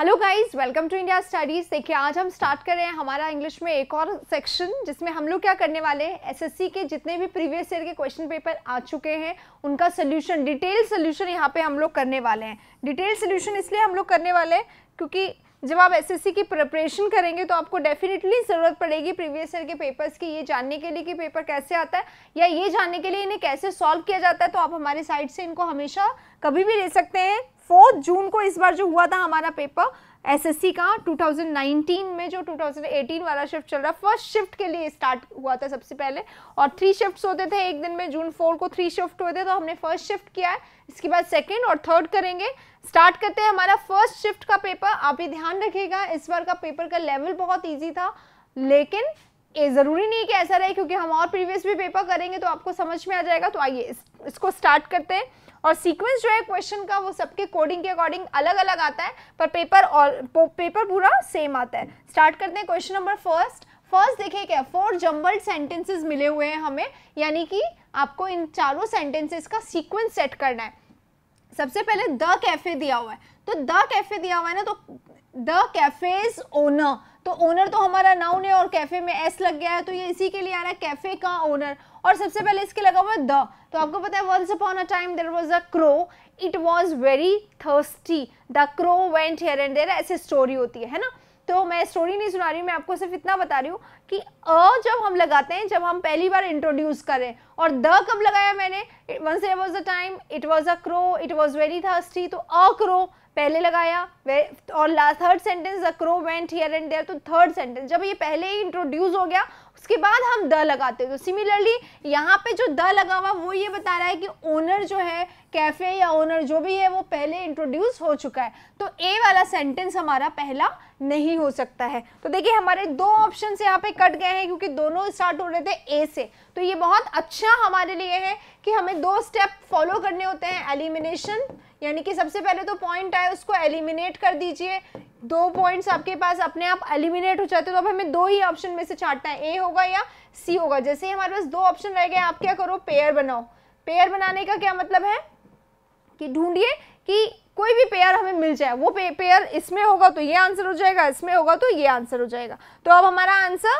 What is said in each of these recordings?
Hello guys welcome to India studies देखिए आज हम स्टार्ट कर रहे हैं हमारा इंग्लिश में एक और सेक्शन जिसमें हम लोग क्या करने वाले हैं एसएससी के जितने भी प्रीवियस ईयर के क्वेश्चन पेपर आ चुके हैं उनका सोल्यूशन डिटेल सोल्यूशन यहाँ पे हम लोग करने वाले हैं डिटेल सोल्यूशन इसलिए हम लोग करने वाले हैं क्योंकि जब आप एस की प्रिपरेशन करेंगे तो आपको डेफिनेटली ज़रूरत पड़ेगी प्रीवियस ईयर के पेपर्स की ये जानने के लिए कि पेपर कैसे आता है या ये जानने के लिए इन्हें कैसे सॉल्व किया जाता है तो आप हमारे साइड से इनको हमेशा कभी भी ले सकते हैं फोर्थ जून को इस बार जो हुआ था हमारा पेपर एसएससी का 2019 में जो 2018 वाला शिफ्ट चल रहा फर्स्ट शिफ्ट के लिए स्टार्ट हुआ था सबसे पहले और थ्री शिफ्ट्स होते थे एक दिन में जून फोर को थ्री शिफ्ट होते थे तो हमने फर्स्ट शिफ्ट किया है इसके बाद सेकंड और थर्ड करेंगे स्टार्ट करते हैं हमारा फर्स्ट शिफ्ट का पेपर आप ही ध्यान रखिएगा इस बार का पेपर का लेवल बहुत ईजी था लेकिन ये ज़रूरी नहीं कि ऐसा रहे क्योंकि हम और प्रीवियस भी पेपर करेंगे तो आपको समझ में आ जाएगा तो आइए इस, इसको स्टार्ट करते हैं और सीक्वेंस जो है क्वेश्चन का वो सबके कोडिंग के अकॉर्डिंग अलग अलग आता है पर पेपर और पेपर पूरा सेम आता है स्टार्ट करते हैं क्वेश्चन नंबर फर्स्ट फर्स्ट देखिए क्या फोर जम्बल्ड सेंटेंसेस मिले हुए हैं हमें यानी कि आपको इन चारों सेंटेंसेस का सीक्वेंस सेट करना है सबसे पहले द कैफे दिया हुआ है तो द कैफे दिया हुआ है ना तो द कैफेज ओनर तो ओनर तो हमारा नाउन है और कैफ़े में एस लग गया है तो ये इसी के लिए आ रहा है कैफ़े का ओनर और सबसे पहले इसके लगा हुआ है द तो आपको पता है once upon a time there was a crow it was very thirsty the crow went here and there ऐसे स्टोरी होती है ना तो मैं स्टोरी नहीं सुना रही मैं आपको सिर्फ इतना बता रही हूँ कि अ जब हम लगाते हैं जब हम पहली बार इंट्रोड्यूस करें और द कब लगाया मैंने once there was a time it was a crow it was very thirsty तो अ क्रो पहले लगाया और last third sentence the crow went here and there तो थर्ड सेंटेंस जब ये पहले ही इंट्रोड्यूस हो गया उसके बाद हम द लगाते हैं तो सिमिलरली यहाँ पे जो द लगा हुआ वो ये बता रहा है कि ओनर जो है कैफ़े या ओनर जो भी है वो पहले इंट्रोड्यूस हो चुका है तो ए वाला सेंटेंस हमारा पहला नहीं हो सकता है तो देखिए हमारे दो ऑप्शन यहाँ पे कट गए हैं क्योंकि दोनों स्टार्ट हो रहे थे ए से तो ये बहुत अच्छा हमारे लिए है कि हमें दो स्टेप फॉलो करने होते हैं एलिमिनेशन यानी कि सबसे पहले तो पॉइंट आए उसको एलिमिनेट कर दीजिए दो पॉइंट्स आपके पास अपने आप एलिमिनेट हो जाते हैं तो अब हमें दो ही ऑप्शन में से छाटना है ए होगा या सी होगा जैसे ही हमारे पास दो ऑप्शन रह गए आप क्या करो पेयर बनाओ पेयर बनाने का क्या मतलब है कि ढूंढिए कि कोई भी पेयर हमें मिल जाए वो पेयर इसमें होगा तो ये आंसर हो जाएगा इसमें होगा तो ये आंसर हो जाएगा तो अब हमारा आंसर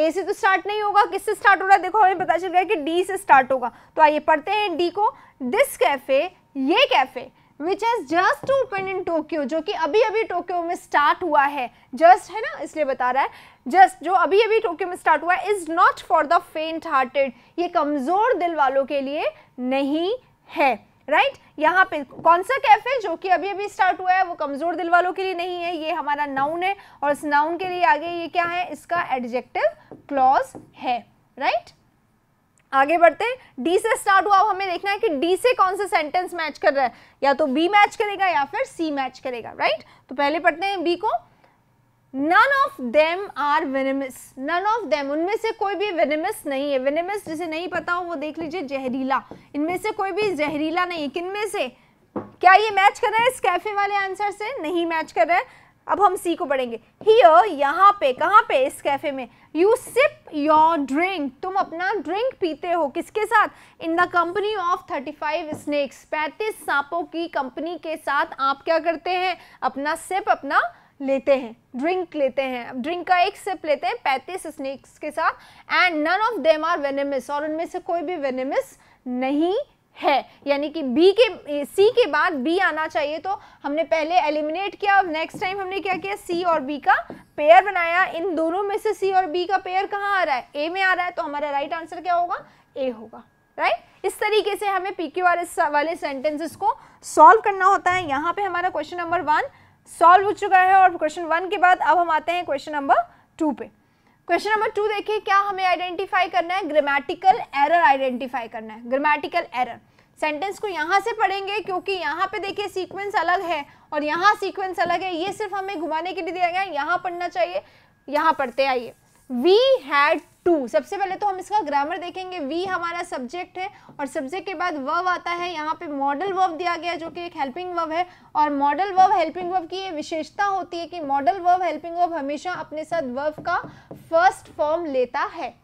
ए से तो स्टार्ट नहीं होगा किससे स्टार्ट हो रहा है देखो हमें पता चल गया कि डी से स्टार्ट होगा तो आइए पढ़ते हैं डी को दिस कैफे ये cafe which has just open in Tokyo जो कि अभी अभी टोक्यो में स्टार्ट हुआ है जस्ट है ना इसलिए बता रहा है जस्ट जो अभी अभी टोक्यो में स्टार्ट हुआ है is not for the faint hearted ये कमज़ोर दिल वालों के लिए नहीं है राइट right? यहाँ पे कौन सा कैफ़े जो कि अभी अभी स्टार्ट हुआ है वो कमज़ोर दिल वालों के लिए नहीं है ये हमारा नाउन है और इस नाउन के लिए आगे ये क्या है इसका एडजेक्टिव क्लॉज है राइट आगे बढ़ते डी से स्टार्ट हुआ अब हमें देखना है कि डी से कौन सा सेंटेंस मैच कर रहा है या तो बी मैच करेगा या फिर सी मैच करेगा राइट तो पहले पढ़ते हैं बी को none of them are venomous none of them उनमें से कोई भी वेनेमस नहीं है वेनेमस जिसे नहीं पता हो वो देख लीजिए जहरीला इनमें से कोई भी जहरीला नहीं है किन में से क्या ये मैच कर रहा है इस कैफे वाले आंसर से नहीं मैच कर रहा है अब हम सी को पढ़ेंगे हियर यहाँ पे कहाँ पे इस कैफे में यू सिप योर ड्रिंक तुम अपना ड्रिंक पीते हो किसके साथ in the company of 35 snakes पैंतीस सांपों की कंपनी के साथ आप क्या करते हैं अपना सिप अपना लेते हैं ड्रिंक लेते हैं ड्रिंक का एक सिप लेते हैं पैंतीस स्नेक्स के साथ and none of them are venomous और उनमें से कोई भी वेनेमिस नहीं है यानी कि बी के सी के बाद बी आना चाहिए तो हमने पहले एलिमिनेट किया और नेक्स्ट टाइम हमने क्या किया सी और बी का पेयर बनाया इन दोनों में से सी और बी का पेयर कहाँ आ रहा है ए में आ रहा है तो हमारा राइट right आंसर क्या होगा ए होगा राइट right? इस तरीके से हमें पी क्यू आर एस वाले सेंटेंसेस को सॉल्व करना होता है यहाँ पे हमारा क्वेश्चन नंबर वन सॉल्व हो चुका है और क्वेश्चन वन के बाद अब हम आते हैं क्वेश्चन नंबर टू पे क्वेश्चन नंबर टू देखिए क्या हमें आइडेंटिफाई करना है ग्रामेटिकल एरर आइडेंटिफाई करना है ग्रामेटिकल एरर सेंटेंस को यहाँ से पढ़ेंगे क्योंकि यहाँ पे देखिए सीक्वेंस अलग है और यहाँ सीक्वेंस अलग है ये सिर्फ हमें घुमाने के लिए दिया गया है यहाँ पढ़ना चाहिए यहाँ पढ़ते आइए वी हैड टू सबसे पहले तो हम इसका ग्रामर देखेंगे वी हमारा सब्जेक्ट है और सब्जेक्ट के बाद वर्व आता है यहाँ पे मॉडल वर्व दिया गया जो कि एक हेल्पिंग वर्व है और मॉडल वर्व हेल्पिंग वर्व की ये विशेषता होती है कि मॉडल वर्व हेल्पिंग वर्व हमेशा अपने साथ वर्व का फर्स्ट फॉर्म लेता है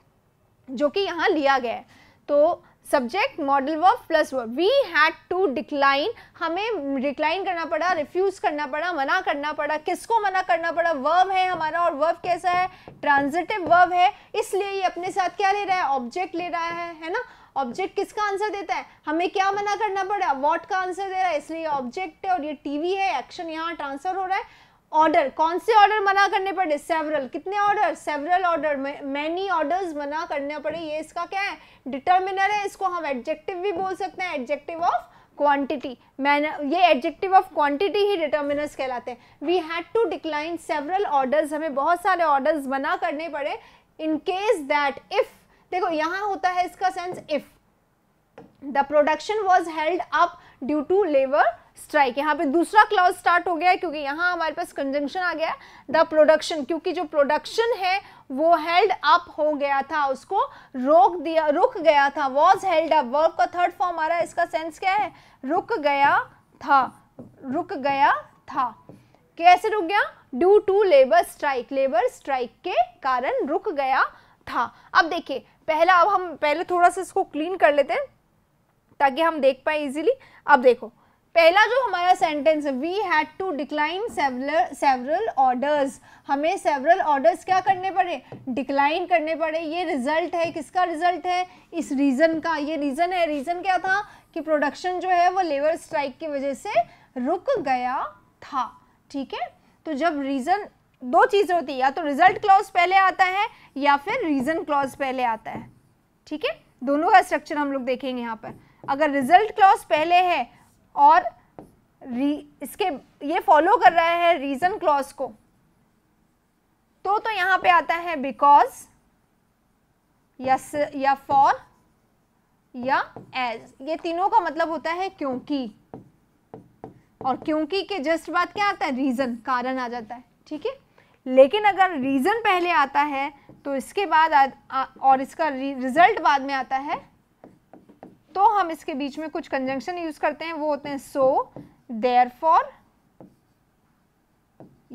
जो कि यहाँ लिया गया है तो subject modal verb plus verb we had to decline हमें डिक्लाइन करना पड़ा रिफ्यूज़ करना पड़ा मना करना पड़ा किसको मना करना पड़ा वर्ब है हमारा और वर्ब कैसा है ट्रांजिटिव वर्ब है इसलिए ये अपने साथ क्या ले रहा है ऑब्जेक्ट ले रहा है है ना ऑब्जेक्ट किसका आंसर देता है हमें क्या मना करना पड़ा वॉट का आंसर दे रहा है इसलिए ऑब्जेक्ट है और ये टीवी है एक्शन यहाँ ट्रांसफर हो रहा है ऑर्डर कौन से ऑर्डर मना करने पड़े सेवरल कितने order several order many order मना करने पड़े ये इसका क्या है डिटर्मिनर है इसको हम एडजेक्टिव भी बोल सकते हैं एडजेक्टिव ऑफ क्वांटिटी मैन ये एडजेक्टिव ऑफ क्वांटिटी ही डिटर्मिनर्स कहलाते हैं we had to decline several orders हमें बहुत सारे ऑर्डर्स मना करने पड़े इन केस दैट इफ देखो यहाँ होता है इसका sense if the production was held up due to labour strike यहाँ पे दूसरा क्लॉज स्टार्ट हो गया है क्योंकि यहाँ हमारे पास कंजंक्शन आ गया द प्रोडक्शन क्योंकि जो प्रोडक्शन है वो हेल्ड अप हो गया था उसको रोक दिया रुक गया था वॉज हेल्ड अप वर्ब का थर्ड फॉर्म आ रहा है इसका सेंस क्या है रुक गया था रुक गया था कैसे रुक गया due to labour strike labour strike के कारण रुक गया था अब देखिए पहला अब हम पहले थोड़ा सा इसको क्लीन कर लेते हैं ताकि हम देख पाए इजीली अब देखो पहला जो हमारा सेंटेंस है we had to decline several orders हमें सेवरल ऑर्डर्स क्या करने पड़े डिक्लाइन करने पड़े ये रिजल्ट है किसका रिजल्ट है इस रीज़न का ये रीज़न है रीज़न क्या था कि प्रोडक्शन जो है वो लेबर स्ट्राइक की वजह से रुक गया था ठीक है तो जब रीज़न दो चीज़ें होती है या तो रिजल्ट क्लॉज पहले आता है या फिर रीज़न क्लॉज पहले आता है ठीक है दोनों का स्ट्रक्चर हम लोग देखेंगे यहाँ पर अगर रिजल्ट क्लॉज पहले है और इसके ये फॉलो कर रहा है रीज़न क्लॉज को तो तो यहाँ पे आता है बिकॉज या फॉर या एज ये तीनों का मतलब होता है क्योंकि और क्योंकि के जस्ट बाद क्या आता है रीज़न कारण आ जाता है ठीक है लेकिन अगर रीज़न पहले आता है तो इसके बाद आ, और इसका रिजल्ट बाद में आता है तो हम इसके बीच में कुछ कंजंक्शन यूज करते हैं वो होते हैं सो देयर फॉर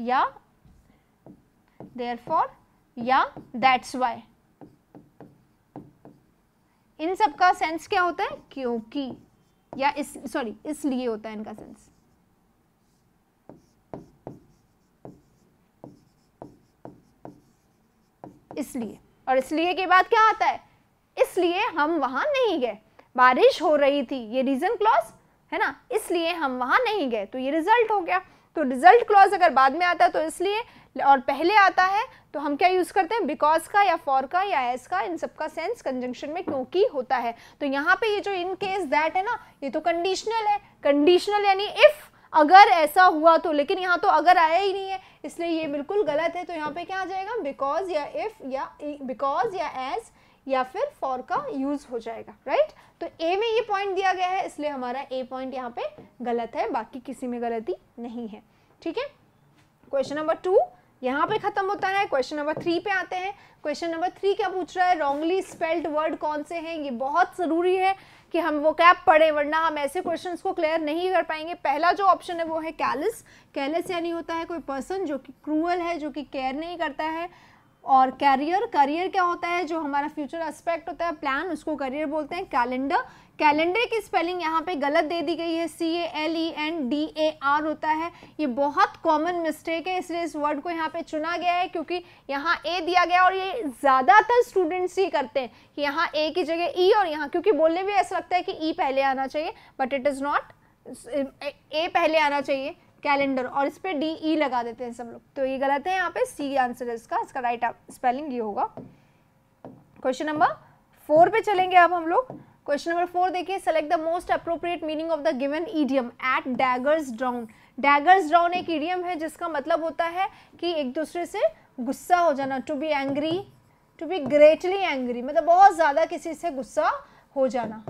या देयर फॉर या दैट्स वाई इन सब का सेंस क्या होता है क्योंकि या इस सॉरी इसलिए होता है इनका सेंस इसलिए और इसलिए के बाद क्या आता है इसलिए हम वहां नहीं गए बारिश हो रही थी ये रीज़न क्लॉज है ना इसलिए हम वहां नहीं गए तो ये रिज़ल्ट हो गया तो रिज़ल्ट क्लॉज अगर बाद में आता है तो इसलिए और पहले आता है तो हम क्या यूज़ करते हैं बिकॉज का या फॉर का या एस का इन सब का सेंस कंजंक्शन में क्योंकि होता है तो यहाँ पे ये जो इन केस दैट है ना ये तो कंडीशनल है कंडीशनल यानी इफ़ अगर ऐसा हुआ तो लेकिन यहाँ तो अगर आया ही नहीं है इसलिए ये बिल्कुल गलत है तो यहाँ पे क्या आ जाएगा बिकॉज या इफ़ या बिकॉज या एज या फिर फॉर का यूज हो जाएगा राइट तो ए में ये पॉइंट दिया गया है इसलिए हमारा ए पॉइंट यहाँ पे गलत है बाकी किसी में गलती नहीं है ठीक है क्वेश्चन नंबर टू यहाँ पे खत्म होता है क्वेश्चन नंबर थ्री पे आते हैं क्वेश्चन नंबर थ्री क्या पूछ रहा है रॉन्गली स्पेल्ड वर्ड कौन से हैं ये बहुत ज़रूरी है कि हम वो कैप पढ़े वरना हम ऐसे क्वेश्चन को क्लियर नहीं कर पाएंगे पहला जो ऑप्शन है वो है कैलस कैलस यानी होता है कोई पर्सन जो कि क्रूअल है जो कि केयर नहीं करता है और कैरियर करियर क्या होता है जो हमारा फ्यूचर एस्पेक्ट होता है प्लान उसको करियर बोलते हैं कैलेंडर कैलेंडर की स्पेलिंग यहाँ पे गलत दे दी गई है C A L E N D A R होता है ये बहुत कॉमन मिस्टेक है इसलिए इस वर्ड को यहाँ पे चुना गया है क्योंकि यहाँ ए दिया गया और ये ज़्यादातर स्टूडेंट्स ही करते हैं कि यहाँ ए की जगह ई e और यहाँ क्योंकि बोलने भी ऐसा लगता है कि ई e पहले आना चाहिए but it is not A पहले आना चाहिए कैलेंडर और इस पर डी ई लगा देते हैं सब लोग तो ये गलत है यहाँ पे सी आंसर है इसका इसका राइट स्पेलिंग ये होगा क्वेश्चन नंबर फोर पे चलेंगे अब हम लोग क्वेश्चन नंबर फोर देखिए select the most appropriate meaning of the given idiom at daggers drawn daggers drawn एक ईडियम है जिसका मतलब होता है कि एक दूसरे से गुस्सा हो जाना to be angry to be greatly angry मतलब बहुत ज़्यादा किसी से गुस्सा हो जाना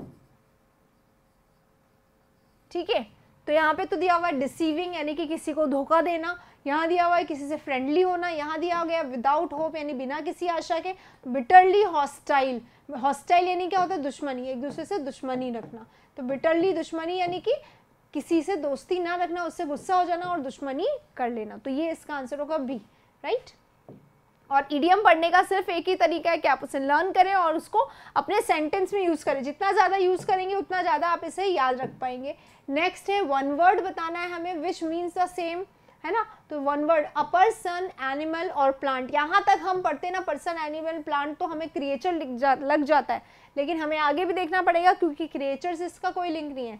ठीक है तो यहाँ पे तो दिया हुआ है डिसीविंग यानी कि किसी को धोखा देना यहाँ दिया हुआ है किसी से फ्रेंडली होना यहाँ दिया गया विदाउट होप यानी बिना किसी आशा के बिटरली हॉस्टाइल हॉस्टाइल यानी क्या होता है दुश्मनी एक दूसरे से दुश्मनी रखना तो बिटरली दुश्मनी यानी कि किसी से दोस्ती ना रखना उससे गुस्सा हो जाना और दुश्मनी कर लेना तो ये इसका आंसर होगा बी राइट और ईडीएम पढ़ने का सिर्फ एक ही तरीका है कि आप उसे लर्न करें और उसको अपने सेंटेंस में यूज़ करें जितना ज़्यादा यूज़ करेंगे उतना ज़्यादा आप इसे याद रख पाएंगे नेक्स्ट है वन वर्ड बताना है हमें विच मीन्स द सेम है ना तो one word a person animal और प्लांट यहाँ तक हम पढ़ते ना पर्सन एनिमल प्लांट तो हमें क्रिएचर लिख जा, लग जाता है लेकिन हमें आगे भी देखना पड़ेगा क्योंकि क्रिएचर से इसका कोई लिंक नहीं है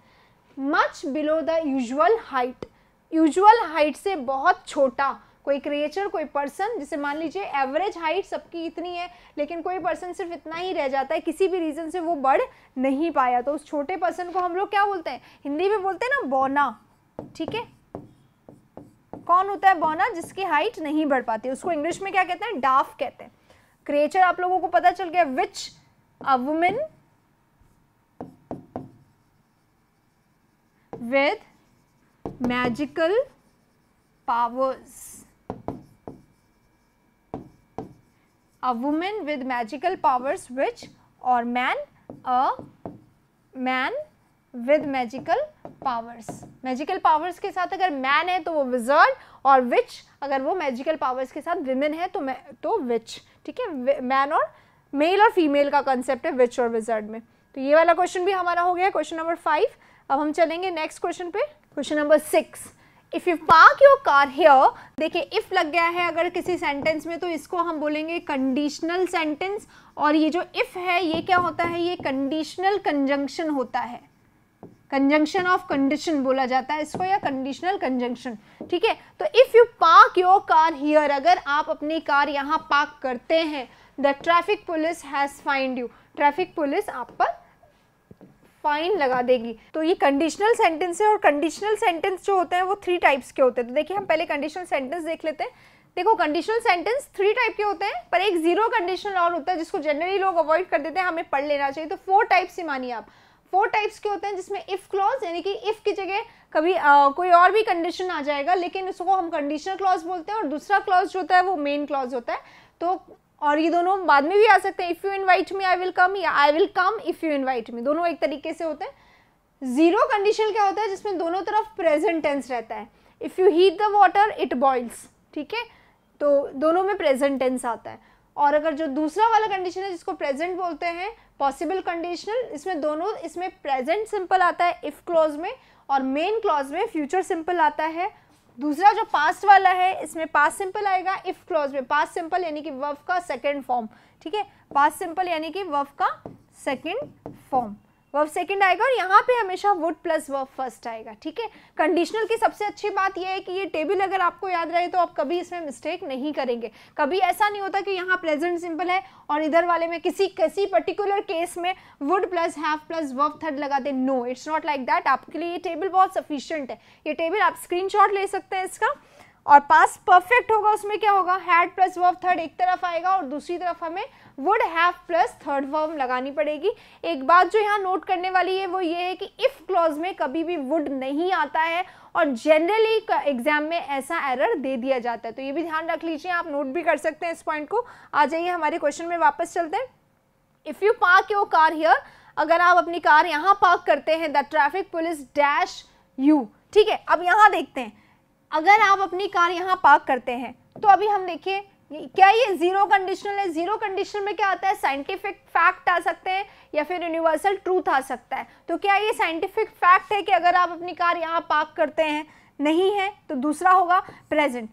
much below the usual height usual height से बहुत छोटा कोई क्रिएचर कोई पर्सन जिसे मान लीजिए एवरेज हाइट सबकी इतनी है लेकिन कोई पर्सन सिर्फ इतना ही रह जाता है किसी भी रीज़न से वो बढ़ नहीं पाया तो उस छोटे पर्सन को हम लोग क्या बोलते हैं हिंदी में बोलते हैं ना बौना ठीक है कौन होता है बौना जिसकी हाइट नहीं बढ़ पाती उसको इंग्लिश में क्या कहते हैं डाफ कहते हैं क्रिएचर आप लोगों को पता चल गया witch a women magical powers a woman with magical powers which or man a man with magical powers magical powers के साथ अगर मैन है तो वो विजर्ड और विच अगर वो मैजिकल पावर्स के साथ विमेन है तो तो विच ठीक है मैन और मेल और फीमेल का कंसेप्ट है विच और विजर्ड में तो ये वाला क्वेश्चन भी हमारा हो गया क्वेश्चन नंबर फाइव अब हम चलेंगे नेक्स्ट क्वेश्चन पे question number six if you park your car here देखिए इफ़ लग गया है अगर किसी सेंटेंस में तो इसको हम बोलेंगे कंडीशनल सेंटेंस और ये जो इफ़ है ये क्या होता है ये कंडीशनल कंजंक्शन होता है कंजंक्शन ऑफ कंडीशन बोला जाता है इसको या कंडीशनल कंजंक्शन ठीक है तो if you park your car here अगर आप अपनी कार यहाँ पार्क करते हैं the traffic police has find you traffic police आप पर फाइन लगा देगी तो ये कंडीशनल सेंटेंस है और कंडीशनल सेंटेंस जो होते हैं वो थ्री टाइप्स के होते हैं तो देखिए हम पहले कंडीशनल सेंटेंस देख लेते हैं देखो कंडीशनल सेंटेंस थ्री टाइप के होते हैं पर एक जीरो कंडीशनल और होता है जिसको जनरली लोग अवॉइड कर देते हैं हमें पढ़ लेना चाहिए तो फोर टाइप्स ही मानिए आप फोर टाइप्स के होते हैं जिसमें इफ़ क्लॉज यानी कि इफ़ की जगह कभी आ, कोई और भी कंडीशन आ जाएगा लेकिन उसको हम कंडीशनल क्लॉज बोलते हैं और दूसरा क्लॉज जो होता है वो मेन क्लॉज होता है तो और ये दोनों बाद में भी आ सकते हैं if you invite me I will come या I will come if you invite me दोनों एक तरीके से होते हैं ज़ीरो कंडीशन क्या होता है जिसमें दोनों तरफ प्रेजेंट टेंस रहता है if you heat the water it boils ठीक है तो दोनों में प्रेजेंट टेंस आता है और अगर जो दूसरा वाला कंडीशन है जिसको प्रेजेंट बोलते हैं पॉसिबल कंडीशनल इसमें दोनों इसमें प्रेजेंट सिंपल आता है इफ़ क्लॉज में और मेन क्लॉज में फ्यूचर सिंपल आता है दूसरा जो पास्ट वाला है इसमें पास्ट सिंपल आएगा इफ क्लॉज में पास्ट सिंपल यानी कि वर्फ का सेकेंड फॉर्म ठीक है पास्ट सिंपल यानी कि वर्फ का सेकेंड फॉर्म वर्ब सेकंड आएगा और यहाँ पे हमेशा वुड प्लस वर्ब फर्स्ट आएगा ठीक है कंडीशनल की सबसे अच्छी बात यह है कि ये टेबल अगर आपको याद रहे तो आप कभी इसमें मिस्टेक नहीं करेंगे कभी ऐसा नहीं होता कि यहाँ प्रेजेंट सिंपल है और इधर वाले में किसी किसी पर्टिकुलर केस में would plus have plus verb third लगा दे no it's not like that आपके लिए ये टेबल बहुत सफिशियंट है ये टेबल आप स्क्रीन ले सकते हैं इसका और पास परफेक्ट होगा उसमें क्या होगा हैड प्लस वर्व थर्ड एक तरफ आएगा और दूसरी तरफ हमें would have plus third verb लगानी पड़ेगी एक बात जो यहाँ नोट करने वाली है वो ये है कि इफ़ क्लॉज में कभी भी वुड नहीं आता है और जनरली एग्जाम में ऐसा एरर दे दिया जाता है तो ये भी ध्यान रख लीजिए आप नोट भी कर सकते हैं इस पॉइंट को आ जाइए हमारे क्वेश्चन में वापस चलते हैं if you park your car here अगर आप अपनी कार यहाँ पार्क करते हैं the traffic police dash you ठीक है अब यहाँ देखते हैं अगर आप अपनी कार यहाँ पार्क करते हैं तो अभी हम देखिए क्या ये जीरो कंडीशनल है जीरो कंडीशन में क्या आता है साइंटिफिक फैक्ट आ सकते हैं या फिर यूनिवर्सल ट्रूथ आ सकता है तो क्या ये साइंटिफिक फैक्ट है कि अगर आप अपनी कार यहाँ पार्क करते हैं नहीं है तो दूसरा होगा प्रेजेंट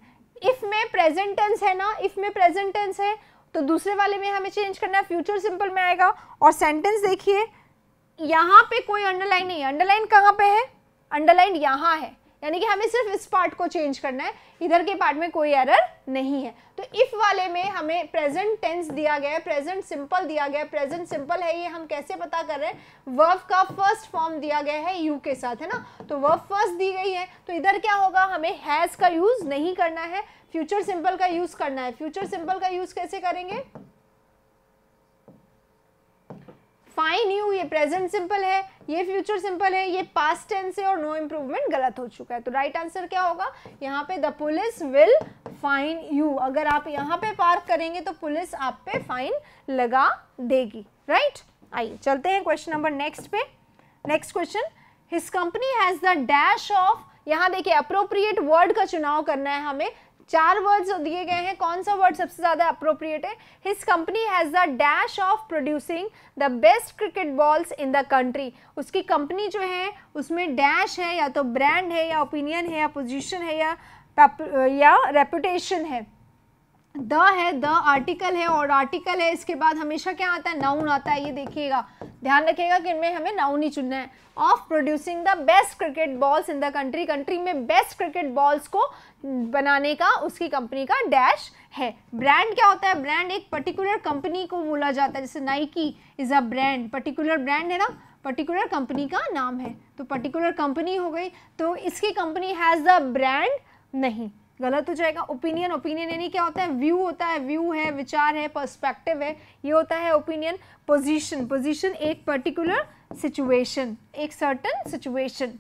इफ़ में प्रेजेंट टेंस है ना इफ़ में प्रेजेंट टेंस है तो दूसरे वाले में हमें चेंज करना है फ्यूचर सिंपल में आएगा और सेंटेंस देखिए यहाँ पे कोई अंडरलाइन नहीं है अंडरलाइन कहाँ पे है अंडरलाइन यहाँ है यानी कि हमें सिर्फ इस पार्ट को चेंज करना है इधर के पार्ट में कोई एरर नहीं है तो इफ़ वाले में हमें प्रेजेंट टेंस दिया गया है प्रेजेंट सिंपल दिया गया है प्रेजेंट सिंपल है ये हम कैसे पता कर रहे हैं वर्ब का फर्स्ट फॉर्म दिया गया है यू के साथ है ना तो वर्ब फर्स्ट दी गई है तो इधर क्या होगा हमें हैज़ का यूज़ नहीं करना है फ्यूचर सिंपल का यूज़ करना है फ्यूचर सिंपल का यूज़ कैसे करेंगे फाइन यू ये प्रेजेंट सिंपल है ये फ्यूचर सिंपल है ये पास्ट टेंस है और नो इम्प्रूवमेंट गलत हो चुका है तो राइट right आंसर क्या होगा यहाँ पे the police will fine you अगर आप यहाँ पे पार्क करेंगे तो पुलिस आप पे फाइन लगा देगी राइट right? आइए चलते हैं क्वेश्चन नंबर नेक्स्ट पे next question his company has the dash of यहाँ देखिए अप्रोप्रिएट वर्ड का चुनाव करना है हमें चार वर्ड्स दिए गए हैं कौन सा वर्ड सबसे ज़्यादा अप्रोप्रिएट है his company has the dash of producing the best cricket balls in the country उसकी कंपनी जो है उसमें डैश है या तो ब्रांड है या ओपिनियन है या पोजीशन है या या रेपुटेशन है द है द आर्टिकल है और आर्टिकल है इसके बाद हमेशा क्या आता है नाउन आता है ये देखिएगा ध्यान रखिएगा कि इनमें हमें नाउन ही चुनना है of producing the best cricket balls in the country country में बेस्ट क्रिकेट बॉल्स को बनाने का उसकी कंपनी का डैश है ब्रांड क्या होता है ब्रांड एक पर्टिकुलर कंपनी को बोला जाता है जैसे Nike is a brand particular brand है ना पर्टिकुलर कंपनी का नाम है तो पर्टिकुलर कंपनी हो गई तो इसकी कंपनी हैज़ द ब्रांड नहीं गलत हो जाएगा ओपिनियन ओपिनियन यानी क्या होता है व्यू होता है व्यू है विचार है पर्सपेक्टिव है ये होता है ओपिनियन पोजीशन पोजीशन एक पर्टिकुलर सिचुएशन एक सर्टन सिचुएशन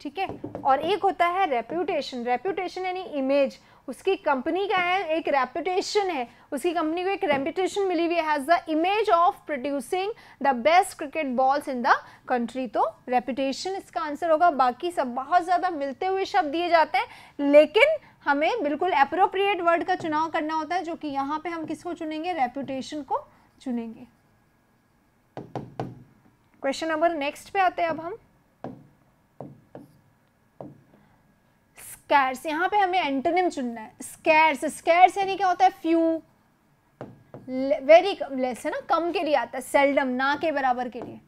ठीक है और एक होता है रेप्यूटेशन रेप्यूटेशन यानी इमेज उसकी कंपनी का है एक रेपुटेशन है उसकी कंपनी को एक रेपुटेशन मिली हुई has the image of producing the best cricket balls in the country तो रेपुटेशन इसका आंसर होगा बाकी सब बहुत ज़्यादा मिलते हुए शब्द दिए जाते हैं लेकिन हमें बिल्कुल अप्रोप्रिएट वर्ड का चुनाव करना होता है जो कि यहाँ पर हम किसको चुनेंगे रेपुटेशन को चुनेंगे क्वेश्चन नंबर नेक्स्ट पे आते हैं अब हम स्कैर्स यहाँ पे हमें एंटोनिम चुनना है स्कैर्स स्कैर्स यानी क्या होता है फ्यू वेरी लेस है ना कम के लिए आता है सेल्डम ना के बराबर के लिए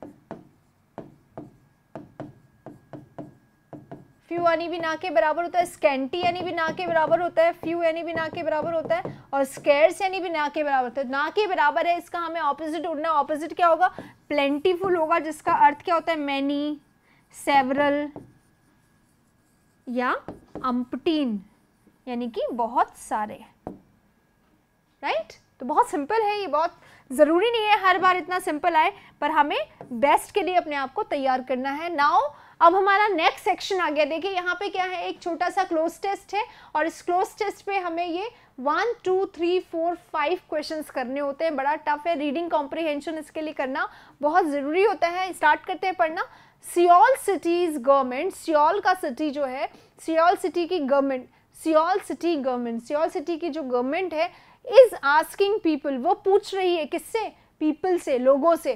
फ्यू यानी भी ना के बराबर होता है स्कैंटी यानी भी ना के बराबर होता है फ्यू यानी भी ना के बराबर होता है और स्केर्स यानी भी ना के बराबर होता है ना के बराबर है इसका हमें ऑपोजिट उड़ना ऑपोजिट क्या होगा प्लेंटीफुल होगा जिसका अर्थ क्या होता है मैनी सेवरल या अम्पटीन यानी कि बहुत सारे राइट तो बहुत सिंपल है ये बहुत ज़रूरी नहीं है हर बार इतना सिंपल आए पर हमें बेस्ट के लिए अपने आप को तैयार करना है नाउ अब हमारा नेक्स्ट सेक्शन आ गया देखिए यहाँ पे क्या है एक छोटा सा क्लोज टेस्ट है और इस क्लोज टेस्ट पे हमें ये one two three four five questions करने होते हैं बड़ा टफ है रीडिंग कॉम्प्रिहेंशन इसके लिए करना बहुत ज़रूरी होता है स्टार्ट करते हैं पढ़ना सियोल सिटीज गवर्नमेंट सियोल का सिटी जो है सियोल सिटी की government Seoul city government Seoul city की जो गवर्नमेंट है इज़ आस्किंग पीपल वो पूछ रही है किससे पीपल से लोगों से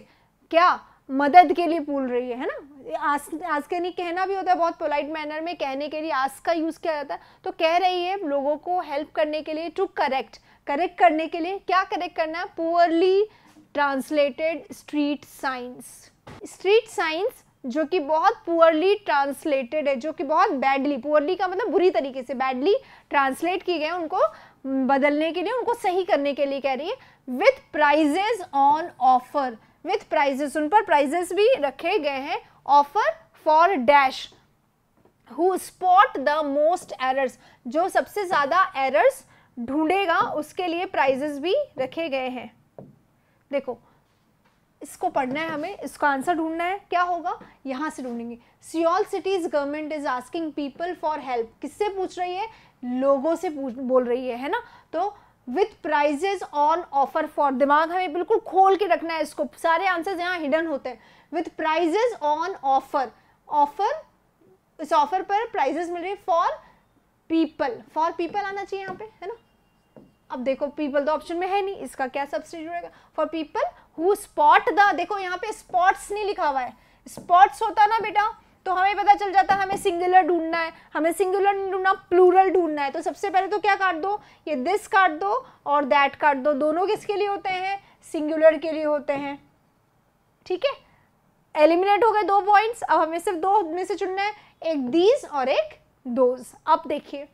क्या मदद के लिए पूछ रही है है ना आज आज के नहीं कहना भी होता है बहुत पोलाइट मैनर में कहने के लिए आज का यूज़ किया जाता है तो कह रही है लोगों को हेल्प करने के लिए टू करेक्ट करेक्ट करने के लिए क्या करेक्ट करना है poorly translated street signs street signs जो कि बहुत पुअरली ट्रांसलेटेड है जो कि बहुत बैडली पुअरली का मतलब बुरी तरीके से बैडली ट्रांसलेट की गए उनको बदलने के लिए उनको सही करने के लिए कह रही है with prizes on offer with prizes उन पर प्राइजेस भी रखे गए हैं offer for dash who spot the most errors जो सबसे ज़्यादा एरर्स ढूंढेगा उसके लिए प्राइजेस भी रखे गए हैं देखो इसको पढ़ना है हमें इसका आंसर ढूंढना है क्या होगा यहाँ से ढूंढेंगे Seoul city's government is asking people for help किससे पूछ रही है लोगों से पूछ बोल रही है है ना तो with prizes on offer for दिमाग हमें बिल्कुल खोल के रखना है इसको सारे आंसर यहाँ हिडन होते हैं with prizes on offer offer इस ऑफर पर प्राइजेस मिल रही फॉर पीपल फॉर पीपल आना चाहिए यहाँ पे है ना अब देखो पीपल तो ऑप्शन में है नहीं इसका क्या सब्सिट्यूट रहेगा for people who spot the देखो यहाँ पे स्पॉट्स नहीं लिखा हुआ है स्पॉट्स होता ना बेटा तो हमें पता चल जाता है हमें सिंगुलर ढूंढना है हमें सिंगुलर नहीं ढूंढना प्लूरल ढूंढना है तो सबसे पहले तो क्या काट दो ये दिस काट दो और दैट काट दो दोनों किसके लिए होते हैं सिंगुलर के लिए होते हैं ठीक है एलिमिनेट हो गए दो पॉइंट्स अब हमें सिर्फ दो में से चुनना है एक दीज और एक दोज अब देखिए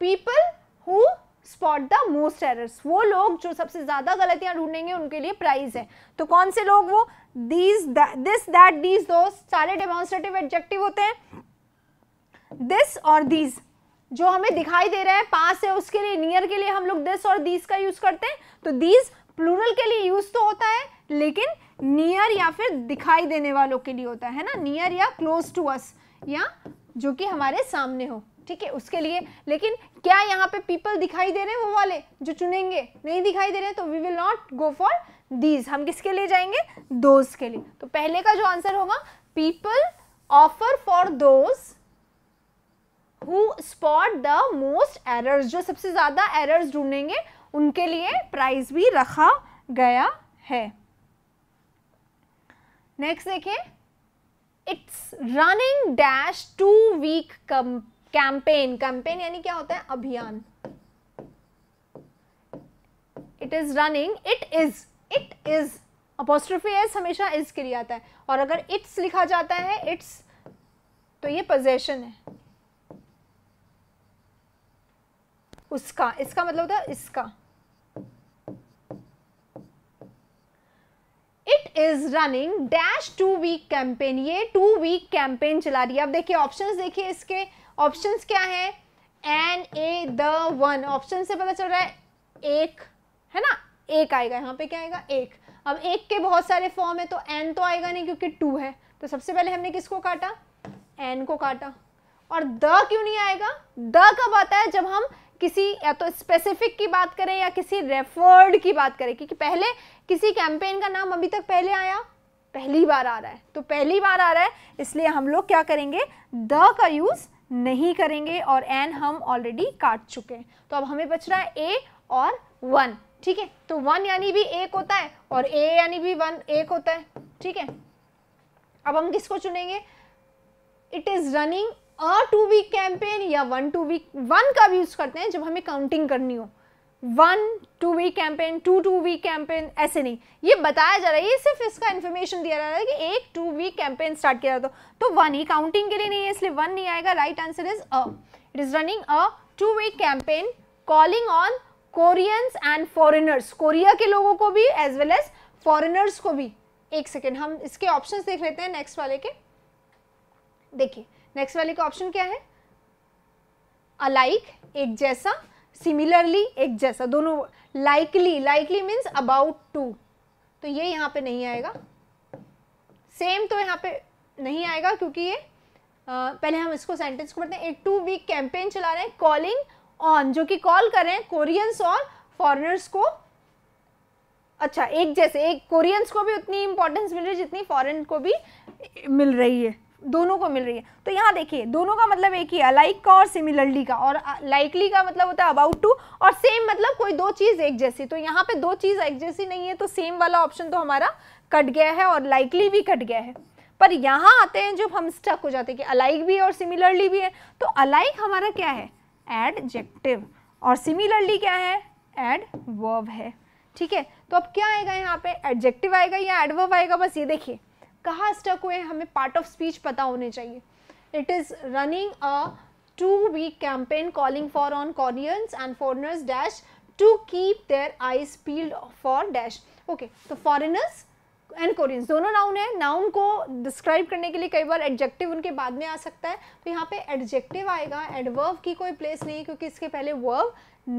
people who spot the most errors वो लोग जो सबसे ज़्यादा गलतियां ढूंढेंगे उनके लिए प्राइज है तो कौन से लोग वो दीज दिस दैट दीज दो सारे डेमोन्स्ट्रेटिव एडजेक्टिव होते हैं दिस और दीज जो हमें दिखाई दे रहा है पास है उसके लिए नियर के लिए हम लोग दिस और दीज का यूज़ करते हैं तो दीज प्लूरल के लिए यूज़ तो होता है लेकिन नियर या फिर दिखाई देने वालों के लिए होता है ना नियर या क्लोज टू अस या जो कि हमारे सामने हो ठीक है उसके लिए लेकिन क्या यहाँ पे पीपल दिखाई दे रहे हैं वो वाले जो चुनेंगे नहीं दिखाई दे रहे तो we will not go for these हम किसके लिए जाएंगे दोज के लिए तो पहले का जो आंसर होगा people offer for those who spot the most errors जो सबसे ज़्यादा एरर्स ढूंढेंगे उनके लिए प्राइज भी रखा गया है नेक्स्ट देखिए it's running dash two week come campaign campaign यानी क्या होता है अभियान it is running it is it is apostrophe s हमेशा इज के लिए आता है और अगर इट्स लिखा जाता है इट्स तो ये पोजेशन है उसका इसका मतलब होता है इसका it is running dash two week campaign ये टू वीक कैंपेन चला रही है अब देखिए ऑप्शंस देखिए इसके ऑप्शंस क्या है an a the one option से पता चल रहा है एक है ना एक आएगा यहाँ पे क्या आएगा एक अब एक के बहुत सारे फॉर्म है तो एन तो आएगा नहीं क्योंकि टू है तो सबसे पहले हमने किसको काटा एन को काटा और द क्यों नहीं आएगा द कब आता है जब हम किसी या तो स्पेसिफिक की बात करें या किसी रेफर्ड की बात करें क्योंकि पहले किसी कैंपेन का नाम अभी तक पहले आया पहली बार आ रहा है तो पहली बार आ रहा है इसलिए हम लोग क्या करेंगे द का यूज़ नहीं करेंगे और एन हम ऑलरेडी काट चुके हैं तो अब हमें बच रहा है ए और वन ठीक है तो वन यानी भी एक होता है और ए यानी भी वन एक होता है ठीक है अब हम किसको चुनेंगे it is running a two week campaign या वन टू वीक वन का भी यूज़ करते हैं जब हमें काउंटिंग करनी हो one two week campaign two two week campaign ऐसे नहीं ये बताया जा रहा है ये सिर्फ इसका इन्फॉर्मेशन दिया जा रहा है कि एक टू वीक कैंपेन स्टार्ट किया जाता तो वन ही काउंटिंग के लिए नहीं है इसलिए वन नहीं आएगा right answer is a it is running a two week campaign calling on Koreans and foreigners Korea के लोगों को भी एज वेल एज फॉरिनर्स को भी एक सेकेंड हम इसके ऑप्शन देख लेते हैं नेक्स्ट वाले के देखिए नेक्स्ट वाले का ऑप्शन क्या है अलाइक एक जैसा सिमिलरली एक जैसा दोनों likely likely means about to तो ये यहाँ पे नहीं आएगा सेम तो यहाँ पे नहीं आएगा क्योंकि ये आ, पहले हम इसको सेंटेंस को पढ़ते हैं एक टू वीक कैंपेन चला रहे हैं कॉलिंग ऑन जो कि कॉल कर रहे हैं कोरियंस और फॉरनर्स को अच्छा एक जैसे एक कोरियंस को भी उतनी इंपॉर्टेंस मिल रही है जितनी फॉरन को भी मिल रही है दोनों को मिल रही है तो यहाँ देखिए दोनों का मतलब एक ही है लाइक का और सिमिलरली का और लाइकली का मतलब होता है अबाउट टू और सेम मतलब कोई दो चीज़ एक जैसी तो यहाँ पे दो चीज़ एक जैसी नहीं है तो सेम वाला ऑप्शन तो हमारा कट गया है और लाइकली भी कट गया है पर यहाँ आते हैं जब हम स्टक हो जाते हैं कि अलाइक भी और सिमिलरली भी है तो अलाइक हमारा क्या है एडजेक्टिव और सिमिलरली क्या है एड वर्व है ठीक है तो अब क्या आएगा यहाँ पे एडजेक्टिव आएगा या एडवर्व आएगा बस ये देखिए कहाँ स्टक हुए हैं हमें पार्ट ऑफ स्पीच पता होने चाहिए it is running a two week campaign calling for on Koreans and foreigners dash to keep their eyes peeled for dash okay तो फॉरेनर्स एंड कोरियंस दोनों नाउन है नाउन को डिस्क्राइब करने के लिए कई बार एडजेक्टिव उनके बाद में आ सकता है तो यहाँ पे एडजेक्टिव आएगा एडवर्व की कोई प्लेस नहीं क्योंकि इसके पहले वर्व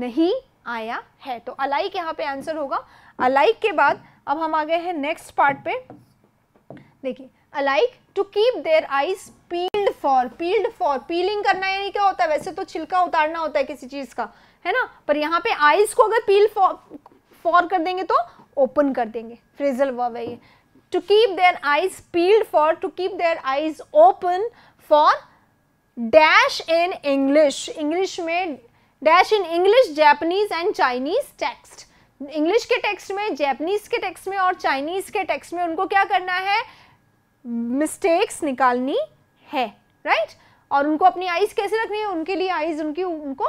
नहीं आया है तो अलाइक यहाँ पे आंसर होगा अलाइक के बाद अब हम आ गए हैं नेक्स्ट पार्ट पे देखिए alike to keep their eyes peeled for peeled for peeling करना यानी क्या होता है वैसे तो छिलका उतारना होता है किसी चीज़ का है ना पर यहाँ पे आइज को अगर पील फॉर कर देंगे तो ओपन कर देंगे फ्रेजल वर्ब है ये to keep their eyes peeled for to keep their eyes open for dash in English English में dash in English Japanese and Chinese text English के टेक्स्ट में जैपनीज के टेक्स्ट में और चाइनीज के टेक्स्ट में उनको क्या करना है मिस्टेक्स निकालनी है राइट right? और उनको अपनी आईज कैसे रखनी है उनके लिए आईज उनकी उनको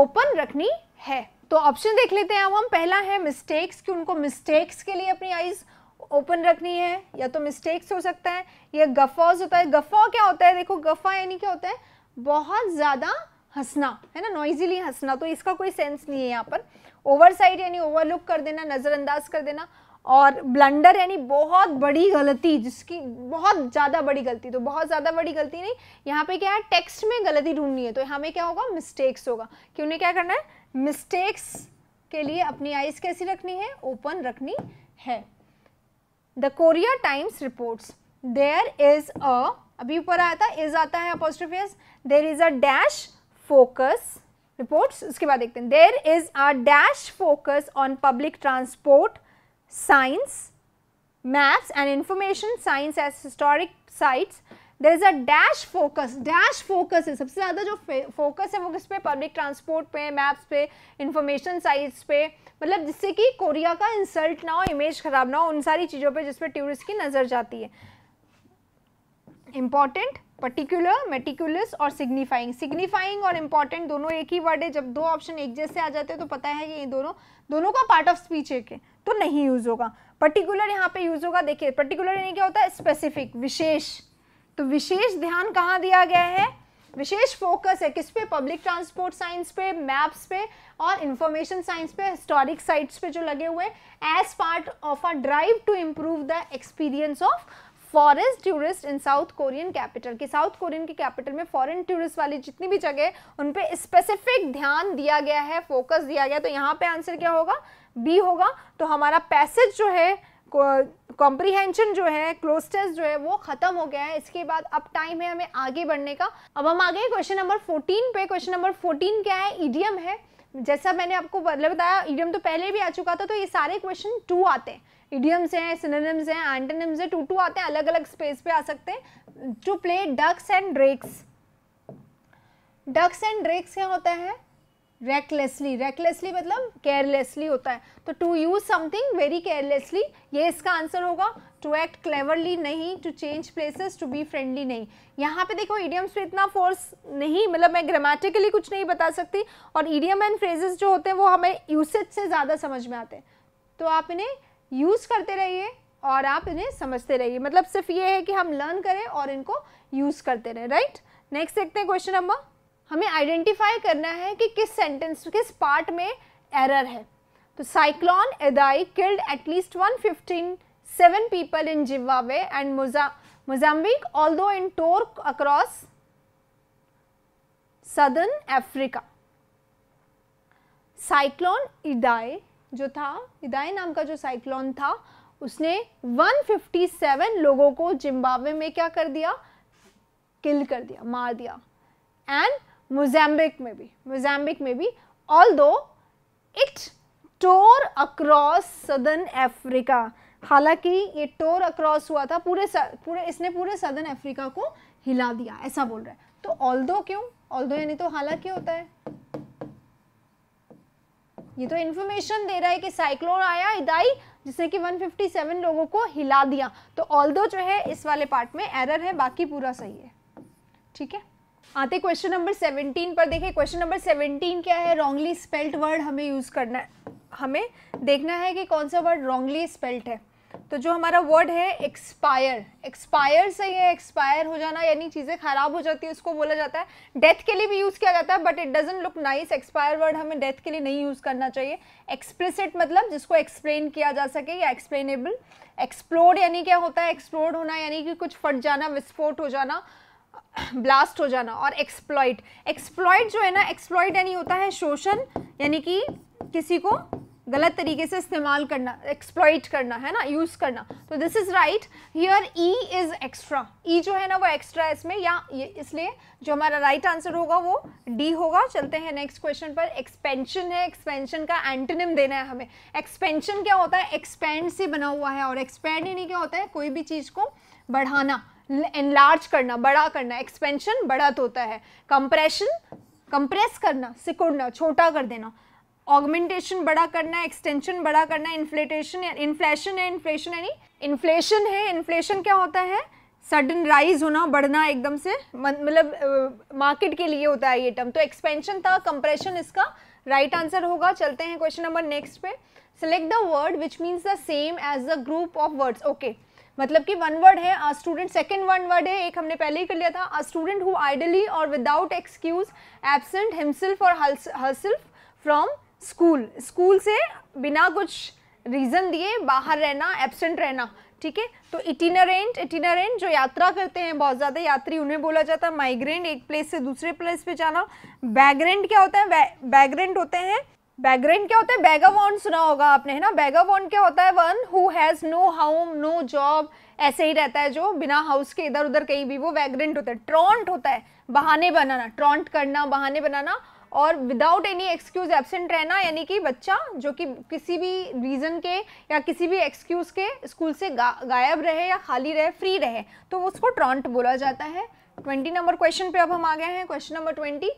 ओपन रखनी है तो ऑप्शन देख लेते हैं अब हम पहला है मिस्टेक्स कि उनको मिस्टेक्स के लिए अपनी आईज ओपन रखनी है या तो मिस्टेक्स हो सकता है या गफॉज होता है गफा क्या होता है देखो गफा यानी क्या होता है बहुत ज़्यादा हंसना है ना नॉइजीली हंसना तो इसका कोई सेंस नहीं है यहाँ पर ओवरसाइड यानी ओवरलुक कर देना नज़रअंदाज कर देना और ब्लंडर यानी बहुत बड़ी गलती जिसकी बहुत ज़्यादा बड़ी गलती तो बहुत ज़्यादा बड़ी गलती नहीं यहाँ पे क्या है टेक्स्ट में गलती ढूंढनी है तो पे क्या होगा मिस्टेक्स होगा कि उन्हें क्या करना है मिस्टेक्स के लिए अपनी आइज़ कैसी रखनी है ओपन रखनी है the Korea Times reports there is a अभी ऊपर आया था इज आता है apostrophe s there is a dash focus reports उसके बाद देखते हैं there is a dash focus on public transport science, maps and information science as historic sites there is a dash focus dash focus है सबसे ज़्यादा जो फोकस है वो किस पे पब्लिक ट्रांसपोर्ट पे मैप्स पे इंफॉर्मेशन साइट्स पे मतलब जिससे कि कोरिया का इंसल्ट ना हो इमेज ख़राब ना हो उन सारी चीज़ों पे जिसपे टूरिस्ट की नज़र जाती है इम्पॉर्टेंट पर्टिकुलर मेटिकुलस और सिग्निफाइंग सिग्निफाइंग और इम्पॉर्टेंट दोनों एक ही वर्ड है जब दो ऑप्शन एक जैसे आ जाते हैं तो पता है ये दोनों दोनों का पार्ट ऑफ स्पीच एक है तो नहीं यूज़ होगा पर्टिकुलर यहाँ पे यूज़ होगा देखिए पर्टिकुलर यानी क्या होता है स्पेसिफिक विशेष तो विशेष ध्यान कहाँ दिया गया है विशेष फोकस है किस पे पब्लिक ट्रांसपोर्ट साइंस पे मैप्स पे और इंफॉर्मेशन साइंस पे हिस्टोरिक साइट्स पे जो लगे हुए as part of a drive to improve the experience of forest tourist in South Korean capital कि साउथ कोरियन के कैपिटल में फॉरेन टूरिस्ट वाली जितनी भी जगह उन पर स्पेसिफिक ध्यान दिया गया है फोकस दिया गया तो यहाँ पे आंसर क्या होगा बी होगा तो हमारा पैसेज जो है कॉम्प्रीहेंशन जो है टेस्ट जो है वो ख़त्म हो गया है इसके बाद अब टाइम है हमें आगे बढ़ने का अब हम आगे क्वेश्चन नंबर फोर्टीन पे क्वेश्चन नंबर फोर्टीन क्या है ईडीएम है जैसा मैंने आपको मतलब बताया ईडीएम तो पहले भी आ चुका था तो ये सारे क्वेश्चन टू आते हैं ईडियम्स हैं सिनेम्स हैं एंटेनिम्स हैं टू टू आते हैं अलग अलग स्पेस पे आ सकते हैं to play ducks and drakes ducks and drakes क्या होता है रेकलेसली रेकलेसली मतलब केयरलेसली होता है तो to use something very carelessly ये इसका आंसर होगा टू एक्ट क्लेवरली नहीं to change places to be friendly नहीं यहाँ पे देखो इडियम्स पे इतना फोर्स नहीं मतलब मैं ग्रामेटिकली कुछ नहीं बता सकती और इडियम एंड फ्रेजेस जो होते हैं वो हमें यूसेज से ज़्यादा समझ में आते हैं तो आप इन्हें यूज़ करते रहिए और आप इन्हें समझते रहिए मतलब सिर्फ ये है कि हम लर्न करें और इनको यूज़ करते रहें राइट नेक्स्ट देखते हैं क्वेश्चन नंबर हमें आइडेंटिफाई करना है कि किस सेंटेंस किस पार्ट में एरर है तो cyclone Idai killed at least one fifteen seven people in Zimbabwe and Mozambique although in tore across southern Africa cyclone Idai जो था इदाई नाम का जो साइक्लॉन था उसने 157 लोगों को जिम्बाब्वे में क्या कर दिया किल कर दिया मार दिया एंड मोजाम्बिक में भी मोजाम्बिक में भी although it tore across southern Africa हालांकि ये टोर अक्रॉस हुआ था पूरे पूरे इसने पूरे सदर्न अफ्रीका को हिला दिया ऐसा बोल रहा है तो ऑल दो क्यों ऑल दो यानी तो हालांकि होता है ये तो इन्फॉर्मेशन दे रहा है कि साइक्लोन आया इदाई जिसने कि 157 लोगों को हिला दिया तो ऑल दो जो है इस वाले पार्ट में एरर है बाकी पूरा सही है ठीक है आते क्वेश्चन नंबर सेवनटीन पर देखें क्वेश्चन नंबर सेवनटीन क्या है रॉन्गली स्पेल्ट वर्ड हमें यूज़ करना है हमें देखना है कि कौन सा वर्ड रॉन्गली स्पेल्ट है तो जो हमारा वर्ड है एक्सपायर एक्सपायर सही है एक्सपायर हो जाना यानी चीज़ें ख़राब हो जाती है उसको बोला जाता है डेथ के लिए भी यूज़ किया जाता है but it doesn't look nice expire word हमें डेथ के लिए नहीं यूज़ करना चाहिए एक्सप्लिसिट मतलब जिसको एक्सप्लेन किया जा सके या एक्सप्लेनेबल एक्सप्लोर्ड यानी क्या होता है एक्सप्लोर्ड होना यानी कि कुछ फट जाना विस्फोट हो जाना ब्लास्ट हो जाना और एक्सप्लॉइट एक्सप्लॉइट जो है ना एक्सप्लॉइट यानी होता है शोषण यानी कि किसी को गलत तरीके से इस्तेमाल करना एक्सप्लॉइट करना है ना यूज़ करना तो this is right here E is extra E जो है ना वो एक्स्ट्रा है इसमें या इसलिए जो हमारा राइट right आंसर होगा वो डी होगा चलते हैं नेक्स्ट क्वेश्चन पर एक्सपेंशन है एक्सपेंशन का एंटनिम देना है हमें एक्सपेंशन क्या होता है एक्सपेंड से बना हुआ है और एक्सपेंड यानी क्या होता है कोई भी चीज़ को बढ़ाना एनलार्ज करना बड़ा करना एक्सपेंशन बड़ा तो होता है कंप्रेशन कंप्रेस करना सिकुड़ना छोटा कर देना ऑगमेंटेशन बड़ा करना एक्सटेंशन बड़ा करना इन्फ्लेटेशन इन्फ्लेशन है इन्फ्लेशन यानी इन्फ्लेशन है इन्फ्लेशन क्या होता है सडन राइज होना बढ़ना एकदम से मतलब मार्केट के लिए होता है ये टर्म तो एक्सपेंशन था कंप्रेशन इसका राइट right आंसर होगा चलते हैं क्वेश्चन नंबर नेक्स्ट पे select the word which means the same as the group of words okay मतलब कि वन वर्ड है स्टूडेंट सेकेंड वन वर्ड है एक हमने पहले ही कर लिया था अ स्टूडेंट हु आइडली और विदाउट एक्सक्यूज एबसेंट हिमसेल्फ और हरसेल्फ फ्रॉम स्कूल स्कूल से बिना कुछ रीज़न दिए बाहर रहना एबसेंट रहना ठीक है तो इटिनरेंट इटिनरेंट जो यात्रा करते हैं बहुत ज़्यादा यात्री उन्हें बोला जाता है माइग्रेंट एक प्लेस से दूसरे प्लेस पे जाना बैगरेंट क्या होता है बैगरेंट होते हैं बैगरेंट क्या होता है बैगावॉन्ड सुना होगा आपने है ना बैगावॉन्ड क्या होता है one who has no home no job ऐसे ही रहता है जो बिना हाउस के इधर उधर कहीं भी वो वैग्रेंट होता है ट्रॉन्ट होता है बहाने बनाना ट्रॉन्ट करना बहाने बनाना और विदाउट एनी एक्सक्यूज एबसेंट रहना यानी कि बच्चा जो कि किसी भी रीज़न के या किसी भी एक्सक्यूज़ के स्कूल से गा, गायब रहे या खाली रहे फ्री रहे तो उसको ट्रॉन्ट बोला जाता है ट्वेंटी नंबर क्वेश्चन पे अब हम आ गए हैं question number twenty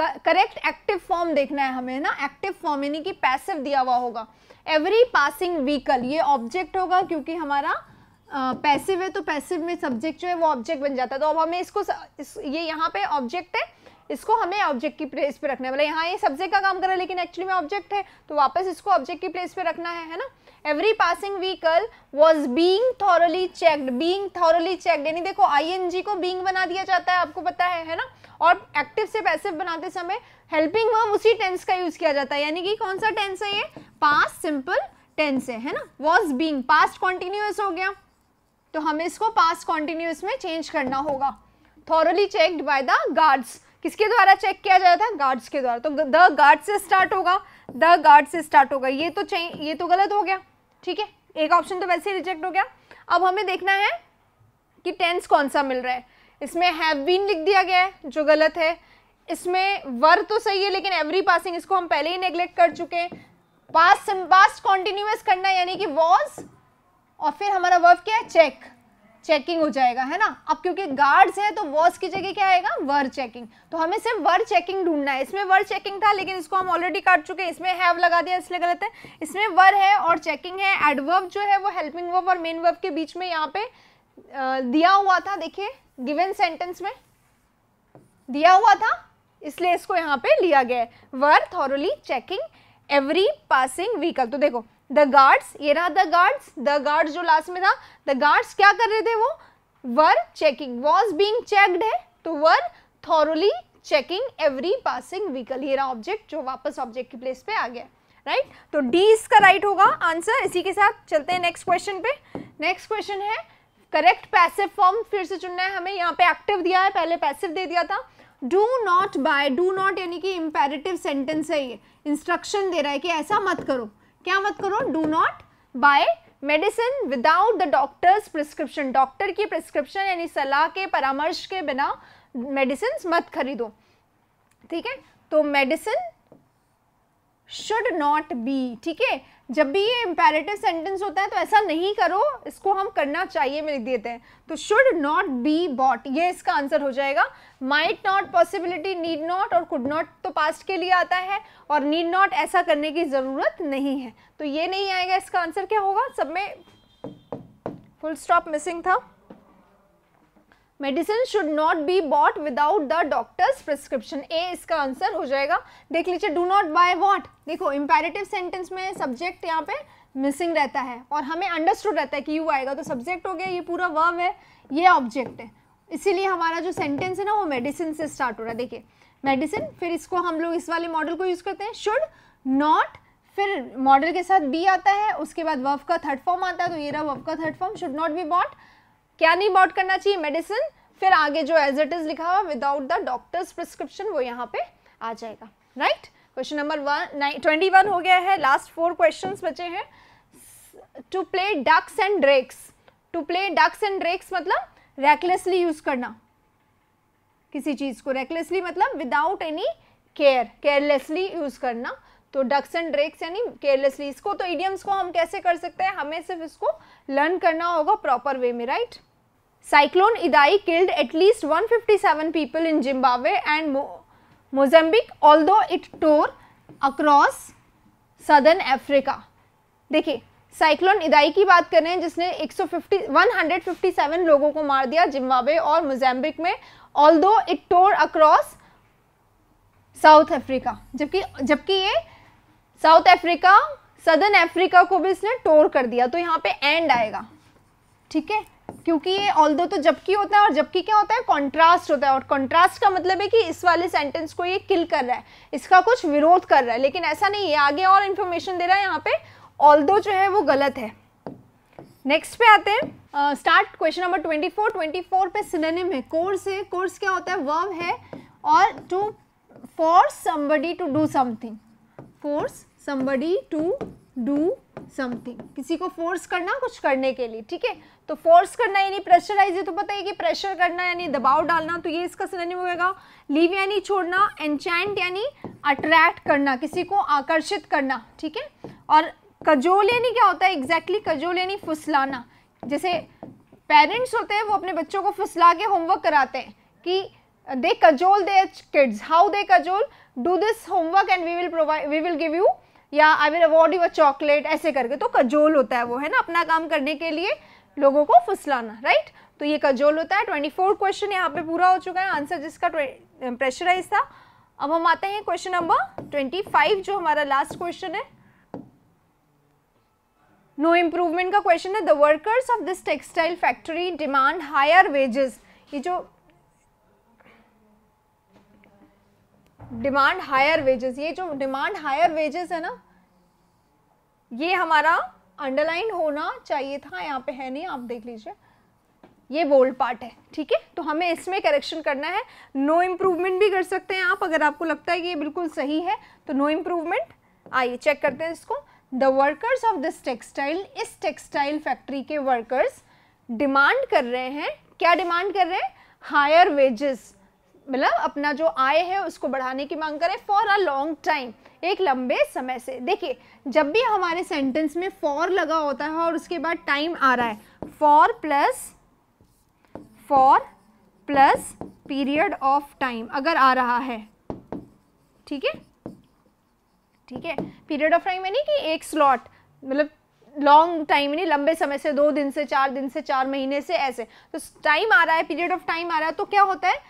correct active form देखना है हमें ना एक्टिव फॉर्म यानी कि पैसिव दिया हुआ होगा एवरी पासिंग व्हीकल ये ऑब्जेक्ट होगा क्योंकि हमारा पैसिव है तो पैसिव में सब्जेक्ट जो है वो ऑब्जेक्ट बन जाता है तो अब हमें इसको इस, ये यहाँ पे ऑब्जेक्ट है इसको हमें ऑब्जेक्ट की प्लेस पे रखना है मतलब यहाँ ये सब्जेक्ट का काम कर रहा है लेकिन एक्चुअली में ऑब्जेक्ट है तो वापस इसको ऑब्जेक्ट की प्लेस पे रखना है है ना every passing vehicle was being thoroughly checked being thoroughly checked यानी देखो आई को बींग बना दिया जाता है आपको पता है है ना और एक्टिव से पैसिव बनाते समय हेल्पिंग वर्ब उसी टेंस का यूज किया जाता है यानी कि कौन सा टेंस है ये पास सिंपल टेंस है है ना वॉज बींग पास्ट कॉन्टिन्यूस हो गया तो हमें इसको पास्ट कॉन्टिन्यूस में चेंज करना होगा thoroughly checked by the guards किसके द्वारा चेक किया जाता है गार्ड्स के द्वारा तो द गार्ड से स्टार्ट होगा द गार्ड से स्टार्ट होगा ये तो ये तो गलत हो गया ठीक है एक ऑप्शन तो वैसे ही रिजेक्ट हो गया अब हमें देखना है कि टेंस कौन सा मिल रहा है इसमें हैव बीन लिख दिया गया है जो गलत है इसमें वर तो सही है लेकिन एवरी पासिंग इसको हम पहले ही नेग्लेक्ट कर चुके हैं पास पास्ट कॉन्टिन्यूस करना यानी कि वॉज और फिर हमारा वर्ब क्या है चेक चेकिंग हो जाएगा है ना अब क्योंकि गार्ड्स है तो वॉज की जगह क्या आएगा वर चेकिंग तो हमें सिर्फ वर चेकिंग ढूंढना है इसमें वर चेकिंग था लेकिन इसको हम ऑलरेडी काट चुके हैं इसमें हैव लगा दिया इसलिए गलत है इसमें वर है और चेकिंग है एडवर्ब जो है वो हेल्पिंग वर्ब और मेन वर्ब के बीच में यहाँ पे दिया हुआ था देखिए गिवन सेंटेंस में दिया हुआ था इसलिए इसको यहाँ पे लिया गया है were thoroughly checking every passing vehicle तो देखो द गार्ड्स ये रहा द गार्ड्स द गार्ड्स जो लास्ट में था द गार्ड्स क्या कर रहे थे वो were checking was being checked है तो were thoroughly checking every passing vehicle ये रहा ऑब्जेक्ट जो वापस ऑब्जेक्ट की प्लेस पे आ गया राइट right? तो डी इसका राइट होगा आंसर इसी के साथ चलते हैं नेक्स्ट क्वेश्चन पे नेक्स्ट क्वेश्चन है करेक्ट पैसिव फॉर्म फिर से चुनना है हमें यहाँ पे एक्टिव दिया है पहले पैसिव दे दिया था do not buy do not यानी कि इम्पेरेटिव सेंटेंस है ये इंस्ट्रक्शन दे रहा है कि ऐसा मत करो क्या मत करो do not buy medicine without the doctor's prescription doctor की प्रिस्क्रिप्शन यानी सलाह के परामर्श के बिना मेडिसिन मत खरीदो ठीक है तो मेडिसिन शुड नॉट बी ठीक है जब भी ये इम्पेरेटिव सेंटेंस होता है तो ऐसा नहीं करो इसको हम करना चाहिए में लिख देते हैं तो शुड नॉट बी बॉट ये इसका आंसर हो जाएगा might not possibility need not और कुड नॉट तो पास्ट के लिए आता है और नीड नॉट ऐसा करने की ज़रूरत नहीं है तो ये नहीं आएगा इसका आंसर क्या होगा सब में फुल स्टॉप मिसिंग था medicine should not be bought without the doctor's prescription A इसका आंसर हो जाएगा देख लीजिए डू नॉट बाय वॉट देखो इम्पेरेटिव सेंटेंस में सब्जेक्ट यहाँ पे मिसिंग रहता है और हमें अंडरस्टूड रहता है कि यू आएगा तो सब्जेक्ट हो गया ये पूरा वर्व है ये ऑब्जेक्ट है इसीलिए हमारा जो सेंटेंस है ना वो मेडिसिन से स्टार्ट हो रहा है देखिए मेडिसिन फिर इसको हम लोग इस वाले मॉडल को यूज़ करते हैं शुड नॉट फिर मॉडल के साथ बी आता है उसके बाद वर्व का थर्ड फॉर्म आता है तो ये रहा वर्व का third form should not be bought क्या नहीं अबाउट करना चाहिए मेडिसिन फिर आगे जो एज इट इज लिखा हुआ विदाउट द डॉक्टर्स प्रिस्क्रिप्शन वो यहाँ पे आ जाएगा right question number twenty one हो गया है लास्ट फोर क्वेश्चन बचे हैं to play ducks and drakes to play ducks and drakes मतलब रेकलेसली यूज करना किसी चीज को रेकलेसली मतलब without any care carelessly use करना तो डक्स एंड ड्रेक्स यानी केयरलेसली इसको तो इडियम्स को हम कैसे कर सकते हैं हमें सिर्फ इसको लर्न करना होगा प्रॉपर वे में right cyclone Idai killed at least 157 fifty seven people in Zimbabwe and Mozambique although it tore across southern Africa देखिए साइक्लोन इदाई की बात करें जिसने 150 157 लोगों को मार दिया जिम्बावे और मोजम्बिक में although it tore across South Africa जबकि जबकि ये साउथ अफ्रीका सदर्न अफ्रीका को भी इसने टोर कर दिया तो यहाँ पे एंड आएगा ठीक है क्योंकि ये ऑल तो जबकि होता है और जबकि क्या होता है कॉन्ट्रास्ट होता है और कॉन्ट्रास्ट का मतलब है कि इस वाले सेंटेंस को ये किल कर रहा है इसका कुछ विरोध कर रहा है लेकिन ऐसा नहीं है आगे और इन्फॉर्मेशन दे रहा है यहाँ पे ऑल जो है वो गलत है नेक्स्ट पे आते हैं start question number twenty four twenty four पे सिनेनिम है कोर्स है कोर्स क्या होता है वर्ब है और to force somebody to do something force somebody to do something किसी को फोर्स करना कुछ करने के लिए ठीक है तो फोर्स करना यानी प्रेशराइज ये तो पता है कि प्रेशर करना यानी दबाव डालना तो ये इसका सिनेनिम होगा लीव यानी छोड़ना एनचैंट यानी अट्रैक्ट करना किसी को आकर्षित करना ठीक है और कजोल यानी क्या होता है एग्जैक्टली exactly, कजोल यानी फुसलाना जैसे पेरेंट्स होते हैं वो अपने बच्चों को फुसला के होमवर्क कराते हैं कि they cajole the kids how they cajole do this homework and we will provide we will give you या I will award you a chocolate ऐसे करके तो कजोल होता है वो है ना अपना काम करने के लिए लोगों को फुसलाना राइट तो ये कजोल होता है ट्वेंटी फोर क्वेश्चन यहाँ पे पूरा हो चुका है आंसर जिसका प्रेशराइज था अब हम आते हैं क्वेश्चन नंबर ट्वेंटी फाइव जो हमारा लास्ट क्वेश्चन है नो इम्प्रूवमेंट का क्वेश्चन है the workers of this textile factory demand higher wages ये जो डिमांड हायर वेजेस ये जो डिमांड हायर वेजेस है ना ये हमारा अंडरलाइन होना चाहिए था यहाँ पे है नहीं आप देख लीजिए ये बोल्ड पार्ट है ठीक है तो हमें इसमें करेक्शन करना है नो no इम्प्रूवमेंट भी कर सकते हैं आप अगर आपको लगता है कि ये बिल्कुल सही है तो नो इम्प्रूवमेंट आइए चेक करते हैं इसको the workers of this textile इस टेक्सटाइल फैक्ट्री के वर्कर्स डिमांड कर रहे हैं क्या डिमांड कर रहे हैं हायर वेजेस मतलब अपना जो आय है उसको बढ़ाने की मांग करें फॉर अ लॉन्ग टाइम एक लंबे समय से देखिए जब भी हमारे सेंटेंस में फॉर लगा होता है और उसके बाद टाइम आ रहा है for plus for plus period of time अगर आ रहा है ठीक है ठीक है पीरियड ऑफ टाइम यानी कि एक स्लॉट मतलब लॉन्ग टाइम यानी लंबे समय से दो दिन से चार दिन से चार महीने से ऐसे तो टाइम आ रहा है पीरियड ऑफ टाइम आ रहा है तो क्या होता है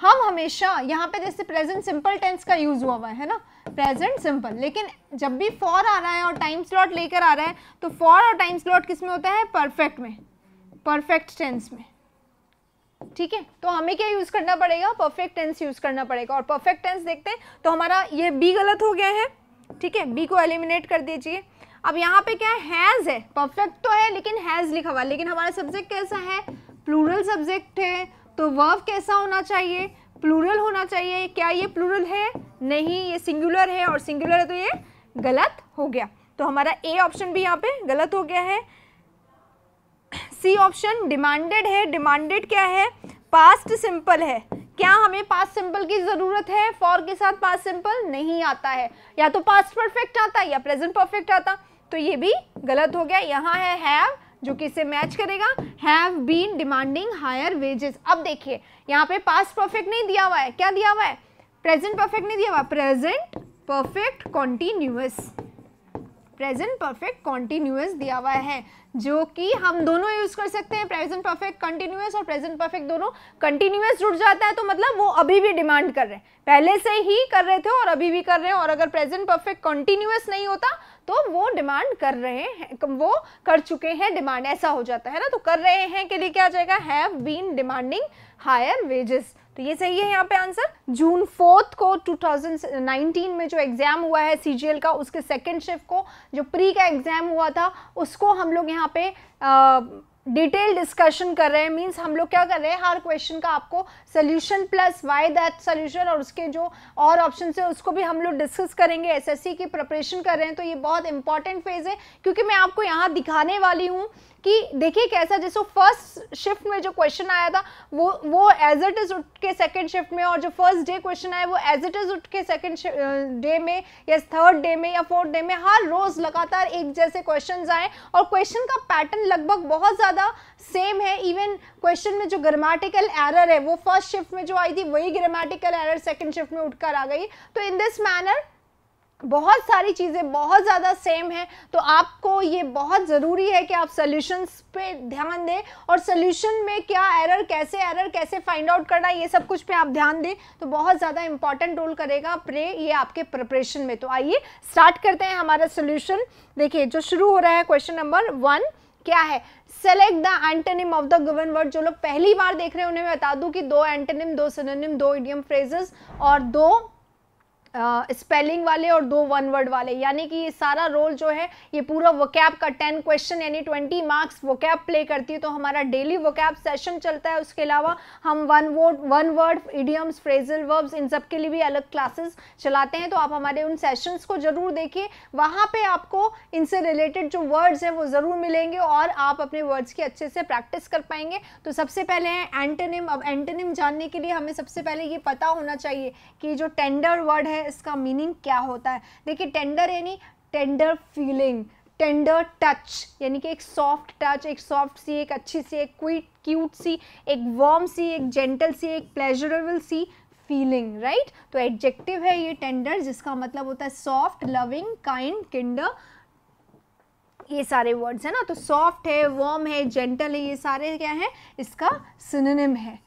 हम हमेशा यहाँ पे जैसे प्रेजेंट सिंपल टेंस का यूज़ हुआ हुआ है ना प्रेजेंट सिंपल लेकिन जब भी फॉर आ रहा है और टाइम स्लॉट लेकर आ रहा है तो फॉर और टाइम स्लॉट किस में होता है परफेक्ट में परफेक्ट टेंस में ठीक है तो हमें क्या यूज़ करना पड़ेगा परफेक्ट टेंस यूज़ करना पड़ेगा और परफेक्ट टेंस देखते हैं तो हमारा ये बी गलत हो गया है ठीक है बी को एलिमिनेट कर दीजिए अब यहाँ पे क्या है हैज़ है परफेक्ट तो है लेकिन हैज़ लिखा हुआ लेकिन हमारा सब्जेक्ट कैसा है प्लूरल सब्जेक्ट है तो वर्व कैसा होना चाहिए प्लूरल होना चाहिए क्या ये प्लूरल है नहीं ये सिंगुलर है और सिंगुलर है तो ये गलत हो गया तो हमारा ए ऑप्शन भी यहाँ पे गलत हो गया है सी ऑप्शन डिमांडेड है डिमांडेड क्या है पास्ट सिंपल है क्या हमें पास्ट सिंपल की ज़रूरत है फॉर के साथ पास्ट सिंपल नहीं आता है या तो पास्ट परफेक्ट आता या प्रेजेंट परफेक्ट आता तो ये भी गलत हो गया यहाँ है हैव जो कि इसे मैच करेगा have been demanding higher wages अब देखिए यहाँ पे पास्ट परफेक्ट नहीं दिया हुआ है क्या दिया हुआ है प्रेजेंट परफेक्ट नहीं दिया हुआ present perfect continuous present perfect continuous दिया हुआ है जो कि हम दोनों यूज़ कर सकते हैं प्रेजेंट परफेक्ट कंटिन्यूस और प्रेजेंट परफेक्ट दोनों कंटिन्यूस जुड़ जाता है तो मतलब वो अभी भी डिमांड कर रहे हैं पहले से ही कर रहे थे और अभी भी कर रहे हैं और अगर प्रेजेंट परफेक्ट कंटिन्यूस नहीं होता तो वो डिमांड कर रहे हैं वो कर चुके हैं डिमांड ऐसा हो जाता है ना तो कर रहे हैं के लिए क्या आ जाएगा have been demanding higher wages तो ये सही है यहाँ पे आंसर जून फोर्थ को 2019 में जो एग्ज़ाम हुआ है सी का उसके सेकेंड शिफ्ट को जो प्री का एग्ज़ाम हुआ था उसको हम लोग यहाँ पे आ, डिटेल डिस्कशन कर रहे हैं मींस हम लोग क्या कर रहे हैं हर क्वेश्चन का आपको solution plus why that solution और उसके जो और ऑप्शन है उसको भी हम लोग डिस्कस करेंगे एसएससी की प्रिपरेशन कर रहे हैं तो ये बहुत इंपॉर्टेंट फेज़ है क्योंकि मैं आपको यहाँ दिखाने वाली हूँ कि देखिए कैसा जैसे फर्स्ट शिफ्ट में जो क्वेश्चन आया था वो वो एज इट इज़ उठ के सेकेंड शिफ्ट में और जो फर्स्ट डे क्वेश्चन आया वो एज इट इज़ उठ के सेकेंड डे में या थर्ड डे में या फोर्थ डे में हर रोज़ लगातार एक जैसे क्वेश्चन आए और क्वेश्चन का पैटर्न लगभग बहुत ज़्यादा सेम है इवन क्वेश्चन में जो ग्रामेटिकल एरर है वो फर्स्ट शिफ्ट में जो आई थी वही ग्रामेटिकल एरर सेकेंड शिफ्ट में उठकर आ गई तो इन दिस मैनर बहुत सारी चीज़ें बहुत ज़्यादा सेम है तो आपको ये बहुत ज़रूरी है कि आप सॉल्यूशंस पे ध्यान दें और सॉल्यूशन में क्या एरर कैसे एरर कैसे फाइंड आउट करना ये सब कुछ पे आप ध्यान दें तो बहुत ज़्यादा इंपॉर्टेंट रोल करेगा प्रे ये आपके प्रिपरेशन में तो आइए स्टार्ट करते हैं हमारा सोल्यूशन देखिए जो शुरू हो रहा है क्वेश्चन नंबर वन क्या है select the antonym of the given word जो लोग पहली बार देख रहे हैं उन्हें मैं बता दूं कि दो एंटेनिम दो सिनोनिम दो इडियम फ्रेजेस और दो स्पेलिंग uh, वाले और दो वन वर्ड वाले यानी कि ये सारा रोल जो है ये पूरा वोकैब का टेन क्वेश्चन यानी ट्वेंटी मार्क्स वोकैब प्ले करती है तो हमारा डेली वोकैब सेशन चलता है उसके अलावा हम one word one word idioms phrasal verbs इन सब के लिए भी अलग क्लासेस चलाते हैं तो आप हमारे उन सेशंस को ज़रूर देखिए वहाँ पर आपको इनसे रिलेटेड जो वर्ड्स हैं वो ज़रूर मिलेंगे और आप अपने वर्ड्स की अच्छे से प्रैक्टिस कर पाएंगे तो सबसे पहले हैं एंटेनिम अब एंटेनिम जानने के लिए हमें सबसे पहले ये पता होना चाहिए कि जो टेंडर वर्ड है है इसका मीनिंग क्या होता है देखिए टेंडर यानी टेंडर फीलिंग टेंडर टच यानी कि एक सॉफ्ट टच एक सॉफ्ट सी एक अच्छी सी एक क्विट क्यूट सी एक वॉर्म सी एक जेंटल सी एक प्लेजरेबल सी फीलिंग राइट तो एडजेक्टिव है ये टेंडर जिसका मतलब होता है सॉफ्ट लविंग काइंड किंडर ये सारे वर्ड्स है ना तो सॉफ्ट है वॉर्म है जेंटल है ये सारे क्या है इसका सिनेम है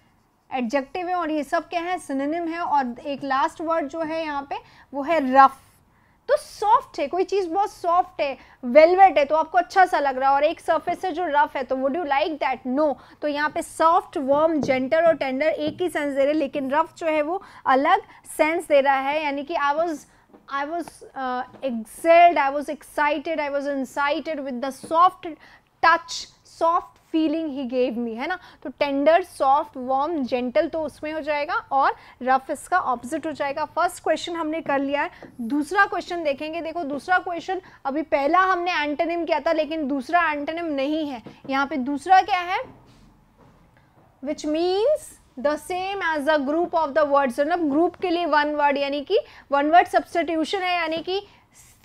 एडजेक्टिव है और ये सब क्या है सिनेम है और एक लास्ट वर्ड जो है यहाँ पे वो है रफ़ तो सॉफ्ट है कोई चीज़ बहुत सॉफ्ट है वेलवेट है तो आपको अच्छा सा लग रहा है और एक सरफेस है जो रफ है तो would you like that no तो यहाँ पे सॉफ्ट वर्म जेंटर और टेंडर एक ही सेंस दे रहे हैं लेकिन रफ जो है वो अलग सेंस दे रहा है यानी कि I was I was uh, exhaled, I was excited, I was incited with the soft touch, soft feeling ही गेव मी है ना तो टेंडर सॉफ्ट वॉर्म जेंटल तो उसमें हो जाएगा और रफ इसका ऑपोजिट हो जाएगा फर्स्ट क्वेश्चन हमने कर लिया है दूसरा क्वेश्चन देखेंगे देखो दूसरा क्वेश्चन अभी पहला हमने एंटनिम किया था लेकिन दूसरा एंटनिम नहीं है यहाँ पे दूसरा क्या है which means the same as a group of the words मतलब ग्रुप के लिए वन वर्ड यानी कि वन वर्ड सब्सटीट्यूशन है यानी कि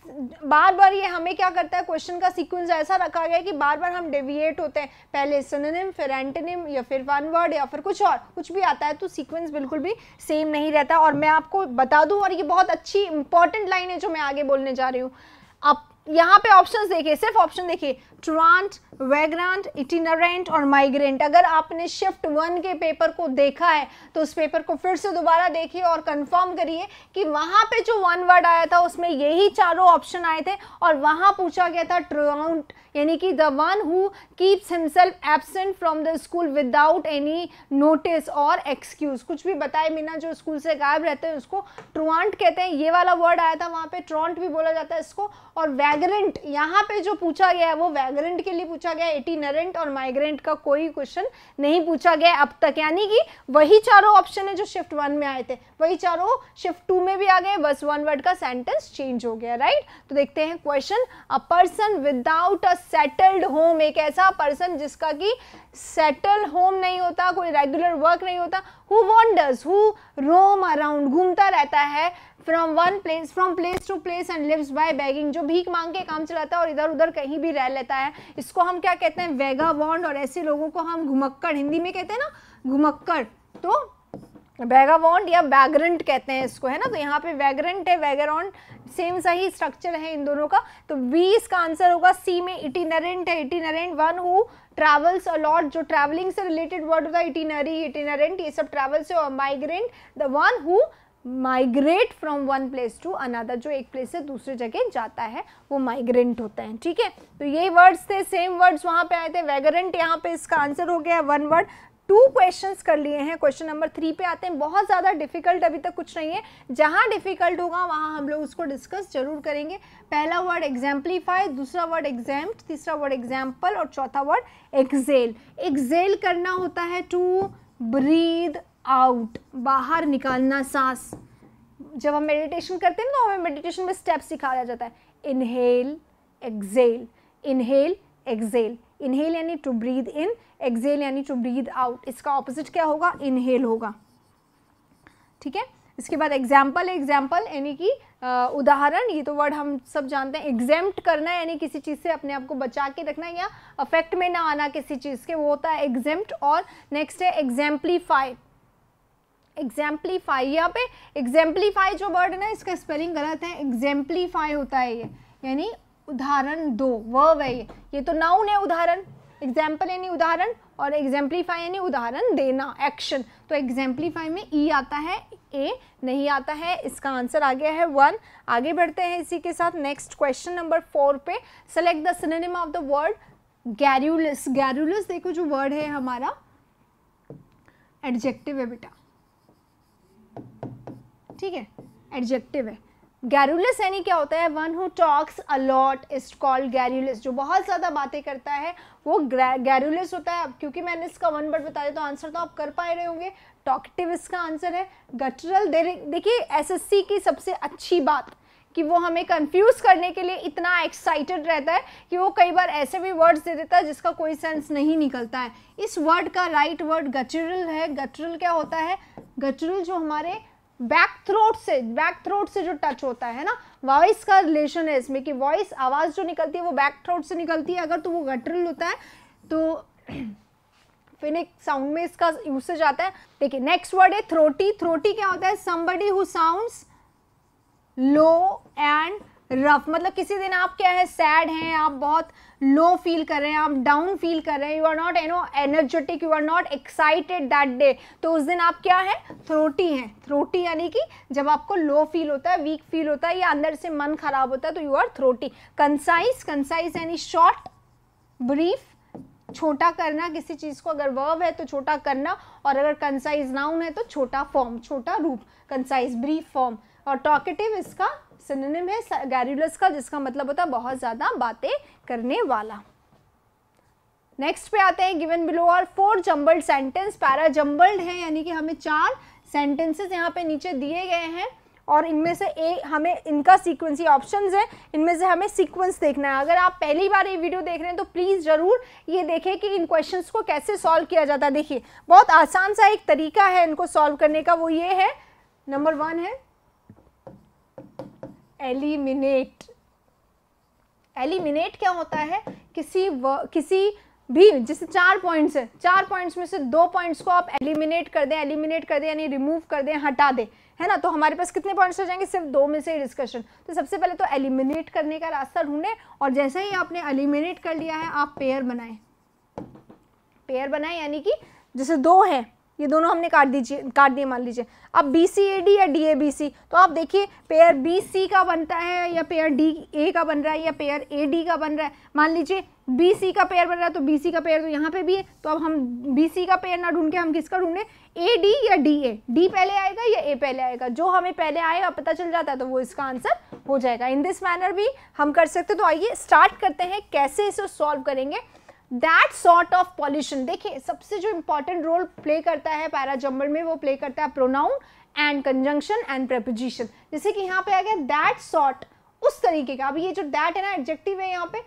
बार बार ये हमें क्या करता है क्वेश्चन का सीक्वेंस ऐसा रखा गया है कि बार बार हम डेविएट होते हैं पहले सिनोनिम फिर एंटेनिम या फिर वन वर्ड या फिर कुछ और कुछ भी आता है तो सीक्वेंस बिल्कुल भी सेम नहीं रहता और मैं आपको बता दूं और ये बहुत अच्छी इंपॉर्टेंट लाइन है जो मैं आगे बोलने जा रही हूँ आप यहाँ पे ऑप्शन देखिए सिर्फ ऑप्शन देखिए ट्रांट वेग्रांट इटिनरेंट और माइग्रेंट अगर आपने शिफ्ट वन के पेपर को देखा है तो उस पेपर को फिर से दोबारा देखिए और कंफर्म करिए कि वहाँ पे जो वन वर्ड आया था उसमें यही चारों ऑप्शन आए थे और वहाँ पूछा गया था ट्रांट यानी कि the one who keeps himself absent from the school without any notice और एक्सक्यूज़ कुछ भी बताए बिना जो स्कूल से गायब रहते हैं उसको ट्रुआंट कहते हैं ये वाला वर्ड आया था वहाँ पे ट्रांट भी बोला जाता है इसको और वैगरेंट यहाँ पे जो पूछा गया है वो वैग माइग्रेंट के लिए पूछा गया एटीनरेंट और माइग्रेंट का कोई क्वेश्चन नहीं पूछा गया अब तक यानी कि वही चारों ऑप्शन है जो शिफ्ट वन में आए थे वही चारों शिफ्ट टू में भी आ गए बस वन वर्ड का सेंटेंस चेंज हो गया राइट तो देखते हैं question a person without a settled home एक ऐसा पर्सन जिसका कि सेटल होम नहीं होता कोई रेगुलर वर्क नहीं होता who wanders who roam around घूमता रहता है from one place from place to place and lives by begging जो भीख मांग के काम चलाता है और इधर उधर कहीं भी रह लेता है इसको हम क्या कहते हैं वेगा वॉन्ड और ऐसे लोगों को हम घुमक्कड़ हिंदी में कहते हैं ना घुमक्कड़ तो वैगावॉन्ड या वैगरेंट कहते हैं इसको है ना तो यहाँ पे वैगरेंट है वैगरॉन्ड सेम सा ही स्ट्रक्चर है इन दोनों का तो वी इसका आंसर होगा सी में इटिनरेंट है itinerant one who travels a lot जो ट्रैवलिंग से रिलेटेड वर्ड होता है इटिनरी इटिनरेंट ये सब ट्रैवल्स है और migrant the one who migrate from one place to another जो एक प्लेस से दूसरे जगह जाता है वो माइग्रेंट होता है ठीक है तो ये वर्ड्स थे सेम वर्ड्स वहाँ पे आए थे वेगरेंट यहाँ पे इसका आंसर हो गया वन वर्ड टू क्वेश्चंस कर लिए हैं क्वेश्चन नंबर थ्री पे आते हैं बहुत ज़्यादा डिफिकल्ट अभी तक कुछ नहीं है जहाँ डिफिकल्ट होगा वहाँ हम लोग उसको डिस्कस जरूर करेंगे पहला वर्ड एग्जाम्पलीफाई दूसरा वर्ड एग्जाम तीसरा वर्ड एग्जाम्पल और चौथा वर्ड एक्जेल एक्जेल करना होता है टू ब्रीद आउट बाहर निकालना सांस जब हम मेडिटेशन करते हैं ना तो हमें मेडिटेशन में स्टेप सिखाया जाता है inhale exhale inhale exhale inhale यानी टू ब्रीद इन एक्सेल यानी टू ब्रीद आउट इसका ऑपोजिट क्या होगा इनहेल होगा ठीक है इसके बाद एग्जाम्पल है एग्जाम्पल यानी कि उदाहरण ये तो वर्ड हम सब जानते हैं एग्जेम्प्ट करना यानी किसी चीज़ से अपने आप को बचा के रखना या अफेक्ट में ना आना किसी चीज़ के वो होता है एग्जेम्प्ट और नेक्स्ट है एग्जाम्पलीफाई एग्जाम्पलीफाई यहाँ पे एग्जाम्पलीफाई जो वर्ड है ना इसका स्पेलिंग गलत है एग्जाम्पलीफाई होता है ये यानी उदाहरण दो वर्व है ये ये तो नाउन है उदाहरण एग्जाम्पल यानी उदाहरण और एग्जाम्पलीफाई यानी उदाहरण देना एक्शन तो एग्जाम्पलीफाई में ई e आता है ए नहीं आता है इसका आंसर आ गया है वन आगे बढ़ते हैं इसी के साथ नेक्स्ट क्वेश्चन नंबर फोर पे select the synonym of the word garrulous garrulous देखो जो वर्ड है हमारा एडजेक्टिव है बेटा ठीक है एडजेक्टिव है गैरुलस यानी क्या होता है one who talks a lot is called garrulous जो बहुत ज़्यादा बातें करता है वो गैरुलस होता है अब क्योंकि मैंने इसका वन वर्ड बताया तो आंसर तो आप कर पाए रहे होंगे टॉकटिव इसका आंसर है गटरल देखिए एसएससी की सबसे अच्छी बात कि वो हमें कंफ्यूज करने के लिए इतना एक्साइटेड रहता है कि वो कई बार ऐसे भी वर्ड्स दे देता है जिसका कोई सेंस नहीं निकलता है इस वर्ड का राइट वर्ड गचरल है गचरल क्या होता है गचरल जो हमारे बैक थ्रोट से बैक थ्रोट से जो टच होता है ना वॉइस का रिलेशन है इसमें कि वॉइस आवाज़ जो निकलती है वो बैक थ्रोट से निकलती है अगर तो वो गटरल होता है तो फिनिक साउंड में इसका यूसेज आता है देखिए नेक्स्ट वर्ड है थ्रोटी थ्रोटी क्या होता है somebody who sounds low and rough मतलब किसी दिन आप क्या है सैड हैं आप बहुत लो फील कर रहे हैं आप डाउन फील कर रहे हैं you are not you know energetic you are not excited that day तो उस दिन आप क्या है थ्रोटी हैं थ्रोटी यानी कि जब आपको लो फील होता है वीक फील होता है या अंदर से मन खराब होता है तो you are throaty concise concise यानी शॉर्ट ब्रीफ छोटा करना किसी चीज़ को अगर वर्ब है तो छोटा करना और अगर कंसाइज नाउन है तो छोटा फॉर्म छोटा रूप कंसाइज ब्रीफ फॉर्म और टॉकेटिव इसका सिनेम है गैरुलस का जिसका मतलब होता है बहुत ज़्यादा बातें करने वाला नेक्स्ट पे आते हैं गिवन बिलो और four jumbled sentence para jumbled है यानी कि हमें चार सेंटेंसेस यहाँ पे नीचे दिए गए हैं और इनमें से ए हमें इनका सीक्वेंस ये ऑप्शन है इनमें से हमें सीक्वेंस देखना है अगर आप पहली बार ये वीडियो देख रहे हैं तो प्लीज़ ज़रूर ये देखें कि इन क्वेश्चंस को कैसे सॉल्व किया जाता है देखिए बहुत आसान सा एक तरीका है इनको सॉल्व करने का वो ये है नंबर वन है एलिमिनेट एलिमिनेट क्या होता है किसी व, किसी भी जैसे चार पॉइंट्स है चार पॉइंट्स में से दो पॉइंट्स को आप एलिमिनेट कर दें एलिमिनेट कर दें यानी रिमूव कर दें हटा दें है ना तो हमारे पास कितने पॉइंट्स हो जाएंगे सिर्फ दो में से डिस्कशन तो सबसे पहले तो एलिमिनेट करने का रास्ता ढूंढें और जैसे ही आपने एलिमिनेट कर लिया है आप पेयर बनाएं पेयर बनाएं यानी कि जैसे दो हैं ये दोनों हमने काट दीजिए काट दिए मान लीजिए अब बी सी ए डी या डी ए बी सी तो आप देखिए पेयर बी सी का बनता है या पेयर डी ए का बन रहा है या पेयर ए डी का बन रहा है मान लीजिए बी सी का पेयर बन रहा है तो बी सी का पेयर तो यहाँ पे भी है तो अब हम बी सी का पेयर ना ढूंढ के हम किसका ढूंढें ए डी या डी ए डी पहले आएगा या ए पहले आएगा जो हमें पहले आएगा पता चल जाता है तो वो इसका आंसर हो जाएगा इन दिस मैनर भी हम कर सकते तो आइए स्टार्ट करते हैं कैसे इसे सॉल्व करेंगे दैट सॉर्ट ऑफ पॉल्यूशन देखिए सबसे जो इंपॉर्टेंट रोल प्ले करता है पैराजम्बल में वो प्ले करता है pronoun and conjunction and preposition जैसे कि यहाँ पे आ गया दैट सॉर्ट उस तरीके का अभी ये जो दैट है ना एडजेक्टिव है यहाँ पे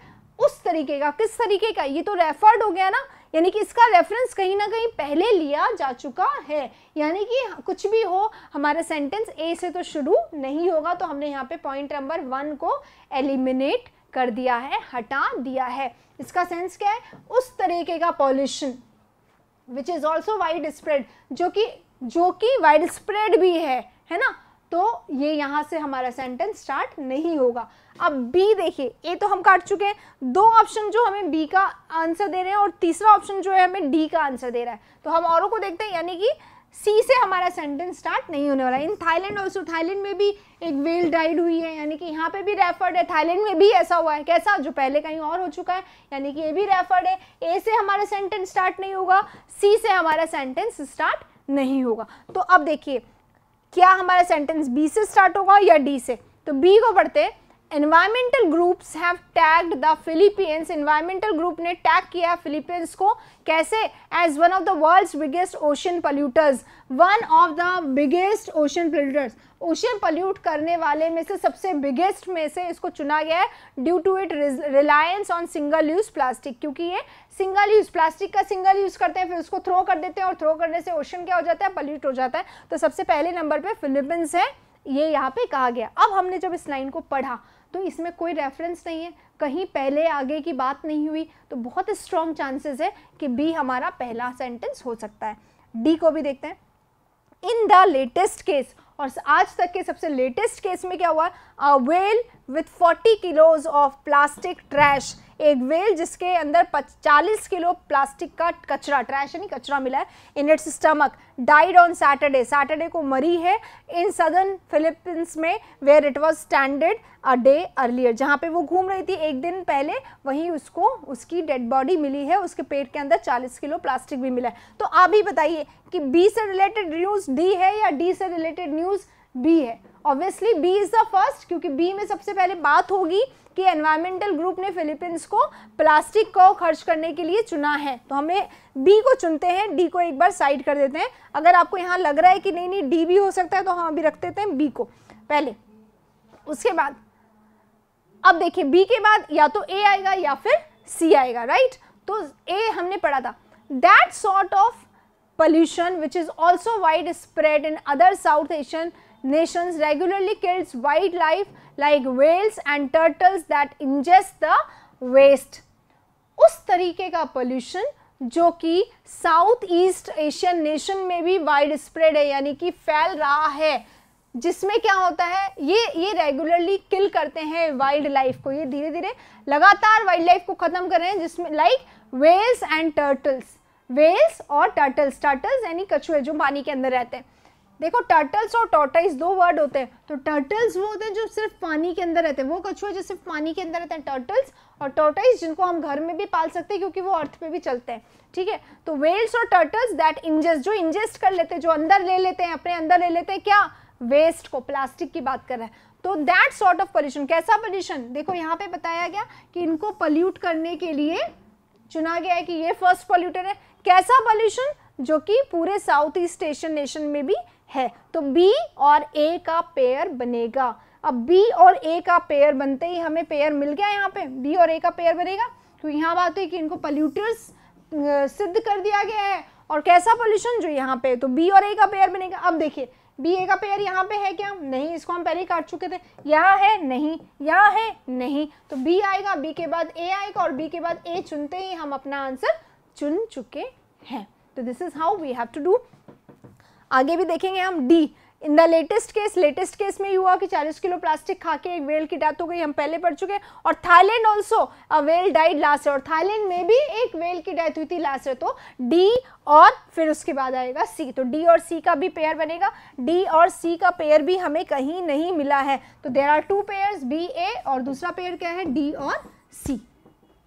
उस तरीके का किस तरीके का ये तो रेफर्ड हो गया ना यानी कि इसका रेफरेंस कहीं ना कहीं पहले लिया जा चुका है यानी कि कुछ भी हो हमारा सेंटेंस ए से तो शुरू नहीं होगा तो हमने यहाँ पे पॉइंट नंबर वन को एलिमिनेट कर दिया है हटा दिया है इसका सेंस क्या है उस तरीके का pollution which is also widespread जो कि जो कि वाइड स्प्रेड भी है है ना तो ये यहां से हमारा सेंटेंस स्टार्ट नहीं होगा अब बी देखिए ए तो हम काट चुके हैं दो ऑप्शन जो हमें बी का आंसर दे रहे हैं और तीसरा ऑप्शन जो है हमें डी का आंसर दे रहा है तो हम औरों को देखते हैं यानी कि सी से हमारा सेंटेंस स्टार्ट नहीं होने वाला इन थाईलैंड ऑल्सो थाईलैंड में भी एक वेल डाइड हुई है यानी कि यहाँ पे भी रेफर्ड है थाईलैंड में भी ऐसा हुआ है कैसा जो पहले कहीं और हो चुका है यानी कि ये भी रेफर्ड है ए से हमारा सेंटेंस स्टार्ट नहीं होगा सी से हमारा सेंटेंस स्टार्ट नहीं होगा तो अब देखिए क्या हमारा सेंटेंस बी से स्टार्ट होगा या डी से तो बी को पढ़ते हैं environmental groups have tagged the Philippines environmental group ने टैग किया फिलीपींस को कैसे as one of the world's biggest ocean polluters one of the biggest ocean polluters ocean pollute करने वाले में से सबसे बिगेस्ट में से इसको चुना गया है due to it reliance on single use plastic क्योंकि ये सिंगल यूज़ प्लास्टिक का सिंगल यूज़ करते हैं फिर उसको थ्रो कर देते हैं और थ्रो करने से ओशन क्या हो जाता है पल्यूट हो जाता है तो सबसे पहले नंबर पर फिलीपींस है ये यहाँ पे कहा गया अब हमने जब इस लाइन को पढ़ा तो इसमें कोई रेफरेंस नहीं है कहीं पहले आगे की बात नहीं हुई तो बहुत स्ट्रॉन्ग चांसेस है कि बी हमारा पहला सेंटेंस हो सकता है डी को भी देखते हैं इन द लेटेस्ट केस और आज तक के सबसे लेटेस्ट केस में क्या हुआ whale with 40 kilos of plastic trash एक वेल जिसके अंदर 40 किलो प्लास्टिक का कचरा ट्रैश यानी कचरा मिला है in its stomach died on Saturday Saturday को मरी है इन सदर्न फिलीपींस में where it was stranded a day earlier जहाँ पे वो घूम रही थी एक दिन पहले वहीं उसको उसकी डेड बॉडी मिली है उसके पेट के अंदर 40 किलो प्लास्टिक भी मिला है तो आप ही बताइए कि बी से रिलेटेड न्यूज़ डी है या डी से रिलेटेड न्यूज़ बी है obviously B is the first क्योंकि बी में सबसे पहले बात होगी कि एनवायरमेंटल ग्रुप ने फिलीपींस को प्लास्टिक को खर्च करने के लिए चुना है तो हमें बी को चुनते हैं डी को एक बार साइड कर देते हैं अगर आपको यहाँ लग रहा है कि नहीं नहीं डी भी हो सकता है तो हम अभी रख देते हैं बी को पहले उसके बाद अब देखिए बी के बाद या तो ए आएगा या फिर सी आएगा राइट तो ए हमने पढ़ा था that sort of pollution which is also widespread in other South Asian nations regularly kills wildlife like whales and turtles that ingest the waste. उस तरीके का pollution जो कि साउथ ईस्ट एशियन नेशन में भी वाइड स्प्रेड है यानी कि फैल रहा है जिसमें क्या होता है ये ये रेगुलरली किल करते हैं वाइल्ड लाइफ को ये धीरे धीरे लगातार वाइल्ड लाइफ को ख़त्म कर रहे हैं जिसमें like whales and turtles whales और टर्टल्स टर्टल्स यानी कछुए जो पानी के अंदर रहते हैं देखो टर्टल्स और टोटाइस दो वर्ड होते हैं तो टर्टल्स वो होते हैं जो सिर्फ पानी के अंदर रहते हैं वो कछुए जो सिर्फ पानी के अंदर रहते हैं टर्टल्स और टोटाइस जिनको हम घर में भी पाल सकते हैं क्योंकि वो अर्थ पे भी चलते हैं ठीक है तो वेल्स और टर्टल्स दैट इंजेस्ट जो इंजेस्ट कर लेते हैं जो अंदर ले लेते हैं अपने अंदर ले लेते हैं क्या वेस्ट को प्लास्टिक की बात कर रहे हैं तो दैट सॉर्ट ऑफ पॉल्यूशन कैसा पॉल्यूशन देखो यहाँ पे बताया गया कि इनको पॉल्यूट करने के लिए चुना गया है कि ये फर्स्ट पॉल्यूटर है कैसा पॉल्यूशन जो कि पूरे साउथ ईस्ट एशियन नेशन में भी है तो बी और ए का पेयर बनेगा अब बी और ए का पेयर बनते ही हमें पेयर मिल गया यहाँ पे बी और ए का पेयर बनेगा तो यहाँ बात हुई कि इनको पल्यूटर्स सिद्ध कर दिया गया है और कैसा पोल्यूशन जो यहाँ पे तो बी और ए का पेयर बनेगा अब देखिए बी ए का पेयर यहाँ पे है क्या नहीं इसको हम पहले ही काट चुके थे यहाँ है नहीं यहाँ है नहीं तो बी आएगा बी के बाद ए आएगा और बी के बाद ए चुनते ही हम अपना आंसर चुन चुके हैं तो this is how we have to do आगे भी देखेंगे हम D in the latest case latest case में हुआ कि 40 किलो प्लास्टिक खा के एक वेल की डेथ हो गई हम पहले पढ़ चुके और Thailand also a whale died last और थाईलैंड में भी एक वेल की डेथ हुई थी लास्ट तो डी और फिर उसके बाद आएगा सी तो डी और सी का भी पेयर बनेगा डी और सी का पेयर भी हमें कहीं नहीं मिला है तो there are two pair B A और दूसरा पेयर क्या है डी और सी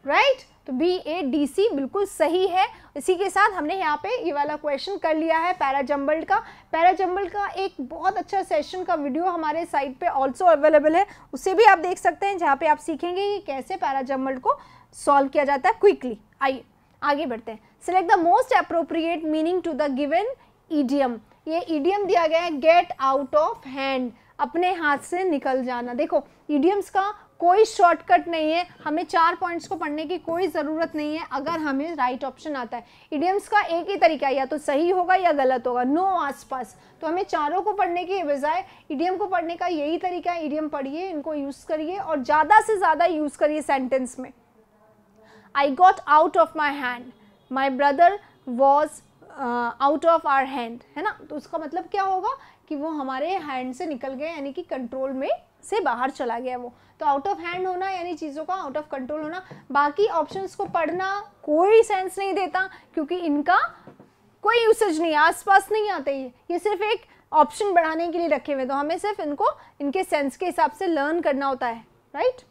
राइट right? तो बी ए डी सी बिल्कुल सही है इसी के साथ हमने यहाँ पे ये वाला क्वेश्चन कर लिया है पैराजम्बल्ड का पैराजम्बल्ड का एक बहुत अच्छा सेशन का वीडियो हमारे साइट पे ऑल्सो अवेलेबल है उसे भी आप देख सकते हैं जहाँ पे आप सीखेंगे कि कैसे पैराजम्बल्ड को सॉल्व किया जाता है क्विकली आइए आगे बढ़ते हैं select the most appropriate meaning to the given idiom ये ईडियम दिया गया है गेट आउट ऑफ हैंड अपने हाथ से निकल जाना देखो ईडियम्स का कोई शॉर्टकट नहीं है हमें चार पॉइंट्स को पढ़ने की कोई ज़रूरत नहीं है अगर हमें राइट ऑप्शन आता है इडियम्स का एक ही तरीका या तो सही होगा या गलत होगा नो आसपास तो हमें चारों को पढ़ने के बजाय इडियम को पढ़ने का यही तरीका है इडियम पढ़िए इनको यूज़ करिए और ज़्यादा से ज़्यादा यूज़ करिए सेंटेंस में I got out of my hand my brother was out of our hand है ना तो उसका मतलब क्या होगा कि वो हमारे हैंड से निकल गए यानी कि कंट्रोल में से बाहर चला गया वो तो आउट ऑफ हैंड होना यानी चीज़ों का आउट ऑफ कंट्रोल होना बाकी ऑप्शंस को पढ़ना कोई सेंस नहीं देता क्योंकि इनका कोई यूसेज नहीं आसपास नहीं आते ये ये सिर्फ एक ऑप्शन बढ़ाने के लिए रखे हुए तो हमें सिर्फ इनको इनके सेंस के हिसाब से लर्न करना होता है राइट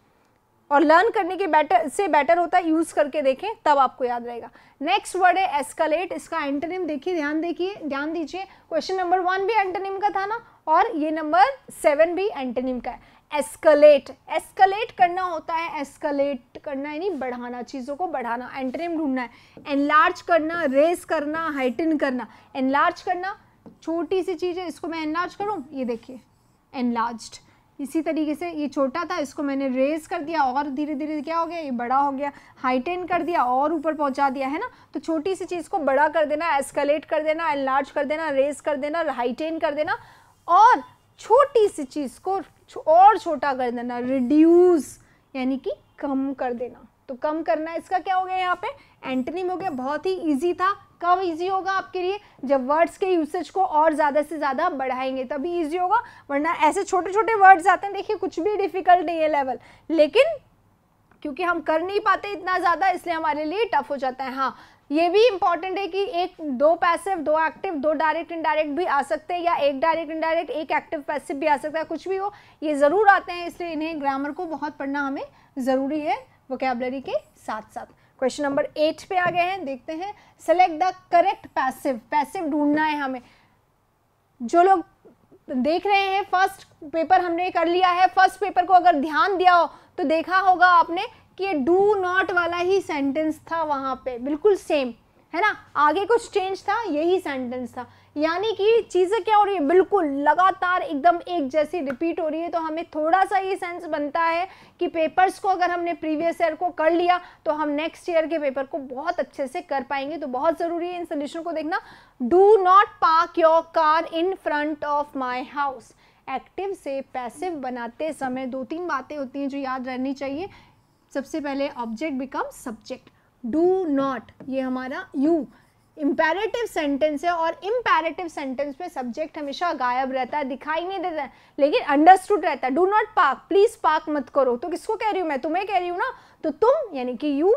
और लर्न करने के बेटर से बेटर होता है यूज़ करके देखें तब आपको याद रहेगा नेक्स्ट वर्ड है एस्कालेट इसका एंटनिम देखिए ध्यान देखिए ध्यान दीजिए क्वेश्चन नंबर वन भी एंटनिम का था ना और ये नंबर सेवन भी एंटेनिम का है एस्कलेट एस्कलेट करना होता है एस्कलेट करना यानी बढ़ाना चीज़ों को बढ़ाना एंटनिम ढूंढना है एनलार्ज करना रेस करना हाइटन करना एनलार्ज करना छोटी सी चीज़ है इसको मैं एनलार्ज करूँ ये देखिए एनलार्ज इसी तरीके से ये छोटा था इसको मैंने रेज कर दिया और धीरे धीरे क्या हो गया ये बड़ा हो गया हाइटेन कर दिया और ऊपर पहुंचा दिया है ना तो छोटी सी चीज़ को बड़ा कर देना एस्केलेट कर देना एनलार्ज कर देना रेज कर देना हाइटेन कर देना और छोटी सी चीज़ को और छोटा कर देना रिड्यूस यानी कि कम कर देना तो कम करना इसका क्या हो गया यहाँ पे एंटनीम हो गया बहुत ही इजी था कब इजी होगा आपके लिए जब वर्ड्स के यूसेज को और ज़्यादा से ज़्यादा बढ़ाएंगे तभी इजी होगा वरना ऐसे छोटे छोटे वर्ड्स आते हैं देखिए कुछ भी डिफ़िकल्ट नहीं है लेवल लेकिन क्योंकि हम कर नहीं पाते इतना ज़्यादा इसलिए हमारे लिए टफ हो जाता है हाँ ये भी इंपॉर्टेंट है कि एक दो पैसिव दो एक्टिव दो डायरेक्ट इनडायरेक्ट भी आ सकते हैं या एक डायरेक्ट इनडायरेक्ट एक एक्टिव पैसिव भी आ सकता है कुछ भी हो ये ज़रूर आते हैं इसलिए इन्हें ग्रामर को बहुत पढ़ना हमें ज़रूरी है वोकेबलरी के साथ साथ क्वेश्चन नंबर एट पे आ गए हैं देखते हैं select the correct passive passive ढूंढना है हमें जो लोग देख रहे हैं फर्स्ट पेपर हमने कर लिया है फर्स्ट पेपर को अगर ध्यान दिया हो तो देखा होगा आपने कि ये डू नॉट वाला ही सेंटेंस था वहाँ पे बिल्कुल सेम है ना आगे कुछ चेंज था यही सेंटेंस था यानी कि चीज़ें क्या हो रही है बिल्कुल लगातार एकदम एक जैसी रिपीट हो रही है तो हमें थोड़ा सा ये सेंस बनता है कि पेपर्स को अगर हमने प्रीवियस ईयर को कर लिया तो हम नेक्स्ट ईयर के पेपर को बहुत अच्छे से कर पाएंगे तो बहुत ज़रूरी है इन सोल्यूशन को देखना do not park your car in front of my house active से पैसिव बनाते समय दो तीन बातें होती हैं जो याद रहनी चाहिए सबसे पहले object become subject do not ये हमारा यू इम्पेरेटिव सेंटेंस है और इम्पेरेटिव सेंटेंस में सब्जेक्ट हमेशा गायब रहता है दिखाई नहीं देता लेकिन अंडरस्टूड रहता है do not park please park मत करो तो किसको कह रही हूँ मैं तुम्हें कह रही हूँ ना तो तुम यानी कि you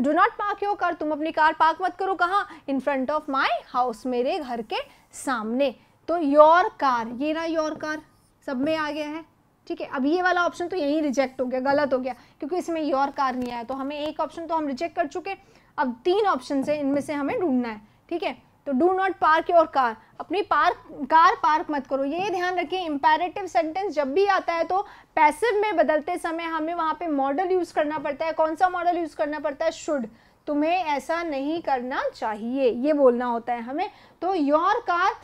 do not park your car तुम अपनी कार पार्क मत करो कहाँ in front of my house मेरे घर के सामने तो योर कार ये ना योर कार सब में आ गया है ठीक है अब ये वाला ऑप्शन तो यहीं रिजेक्ट हो गया गलत हो गया क्योंकि इसमें योर कार नहीं आया तो हमें एक ऑप्शन तो हम रिजेक्ट कर चुके अब तीन ऑप्शन है इनमें से हमें ढूंढना है ठीक है तो do not park your car अपनी पार्क कार पार्क मत करो ये ध्यान रखिए इंपेरेटिव सेंटेंस जब भी आता है तो पैसिव में बदलते समय हमें वहां पे मॉडल यूज़ करना पड़ता है कौन सा मॉडल यूज़ करना पड़ता है शुड तुम्हें ऐसा नहीं करना चाहिए ये बोलना होता है हमें तो योर कार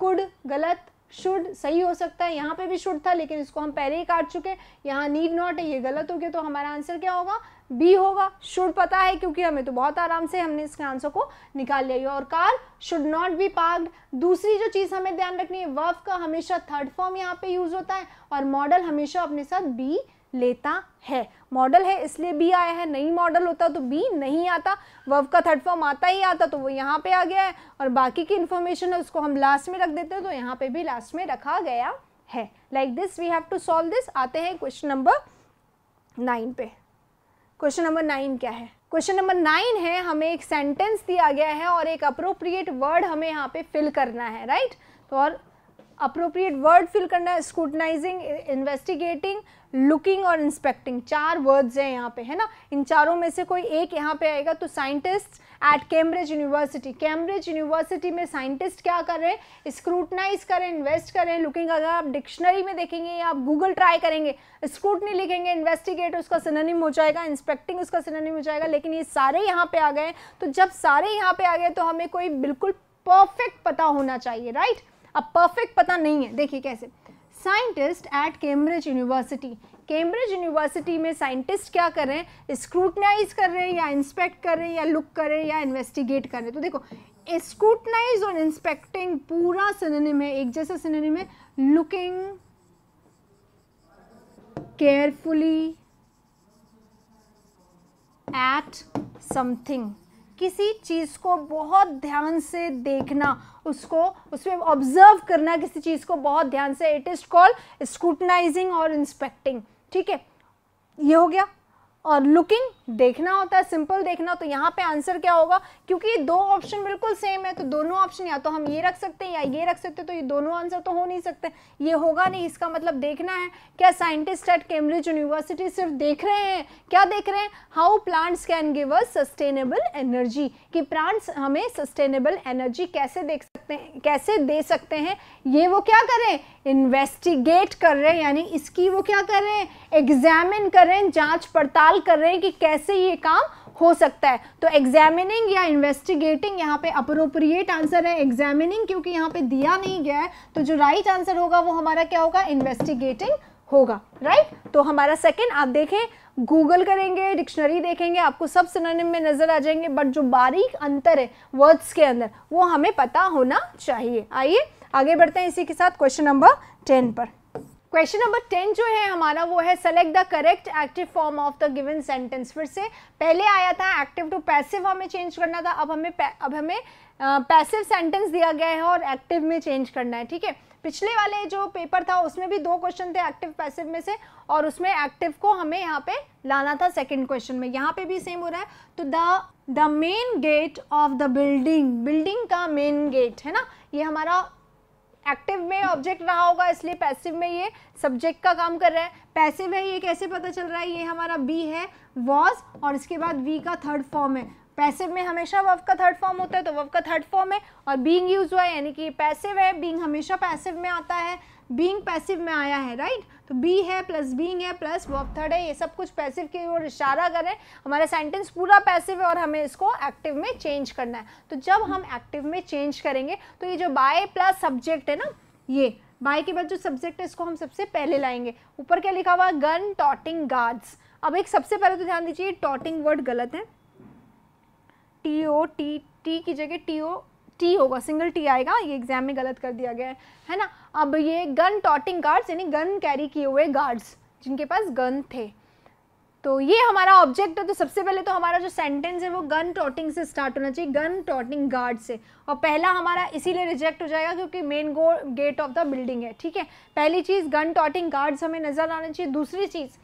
कुड गलत शुड सही हो सकता है यहाँ पे भी शुड था लेकिन इसको हम पहले ही काट चुके यहाँ नीड नॉट है ये गलत हो गया तो हमारा आंसर क्या होगा बी होगा शुड पता है क्योंकि हमें तो बहुत आराम से हमने इसके आंसर को निकाल लिया और car should not be parked दूसरी जो चीज़ हमें ध्यान रखनी है वर्फ का हमेशा थर्ड फॉर्म यहाँ पे यूज़ होता है और मॉडल हमेशा अपने साथ बी लेता है मॉडल है इसलिए बी आया है नहीं मॉडल होता तो बी नहीं आता वव का थर्ड फॉर्म आता ही आता तो वो यहाँ पे आ गया है और बाकी की इन्फॉर्मेशन है उसको हम लास्ट में रख देते हैं तो यहाँ पे भी लास्ट में रखा गया है like this we have to solve this आते हैं क्वेश्चन नंबर नाइन पे क्वेश्चन नंबर नाइन क्या है क्वेश्चन नंबर नाइन है हमें एक सेंटेंस दिया गया है और एक अप्रोप्रिएट वर्ड हमें यहाँ पे फिल करना है राइट right? तो और अप्रोप्रिएट वर्ड फिल करना है स्क्रूटनाइजिंग इन्वेस्टिगेटिंग लुकिंग और इंस्पेक्टिंग चार वर्ड्स हैं यहाँ पे है ना इन चारों में से कोई एक यहाँ पे आएगा तो scientist at Cambridge University Cambridge University में साइंटिस्ट क्या कर रहे हैं स्क्रूटनाइज करें इन्वेस्ट करें लुकिंग अगर आप डिक्शनरी में देखेंगे या आप गूगल ट्राई करेंगे स्क्रूटनी लिखेंगे इन्वेस्टिगेट उसका सिनोनिम हो जाएगा इंस्पेक्टिंग उसका सिनोनिम हो जाएगा लेकिन ये सारे यहाँ पे आ गए तो जब सारे यहाँ पे आ गए तो हमें कोई बिल्कुल परफेक्ट पता होना चाहिए राइट अब परफेक्ट पता नहीं है देखिए कैसे scientist at Cambridge University Cambridge University में साइंटिस्ट क्या कर रहे हैं स्क्रूटनाइज कर रहे हैं या इंस्पेक्ट कर रहे हैं या लुक कर रहे हैं या इन्वेस्टिगेट कर रहे हैं तो देखो स्क्रूटनाइज और इंस्पेक्टिंग पूरा सुनने है एक जैसा सुनने है लुकिंग केयरफुली एट समथिंग किसी चीज़ को बहुत ध्यान से देखना उसको उसमें ऑब्जर्व करना किसी चीज़ को बहुत ध्यान से इट इज़ कॉल्ड स्क्रूटनाइजिंग और इंस्पेक्टिंग ठीक है ये हो गया और लुकिंग देखना होता है सिंपल देखना तो यहाँ पे आंसर क्या होगा क्योंकि दो ऑप्शन बिल्कुल सेम है तो दोनों ऑप्शन या तो हम ये रख सकते हैं या ये रख सकते हैं तो ये दोनों आंसर तो हो नहीं सकते ये होगा नहीं इसका मतलब देखना है क्या साइंटिस्ट एट कैम्ब्रिज यूनिवर्सिटी सिर्फ देख रहे हैं क्या देख रहे हैं how plants can give us sustainable energy कि प्लांट्स हमें सस्टेनेबल एनर्जी कैसे देख सकते हैं कैसे दे सकते हैं ये वो क्या करें इन्वेस्टिगेट कर रहे हैं यानी इसकी वो क्या कर रहे हैं एग्जामिन कर रहे हैं जाँच पड़ताल कर रहे हैं कि कैसे कैसे ये काम हो सकता है तो एग्जामिनिंग या इन्वेस्टिगेटिंग यहाँ पे अप्रोप्रिएट आंसर है एग्जामिनिंग क्योंकि यहाँ पे दिया नहीं गया है तो जो राइट right आंसर होगा वो हमारा क्या होगा इन्वेस्टिगेटिंग होगा राइट right? तो हमारा सेकेंड आप देखें गूगल करेंगे डिक्शनरी देखेंगे आपको सब सिनोनिम में नज़र आ जाएंगे बट जो बारीक अंतर है वर्ड्स के अंदर वो हमें पता होना चाहिए आइए आगे बढ़ते हैं इसी के साथ क्वेश्चन नंबर टेन पर क्वेश्चन नंबर टेन जो है हमारा वो है select the correct active form of the given sentence फिर से पहले आया था एक्टिव टू पैसिव हमें चेंज करना था अब हमें अब हमें पैसिव सेंटेंस दिया गया है और एक्टिव में चेंज करना है ठीक है पिछले वाले जो पेपर था उसमें भी दो क्वेश्चन थे एक्टिव पैसिव में से और उसमें एक्टिव को हमें यहाँ पे लाना था सेकंड क्वेश्चन में यहाँ पे भी सेम हो रहा है तो the the main gate of the building building का मेन गेट है ना ये हमारा एक्टिव में ऑब्जेक्ट रहा होगा इसलिए पैसिव में ये सब्जेक्ट का काम कर रहा है पैसिव है ये कैसे पता चल रहा है ये हमारा बी है वॉज और इसके बाद वी का थर्ड फॉर्म है पैसिव में हमेशा वफ का थर्ड फॉर्म होता है तो वफ का थर्ड फॉर्म है और बींग यूज हुआ है यानी कि पैसिव है बींग हमेशा पैसिव में आता है बींग पैसिव में आया है राइट right? तो बी है प्लस बींग है प्लस वर्ब थर्ड है ये सब कुछ पैसिव की ओर इशारा करें हमारा सेंटेंस पूरा पैसिव है और हमें इसको एक्टिव में चेंज करना है तो जब हम एक्टिव में चेंज करेंगे तो ये जो बाय प्लस सब्जेक्ट है ना ये बाय के बाद जो सब्जेक्ट है इसको हम सबसे पहले लाएंगे ऊपर क्या लिखा हुआ है गन टॉटिंग गार्ड्स अब एक सबसे पहले तो ध्यान दीजिए टॉटिंग वर्ड गलत है टी ओ टी टी की जगह टी ओ टी होगा सिंगल टी आएगा ये एग्जाम में गलत कर दिया गया है है ना अब ये गन टॉटिंग गार्ड्स यानी गन कैरी किए हुए गार्ड्स जिनके पास गन थे तो ये हमारा ऑब्जेक्ट है तो सबसे पहले तो हमारा जो सेंटेंस है वो गन टॉटिंग से स्टार्ट होना चाहिए गन टॉटिंग गार्ड से और पहला हमारा इसीलिए रिजेक्ट हो जाएगा क्योंकि main go gate of the building है ठीक है पहली चीज़ गन टॉटिंग गार्ड्स हमें नज़र आना चाहिए दूसरी चीज़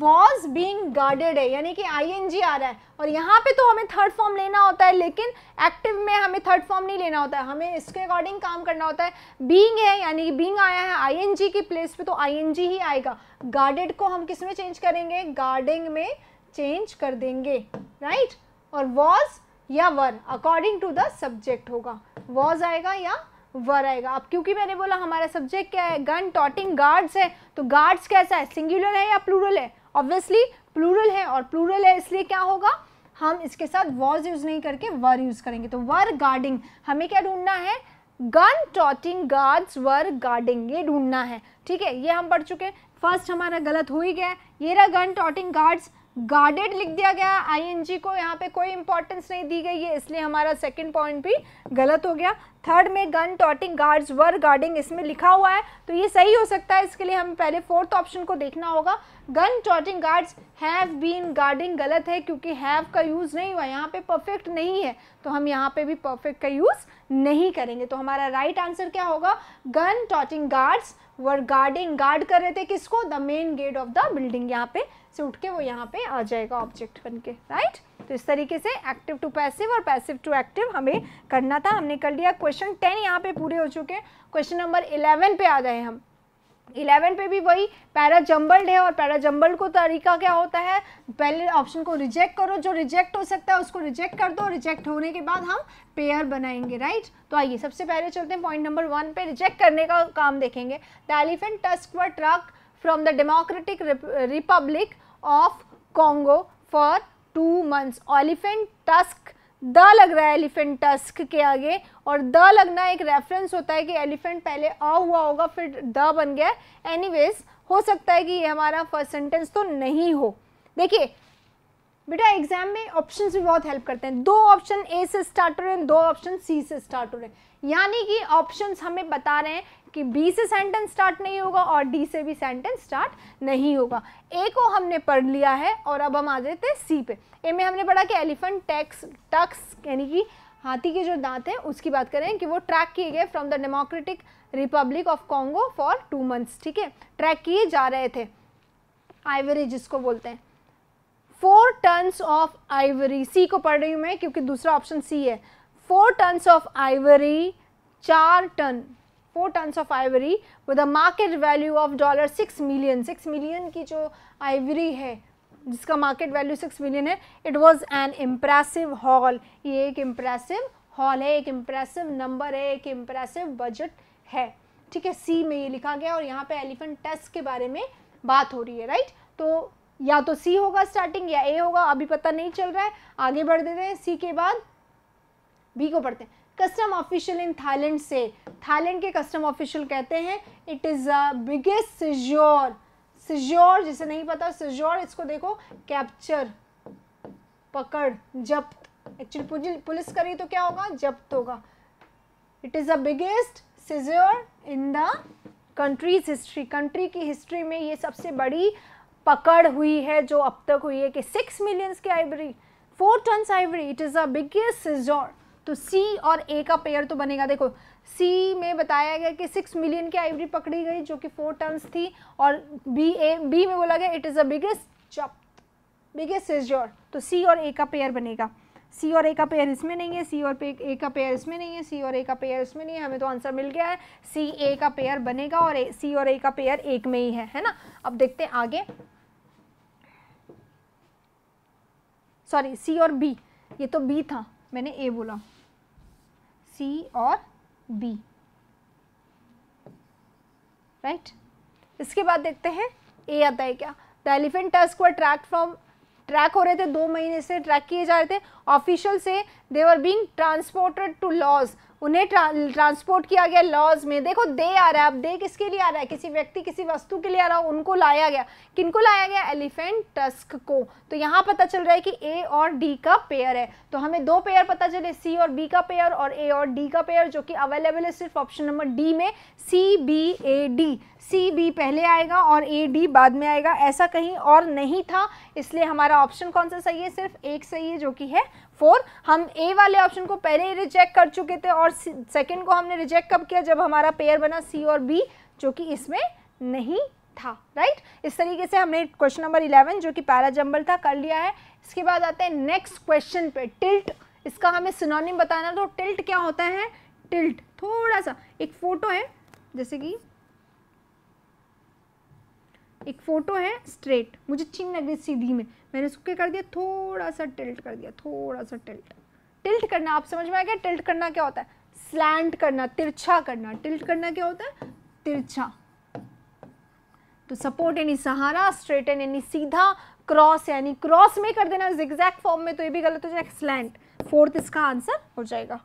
वॉज बींग गार्डेड है यानी कि आई एन जी आ रहा है और यहाँ पे तो हमें थर्ड फॉर्म लेना होता है लेकिन एक्टिव में हमें थर्ड फॉर्म नहीं लेना होता है हमें इसके अकॉर्डिंग काम करना होता है बींग है यानी कि बींग आया है आई एन जी की प्लेस पे तो आई एन जी ही आएगा गार्डेड को हम किस में चेंज करेंगे गार्डिंग में चेंज कर देंगे राइट और वॉज या were according to the subject होगा वॉज आएगा या वर आएगा अब क्योंकि मैंने बोला हमारा सब्जेक्ट क्या है गन टॉटिंग गार्ड्स है तो गार्ड्स कैसा है सिंगुलर है या प्लूरल है ऑब्वियसली प्लूरल है और प्लूरल है इसलिए क्या होगा हम इसके साथ वॉज यूज़ नहीं करके वर यूज़ करेंगे तो वर गार्डिंग हमें क्या ढूंढना है gun toting guards were guarding ये ढूंढना है ठीक है ये हम पढ़ चुके हैं फर्स्ट हमारा गलत हो ही गया ये रहा गन टॉटिंग गार्ड्स गार्डेड लिख दिया गया आईएनजी को यहाँ पे कोई इंपॉर्टेंस नहीं दी गई है इसलिए हमारा सेकंड पॉइंट भी गलत हो गया थर्ड में gun toting guards were guarding इसमें लिखा हुआ है तो ये सही हो सकता है इसके लिए हमें पहले फोर्थ ऑप्शन को देखना होगा gun toting guards have been guarding गलत है क्योंकि हैव का यूज़ नहीं हुआ यहाँ पे परफेक्ट नहीं है तो हम यहाँ पे भी परफेक्ट का यूज़ नहीं करेंगे तो हमारा राइट right आंसर क्या होगा gun toting guards were guarding guard कर रहे थे किसको the main gate of the building यहाँ पे से उठ के वो यहाँ पे आ जाएगा ऑब्जेक्ट बन के राइट तो इस तरीके से एक्टिव टू पैसिव और पैसिव टू एक्टिव हमें करना था हमने कर लिया क्वेश्चन टेन यहाँ पे पूरे हो चुके क्वेश्चन नंबर इलेवन पे आ गए हम इलेवन पे भी वही पैरा जम्बल्ड है और पैरा जम्बल्ड को तरीका क्या होता है पहले ऑप्शन को रिजेक्ट करो जो रिजेक्ट हो सकता है उसको रिजेक्ट कर दो रिजेक्ट होने के बाद हम पेयर बनाएंगे राइट तो आइए सबसे पहले चलते हैं पॉइंट नंबर वन पे रिजेक्ट करने का काम देखेंगे the elephant tusk were truck from the Democratic Rep Republic of Congo for two months elephant tusk the लग रहा है एलिफेंट टस्क के आगे और द लगना एक रेफरेंस होता है कि एलिफेंट पहले आ हुआ होगा फिर द बन गया एनीवेज हो सकता है कि ये हमारा फर्स्ट सेंटेंस तो नहीं हो देखिए बेटा एग्जाम में ऑप्शंस भी बहुत हेल्प करते हैं दो ऑप्शन ए से स्टार्ट हो रहे हैं दो ऑप्शन सी से स्टार्ट हो रहे हैं यानी कि ऑप्शंस हमें बता रहे हैं कि बी से सेंटेंस स्टार्ट नहीं होगा और डी से भी सेंटेंस स्टार्ट नहीं होगा ए को हमने पढ़ लिया है और अब हम आ जाते हैं सी पे ए में हमने पढ़ा कि एलिफेंट टैक्स टक्स यानी कि हाथी के जो दांत हैं उसकी बात करें कि वो ट्रैक किए गए from the Democratic Republic of Congo for two months ठीक है ट्रैक किए जा रहे थे आइवरी जिसको बोलते हैं four tons of ivory C को पढ़ रही हूँ मैं क्योंकि दूसरा ऑप्शन सी है फोर टन्स ऑफ आइवरी चार ton 4 tons of ivory with a market value of dollar 6 million 6 million की जो ivory है जिसका market value 6 million है it was an impressive haul ये एक impressive haul है एक impressive number है एक impressive budget है ठीक है सी में ये लिखा गया और यहाँ पे एलिफेंट टेस्ट के बारे में बात हो रही है राइट तो या तो सी होगा स्टार्टिंग या ए होगा अभी पता नहीं चल रहा है आगे बढ़ देते हैं सी के बाद बी को पढ़ते हैं कस्टम ऑफिशियल इन थाईलैंड से थाईलैंड के कस्टम ऑफिशियल कहते हैं it is the biggest seizure seizure जिसे नहीं पता सिजोर इसको देखो कैप्चर पकड़ जब्त एक्चुअली पुलिस करी तो क्या होगा जब्त होगा it is the biggest seizure in the country's history country की हिस्ट्री में ये सबसे बड़ी पकड़ हुई है जो अब तक हुई है कि सिक्स मिलियंस की ivory four tons ivory it is the biggest seizure तो सी और ए का पेयर तो बनेगा देखो सी में बताया गया कि सिक्स मिलियन की आइवरी पकड़ी गई जो कि फोर टन्स थी और बी ए बी में बोला गया it is the biggest chap biggest तो सी और ए का पेयर बनेगा सी और ए का पेयर इसमें नहीं है सी और ए का पेयर इसमें नहीं है सी और ए का पेयर इसमें नहीं है हमें तो आंसर मिल गया है सी ए का पेयर बनेगा और सी और ए का पेयर एक में ही है है ना अब देखते हैं आगे सॉरी सी और बी ये तो बी था मैंने ए बोला सी और बी राइट इसके बाद देखते हैं ए आता है क्या the elephant tusk were track from track हो रहे थे दो महीने से ट्रैक किए जा रहे थे ऑफिशियल से they were being transported to Laos उन्हें ट्रा, ट्रांसपोर्ट किया गया लॉज में देखो दे आ रहा है अब दे किसके लिए आ रहा है किसी व्यक्ति किसी वस्तु के लिए आ रहा है उनको लाया गया किनको लाया गया एलिफेंट टस्क को तो यहाँ पता चल रहा है कि ए और डी का पेयर है तो हमें दो पेयर पता चले सी और बी का पेयर और ए और डी का पेयर जो कि अवेलेबल है सिर्फ ऑप्शन नंबर डी में C B A D C B पहले आएगा और ए डी बाद में आएगा ऐसा कहीं और नहीं था इसलिए हमारा ऑप्शन कौन सा सही है सिर्फ एक सही है जो कि है फोर हम ए वाले ऑप्शन को पहले ही रिजेक्ट कर चुके थे और सेकेंड को हमने रिजेक्ट कब किया जब हमारा पेयर बना सी और बी जो कि इसमें नहीं था राइट right? इस तरीके से हमने क्वेश्चन नंबर इलेवन जो कि पैरा जम्बल था कर लिया है इसके बाद आते हैं नेक्स्ट क्वेश्चन पे टिल्ट इसका हमें सिनोनिम बताना तो टिल्ट क्या होता है टिल्ट थोड़ा सा एक फ़ोटो है जैसे कि एक फ़ोटो है स्ट्रेट मुझे चिन्ह लग रही सीधी में मैंने इसको कर दिया थोड़ा सा टिल्ट कर दिया थोड़ा सा टिल्ट टिल्ट करना आप समझ में आ गया टिल्ट करना क्या होता है स्लैंड करना तिरछा करना टिल्ट करना क्या होता है तिरछा तो सपोर्ट यानी सहारा स्ट्रेट यानी सीधा क्रॉस यानी क्रॉस में कर देना एग्जैक्ट फॉर्म में तो ये भी गलत हो जाएगा स्लैंड फोर्थ इसका आंसर हो जाएगा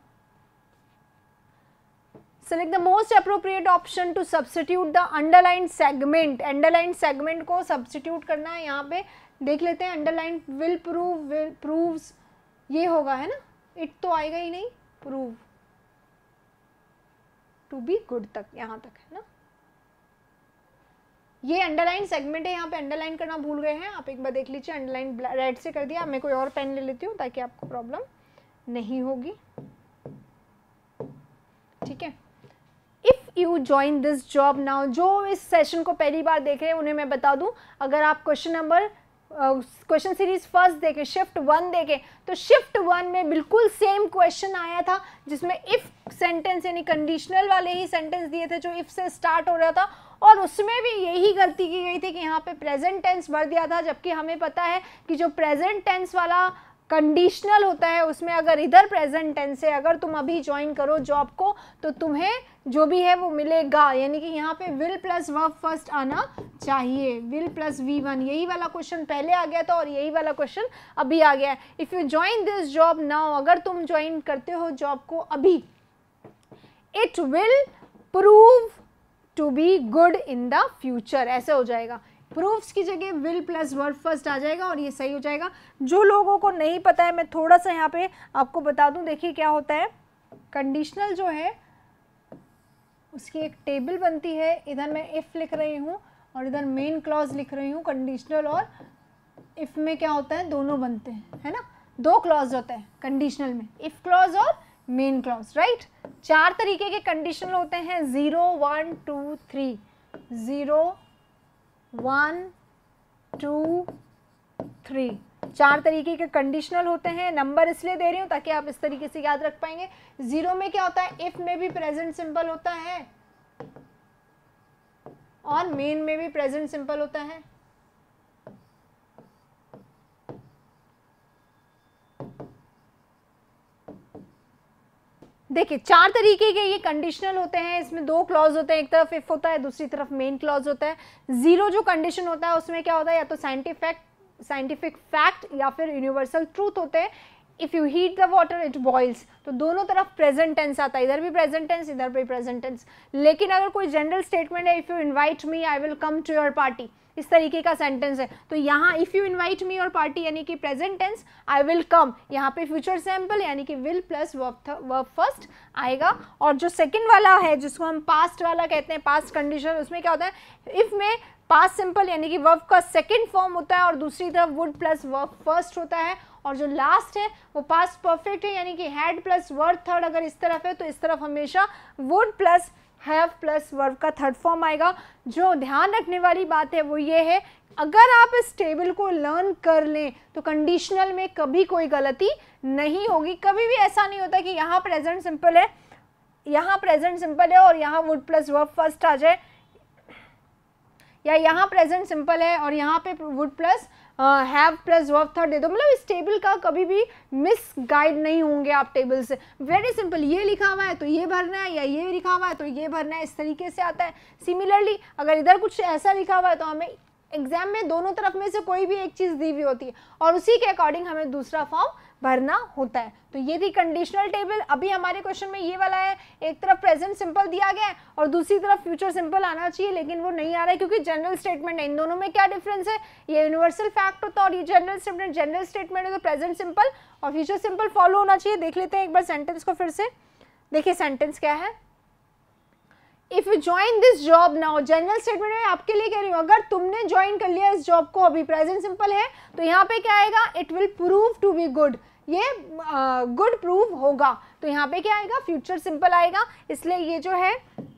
select the most appropriate option to substitute the underline segment underline segment को substitute करना है यहाँ पे देख लेते हैं underline will prove will proves ये होगा है ना इट तो आएगा ही नहीं प्रूव टू बी गुड तक यहाँ तक है ना ये अंडरलाइन सेगमेंट है यहाँ पे अंडरलाइन करना भूल गए हैं आप एक बार देख लीजिए अंडरलाइन रेड से कर दिया मैं कोई और पेन ले लेती हूँ ताकि आपको प्रॉब्लम नहीं होगी ठीक है if you join this job now जो इस सेशन को पहली बार देख रहे हैं उन्हें मैं बता दूं अगर आप question number question series first देखे शिफ्ट वन देखे तो शिफ्ट वन में बिल्कुल सेम क्वेश्चन आया था जिसमें इफ़ सेंटेंस यानी कंडीशनल वाले ही सेंटेंस दिए थे जो इफ़ से स्टार्ट हो रहा था और उसमें भी यही गलती की गई थी कि यहाँ पे प्रेजेंट टेंस भर दिया था जबकि हमें पता है कि जो प्रेजेंट टेंस वाला कंडीशनल होता है उसमें अगर इधर प्रेजेंट टेंस है अगर तुम अभी ज्वाइन करो जॉब को तो तुम्हें जो भी है वो मिलेगा यानी कि यहाँ पे विल प्लस वर्ब फर्स्ट आना चाहिए विल प्लस वी वन यही वाला क्वेश्चन पहले आ गया था और यही वाला क्वेश्चन अभी आ गया है if you join this job now अगर तुम ज्वाइन करते हो जॉब को अभी it will prove to be good in the future ऐसे हो जाएगा प्रूफ्स की जगह विल प्लस वर्ड फर्स्ट आ जाएगा और ये सही हो जाएगा जो लोगों को नहीं पता है मैं थोड़ा सा यहाँ पे आपको बता दूँ देखिए क्या होता है कंडीशनल जो है उसकी एक टेबल बनती है इधर मैं इफ़ लिख रही हूँ और इधर मेन क्लॉज लिख रही हूँ कंडीशनल और इफ़ में क्या होता है दोनों बनते हैं है ना दो क्लॉज होते हैं कंडीशनल में इफ़ क्लॉज और मेन क्लॉज राइट चार तरीके के कंडीशनल होते हैं zero one two three zero one two three चार तरीके के कंडीशनल होते हैं नंबर इसलिए दे रही हूँ ताकि आप इस तरीके से याद रख पाएंगे जीरो में क्या होता है इफ में भी प्रेजेंट सिंपल होता है और मेन में भी प्रेजेंट सिंपल होता है देखिए चार तरीके के ये कंडीशनल होते हैं इसमें दो क्लॉज होते हैं एक तरफ इफ होता है दूसरी तरफ मेन क्लॉज होता है जीरो जो कंडीशन होता है उसमें क्या होता है या तो साइंटिफिक साइंटिफिक फैक्ट या फिर यूनिवर्सल ट्रूथ होते हैं if you heat the water it boils तो दोनों तरफ प्रेजेंट टेंस आता है इधर भी प्रेजेंट टेंस इधर भी प्रेजेंट टेंस लेकिन अगर कोई जनरल स्टेटमेंट है if you invite me I will come to your party इस तरीके का सेंटेंस है तो यहाँ इफ़ यू इनवाइट मी और पार्टी यानी कि present tense I will come यहाँ पे फ्यूचर सैम्पल यानी कि विल प्लस वर्क फर्स्ट आएगा और जो सेकंड वाला है जिसको हम पास्ट वाला कहते हैं पास्ट कंडीशन उसमें क्या होता है इफ़ में पास्ट सिंपल यानी कि वर्क का सेकंड फॉर्म होता है और दूसरी तरफ वुड प्लस वर्क फर्स्ट होता है और जो लास्ट है वो पास्ट परफेक्ट है यानी कि हैड प्लस वर्ब थर्ड अगर इस तरफ है तो इस तरफ हमेशा would plus have plus verb का थर्ड फॉर्म आएगा जो ध्यान रखने वाली बात है वो ये है अगर आप इस टेबल को लर्न कर लें तो कंडीशनल में कभी कोई गलती नहीं होगी कभी भी ऐसा नहीं होता कि यहाँ प्रेजेंट सिंपल है यहाँ प्रेजेंट सिंपल है और यहाँ वुड प्लस वर्ब फर्स्ट आ जाए या यहाँ प्रेजेंट सिंपल है और यहाँ पे would plus have plus verb third दे दो मतलब इस टेबल का कभी भी मिस गाइड नहीं होंगे आप टेबल से वेरी सिंपल ये लिखा हुआ है तो ये भरना है या ये लिखा हुआ है तो ये भरना है इस तरीके से आता है सिमिलरली अगर इधर कुछ ऐसा लिखा हुआ है तो हमें एग्जाम में दोनों तरफ में से कोई भी एक चीज़ दी हुई होती है और उसी के अकॉर्डिंग हमें दूसरा फॉर्म भरना होता है तो ये थी कंडीशनल टेबल अभी हमारे क्वेश्चन में ये वाला है एक तरफ प्रेजेंट सिंपल दिया गया है और दूसरी तरफ फ्यूचर सिंपल आना चाहिए लेकिन वो नहीं आ रहा है क्योंकि जनरल स्टेटमेंट है इन दोनों में क्या डिफरेंस है ये यूनिवर्सल फैक्ट होता है और ये जनरल स्टेटमेंट जनरल स्टेटमेंट है तो प्रेजेंट सिंपल और फ्यूचर सिंपल फॉलो होना चाहिए देख लेते हैं एक बार सेंटेंस को फिर से देखिए सेंटेंस क्या है if you join this job now, general statement में आपके लिए कह रही हूँ अगर तुमने ज्वाइन कर लिया इस जॉब को अभी प्रेजेंट सिंपल है तो यहाँ पे क्या आएगा it will prove to be good ये गुड प्रूव होगा तो यहाँ पे क्या आएगा फ्यूचर सिंपल आएगा इसलिए ये जो है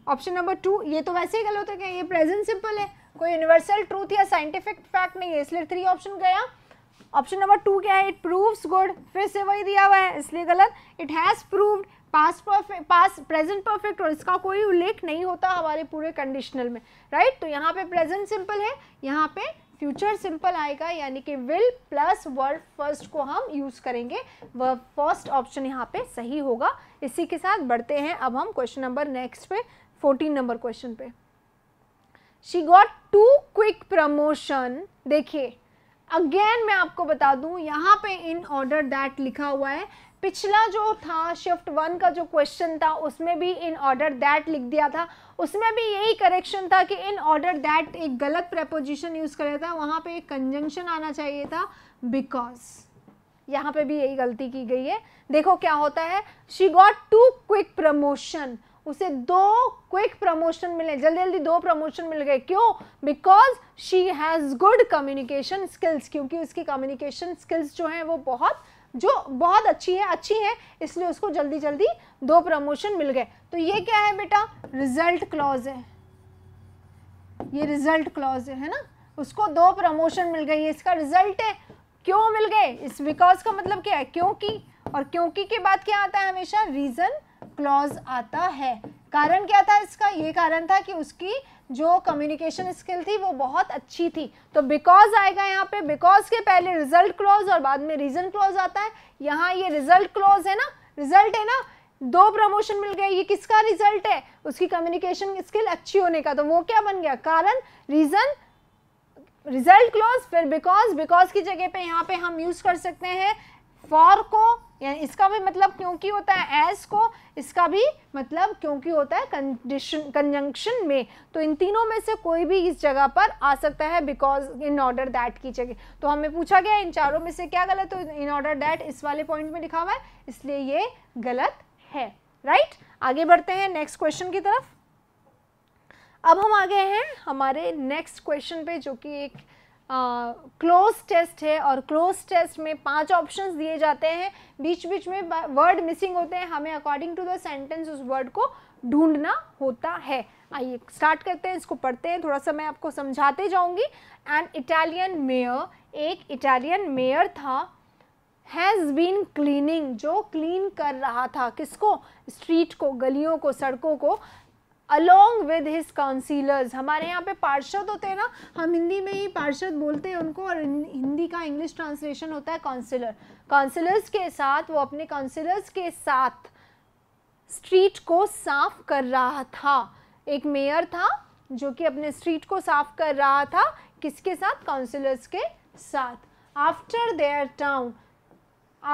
ऑप्शन नंबर टू ये तो वैसे ही गलत हो गया ये प्रेजेंट सिंपल है कोई यूनिवर्सल ट्रूथ या साइंटिफिक फैक्ट नहीं है इसलिए थ्री ऑप्शन गया ऑप्शन नंबर टू क्या है इट प्रूव्स गुड फिर से वही दिया हुआ है इसलिए गलत it has proved past perfect past present perfect और इसका कोई उल्लेख नहीं होता हमारे पूरे कंडीशनल में राइट right? तो यहाँ पे प्रेजेंट सिंपल है यहाँ पे फ्यूचर सिंपल आएगा यानी कि विल प्लस वर्ड फर्स्ट को हम यूज़ करेंगे वह फर्स्ट ऑप्शन यहाँ पे सही होगा इसी के साथ बढ़ते हैं अब हम क्वेश्चन नंबर नेक्स्ट पे फोर्टीन नंबर क्वेश्चन पे she got to quick promotion देखिए अगेन मैं आपको बता दूं यहाँ पे इन ऑर्डर दैट लिखा हुआ है पिछला जो था शिफ्ट वन का जो क्वेश्चन था उसमें भी इन ऑर्डर दैट लिख दिया था उसमें भी यही करेक्शन था कि इन ऑर्डर दैट एक गलत प्रपोजिशन यूज़ कराया था वहां पे एक कंजंक्शन आना चाहिए था बिकॉज यहाँ पे भी यही गलती की गई है देखो क्या होता है she got to quick promotion उसे दो क्विक प्रमोशन मिले जल्दी जल्दी दो प्रमोशन मिल गए क्यों because she has good communication skills क्योंकि उसकी कम्युनिकेशन स्किल्स जो है वो बहुत जो बहुत अच्छी है अच्छी है इसलिए उसको जल्दी जल्दी दो प्रमोशन मिल गए तो ये क्या है बेटा रिजल्ट क्लॉज है ये रिजल्ट क्लॉज है, ना उसको दो प्रमोशन मिल गई इसका रिजल्ट है क्यों मिल गए इस बिकॉज का मतलब क्या है क्योंकि और क्योंकि के बाद क्या आता है हमेशा रीज़न क्लॉज आता है कारण क्या था इसका ये कारण था कि उसकी जो कम्युनिकेशन स्किल थी वो बहुत अच्छी थी तो बिकॉज आएगा यहाँ पे बिकॉज के पहले रिजल्ट क्लॉज और बाद में रीजन क्लॉज आता है यहाँ ये रिजल्ट क्लॉज है ना रिजल्ट है ना दो प्रमोशन मिल गए ये किसका रिजल्ट है उसकी कम्युनिकेशन स्किल अच्छी होने का तो वो क्या बन गया कारण रीजन रिजल्ट क्लॉज फिर बिकॉज बिकॉज की जगह पे यहाँ पे हम यूज कर सकते हैं फॉर को इसका भी मतलब क्योंकि होता है एज को इसका भी मतलब क्योंकि होता है कंडीशन कंजंक्शन में तो इन तीनों में से कोई भी इस जगह पर आ सकता है बिकॉज इन ऑर्डर दैट की जगह तो हमें पूछा गया इन चारों में से क्या गलत हो इन ऑर्डर दैट इस वाले पॉइंट में लिखा हुआ है इसलिए ये गलत है राइट right? आगे बढ़ते हैं नेक्स्ट क्वेश्चन की तरफ अब हम आ गए हैं हमारे नेक्स्ट क्वेश्चन पे जो कि एक क्लोज टेस्ट है और क्लोज टेस्ट में पांच ऑप्शंस दिए जाते हैं बीच बीच में वर्ड मिसिंग होते हैं हमें अकॉर्डिंग टू द सेंटेंस उस वर्ड को ढूंढना होता है आइए स्टार्ट करते हैं इसको पढ़ते हैं थोड़ा सा मैं आपको समझाते जाऊंगी एंड इटालियन मेयर एक इटालियन मेयर था हैज़ बीन क्लीनिंग जो क्लीन कर रहा था किसको स्ट्रीट को गलियों को सड़कों को अलॉन्ग विद हिज काउंसिलर्स हमारे यहाँ पे पार्षद होते हैं ना हम हिंदी में ही पार्षद बोलते हैं उनको और हिंदी का इंग्लिश ट्रांसलेशन होता है काउंसिलर काउंसिलर्स के साथ वो अपने काउंसिलर्स के साथ स्ट्रीट को साफ कर रहा था एक मेयर था जो कि अपने स्ट्रीट को साफ कर रहा था किसके साथ काउंसिलर्स के साथ आफ्टर देयर टाउन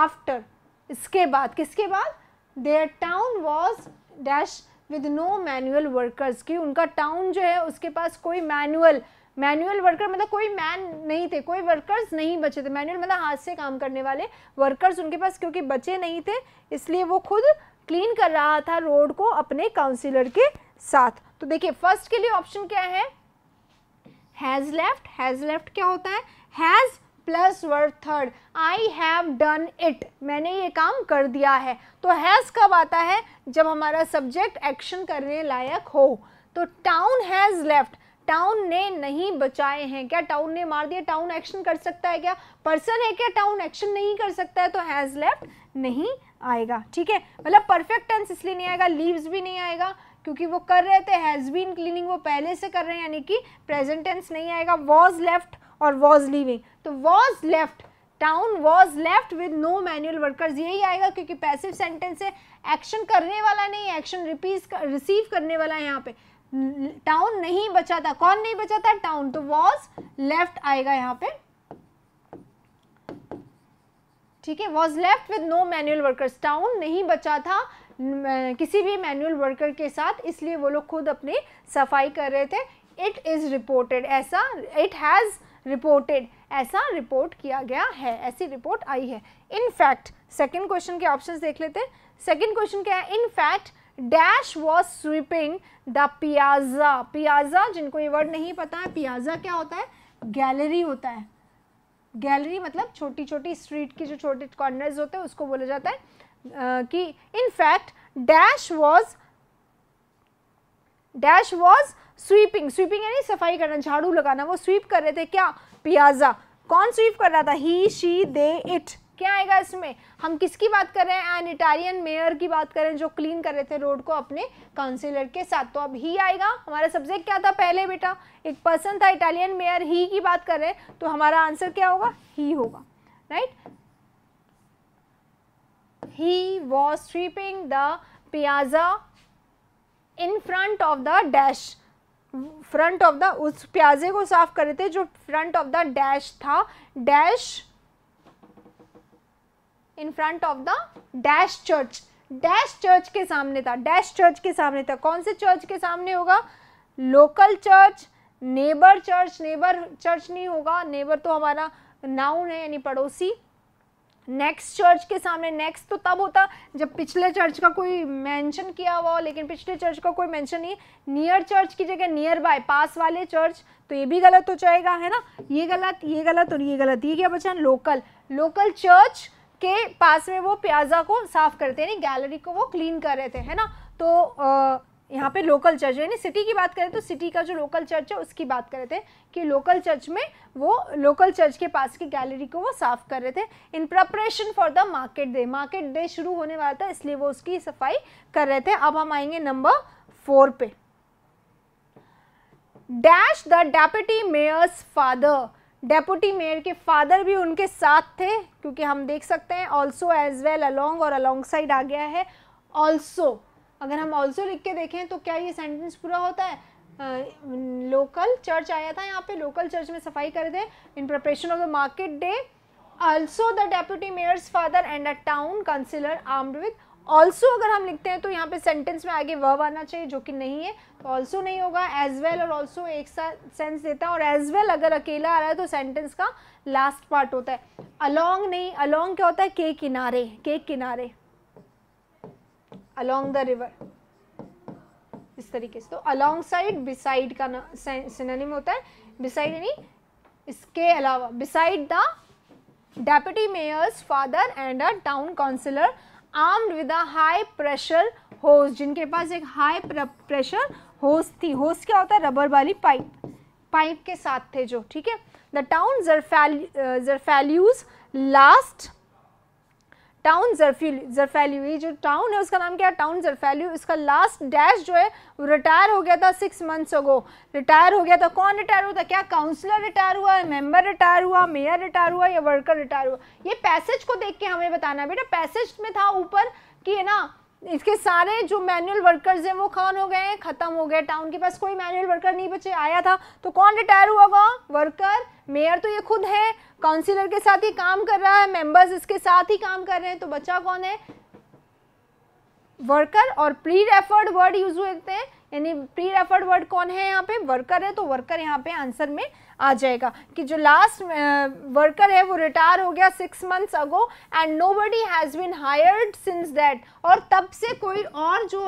आफ्टर इसके बाद किसके बाद their town was dash with no manual workers कि उनका टाउन जो है उसके पास कोई मैनुअल मैनुअल वर्कर मतलब कोई मैन नहीं थे कोई वर्कर्स नहीं बचे थे मैनुअल मतलब हाथ से काम करने वाले वर्कर्स उनके पास क्योंकि बचे नहीं थे इसलिए वो खुद क्लीन कर रहा था रोड को अपने काउंसिलर के साथ तो देखिए फर्स्ट के लिए ऑप्शन क्या है हैज़ लेफ्ट हैज़ लेफ्ट क्या होता है has plus word third I have done it मैंने ये काम कर दिया है तो हैज़ कब आता है जब हमारा सब्जेक्ट एक्शन करने लायक हो तो टाउन हैज़ लेफ्ट टाउन ने नहीं बचाए हैं क्या टाउन ने मार दिया टाउन एक्शन कर सकता है क्या पर्सन है क्या टाउन एक्शन नहीं कर सकता है तो हैज़ लेफ्ट नहीं आएगा ठीक है मतलब परफेक्ट टेंस इसलिए नहीं आएगा लीव्स भी नहीं आएगा क्योंकि वो कर रहे थे हैज़ बीन क्लीनिंग वो पहले से कर रहे हैं यानी कि प्रेजेंट टेंस नहीं आएगा वॉज लेफ्ट और वॉज लीविंग तो was left town was left with no manual workers यही आएगा क्योंकि पैसिव सेंटेंस है एक्शन करने वाला नहीं एक्शन रिपीज रिसीव करने वाला है यहाँ पे टाउन नहीं बचा था कौन नहीं बचा था टाउन तो वॉज लेफ्ट आएगा यहाँ पे ठीक है was left with no manual workers town नहीं बचा था किसी भी मैनुअल वर्कर के साथ इसलिए वो लोग खुद अपनी सफाई कर रहे थे इट इज़ रिपोर्टेड ऐसा इट हैज़ रिपोर्टेड ऐसा रिपोर्ट किया गया है ऐसी रिपोर्ट आई है इन फैक्ट सेकेंड क्वेश्चन के ऑप्शन देख लेते हैं सेकेंड क्वेश्चन क्या है in fact dash was sweeping the piazza piazza जिनको ये वर्ड नहीं पता है पियाजा क्या होता है गैलरी होता है गैलरी मतलब छोटी छोटी स्ट्रीट की जो छोटे कॉर्नर्स होते हैं उसको बोला जाता है कि in fact dash was dash was sweeping sweeping यानी सफाई करना झाड़ू लगाना वो स्वीप कर रहे थे क्या पियाजा कौन स्वीप कर रहा था ही शी दे इट क्या आएगा इसमें हम किसकी बात कर रहे हैं एन इटालियन मेयर की बात कर रहे हैं जो क्लीन कर रहे थे रोड को अपने काउंसिलर के साथ तो अब ही आएगा हमारा सब्जेक्ट क्या था पहले बेटा एक पर्सन था इटालियन मेयर ही की बात कर रहे हैं तो हमारा आंसर क्या होगा ही होगा राइट ही was sweeping the piazza in front of the dash front of the उस प्याजे को साफ कर रहे थे जो फ्रंट ऑफ द डैश था dash in front of the dash church dash church के सामने था डैश चर्च के सामने था कौन से चर्च के सामने होगा local church neighbour church neighbour church नहीं होगा नेबर तो हमारा नाउन है यानी पड़ोसी नेक्स्ट चर्च के सामने नेक्स्ट तो तब होता जब पिछले चर्च का कोई मेंशन किया हुआ हो लेकिन पिछले चर्च का कोई मेंशन नहीं नियर चर्च की जगह नियर बाय पास वाले चर्च तो ये भी गलत हो जाएगा है ना ये गलत ये गलत और ये गलत ये क्या बचा लोकल लोकल चर्च के पास में वो प्याजा को साफ करते हैं गैलरी को वो क्लीन कर रहे थे है ना तो आ, यहाँ पे लोकल चर्च यानी सिटी की बात करें तो सिटी का जो लोकल चर्च है उसकी बात कर रहे थे कि लोकल चर्च में वो लोकल चर्च के पास की गैलरी को वो साफ़ कर रहे थे in preparation for the market day market day शुरू होने वाला था इसलिए वो उसकी सफाई कर रहे थे अब हम आएंगे नंबर फोर पे dash the deputy mayor's father deputy mayor के फादर भी उनके साथ थे क्योंकि हम देख सकते हैं ऑल्सो एज वेल अलोंग और अलोंग साइड आ गया है ऑल्सो अगर हम ऑल्सो लिख के देखें तो क्या ये सेंटेंस पूरा होता है लोकल चर्च आया था यहाँ पे लोकल चर्च में सफाई कर दे in preparation of the market day also the deputy mayor's father and a town councillor armed with also अगर हम लिखते हैं तो यहाँ पे सेंटेंस में आगे वर्ब आना चाहिए जो कि नहीं है तो ऑल्सो नहीं होगा एज वेल और ऑल्सो एक साथ सेंस देता है और एज वेल well अगर अकेला आ रहा है तो सेंटेंस का लास्ट पार्ट होता है अलोंग नहीं अलोंग क्या होता है के किनारे के किनारे along the river इस तरीके से तो अलॉन्ग साइड बिसाइड का सिनोनिम होता है बिसाइड यानी इसके अलावा beside the deputy mayor's father and a town councillor armed with a high pressure hose जिनके पास एक हाई प्रेशर होस थी होस क्या होता है रबर वाली पाइप पाइप के साथ थे जो ठीक है द टाउन जरफेल जरफेल्यूज लास्ट टाउन जरफेल्यू ये जो टाउन है उसका नाम क्या है टाउन जरफेल्यू इसका लास्ट डैश जो है वो रिटायर हो गया था सिक्स मंथ्स अगो रिटायर हो गया था कौन रिटायर हुआ था क्या काउंसलर रिटायर हुआ है मेम्बर रिटायर हुआ मेयर रिटायर हुआ या वर्कर रिटायर हुआ ये पैसेज को देख के हमें बताना है बेटा पैसेज में था ऊपर कि है ना इसके सारे जो मैनुअल वर्कर्स हैं वो कौन हो गए ख़त्म हो गए टाउन के पास कोई मैनुअल वर्कर नहीं बचे आया था तो कौन रिटायर हुआ होगा वर्कर मेयर तो ये खुद है काउंसिलर के साथ ही काम कर रहा है मेंबर्स इसके साथ ही काम कर रहे हैं तो बच्चा कौन है वर्कर और प्री रेफर्ड वर्ड यूज हुए यानी प्री रेफर्ड वर्ड कौन है यहाँ पे वर्कर है तो वर्कर यहाँ पे आंसर में आ जाएगा कि जो लास्ट वर्कर uh, है वो रिटायर हो गया six months ago and nobody has been hired since that और तब से कोई और जो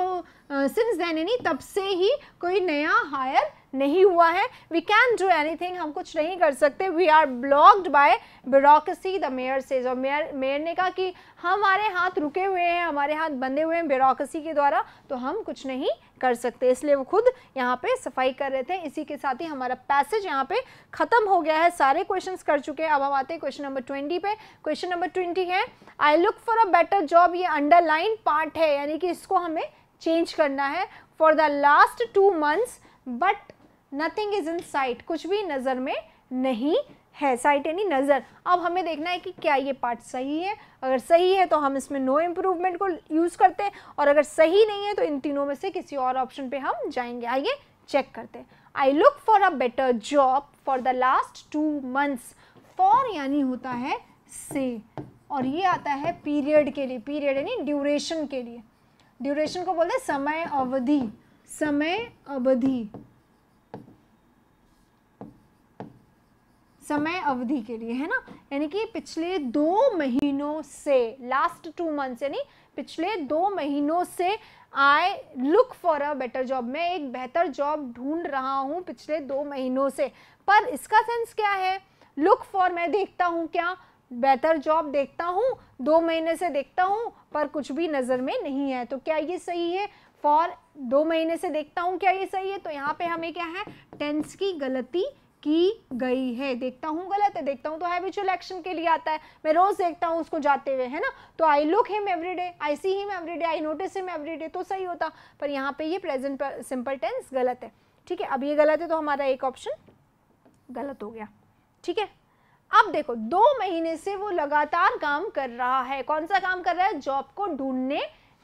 सिंस देन यानी तब से ही कोई नया हायर नहीं हुआ है वी कैन डू एनीथिंग हम कुछ नहीं कर सकते we are blocked by bureaucracy the mayor says और मेयर मेयर ने कहा कि हमारे हाथ रुके हुए हैं हमारे हाथ बंधे हुए हैं ब्यूरोसी के द्वारा तो हम कुछ नहीं कर सकते इसलिए वो खुद यहाँ पे सफाई कर रहे थे इसी के साथ ही हमारा पैसेज यहाँ पे ख़त्म हो गया है सारे क्वेश्चंस कर चुके हैं अब हम आते हैं क्वेश्चन नंबर ट्वेंटी पे क्वेश्चन नंबर ट्वेंटी है I look for a better job ये अंडरलाइन पार्ट है यानी कि इसको हमें चेंज करना है for the last two months but nothing is in sight कुछ भी नज़र में नहीं है साइट यानी नज़र अब हमें देखना है कि क्या ये पार्ट सही है अगर सही है तो हम इसमें नो इम्प्रूवमेंट को यूज़ करते हैं और अगर सही नहीं है तो इन तीनों में से किसी और ऑप्शन पे हम जाएंगे आइए चेक करते हैं I look for a better job for the last two months for यानी होता है से और ये आता है पीरियड के लिए पीरियड यानी ड्यूरेशन के लिए ड्यूरेशन को बोलते हैं समय अवधि समय अवधि समय अवधि के लिए है ना यानी कि पिछले दो महीनों से लास्ट टू मंथ्स यानी पिछले दो महीनों से I look for a better job मैं एक बेहतर जॉब ढूंढ रहा हूँ पिछले दो महीनों से पर इसका सेंस क्या है लुक फॉर मैं देखता हूँ क्या बेहतर जॉब देखता हूँ दो महीने से देखता हूँ पर कुछ भी नज़र में नहीं है तो क्या ये सही है फॉर दो महीने से देखता हूँ क्या ये सही है तो यहाँ पे हमें क्या है टेंस की गलती की गई है देखता हूँ गलत है देखता हूँ तो हैबिचुअल एक्शन के लिए आता है मैं रोज देखता हूँ उसको जाते हुए है ना तो I look him every day I see him every day I notice him every day तो सही होता पर यहाँ पे ये प्रेजेंट सिंपल टेंस गलत है ठीक है अब ये गलत है तो हमारा एक ऑप्शन गलत हो गया ठीक है अब देखो दो महीने से वो लगातार काम कर रहा है कौन सा काम कर रहा है जॉब को ढूंढने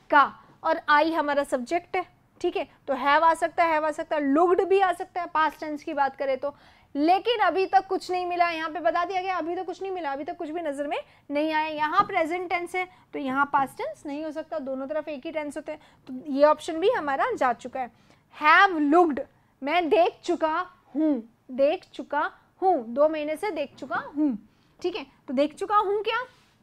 का और आई हमारा सब्जेक्ट है ठीक है तो हैव आ सकता है हैव आ सकता है लुक्ड भी आ सकता है पास्ट टेंस की बात करें तो लेकिन अभी तक कुछ नहीं मिला यहाँ पे बता दिया गया अभी तक तो कुछ नहीं मिला अभी तक कुछ भी नज़र में नहीं आया यहाँ प्रेजेंट टेंस है तो यहाँ पास्ट टेंस नहीं हो सकता दोनों तरफ एक ही टेंस होते हैं तो ये ऑप्शन भी हमारा जा चुका है हैव लुकड मैं देख चुका हूँ देख चुका हूँ दो महीने से देख चुका हूँ ठीक है तो देख चुका हूँ क्या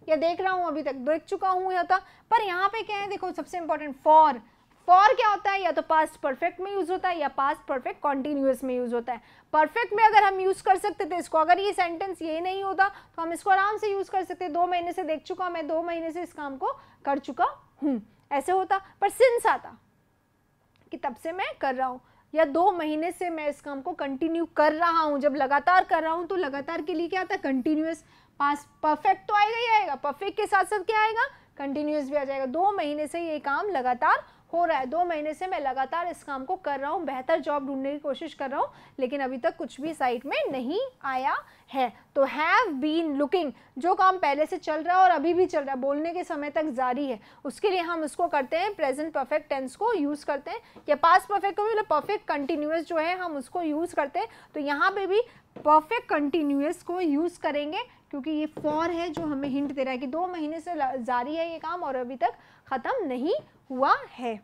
या देख रहा हूँ अभी तक देख चुका हूँ या था पर यहाँ पे क्या है देखो सबसे इंपॉर्टेंट फॉर फॉर क्या होता है या तो पास्ट परफेक्ट में यूज़ होता है या पास्ट परफेक्ट कॉन्टिन्यूस में यूज़ होता है परफेक्ट में अगर हम यूज़ कर सकते थे इसको अगर ये सेंटेंस ये नहीं होता तो हम इसको आराम से यूज़ कर सकते दो महीने से देख चुका मैं दो महीने से इस काम को कर चुका हूँ ऐसे होता पर सिंस आता कि तब से मैं कर रहा हूँ या दो महीने से मैं इस काम को कंटिन्यू कर रहा हूँ जब लगातार कर रहा हूँ तो लगातार के लिए क्या आता है कंटिन्यूस पास परफेक्ट तो आएगा ही आएगा परफेक्ट के साथ साथ क्या आएगा कंटिन्यूस भी आ जाएगा दो महीने से ये काम लगातार हो रहा है दो महीने से मैं लगातार इस काम को कर रहा हूँ बेहतर जॉब ढूंढने की कोशिश कर रहा हूँ लेकिन अभी तक कुछ भी साइट में नहीं आया है तो हैव बीन लुकिंग जो काम पहले से चल रहा है और अभी भी चल रहा है बोलने के समय तक जारी है उसके लिए हम उसको करते हैं प्रेजेंट परफेक्ट टेंस को यूज़ करते हैं या पास परफेक्ट को भी मतलब परफेक्ट कंटिन्यूस जो है हम उसको यूज़ करते हैं तो यहाँ पे भी परफेक्ट कंटिन्यूस को यूज़ करेंगे क्योंकि ये फॉर है जो हमें हिंट दे रहा है कि दो महीने से जारी है ये काम और अभी तक ख़त्म नहीं हुआ है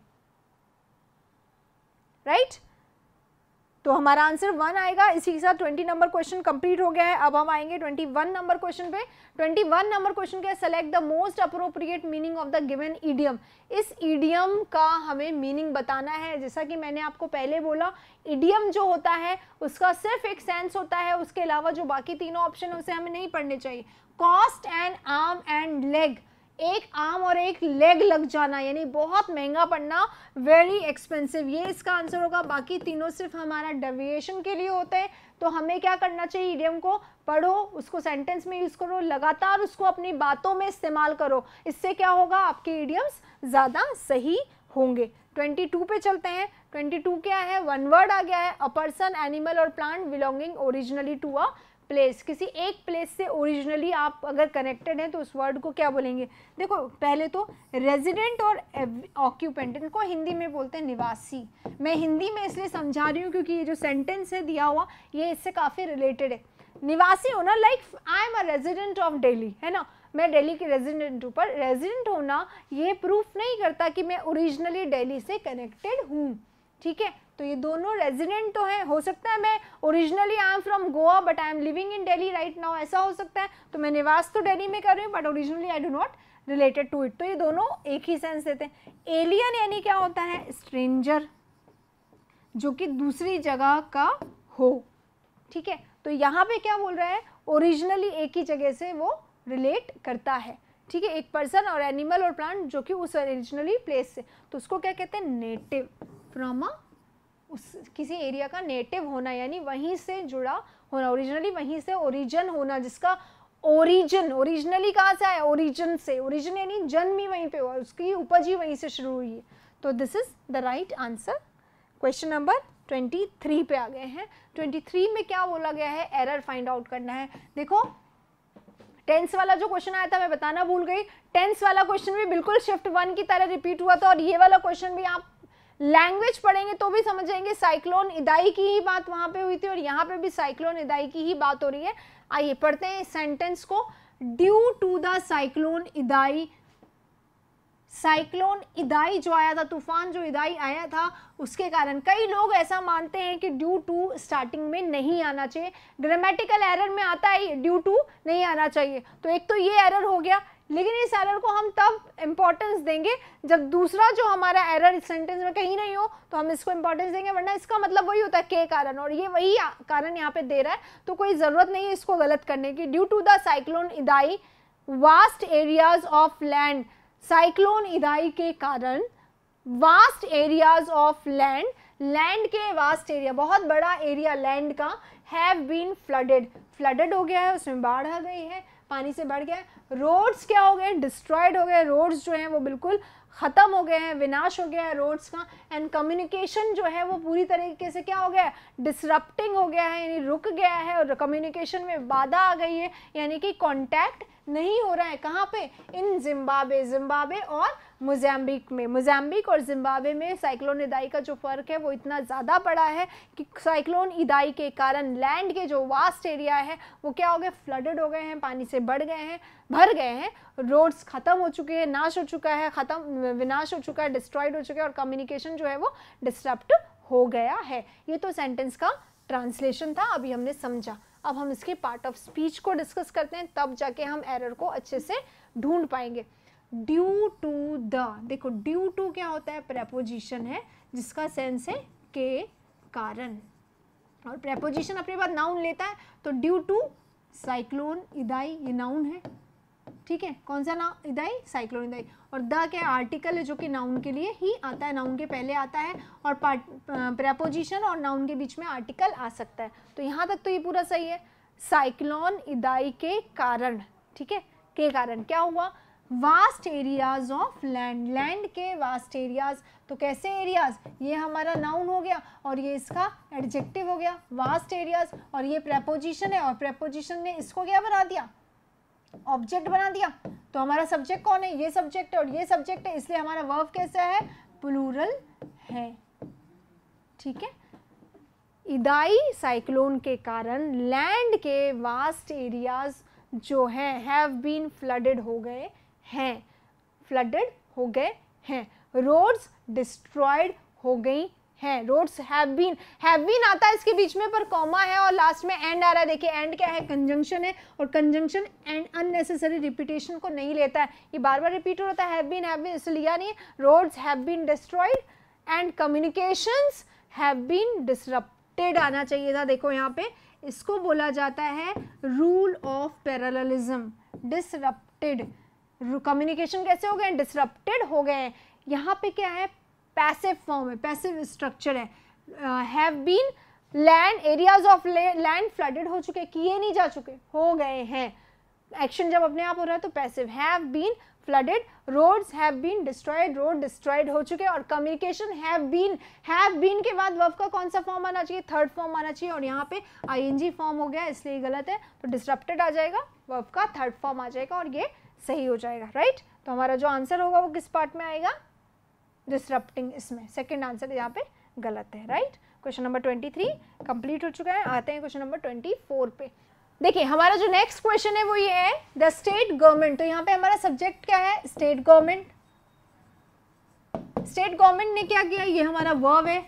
राइट right? तो हमारा आंसर वन आएगा इसी के साथ ट्वेंटी नंबर क्वेश्चन कंप्लीट हो गया है अब हम आएंगे ट्वेंटी वन नंबर क्वेश्चन पे ट्वेंटी वन नंबर क्वेश्चन क्या select the most appropriate meaning of the given idiom इस ईडियम का हमें मीनिंग बताना है जैसा कि मैंने आपको पहले बोला ईडियम जो होता है उसका सिर्फ एक सेंस होता है उसके अलावा जो बाकी तीनों ऑप्शन है उसे हमें नहीं पढ़ने चाहिए cost and arm and leg एक आर्म और एक लेग लग जाना यानी बहुत महंगा पड़ना वेरी एक्सपेंसिव ये इसका आंसर होगा बाकी तीनों सिर्फ हमारा डेविएशन के लिए होते हैं तो हमें क्या करना चाहिए इडियम को पढ़ो उसको सेंटेंस में यूज़ करो लगातार उसको अपनी बातों में इस्तेमाल करो इससे क्या होगा आपके इडियम्स ज़्यादा सही होंगे 22 पे चलते हैं 22 क्या है वन वर्ड आ गया है अ पर्सन एनिमल और plant belonging originally to a place किसी एक प्लेस से ओरिजिनली आप अगर कनेक्टेड हैं तो उस वर्ड को क्या बोलेंगे देखो पहले तो रेजिडेंट और ऑक्यूपेंट इनको हिंदी में बोलते हैं निवासी मैं हिंदी में इसलिए समझा रही हूँ क्योंकि ये जो सेंटेंस है दिया हुआ ये इससे काफ़ी रिलेटेड है निवासी होना like I am a resident of Delhi है ना मैं दिल्ली के रेजिडेंट हूँ पर रेजिडेंट होना ये प्रूफ नहीं करता कि मैं ओरिजिनली दिल्ली से कनेक्टेड हूँ ठीक है तो ये दोनों रेजिडेंट तो हैं हो सकता है मैं originally I am from Goa but I am living in Delhi right now ऐसा हो सकता है तो मैं निवास तो डेली में कर रही हूँ but originally I do not related to it तो ये दोनों एक ही सेंस देते हैं एलियन यानी क्या होता है स्ट्रेंजर जो कि दूसरी जगह का हो ठीक है तो यहाँ पे क्या बोल रहा है ओरिजिनली एक ही जगह से वो रिलेट करता है ठीक है एक पर्सन और एनिमल और प्लांट जो कि उस ओरिजिनली प्लेस से तो उसको क्या कहते हैं नेटिव फ्रॉम अ उस किसी एरिया का नेटिव होना यानी वहीं से जुड़ा होना ओरिजिनली वहीं से ओरिजिन होना जिसका ओरिजिन ओरिजिनली कहाँ से आया ओरिजिन से ओरिजिन यानी जन्म ही वहीं पे हुआ उसकी उपज ही वहीं से शुरू हुई है तो this is the right answer question number twenty three पे आ गए हैं ट्वेंटी थ्री में क्या बोला गया है एरर फाइंड आउट करना है देखो टेंस वाला जो क्वेश्चन आया था मैं बताना भूल गई टेंस वाला क्वेश्चन भी बिल्कुल शिफ्ट वन की तरह रिपीट हुआ था और ये वाला क्वेश्चन भी आप लैंग्वेज पढ़ेंगे तो भी समझ जाएंगे साइक्लोन इदाई की ही बात वहां पे हुई थी और यहाँ पे भी साइक्लोन इदाई की ही बात हो रही है आइए पढ़ते हैं सेंटेंस को due to the cyclone Idai cyclone Idai जो आया था तूफान जो इदाई आया था उसके कारण कई लोग ऐसा मानते हैं कि ड्यू टू स्टार्टिंग में नहीं आना चाहिए ग्रामेटिकल एरर में आता है ड्यू टू नहीं आना चाहिए तो एक तो ये एरर हो गया लेकिन इस एरर को हम तब इम्पोर्टेंस देंगे जब दूसरा जो हमारा एरर इस सेंटेंस में कहीं नहीं हो तो हम इसको इम्पोर्टेंस देंगे वरना इसका मतलब वही होता है के कारण और ये वही कारण यहाँ पे दे रहा है तो कोई ज़रूरत नहीं है इसको गलत करने की due to the cyclone Idai vast areas of land cyclone Idai के कारण vast areas of land land के वास्ट एरिया बहुत बड़ा एरिया लैंड का हैव बीन फ्लडेड फ्लडेड हो गया है उसमें बाढ़ आ गई है पानी से बढ़ गया है रोड्स क्या हो गए डिस्ट्रॉयड हो गए रोड्स जो हैं वो बिल्कुल ख़त्म हो गए हैं विनाश हो गया है रोड्स का एंड कम्युनिकेशन जो है वो पूरी तरीके से क्या हो गया है डिसरप्टिंग हो गया है यानी रुक गया है और कम्युनिकेशन में बाधा आ गई है यानी कि कॉन्टैक्ट नहीं हो रहा है कहाँ पे इन जिम्बाब्वे जिम्बाब्वे और मोजैम्बिक में मोजैम्बिक और जिम्बाब्वे में साइक्लोन इदाई का जो फ़र्क है वो इतना ज़्यादा पड़ा है कि साइक्लोन इदाई के कारण लैंड के जो वास्ट एरिया है वो क्या हो गए फ्लडेड हो गए हैं पानी से बढ़ गए हैं भर गए हैं रोड्स ख़त्म हो चुके हैं नाश हो चुका है ख़त्म विनाश हो चुका है डिस्ट्रॉयड हो चुका है और कम्युनिकेशन जो है वो डिस्टर्प्ट हो गया है ये तो सेंटेंस का ट्रांसलेशन था अभी हमने समझा अब हम इसके पार्ट ऑफ स्पीच को डिस्कस करते हैं तब जाके हम एरर को अच्छे से ढूंढ पाएंगे ड्यू टू द देखो ड्यू टू क्या होता है प्रेपोजिशन है जिसका सेंस है के कारण और प्रेपोजिशन अपने बाद नाउन लेता है तो ड्यू टू साइक्लोन इदाई ये नाउन है ठीक है कौन सा नाम इदाई साइक्लोन इदाई और द के आर्टिकल है जो कि नाउन के लिए ही आता है नाउन के पहले आता है और प्रपोजिशन और नाउन के बीच में आर्टिकल आ सकता है तो यहाँ तक तो ये पूरा सही है साइक्लोन इदाई के कारण ठीक है के कारण क्या हुआ vast areas of land land के वास्ट एरियाज तो कैसे एरियाज ये हमारा नाउन हो गया और ये इसका एडजेक्टिव हो गया वास्ट एरियाज और ये प्रपोजिशन है और प्रपोजिशन ने इसको क्या बना दिया ऑब्जेक्ट बना दिया तो हमारा सब्जेक्ट कौन है ये सब्जेक्ट है और ये सब्जेक्ट है इसलिए हमारा वर्ब कैसा है प्लूरल है ठीक है इदाई साइक्लोन के कारण लैंड के वास्ट एरियाज जो है हैव बीन फ्लडेड हो गए हैं फ्लडेड हो गए हैं रोड्स डिस्ट्रॉयड हो गई है roads have been have been आता है इसके बीच में पर कॉमा है और लास्ट में एंड आ रहा है देखिए एंड क्या है कंजंक्शन है और कंजंक्शन एंड अननेसेसरी रिपीटेशन को नहीं लेता है ये बार बार रिपीट हो रहा था हैव बीन हैव बीन इसे लिया नहीं roads have been destroyed and communications have been disrupted आना चाहिए था देखो यहाँ पे इसको बोला जाता है rule of parallelism disrupted communication कैसे हो गए डिसरप्टेड हो गए यहाँ पे क्या है पैसिव फॉर्म है पैसिव स्ट्रक्चर है have been land areas of land flooded हो चुके किए नहीं जा चुके हो गए हैं एक्शन जब अपने आप हो रहा है तो passive have been flooded roads have been destroyed road destroyed हो चुके और communication have been have been के बाद वर्फ का कौन सा फॉर्म आना चाहिए थर्ड फॉर्म आना चाहिए और यहाँ पे आईएनजी फॉर्म हो गया इसलिए गलत है तो डिस्ट्रप्टेड आ जाएगा वर्फ का थर्ड फॉर्म आ जाएगा और ये सही हो जाएगा राइट right? तो हमारा जो आंसर होगा वो किस पार्ट में आएगा डिसरप्टिंग इसमें सेकेंड आंसर तो यहाँ पे गलत है right question number twenty three complete हो चुका है आते हैं क्वेश्चन नंबर ट्वेंटी फोर पे देखिए हमारा जो नेक्स्ट क्वेश्चन है वो ये है द स्टेट गवर्नमेंट तो यहाँ पे हमारा सब्जेक्ट क्या है स्टेट गवर्नमेंट स्टेट गवर्नमेंट ने क्या किया ये हमारा वर्व है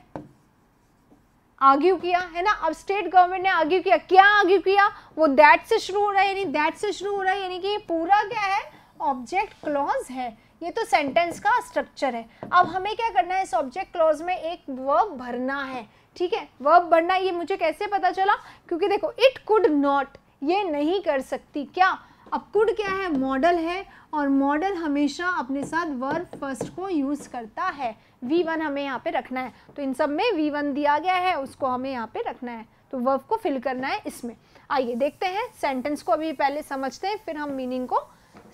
आर्ग्यू किया है ना अब स्टेट गवर्नमेंट ने आर्ग्यू किया क्या आर्ग्यू किया वो दैट से शुरू हो रहा है यानी दैट से शुरू हो रहा है यानी कि पूरा क्या है ऑब्जेक्ट क्लॉज है ये तो सेंटेंस का स्ट्रक्चर है अब हमें क्या करना है इस ऑब्जेक्ट क्लॉज में एक वर्ब भरना है ठीक है वर्ब भरना ये मुझे कैसे पता चला क्योंकि देखो इट कुड नॉट ये नहीं कर सकती क्या अब कुड क्या है मॉडल है और मॉडल हमेशा अपने साथ वर्ब फर्स्ट को यूज़ करता है वी वन हमें यहाँ पे रखना है तो इन सब में वी वन दिया गया है उसको हमें यहाँ पे रखना है तो वर्ब को फिल करना है इसमें आइए देखते हैं सेंटेंस को अभी पहले समझते हैं फिर हम मीनिंग को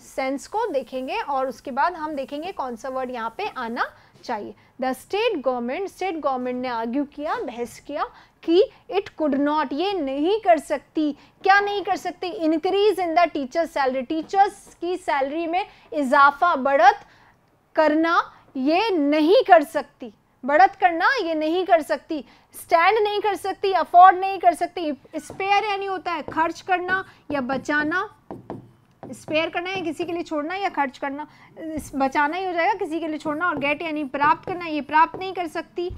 सेंस को देखेंगे और उसके बाद हम देखेंगे कौन सा वर्ड यहाँ पे आना चाहिए the state government state government ने आर्ग्यू किया बहस किया कि इट कुड नॉट ये नहीं कर सकती क्या नहीं कर सकती increase in the teacher salary teachers की सैलरी में इजाफा बढ़त करना ये नहीं कर सकती बढ़त करना ये नहीं कर सकती स्टैंड नहीं कर सकती अफोर्ड नहीं कर सकती स्पेयर यानी होता है खर्च करना या बचाना स्पेयर करना है किसी के लिए छोड़ना या खर्च करना बचाना ही हो जाएगा किसी के लिए छोड़ना और गेट यानी प्राप्त करना ये प्राप्त नहीं कर सकती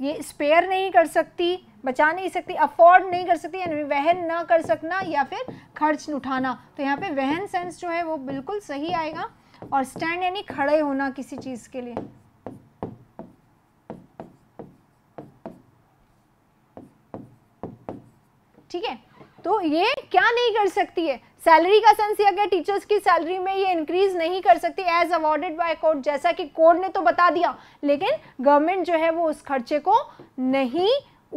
ये स्पेयर नहीं कर सकती बचा नहीं सकती अफोर्ड नहीं कर सकती यानी वहन ना कर सकना या फिर खर्च उठाना तो यहाँ पे वहन सेंस जो है वो बिल्कुल सही आएगा और स्टैंड यानी खड़े होना किसी चीज़ के लिए ठीक है तो ये क्या नहीं कर सकती है सैलरी का सेंस यह टीचर्स की सैलरी में ये इंक्रीज नहीं कर सकती एज अवॉर्डेड बाय कोर्ट जैसा कि कोर्ट ने तो बता दिया लेकिन गवर्नमेंट जो है वो उस खर्चे को नहीं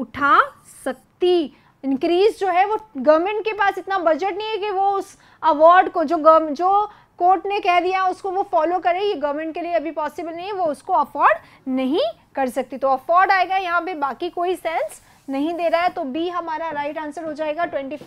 उठा सकती इंक्रीज जो है वो गवर्नमेंट के पास इतना बजट नहीं है कि वो उस अवार्ड को जो गवर्न जो कोर्ट ने कह दिया उसको वो फॉलो करे ये गवर्नमेंट के लिए अभी पॉसिबल नहीं है वो उसको अफोर्ड नहीं कर सकती तो अफोर्ड आएगा यहाँ पे बाकी कोई सेंस नहीं दे रहा है तो बी हमारा राइट right आंसर हो जाएगा 24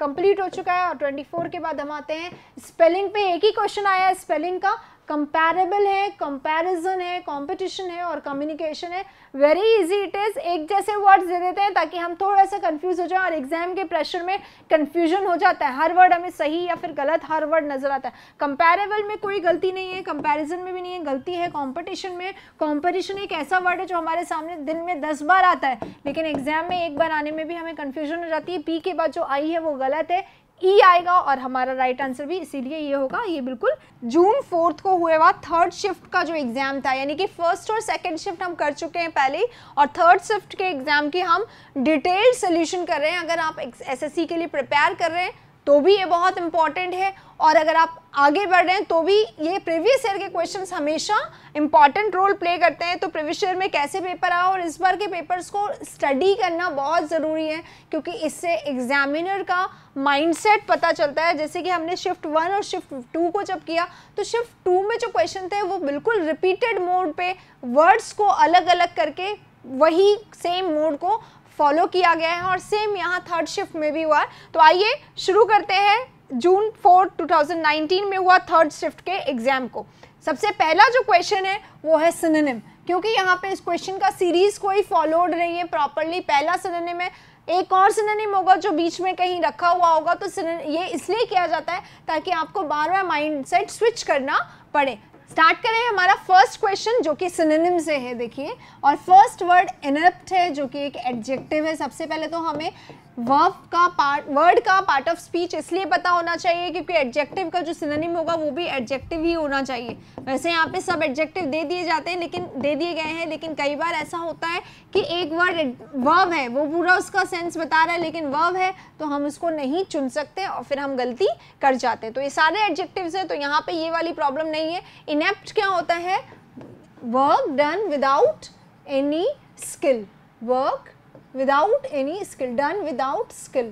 कंप्लीट हो चुका है और 24 के बाद हम आते हैं स्पेलिंग पे एक ही क्वेश्चन आया है स्पेलिंग का कंपेरेबल है कंपेरिजन है कंपटीशन है और कम्युनिकेशन है वेरी इजी इट इज़ एक जैसे वर्ड्स दे देते हैं ताकि हम थोड़ा सा कंफ्यूज हो जाए और एग्जाम के प्रेशर में कन्फ्यूजन हो जाता है हर वर्ड हमें सही या फिर गलत हर वर्ड नज़र आता है कंपेरेबल में कोई गलती नहीं है कंपेरिजन में भी नहीं है गलती है कॉम्पिटिशन में कॉम्पिटिशन एक ऐसा वर्ड है जो हमारे सामने दिन में दस बार आता है लेकिन एग्जाम में एक बार आने में भी हमें कन्फ्यूजन हो जाती है पी के बाद जो आई है वो गलत है ई e आएगा और हमारा राइट आंसर भी इसीलिए ये होगा ये बिल्कुल जून फोर्थ को हुए हुआ थर्ड शिफ्ट का जो एग्ज़ाम था यानी कि फर्स्ट और सेकेंड शिफ्ट हम कर चुके हैं पहले और थर्ड शिफ्ट के एग्ज़ाम की हम डिटेल सोल्यूशन कर रहे हैं अगर आप एस के लिए प्रिपेयर कर रहे हैं तो भी ये बहुत इंपॉर्टेंट है और अगर आप आगे बढ़ रहे हैं तो भी ये प्रीवियस ईयर के क्वेश्चंस हमेशा इंपॉर्टेंट रोल प्ले करते हैं तो प्रीवियस ईयर में कैसे पेपर आया और इस बार के पेपर्स को स्टडी करना बहुत ज़रूरी है क्योंकि इससे एग्जामिनर का माइंडसेट पता चलता है जैसे कि हमने शिफ्ट वन और शिफ्ट टू को जब किया तो शिफ्ट टू में जो क्वेश्चन थे वो बिल्कुल रिपीटेड मोड पर वर्ड्स को अलग अलग करके वही सेम मोड को फॉलो किया गया है और सेम यहाँ थर्ड शिफ्ट में भी हुआ तो आइए शुरू करते हैं जून थाउजेंड 2019 में हुआ थर्ड शिफ्ट के एग्जाम को सबसे पहला जो क्वेश्चन है वो है सिनेम क्योंकि यहाँ पे इस क्वेश्चन का सीरीज कोई फॉलोड नहीं है प्रॉपरली पहला सिनेम है एक और सिनेम होगा जो बीच में कहीं रखा हुआ होगा तो ये इसलिए किया जाता है ताकि आपको बार बार माइंड सेट स्विच करना पड़े स्टार्ट करें हमारा फर्स्ट क्वेश्चन जो कि सिनेम से है देखिए और फर्स्ट वर्ड इनप्ट है जो कि एक एडजेक्टिव है सबसे पहले तो हमें वर्ब का पार्ट वर्ड का पार्ट ऑफ स्पीच इसलिए पता होना चाहिए क्योंकि एडजेक्टिव का जो सिनोनिम होगा वो भी एडजेक्टिव ही होना चाहिए वैसे यहाँ पे सब एडजेक्टिव दे दिए जाते हैं लेकिन दे दिए गए हैं लेकिन कई बार ऐसा होता है कि एक वर्ड वर्ब है वो पूरा उसका सेंस बता रहा है लेकिन वर्ब है तो हम उसको नहीं चुन सकते और फिर हम गलती कर जाते हैं तो ये सारे एडजेक्टिव्स हैं तो यहाँ पर ये वाली प्रॉब्लम नहीं है इनेप्ट क्या होता है work done without any skill work without any skill done without skill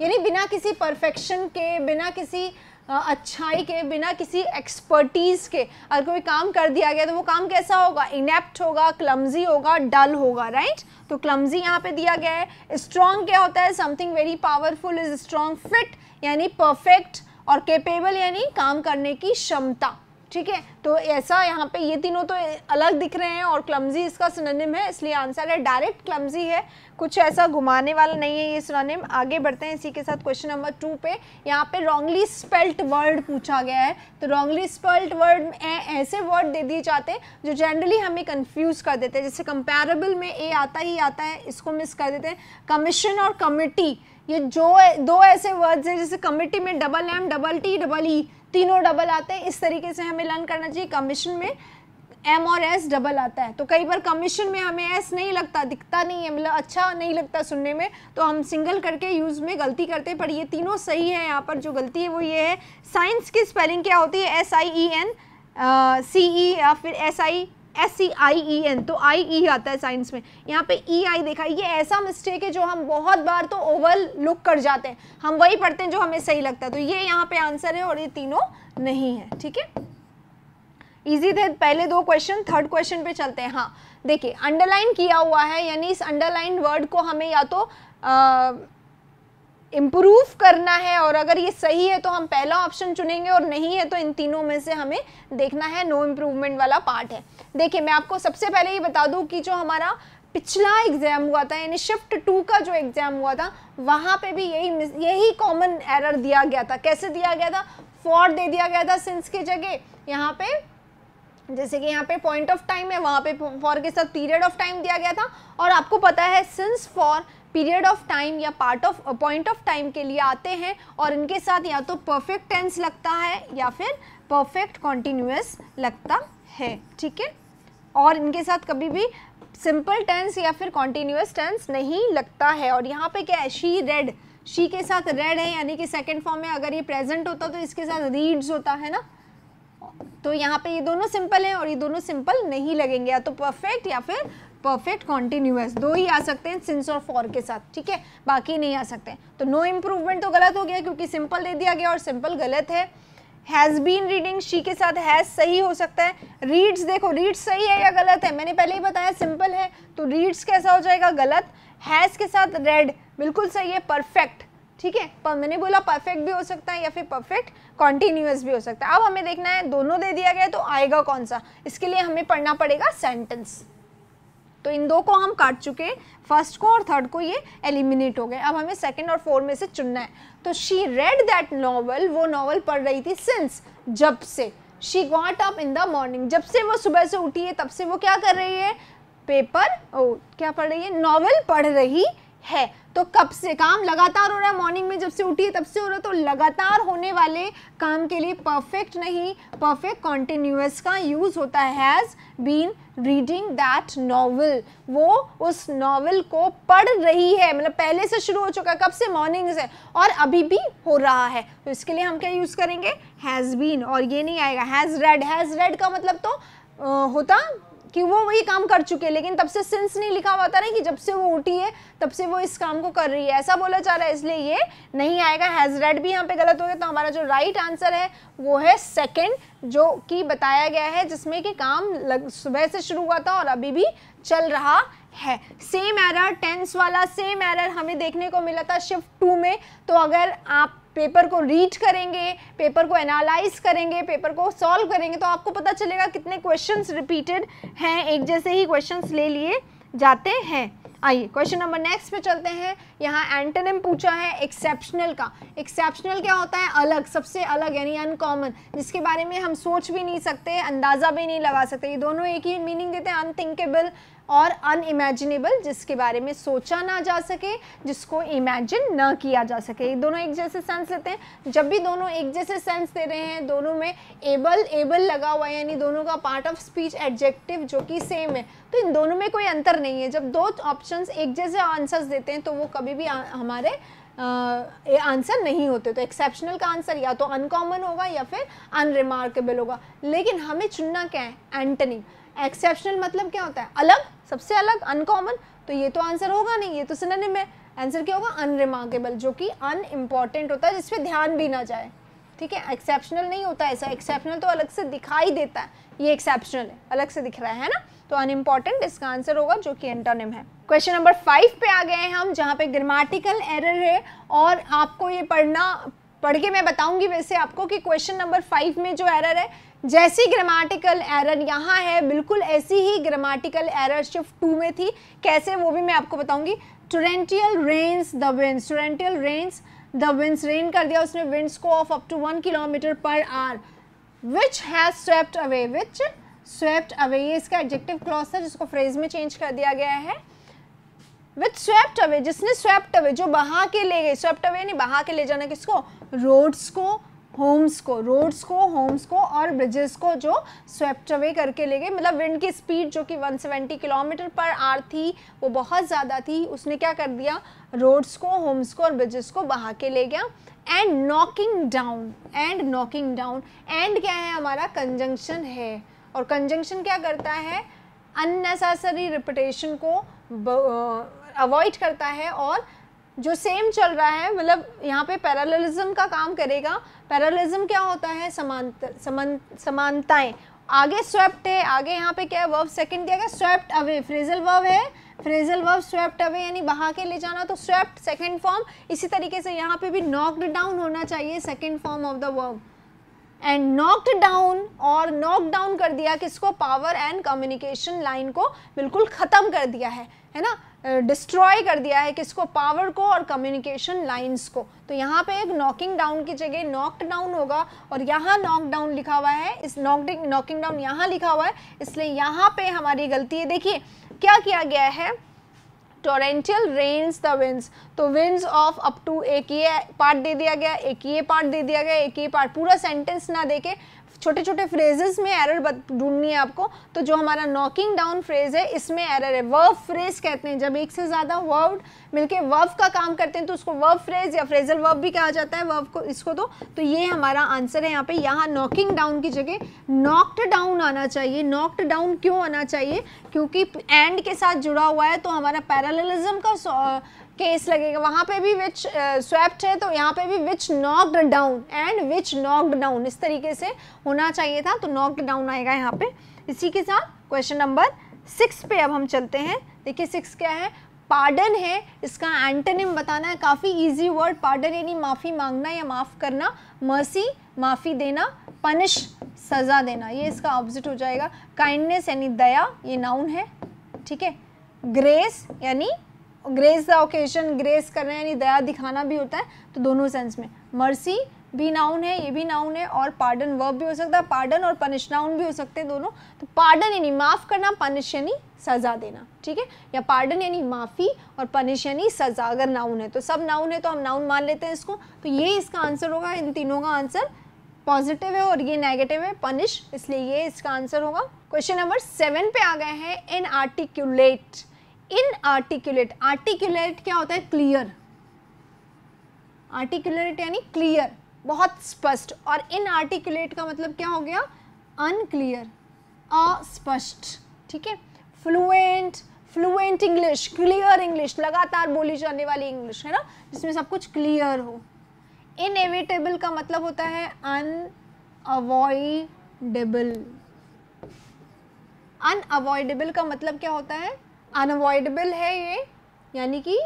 यानी बिना किसी परफेक्शन के बिना किसी अच्छाई के बिना किसी एक्सपर्टीज़ के अगर कोई काम कर दिया गया तो वो काम कैसा होगा इनेप्ट होगा क्लम्जी होगा डल होगा राइट तो क्लम्जी यहाँ पे दिया गया है स्ट्रॉन्ग क्या होता है something very powerful is strong fit यानी परफेक्ट और केपेबल यानी काम करने की क्षमता ठीक है तो ऐसा यहाँ पे ये तीनों तो अलग दिख रहे हैं और क्लमजी इसका सुनानिम है इसलिए आंसर है डायरेक्ट क्लमजी है कुछ ऐसा घुमाने वाला नहीं है ये सुनानिम आगे बढ़ते हैं इसी के साथ क्वेश्चन नंबर टू पे यहाँ पे रॉन्गली स्पेल्ट वर्ड पूछा गया है तो रॉन्गली स्पेल्ट वर्ड ऐसे वर्ड दे दिए जाते हैं जो जनरली हमें कन्फ्यूज़ कर देते हैं जैसे कंपेरेबल में ए आता ही आता है इसको मिस कर देते हैं कमीशन और कमिटी ये जो दो ऐसे वर्ड्स हैं जैसे कमिटी में double M double T double E तीनों डबल आते हैं इस तरीके से हमें लर्न करना चाहिए कमीशन में एम और एस डबल आता है तो कई बार कमीशन में हमें एस नहीं लगता दिखता नहीं है मतलब अच्छा नहीं लगता सुनने में तो हम सिंगल करके यूज़ में गलती करते हैं पर ये तीनों सही है यहाँ पर जो गलती है वो ये है साइंस की स्पेलिंग क्या होती है S I E N C E या फिर S I S C I E N तो आई ई e आता है साइंस में यहाँ पे ई e आई देखा ये ऐसा मिस्टेक है जो हम बहुत बार तो ओवर लुक कर जाते हैं हम वही पढ़ते हैं जो हमें सही लगता है तो ये यहाँ पे आंसर है और ये तीनों नहीं है ठीक है इजी थे पहले दो क्वेश्चन थर्ड क्वेश्चन पे चलते हैं हाँ देखिए अंडरलाइन किया हुआ है यानी इस अंडरलाइन वर्ड को हमें या तो आ, इम्प्रूव करना है और अगर ये सही है तो हम पहला ऑप्शन चुनेंगे और नहीं है तो इन तीनों में से हमें देखना है नो इम्प्रूवमेंट वाला पार्ट है देखिए मैं आपको सबसे पहले ये बता दूँ कि जो हमारा पिछला एग्ज़ाम हुआ था यानी शिफ्ट टू का जो एग्ज़ाम हुआ था वहाँ पे भी यही यही कॉमन एरर दिया गया था कैसे दिया गया था फॉर दे दिया गया था सिंस की जगह यहाँ पे जैसे कि यहाँ पे पॉइंट ऑफ टाइम है वहाँ पे फॉर के साथ पीरियड ऑफ टाइम दिया गया था और आपको पता है since for period of time या part of point of time के लिए आते हैं और इनके साथ या तो परफेक्ट टेंस लगता है या फिर परफेक्ट कॉन्टीन्यूस लगता है ठीक है और इनके साथ कभी भी सिंपल टेंस या फिर कॉन्टीन्यूस टेंस नहीं लगता है और यहाँ पे क्या है शी रेड शी के साथ रेड है यानी कि सेकेंड फॉर्म में अगर ये प्रेजेंट होता तो इसके साथ रीड्स होता है ना तो यहाँ पे ये दोनों सिंपल हैं और ये दोनों सिंपल नहीं लगेंगे या तो परफेक्ट या फिर परफेक्ट कॉन्टिन्यूस दो ही आ सकते हैं सिंस और फॉर के साथ ठीक है बाकी नहीं आ सकते तो नो इम्प्रूवमेंट तो गलत हो गया क्योंकि सिंपल दे दिया गया और सिंपल गलत है हैज़ बीन रीडिंग शी के साथ हैज़ सही हो सकता है रीड्स देखो रीड्स सही है या गलत है मैंने पहले ही बताया सिंपल है तो रीड्स कैसा हो जाएगा गलत हैज़ के साथ रेड बिल्कुल सही है परफेक्ट ठीक है पर मैंने बोला परफेक्ट भी हो सकता है या फिर परफेक्ट कॉन्टिन्यूस भी हो सकता है अब हमें देखना है दोनों दे दिया गया तो आएगा कौन सा इसके लिए हमें पढ़ना पड़ेगा सेंटेंस तो इन दो को हम काट चुके फर्स्ट को और थर्ड को ये एलिमिनेट हो गए अब हमें सेकंड और फोर्थ में से चुनना है तो शी रेड दैट नॉवल वो नॉवल पढ़ रही थी सिंस जब से she got up in the morning जब से वो सुबह से उठी है तब से वो क्या कर रही है पेपर ओ क्या पढ़ रही है नॉवल पढ़ रही है तो कब से काम लगातार हो रहा है मॉर्निंग में जब से उठी है तब से हो रहा है तो लगातार होने वाले काम के लिए परफेक्ट नहीं परफेक्ट कॉन्टिन्यूस का यूज़ होता है has been reading that novel वो उस नावल को पढ़ रही है मतलब पहले से शुरू हो चुका है कब से मॉर्निंग से और अभी भी हो रहा है तो इसके लिए हम क्या यूज़ करेंगे हैज़ बीन और ये नहीं आएगा हैज़ रेड हैज़ रेड का मतलब तो आ, होता कि वो ये काम कर चुके हैं लेकिन तब से सिंस नहीं लिखा हुआ था ना कि जब से वो उठी है तब से वो इस काम को कर रही है ऐसा बोला जा रहा है इसलिए ये नहीं आएगा हैज़ रेड भी यहाँ पे गलत हो गया तो हमारा जो राइट right आंसर है वो है सेकेंड जो कि बताया गया है जिसमें कि काम लग, सुबह से शुरू हुआ था और अभी भी चल रहा है सेम एरर टेंस वाला सेम एरर हमें देखने को मिला था शिफ्ट टू में तो अगर आप पेपर को रीड करेंगे पेपर को एनालाइज करेंगे पेपर को सॉल्व करेंगे तो आपको पता चलेगा कितने क्वेश्चन रिपीटेड हैं एक जैसे ही क्वेश्चन ले लिए जाते हैं आइए क्वेश्चन नंबर नेक्स्ट पे चलते हैं यहाँ एंटोनिम पूछा है एक्सेप्शनल का एक्सेप्शनल क्या होता है अलग सबसे अलग यानी अनकॉमन जिसके बारे में हम सोच भी नहीं सकते अंदाज़ा भी नहीं लगा सकते ये दोनों एक ही मीनिंग देते हैं अनथिंकेबल और अनइमेजिनेबल जिसके बारे में सोचा ना जा सके जिसको इमेजिन ना किया जा सके दोनों एक जैसे सेंस लेते हैं जब भी दोनों एक जैसे सेंस दे रहे हैं दोनों में एबल एबल लगा हुआ है यानी दोनों का पार्ट ऑफ स्पीच एडजेक्टिव जो कि सेम है तो इन दोनों में कोई अंतर नहीं है जब दो ऑप्शन एक जैसे आंसर्स देते हैं तो वो कभी भी हमारे आंसर नहीं होते तो एक्सेप्शनल का आंसर या तो अनकॉमन होगा या फिर अनरिमार्केबल होगा लेकिन हमें चुनना क्या है एंटनी एक्सेप्शनल मतलब क्या होता है अलग सबसे अलग अनकॉमन तो ये तो आंसर होगा नहीं ये तो सिनोनिम है आंसर क्या होगा अनरिमार्केबल जो कि अनइम्पॉर्टेंट होता है जिस पर ध्यान भी ना जाए ठीक है एक्सेप्शनल नहीं होता ऐसा एक्सेप्शनल तो अलग से दिखाई देता है ये एक्सेप्शनल है अलग से दिख रहा है ना तो अनइम्पॉर्टेंट इसका आंसर होगा जो कि एंटोनिम है क्वेश्चन नंबर फाइव पे आ गए हैं हम जहाँ पे ग्रामेटिकल एरर है और आपको ये पढ़ना पढ़ के मैं बताऊंगी वैसे आपको कि क्वेश्चन नंबर फाइव में जो एरर है जैसी ग्रामेटिकल एरर यहाँ है बिल्कुल ऐसी ही ग्रामेटिकल एरर शिफ्ट टू में थी कैसे वो भी मैं आपको बताऊंगी torrential rains the winds torrential rains the winds rain कर दिया उसने विंस को of up to one kilometre पर are which has swept away which swept away ये इसका एडजेक्टिव क्लॉज था जिसको फ्रेज में चेंज कर दिया गया है विथ स्वेप्ट अवे जिसने स्वेप्ट अवे जो बहा के ले गई स्वेप्ट अवे नहीं बहा के ले जाना किसको रोड्स को होम्स को रोड्स को होम्स को और ब्रिजेस को जो स्वेप्ट अवे करके ले गए मतलब विंड की स्पीड जो कि 170 किलोमीटर पर आर थी वो बहुत ज़्यादा थी उसने क्या कर दिया रोड्स को होम्स को और ब्रिजेस को बहा के ले गया and knocking down and knocking down and क्या है हमारा कंजंक्शन है और कंजंक्शन क्या करता है अननेसेसरी रिपिटेशन को अवॉइड करता है और जो सेम चल रहा है मतलब यहाँ पे पैरालिज्म का काम करेगा पैरालिज्म क्या होता है समानता समान समानताएं आगे स्वेप्ट है आगे यहाँ पे क्या है वर्ब सेकंड दिया गया स्वेप्ट अवे फ्रेजल वर्ब है फ्रेजल वर्ब स्वेप्ट अवे यानी बहा के ले जाना तो स्वेप्ट सेकंड फॉर्म इसी तरीके से यहाँ पे भी नॉक्ड डाउन होना चाहिए second form of the verb and knocked down और नॉक डाउन कर दिया किसको पावर एंड कम्युनिकेशन लाइन को बिल्कुल ख़त्म कर दिया है है ना डिस्ट्रॉय कर दिया है किसको पावर को और कम्युनिकेशन लाइंस को तो यहाँ पे एक नॉकिंग डाउन की जगह नॉक्ड डाउन होगा और यहाँ नॉक डाउन लिखा हुआ है इस नॉकिंग नॉकिंग डाउन यहाँ लिखा हुआ है इसलिए यहाँ पे हमारी गलती है देखिए क्या किया गया है टोरेंटियल रेन्स द विंस तो विंस ऑफ अप टू एक ये पार्ट दे दिया गया एक ये पार्ट दे दिया गया एक ये पार्ट पूरा सेंटेंस ना देखे छोटे छोटे फ्रेजेस में एरर ढूंढनी है आपको तो जो हमारा नॉकिंग डाउन फ्रेज है इसमें एरर है वर्ब फ्रेज कहते हैं जब एक से ज़्यादा वर्ड मिलके वर्ब का काम करते हैं तो उसको वर्ब फ्रेज या फ्रेजल वर्ब भी कहा जाता है वर्ब को इसको तो तो ये हमारा आंसर है यहाँ पे यहाँ नॉकिंग डाउन की जगह नॉक्ड डाउन आना चाहिए नॉक्ड डाउन क्यों आना चाहिए क्योंकि एंड के साथ जुड़ा हुआ है तो हमारा पैरालिज्म का केस लगेगा वहाँ पे भी विच स्वेप्ट है तो यहाँ पे भी which knocked down and which knocked down इस तरीके से होना चाहिए था तो नॉक्ड डाउन आएगा यहाँ पे इसी के साथ क्वेश्चन नंबर सिक्स पे अब हम चलते हैं देखिए सिक्स क्या है पार्डन है इसका एंटनिम बताना है काफ़ी इजी वर्ड पार्डन यानी माफ़ी मांगना या माफ़ करना मर्सी माफ़ी देना पनिश सज़ा देना ये इसका ऑपोजिट हो जाएगा काइंडनेस यानी दया ये नाउन है ठीक है ग्रेस यानी ग्रेस द ओकेजन ग्रेस करना यानी दया दिखाना भी होता है तो दोनों सेंस में मर्सी भी नाउन है ये भी नाउन है और पार्डन वर्ब भी हो सकता है पार्डन और पनिश नाउन भी हो सकते हैं दोनों तो पार्डन यानी माफ़ करना पनिश यानी सज़ा देना ठीक है या पार्डन यानी माफ़ी और पनिश यानी सज़ा अगर नाउन है तो सब नाउन है तो हम नाउन मान लेते हैं इसको तो ये इसका आंसर होगा इन तीनों का आंसर पॉजिटिव है और ये नेगेटिव है पनिश इसलिए ये इसका आंसर होगा क्वेश्चन नंबर सेवन पे आ गए हैं इन आर्टिक्यूलेट इनआर्टिकुलेट आर्टिकुलेट क्या होता है क्लियर आर्टिकुलेट यानी क्लियर बहुत स्पष्ट और इनआर्टिकुलेट का मतलब क्या हो गया अनक्लियर अस्पष्ट ठीक है fluent fluent English clear English लगातार बोली जाने वाली इंग्लिश है ना जिसमें सब कुछ क्लियर हो इनएविटेबल का मतलब होता है अनअवॉइडेबल अनअवॉइडेबल का मतलब क्या होता है अनअवॉइडेबल है ये यानी कि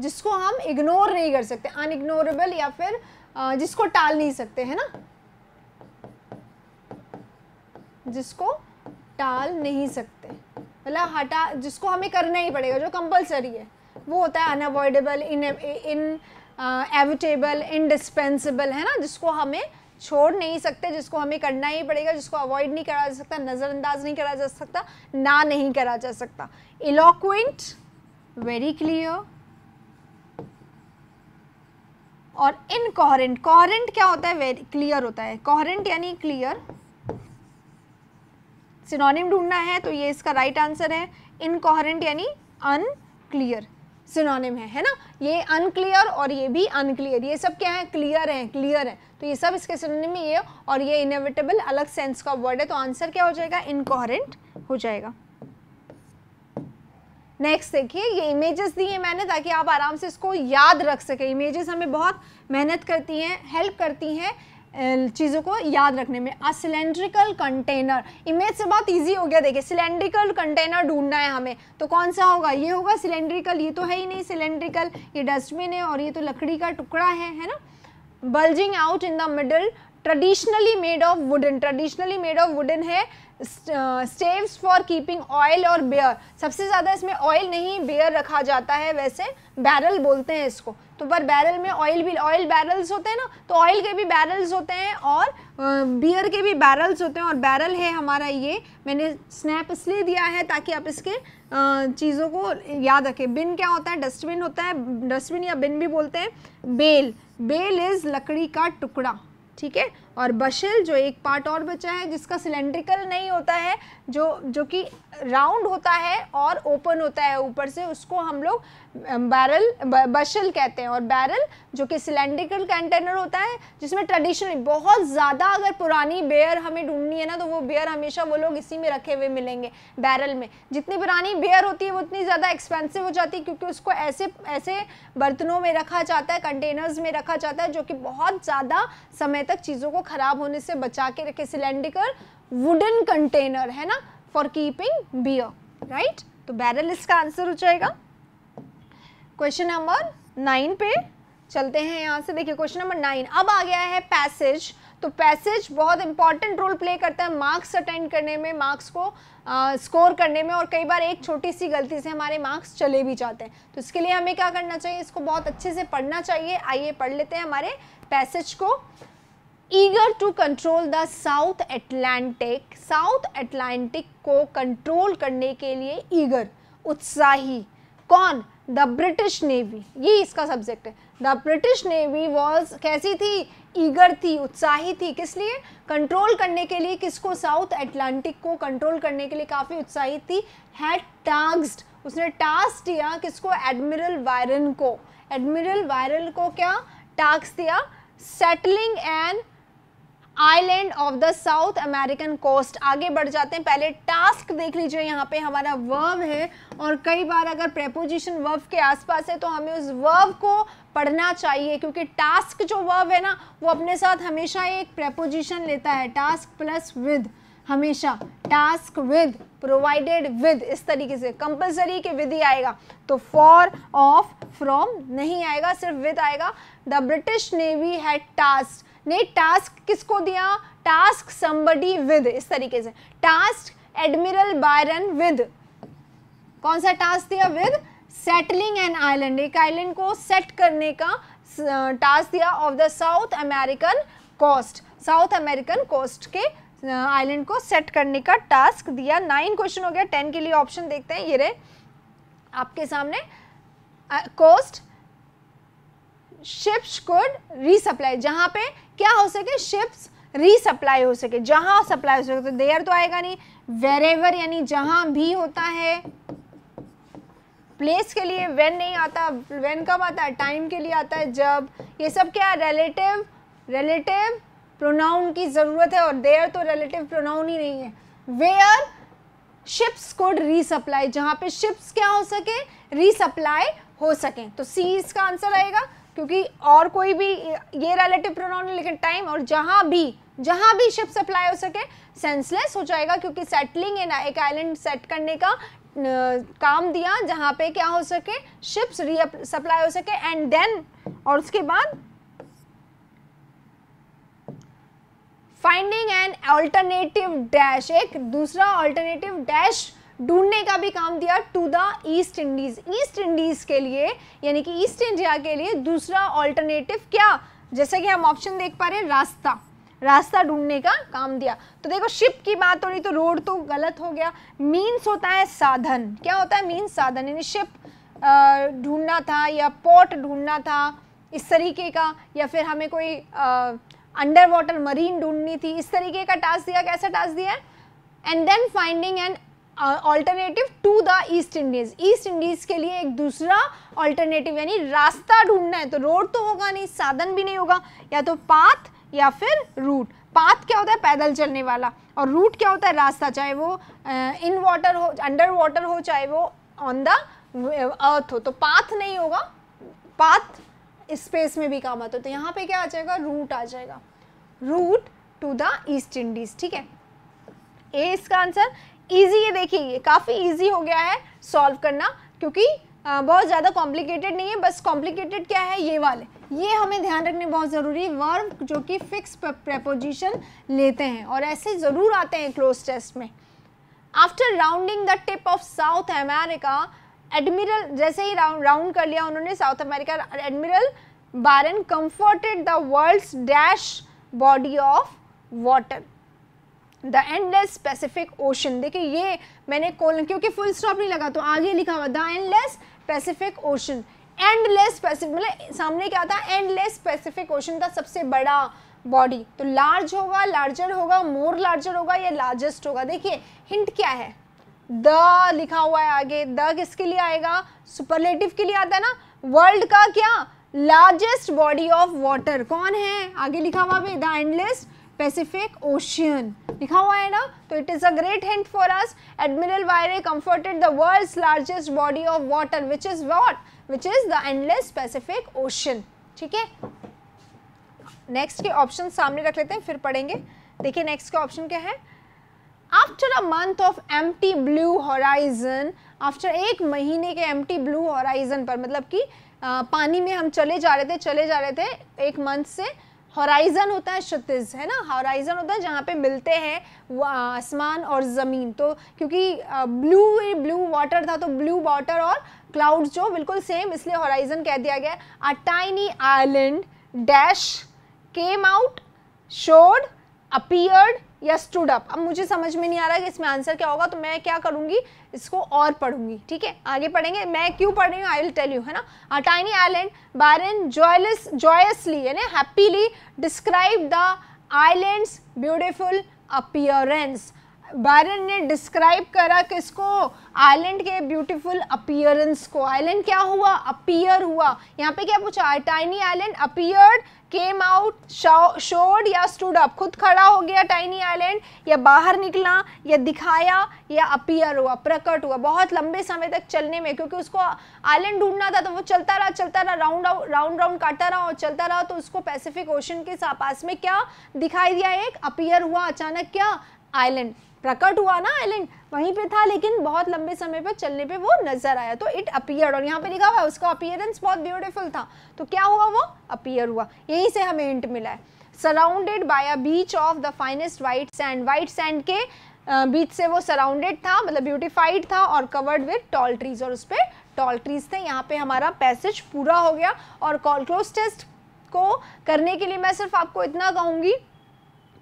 जिसको हम इग्नोर नहीं कर सकते अनइग्नोरेबल या फिर जिसको टाल नहीं सकते है ना जिसको टाल नहीं सकते मतलब हटा जिसको हमें करना ही पड़ेगा जो कंपलसरी है वो होता है unavoidable in inevitable indispensable है ना जिसको हमें छोड़ नहीं सकते जिसको हमें करना ही पड़ेगा जिसको अवॉइड नहीं करा जा सकता नज़रअंदाज नहीं करा जा सकता ना नहीं करा जा सकता इलोक्विंट वेरी क्लियर और इनकोहरेंट कोहरेंट क्या होता है वेरी क्लियर होता है कोहरेंट यानी क्लियर सिनोनिम ढूंढना है तो ये इसका राइट right आंसर है इनकोहरेंट यानी अनक्लियर सिनोनिम है है ना ये अनक्लियर और ये भी अनक्लियर ये सब क्या है क्लियर है क्लियर है तो ये सब इसके सिनोनिम ये और ये इनोवेटेबल अलग सेंस का वर्ड है तो आंसर क्या हो जाएगा इनकोहरेंट हो जाएगा नेक्स्ट देखिए ये इमेजेस दी दिए मैंने ताकि आप आराम से इसको याद रख सकें इमेजेस हमें बहुत मेहनत करती हैं हेल्प करती हैं चीज़ों को याद रखने में अ सिलेंड्रिकल कंटेनर इमेज से बहुत इजी हो गया देखिए सिलेंड्रिकल कंटेनर ढूंढना है हमें तो कौन सा होगा ये होगा सिलेंड्रिकल ये तो है ही नहीं सिलेंड्रिकल ये डस्टबिन है और ये तो लकड़ी का टुकड़ा है है ना bulging out in the middle traditionally made of wooden traditionally made of wooden है स्टेव्स फॉर कीपिंग ऑयल और बियर सबसे ज़्यादा इसमें ऑयल नहीं बियर रखा जाता है वैसे बैरल बोलते हैं इसको तो पर बैरल में ऑयल भी ऑयल बैरल्स होते हैं ना तो ऑयल के भी बैरल्स होते हैं और बियर के भी बैरल्स होते हैं और बैरल है हमारा ये मैंने स्नैप इसलिए दिया है ताकि आप इसके चीज़ों को याद रखें बिन क्या होता है डस्टबिन होता है डस्टबिन या बिन भी बोलते हैं बेल बेल इज़ लकड़ी का टुकड़ा ठीक है और बशल जो एक पार्ट और बचा है जिसका सिलेंड्रिकल नहीं होता है जो जो कि राउंड होता है और ओपन होता है ऊपर से उसको हम लोग बैरल बशल कहते हैं और बैरल जो कि सिलेंड्रिकल कंटेनर होता है जिसमें ट्रेडिशनली बहुत ज़्यादा अगर पुरानी बेयर हमें ढूंढनी है ना तो वो बेयर हमेशा वो लोग इसी में रखे हुए मिलेंगे बैरल में जितनी पुरानी बेयर होती है वो उतनी ज़्यादा एक्सपेंसिव हो जाती है क्योंकि उसको ऐसे ऐसे बर्तनों में रखा जाता है कंटेनर्स में रखा जाता है जो कि बहुत ज़्यादा समय तक चीज़ों को ख़राब होने से बचा के रखे सिलेंड्रिकल वुडन कंटेनर है ना फॉर कीपिंग बियर राइट तो बैरल इसका आंसर हो जाएगा क्वेश्चन नंबर नाइन पे चलते हैं यहाँ से देखिए क्वेश्चन नंबर नाइन अब आ गया है पैसेज तो पैसेज बहुत इंपॉर्टेंट रोल प्ले करता है मार्क्स अटेंड करने में मार्क्स को स्कोर uh, करने में और कई बार एक छोटी सी गलती से हमारे मार्क्स चले भी जाते हैं तो इसके लिए हमें क्या करना चाहिए इसको बहुत अच्छे से पढ़ना चाहिए आइए पढ़ लेते हैं हमारे पैसेज को eager to control the South Atlantic South Atlantic को कंट्रोल करने के लिए ईगर उत्साही कौन द ब्रिटिश नेवी ये इसका सब्जेक्ट है द ब्रिटिश नेवी वॉज कैसी थी ईगर थी उत्साही थी किस लिए कंट्रोल करने के लिए किसको साउथ एटलांटिक को कंट्रोल करने के लिए काफ़ी उत्साहित थी हैड टास्ड उसने टास्क दिया किसको एडमिरल वायरन को एडमिरल वायरन को क्या टास्क दिया settling and island of the South American coast आगे बढ़ जाते हैं पहले टास्क देख लीजिए यहाँ पे हमारा वर्व है और कई बार अगर प्रेपोजिशन वर्व के आसपास है तो हमें उस वर्व को पढ़ना चाहिए क्योंकि टास्क जो वर्व है ना वो अपने साथ हमेशा एक प्रेपोजिशन लेता है टास्क प्लस विद हमेशा टास्क विद प्रोवाइडेड विद इस तरीके से कंपल्सरी के विद ही आएगा तो फॉर ऑफ फ्रॉम नहीं आएगा सिर्फ विद आएगा the British navy had task ने टास्क किसको दिया टास्क समबडी विद इस तरीके से टास्क एडमिरल बायरन विद कौन सा टास्क दिया विद सेटलिंग एन आइलैंड एक आइलैंड को सेट करने का टास्क दिया of the South American coast South American coast के आइलैंड को सेट करने का टास्क दिया नाइन क्वेश्चन हो गया टेन के लिए ऑप्शन देखते हैं ये रहे आपके सामने coast uh, ships could resupply जहाँ पे क्या हो सके शिप्स रीसप्लाई हो सके जहाँ सप्लाई हो सके तो देयर तो आएगा नहीं वेरेवर यानी जहाँ भी होता है प्लेस के लिए वेन नहीं आता वेन कब आता है टाइम के लिए आता है जब ये सब क्या रिलेटिव रिलेटिव प्रोनाउन की ज़रूरत है और देयर तो रिलेटिव प्रोनाउन ही नहीं है वेयर शिप्स कोड रीसप्लाई जहाँ पे शिप्स क्या हो सके रीसप्लाई हो सके तो सी इसका आंसर आएगा क्योंकि और कोई भी ये रिलेटिव प्रोनाउन है लेकिन टाइम और जहां भी जहां भी शिप सप्लाई हो सके सेंसलेस हो जाएगा क्योंकि सेटलिंग इन एक आइलैंड सेट करने का काम दिया जहां पे क्या हो सके शिप्स री सप्लाई हो सके एंड देन और उसके बाद फाइंडिंग एन अल्टरनेटिव डैश एक दूसरा अल्टरनेटिव डैश ढूंढने का भी काम दिया to the East Indies East Indies के लिए यानी कि ईस्ट इंडिया के लिए दूसरा ऑल्टरनेटिव क्या जैसे कि हम ऑप्शन देख पा रहे हैं रास्ता रास्ता ढूंढने का काम दिया तो देखो शिप की बात हो रही तो रोड तो गलत हो गया मीन्स होता है साधन क्या होता है मीन्स साधन यानी शिप ढूंढना था या पोर्ट ढूंढना था इस तरीके का या फिर हमें कोई अंडर वाटर मरीन ढूंढनी थी इस तरीके का टास्क दिया कैसा टास्क दिया and then finding and alternative to the East Indies East Indies के लिए एक दूसरा ऑल्टरनेटिव यानी रास्ता ढूंढना है तो रोड तो होगा नहीं साधन भी नहीं होगा या तो पाथ या फिर रूट पाथ क्या होता है पैदल चलने वाला और रूट क्या होता है रास्ता चाहे वो इन वाटर हो अंडर वाटर हो चाहे वो ऑन द अर्थ हो तो पाथ नहीं होगा पाथ स्पेस में भी काम आता है तो यहाँ पे क्या आ जाएगा रूट आ जाएगा route to the East Indies ठीक है ए इसका आंसर ईजी ये देखिए ये काफ़ी ईजी हो गया है सॉल्व करना क्योंकि बहुत ज़्यादा कॉम्प्लिकेटेड नहीं है बस कॉम्प्लिकेटेड क्या है ये वाले ये हमें ध्यान रखने बहुत ज़रूरी है वर्ब जो कि फिक्स प्रेपोजिशन लेते हैं और ऐसे ज़रूर आते हैं क्लोज टेस्ट में after rounding the tip of South America Admiral जैसे ही राउंड राउंड कर लिया उन्होंने South America Admiral Byron comforted the world's dash body of water the endless Pacific Ocean देखिए ये मैंने कोलन क्योंकि फुल स्टॉप नहीं लगा तो आगे लिखा हुआ the endless Pacific Ocean endless Pacific मतलब सामने क्या था एंडलेस पैसिफिक ओशन का सबसे बड़ा बॉडी तो लार्ज होगा लार्जर होगा मोर लार्जर होगा या लार्जेस्ट होगा देखिए हिंट क्या है द लिखा हुआ है आगे द किसके लिए आएगा सुपरलेटिव के लिए आता है ना वर्ल्ड का क्या लार्जेस्ट बॉडी ऑफ वाटर कौन है आगे लिखा हुआ भी द एंडलेस्ट पैसिफिक ओशियन लिखा हुआ है ना तो it is a great hint for us Admiral वायरे comforted the world's largest body of water which is what which is the endless Pacific Ocean ठीक है नेक्स्ट के ऑप्शन सामने रख लेते हैं फिर पढ़ेंगे देखिए नेक्स्ट का ऑप्शन क्या है after a month of empty blue horizon after एक महीने के एम टी ब्लू हॉराइजन पर मतलब कि पानी में हम चले जा रहे थे चले जा रहे थे एक मंथ से हॉराइज़न होता है क्षतिज है ना हॉराइज़न होता है जहाँ पे मिलते हैं आसमान और ज़मीन तो क्योंकि ब्लू ब्लू वाटर था तो ब्लू वाटर और क्लाउड्स जो बिल्कुल सेम इसलिए हॉराइज़न कह दिया गया a tiny island dash came out showed appeared या स्टूड अप अब मुझे समझ में नहीं आ रहा है कि इसमें आंसर क्या होगा तो मैं क्या करूंगी इसको और पढ़ूंगी ठीक है आगे पढ़ेंगे मैं क्यों पढ़ रही हूँ आई विल टेल यू है ना a tiny island Byron joyless joyously यानी happily describe the island's beautiful appearance Byron ने डिस्क्राइब करा किसको आइलैंड के ब्यूटीफुल अपियरेंस को आइलैंड क्या हुआ अपियर हुआ यहाँ पे क्या पूछा tiny island appeared came out showed या स्टूड अप खुद खड़ा हो गया टाइनी आइलैंड या बाहर निकला या दिखाया या अपियर हुआ प्रकट हुआ बहुत लंबे समय तक चलने में क्योंकि उसको आइलैंड ढूंढना था तो वो चलता रहा चलता रहा राउंड राउंड राउंड काटता रहा और चलता रहा तो उसको पैसिफिक ओशन के पास में क्या दिखाई दिया एक अपियर हुआ अचानक क्या आइलैंड प्रकट हुआ ना आइलैंड वहीं पे था लेकिन बहुत लंबे समय पर चलने पे वो नजर आया तो इट अपियर और यहाँ पे लिखा हुआ है उसका अपियरेंस बहुत ब्यूटीफुल था तो क्या हुआ वो अपियर हुआ यहीं से हमें इंट मिला है surrounded by a beach of the finest white sand white sand के बीच से वो सराउंडेड था मतलब ब्यूटिफाइड था और कवर्ड विद टॉल ट्रीज और उस पर टॉल ट्रीज थे यहाँ पे हमारा पैसेज पूरा हो गया और कॉलक्रोस टेस्ट को करने के लिए मैं सिर्फ आपको इतना कहूँगी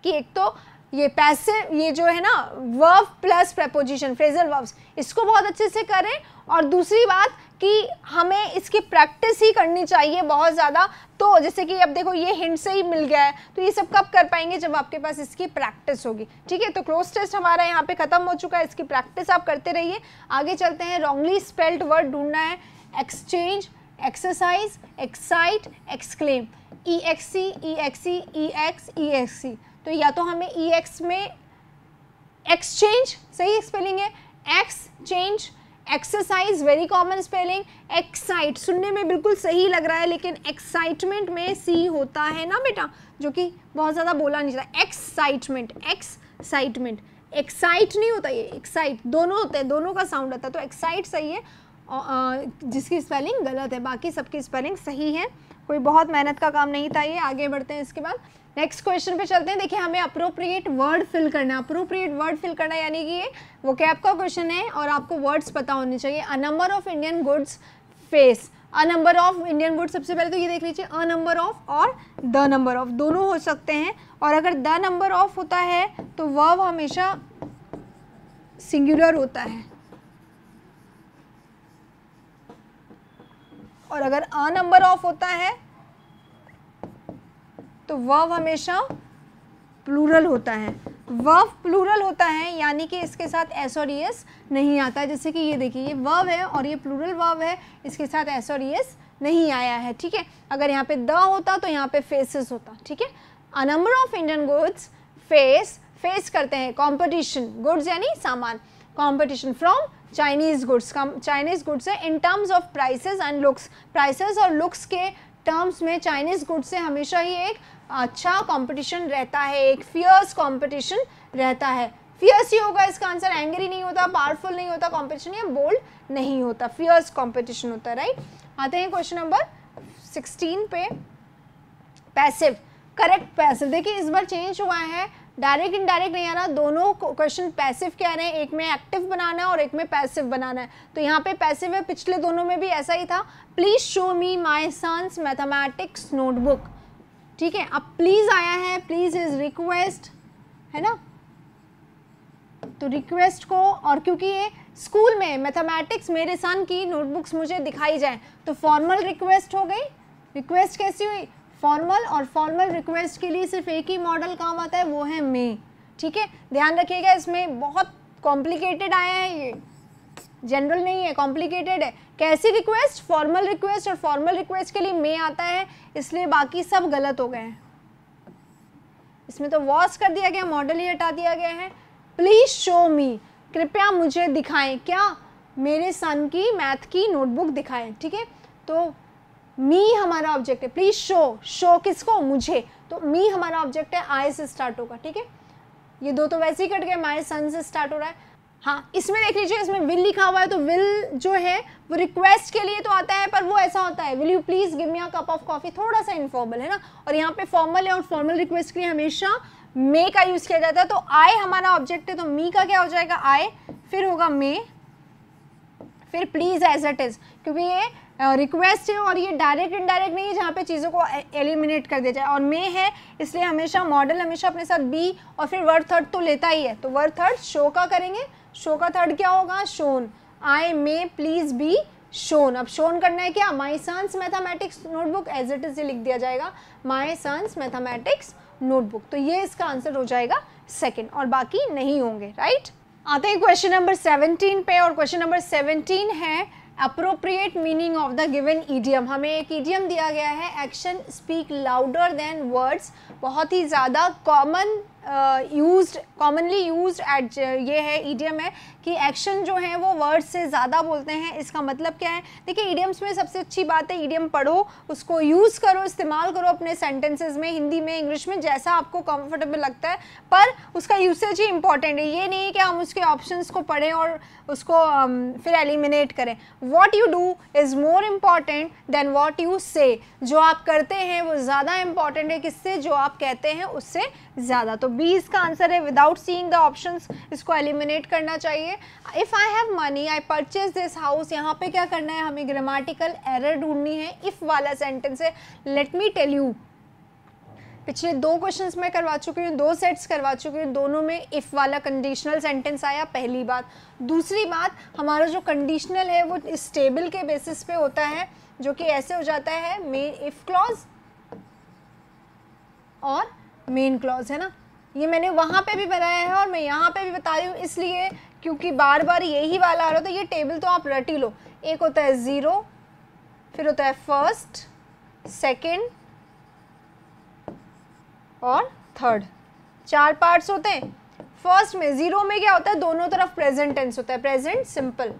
कि एक तो ये पैसे ये जो है ना verb plus preposition phrasal verbs इसको बहुत अच्छे से करें और दूसरी बात कि हमें इसकी प्रैक्टिस ही करनी चाहिए बहुत ज़्यादा तो जैसे कि अब देखो ये हिंट से ही मिल गया है तो ये सब कब कर पाएंगे जब आपके पास इसकी प्रैक्टिस होगी ठीक है तो क्लोज टेस्ट हमारा यहाँ पे ख़त्म हो चुका है इसकी प्रैक्टिस आप करते रहिए आगे चलते हैं रॉन्गली स्पेल्ड वर्ड ढूंढना है exchange exercise excite exclaim E X C E X C E X E X C तो या तो हमें ई e एक्स में एक्सचेंज सही स्पेलिंग है exchange exercise very common spelling excite सुनने में बिल्कुल सही लग रहा है लेकिन एक्साइटमेंट में सी होता है ना बेटा जो कि बहुत ज़्यादा बोला नहीं जाता एक्साइटमेंट एक्साइटमेंट एक्साइट नहीं होता ये एक्साइट दोनों होते हैं दोनों का साउंड आता है तो एक्साइट सही है जिसकी स्पेलिंग गलत है बाकी सबकी स्पेलिंग सही है कोई बहुत मेहनत का काम नहीं था ये आगे बढ़ते हैं इसके बाद नेक्स्ट क्वेश्चन पे चलते हैं देखिए हमें अप्रोप्रिएट वर्ड फिल करना है अप्रोप्रिएट वर्ड फिल करना यानी कि ये वो कैब का क्वेश्चन है और आपको वर्ड्स पता होने चाहिए a number of Indian goods face a number of Indian goods सबसे पहले तो ये देख लीजिए अ नंबर ऑफ और द नंबर ऑफ दोनों हो सकते हैं और अगर द नंबर ऑफ होता है तो वर्व हमेशा सिंगुलर होता है और अगर अ नंबर ऑफ होता है तो वव हमेशा प्लूरल होता है वव प्लूरल होता है यानी कि इसके साथ एस और ई e एस नहीं आता जैसे कि ये देखिए ये वव है और ये प्लूरल वव है इसके साथ एस और ई e एस नहीं आया है ठीक है अगर यहाँ पे द होता तो यहाँ पे फेसेस होता ठीक है a number of Indian goods face face करते हैं कॉम्पिटिशन गुड्स यानी सामान competition from Chinese goods Chinese goods है in terms of prices and looks prices और लुक्स के टर्म्स में चाइनीज़ गुड्स से हमेशा ही एक अच्छा कंपटीशन रहता है एक फियर्स कंपटीशन रहता है फियर्स ही होगा इसका आंसर एंग्री नहीं होता पावरफुल नहीं होता कंपटीशन या बोल्ड नहीं होता फियर्स कंपटीशन होता है राइट आते हैं क्वेश्चन नंबर सिक्सटीन पे पैसिव करेक्ट पैसिव देखिए इस बार चेंज हुआ है डायरेक्ट इनडायरेक्ट नहीं आ रहा दोनों क्वेश्चन पैसिव क्या रहे हैं एक में एक्टिव बनाना है और एक में पैसिव बनाना है तो यहाँ पे पैसिव है पिछले दोनों में भी ऐसा ही था please show me my son's mathematics notebook ठीक है अब प्लीज़ आया है प्लीज़ इज़ रिक्वेस्ट है ना तो रिक्वेस्ट को और क्योंकि ये स्कूल में मैथमेटिक्स मेरे सन की नोटबुक्स मुझे दिखाई जाए तो फॉर्मल रिक्वेस्ट हो गई रिक्वेस्ट कैसी हुई फॉर्मल और फॉर्मल रिक्वेस्ट के लिए सिर्फ एक ही मॉडल काम आता है वो है मे ठीक है ध्यान रखिएगा इसमें बहुत कॉम्प्लिकेटेड आया है ये जनरल नहीं है कॉम्प्लिकेटेड है कैसी रिक्वेस्ट फॉर्मल रिक्वेस्ट और फॉर्मल रिक्वेस्ट के लिए मे आता है इसलिए बाकी सब गलत हो गए हैं इसमें तो वॉश कर दिया गया मॉडल ही हटा दिया गया है प्लीज़ शो मी कृपया मुझे दिखाएं क्या मेरे सन की मैथ की नोटबुक दिखाएं ठीक है तो मी हमारा ऑब्जेक्ट है प्लीज़ शो शो किसको मुझे तो मी हमारा ऑब्जेक्ट है आई से स्टार्ट होगा ठीक है ये दो तो वैसे ही कट गए माई सन से स्टार्ट हो रहा है हाँ इसमें देख लीजिए इसमें विल लिखा हुआ है तो विल जो है वो रिक्वेस्ट के लिए तो आता है पर वो ऐसा होता है will you please give me a cup of coffee थोड़ा सा इनफॉर्मल है ना और यहाँ पे फॉर्मल है और फॉर्मल रिक्वेस्ट के लिए हमेशा मे का यूज़ किया जाता है तो आई हमारा ऑब्जेक्ट है तो मी का क्या हो जाएगा आई फिर होगा मे फिर प्लीज़ एज इट इज़ क्योंकि ये रिक्वेस्ट है और ये डायरेक्ट इनडायरेक्ट नहीं है जहाँ पे चीज़ों को एलिमिनेट कर दिया जाए और मे है इसलिए हमेशा मॉडल हमेशा अपने साथ बी और फिर वर्ड थर्ड तो लेता ही है तो वर्ड थर्ड शो का करेंगे शो का थर्ड क्या होगा shown I may please be shown अब शोन करना है क्या my son's mathematics notebook as it is ये लिख दिया जाएगा माई सन्स मैथामेटिक्स नोटबुक तो ये इसका आंसर हो जाएगा सेकेंड और बाकी नहीं होंगे राइट आते हैं क्वेश्चन नंबर सेवनटीन पे और क्वेश्चन नंबर सेवनटीन है appropriate meaning of the given idiom हमें एक ईडियम दिया गया है action speak louder than words बहुत ही ज़्यादा common use commonly used ये है ईडियम है कि एक्शन जो है वो वर्ड से ज़्यादा बोलते हैं इसका मतलब क्या है देखिए ईडियम्स में सबसे अच्छी बात है ईडियम पढ़ो उसको यूज़ करो इस्तेमाल करो अपने सेंटेंसेस में हिंदी में इंग्लिश में जैसा आपको कंफर्टेबल लगता है पर उसका यूसेज ही इंपॉर्टेंट है ये नहीं कि हम उसके ऑप्शन को पढ़ें और उसको um, फिर एलिमिनेट करें what you do is more important than what you say जो आप करते हैं वो ज़्यादा इम्पॉर्टेंट है किससे जो आप कहते हैं उससे ज़्यादा तो बी इसका आंसर है विदाउट सीइंग द ऑप्शंस इसको एलिमिनेट करना चाहिए if I have money I purchase this house यहाँ पे क्या करना है हमें ग्रामेटिकल एरर ढूंढनी है इफ़ वाला सेंटेंस है लेट मी टेल यू पिछले दो क्वेश्चन मैं करवा चुकी हूँ दो सेट्स करवा चुकी हूँ दोनों में इफ़ वाला कंडीशनल सेंटेंस आया पहली बात दूसरी बात हमारा जो कंडीशनल है वो इस टेबल के बेसिस पे होता है जो कि ऐसे हो जाता है मेन इफ़ क्लॉज और मेन क्लॉज है ना ये मैंने वहाँ पे भी बनाया है और मैं यहाँ पे भी बता रही हूँ इसलिए क्योंकि बार बार यही वाला आ रहा था ये टेबल तो आप रट ही लो एक होता है ज़ीरो फिर होता है फर्स्ट सेकंड और थर्ड चार पार्ट्स होते हैं फर्स्ट में ज़ीरो में क्या होता है दोनों तरफ प्रेजेंट टेंस होता है प्रेजेंट सिंपल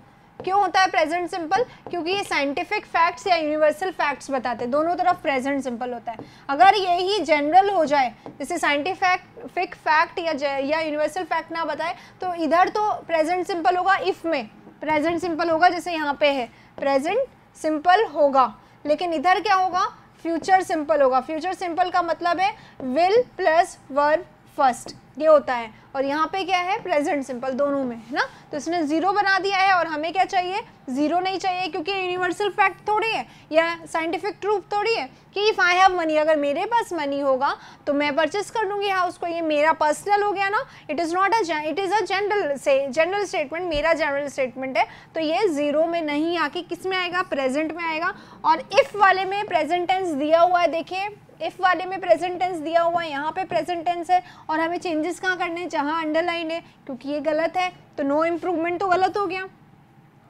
क्यों होता है प्रेजेंट सिंपल क्योंकि ये साइंटिफिक फैक्ट्स या यूनिवर्सल फैक्ट्स बताते हैं दोनों तरफ प्रेजेंट सिंपल होता है अगर यही जनरल हो जाए जैसे साइंटिफिक फैक्ट या या यूनिवर्सल फैक्ट ना बताए तो इधर तो प्रेजेंट सिंपल होगा इफ़ में प्रेजेंट सिंपल होगा जैसे यहाँ पे है प्रेजेंट सिंपल होगा लेकिन इधर क्या होगा फ्यूचर सिंपल होगा फ्यूचर सिंपल का मतलब है विल प्लस वर्ब फर्स्ट ये होता है और यहाँ पे क्या है प्रेजेंट सिंपल दोनों में है ना तो इसने ज़ीरो बना दिया है और हमें क्या चाहिए ज़ीरो नहीं चाहिए क्योंकि यूनिवर्सल फैक्ट थोड़ी है या साइंटिफिक ट्रूफ थोड़ी है कि इफ़ आई हैव मनी अगर मेरे पास मनी होगा तो मैं परचेस कर लूँगी हाउस उसको ये मेरा पर्सनल हो गया ना it is not a it is a general से जनरल स्टेटमेंट मेरा जनरल स्टेटमेंट है तो ये ज़ीरो में नहीं आके किस में आएगा प्रेजेंट में आएगा और इफ़ वाले में प्रेजेंटेंस दिया हुआ है देखिए इफ़ वाले में प्रेजेंट टेंस दिया हुआ है यहाँ पे प्रेजेंट टेंस है और हमें चेंजेस कहाँ करने हैं जहाँ अंडरलाइन है क्योंकि ये गलत है तो नो इम्प्रूवमेंट तो गलत हो गया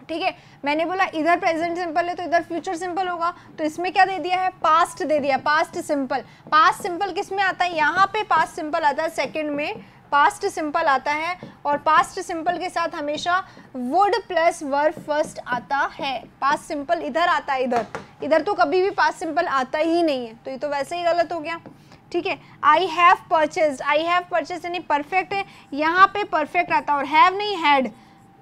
ठीक है मैंने बोला इधर प्रेजेंट सिंपल है तो इधर फ्यूचर सिंपल होगा तो इसमें क्या दे दिया है पास्ट दे दिया पास्ट सिंपल पास्ट सिंपल किस में आता है यहाँ पे पास्ट सिंपल आता है सेकेंड में पास्ट सिंपल आता है और पास्ट सिंपल के साथ हमेशा वुड प्लस वर्ब फर्स्ट आता है पास्ट सिंपल इधर आता है इधर इधर तो कभी भी पास्ट सिंपल आता ही नहीं है तो ये तो वैसे ही गलत हो गया ठीक है I have purchase I have purchase यानी परफेक्ट है यहाँ पे परफेक्ट आता है और हैव नहीं हैड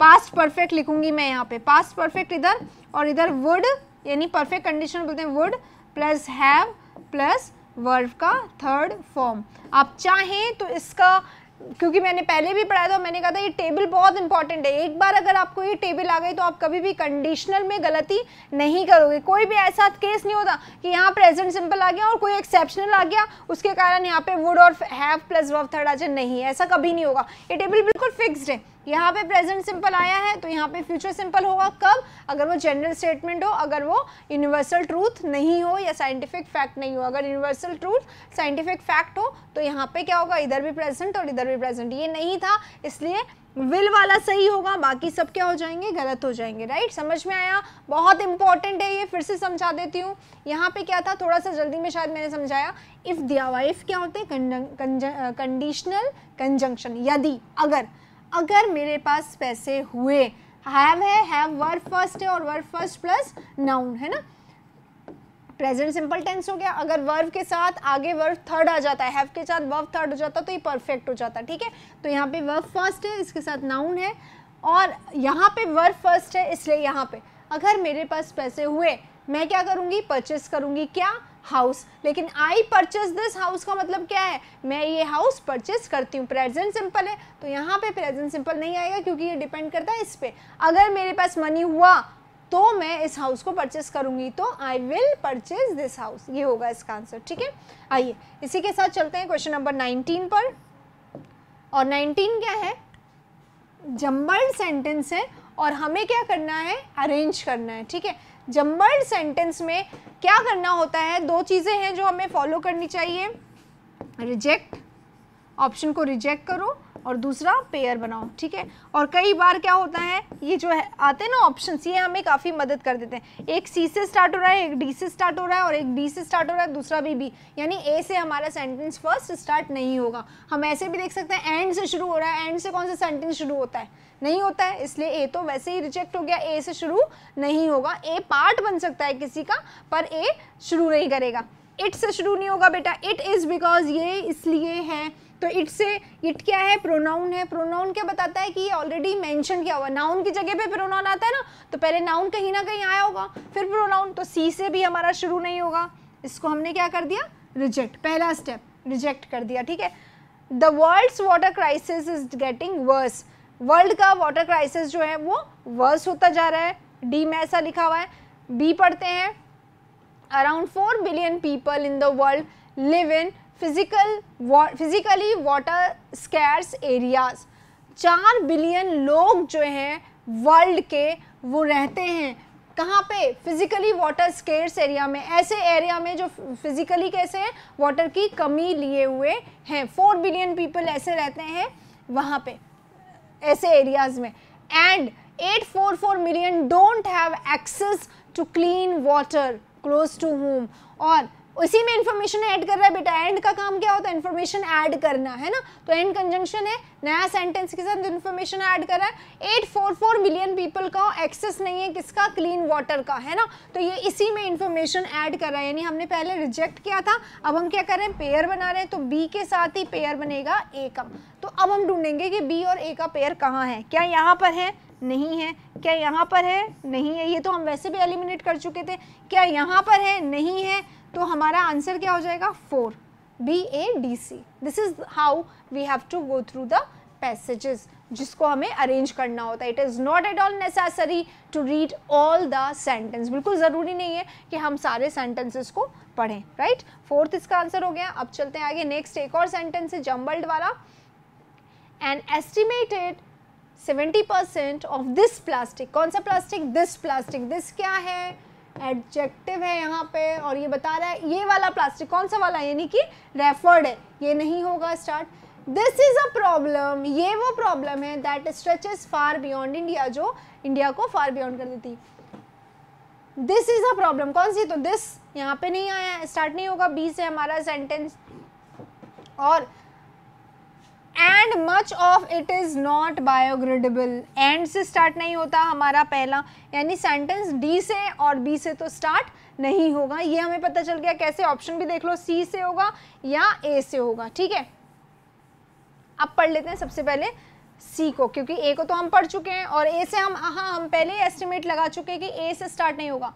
पास्ट परफेक्ट लिखूंगी मैं यहाँ पे पास्ट परफेक्ट इधर और इधर वुड यानी परफेक्ट कंडीशन बोलते हैं would plus have plus verb का थर्ड फॉर्म आप चाहें तो इसका क्योंकि मैंने पहले भी पढ़ाया था मैंने कहा था ये टेबल बहुत इंपॉर्टेंट है एक बार अगर आपको ये टेबल आ गई तो आप कभी भी कंडीशनल में गलती नहीं करोगे कोई भी ऐसा केस नहीं होता कि यहाँ प्रेजेंट सिंपल आ गया और कोई एक्सेप्शनल आ गया उसके कारण यहाँ पे वुड और हैव प्लस वर्व थर्ड आज नहीं ऐसा कभी नहीं होगा ये टेबल बिल्कुल फिक्सड है यहाँ पे प्रेजेंट सिंपल आया है तो यहाँ पे फ्यूचर सिंपल होगा कब अगर वो जनरल स्टेटमेंट हो अगर वो यूनिवर्सल ट्रूथ नहीं हो या साइंटिफिक फैक्ट नहीं हो अगर यूनिवर्सल ट्रूथ साइंटिफिक फैक्ट हो तो यहाँ पे क्या होगा इधर भी प्रेजेंट और इधर भी प्रेजेंट ये नहीं था इसलिए विल वाला सही होगा बाकी सब क्या हो जाएंगे गलत हो जाएंगे राइट समझ में आया बहुत इंपॉर्टेंट है ये फिर से समझा देती हूँ यहाँ पे क्या था थोड़ा सा जल्दी में शायद मैंने समझाया इफ़ दिया वाइफ क्या होते हैं कंडीशनल कंजंक्शन यदि अगर अगर मेरे पास पैसे हुए हैव है हैव वर्ब फर्स्ट है और वर्ब फर्स्ट प्लस नाउन है ना प्रेजेंट सिंपल टेंस हो गया अगर वर्ब के साथ आगे वर्ब थर्ड आ जाता है हैव के साथ वर्ब थर्ड हो जाता तो ये परफेक्ट हो जाता ठीक है तो यहाँ पे वर्ब फर्स्ट है इसके साथ नाउन है और यहाँ पे वर्ब फर्स्ट है इसलिए यहाँ पे अगर मेरे पास पैसे हुए मैं क्या करूँगी परचेस करूँगी क्या हाउस लेकिन आई परचेज दिस हाउस का मतलब क्या है मैं ये हाउस परचेज करती हूँ प्रेजेंट सिंपल है तो यहाँ पे प्रेजेंट सिंपल नहीं आएगा क्योंकि ये डिपेंड करता है इस पर अगर मेरे पास मनी हुआ तो मैं इस हाउस को परचेस करूंगी तो I will purchase this house ये होगा इसका आंसर ठीक है आइए इसी के साथ चलते हैं क्वेश्चन नंबर नाइनटीन पर और नाइनटीन क्या है जम्बल सेंटेंस है और हमें क्या करना है अरेंज करना है ठीक है जम्बल्ड सेंटेंस में क्या करना होता है दो चीज़ें हैं जो हमें फॉलो करनी चाहिए रिजेक्ट ऑप्शन को रिजेक्ट करो और दूसरा पेयर बनाओ ठीक है और कई बार क्या होता है ये जो है आते हैं ना ऑप्शन ये हमें काफ़ी मदद कर देते हैं एक सी से स्टार्ट हो रहा है एक डी से स्टार्ट हो रहा है और एक बी से स्टार्ट हो रहा है दूसरा भी बी यानी ए से हमारा सेंटेंस फर्स्ट स्टार्ट नहीं होगा हम ऐसे भी देख सकते हैं एंड से शुरू हो रहा है एंड से कौन सा सेंटेंस शुरू होता है नहीं होता है इसलिए ए तो वैसे ही रिजेक्ट हो गया ए से शुरू नहीं होगा ए पार्ट बन सकता है किसी का पर ए शुरू नहीं करेगा इट से शुरू नहीं होगा बेटा इट इज़ बिकॉज ये इसलिए है तो इट से इट क्या है प्रोनाउन है प्रोनाउन क्या बताता है कि ये ऑलरेडी मेंशन किया हुआ नाउन की जगह पे प्रोनाउन आता है ना तो पहले नाउन कहीं ना कहीं आया होगा फिर प्रोनाउन तो सी से भी हमारा शुरू नहीं होगा इसको हमने क्या कर दिया रिजेक्ट पहला स्टेप रिजेक्ट कर दिया ठीक है the world's water crisis is getting worse world का वाटर क्राइसिस जो है वो वर्स होता जा रहा है डी में ऐसा लिखा हुआ है बी पढ़ते हैं around four billion people in the world live in physical वा फिजिकली वाटर scarce एरियाज चार बिलियन लोग जो हैं वर्ल्ड के वो रहते हैं कहाँ पे फिज़िकली वाटर स्केर्स एरिया में ऐसे एरिया में जो फिज़िकली कैसे हैं वाटर की कमी लिए हुए हैं फोर बिलियन पीपल ऐसे रहते हैं वहाँ पे ऐसे एरियाज में and eight four four million don't have access to clean water close to home और उसी में इन्फॉर्मेशन ऐड कर रहा है बेटा एंड का काम क्या होता है इन्फॉर्मेशन ऐड करना है ना तो एंड कंजंक्शन है नया सेंटेंस के साथ इन्फॉर्मेशन ऐड कर रहा है eight four four million people का एक्सेस नहीं है किसका क्लीन वाटर का है ना तो ये इसी में इन्फॉर्मेशन ऐड कर रहा है यानी हमने पहले रिजेक्ट किया था अब हम क्या कर रहे हैं पेयर बना रहे हैं तो बी के साथ ही पेयर बनेगा ए का तो अब हम ढूंढेंगे कि बी और ए का पेयर कहाँ है क्या यहाँ पर है नहीं है क्या यहाँ पर है नहीं है ये तो हम वैसे भी एलिमिनेट कर चुके थे क्या यहाँ पर है नहीं है तो हमारा आंसर क्या हो जाएगा four B A D C this is how we have to go through the passages जिसको हमें अरेंज करना होता है it is not at all necessary to read all the sentence बिल्कुल ज़रूरी नहीं है कि हम सारे सेंटेंसेस को पढ़ें राइट फोर्थ इसका आंसर हो गया अब चलते हैं आगे नेक्स्ट एक और सेंटेंस है जम्बल्ड वाला and estimated 70% of this plastic कौन सा प्लास्टिक दिस प्लास्टिक दिस क्या है एडजेक्टिव है यहाँ पे और ये बता रहा है ये वाला प्लास्टिक कौन सा वाला यानी कि रेफर्ड है ये नहीं होगा start this is a problem ये वो प्रॉब्लम है that stretch far beyond India जो इंडिया को फार बियॉन्ड कर देती दिस इज़ अ प्रॉब्लम कौन सी तो दिस यहाँ पे नहीं आया स्टार्ट नहीं होगा बी से हमारा सेंटेंस और and much of it is not biodegradable and से स्टार्ट नहीं होता हमारा पहला यानी सेंटेंस डी से और बी से तो स्टार्ट नहीं होगा ये हमें पता चल गया कैसे ऑप्शन भी देख लो सी से होगा या ए से होगा ठीक है अब पढ़ लेते हैं सबसे पहले सी को क्योंकि ए को तो हम पढ़ चुके हैं और ए से हम हाँ हम पहले एस्टिमेट लगा चुके हैं कि ए से स्टार्ट नहीं होगा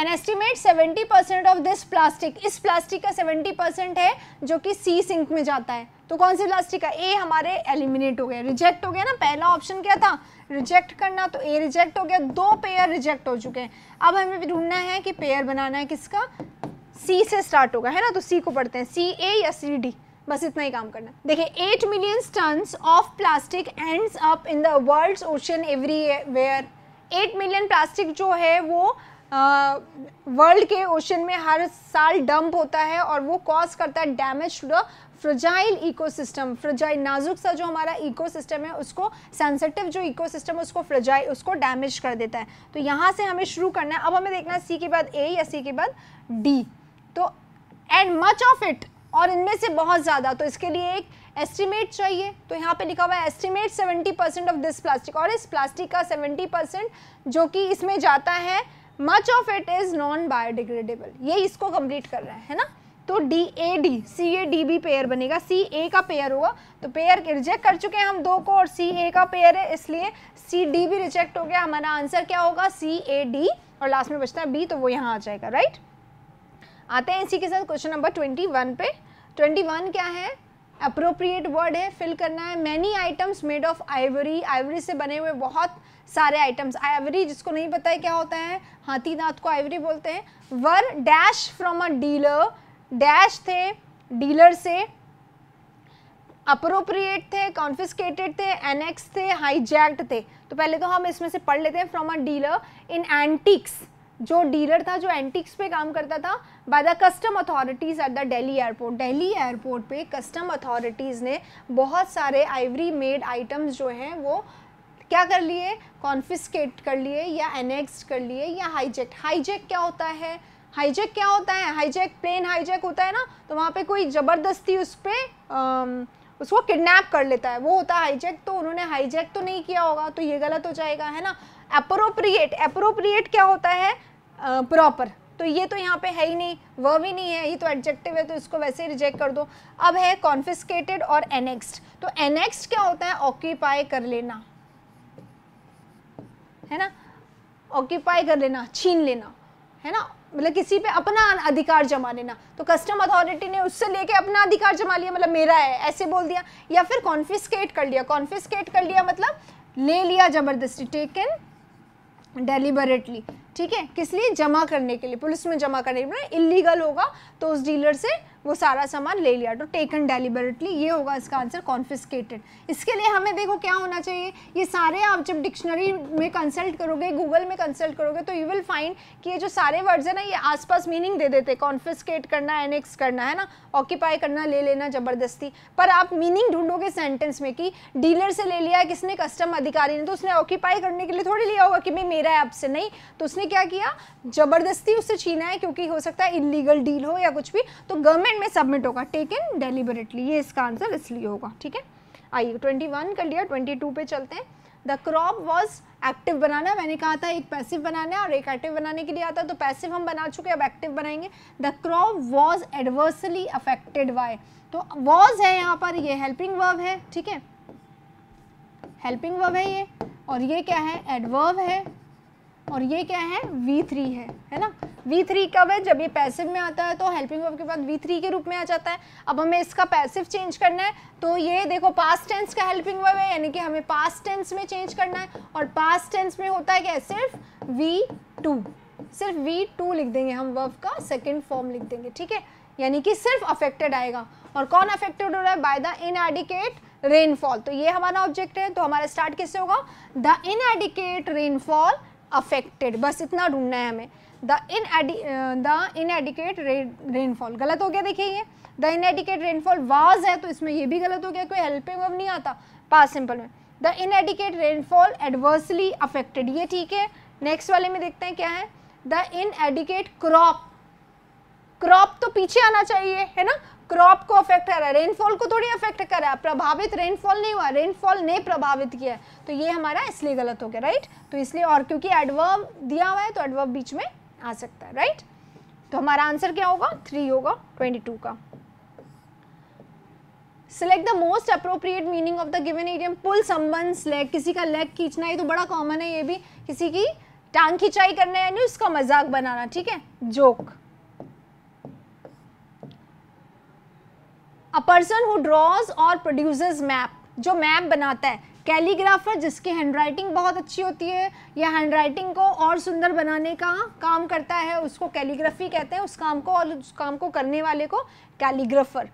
an estimate 70 percent of this plastic इस प्लास्टिक का 70 परसेंट है जो कि सी सिंक में जाता है तो कौन सी प्लास्टिक का ए हमारे एलिमिनेट हो गया रिजेक्ट हो गया ना पहला ऑप्शन क्या था रिजेक्ट करना तो ए रिजेक्ट हो गया दो पेयर रिजेक्ट हो चुके हैं अब हमें ढूंढना है कि पेयर बनाना है किसका सी से स्टार्ट होगा है ना तो सी को पढ़ते हैं सी ए या सी डी बस इतना ही काम करना देखिए eight million tons of plastic ends up in the world's ocean everywhere eight million plastic जो है वो वर्ल्ड के ओशन में हर साल डंप होता है और वो कॉज करता है damage to the fragile ecosystem fragile नाजुक सा जो हमारा इकोसिस्टम है उसको सेंसिटिव जो इकोसिस्टम उसको फ्रजाइल उसको डैमेज कर देता है तो यहाँ से हमें शुरू करना है अब हमें देखना है सी के बाद ए या सी के बाद डी तो एंड मच ऑफ इट और इनमें से बहुत ज़्यादा तो इसके लिए एक एस्टिमेट चाहिए तो यहाँ पे लिखा हुआ है estimate 70 percent of this plastic और इस प्लास्टिक का 70 परसेंट जो कि इसमें जाता है much of it is non biodegradable ये इसको कंप्लीट कर रहा है है ना तो D A D C A D B pair बनेगा सी ए का पेयर होगा तो पेयर रिजेक्ट कर चुके हैं हम दो को और सी ए का पेयर है इसलिए सी डी भी रिजेक्ट हो गया हमारा आंसर क्या होगा सी ए डी और लास्ट में बचता है बी तो वो यहाँ आ जाएगा राइट आते हैं इसी के साथ क्वेश्चन नंबर ट्वेंटी वन पे ट्वेंटी वन क्या है अप्रोप्रिएट वर्ड है फिल करना है many items made of ivory ivory से बने हुए बहुत सारे आइटम्स आइवरी जिसको नहीं पता है क्या होता है हाथी दांत को आइवरी बोलते हैं were dash from a dealer dash थे डीलर से अप्रोप्रिएट थे कॉन्फिस्केटेड थे एनेक्स थे हाईजैक्ट थे तो पहले तो हम इसमें से पढ़ लेते हैं from a dealer in antiques जो डीलर था जो एंटिक्स पे काम करता था by the custom authorities at the Delhi airport Delhi airport पे कस्टम अथॉरिटीज़ ने बहुत सारे आइवरी मेड आइटम्स जो हैं वो क्या कर लिए कॉन्फिस्केट कर लिए या एनेक्स कर लिए या हाईजेक हाईजेक क्या होता है हाईजेक क्या होता है हाईजेक प्लेन हाईजेक होता है ना तो वहाँ पे कोई ज़बरदस्ती उस पर उसको किडनैप कर लेता है वो होता है हाईजेक तो उन्होंने हाईजेक तो नहीं किया होगा तो ये गलत हो जाएगा है ना अप्रोप्रिएट अप्रोप्रिएट क्या होता है प्रॉपर तो ये तो यहाँ पे है ही नहीं वर्ब ही नहीं है ये तो एडजेक्टिव है तो इसको वैसे ही रिजेक्ट कर दो अब है कॉन्फिस्केटेड और एनेक्स्ड तो एनेक्स्ड क्या होता है ऑक्यूपाई कर लेना है ना ऑक्यूपाई कर लेना छीन लेना है ना मतलब किसी पे अपना अधिकार जमा लेना तो कस्टम अथॉरिटी ने उससे लेके अपना अधिकार जमा लिया मतलब मेरा है ऐसे बोल दिया या फिर कॉन्फिस्केट कर लिया कॉन्फिस्केट कर लिया मतलब ले लिया ज़बरदस्ती टेकन डेलीबरेटली ठीक है किस लिए जमा करने के लिए पुलिस में जमा करने के लिए इलीगल मतलब होगा तो उस डीलर से वो सारा सामान ले लिया तो टेकन डेलीबरेटली ये होगा इसका आंसर कॉन्फिस्केटेड इसके लिए हमें देखो क्या होना चाहिए ये सारे आप जब डिक्शनरी में कंसल्ट करोगे गूगल में कंसल्ट करोगे तो यू विल फाइंड कि ये जो सारे वर्ड्स है ना ये आसपास मीनिंग दे देते कॉन्फिस्केट करना एनेक्स करना है ना ऑक्यूपाई करना ले लेना ज़बरदस्ती पर आप मीनिंग ढूंढोगे सेंटेंस में कि डीलर से ले लिया किसने कस्टम अधिकारी ने तो उसने ऑक्यूपाई करने के लिए थोड़ी लिया होगा कि भाई मेरा है आपसे नहीं तो उसने क्या किया ज़बरदस्ती उससे छीना है क्योंकि हो सकता है इलीगल डील हो या कुछ भी तो गवर्नमेंट एंड में सबमिट होगा टेकन डेलीबरेटली ये इसका आंसर इसलिए होगा ठीक है आइए ट्वेंटी वन कर लिया ट्वेंटी टू पे चलते हैं द क्रॉप वॉज एक्टिव बनाना मैंने कहा था एक पैसिव बनाना है और एक एक्टिव बनाने के लिए आता है तो पैसिव हम बना चुके अब एक्टिव बनाएंगे the crop was adversely affected by तो वॉज है यहाँ पर ये हेल्पिंग वर्ब है ठीक है हेल्पिंग वर्ब है ये और ये क्या है एडवर्व है और ये क्या है वी थ्री है है ना V3 कब है जब ये पैसिव में आता है तो हेल्पिंग वर्ब के बाद V3 के रूप में आ जाता है अब हमें इसका पैसिव चेंज करना है तो ये देखो पास्ट टेंस का हेल्पिंग वर्ब है यानी कि हमें पास्ट टेंस में चेंज करना है और पास्ट टेंस में होता है क्या सिर्फ V2 सिर्फ V2 लिख देंगे हम वर्ब का सेकेंड फॉर्म लिख देंगे ठीक है यानी कि सिर्फ अफेक्टेड आएगा और कौन अफेक्टेड हो रहा है बाय द इनएडिकेट रेनफॉल तो ये हमारा ऑब्जेक्ट है तो हमारा स्टार्ट किससे होगा द इनएडिकेट रेनफॉल अफेक्टेड बस इतना ढूंढना है हमें the in the inadequate rainfall गलत हो गया देखिए ये द इनएडिकेट रेनफॉल वाज है तो इसमें ये भी गलत हो गया कोई हेल्पिंग वर्ब नहीं आता पास सिंपल में the inadequate rainfall adversely affected ये ठीक है नेक्स्ट वाले में देखते हैं क्या है द इनएडिकेट क्रॉप क्रॉप तो पीछे आना चाहिए है ना क्रॉप को अफेक्ट कर रहा है रेनफॉल को थोड़ी अफेक्ट कर रहा है प्रभावित रेनफॉल नहीं हुआ रेनफॉल ने प्रभावित किया है तो ये हमारा इसलिए गलत हो गया राइट तो इसलिए और क्योंकि एडवर्ब दिया हुआ है तो एडवर्ब बीच में आ सकता है राइट तो हमारा आंसर क्या होगा थ्री होगा ट्वेंटी टू का select the most appropriate meaning of the given idiom pull संबंध लेग किसी का लेग खींचना ये तो बड़ा कॉमन है ये भी किसी की टांग खिंचाई करना यानी उसका मजाक बनाना ठीक है joke a person who draws और प्रोड्यूसेस मैप जो मैप बनाता है कैलीग्राफर जिसकी हैंडराइटिंग बहुत अच्छी होती है या हैंडराइटिंग को और सुंदर बनाने का काम करता है उसको कैलीग्राफी कहते हैं उस काम को और उस काम को करने वाले को कैलीग्राफर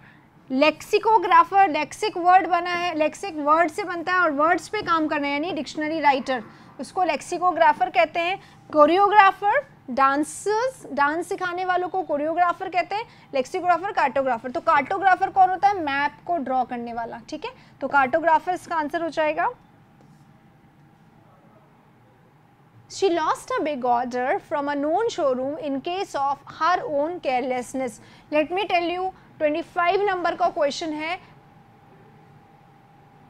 लेक्सिकोग्राफर लेक्सिक वर्ड बना है लेक्सिक वर्ड से बनता है और वर्ड्स पे काम करना है यानी डिक्शनरी राइटर उसको लेक्सिकोग्राफर कहते हैं कोरियोग्राफर डांसर्स डांस सिखाने वालों को कोरियोग्राफर कहते हैं लेक्सिकोग्राफर कार्टोग्राफर तो कार्टोग्राफर कौन होता है मैप को ड्रॉ करने वाला ठीक है तो कार्टोग्राफर इसका आंसर हो जाएगा She lost a big order from a known showroom in case of her own carelessness. Let me tell you, 25 number का क्वेश्चन है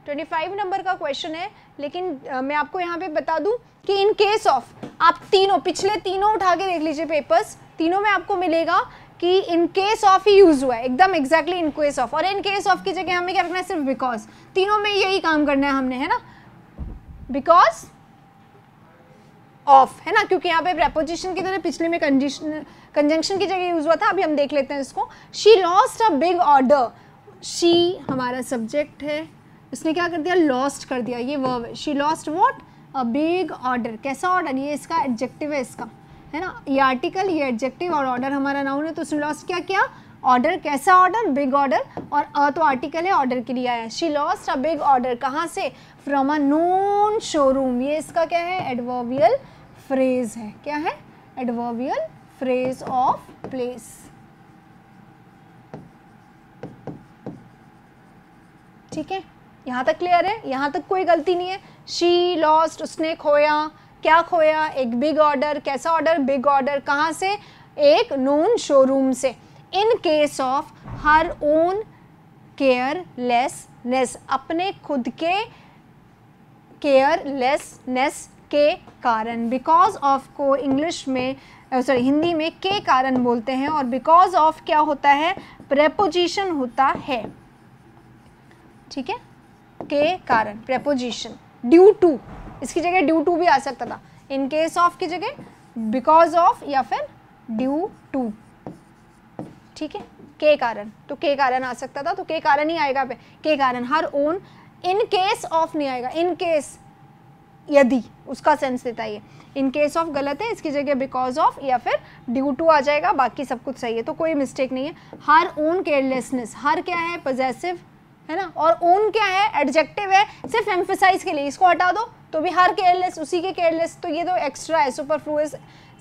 25 नंबर का क्वेश्चन है लेकिन आ, मैं आपको यहाँ पे बता दूँ कि इन केस ऑफ आप तीनों पिछले तीनों उठा के देख लीजिए पेपर्स तीनों में आपको मिलेगा कि इन केस ऑफ ही यूज़ हुआ है एकदम एग्जैक्टली इन केस ऑफ और इन केस ऑफ की जगह हमें क्या रखना है सिर्फ बिकॉज तीनों में यही काम करना है हमने है ना बिकॉज ऑफ है ना क्योंकि यहाँ पे प्रेपोजिशन की तरह पिछले में कंडीशन कंजंक्शन की जगह यूज़ हुआ था अभी हम देख लेते हैं इसको she lost a big order she हमारा सब्जेक्ट है इसने क्या कर दिया लॉस्ट कर दिया ये वर्ब है she lost what a big order कैसा ऑर्डर ये इसका एडजेक्टिव है इसका है ना ये आर्टिकल ये एडजेक्टिव और ऑर्डर हमारा नाउन है तो उसने लॉस्ट क्या किया ऑर्डर कैसा ऑर्डर बिग ऑर्डर और अ तो आर्टिकल है ऑर्डर के लिए आया she lost a big order कहाँ से फ्रॉम अ नोन शोरूम ये इसका क्या है एडवर्बियल फ्रेज है क्या है एडवर्बियल फ्रेज ऑफ प्लेस ठीक है यहाँ तक क्लियर है यहाँ तक कोई गलती नहीं है शी लॉस्ट उसने खोया क्या खोया एक बिग ऑर्डर कैसा ऑर्डर बिग ऑर्डर कहाँ से एक नोन शोरूम से in case of her own carelessness अपने खुद के केयरलेसनेस के कारण बिकॉज ऑफ को इंग्लिश में सॉरी हिंदी में के कारण बोलते हैं और बिकॉज ऑफ क्या होता है प्रेपोजिशन होता है ठीक है के कारण प्रेपोजिशन ड्यू टू इसकी जगह ड्यू टू भी आ सकता था इन केस ऑफ की जगह बिकॉज ऑफ या फिर ड्यू टू ठीक है के कारण तो के कारण आ सकता था तो के कारण ही आएगा पे के कारण her own in case of नहीं आएगा इन केस यदि उसका सेंस देता है इन केस ऑफ गलत है इसकी जगह बिकॉज ऑफ या फिर ड्यू टू आ जाएगा बाकी सब कुछ सही है तो कोई मिस्टेक नहीं है हर ओन केयरलेसनेस हर क्या है पजेसिव है ना और ओन क्या है एडजेक्टिव है सिर्फ एम्फेसाइज के लिए इसको हटा दो तो भी हर केयरलेस उसी के केयरलेस तो ये तो एक्स्ट्रा है सुपरफ्लूस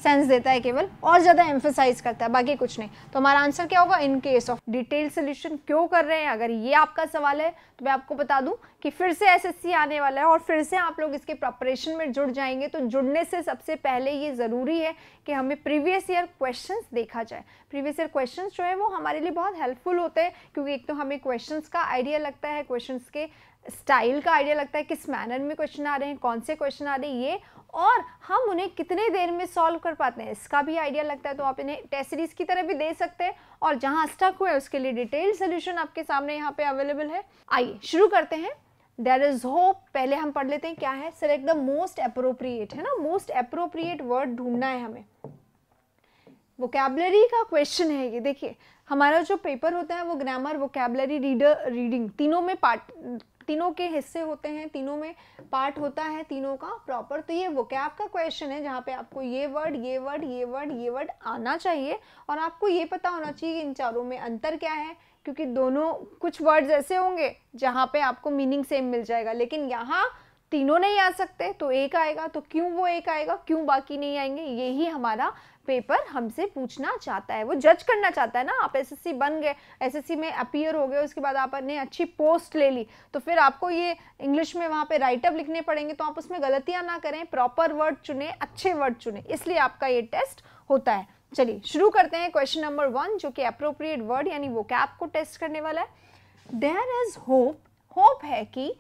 सेंस देता है केवल और ज़्यादा एम्फोसाइज करता है बाकी कुछ नहीं तो हमारा आंसर क्या होगा in case of detail solution क्यों कर रहे हैं अगर ये आपका सवाल है तो मैं आपको बता दूं कि फिर से एसएससी आने वाला है और फिर से आप लोग इसके प्रपरेशन में जुड़ जाएंगे तो जुड़ने से सबसे पहले ये ज़रूरी है कि हमें प्रीवियस ईयर क्वेश्चन देखा जाए प्रीवियस ईयर क्वेश्चन जो है वो हमारे लिए बहुत हेल्पफुल होते हैं क्योंकि एक तो हमें क्वेश्चन का आइडिया लगता है क्वेश्चन के स्टाइल का आइडिया लगता है किस मैनर में क्वेश्चन आ रहे हैं कौन से क्वेश्चन आ रहे हैं ये और हम उन्हें कितने देर में सॉल्व कर पाते हैं इसका भी आइडिया लगता है तो आप इन्हें टेस्ट सीरीज़ की तरह भी दे सकते हैं और जहां स्टक हुआ है उसके लिए डिटेल सोल्यूशन आपके सामने यहाँ पे अवेलेबल है आइए शुरू करते हैं देर इज होप पहले हम पढ़ लेते हैं क्या है सेलेक्ट द मोस्ट अप्रोप्रिएट है ना मोस्ट अप्रोप्रिएट वर्ड ढूंढना है हमें वोकेबलरी का क्वेश्चन है ये देखिए हमारा जो पेपर होता है वो ग्रामर वोकेबलरी रीडर रीडिंग तीनों में पार्ट तीनों के हिस्से होते हैं तीनों में पार्ट होता है तीनों का प्रॉपर तो ये वो क्या आपका क्वेश्चन है जहाँ पे आपको ये वर्ड ये वर्ड ये वर्ड ये वर्ड आना चाहिए और आपको ये पता होना चाहिए कि इन चारों में अंतर क्या है क्योंकि दोनों कुछ वर्ड्स ऐसे होंगे जहाँ पे आपको मीनिंग सेम मिल जाएगा लेकिन यहाँ तीनों नहीं आ सकते तो एक आएगा तो क्यों वो एक आएगा क्यों बाकी नहीं आएंगे यही हमारा पेपर हमसे पूछना चाहता है वो जज करना चाहता है ना आप एसएससी बन गए एसएससी में अपीयर हो गए उसके बाद आपने अच्छी पोस्ट ले ली तो फिर आपको ये इंग्लिश में वहाँ पे राइटअप लिखने पड़ेंगे तो आप उसमें गलतियाँ ना करें प्रॉपर वर्ड चुने अच्छे वर्ड चुने इसलिए आपका ये टेस्ट होता है चलिए शुरू करते हैं क्वेश्चन नंबर वन जो कि अप्रोप्रिएट वर्ड यानी वो कैप को टेस्ट करने वाला है देयर इज होप होप है कि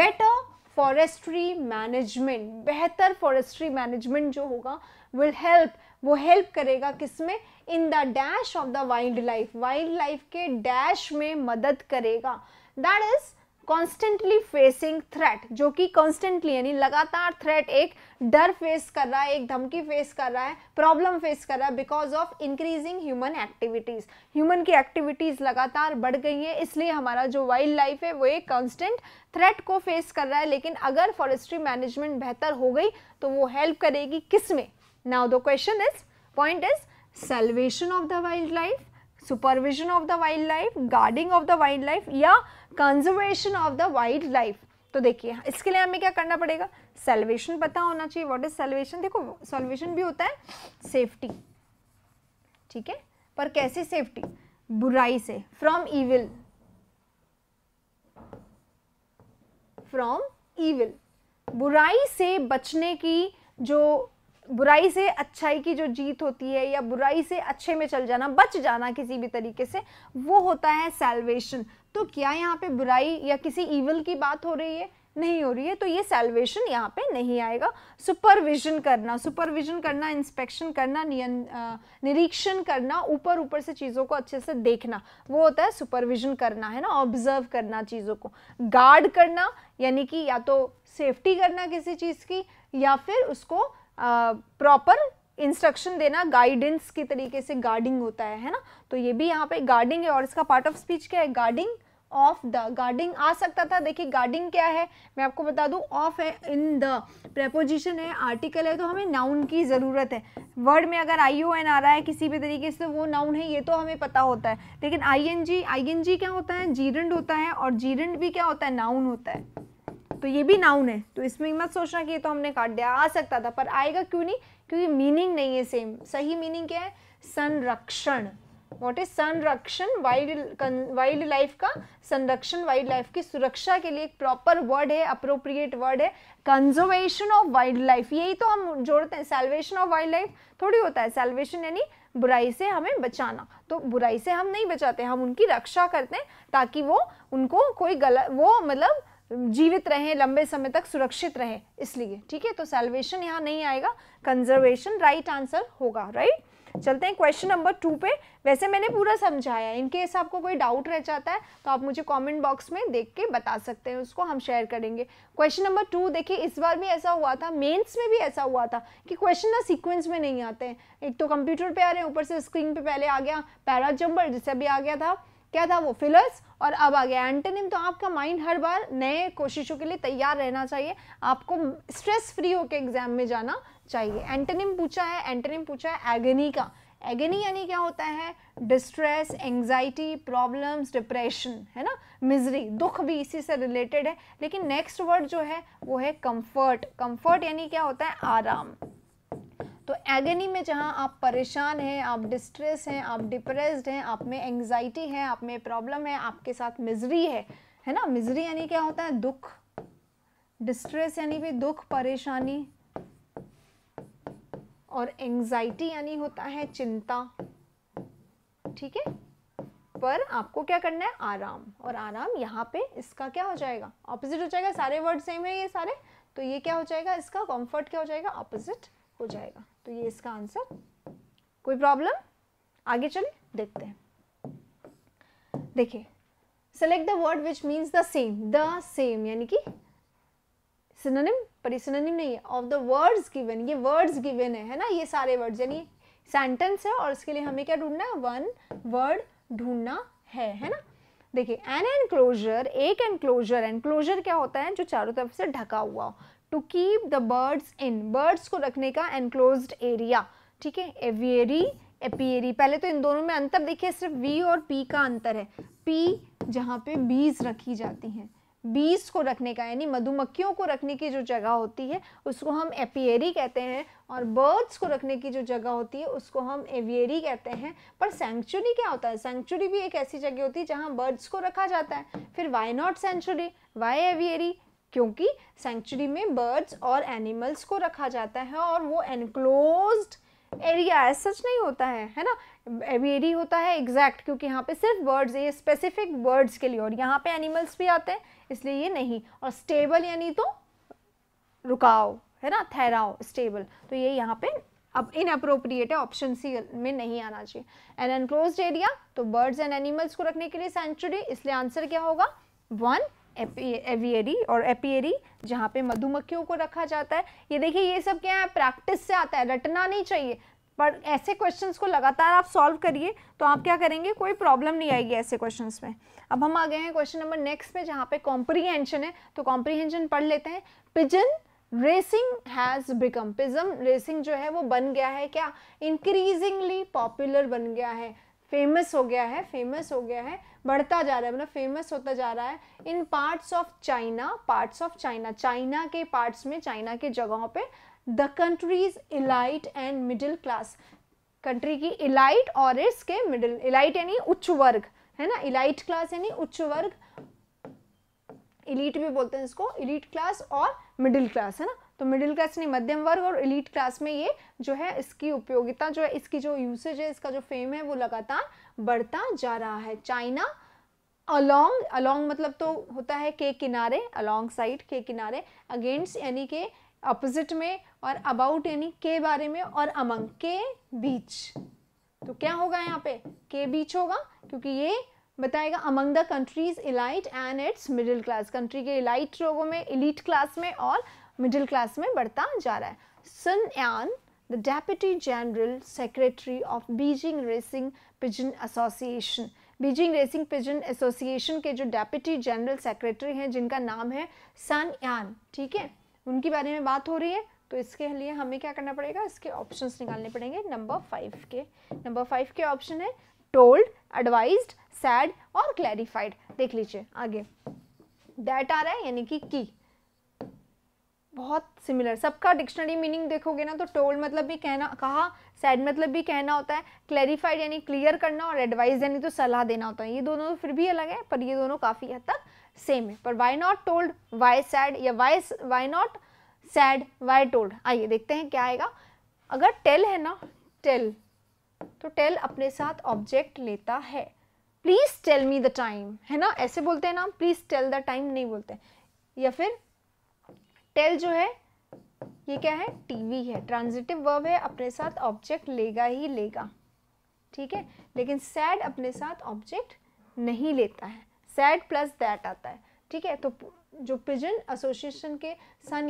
बेटर फॉरेस्ट्री मैनेजमेंट बेहतर फॉरेस्ट्री मैनेजमेंट जो होगा विल हेल्प वो हेल्प करेगा किस में in the dash of the wildlife wildlife के डैश में मदद करेगा that is constantly facing threat जो कि कॉन्स्टेंटली यानी लगातार थ्रेट एक डर फेस कर रहा है एक धमकी फेस कर रहा है प्रॉब्लम फेस कर रहा है because of increasing human activities human की एक्टिविटीज़ लगातार बढ़ गई है इसलिए हमारा जो वाइल्ड लाइफ है वो एक कॉन्स्टेंट थ्रेट को फेस कर रहा है लेकिन अगर फॉरेस्ट्री मैनेजमेंट बेहतर हो गई तो वो हेल्प करेगी किस में Now the question is, point is salvation of the wildlife, supervision of the wildlife, guarding of the wildlife या conservation of the wildlife. तो देखिए इसके लिए हमें क्या करना पड़ेगा सेल्वेशन पता होना चाहिए व्हाट इज सेल्वेशन देखो सेल्वेशन भी होता है सेफ्टी ठीक है पर कैसी सेफ्टी बुराई से फ्रॉम ईविल फ्रॉम ईविल बुराई से बचने की जो बुराई से अच्छाई की जो जीत होती है या बुराई से अच्छे में चल जाना बच जाना किसी भी तरीके से वो होता है सेल्वेशन तो क्या यहाँ पे बुराई या किसी ईवल की बात हो रही है नहीं हो रही है तो ये सेल्वेशन यहाँ पे नहीं आएगा सुपरविजन करना सुपरविजन करना इंस्पेक्शन करना निरीक्षण करना ऊपर ऊपर से चीज़ों को अच्छे से देखना वो होता है सुपरविजन करना है ना ऑब्जर्व करना चीज़ों को गार्ड करना यानी कि या तो सेफ्टी करना किसी चीज़ की या फिर उसको प्रॉपर इंस्ट्रक्शन देना गाइडेंस के तरीके से गार्डिंग होता है है ना तो ये भी यहाँ पे गार्डिंग है और इसका पार्ट ऑफ स्पीच क्या है गार्डिंग ऑफ द गार्डिंग आ सकता था देखिए गार्डिंग क्या है मैं आपको बता दूँ ऑफ है इन द प्रेपोजिशन है आर्टिकल है तो हमें नाउन की ज़रूरत है वर्ड में अगर आई ओ एन आ रहा है किसी भी तरीके से वो नाउन है ये तो हमें पता होता है लेकिन आई एन जी आई एन जी क्या होता है जीरेंड होता है और जीरेंड भी क्या होता है नाउन होता है तो ये भी नाउन है तो इसमें मत सोचना कि ये तो हमने काट दिया आ सकता था पर आएगा क्यों नहीं क्योंकि मीनिंग नहीं है सेम सही मीनिंग क्या है संरक्षण वॉट इज संरक्षण वाइल्ड वाइल्ड लाइफ का संरक्षण वाइल्ड लाइफ की सुरक्षा के लिए एक प्रॉपर वर्ड है अप्रोप्रिएट वर्ड है कंजर्वेशन ऑफ वाइल्ड लाइफ यही तो हम जोड़ते हैं सेल्वेशन ऑफ वाइल्ड लाइफ थोड़ी होता है सेल्वेशन यानी बुराई से हमें बचाना तो बुराई से हम नहीं बचाते हम उनकी रक्षा करते हैं ताकि वो उनको कोई गलत वो मतलब जीवित रहें लंबे समय तक सुरक्षित रहें इसलिए ठीक है तो सेल्वेशन यहाँ नहीं आएगा कंजर्वेशन राइट आंसर होगा राइट चलते हैं क्वेश्चन नंबर टू पे वैसे मैंने पूरा समझाया है इनकेस आपको कोई डाउट रह जाता है तो आप मुझे कमेंट बॉक्स में देख के बता सकते हैं उसको हम शेयर करेंगे क्वेश्चन नंबर टू देखिए इस बार भी ऐसा हुआ था मेंस में भी ऐसा हुआ था कि क्वेश्चन ना सीक्वेंस में नहीं आते हैं एक तो कंप्यूटर पे आ रहे हैं ऊपर से स्क्रीन पे पहले आ गया पैराजम्बर जिससे भी आ गया था क्या था वो फिलर्स और अब आ गया एंटेनिम तो आपका माइंड हर बार नए कोशिशों के लिए तैयार रहना चाहिए आपको स्ट्रेस फ्री होकर एग्जाम में जाना चाहिए एंटेनिम पूछा है एंटेनिम पूछा है एगनी का एगनी यानी क्या होता है डिस्ट्रेस एंगजाइटी प्रॉब्लम्स डिप्रेशन है ना मिजरी दुख भी इसी से रिलेटेड है लेकिन नेक्स्ट वर्ड जो है वो है कम्फर्ट कम्फर्ट यानी क्या होता है आराम तो एगनी में जहाँ आप परेशान हैं आप डिस्ट्रेस हैं आप डिप्रेस्ड हैं आप में एंगजाइटी है आप में प्रॉब्लम है आपके साथ मिजरी है है ना मिजरी यानी क्या होता है दुख डिस्ट्रेस यानी भी दुख परेशानी और एंग्जाइटी यानी होता है चिंता ठीक है पर आपको क्या करना है आराम और आराम यहाँ पे इसका क्या हो जाएगा ऑपोजिट हो जाएगा सारे वर्ड सेम है ये सारे तो ये क्या हो जाएगा इसका कंफर्ट क्या हो जाएगा ऑपोजिट हो जाएगा तो ये इसका आंसर कोई प्रॉब्लम आगे चले देखते हैं देखिए select the word which means the same the same यानी कि सिनोनिम पर नहीं है ऑफ द वर्ड्स गिवन ये वर्ड्स गिवन है है ना ये सारे वर्ड्स यानी सेंटेंस है और इसके लिए हमें क्या ढूंढना है वन वर्ड ढूंढना है है ना देखिए एन एनक्लोजर एक एनक्लोजर एनक्लोजर क्या होता है जो चारों तरफ से ढका हुआ हो to keep the birds in birds को रखने का एनक्लोज एरिया ठीक है एवियरी एपियरी पहले तो इन दोनों में अंतर देखिए सिर्फ वी और पी का अंतर है पी जहाँ पे बीज रखी जाती हैं बीज को रखने का यानी मधुमक्खियों को रखने की जो जगह होती है उसको हम एपियरी कहते हैं और बर्ड्स को रखने की जो जगह होती है उसको हम एवियरी कहते हैं पर सेंचुरी क्या होता है सेंचुरी भी एक ऐसी जगह होती है जहाँ बर्ड्स को रखा जाता है फिर why not sanctuary why aviary क्योंकि सेंचुरी में बर्ड्स और एनिमल्स को रखा जाता है और वो एनक्लोज एरिया है सच नहीं होता है है ना एवियरी होता है एग्जैक्ट क्योंकि यहाँ पे सिर्फ बर्ड्स ये स्पेसिफिक बर्ड्स के लिए और यहाँ पे एनिमल्स भी आते हैं इसलिए ये नहीं और स्टेबल यानी तो रुकाओ है ना ठहराओ स्टेबल तो ये यहाँ पे अब इन अप्रोप्रिएट है ऑप्शन सी में नहीं आना चाहिए एन एनक्लोज एरिया तो बर्ड्स एंड एनिमल्स को रखने के लिए सेंचुरी इसलिए आंसर क्या होगा वन एवियरी और एपियरी जहाँ पे मधुमक्खियों को रखा जाता है ये देखिए ये सब क्या है प्रैक्टिस से आता है रटना नहीं चाहिए पर ऐसे क्वेश्चंस को लगातार आप सॉल्व करिए तो आप क्या करेंगे कोई प्रॉब्लम नहीं आएगी ऐसे क्वेश्चंस में अब हम आ गए हैं क्वेश्चन नंबर नेक्स्ट पे जहाँ पे कॉम्प्रीहेंशन है तो कॉम्प्रीहेंशन पढ़ लेते हैं pigeon racing has become pigeon racing जो है वो बन गया है क्या इंक्रीजिंगली पॉपुलर बन गया है फेमस हो गया है फेमस हो गया है बढ़ता जा रहा है मतलब फेमस होता जा रहा है in parts of China parts of China China के पार्ट्स में चाइना के जगहों पे the countries elite and middle class country की इलाइट और इसके मिडिल इलाइट यानी उच्च वर्ग है ना इलाइट क्लास यानी उच्च वर्ग इलीट भी बोलते हैं इसको इलीट क्लास और मिडिल क्लास है ना तो मिडिल क्लास नहीं मध्यम वर्ग और इलीट क्लास में ये जो है इसकी उपयोगिता जो है इसकी जो यूसेज है इसका जो फेम है वो लगातार बढ़ता जा रहा है चाइना अलोंग अलोंग मतलब तो होता है के किनारे अलोंग साइड के किनारे अगेंस्ट यानी के अपोजिट में और अबाउट यानी के बारे में और अमंग के बीच तो क्या होगा यहाँ पे के बीच होगा क्योंकि ये बताएगा among the countries elite and its middle class country के इलाइट लोगों में इलीट क्लास में और मिडिल क्लास में बढ़ता जा रहा है Sun an the deputy general secretary of Beijing racing pigeon association Beijing racing pigeon association के जो डेप्यूटी जनरल सेक्रेटरी हैं जिनका नाम है सन यान ठीक है उनके बारे में बात हो रही है तो इसके लिए हमें क्या करना पड़ेगा इसके ऑप्शंस निकालने पड़ेंगे नंबर फाइव के नंबर फाइव के ऑप्शन है टोल्ड एडवाइज सैड और क्लैरिफाइड देख लीजिए आगे डेट आ रहा है यानी कि की बहुत सिमिलर सबका डिक्शनरी मीनिंग देखोगे ना तो टोल्ड मतलब भी कहना कहा सैड मतलब भी कहना होता है क्लैरिफाइड यानी क्लियर करना और एडवाइस यानी तो सलाह देना होता है ये दोनों तो फिर भी अलग है पर ये दोनों काफ़ी हद तक सेम है पर why not told why said या why why not said why told आइए देखते हैं क्या आएगा अगर टेल है ना टेल तो टेल अपने साथ ऑब्जेक्ट लेता है please tell me the time है ना ऐसे बोलते हैं ना प्लीज़ टेल द टाइम नहीं बोलते या फिर टेल जो है ये क्या है टीवी है ट्रांजिटिव वर्ब है अपने साथ ऑब्जेक्ट लेगा ही लेगा ठीक है लेकिन सैड अपने साथ ऑब्जेक्ट नहीं लेता है सैड प्लस दैट आता है ठीक है तो जो पिजन एसोसिएशन के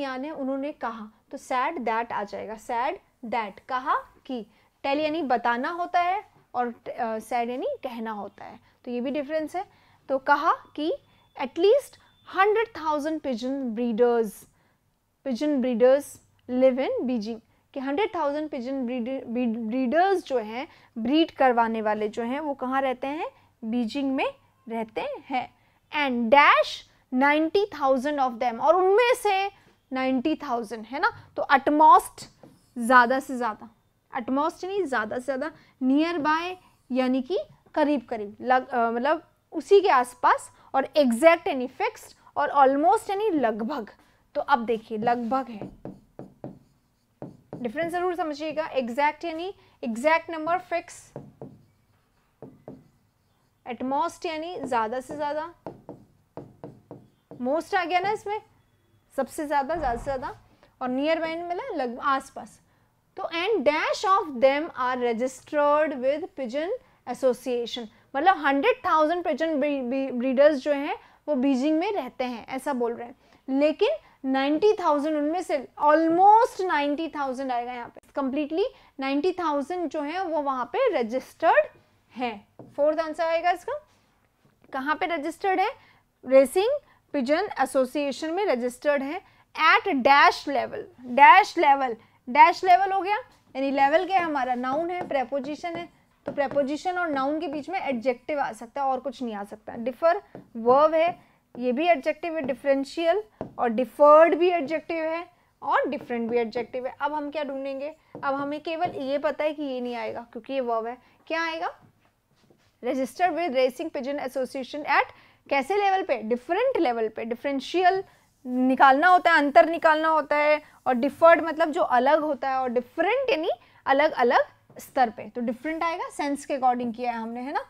यान है उन्होंने कहा तो सैड दैट आ जाएगा सैड दैट कहा कि टेल यानी बताना होता है और सैड यानी कहना होता है तो ये भी डिफरेंस है तो कहा कि at least hundred thousand pigeon breeders pigeon breeders live in Beijing कि थाउजेंड पिजन ब्रीडर्स जो हैं ब्रीड करवाने वाले जो हैं वो कहाँ रहते हैं बीजिंग में रहते हैं and dash ninety thousand of them और उनमें से नाइन्टी थाउजेंड है ना तो अटमोस्ट ज़्यादा से ज़्यादा अटमोस्ट नहीं ज़्यादा से ज़्यादा नियर बाय यानी कि करीब करीब लग मतलब उसी के आसपास और एग्जैक्ट यानी फिक्स्ड और ऑलमोस्ट यानी लगभग तो अब देखिए लगभग है डिफरेंस जरूर समझिएगा एग्जैक्ट यानी एग्जैक्ट नंबर फिक्स एटमोस्ट यानी ज़्यादा से ज़्यादा मोस्ट आ गया ना इसमें सबसे ज़्यादा ज़्यादा से ज़्यादा और नियर बाइन मिला लग आसपास तो and dash of them are registered with pigeon association मतलब हंड्रेड थाउजेंड पिजन ब्रीडर्स जो हैं वो बीजिंग में रहते हैं ऐसा बोल रहे हैं लेकिन नाइन्टी थाउजेंड उनमें से ऑलमोस्ट नाइन्टी थाउजेंड आएगा यहाँ पे कंप्लीटली नाइन्टी थाउजेंड जो है वो वहाँ पे रजिस्टर्ड है फोर्थ आंसर आएगा इसका कहाँ पे रजिस्टर्ड है रेसिंग पिजन एसोसिएशन में रजिस्टर्ड है at dash level dash level dash level हो गया यानी लेवल क्या है हमारा नाउन है प्रेपोजिशन है तो प्रेपोजिशन और नाउन के बीच में एडजेक्टिव आ सकता है और कुछ नहीं आ सकता डिफर वर्व है ये भी एडजेक्टिव है डिफरेंशियल और डिफर्ड भी एडजेक्टिव है और डिफरेंट भी एडजेक्टिव है अब हम क्या ढूंढेंगे अब हमें केवल ये पता है कि ये नहीं आएगा क्योंकि ये वर्ब है क्या आएगा register with racing pigeon association at कैसे लेवल पे डिफरेंट लेवल पे डिफरेंशियल निकालना होता है अंतर निकालना होता है और डिफर्ड मतलब जो अलग होता है और डिफरेंट यानी अलग अलग स्तर पे तो डिफरेंट आएगा सेंस के अकॉर्डिंग किया है हमने है ना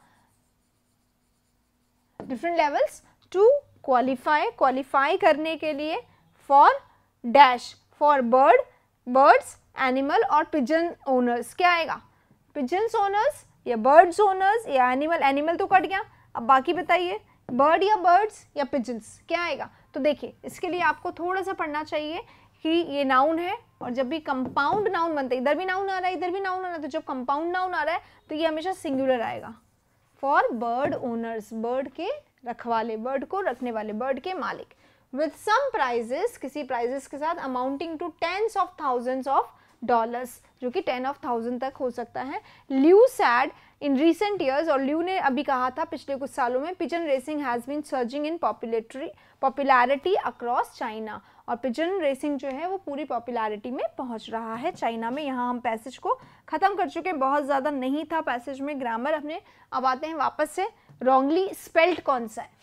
different levels to qualify qualify करने के लिए for dash for bird birds animal और पिजन ओनर्स क्या आएगा पिजन्स ओनर्स या बर्ड्स ओनर्स या एनिमल एनिमल तो कट गया अब बाकी बताइए बर्ड या बर्ड्स या पिजन्स क्या आएगा तो देखिए इसके लिए आपको थोड़ा सा पढ़ना चाहिए कि ये नाउन है और जब भी कंपाउंड नाउन बनते इधर भी नाउन आ रहा है इधर भी नाउन आ रहा है तो जब कंपाउंड नाउन आ रहा है तो ये हमेशा सिंगुलर आएगा फॉर बर्ड ओनर्स बर्ड के रखवाले बर्ड को रखने वाले बर्ड के मालिक विद सम प्राइजेस किसी प्राइजेस के साथ amounting to tens of thousands of dollars जो कि टेन ऑफ थाउजेंड तक हो सकता है Liu said in recent years और ल्यू ने अभी कहा था पिछले कुछ सालों में pigeon racing has been surging in popularity popularity across China और पिजन रेसिंग जो है वो पूरी पॉपुलैरिटी में पहुंच रहा है चाइना में यहाँ हम पैसेज को ख़त्म कर चुके हैं बहुत ज़्यादा नहीं था पैसेज में ग्रामर अपने अब आते हैं वापस से रॉन्गली स्पेल्ड कौन सा है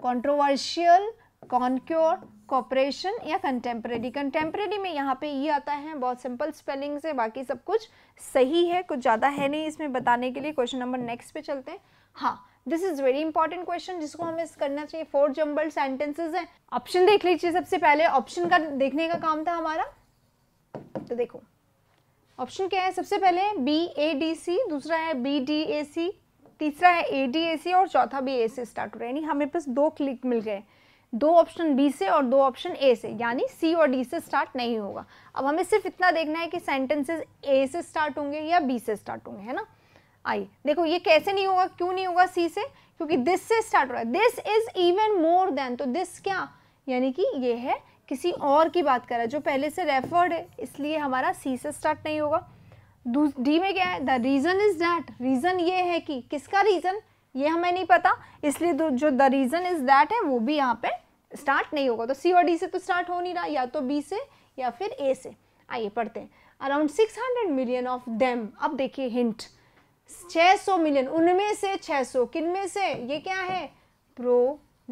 कॉन्ट्रोवर्शियल कॉन्क्योर कॉपरेशन या कंटेम्प्रेरी कंटेम्प्रेरी में यहाँ पे ये आता है बहुत सिंपल स्पेलिंग से बाकी सब कुछ सही है कुछ ज़्यादा है नहीं इसमें बताने के लिए क्वेश्चन नंबर नेक्स्ट पे चलते हैं हाँ this is very important question जिसको हमें करना चाहिए फोर जम्बल सेंटेंसेज हैं ऑप्शन देख लीजिए सबसे पहले ऑप्शन का देखने का काम था हमारा तो देखो ऑप्शन क्या है सबसे पहले बी ए डी सी दूसरा है बी डी ए सी तीसरा है ए डी ए सी और चौथा भी ए से स्टार्ट हो रहा है यानी हमें पास दो क्लिक मिल गए दो ऑप्शन बी से और दो ऑप्शन ए से यानी सी और डी से स्टार्ट नहीं होगा अब हमें सिर्फ इतना देखना है कि सेंटेंसेस ए से स्टार्ट होंगे या बी से स्टार्ट होंगे है ना आइए देखो ये कैसे नहीं होगा क्यों नहीं होगा सी से क्योंकि दिस से स्टार्ट हो रहा है this is even more than तो दिस क्या यानी कि ये है किसी और की बात कर रहा है जो पहले से रेफर्ड है इसलिए हमारा सी से स्टार्ट नहीं होगा डी में क्या है the reason is that reason ये है कि किसका रीज़न ये हमें नहीं पता इसलिए जो द रीज़न इज़ दैट है वो भी यहाँ पे स्टार्ट नहीं होगा तो सी और डी से तो स्टार्ट हो नहीं रहा या तो बी से या फिर ए से आइए पढ़ते हैं around six hundred million of them अब देखिए हिंट छः सौ मिलियन उनमें से छः सौ किन में से ये क्या है प्रो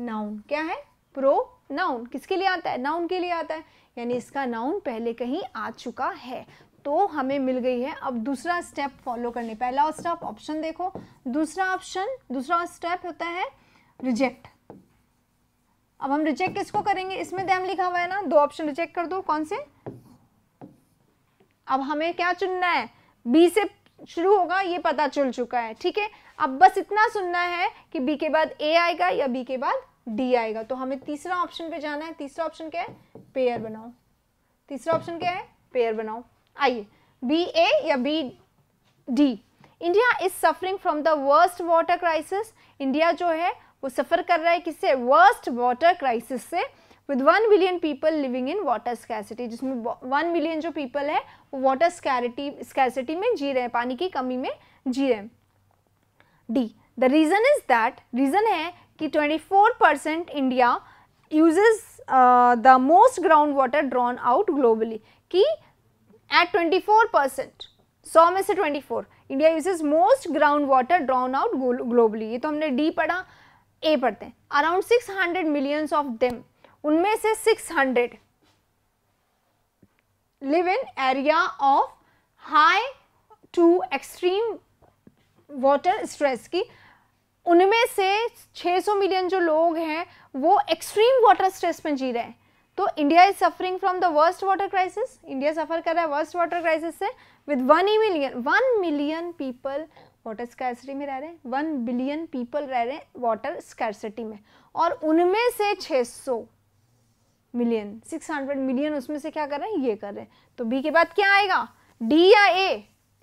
नाउन क्या है प्रो नाउन किसके लिए आता है नाउन के लिए आता है यानी इसका नाउन पहले कहीं आ चुका है तो हमें मिल गई है अब दूसरा स्टेप फॉलो करने पहला स्टेप ऑप्शन देखो दूसरा ऑप्शन दूसरा स्टेप होता है रिजेक्ट अब हम रिजेक्ट किसको करेंगे इसमें दैम लिखा हुआ है ना दो ऑप्शन रिजेक्ट कर दो कौन से अब हमें क्या चुनना है बी से शुरू होगा ये पता चल चुका है ठीक है अब बस इतना सुनना है कि बी के बाद ए आएगा या बी के बाद डी आएगा तो हमें तीसरा ऑप्शन पे जाना है तीसरा ऑप्शन क्या है पेयर बनाओ तीसरा ऑप्शन क्या है पेयर बनाओ आइए बी ए या B D India is suffering from the worst water crisis India जो है वो सफ़र कर रहा है किससे वर्स्ट वाटर क्राइसिस से with one million people living in water scarcity जिसमें वन मिलियन जो पीपल है वो वाटर स्कैरिटी स्कैसिटी में जी रहे हैं पानी की कमी में जी रहे हैं D the reason is that reason है कि 24 percent India uses the most ground water drawn out globally कि at 24 percent सौ में से 24 India uses most ground water drawn out globally ये तो हमने डी पढ़ा ए पढ़ते हैं अराउंड 600 मिलियंस ऑफ देम उनमें से 600 live in area of high to extreme water stress की उनमें से 600 मिलियन जो लोग हैं वो एक्सट्रीम वाटर स्ट्रेस में जी रहे हैं तो India is suffering from the worst water crisis India suffer कर रहा है वर्स्ट वाटर क्राइसिस से विद वन ही million one million people water scarcity में रह रहे हैं वन बिलियन पीपल रह रहे हैं वाटर स्कैरसिटी में और उनमें से 600 मिलियन 600 मिलियन उसमें से क्या कर रहे हैं ये कर रहे हैं तो बी के बाद क्या आएगा डी या ए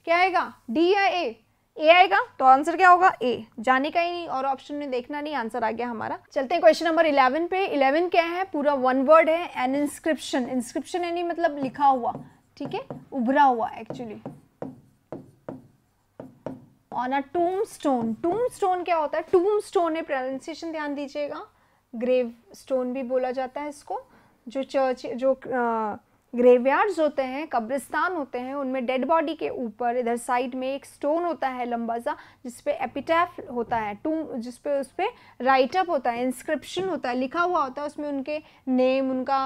क्या आएगा डी या ए ए आएगा तो आंसर क्या होगा ए जाने का ही नहीं और ऑप्शन में देखना नहीं आंसर आ गया हमारा चलते हैं क्वेश्चन नंबर इलेवन पे इलेवन क्या है पूरा वन वर्ड है एन इंस्क्रिप्शन इंस्क्रिप्शन यानी मतलब लिखा हुआ ठीक है उभरा हुआ actually on a tombstone tombstone क्या होता है टूम स्टोन है प्रोनाउंसिएशन ध्यान दीजिएगा ग्रेव स्टोन भी बोला जाता है इसको जो चर्च जो आ, ग्रेवयार्ड्स होते हैं कब्रिस्तान होते हैं उनमें डेड बॉडी के ऊपर इधर साइड में एक स्टोन होता है लंबा सा जिसपे एपिटैफ होता है टू जिसपे उस पर राइटअप होता है इंस्क्रिप्शन होता है लिखा हुआ होता है उसमें उनके नेम उनका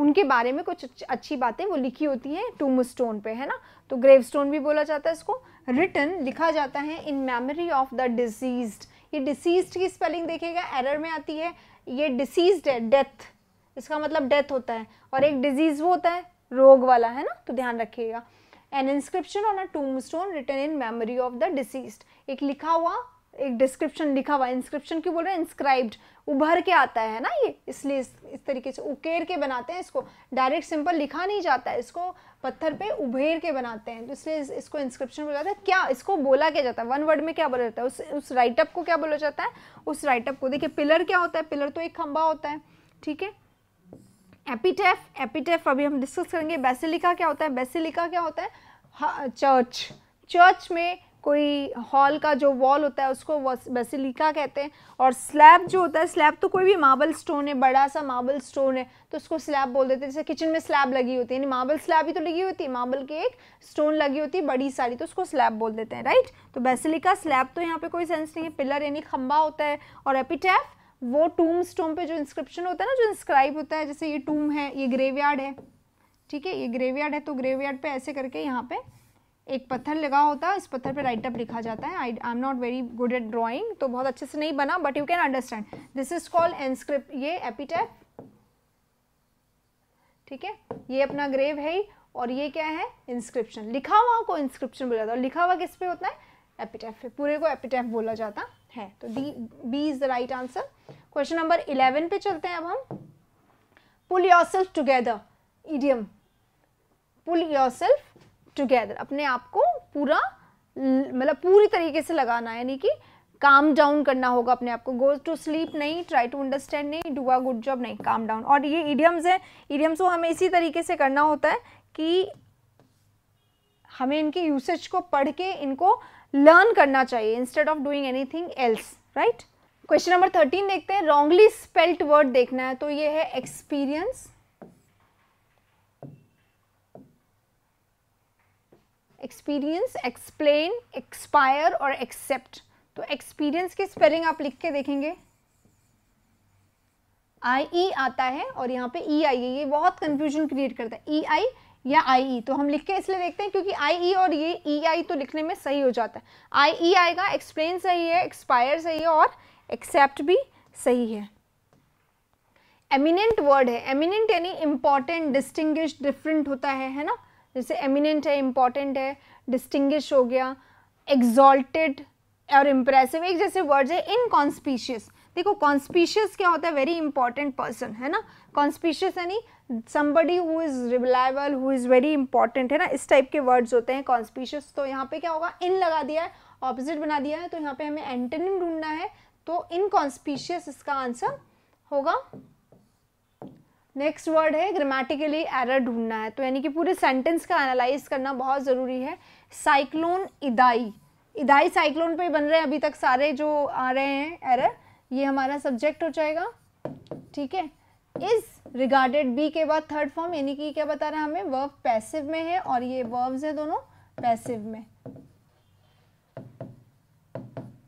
उनके बारे में कुछ अच्छी बातें वो लिखी होती हैं टूम स्टोन पे है ना तो ग्रेव स्टोन भी बोला जाता है इसको रिटर्न लिखा जाता है in memory of the disease ये डिसीज की स्पेलिंग देखिएगा एरर में आती है ये डिसीज है डेथ इसका मतलब डेथ होता है और एक डिजीज़ वो होता है रोग वाला है ना तो ध्यान रखिएगा an inscription on a tombstone written in memory of the disease एक लिखा हुआ एक डिस्क्रिप्शन लिखा हुआ इंस्क्रिप्शन क्यों बोल रहे हैं इंस्क्राइब्ड उभर के आता है ना ये इसलिए इस, इस तरीके से उकेर के बनाते हैं इसको डायरेक्ट सिंपल लिखा नहीं जाता है इसको पत्थर पे उभेर के बनाते हैं तो इसलिए इस, इसको इंस्क्रिप्शन बोला जाता है क्या इसको बोला क्या जाता है वन वर्ड में क्या बोला जाता है उस उस राइटअप को क्या बोला जाता है उस राइटअप को देखिए पिलर क्या होता है पिलर तो एक खंबा होता है ठीक है एपिटेफ एपिटेफ अभी हम डिस्कस करेंगे बेसिलिका क्या होता है बेसिलिका क्या होता है चर्च चर्च में कोई हॉल का जो वॉल होता है उसको बेसिलिका कहते हैं और स्लैब जो होता है स्लैब तो कोई भी मार्बल स्टोन है बड़ा सा मार्बल स्टोन है तो उसको स्लैब बोल देते हैं जैसे किचन में स्लैब लगी होती है यानी मार्बल स्लैब ही तो लगी होती है मार्बल की एक स्टोन लगी होती है बड़ी सारी तो उसको स्लैब बोल देते हैं राइट तो बेसिलिका स्लैब तो यहाँ पर कोई सेंस नहीं है पिलर यानी खंबा होता है और एपिटैफ वो टूम स्टोन पे जो इंस्क्रिप्शन होता है ना जो इंस्क्राइब होता है जैसे ये टूम है ये ग्रेवयार्ड है ठीक है ये ग्रेवयार्ड है तो ग्रेवयार्ड पे ऐसे करके यहाँ पे एक पत्थर लगा होता है इस पत्थर पे राइट अप लिखा जाता है I I am not very good at drawing तो बहुत अच्छे से नहीं बना but you can understand this is called inscript ये एपिटैप ठीक है ये अपना ग्रेव है ही और ये क्या है इंस्क्रिप्शन लिखा हुआ को इंस्क्रिप्शन बोला जाता है और लिखा हुआ किस पे होता है एपिटेफ पे पूरे को एपिटेफ बोला जाता है है तो D B is the right answer question number eleven पे चलते हैं अब हम pull yourself together idiom pull yourself together अपने आप को पूरा मतलब पूरी तरीके से लगाना यानी कि काम डाउन करना होगा अपने आप को गो टू स्लीप नहीं ट्राई टू अंडरस्टैंड नहीं डू अ गुड जॉब नहीं काम डाउन और ये इडियम्स हैं इडियम्स को हमें इसी तरीके से करना होता है कि हमें इनकी यूसेज को पढ़ के इनको लर्न करना चाहिए instead of doing anything else right question number thirteen देखते हैं रॉन्गली स्पेल्ट वर्ड देखना है तो ये है एक्सपीरियंस एक्सपीरियंस एक्सप्लेन एक्सपायर और एक्सेप्ट तो एक्सपीरियंस की स्पेलिंग आप लिख के देखेंगे आई ई e आता है और यहाँ पे ई e आई है ये बहुत कंफ्यूजन क्रिएट करता है ई e आई या आई ई e, तो हम लिख के इसलिए देखते हैं क्योंकि आई ई e और ये ई e आई तो लिखने में सही हो जाता है आई ई आएगा एक्सप्लेन सही है एक्सपायर सही है और एक्सेप्ट भी सही है एमिनेंट वर्ड है एमिनेंट यानी इम्पॉर्टेंट डिस्टिंग्विश डिफरेंट होता है है ना जैसे एमिनेंट है इम्पॉर्टेंट है डिस्टिंग्विश हो गया एग्जॉल्टेड और इम्प्रेसिव एक जैसे वर्ड है इन कॉन्स्पीशियस देखो कॉन्स्पीशियस क्या होता है वेरी इंपॉर्टेंट पर्सन है ना कॉन्स्पीशियस यानी somebody who is reliable who is very important है ना इस टाइप के words होते हैं conspicuous तो यहाँ पे क्या होगा in लगा दिया है opposite बना दिया है तो यहाँ पे हमें antonym ढूंढना है तो inconspicuous इसका आंसर होगा नेक्स्ट वर्ड है ग्रामेटिकली एरर ढूंढना है तो यानी कि पूरे सेंटेंस का एनालाइज करना बहुत ज़रूरी है साइक्लोन इदाई इदाई साइक्लोन पे बन रहे हैं अभी तक सारे जो आ रहे हैं एरर ये हमारा सब्जेक्ट हो जाएगा ठीक है इज रिगार्डेड बी के बाद थर्ड फॉर्म यानी कि क्या बता रहा है हमें वर्ब पैसिव में है और ये वर्ब्स है दोनों पैसिव में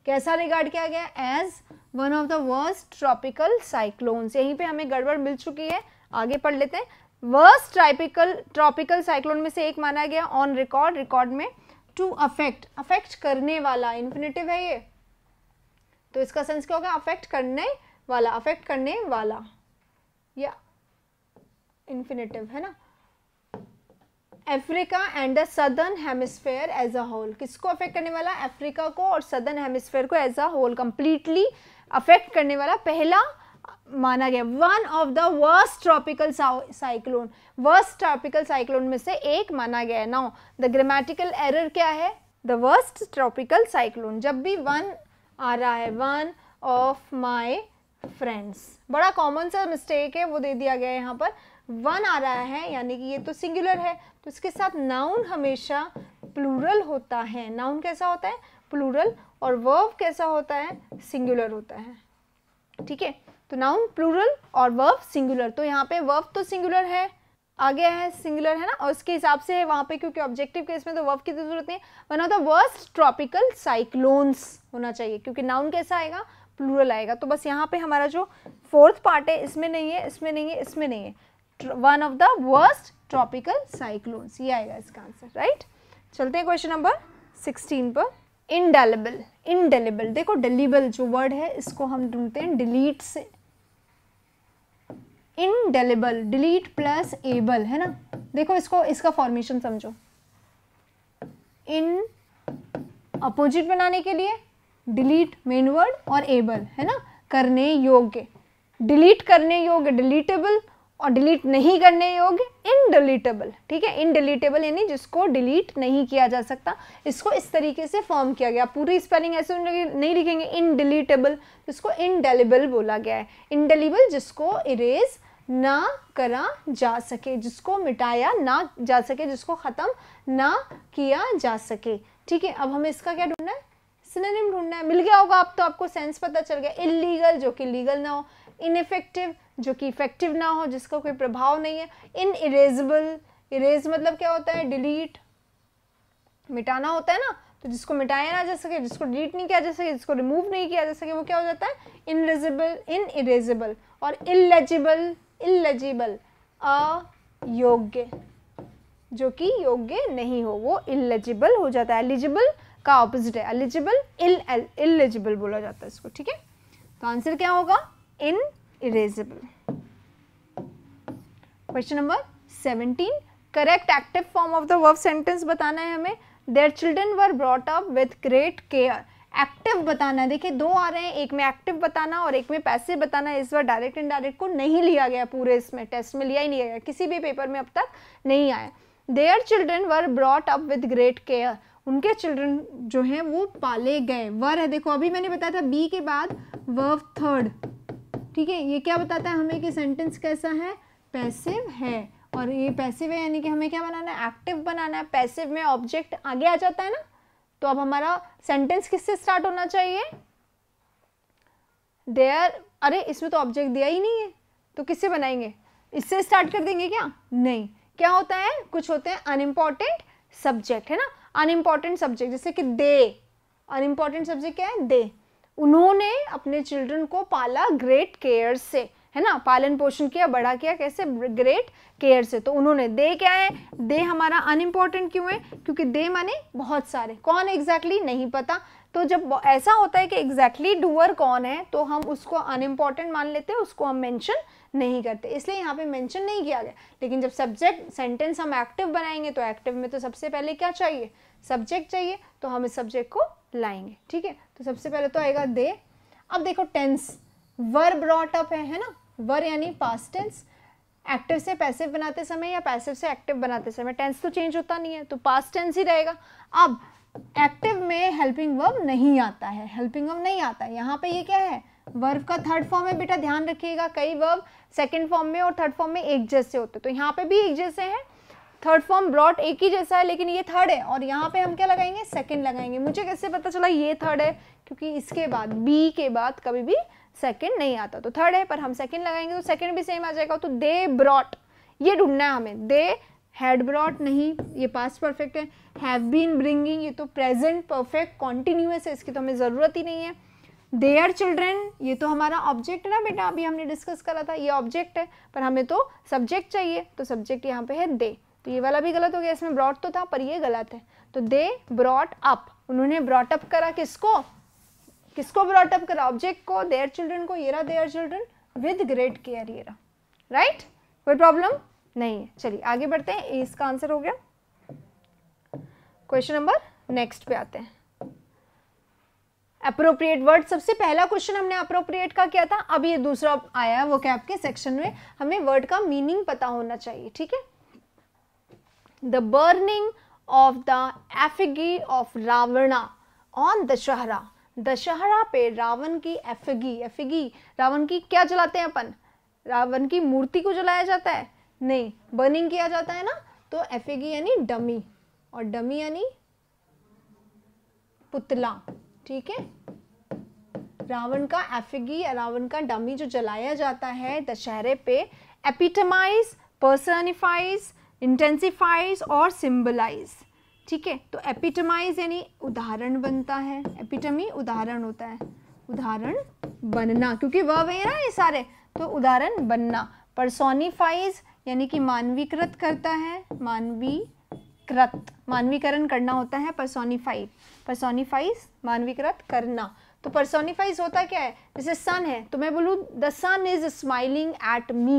कैसा रिगार्ड किया गया as one of the worst tropical cyclones यहीं पे हमें गड़बड़ मिल चुकी है आगे पढ़ लेते हैं वर्स्ट ट्राइपिकल ट्रॉपिकल साइक्लोन में से एक माना गया ऑन रिकॉर्ड रिकॉर्ड में टू अफेक्ट अफेक्ट करने वाला इन्फिनेटिव है ये तो इसका सेंस क्या होगा अफेक्ट करने वाला अफेक्ट करने वाला इन्फिनेटिव है ना Africa and the southern hemisphere as a whole किसको अफेक्ट करने वाला अफ्रीका को और सदर्न हेमिसफेयर को as a whole completely affect करने वाला पहला माना गया one of the worst tropical cyclone worst tropical cyclone में से एक माना गया है नाउ द ग्रामेटिकल एरर क्या है द वर्स्ट ट्रॉपिकल साइक्लोन जब भी वन आ रहा है वन ऑफ माई फ्रेंड्स बड़ा कॉमन सा मिस्टेक है वो दे दिया गया है यहाँ पर वन आ रहा है यानी कि ये तो सिंगुलर है तो इसके साथ नाउन हमेशा प्लूरल होता है नाउन कैसा होता है प्लूरल और वर्व कैसा होता है सिंगुलर होता है ठीक है तो नाउन प्लूरल और वर्व सिंगुलर तो यहाँ पे वर्व तो सिंगुलर है आगे है सिंगुलर है ना और उसके हिसाब से वहाँ पे क्योंकि ऑब्जेक्टिव केस में तो वर्व की तो जरूरत नहीं of the worst tropical cyclones होना चाहिए क्योंकि नाउन कैसा आएगा प्लूरल आएगा तो बस यहाँ पे हमारा जो फोर्थ पार्ट है इसमें नहीं है इसमें नहीं है इसमें नहीं है one of the worst tropical cyclones ये आएगा इसका आंसर राइट चलते हैं क्वेश्चन नंबर सिक्सटीन पर इनडेलेबल इनडेलेबल देखो डेलीबल जो वर्ड है इसको हम ढूंढते हैं डिलीट से इनडेलेबल डिलीट प्लस एबल है ना देखो इसको इसका फॉर्मेशन समझो इन अपोजिट बनाने के लिए डिलीट मेन वर्ड और एबल है ना करने योग्य डिलीट करने योग्य डिलीटेबल और डिलीट नहीं करने योग्य इनडिलीटेबल ठीक है इनडिलीटेबल यानी जिसको डिलीट नहीं किया जा सकता इसको इस तरीके से फॉर्म किया गया पूरी स्पेलिंग ऐसे नहीं लिखेंगे इनडिलीटेबल जिसको इनडेलिबल बोला गया है इनडेलिबल जिसको इरेज ना करा जा सके जिसको मिटाया ना जा सके जिसको ख़त्म ना किया जा सके ठीक है अब हमें इसका क्या ढूंढना है सिनेम ढूंढना है मिल गया होगा आप तो आपको सेंस पता चल गया इलीगल जो कि लीगल ना हो इनफेक्टिव जो कि इफ़ेक्टिव ना हो जिसका कोई प्रभाव नहीं है इन इरेजबल इरेज मतलब क्या होता है डिलीट मिटाना होता है ना तो जिसको मिटाया ना जा सके जिसको डिलीट नहीं किया जा सके जिसको रिमूव नहीं किया जा सके वो क्या हो जाता है इनरेजेबल इन इरेजेबल और इलेजिबल इलेजिबल अयोग्य जो कि योग्य नहीं हो वो इलेजिबल हो जाता है एलिजिबल का ऑपोजिट है एलिजिबल इल इलेजिबल बोला जाता है इसको ठीक है तो आंसर क्या होगा इन erasable. Question number 17 correct active form of the verb sentence बताना है हमें their children were brought up with great care active बताना है देखिए दो आ रहे हैं एक में एक्टिव बताना और एक में पैसे बताना इस बार डायरेक्ट इनडायरेक्ट को नहीं लिया गया पूरे इसमें टेस्ट में लिया ही नहीं गया किसी भी पेपर में अब तक नहीं आया their children were brought up with great care उनके चिल्ड्रन जो हैं वो पाले गए वर है देखो अभी मैंने बताया था बी के बाद वर्व थर्ड ठीक है ये क्या बताता है हमें कि सेंटेंस कैसा है पैसिव है और ये पैसिव है यानी कि हमें क्या बनाना है एक्टिव बनाना है पैसिव में ऑब्जेक्ट आगे आ जाता है ना तो अब हमारा सेंटेंस किससे स्टार्ट होना चाहिए देयर अरे इसमें तो ऑब्जेक्ट दिया ही नहीं है तो किससे बनाएंगे इससे स्टार्ट कर देंगे क्या नहीं क्या होता है कुछ होते हैं अनइम्पॉर्टेंट सब्जेक्ट है ना अनइम्पॉर्टेंट सब्जेक्ट जैसे कि दे अनइम्पॉर्टेंट सब्जेक्ट क्या है दे उन्होंने अपने चिल्ड्रन को पाला ग्रेट केयर से है ना पालन पोषण किया बड़ा किया कैसे ग्रेट केयर से तो उन्होंने दे क्या है दे हमारा अनइम्पॉर्टेंट क्यों है क्योंकि दे माने बहुत सारे कौन एग्जैक्टली exactly? नहीं पता तो जब ऐसा होता है कि एग्जैक्टली exactly डूअर कौन है तो हम उसको अनइम्पॉर्टेंट मान लेते हैं उसको हम मेंशन नहीं करते इसलिए यहाँ पे मेंशन नहीं किया गया लेकिन जब सब्जेक्ट सेंटेंस हम एक्टिव बनाएंगे तो एक्टिव में तो सबसे पहले क्या चाहिए सब्जेक्ट चाहिए तो हम इस सब्जेक्ट को लाएंगे ठीक है तो सबसे पहले तो आएगा दे अब देखो टेंस वर ब्रॉट अप है है ना वर यानी पास्ट टेंस एक्टिव से पैसिव बनाते समय या पैसिव से एक्टिव बनाते समय टेंस तो चेंज होता नहीं है तो पास्ट टेंस ही रहेगा अब एक्टिव में हेल्पिंग वर्ब नहीं आता है हेल्पिंग वर्ब नहीं आता है यहाँ पे ये क्या है वर्ब का थर्ड फॉर्म है बेटा ध्यान रखिएगा कई वर्ब सेकंड फॉर्म में और थर्ड फॉर्म में एक जैसे होते तो यहाँ पे भी एक जैसे हैं थर्ड फॉर्म ब्रॉड एक ही जैसा है लेकिन ये थर्ड है और यहाँ पे हम क्या लगाएंगे सेकंड लगाएंगे मुझे कैसे पता चला ये थर्ड है क्योंकि इसके बाद बी के बाद कभी भी सेकंड नहीं आता तो थर्ड है पर हम सेकंड लगाएंगे तो सेकंड भी सेम आ जाएगा तो दे ब्रॉट ये ढूंढना है हमें दे हैड ब्रॉट नहीं ये past perfect have been bringing ये तो प्रेजेंट परफेक्ट कॉन्टिन्यूस है इसकी तो हमें ज़रूरत ही नहीं है दे आर चिल्ड्रेन ये तो हमारा ऑब्जेक्ट है ना बेटा अभी हमने डिस्कस करा था ये ऑब्जेक्ट है पर हमें तो सब्जेक्ट चाहिए तो सब्जेक्ट यहाँ पे है दे तो ये वाला भी गलत हो गया इसमें ब्रॉड तो था पर ये गलत है तो दे ब्रॉट अप उन्होंने ब्रॉट अप करा किसको किसको ब्रॉट अप करा ऑब्जेक्ट को देयर चिल्ड्रन को ये रहा their children with great care ये रहा राइट कोई प्रॉब्लम नहीं है चलिए आगे बढ़ते हैं इसका आंसर हो गया क्वेश्चन नंबर नेक्स्ट पे आते हैं अप्रोप्रिएट वर्ड सबसे पहला क्वेश्चन हमने अप्रोप्रिएट का किया था अब ये दूसरा आया है वो क्या आपके सेक्शन में हमें वर्ड का मीनिंग पता होना चाहिए ठीक है the burning of the effigy of Ravana on Dussehra Dussehra पे रावण की एफिगी एफिगी रावण की क्या जलाते हैं अपन रावण की मूर्ति को जलाया जाता है नहीं बर्निंग किया जाता है ना तो एफिगी यानी डमी और डमी यानी पुतला ठीक है रावण का एफिगी रावण का डमी जो जलाया जाता है दशहरे पे एपिटमाइज पर्सनिफाइज इंटेंसिफाइज और सिम्बलाइज ठीक है तो एपिटमाइज यानी उदाहरण बनता है एपिटमी उदाहरण होता है उदाहरण बनना क्योंकि वह वे ना ये सारे तो उदाहरण बनना परसोनीफाइज यानी कि मानवीकृत करता है मानवीकृत मानवीकरण करना होता है परसोनीफाइड परसोनीफाइज मानवीकृत करना तो परसोनीफाइज होता क्या है जैसे सन है तो मैं बोलूँ the sun is smiling at me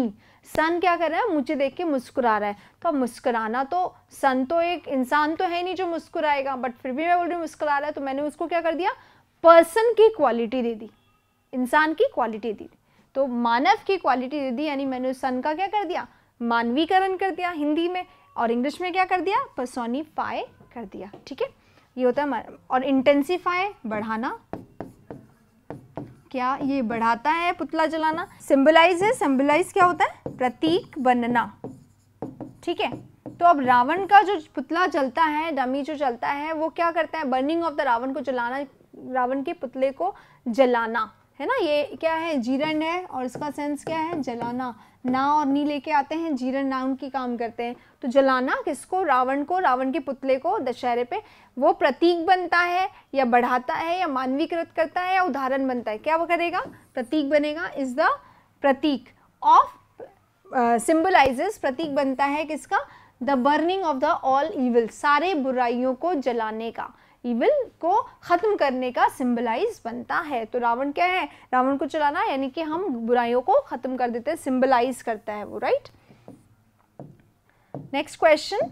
sun क्या कर रहा है मुझे देख के मुस्कुरा रहा है तो अब मुस्कुराना तो सन तो एक इंसान तो है नहीं जो मुस्कुराएगा बट फिर भी मैं बोल रही हूँ मुस्कुरा रहा है तो मैंने उसको क्या कर दिया पर्सन की क्वालिटी दे दी इंसान की क्वालिटी दे दी तो मानव की क्वालिटी दे दी यानी मैंने सन का क्या कर दिया मानवीकरण कर दिया हिंदी में और इंग्लिश में क्या कर दिया पर्सोनीफाई कर दिया ठीक है ये होता है और इंटेंसीफाई बढ़ाना क्या ये बढ़ाता है पुतला जलाना सिंबलाइज है सिंबलाइज क्या होता है प्रतीक बनना ठीक है तो अब रावण का जो पुतला जलता है डमी जो जलता है वो क्या करता है बर्निंग ऑफ द रावण को जलाना रावण के पुतले को जलाना है ना ये क्या है जीरण है और इसका सेंस क्या है जलाना ना और नी लेके आते हैं जीरन नाउन की काम करते हैं तो जलाना किसको रावण को रावण के पुतले को दशहरे पे वो प्रतीक बनता है या बढ़ाता है या मानवीकृत करता है या उदाहरण बनता है क्या वो करेगा प्रतीक बनेगा इज द प्रतीक ऑफ सिम्बलाइजेस प्रतीक बनता है किसका the burning of the all evil सारे बुराइयों को जलाने का ईविल को ख़त्म करने का सिंबलाइज बनता है तो रावण क्या है रावण को चलाना यानी कि हम बुराइयों को ख़त्म कर देते हैं सिंबलाइज करता है वो right next question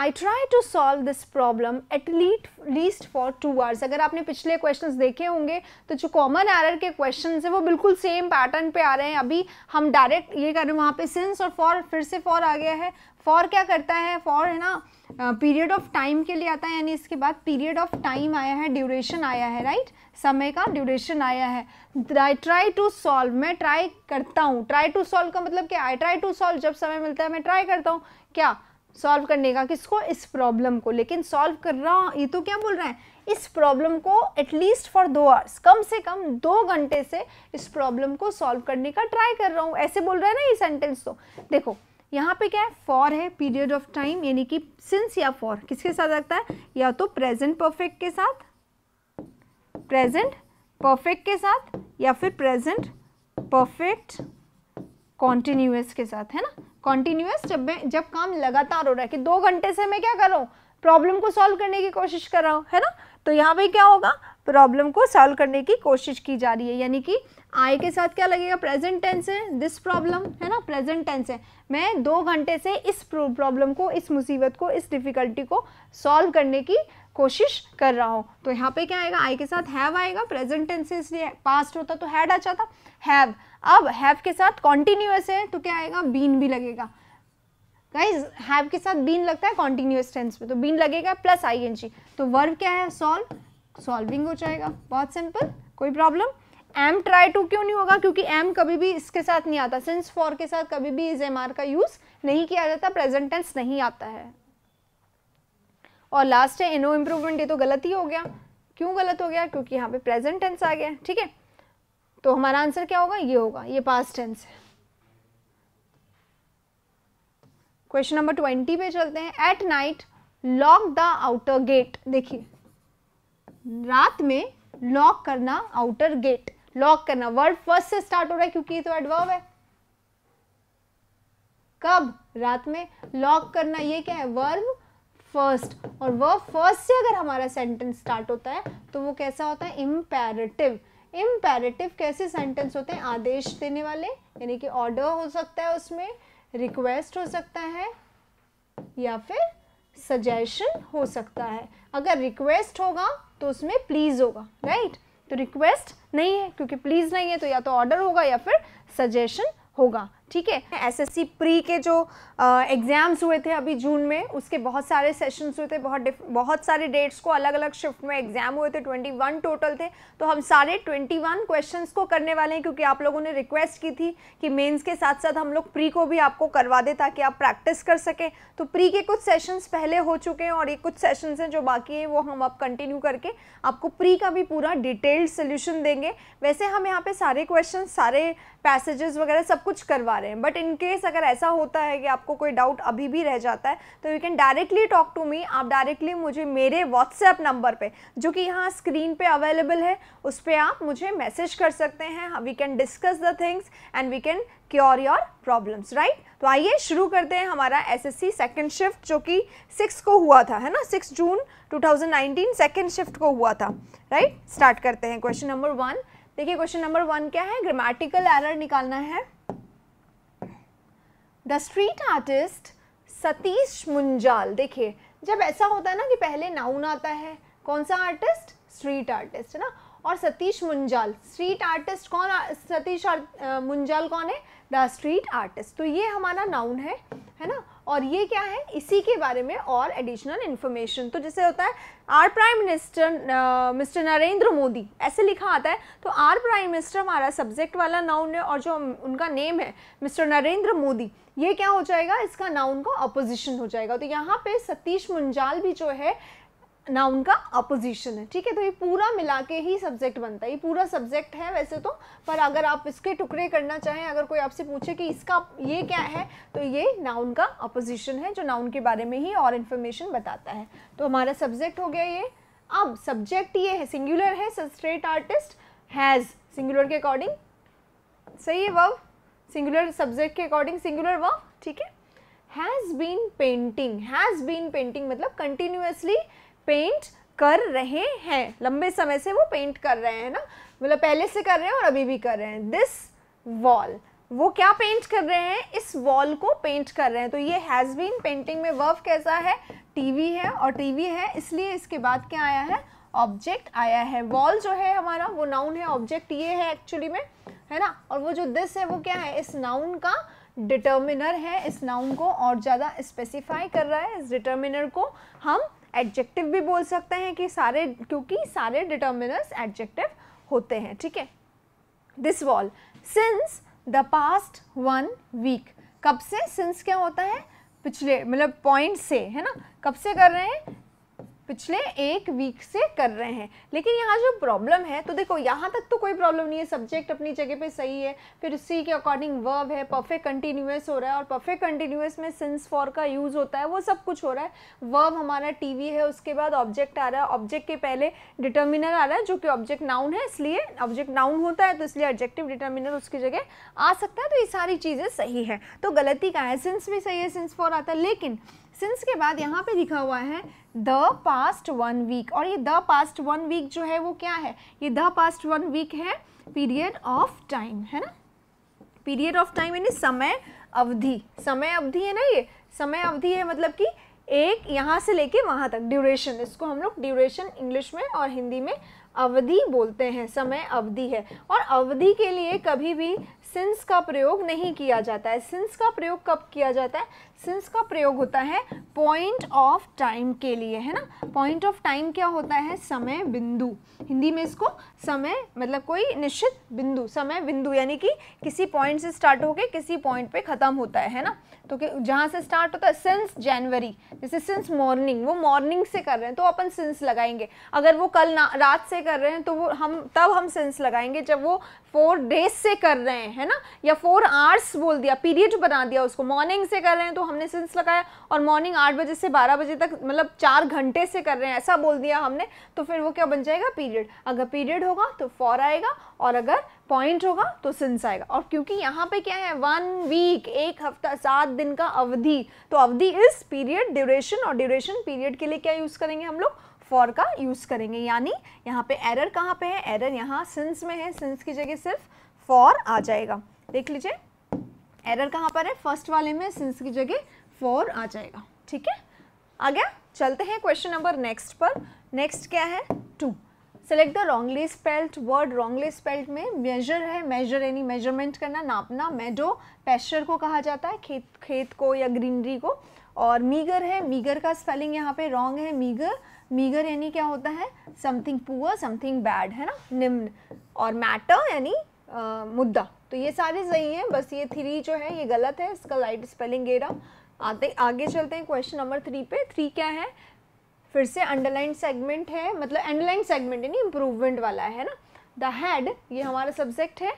I try to solve this problem at least least for two hours अगर आपने पिछले क्वेश्चंस देखे होंगे तो जो कॉमन एरर के क्वेश्चन हैं वो बिल्कुल सेम पैटर्न पे आ रहे हैं अभी हम डायरेक्ट ये कर रहे हैं वहाँ पे सिंस और फॉर फिर से फॉर आ गया है फॉर क्या करता है फॉर है ना पीरियड ऑफ टाइम के लिए आता है यानी इसके बाद पीरियड ऑफ टाइम आया है ड्यूरेशन आया है राइट समय का ड्यूरेशन आया है ट्राई टू सॉल्व मैं ट्राई करता हूँ ट्राई टू सॉल्व का मतलब क्या आई ट्राई टू सॉल्व जब समय मिलता है मैं ट्राई करता हूँ क्या सॉल्व करने का किसको इस प्रॉब्लम को लेकिन सॉल्व कर रहा ये तो क्या बोल रहे हैं इस प्रॉब्लम को एटलीस्ट फॉर दो आवर्स कम से कम दो घंटे से इस प्रॉब्लम को सॉल्व करने का ट्राई कर रहा हूँ ऐसे बोल रहा है ना ये सेंटेंस तो देखो यहाँ पे क्या है फॉर है पीरियड ऑफ टाइम यानी कि सिंस या फॉर किसके साथ लगता है या तो प्रेजेंट परफेक्ट के साथ प्रेजेंट परफेक्ट के साथ या फिर प्रेजेंट परफेक्ट कॉन्टिन्यूस के साथ है ना कॉन्टिन्यूस जब मैं जब काम लगातार हो रहा है कि दो घंटे से मैं क्या कर रहा हूँ प्रॉब्लम को सॉल्व करने की कोशिश कर रहा हूँ है ना तो यहाँ पे क्या होगा प्रॉब्लम को सॉल्व करने की कोशिश की जा रही है यानी कि आई के साथ क्या लगेगा प्रेजेंट टेंस है दिस प्रॉब्लम है ना प्रेजेंट टेंस है मैं दो घंटे से इस प्रॉब्लम को इस मुसीबत को इस डिफ़िकल्टी को सॉल्व करने की कोशिश कर रहा हूँ तो यहाँ पे क्या आएगा आई के साथ हैव आएगा प्रेजेंट टेंस है इसलिए पास्ट होता तो हैड आ जाता हैव अब हैव के साथ कॉन्टिन्यूस है तो क्या आएगा बीन भी लगेगा गाइज हैव के साथ बीन लगता है कॉन्टिन्यूस टेंस में तो बीन लगेगा प्लस आई तो वर्ब क्या है सॉल्व सॉल्विंग हो जाएगा बहुत सिंपल कोई प्रॉब्लम एम ट्राई टू क्यों नहीं होगा क्योंकि एम कभी भी इसके साथ नहीं आता सिंस फॉर के साथ कभी भी इज एम आर का यूज़ नहीं किया जाता प्रेजेंटेंस नहीं आता है और लास्ट है इनो इम्प्रूवमेंट ये तो गलत ही हो गया क्यों गलत हो गया क्योंकि यहाँ पे प्रेजेंट टेंस आ गया ठीक है तो हमारा आंसर क्या होगा ये होगा ये पास्ट टेंस है क्वेश्चन नंबर ट्वेंटी पे चलते हैं at night lock the outer gate देखिए रात में लॉक करना आउटर गेट लॉक करना वर्ड फर्स्ट से स्टार्ट हो रहा है क्योंकि ये तो एडवर्ब है कब रात में लॉक करना ये क्या है वर्ब फर्स्ट और वर्ब फर्स्ट से अगर हमारा सेंटेंस स्टार्ट होता है तो वो कैसा होता है इम्पेरेटिव इम्पेरेटिव कैसे सेंटेंस होते हैं आदेश देने वाले यानी कि ऑर्डर हो सकता है उसमें रिक्वेस्ट हो सकता है या फिर सजेशन हो सकता है अगर रिक्वेस्ट होगा तो उसमें प्लीज़ होगा राइट right? तो रिक्वेस्ट नहीं है क्योंकि प्लीज़ नहीं है तो या तो ऑर्डर होगा या फिर सजेशन होगा ठीक है एसएससी प्री के जो एग्ज़ाम्स हुए थे अभी जून में उसके बहुत सारे सेशंस हुए थे बहुत बहुत सारे डेट्स को अलग अलग शिफ्ट में एग्ज़ाम हुए थे 21 टोटल थे तो हम सारे 21 क्वेश्चंस को करने वाले हैं क्योंकि आप लोगों ने रिक्वेस्ट की थी कि मेंस के साथ साथ हम लोग प्री को भी आपको करवा दें ताकि आप प्रैक्टिस कर सकें तो प्री के कुछ सेशन्स पहले हो चुके हैं और ये कुछ सेशन्स हैं जो बाकी हैं वो हम अब कंटिन्यू करके आपको प्री का भी पूरा डिटेल्ड सोल्यूशन देंगे वैसे हम यहाँ पर सारे क्वेश्चन सारे पैसेजेस वगैरह सब कुछ करवा रहे हैं बट इन केस अगर ऐसा होता है कि आपको कोई डाउट अभी भी रह जाता है तो you can directly talk to me आप डायरेक्टली मुझे मेरे व्हाट्सएप नंबर पर जो कि यहाँ स्क्रीन पर अवेलेबल है उस पर आप मुझे मैसेज कर सकते हैं we can discuss the things and we can cure your problems right तो आइए शुरू करते हैं हमारा S S C second shift जो कि सिक्स को हुआ था है ना six June two thousand nineteen second shift को हुआ था राइट right? स्टार्ट करते हैं क्वेश्चन नंबर वन देखिए क्वेश्चन नंबर वन क्या है ग्रामेटिकल एरर निकालना है the street artist Satish Munjal देखिए जब ऐसा होता है ना कि पहले नाउन आता है कौन सा आर्टिस्ट स्ट्रीट आर्टिस्ट है ना और सतीश मुंजाल स्ट्रीट आर्टिस्ट कौन सतीश मुंजाल कौन है द स्ट्रीट आर्टिस्ट तो ये हमारा नाउन है है ना और ये क्या है इसी के बारे में और एडिशनल इन्फॉर्मेशन तो जैसे होता है our prime minister mister Narendra Modi ऐसे लिखा आता है तो आर प्राइम मिनिस्टर हमारा सब्जेक्ट वाला नाउन है और जो उनका नेम है मिस्टर नरेंद्र मोदी ये क्या हो जाएगा इसका नाउन का अपोजिशन हो जाएगा तो यहाँ पे सतीश मुंजाल भी जो है नाउन का अपोजिशन है ठीक है तो ये पूरा मिला के ही सब्जेक्ट बनता है ये पूरा सब्जेक्ट है वैसे तो पर अगर आप इसके टुकड़े करना चाहें अगर कोई आपसे पूछे कि इसका ये क्या है तो ये नाउन का अपोजिशन है जो नाउन के बारे में ही और इन्फॉर्मेशन बताता है तो हमारा सब्जेक्ट हो गया ये अब सब्जेक्ट ये है सिंगुलर है सस्ट्रेट आर्टिस्ट हैज़ सिंगुलर के अकॉर्डिंग सही है वह सिंगुलर सब्जेक्ट के अकॉर्डिंग सिंगुलर वह ठीक है has been painting has been painting मतलब कंटिन्यूसली पेंट कर रहे हैं लंबे समय से वो पेंट कर रहे हैं ना मतलब पहले से कर रहे हैं और अभी भी कर रहे हैं दिस वॉल वो क्या पेंट कर रहे हैं इस वॉल को पेंट कर रहे हैं तो ये हैज़ बीन पेंटिंग में वर्व कैसा है टीवी है और टीवी है इसलिए इसके बाद क्या आया है ऑब्जेक्ट आया है वॉल जो है हमारा वो नाउन है ऑब्जेक्ट ये है एक्चुअली में है ना और वो जो दिस है वो क्या है इस नाउन का डिटर्मिनर है इस नाउन को और ज़्यादा स्पेसिफाई कर रहा है इस डिटर्मिनर को हम एडजेक्टिव भी बोल सकते हैं कि सारे क्योंकि सारे डिटर्मिनर्स एडजेक्टिव होते हैं ठीक है this wall since the past one week कब से सिंस क्या होता है पिछले मतलब पॉइंट से है ना कब से कर रहे हैं पिछले एक वीक से कर रहे हैं लेकिन यहाँ जो प्रॉब्लम है तो देखो यहाँ तक तो कोई प्रॉब्लम नहीं है सब्जेक्ट अपनी जगह पे सही है फिर उसी के अकॉर्डिंग वर्ब है परफेक्ट कंटिन्यूस हो रहा है और परफेक्ट कंटिन्यूस में सिंस फॉर का यूज़ होता है वो सब कुछ हो रहा है वर्ब हमारा टी है उसके बाद ऑब्जेक्ट आ रहा है ऑब्जेक्ट के पहले डिटर्मिनर आ रहा है जो कि ऑब्जेक्ट नाउन है इसलिए ऑब्जेक्ट नाउन होता है तो इसलिए ऑब्जेक्टिव डिटर्मिनर उसकी जगह आ सकता है तो ये सारी चीज़ें सही है तो गलती का है सिंस भी सही है सिंस फॉर आता है लेकिन सिंस के बाद यहाँ पे लिखा हुआ है द पास्ट वन वीक और ये द पास्ट वन वीक जो है वो क्या है ये द पास्ट वन वीक है पीरियड ऑफ टाइम है ना पीरियड ऑफ टाइम यानी समय अवधि समय अवधि है ना ये समय अवधि है मतलब कि एक यहाँ से लेके वहाँ तक ड्यूरेशन इसको हम लोग ड्यूरेशन इंग्लिश में और हिंदी में अवधि बोलते हैं समय अवधि है और अवधि के लिए कभी भी सिंस का प्रयोग नहीं किया जाता है सिंस का प्रयोग कब किया जाता है सिंस का प्रयोग होता है पॉइंट ऑफ टाइम के लिए है ना पॉइंट ऑफ टाइम क्या होता है समय बिंदु हिंदी में इसको समय मतलब कोई निश्चित बिंदु समय बिंदु यानी कि किसी पॉइंट से स्टार्ट होके किसी पॉइंट पे ख़त्म होता है है ना तो जहाँ से स्टार्ट होता है सिंस जनवरी जैसे सिंस मॉर्निंग वो मॉर्निंग से कर रहे हैं तो अपन सिंस लगाएंगे अगर वो कल ना रात से कर रहे हैं तो वो हम तब हम सिंस लगाएंगे जब वो फोर डेज से कर रहे हैं है ना या फोर आवर्स बोल दिया पीरियड बना दिया उसको मॉर्निंग से कर रहे हैं तो हमने सिंस लगाया और मॉर्निंग आठ बजे से बारह बजे तक मतलब चार घंटे से कर रहे हैं ऐसा बोल दिया हमने तो फिर वो क्या बन जाएगा पीरियड अगर पीरियड होगा तो फॉर आएगा और अगर पॉइंट होगा तो सिंस आएगा और क्योंकि यहाँ पे क्या है वन वीक एक हफ्ता सात दिन का अवधि तो अवधि इज पीरियड ड्यूरेशन और ड्यूरेशन पीरियड के लिए क्या यूज़ करेंगे हम लोग फॉर का यूज़ करेंगे यानी यहाँ पे एरर कहाँ पे है एरर यहाँ सिंस में है सिंस की जगह सिर्फ फॉर आ जाएगा देख लीजिए एरर कहाँ पर है फर्स्ट वाले में सिंस की जगह फोर आ जाएगा ठीक है आ गया चलते हैं क्वेश्चन नंबर नेक्स्ट पर नेक्स्ट क्या है to select the wrongly spelt word wrongly spelt में मेजर है मेजर यानी मेजरमेंट करना नापना मेडो पैशर को कहा जाता है खेत खेत को या ग्रीनरी को और मीगर है मीगर का स्पेलिंग यहाँ पे रॉन्ग है मीगर मीगर यानी क्या होता है समथिंग पुअर समथिंग बैड है ना निम्न और मैटर यानी मुद्दा तो ये सारे सही हैं बस ये थ्री जो है ये गलत है इसका राइट स्पेलिंग एरा आते आगे चलते हैं क्वेश्चन नंबर थ्री पे थ्री क्या है फिर से अंडरलाइन सेगमेंट है मतलब अंडरलाइन सेगमेंट यानी इम्प्रूवमेंट वाला है ना द हैड ये हमारा सब्जेक्ट है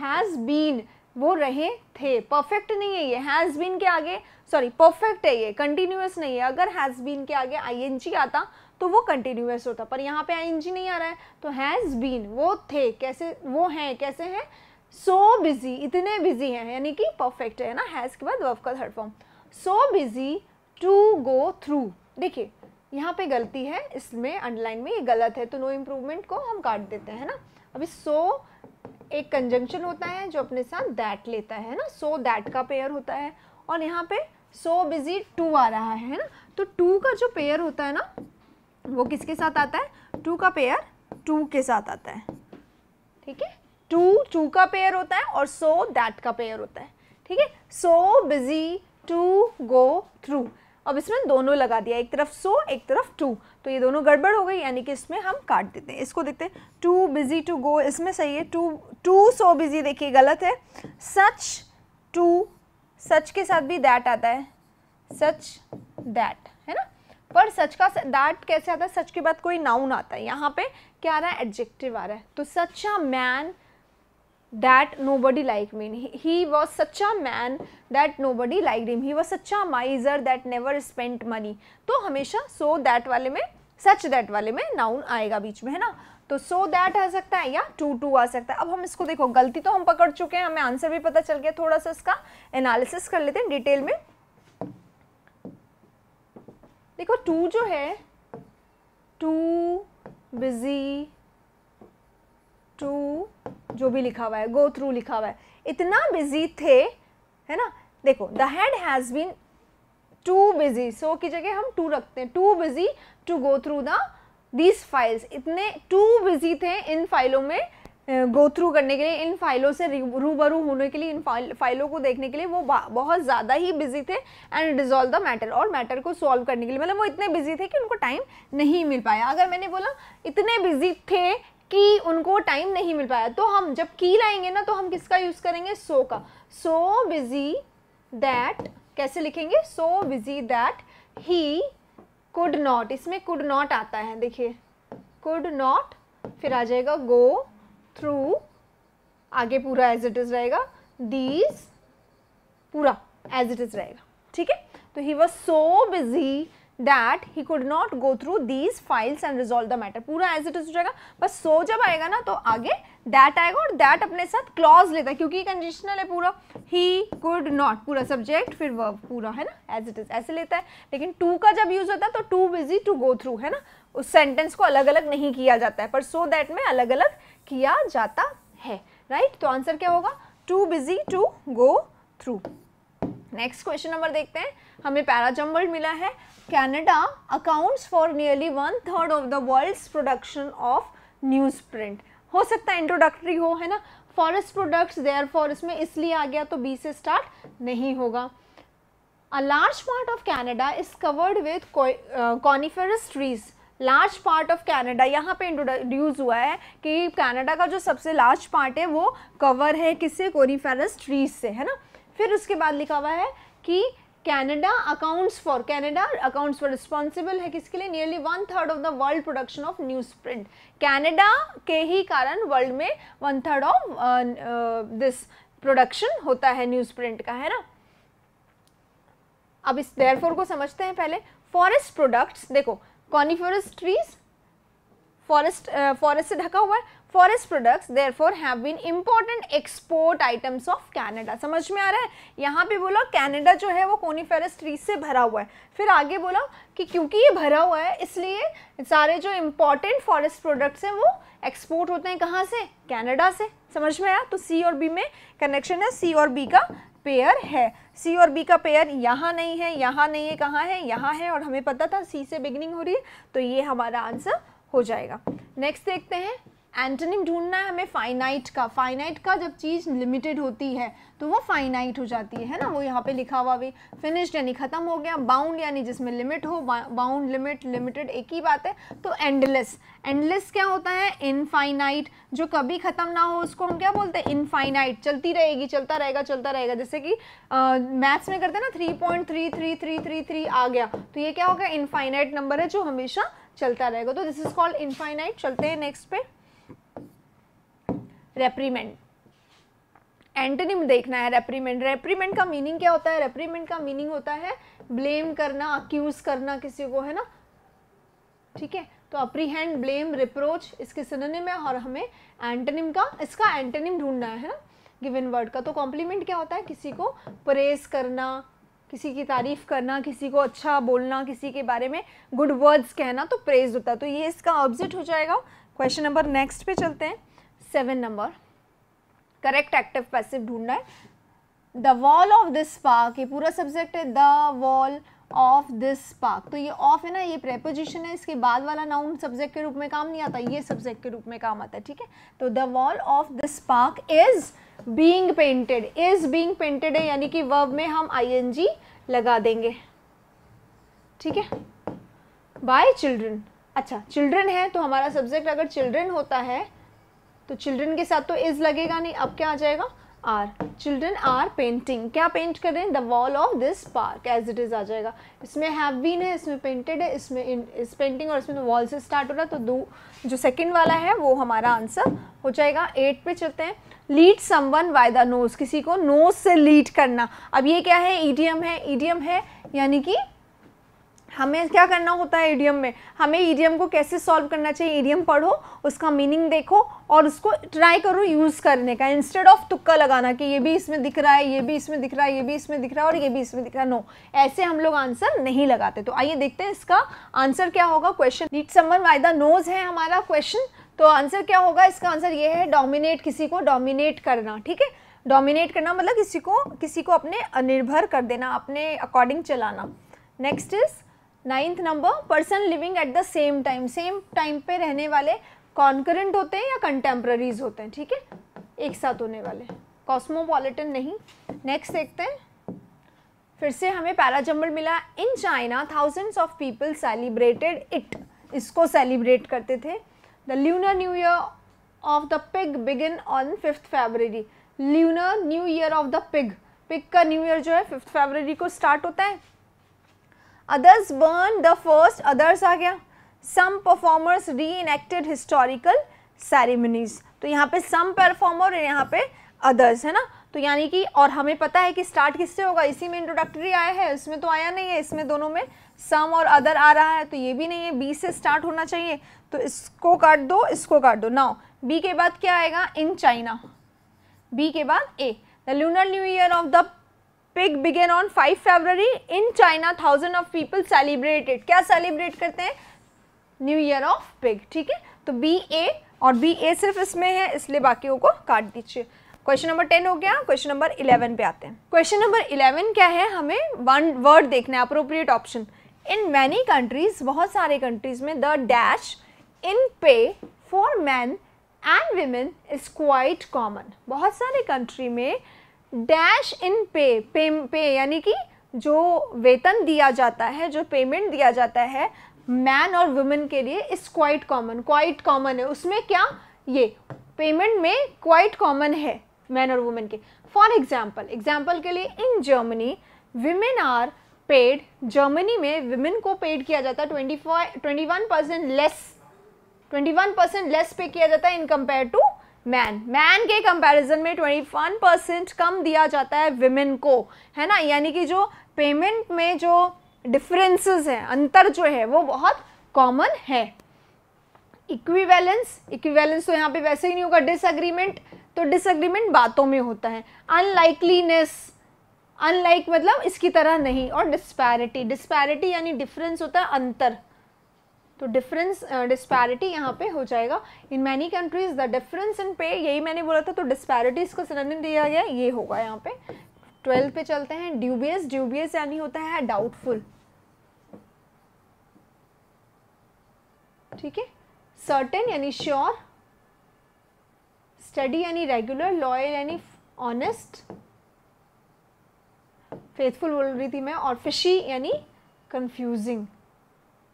हैज़ बीन वो रहे थे परफेक्ट नहीं है ये हैज़ बीन के आगे सॉरी परफेक्ट है ये कंटिन्यूस नहीं है अगर हैज़ बीन के आगे आईएनजी आता तो वो कंटिन्यूस होता पर यहाँ पे आईएनजी नहीं आ रहा है तो हैज़ बीन वो थे कैसे वो हैं कैसे हैं सो बिजी इतने बिजी हैं यानी कि परफेक्ट है ना हैज़ के बाद वर्ब का third form so busy to go through देखिए यहाँ पे गलती है इसमें अंडरलाइन में ये गलत है तो नो इम्प्रूवमेंट को हम काट देते हैं ना अभी सो so, एक कंजंक्शन होता है जो अपने साथ दैट लेता है ना सो दैट का पेयर होता है और यहाँ पे सो बिजी टू आ रहा है ना तो टू का जो पेयर होता है ना वो किसके साथ आता है टू का पेयर टू के साथ आता है ठीक है टू टू का पेयर होता है और सो so, दैट का पेयर होता है ठीक है so busy to go through अब इसमें दोनों लगा दिया एक तरफ सो एक तरफ टू तो ये दोनों गड़बड़ हो गई यानी कि इसमें हम काट देते हैं इसको देखते हैं टू बिजी टू गो इसमें सही है टू टू सो बिजी देखिए गलत है सच टू सच के साथ भी दैट आता है सच दैट है ना पर सच का दैट कैसे आता है सच के बाद कोई नाउन आता है यहाँ पे क्या आ रहा है एडजेक्टिव आ रहा है तो such a man that nobody liked me. He was such a man that nobody liked him. He was such a miser that never spent money. तो हमेशा so that वाले में सच दैट वाले में नाउन आएगा बीच में है ना तो सो दैट आ सकता है या टू टू आ सकता है अब हम इसको देखो गलती तो हम पकड़ चुके हैं हमें आंसर भी पता चल गया थोड़ा सा इसका एनालिसिस कर लेते हैं डिटेल में देखो टू जो है टू बिजी टू जो भी लिखा हुआ है गो थ्रू लिखा हुआ है इतना बिजी थे है ना देखो the head has been too busy so की जगह हम टू रखते हैं too busy to go through the these files इतने टू बिजी थे इन फाइलों में गो थ्रू करने के लिए इन फाइलों से रूबरू होने के लिए इन फाइलों को देखने के लिए वो बहुत ज़्यादा ही बिजी थे एंड डिजॉल्व द मैटर और मैटर को सॉल्व करने के लिए मतलब वो इतने बिजी थे कि उनको टाइम नहीं मिल पाया अगर मैंने बोला इतने बिजी थे कि उनको टाइम नहीं मिल पाया तो हम जब की लाएंगे ना तो हम किसका यूज़ करेंगे सो का सो बिजी दैट कैसे लिखेंगे so busy that he could not इसमें कुड नॉट आता है देखिए कुड नॉट फिर आ जाएगा गो थ्रू आगे पूरा एज इट इज़ रहेगा दीज पूरा एज इट इज़ रहेगा ठीक है तो he was so busy that he could not go through these files and resolve the matter पूरा एज इट इज हो जाएगा बस सो जब आएगा ना तो आगे दैट आएगा और दैट अपने साथ क्लॉज लेता है क्योंकि कंडीशनल है पूरा ही कुड नॉट पूरा सब्जेक्ट फिर वर्ब पूरा है ना एज इट इज ऐसे लेता है लेकिन टू का जब यूज होता है तो too busy to go through है ना उस सेंटेंस को अलग अलग नहीं किया जाता है पर सो so दैट में अलग अलग किया जाता है राइट right? तो आंसर क्या होगा too busy to go through next question number देखते हैं हमें पैरा पैराजम्बल्ड मिला है Canada accounts for nearly one third of the world's production of newsprint. हो सकता है इंट्रोडक्टरी हो है ना फॉरेस्ट प्रोडक्ट्स देयर फॉर इसमें इसलिए आ गया तो बी से स्टार्ट नहीं होगा a large part of Canada is covered with coniferous trees large part of Canada यहाँ पे इंट्रोड्यूज हुआ है कि कैनेडा का जो सबसे लार्ज पार्ट है वो कवर है किससे कोरीफेरस ट्रीज से है ना फिर उसके बाद लिखा हुआ है कि Canada accounts for Canada accounts for responsible है किसके लिए nearly one third of the world production of newsprint Canada के ही कारण वर्ल्ड में one third of this production होता है न्यूज प्रिंट का है ना अब इस देयरफॉर को समझते हैं पहले फॉरेस्ट प्रोडक्ट्स देखो कॉनिफोरेस्ट ट्रीज फॉरेस्ट फॉरेस्ट से ढका हुआ है forest products therefore have been important export items of Canada समझ में आ रहा है यहाँ पे बोला कनाडा जो है वो कोनीफेरस ट्री से भरा हुआ है फिर आगे बोला कि क्योंकि ये भरा हुआ है इसलिए सारे जो इम्पोर्टेंट फॉरेस्ट प्रोडक्ट्स हैं वो एक्सपोर्ट होते हैं कहाँ से कैनेडा से समझ में आया तो सी और बी में कनेक्शन है सी और बी का पेयर है सी और बी का पेयर यहाँ नहीं है यहाँ नहीं है कहाँ है यहाँ है और हमें पता था सी से बिगनिंग हो रही है तो ये हमारा आंसर हो जाएगा नेक्स्ट देखते हैं एंटनिम ढूंढना है हमें फाइनाइट का फाइनाइट का जब चीज़ लिमिटेड होती है तो वो फाइनाइट हो जाती है, है ना वो यहाँ पे लिखा हुआ भी फिनिश्ड यानी ख़त्म हो गया बाउंड यानी जिसमें लिमिट हो बाउंड लिमिट लिमिटेड एक ही बात है तो एंडलेस एंडलेस क्या होता है इनफाइनाइट जो कभी ख़त्म ना हो उसको हम क्या बोलते हैं इनफाइनाइट चलती रहेगी चलता रहेगा चलता रहेगा जैसे कि मैथ्स में करते हैं ना three point three three three three three आ गया तो ये क्या होगा इनफाइनाइट नंबर है जो हमेशा चलता रहेगा तो दिस इज़ कॉल्ड इनफाइनाइट चलते हैं नेक्स्ट पे रेप्रीमेंट एंटनिम देखना है रेप्रीमेंट रेप्रीमेंट का मीनिंग क्या होता है रेप्रीमेंट का मीनिंग होता है ब्लेम करना अक्यूज करना किसी को है ना ठीक है तो अप्रीहेंड ब्लेम रिप्रोच इसके सिनोनिम है और हमें एंटनिम का इसका एंटनिम ढूंढना है ना गिवन वर्ड का तो कॉम्प्लीमेंट क्या होता है किसी को प्रेस करना किसी की तारीफ़ करना किसी को अच्छा बोलना किसी के बारे में गुड वर्ड्स कहना तो प्रेज होता है तो ये इसका ऑब्जेक्ट हो जाएगा क्वेश्चन नंबर नेक्स्ट पे चलते हैं seven number correct active passive ढूंढना है the wall of this park ये पूरा सब्जेक्ट है the wall of this park तो ये ऑफ है ना ये प्रेपोजिशन है इसके बाद वाला नाउन सब्जेक्ट के रूप में काम नहीं आता ये सब्जेक्ट के रूप में काम आता है ठीक है तो the wall of this park is being painted is being painted है यानी कि वर्ब में हम आई लगा देंगे ठीक है बाय चिल्ड्रन अच्छा चिल्ड्रन है तो हमारा सब्जेक्ट अगर चिल्ड्रन होता है तो चिल्ड्रन के साथ तो इज लगेगा नहीं अब क्या आ जाएगा आर चिल्ड्रन आर पेंटिंग क्या पेंट कर रहे हैं the wall of this park as it is आ जाएगा इसमें हैव बीन है इसमें पेंटेड है इसमें इन, इस पेंटिंग और इसमें वॉल तो से स्टार्ट हो रहा है तो दो जो सेकेंड वाला है वो हमारा आंसर हो जाएगा एट पे चलते हैं lead someone by the nose किसी को नोज से लीड करना अब ये क्या है ईडीएम है ईडीएम है यानी कि हमें क्या करना होता है ईडियम में हमें ईडियम को कैसे सॉल्व करना चाहिए ईडियम पढ़ो उसका मीनिंग देखो और उसको ट्राई करो यूज़ करने का इंस्टेड ऑफ तुक्का लगाना कि ये भी इसमें दिख रहा है ये भी इसमें दिख रहा है ये भी इसमें दिख रहा है और ये भी इसमें दिख रहा है नो ऐसे हम लोग आंसर नहीं लगाते तो आइए देखते हैं इसका आंसर क्या होगा question lead someone by the nose है हमारा क्वेश्चन तो आंसर क्या होगा इसका आंसर ये है डोमिनेट किसी को डोमिनेट करना ठीक है डोमिनेट करना मतलब किसी को किसी को अपने निर्भर कर देना अपने अकॉर्डिंग चलाना next is ninth number person living at the same time same time पे रहने वाले कॉन्करेंट होते हैं या कंटेम्प्रेरीज होते हैं ठीक है एक साथ होने वाले कॉस्मोपॉलिटन नहीं नेक्स्ट देखते हैं फिर से हमें पैराजम्बल मिला in China thousands of people celebrated it इसको सेलिब्रेट करते थे the lunar new year of the pig begin on fifth February lunar new year of the pig pig का न्यू ईयर जो है फिफ्थ फेबररी को start होता है others burn the first others आ गया some performers reenacted historical ceremonies तो यहाँ पे सम परफॉर्मर और यहाँ पे अदर्स है ना तो यानी कि और हमें पता है कि स्टार्ट किससे होगा इसी में इंट्रोडक्टरी आया है इसमें तो आया नहीं है इसमें दोनों में सम और अदर आ रहा है तो ये भी नहीं है बी से स्टार्ट होना चाहिए तो इसको काट दो इसको काट दो नाउ बी के बाद क्या आएगा इन चाइना बी के बाद A the lunar new year of the pig began on 5 February in China thousand of people celebrated क्या सेलिब्रेट करते हैं न्यू ईयर ऑफ पिग ठीक है तो बी ए और बी ए सिर्फ इसमें है इसलिए बाकियों को काट दीजिए क्वेश्चन नंबर टेन हो गया क्वेश्चन नंबर इलेवन पे आते हैं क्वेश्चन नंबर इलेवन क्या है हमें वन वर्ड देखना है appropriate option in many countries बहुत सारे कंट्रीज में the dash in pay for man and women is quite common बहुत सारे कंट्री में डैश इन पे पे, पे यानी कि जो वेतन दिया जाता है जो पेमेंट दिया जाता है मैन और वुमेन के लिए इस क्वाइट कॉमन क्वाइट कॉमन है उसमें क्या ये पेमेंट में क्वाइट कॉमन है मैन और वुमेन के फॉर एग्जाम्पल एग्जाम्पल के लिए in Germany women are paid Germany में विमेन को पेड किया जाता है twenty five twenty one percent less twenty one percent less pay किया जाता है in compare to man man के कंपैरिजन में 21 परसेंट कम दिया जाता है विमेन को है ना यानी कि जो पेमेंट में जो डिफरेंसेस हैं अंतर जो है वो बहुत कॉमन है इक्विवेलेंस इक्विवेलेंस तो यहाँ पे वैसे ही नहीं होगा डिसएग्रीमेंट तो डिसएग्रीमेंट बातों में होता है अनलाइकलीनेस अनलाइक मतलब इसकी तरह नहीं और डिस्पैरिटी डिस्पैरिटी यानी डिफरेंस होता है अंतर तो डिफरेंस डिस्पैरिटी uh, यहाँ पे हो जाएगा in many countries the difference in pay यही मैंने बोला था तो डिस्पैरिटी का सिनोनिम दिया गया ये होगा यहाँ पे ट्वेल्थ पे चलते हैं ड्यूबियस ड्यूबियस यानी होता है डाउटफुल ठीक है सर्टेन यानी श्योर स्टडी यानी रेगुलर लॉयल यानी ऑनेस्ट फेथफुल बोल रही थी मैं और फिशी यानी कंफ्यूजिंग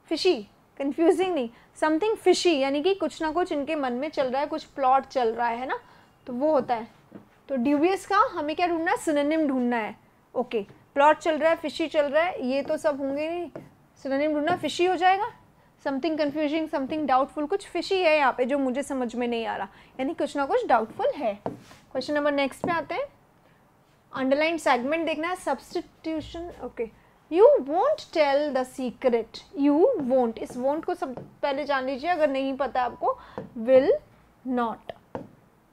फिशी कन्फ्यूजिंग नहीं समथिंग फिशी यानी कि कुछ ना कुछ इनके मन में चल रहा है कुछ प्लॉट चल रहा है ना तो वो होता है तो ड्यूबियस का हमें क्या ढूंढना है सिनेनिम ढूंढना है ओके प्लॉट चल रहा है फिशी चल रहा है ये तो सब होंगे नहीं सिनेनिम ढूंढना फिशी हो जाएगा समथिंग कन्फ्यूजिंग समथिंग डाउटफुल कुछ फिशी है यहाँ पे जो मुझे समझ में नहीं आ रहा यानी कुछ ना कुछ डाउटफुल है क्वेश्चन नंबर नेक्स्ट पे आते हैं अंडरलाइन सेगमेंट देखना है substitution okay okay. You won't tell the secret you won't इस वोंट को सब पहले जान लीजिए अगर नहीं पता आपको विल नॉट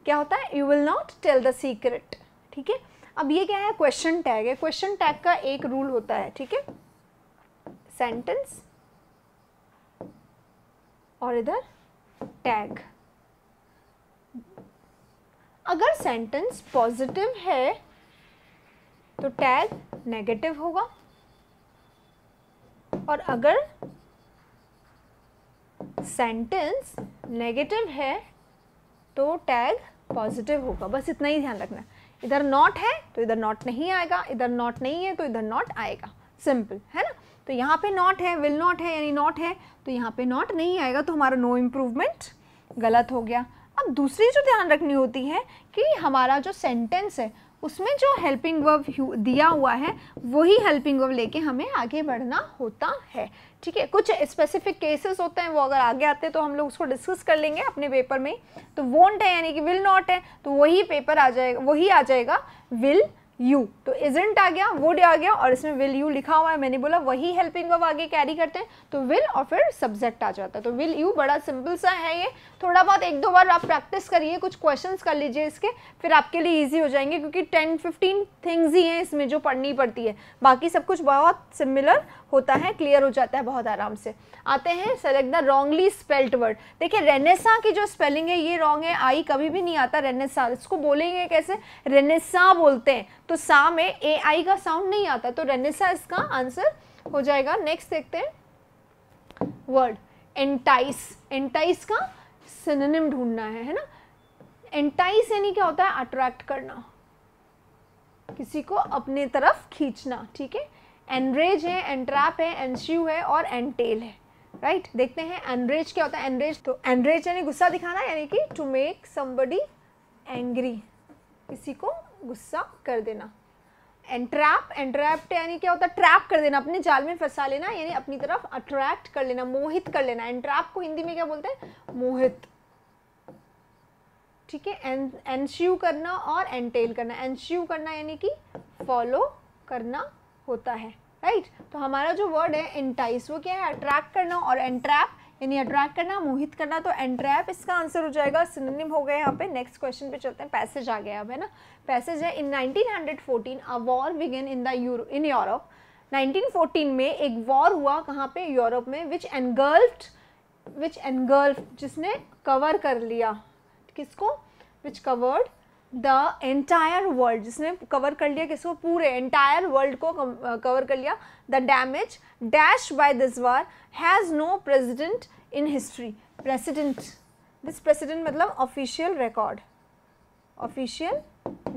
क्या होता है you will not tell the secret ठीक है अब ये क्या है क्वेश्चन टैग है क्वेश्चन टैग का एक रूल होता है ठीक है सेंटेंस और इधर टैग अगर सेंटेंस पॉजिटिव है तो टैग नेगेटिव होगा और अगर सेंटेंस नेगेटिव है तो टैग पॉजिटिव होगा बस इतना ही ध्यान रखना इधर नॉट है तो इधर नॉट नहीं आएगा इधर नॉट नहीं है तो इधर नॉट आएगा सिंपल है ना तो यहाँ पे नॉट है विल नॉट है यानी नॉट है तो यहाँ पे नॉट नहीं आएगा तो हमारा नो इम्प्रूवमेंट गलत हो गया अब दूसरी जो ध्यान रखनी होती है कि हमारा जो सेंटेंस है उसमें जो हेल्पिंग वर्ब दिया हुआ है वही हेल्पिंग वर्ब लेके हमें आगे बढ़ना होता है ठीक है कुछ स्पेसिफिक केसेस होते हैं वो अगर आगे आते हैं तो हम लोग उसको डिस्कस कर लेंगे अपने पेपर में तो वोंट है यानी कि विल नॉट है तो वही पेपर आ जाएगा वही आ जाएगा विल यू तो इजेंट आ गया वुड आ गया और इसमें विल यू लिखा हुआ है मैंने बोला वही हेल्पिंग वर्ब आगे कैरी करते हैं तो विल और फिर सब्जेक्ट आ जाता है तो विल यू बड़ा सिंपल सा है ये थोड़ा बहुत एक दो बार आप प्रैक्टिस करिए कुछ क्वेश्चंस कर लीजिए इसके फिर आपके लिए ईजी हो जाएंगे क्योंकि टेन फिफ्टीन थिंग्स ही हैं इसमें जो पढ़नी पड़ती है बाकी सब कुछ बहुत सिमिलर होता है क्लियर हो जाता है बहुत आराम से आते हैं select the wrongly spelt word देखिए रेनेसा की जो स्पेलिंग है ये रॉन्ग है आई कभी भी नहीं आता रेनेसा इसको बोलेंगे कैसे रेनेसा बोलते हैं तो सा में ए आई का साउंड नहीं आता तो रेनेसा इसका आंसर हो जाएगा नेक्स्ट देखते हैं वर्ड एंटाइस एंटाइस का सिनोनिम ढूंढना है है ना एंटाइस यानी क्या होता है अट्रैक्ट करना किसी को अपने तरफ खींचना ठीक है एनरेज है एंट्रैप है एनश्यू है और एनटेल है राइट right? देखते हैं एनरेज क्या होता है एनरेज तो एनरेज यानी गुस्सा दिखाना यानी कि टू मेक समबडी एंग्री किसी को गुस्सा कर देना एंट्रैप एंट्रैप यानी क्या होता है ट्रैप कर देना अपने जाल में फंसा लेना यानी अपनी तरफ अट्रैक्ट कर लेना मोहित कर लेना एंट्रैप को हिंदी में क्या बोलते हैं मोहित ठीक है एनश्यू करना और एंटेल करना एनश्यू करना यानी कि फॉलो करना होता है राइट right? तो हमारा जो वर्ड है एंटाइस वो क्या है अट्रैक्ट करना और एंट्रैप यानी अट्रैक्ट करना मोहित करना तो एंट्रैप इसका आंसर हो जाएगा सिनोनिम हो गया यहाँ पे नेक्स्ट क्वेश्चन पे चलते हैं पैसेज आ गया अब है ना पैसेज है in 1914 a war begin in the in Europe 1914 में एक वॉर हुआ कहाँ पे यूरोप में विच एनगल्फ्ड विच एनगल्फ जिसने कवर कर लिया किसको which covered the entire world जिसने कवर कर लिया किसको पूरे एंटायर वर्ल्ड को कवर uh, कर लिया the damage dash by this war has no precedent in history precedent this precedent मतलब ऑफिशियल रिकॉर्ड ऑफिशियल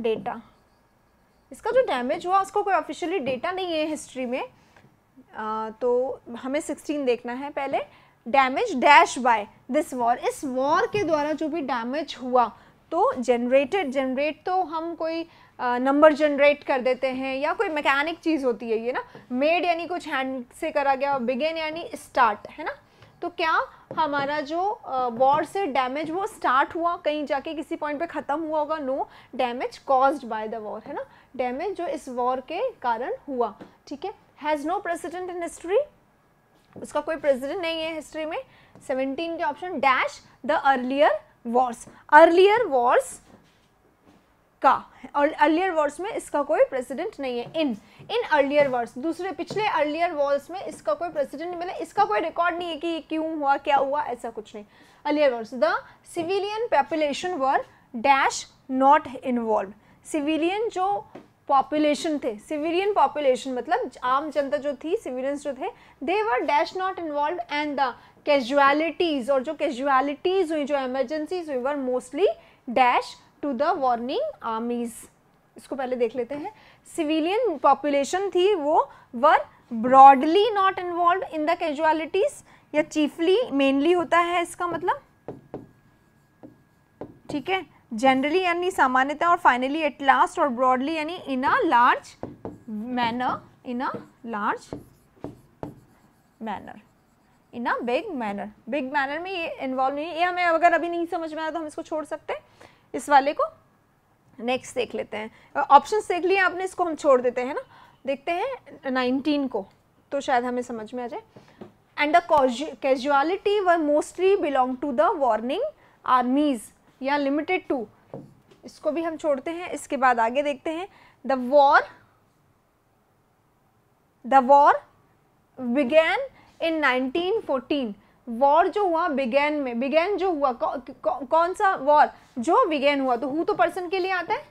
डेटा इसका जो डैमेज हुआ उसको कोई ऑफिशियली डेटा नहीं है हिस्ट्री में आ, uh, तो हमें सिक्सटीन देखना है पहले damage dash by this war इस वॉर के द्वारा जो भी डैमेज हुआ तो जनरेटेड जनरेट तो हम कोई नंबर uh, जनरेट कर देते हैं या कोई मैकेनिक चीज़ होती है ये ना मेड यानी कुछ हैंड से करा गया बिगेन यानी स्टार्ट है ना तो क्या हमारा जो वॉर से डैमेज वो स्टार्ट हुआ कहीं जाके किसी पॉइंट पे ख़त्म हुआ होगा no damage caused by the war है ना डैमेज जो इस वॉर के कारण हुआ ठीक है has no precedent in history उसका कोई प्रेसिडेंट नहीं है हिस्ट्री में सेवनटीन के option dash the earlier wars earlier wars का और अर्लियर वर्स में इसका कोई प्रेसिडेंट नहीं है इन इन अर्लियर वर्स दूसरे पिछले अर्लियर वर्स में इसका कोई प्रेसिडेंट नहीं मतलब इसका कोई रिकॉर्ड नहीं है कि क्यों हुआ क्या हुआ ऐसा कुछ नहीं earlier wars the civilian population were dash not involve civilian जो पॉपुलेशन थे सिविलियन पॉपुलेशन मतलब आम जनता जो थी सिविलियंस जो थे they were dash not involve and the casualties और जो कैजुअलिटीज़ हुई जो एमरजेंसीज हुई were mostly dash to the warring armies इसको पहले देख लेते हैं सिविलियन पॉपुलेशन थी वो were broadly not involve in the casualties या चीफली मेनली होता है इसका मतलब ठीक है जनरली यानी सामान्यतः और फाइनली एट लास्ट और ब्रॉडली यानी in a large manner in a large manner in a big manner big manner में ये इन्वॉल्व नहीं ये हमें अगर अभी नहीं समझ में आया तो हम इसको छोड़ सकते हैं इस वाले को नेक्स्ट देख लेते हैं ऑप्शन देख लिए आपने इसको हम छोड़ देते हैं ना देखते हैं नाइनटीन को तो शायद हमें समझ में आ जाए and the casualty were mostly belong to the warring armies या लिमिटेड टू इसको भी हम छोड़ते हैं इसके बाद आगे देखते हैं the war the war began in 1914 war जो हुआ बिगेन में बिगेन जो हुआ कौ, कौ, कौन सा वॉर जो बिगेन हुआ तो हु तो पर्सन के लिए आता है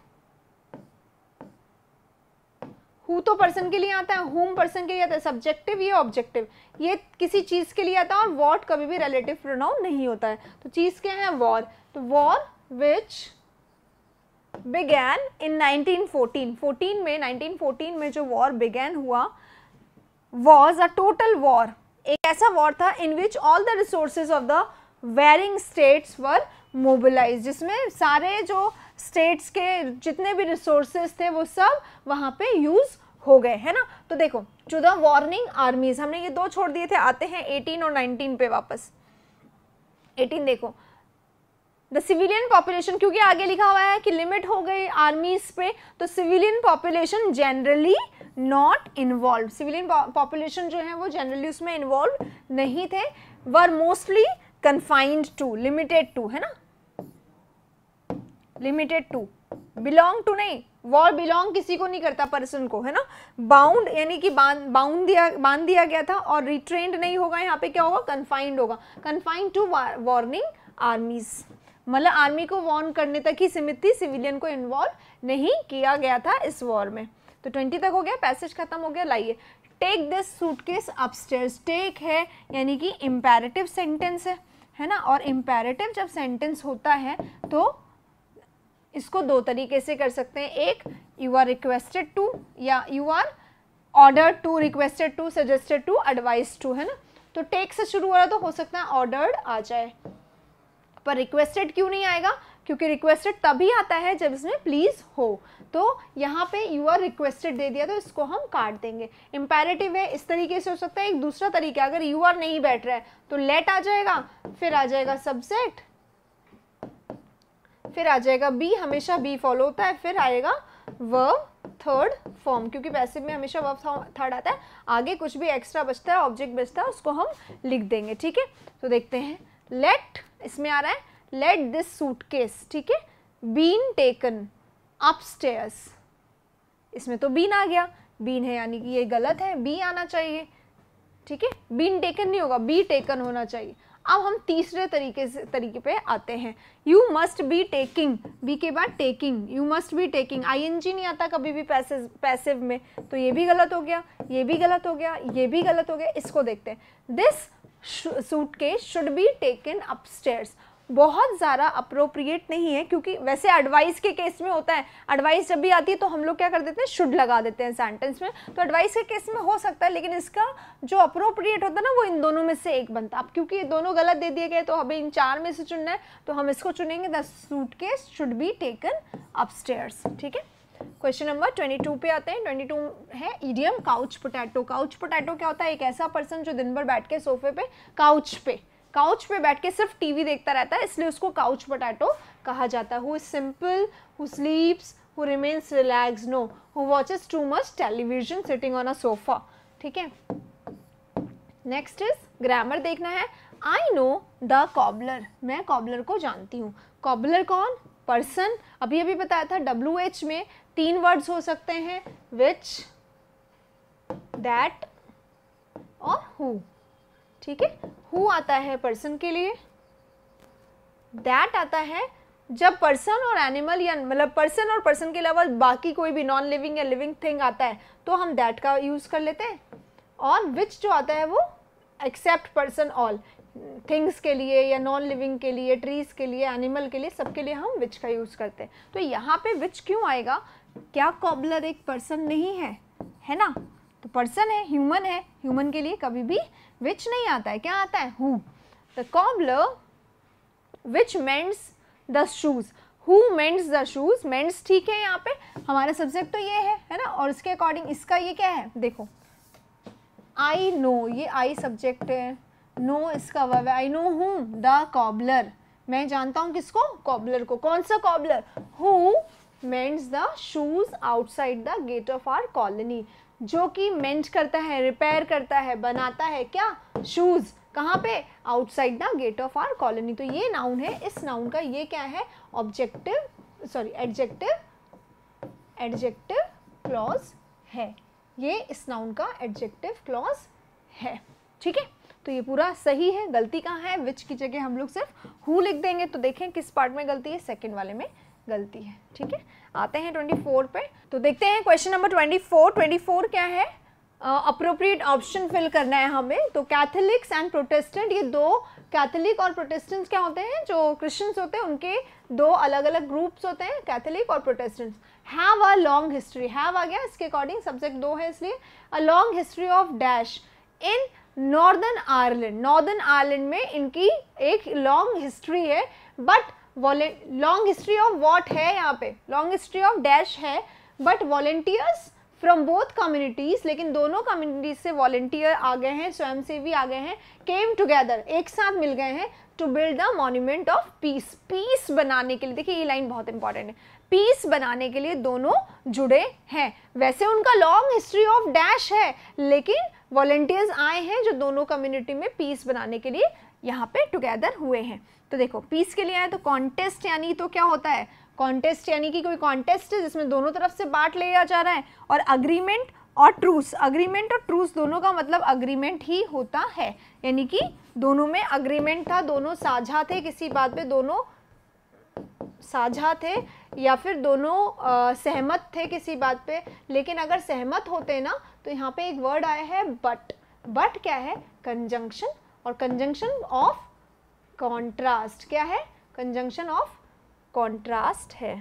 हु तो पर्सन के लिए आता है होम पर्सन के लिए आता है सब्जेक्टिव ये ऑब्जेक्टिव ये किसी चीज़ के लिए आता है और वॉट कभी भी रिलेटिव प्रोनाउन नहीं होता है तो चीज़ क्या है वॉर तो वॉर विच बिगैन इन 1914 14 में 1914 में जो वॉर बिगैन हुआ वॉज अ टोटल वॉर एक ऐसा वॉर था in which all the resources of the warring states were mobilize जिसमें सारे जो स्टेट्स के जितने भी रिसोर्सेज थे वो सब वहाँ पे यूज़ हो गए है ना तो देखो टू द वार्निंग आर्मीज हमने ये दो छोड़ दिए थे आते हैं 18 और 19 पे वापस 18 देखो द सिविलियन पॉपुलेशन क्योंकि आगे लिखा हुआ है कि लिमिट हो गई आर्मीज पे तो civilian population generally not involve civilian population जो है वो जनरली उसमें इन्वॉल्व नहीं थे were mostly confined to limited to है ना लिमिटेड टू बिलोंग टू नहीं वॉर बिलोंग किसी को नहीं करता पर्सन को है ना बाउंड यानी कि बाउंड दिया बांध दिया गया था और रिट्रेंड नहीं होगा यहाँ पे क्या होगा कन्फाइंड होगा कन्फाइंड टू वार्निंग आर्मीज मतलब आर्मी को वार्न करने तक ही सीमित थी सिविलियन को इन्वॉल्व नहीं किया गया था इस वॉर में तो ट्वेंटी तक हो गया पैसेज खत्म हो गया लाइए take this suitcase upstairs take है यानी कि इम्पेरेटिव सेंटेंस है है ना और इम्पेरेटिव जब सेंटेंस होता है तो इसको दो तरीके से कर सकते हैं एक यू आर रिक्वेस्टेड टू या you are order to requested to suggested to advise to है ना तो टेक से शुरू हो रहा तो हो सकता है ऑर्डर्ड आ जाए पर रिक्वेस्टेड क्यों नहीं आएगा क्योंकि रिक्वेस्टेड तभी आता है जब इसमें प्लीज़ हो तो यहाँ पे यू आर रिक्वेस्टेड दे दिया तो इसको हम काट देंगे इंपेरेटिव है इस तरीके से हो सकता है एक दूसरा तरीका अगर यू आर नहीं बैठ रहा है तो लेट आ जाएगा फिर आ जाएगा सब्जेक्ट फिर आ जाएगा बी हमेशा बी फॉलो होता है फिर आएगा व थर्ड फॉर्म क्योंकि पैसिव में हमेशा वर्ब थर्ड आता है आगे कुछ भी एक्स्ट्रा बचता है ऑब्जेक्ट बचता है उसको हम लिख देंगे ठीक है तो देखते हैं लेट इसमें आ रहा है लेट दिस सूटकेस ठीक है बीन टेकन अपस्टेयर्स इसमें तो बीन आ गया बीन है यानी कि ये गलत है बी आना चाहिए ठीक है बीन टेकन नहीं होगा बी टेकन होना चाहिए अब हम तीसरे तरीके से तरीके पे आते हैं you must be taking be के बाद taking you must be taking I N G नहीं आता कभी भी पैसे पैसिव में तो ये भी गलत हो गया ये भी गलत हो गया ये भी गलत हो गया इसको देखते हैं this suitcase should be taken upstairs बहुत ज़्यादा अप्रोप्रिएट नहीं है क्योंकि वैसे एडवाइस के केस में होता है एडवाइस जब भी आती है तो हम लोग क्या कर देते हैं शुड लगा देते हैं सेंटेंस में तो एडवाइस के केस में हो सकता है लेकिन इसका जो अप्रोप्रिएट होता है ना वो इन दोनों में से एक बनता है अब क्योंकि ये दोनों गलत दे दिए गए तो हमें इन चार में से चुनना है तो हम इसको चुनेंगे the suitcase should be taken upstairs ठीक है क्वेश्चन नंबर 22 पे आते हैं 22 है idiom couch potato couch potato क्या होता है एक ऐसा पर्सन जो दिन भर बैठ के सोफे पे काउच पे काउच पे बैठ के सिर्फ टीवी देखता रहता है इसलिए उसको काउच पोटैटो कहा जाता है who is simple who sleeps who remains relax no who watches too much television sitting on a sofa ठीक है नेक्स्ट इज ग्रामर देखना है आई नो द कॉबलर मैं कॉबलर को जानती हूँ कॉबलर कौन पर्सन अभी अभी बताया था डब्ल्यू एच में तीन वर्ड्स हो सकते हैं विच दैट और हु ठीक है हु आता है पर्सन के लिए दैट आता है जब पर्सन और एनिमल या मतलब पर्सन और पर्सन के अलावा बाकी कोई भी नॉन लिविंग या लिविंग थिंग आता है तो हम दैट का यूज़ कर लेते हैं और विच जो आता है वो एक्सेप्ट पर्सन ऑल थिंग्स के लिए या नॉन लिविंग के लिए ट्रीज़ के लिए एनिमल के लिए सबके लिए हम विच का यूज़ करते हैं तो यहाँ पे विच क्यों आएगा क्या कॉबलर एक पर्सन नहीं है है ना तो पर्सन है ह्यूमन है ह्यूमन के लिए कभी भी विच नहीं आता है क्या आता है who the cobbler which mends the shoes who mends the shoes mends ठीक है यहाँ पे हमारा सब्जेक्ट तो ये है है ना और इसके अकॉर्डिंग इसका ये क्या है देखो आई नो ये आई सब्जेक्ट है नो इसका वर्ब है I know who the cobbler मैं जानता हूँ किसको कॉबलर को कौन सा cobbler who mends the shoes outside the gate of our colony जो कि मेंट करता है रिपेयर करता है बनाता है क्या शूज़ कहाँ पे outside the gate of our colony तो ये नाउन है इस नाउन का ये क्या है objective sorry adjective adjective clause है ये इस नाउन का एडजेक्टिव क्लॉज है ठीक है तो ये पूरा सही है गलती कहाँ है विच की जगह हम लोग सिर्फ हु लिख देंगे तो देखें किस पार्ट में गलती है सेकेंड वाले में गलती है ठीक है आते हैं 24 पे तो देखते हैं क्वेश्चन नंबर 24 24 क्या है अप्रोप्रिएट ऑप्शन फिल करना है हमें तो कैथोलिक्स एंड प्रोटेस्टेंट ये दो कैथोलिक और प्रोटेस्टेंट्स क्या होते हैं जो क्रिश्चियंस होते हैं उनके दो अलग अलग ग्रुप्स होते हैं कैथोलिक और Protestants have a long history have आ गया इसके अकॉर्डिंग सब्जेक्ट दो है इसलिए a long history of dash in Northern Ireland Northern Ireland में इनकी एक लॉन्ग हिस्ट्री है but long history of what है यहाँ पे लॉन्ग हिस्ट्री ऑफ डैश है but volunteers from both communities लेकिन दोनों कम्युनिटीज़ से वॉलेंटियर आ गए हैं स्वयंसेवी आ गए हैं केम टुगेदर एक साथ मिल गए हैं to build the monument of peace peace बनाने के लिए देखिए ये लाइन बहुत इंपॉर्टेंट है पीस बनाने के लिए दोनों जुड़े हैं वैसे उनका लॉन्ग हिस्ट्री ऑफ डैश है लेकिन वॉल्टियर्स आए हैं जो दोनों कम्युनिटी में पीस बनाने के लिए यहाँ पे टुगेदर हुए हैं तो देखो पीस के लिए आए तो कॉन्टेस्ट यानी तो क्या होता है कॉन्टेस्ट यानी कि कोई कॉन्टेस्ट है जिसमें दोनों तरफ से बांट लिया जा रहा है और अग्रीमेंट और ट्रूस अग्रीमेंट और ट्रूस दोनों का मतलब अग्रीमेंट ही होता है यानी कि दोनों में अग्रीमेंट था दोनों साझा थे किसी बात पे दोनों साझा थे या फिर दोनों आ, सहमत थे किसी बात पे लेकिन अगर सहमत होते ना तो यहाँ पे एक वर्ड आया है बट बट क्या है कंजंक्शन और कंजंक्शन ऑफ कॉन्ट्रास्ट क्या है कंजंक्शन ऑफ कॉन्ट्रास्ट है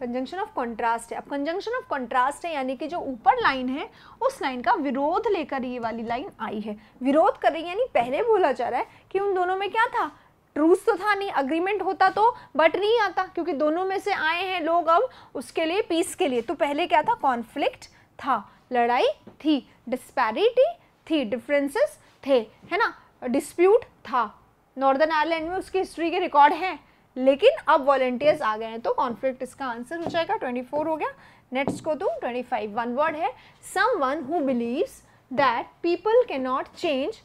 कंजंक्शन ऑफ कॉन्ट्रास्ट है अब कंजंक्शन ऑफ कॉन्ट्रास्ट है यानी कि जो ऊपर लाइन है उस लाइन का विरोध लेकर ये वाली लाइन आई है विरोध कर रही है यानी पहले बोला जा रहा है कि उन दोनों में क्या था ट्रूस तो था नहीं अग्रीमेंट होता तो बट नहीं आता क्योंकि दोनों में से आए हैं लोग अब उसके लिए पीस के लिए तो पहले क्या था कॉन्फ्लिक्ट था लड़ाई थी डिस्पैरिटी थी डिफरेंसेस थे है ना डिस्प्यूट था नॉर्दर्न आयरलैंड में उसकी हिस्ट्री के रिकॉर्ड हैं लेकिन अब वॉलेंटियर्स आ गए हैं तो कॉन्फ्लिक्ट इसका आंसर हो जाएगा 24 हो गया नेक्स्ट को ट्वेंटी 25 वन वर्ड है someone who believes that people के not change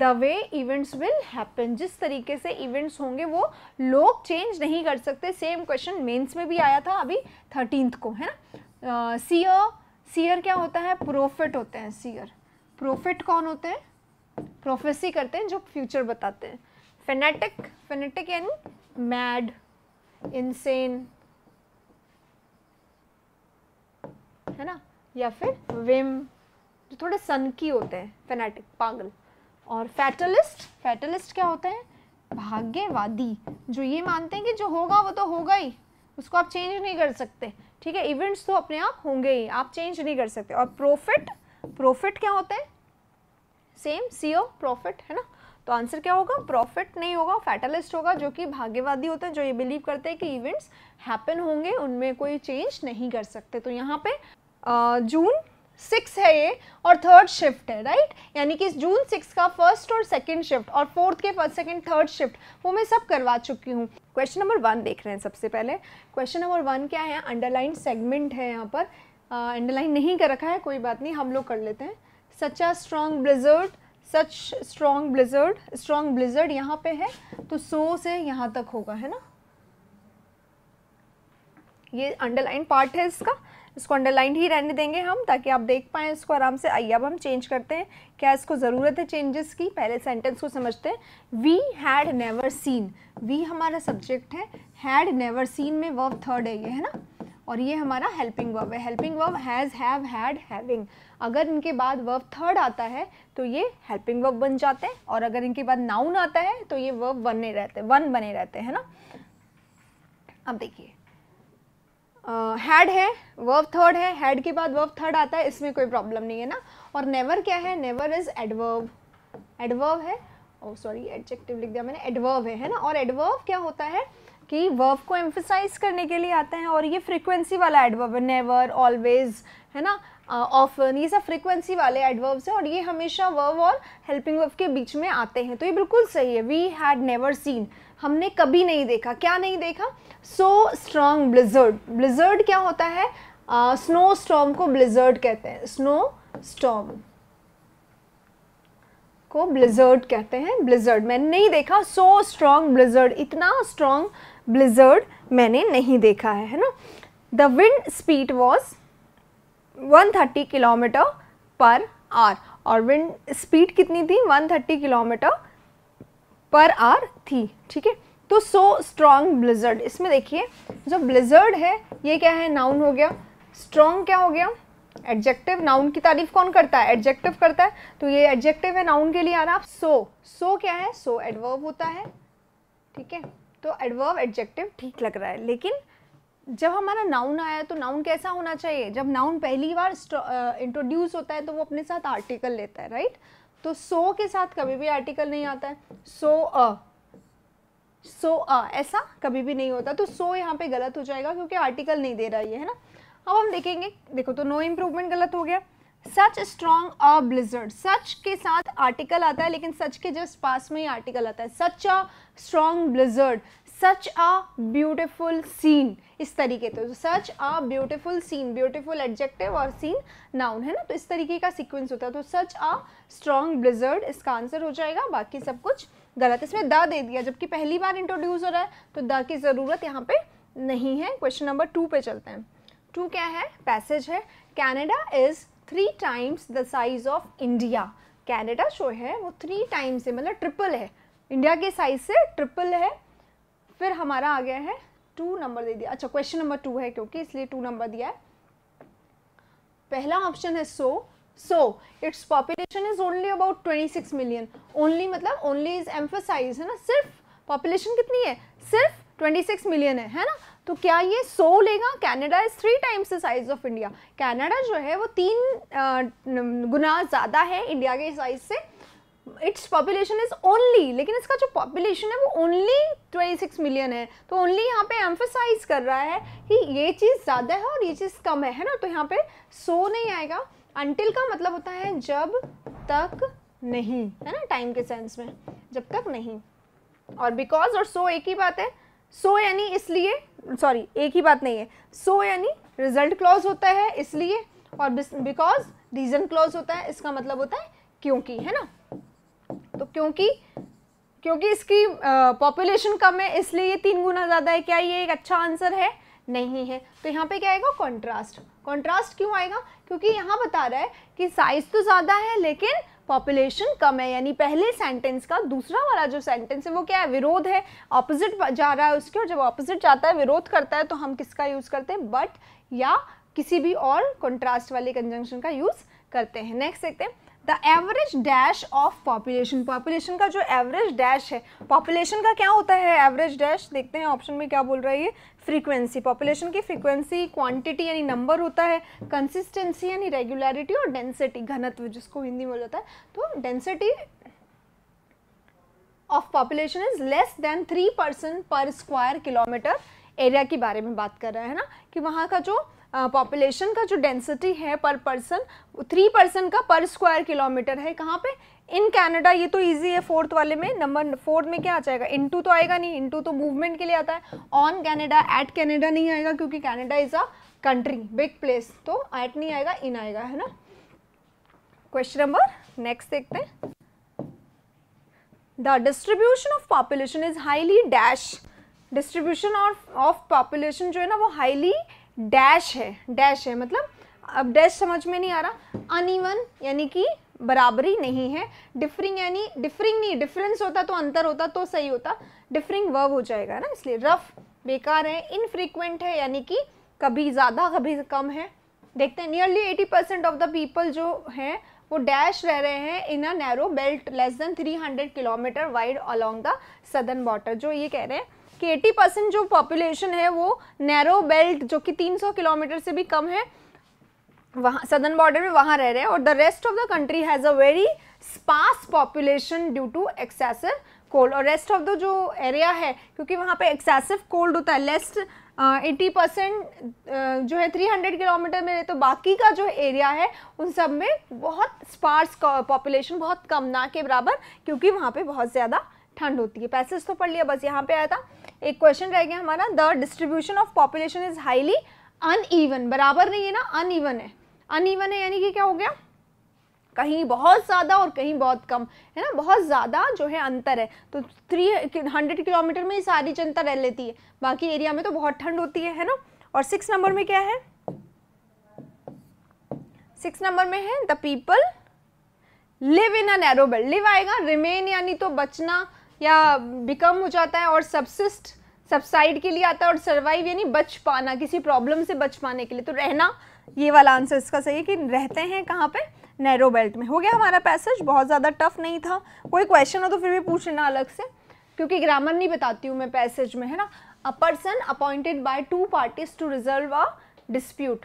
the way events will happen जिस तरीके से इवेंट्स होंगे वो लोग चेंज नहीं कर सकते सेम क्वेश्चन मेन्स में भी आया था अभी थर्टीनथ को है ना सी uh, सीयर क्या होता है प्रोफिट होते हैं सीयर प्रोफिट कौन होते हैं प्रोफेसी करते हैं जो फ्यूचर बताते हैं फेनेटिक फेनेटिक यानी मैड इनसेन है ना या फिर विम जो थोड़े सनकी होते हैं फेनेटिक पागल और फैटलिस्ट फैटलिस्ट क्या होते हैं भाग्यवादी जो ये मानते हैं कि जो होगा वो तो होगा ही उसको आप चेंज नहीं कर सकते ठीक है इवेंट्स तो अपने आप होंगे ही आप चेंज नहीं कर सकते और प्रॉफिट प्रॉफिट क्या होते हैं सेम सी ओ प्रॉफिट है ना तो आंसर क्या होगा प्रॉफिट नहीं होगा फैटलिस्ट होगा जो कि भाग्यवादी होते हैं जो ये बिलीव करते हैं कि इवेंट्स हैपन होंगे उनमें कोई चेंज नहीं कर सकते तो यहाँ पे जून सिक्स है ये और थर्ड शिफ्ट है राइट यानी कि जून सिक्स का फर्स्ट और सेकंड शिफ्ट और फोर्थ के फर्स्ट सेकंड थर्ड शिफ्ट वो मैं सब करवा चुकी हूँ क्वेश्चन नंबर वन देख रहे हैं सबसे पहले क्वेश्चन नंबर वन क्या है अंडरलाइन सेगमेंट है यहाँ पर अंडरलाइन नहीं कर रखा है कोई बात नहीं हम लोग कर लेते हैं such a strong blizzard such strong blizzard strong blizzard यहाँ पे है तो सो से यहाँ तक होगा है ना ये अंडरलाइन पार्ट है इसका इसको अंडरलाइन ही रहने देंगे हम ताकि आप देख पाएँ इसको आराम से आइए अब हम चेंज करते हैं क्या इसको ज़रूरत है चेंजेस की पहले सेंटेंस को समझते हैं we had never seen we हमारा सब्जेक्ट है हैड नेवर सीन में वर्ब थर्ड है ये है ना और ये हमारा हेल्पिंग वर्ब है helping verb has have had having अगर इनके बाद वर्ब थर्ड आता है तो ये हेल्पिंग वर्ब बन जाते हैं और अगर इनके बाद नाउन आता है तो ये वर्ब बने रहते हैं वन बने रहते हैं ना अब देखिए हैड है वर्ब थर्ड है हैड के बाद वर्ब थर्ड आता है इसमें कोई प्रॉब्लम नहीं है ना और नेवर क्या है नेवर इज़ एडवर्व एडवर्व है ओ सॉरी एडजेक्टिव लिख दिया मैंने एडवर्व है है ना और एडवर्व क्या होता है कि वर्ब को एम्फिसाइज करने के लिए आता है और ये फ्रिक्वेंसी वाला एडवर्व है नेवर ऑलवेज है ना ऑफन ये सब फ्रिक्वेंसी वाले एडवर्ब्स हैं और ये हमेशा वर्व और हेल्पिंग वर्व के बीच में आते हैं तो ये बिल्कुल सही है वी हैड नेवर सीन हमने कभी नहीं देखा क्या नहीं देखा सो स्ट्रॉन्ग ब्लिजर्ड ब्लिजर्ड क्या होता है स्नो स्टॉम को ब्लिजर्ड कहते हैं स्नो स्टॉम को ब्लिजर्ड कहते हैं ब्लिजर्ड मैंने नहीं देखा सो स्ट्रॉन्ग ब्लिजर्ड इतना स्ट्रॉन्ग ब्लिजर्ड मैंने नहीं देखा है है ना the wind speed was 130 kilometre पर आर और विंड स्पीड कितनी थी 130 किलोमीटर पर आर थी ठीक है तो सो स्ट्रॉन्ग ब्लिजर्ड इसमें देखिए जो ब्लिजर्ड है ये क्या है नाउन हो गया स्ट्रॉन्ग क्या हो गया एडजेक्टिव नाउन की तारीफ कौन करता है एडजेक्टिव करता है तो ये एडजेक्टिव है नाउन के लिए आ रहा है सो सो क्या है सो so, एडवर्व होता है ठीक है तो एडवर्व एडजेक्टिव ठीक लग रहा है लेकिन जब हमारा नाउन आया तो नाउन कैसा होना चाहिए जब नाउन पहली बार इंट्रोड्यूस uh, होता है तो वो अपने साथ आर्टिकल लेता है राइट right? तो सो so के साथ कभी भी आर्टिकल नहीं आता है सो अ सो अ ऐसा कभी भी नहीं होता तो सो so यहाँ पे गलत हो जाएगा क्योंकि आर्टिकल नहीं दे रहा ये है ना अब हम देखेंगे देखो तो नो इम्प्रूवमेंट गलत हो गया सच स्ट्रॉन्ग अ ब्लिजर्ड सच के साथ आर्टिकल आता है लेकिन सच के जस्ट पास में ही आर्टिकल आता है such a strong blizzard such a beautiful scene इस तरीके तो such a beautiful scene beautiful adjective और सीन नाउन है ना तो इस तरीके का सिक्वेंस होता है तो सच आ स्ट्रॉन्ग ब्लिजर्ड इसका आंसर हो जाएगा बाकी सब कुछ गलत इसमें द दे दिया जबकि पहली बार इंट्रोड्यूस हो रहा है तो द की ज़रूरत यहाँ पे नहीं है क्वेश्चन नंबर टू पे चलते हैं टू क्या है पैसेज है Canada is three times the size of India Canada जो है वो थ्री टाइम्स मतलब से मतलब ट्रिपल है इंडिया के साइज़ से ट्रिपल है फिर हमारा आ गया है टू नंबर दे दिया अच्छा क्वेश्चन नंबर टू है क्योंकि इसलिए टू नंबर दिया है पहला ऑप्शन है so so its population is only about six million only मतलब ओनली इज एम्फोसाइज है ना सिर्फ पॉपुलेशन कितनी है सिर्फ ट्वेंटी सिक्स मिलियन है है ना तो क्या ये सो लेगा Canada is three times the size of India Canada जो है वो तीन गुना ज़्यादा है इंडिया के साइज से इट्स पॉपुलेशन इज़ ओनली लेकिन इसका जो पॉपुलेशन है वो ओनली 26 मिलियन है तो ओनली यहाँ पे एम्फोसाइज कर रहा है कि ये चीज़ ज़्यादा है और ये चीज़ कम है है ना तो यहाँ पे सो नहीं आएगा अनटिल का मतलब होता है जब तक नहीं है ना टाइम के सेंस में जब तक नहीं और बिकॉज और सो एक ही बात है सो यानी इसलिए सॉरी एक ही बात नहीं है सो यानी रिजल्ट क्लॉज होता है इसलिए और बिकॉज रीज़न क्लॉज होता है इसका मतलब होता है क्योंकि है ना तो क्योंकि क्योंकि इसकी पॉपुलेशन कम है इसलिए ये तीन गुना ज़्यादा है क्या ये एक अच्छा आंसर है नहीं है तो यहाँ पे क्या आएगा कॉन्ट्रास्ट कॉन्ट्रास्ट क्यों आएगा क्योंकि यहाँ बता रहा है कि साइज़ तो ज़्यादा है लेकिन पॉपुलेशन कम है यानी पहले सेंटेंस का दूसरा वाला जो सेंटेंस है वो क्या है विरोध है ऑपोजिट जा रहा है उसके और जब ऑपोजिट जाता है विरोध करता है तो हम किसका यूज़ करते हैं बट या किसी भी और कॉन्ट्रास्ट वाले कंजंक्शन का यूज़ करते हैं नेक्स्ट देखते हैं the average dash of population population का जो एवरेज डैश है पॉपुलेशन का क्या होता है एवरेज डैश देखते हैं ऑप्शन में क्या बोल रहा है ये फ्रीक्वेंसी पॉपुलेशन की फ्रीक्वेंसी क्वांटिटी यानी नंबर होता है कंसिस्टेंसी यानी रेगुलरिटी और डेंसिटी घनत्व जिसको हिंदी में जाता है तो density of population is less than three percent per square kilometre area के बारे में बात कर रहे हैं ना कि वहाँ का जो पॉपुलेशन का जो डेंसिटी है पर पर्सन थ्री पर्सन का पर स्क्वायर किलोमीटर है कहाँ पे इन कनाडा ये तो इजी है फोर्थ वाले में नंबर फोर्थ में क्या आ जाएगा इनटू तो आएगा नहीं इनटू तो मूवमेंट के लिए आता है ऑन कनाडा एट कनाडा नहीं आएगा क्योंकि Canada is a country big place तो एट नहीं आएगा इन आएगा है ना क्वेश्चन नंबर नेक्स्ट देखते हैं the distribution of population is highly dash distribution of of population जो है ना वो highly डैश है डैश है मतलब अब डैश समझ में नहीं आ रहा अनइवन यानी कि बराबरी नहीं है डिफरिंग यानी डिफरिंग नहीं डिफरेंस होता तो अंतर होता तो सही होता डिफरिंग वर्ब हो जाएगा ना इसलिए रफ बेकार है इनफ्रीक्वेंट है यानी कि कभी ज़्यादा कभी कम है देखते हैं nearly eighty percent of the people जो हैं वो डैश रह रहे हैं in a narrow belt less than 300 kilometre wide along the southern border जो ये कह रहे हैं कि 80 परसेंट जो पॉपुलेशन है वो नैरो बेल्ट जो कि 300 किलोमीटर से भी कम है वहाँ सदर्न बॉर्डर में वहाँ रह रहे हैं और the rest of the country has a very sparse population due to excessive cold और रेस्ट ऑफ द जो एरिया है क्योंकि वहाँ पे एक्सेसिव कोल्ड होता है लेस्ट एटी परसेंट जो है थ्री हंड्रेड किलोमीटर में तो बाकी का जो एरिया है उन सब में बहुत स्पार्स पॉपुलेशन बहुत कम ना के बराबर क्योंकि वहाँ पे बहुत ज़्यादा ठंड होती है पैसेज तो पढ़ लिया बस यहाँ पे आया था एक क्वेश्चन रह गया हमारा the distribution of population is highly uneven बराबर नहीं है ना अनईवन है अनईवन है यानी कि क्या हो गया कहीं बहुत ज़्यादा और कहीं बहुत कम है ना बहुत ज़्यादा जो है अंतर है तो थ्री हंड्रेड किलोमीटर में ही सारी जनता रह लेती है बाकी एरिया में तो बहुत ठंड होती है है ना और सिक्स नंबर में क्या है सिक्स नंबर में है the people live in a narrow belt live आएगा रिमेन यानी तो बचना या बिकम हो जाता है और सबसिस्ट सबसाइड के लिए आता है और सर्वाइव यानी बच पाना किसी प्रॉब्लम से बच पाने के लिए तो रहना ये वाला आंसर इसका सही है कि रहते हैं कहाँ पे नैरो बेल्ट में हो गया हमारा पैसेज बहुत ज़्यादा टफ नहीं था कोई क्वेश्चन हो तो फिर भी पूछ लेना अलग से क्योंकि ग्रामर नहीं बताती हूँ मैं पैसेज में है ना a person appointed by two parties to reserve a dispute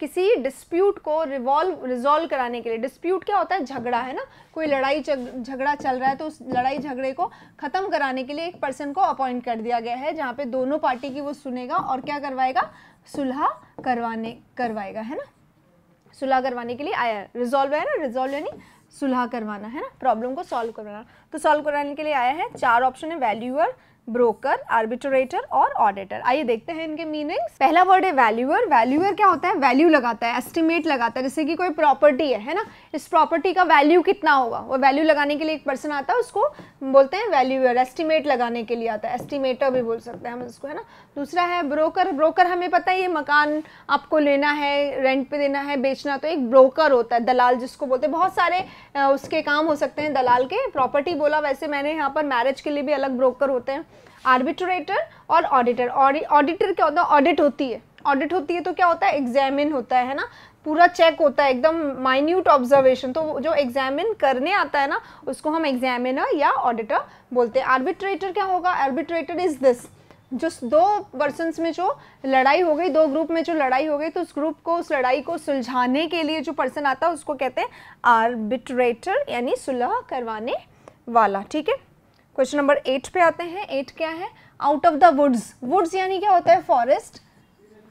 किसी डिस्प्यूट को रिवॉल्व रिजॉल्व कराने के लिए डिस्प्यूट क्या होता है झगड़ा है ना कोई लड़ाई झगड़ा चल रहा है तो उस लड़ाई झगड़े को ख़त्म कराने के लिए एक पर्सन को अपॉइंट कर दिया गया है जहाँ पे दोनों पार्टी की वो सुनेगा और क्या करवाएगा सुलह करवाने करवाएगा है ना सुलह करवाने के लिए आया रिजॉल्व है ना रिजॉल्व यानी सुलह करवाना है ना प्रॉब्लम को सॉल्व करवाना तो सॉल्व कराने के लिए आया है चार ऑप्शन है वैल्यूअर ब्रोकर आर्बिट्रेटर और ऑडिटर आइए देखते हैं इनके मीनिंग्स पहला वर्ड है वैल्यूअर वैल्यूअर क्या होता है वैल्यू लगाता है एस्टिमेट लगाता है जैसे कि कोई प्रॉपर्टी है है ना इस प्रॉपर्टी का वैल्यू कितना होगा वो वैल्यू लगाने के लिए एक पर्सन आता है उसको बोलते हैं वैल्यूअर एस्टिमेट लगाने के लिए आता है एस्टिमेटर भी बोल सकते हैं हम इसको है ना दूसरा है ब्रोकर ब्रोकर हमें पता है ये मकान आपको लेना है रेंट पे देना है बेचना तो एक ब्रोकर होता है दलाल जिसको बोलते हैं बहुत सारे उसके काम हो सकते हैं दलाल के प्रॉपर्टी बोला वैसे मैंने यहाँ पर मैरिज के लिए भी अलग ब्रोकर होते हैं आर्बिट्रेटर और ऑडिटर ऑडिटर क्या होता है ऑडिट होती है ऑडिट होती है तो क्या होता है एग्जामिन होता है ना पूरा चेक होता है एकदम माइन्यूट ऑब्जर्वेशन तो जो एग्जामिन करने आता है ना उसको हम एग्जामिनर या ऑडिटर बोलते हैं आर्बिट्रेटर क्या होगा आर्बिट्रेटर इज़ दिस जो दो पर्सनस में जो लड़ाई हो गई दो ग्रुप में जो लड़ाई हो गई तो उस ग्रुप को उस लड़ाई को सुलझाने के लिए जो पर्सन आता है उसको कहते हैं आर्बिट्रेटर यानी सुलह करवाने वाला ठीक है क्वेश्चन नंबर एट पे आते हैं एट क्या है out of the woods woods यानी क्या होता है फॉरेस्ट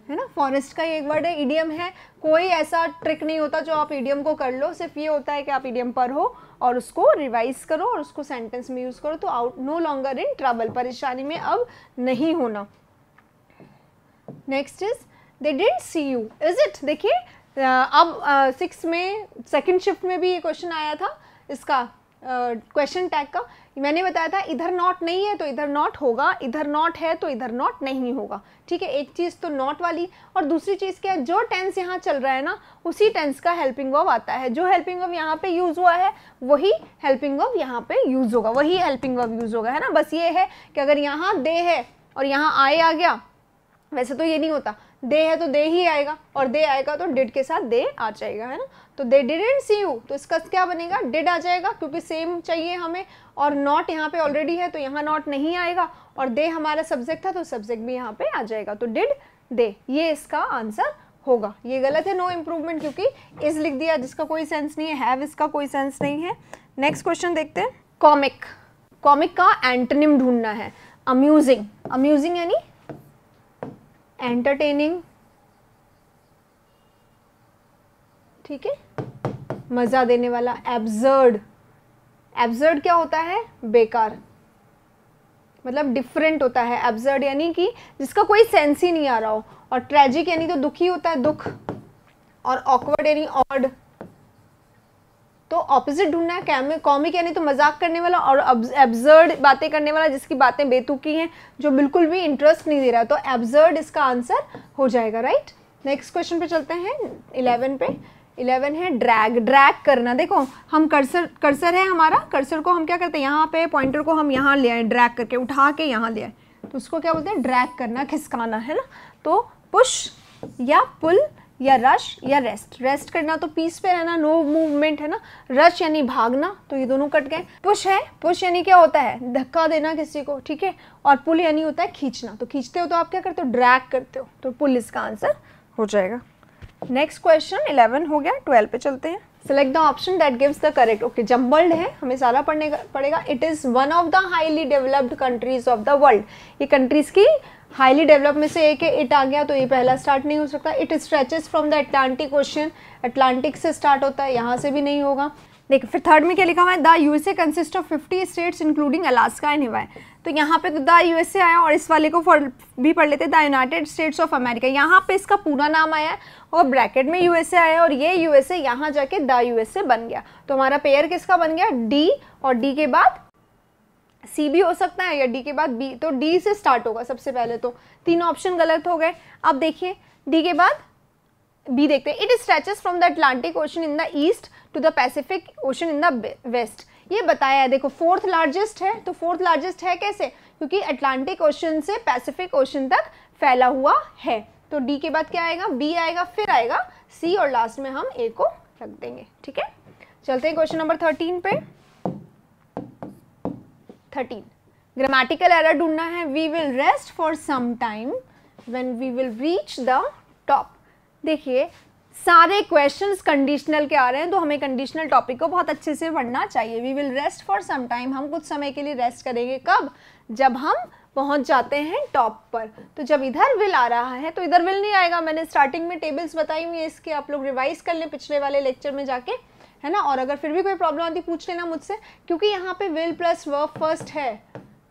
है ना फॉरेस्ट का ही एक वर्ड है ईडीएम है कोई ऐसा ट्रिक नहीं होता जो आप ईडीएम को कर लो सिर्फ ये होता है कि आप ईडीएम पर हो और उसको रिवाइज करो और उसको सेंटेंस में यूज़ करो तो out no longer in trouble परेशानी में अब नहीं होना next is the dent see you is it देखिए अब सिक्स में सेकेंड शिफ्ट में भी ये क्वेश्चन आया था इसका क्वेश्चन uh, टैग का मैंने बताया था इधर नॉट नहीं है तो इधर नॉट होगा इधर नॉट है तो इधर नॉट नहीं होगा ठीक है एक चीज़ तो नॉट वाली और दूसरी चीज़ क्या है जो टेंस यहाँ चल रहा है ना उसी टेंस का हेल्पिंग ऑफ आता है जो हेल्पिंग ऑफ यहाँ पे यूज़ हुआ है वही हेल्पिंग ऑफ यहाँ पे यूज़ होगा वही हेल्पिंग ऑफ यूज़ होगा है ना बस ये है कि अगर यहाँ दे है और यहाँ आए आ गया वैसे तो ये नहीं होता दे है तो दे ही आएगा और दे आएगा तो डिड के साथ दे आ जाएगा है ना तो दे डिडेंट सी यू तो इसका क्या बनेगा डिड आ जाएगा क्योंकि सेम चाहिए हमें और नॉट यहाँ पे ऑलरेडी है तो यहाँ नॉट नहीं आएगा और दे हमारा सब्जेक्ट था तो सब्जेक्ट भी यहाँ पे आ जाएगा तो डिड दे ये इसका आंसर होगा ये गलत है नो इम्प्रूवमेंट क्योंकि इज लिख दिया जिसका कोई सेंस नहीं है हैव इसका कोई सेंस नहीं है नेक्स्ट क्वेश्चन देखते हैं कॉमिक कॉमिक का एंटनिम ढूंढना है अम्यूजिंग अम्यूजिंग यानी एंटरटेनिंग ठीक है मज़ा देने वाला एब्जर्ड एब्जर्ड क्या होता है बेकार मतलब डिफरेंट होता है एब्जर्ड यानी कि जिसका कोई सेंस ही नहीं आ रहा हो और ट्रेजिक यानी तो दुखी होता है दुख और ऑकवर्ड यानी ऑर्ड तो ऑपोजिट ढूंढना है कॉमिक यानी तो मजाक करने वाला और एब्जर्ड बातें करने वाला जिसकी बातें बेतुकी हैं जो बिल्कुल भी इंटरेस्ट नहीं दे रहा तो एब्जर्ड इसका आंसर हो जाएगा राइट नेक्स्ट क्वेश्चन पे चलते हैं इलेवन पे इलेवन है ड्रैग ड्रैग करना देखो हम कर्सर कर्सर है हमारा कर्सर को हम क्या करते हैं यहाँ पे पॉइंटर को हम यहाँ ले आए ड्रैग करके उठा के यहाँ ले आए तो उसको क्या बोलते हैं ड्रैग करना खिसकाना है ना तो पुश या पुल या रश या रेस्ट रेस्ट करना तो पीस पे रहना नो मूवमेंट है ना रश यानी भागना तो ये दोनों कट गए पुश है पुश यानी क्या होता है धक्का देना किसी को ठीक है और पुल यानी होता है खींचना तो खींचते हो तो आप क्या करते हो ड्रैग करते हो तो पुल इसका आंसर हो जाएगा नेक्स्ट क्वेश्चन इलेवन हो गया ट्वेल्व पे चलते हैं select the option that gives the correct okay jumbled है हमें सारा पढ़ने पड़ेगा it is one of the highly developed countries of the world ये कंट्रीज़ की हाईली डेवलप में से एक है इट आ गया तो ये पहला स्टार्ट नहीं हो सकता it stretches from the Atlantic Ocean Atlantic से स्टार्ट होता है यहाँ से भी नहीं होगा देखिए फिर थर्ड में क्या लिखा हुआ है the USA consist of fifty states including Alaska and Hawaii तो यहाँ पे तो द यूएसए आया और इस वाले को भी पढ़ लेते the United States of America यहाँ पे इसका पूरा नाम आया और ब्रैकेट में यूएसए आया और ये यूएसए यहाँ जाके द यूएसए बन गया तो हमारा पेयर किसका बन गया डी और डी के बाद सी भी हो सकता है या डी के बाद बी तो डी से स्टार्ट होगा सबसे पहले तो तीनों ऑप्शन गलत हो गए अब देखिए डी के बाद बी देखते हैं it stretches from the Atlantic Ocean in the east to the Pacific Ocean in the west ये बताया है देखो फोर्थ लार्जेस्ट है तो फोर्थ लार्जेस्ट है कैसे क्योंकि अटलांटिक ओशन से पैसिफिक ओशन तक फैला हुआ है तो डी के बाद क्या आएगा बी आएगा फिर आएगा सी और लास्ट में हम ए को रख देंगे ठीक है चलते हैं क्वेश्चन नंबर थर्टीन पे थर्टीन ग्रामेटिकल एरर ढूंढना है we will rest for some time when we will reach the top देखिए सारे क्वेश्चंस कंडीशनल के आ रहे हैं तो हमें कंडीशनल टॉपिक को बहुत अच्छे से पढ़ना चाहिए we will rest for some time हम कुछ समय के लिए रेस्ट करेंगे कब जब हम पहुंच जाते हैं टॉप पर तो जब इधर विल आ रहा है तो इधर विल नहीं आएगा मैंने स्टार्टिंग में टेबल्स बताई हुई है इसके आप लोग रिवाइज कर लें पिछले वाले लेक्चर में जाके है ना और अगर फिर भी कोई प्रॉब्लम आती पूछ लेना मुझसे क्योंकि यहाँ पे विल प्लस वर्क फर्स्ट है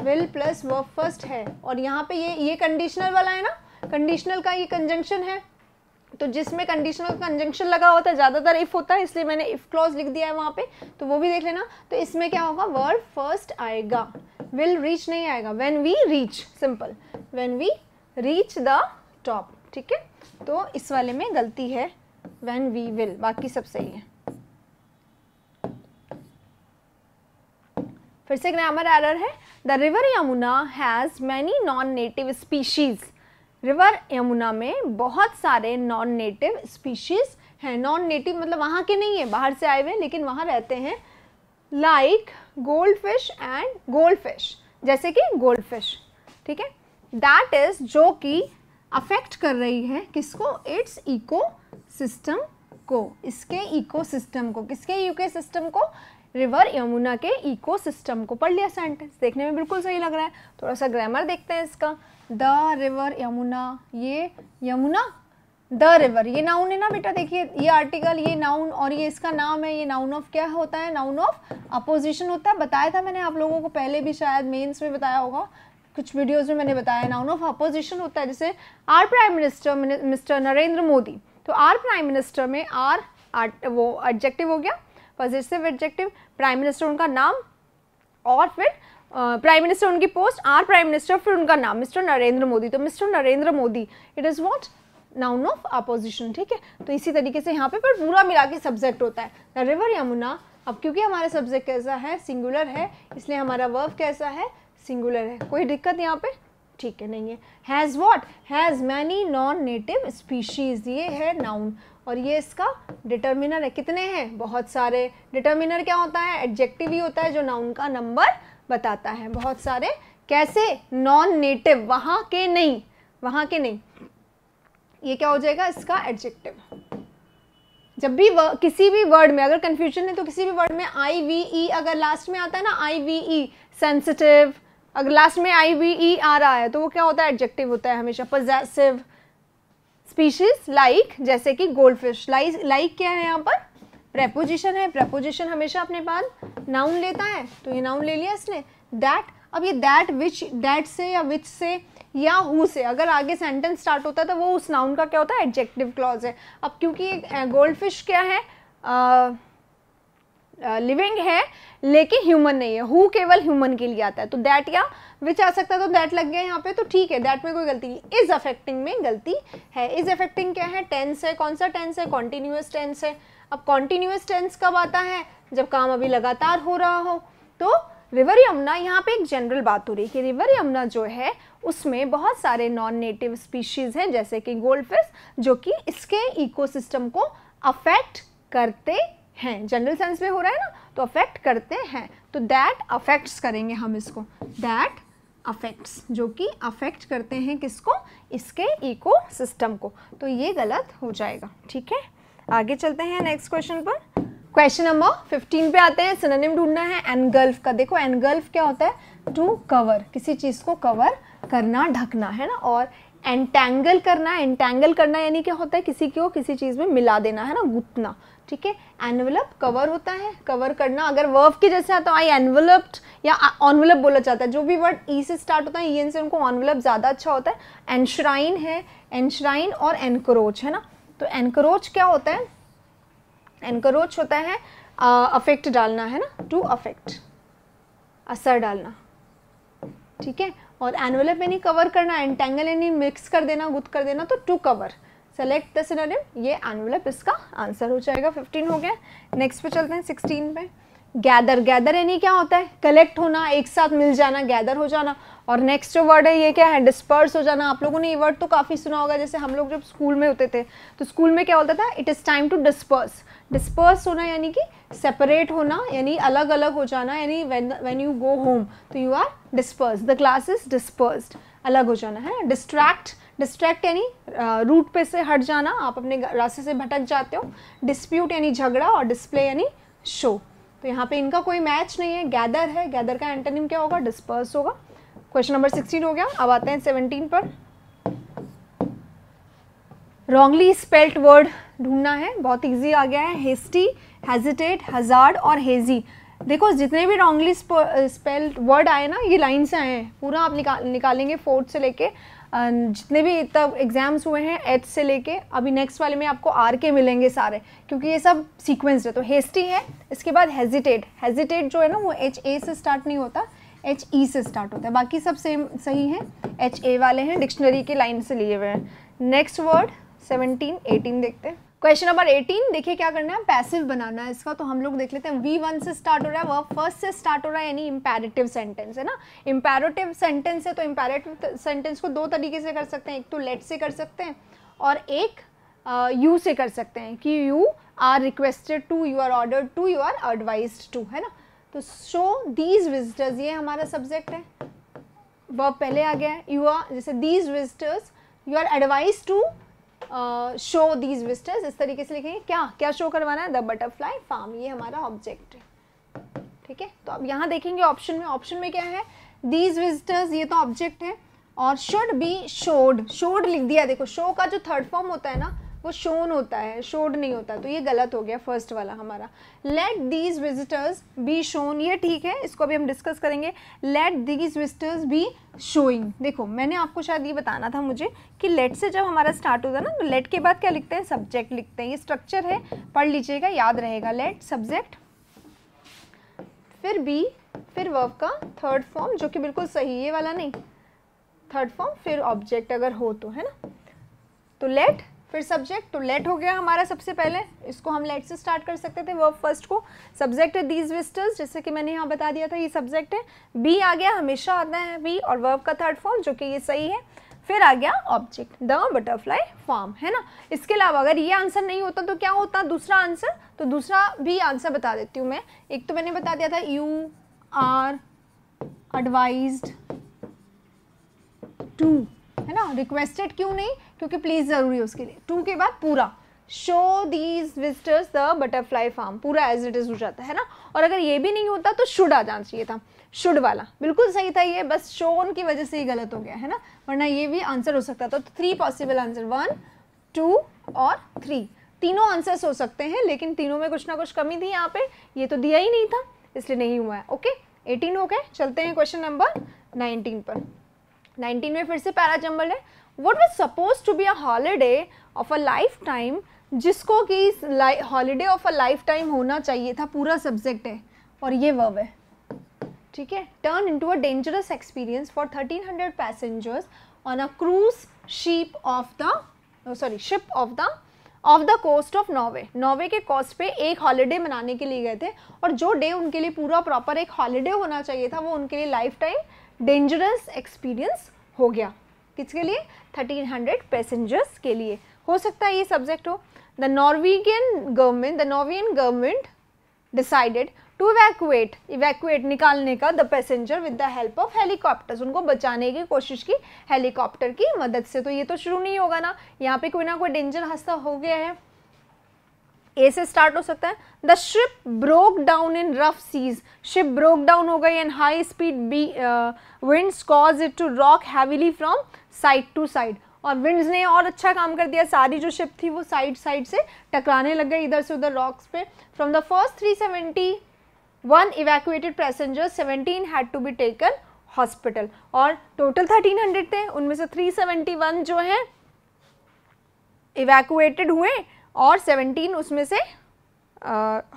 विल प्लस वर्क फर्स्ट है और यहाँ पे ये ये कंडीशनल वाला है ना कंडीशनल का ये कंजंक्शन है तो जिसमें कंडीशनल कंजंक्शन लगा होता है ज़्यादातर इफ़ होता है इसलिए मैंने इफ़ क्लॉज लिख दिया है वहाँ पे तो वो भी देख लेना तो इसमें क्या होगा वर्ड फर्स्ट आएगा विल रीच नहीं आएगा when we reach simple when we reach the top ठीक है तो इस वाले में गलती है व्हेन वी विल बाकी सब सही है फिर से ग्रामर एरर है the river Yamuna has many non native species river Yamuna में बहुत सारे नॉन नेटिव स्पीशीज़ हैं नॉन नेटिव मतलब वहाँ के नहीं है बाहर से आए हुए लेकिन वहाँ रहते हैं like goldfish and goldfish जैसे कि गोल्ड फिश ठीक है दैट इज़ जो कि अफेक्ट कर रही है किसको इट्स इको सिस्टम को इसके इको सिस्टम को किसके यूके सिस्टम को रिवर यमुना के इको सिस्टम को पढ़ लिया सेंटेंस देखने में बिल्कुल सही लग रहा है थोड़ा सा ग्रामर देखते हैं इसका द रिवर यमुना ये यमुना द रिवर ये नाउन है ना बेटा देखिए ये आर्टिकल ये नाउन और ये इसका नाम है ये नाउन ऑफ क्या होता है नाउन ऑफ अपोजिशन होता है बताया था मैंने आप लोगों को पहले भी शायद मेन्स में बताया होगा कुछ वीडियोस में मैंने बताया नाउन ऑफ अपोजिशन होता है जैसे our prime minister mister Narendra Modi तो आर प्राइम मिनिस्टर में आर आर्ट वो एडजेक्टिव हो गया पॉजिटिव एडजेक्टिव प्राइम मिनिस्टर उनका नाम और फिर प्राइम मिनिस्टर उनकी पोस्ट आर प्राइम मिनिस्टर फिर उनका नाम मिस्टर नरेंद्र मोदी तो Mr Narendra Modi it is what noun of apposition ठीक है तो इसी तरीके से यहाँ पे पर पूरा मिला के सब्जेक्ट होता है द रिवर यमुना अब क्योंकि हमारा सब्जेक्ट कैसा है सिंगुलर है इसलिए हमारा वर्ब कैसा है सिंगुलर है कोई दिक्कत यहाँ पे ठीक है नहीं है has what has many non native species ये है नाउन और ये इसका डिटर्मिनर है कितने हैं बहुत सारे डिटर्मिनर क्या होता है एडजेक्टिव ही होता है जो नाउन का नंबर बताता है बहुत सारे कैसे नॉन नेटिव वहां के नहीं वहां के नहीं ये क्या हो जाएगा इसका एडजेक्टिव जब भी किसी भी वर्ड में अगर कंफ्यूजन है तो किसी भी वर्ड में आई वी ई अगर लास्ट में आता है ना आई वी ई सेंसिटिव अगर लास्ट में आई वी ई आ रहा है तो वो क्या होता है एडजेक्टिव होता है हमेशा पजेसिव स्पीशीज लाइक जैसे कि गोल्ड फिश लाइक क्या है यहाँ पर प्रेपोजिशन है प्रेपोजिशन हमेशा अपने बाद नाउन लेता है तो ये नाउन ले लिया इसने दैट अब ये दैट विच दैट से या विच से या हु से अगर आगे सेंटेंस स्टार्ट होता है तो वो उस नाउन का क्या होता है एडजेक्टिव क्लॉज है अब क्योंकि गोल्ड फिश क्या है लिविंग uh, है लेकिन ह्यूमन नहीं है हु केवल ह्यूमन के लिए आता है तो दैट या विच आ सकता है तो दैट लग गया यहाँ पे तो ठीक है दैट में कोई गलती नहीं इज अफेक्टिंग में गलती है इज अफेक्टिंग क्या है टेंस है कौन सा टेंस है कॉन्टिन्यूस टेंस है अब कॉन्टिन्यूस टेंस कब आता है जब काम अभी लगातार हो रहा हो तो रिवर यमुना यहाँ पे एक जनरल बात हो रही है कि रिवर यमुना जो है उसमें बहुत सारे नॉन नेटिव स्पीशीज़ हैं जैसे कि गोल्डफिश जो कि इसके इकोसिस्टम को अफेक्ट करते हैं जनरल सेंस में हो रहा है ना तो अफेक्ट करते हैं तो दैट अफेक्ट्स करेंगे हम इसको दैट अफेक्ट्स जो कि अफेक्ट करते हैं किसको इसके इकोसिस्टम को तो ये गलत हो जाएगा ठीक है आगे चलते हैं नेक्स्ट क्वेश्चन पर क्वेश्चन नंबर 15 पे आते हैं सिनोनिम ढूंढना है एनगल्फ का देखो एनगल्फ क्या होता है टू कवर किसी चीज़ को कवर करना ढकना है ना और एंटेंगल करना एंटेंगल करना यानी क्या होता है किसी को किसी चीज़ में मिला देना है ना गुतना ठीक है एनवलप कवर होता है कवर करना अगर वर्व के जैसे आता है आई तो एनवलप्ड या ऑनवलप बोला जाता है जो भी वर्ड ई e से स्टार्ट होता है ई e एन से उनको ऑनवलप ज़्यादा अच्छा होता है एनश्राइन है एनश्राइन और एनक्रोच है ना तो एनक्रोच क्या होता है एनक्रोच होता है अफेक्ट डालना है ना टू अफेक्ट असर डालना ठीक है और एनवेलप नहीं कवर करना एंटेंगल यानी मिक्स कर देना गुद कर देना तो टू कवर सेलेक्ट द ये एनवेलप इसका आंसर हो जाएगा फिफ्टीन हो गया नेक्स्ट पे चलते हैं सिक्सटीन पे गैदर गैदर यानी क्या होता है कलेक्ट होना एक साथ मिल जाना गैदर हो जाना और नेक्स्ट जो वर्ड है ये क्या है डिस्पर्स हो जाना आप लोगों ने ये वर्ड तो काफ़ी सुना होगा जैसे हम लोग जब स्कूल में होते थे तो स्कूल में क्या होता था it is time to disperse disperse होना यानी कि सेपरेट होना यानी अलग अलग हो जाना यानी व्हेन यू गो होम तो you are disperse the class is disperse अलग हो जाना है डिस्ट्रैक्ट डिस्ट्रैक्ट यानी रूट पे से हट जाना आप अपने रास्ते से भटक जाते हो डिस्प्यूट यानी झगड़ा और डिस्प्ले यानी शो तो यहाँ पे इनका कोई मैच नहीं है गैदर है गैदर का एंटोनिम क्या होगा डिस्पर्स होगा क्वेश्चन नंबर सिक्सटीन हो गया अब आते हैं सेवनटीन पर रॉन्गली स्पेल्ट वर्ड ढूंढना है बहुत इजी आ गया है हेस्टी हेजिटेट हजार्ड और हेजी देखो जितने भी रॉन्गली स्पेल्ड वर्ड आए ना ये लाइन से आए हैं पूरा आप निकाल निकालेंगे फोर्थ से लेके अं, जितने भी तब एग्ज़ाम्स हुए हैं एच से लेके अभी नेक्स्ट वाले में आपको आर के मिलेंगे सारे क्योंकि ये सब सीक्वेंस है तो हेस्टी है इसके बाद हेजिटेट हेजिटेट जो है ना वो एच ए से स्टार्ट नहीं होता एच ई e से स्टार्ट होता है बाकी सब सेम सही हैं एच ए वाले हैं डिक्शनरी के लाइन से लिए हुए हैं नेक्स्ट वर्ड सेवनटीन एटीन देखते हैं क्वेश्चन नंबर एटीन देखिए क्या करना है पैसिव बनाना है इसका तो हम लोग देख लेते हैं वी वन से स्टार्ट हो रहा है वह फर्स्ट से स्टार्ट हो रहा है यानी इम्पेरेटिव सेंटेंस है ना इम्पेरेटिव सेंटेंस है तो इम्पेरेटिव सेंटेंस को दो तरीके से कर सकते हैं एक तो लेट से कर सकते हैं और एक यू uh, से कर सकते हैं कि you are requested to you are order to you are advise to है ना तो शो दीज विजिटर्स ये हमारा सब्जेक्ट है वह पहले आ गया यू आर जैसे these visitors you are advise to show these visitors इस तरीके से लिखेंगे क्या क्या शो करवाना है द बटरफ्लाई फार्म ये हमारा ऑब्जेक्ट है ठीक है तो अब यहाँ देखेंगे ऑप्शन में ऑप्शन में क्या है दीज विजिटर्स ये तो ऑब्जेक्ट है और शुड बी शोड शोड लिख दिया देखो शो का जो थर्ड फॉर्म होता है ना वो शोन होता है शोड नहीं होता तो ये गलत हो गया फर्स्ट वाला हमारा let these visitors be shown ये ठीक है इसको अभी हम डिस्कस करेंगे let these visitors be showing देखो मैंने आपको शायद ये बताना था मुझे कि लेट से जब हमारा स्टार्ट होता है ना तो लेट के बाद क्या लिखते हैं सब्जेक्ट लिखते हैं ये स्ट्रक्चर है पढ़ लीजिएगा याद रहेगा लेट सब्जेक्ट फिर बी फिर वर्ब का थर्ड फॉर्म जो कि बिल्कुल सही है वाला नहीं थर्ड फॉर्म फिर ऑब्जेक्ट अगर हो तो है ना तो लेट फिर सब्जेक्ट तो लेट हो गया हमारा सबसे पहले इसको हम लेट से स्टार्ट कर सकते थे वर्ब फर्स्ट को सब्जेक्ट है दीज विस्टर्स जैसे कि मैंने यहाँ बता दिया था ये सब्जेक्ट है बी आ गया हमेशा आता है बी और वर्ब का थर्ड फॉर्म जो कि ये सही है फिर आ गया ऑब्जेक्ट द बटरफ्लाई फॉर्म है ना इसके अलावा अगर ये आंसर नहीं होता तो क्या होता दूसरा आंसर तो दूसरा भी आंसर बता देती हूँ मैं एक तो मैंने बता दिया था यू आर एडवाइज टू है ना रिक्वेस्टेड क्यों नहीं क्योंकि प्लीज़ ज़रूरी है उसके लिए टू के बाद पूरा show these visitors the butterfly form पूरा एज इट इज़ हो जाता है ना और अगर ये भी नहीं होता तो शुड आ जाना चाहिए था शुड वाला बिल्कुल सही था ये बस शोन की वजह से ही गलत हो गया है ना वरना ये भी आंसर हो सकता था तो three possible answer one two और थ्री तीनों आंसर्स हो सकते हैं लेकिन तीनों में कुछ ना कुछ कमी थी यहाँ पे ये तो दिया ही नहीं था इसलिए नहीं हुआ है ओके एटीन हो गए चलते हैं क्वेश्चन नंबर नाइनटीन पर 19 में फिर से पैरा चंबल है what was suppose to be a holiday of a lifetime जिसको कि holiday of a lifetime होना चाहिए था पूरा सब्जेक्ट है और ये वर्व है ठीक है turn into a dangerous experience for 1300 passengers on a cruise ship off the sorry ship off the off the coast of Norway Norway के कोस्ट पे एक हॉलीडे मनाने के लिए गए थे और जो डे उनके लिए पूरा प्रॉपर एक हॉलीडे होना चाहिए था वो उनके लिए लाइफ टाइम डेंजरस एक्सपीरियंस हो गया किसके लिए 1300 पैसेंजर्स के लिए हो सकता है ये सब्जेक्ट हो the Norwegian government the Norwegian government decided to evacuate evacuate निकालने का the passenger with the help of helicopters उनको बचाने की कोशिश की हेलीकॉप्टर की मदद से तो ये तो शुरू नहीं होगा ना यहाँ पे कोई ना कोई डेंजर हादसा हो गया है ए से स्टार्ट हो सकता है the ship broke down in rough seas ship broke down हो गई and high speed be winds cause it to rock heavily from side to side और विंड्स ने और अच्छा काम कर दिया सारी जो शिप थी वो साइड साइड से टकराने लग गई इधर से उधर रॉक्स पे from the first three seventy one evacuated passenger seventeen had to be taken hospital और टोटल थर्टीन हंड्रेड थे उनमें से थ्री सेवेंटी वन जो है इवैक्यूएटेड हुए और 17 उसमें से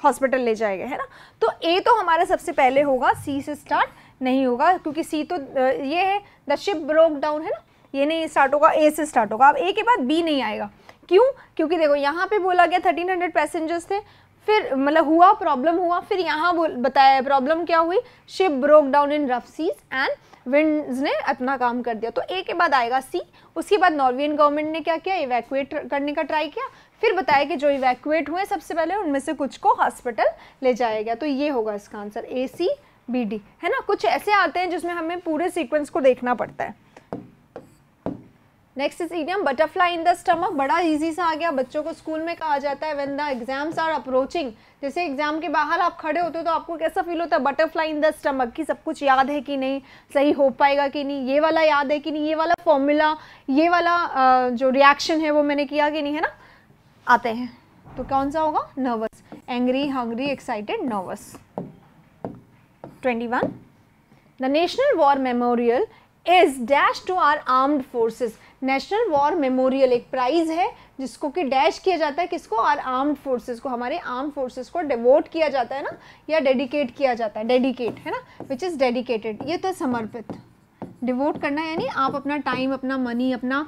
हॉस्पिटल ले जाएगा है ना तो ए तो हमारा सबसे पहले होगा सी से स्टार्ट नहीं होगा क्योंकि सी तो ये है द शिप ब्रोक डाउन है ना ये नहीं स्टार्ट होगा ए से स्टार्ट होगा अब ए के बाद बी नहीं आएगा क्यों क्योंकि देखो यहाँ पे बोला गया 1300 पैसेंजर्स थे फिर मतलब हुआ प्रॉब्लम हुआ फिर यहाँ बताया प्रॉब्लम क्या हुई ship broke down in rough seas and wind ने अपना काम कर दिया तो ए के बाद आएगा सी उसके बाद नॉर्वियन गवर्नमेंट ने क्या किया इवैक्यूएट करने का ट्राई किया फिर बताया कि जो इवैक्यूएट हुए सबसे पहले उनमें से कुछ को हॉस्पिटल ले जाया गया तो ये होगा इसका answer A C B D है ना कुछ ऐसे आते हैं जिसमें हमें पूरे सीक्वेंस को देखना पड़ता है next is idiom butterfly in the stomach बड़ा इजी सा आ गया बच्चों को स्कूल में कहा जाता है when the exams are approaching जैसे एग्जाम के बाहर आप खड़े होते हो तो आपको कैसा फील होता है बटरफ्लाई इन द स्टमक कि सब कुछ याद है कि नहीं सही हो पाएगा कि नहीं ये वाला याद है कि नहीं ये वाला फॉर्मूला ये वाला जो रिएक्शन है वो मैंने किया कि नहीं है ना आते हैं तो कौन सा होगा nervous angry hungry excited nervous 21 the national war memorial is dash to our armed forces national war memorial एक प्राइज है जिसको कि डैश किया जाता है किसको आर आर्म्ड फोर्सेस को हमारे आर्म फोर्सेस को डिवोट किया जाता है ना या डेडिकेट किया जाता है डेडिकेट है ना विच इज़ डेडिकेटेड ये तो समर्पित डिवोट करना यानी आप अपना टाइम अपना मनी अपना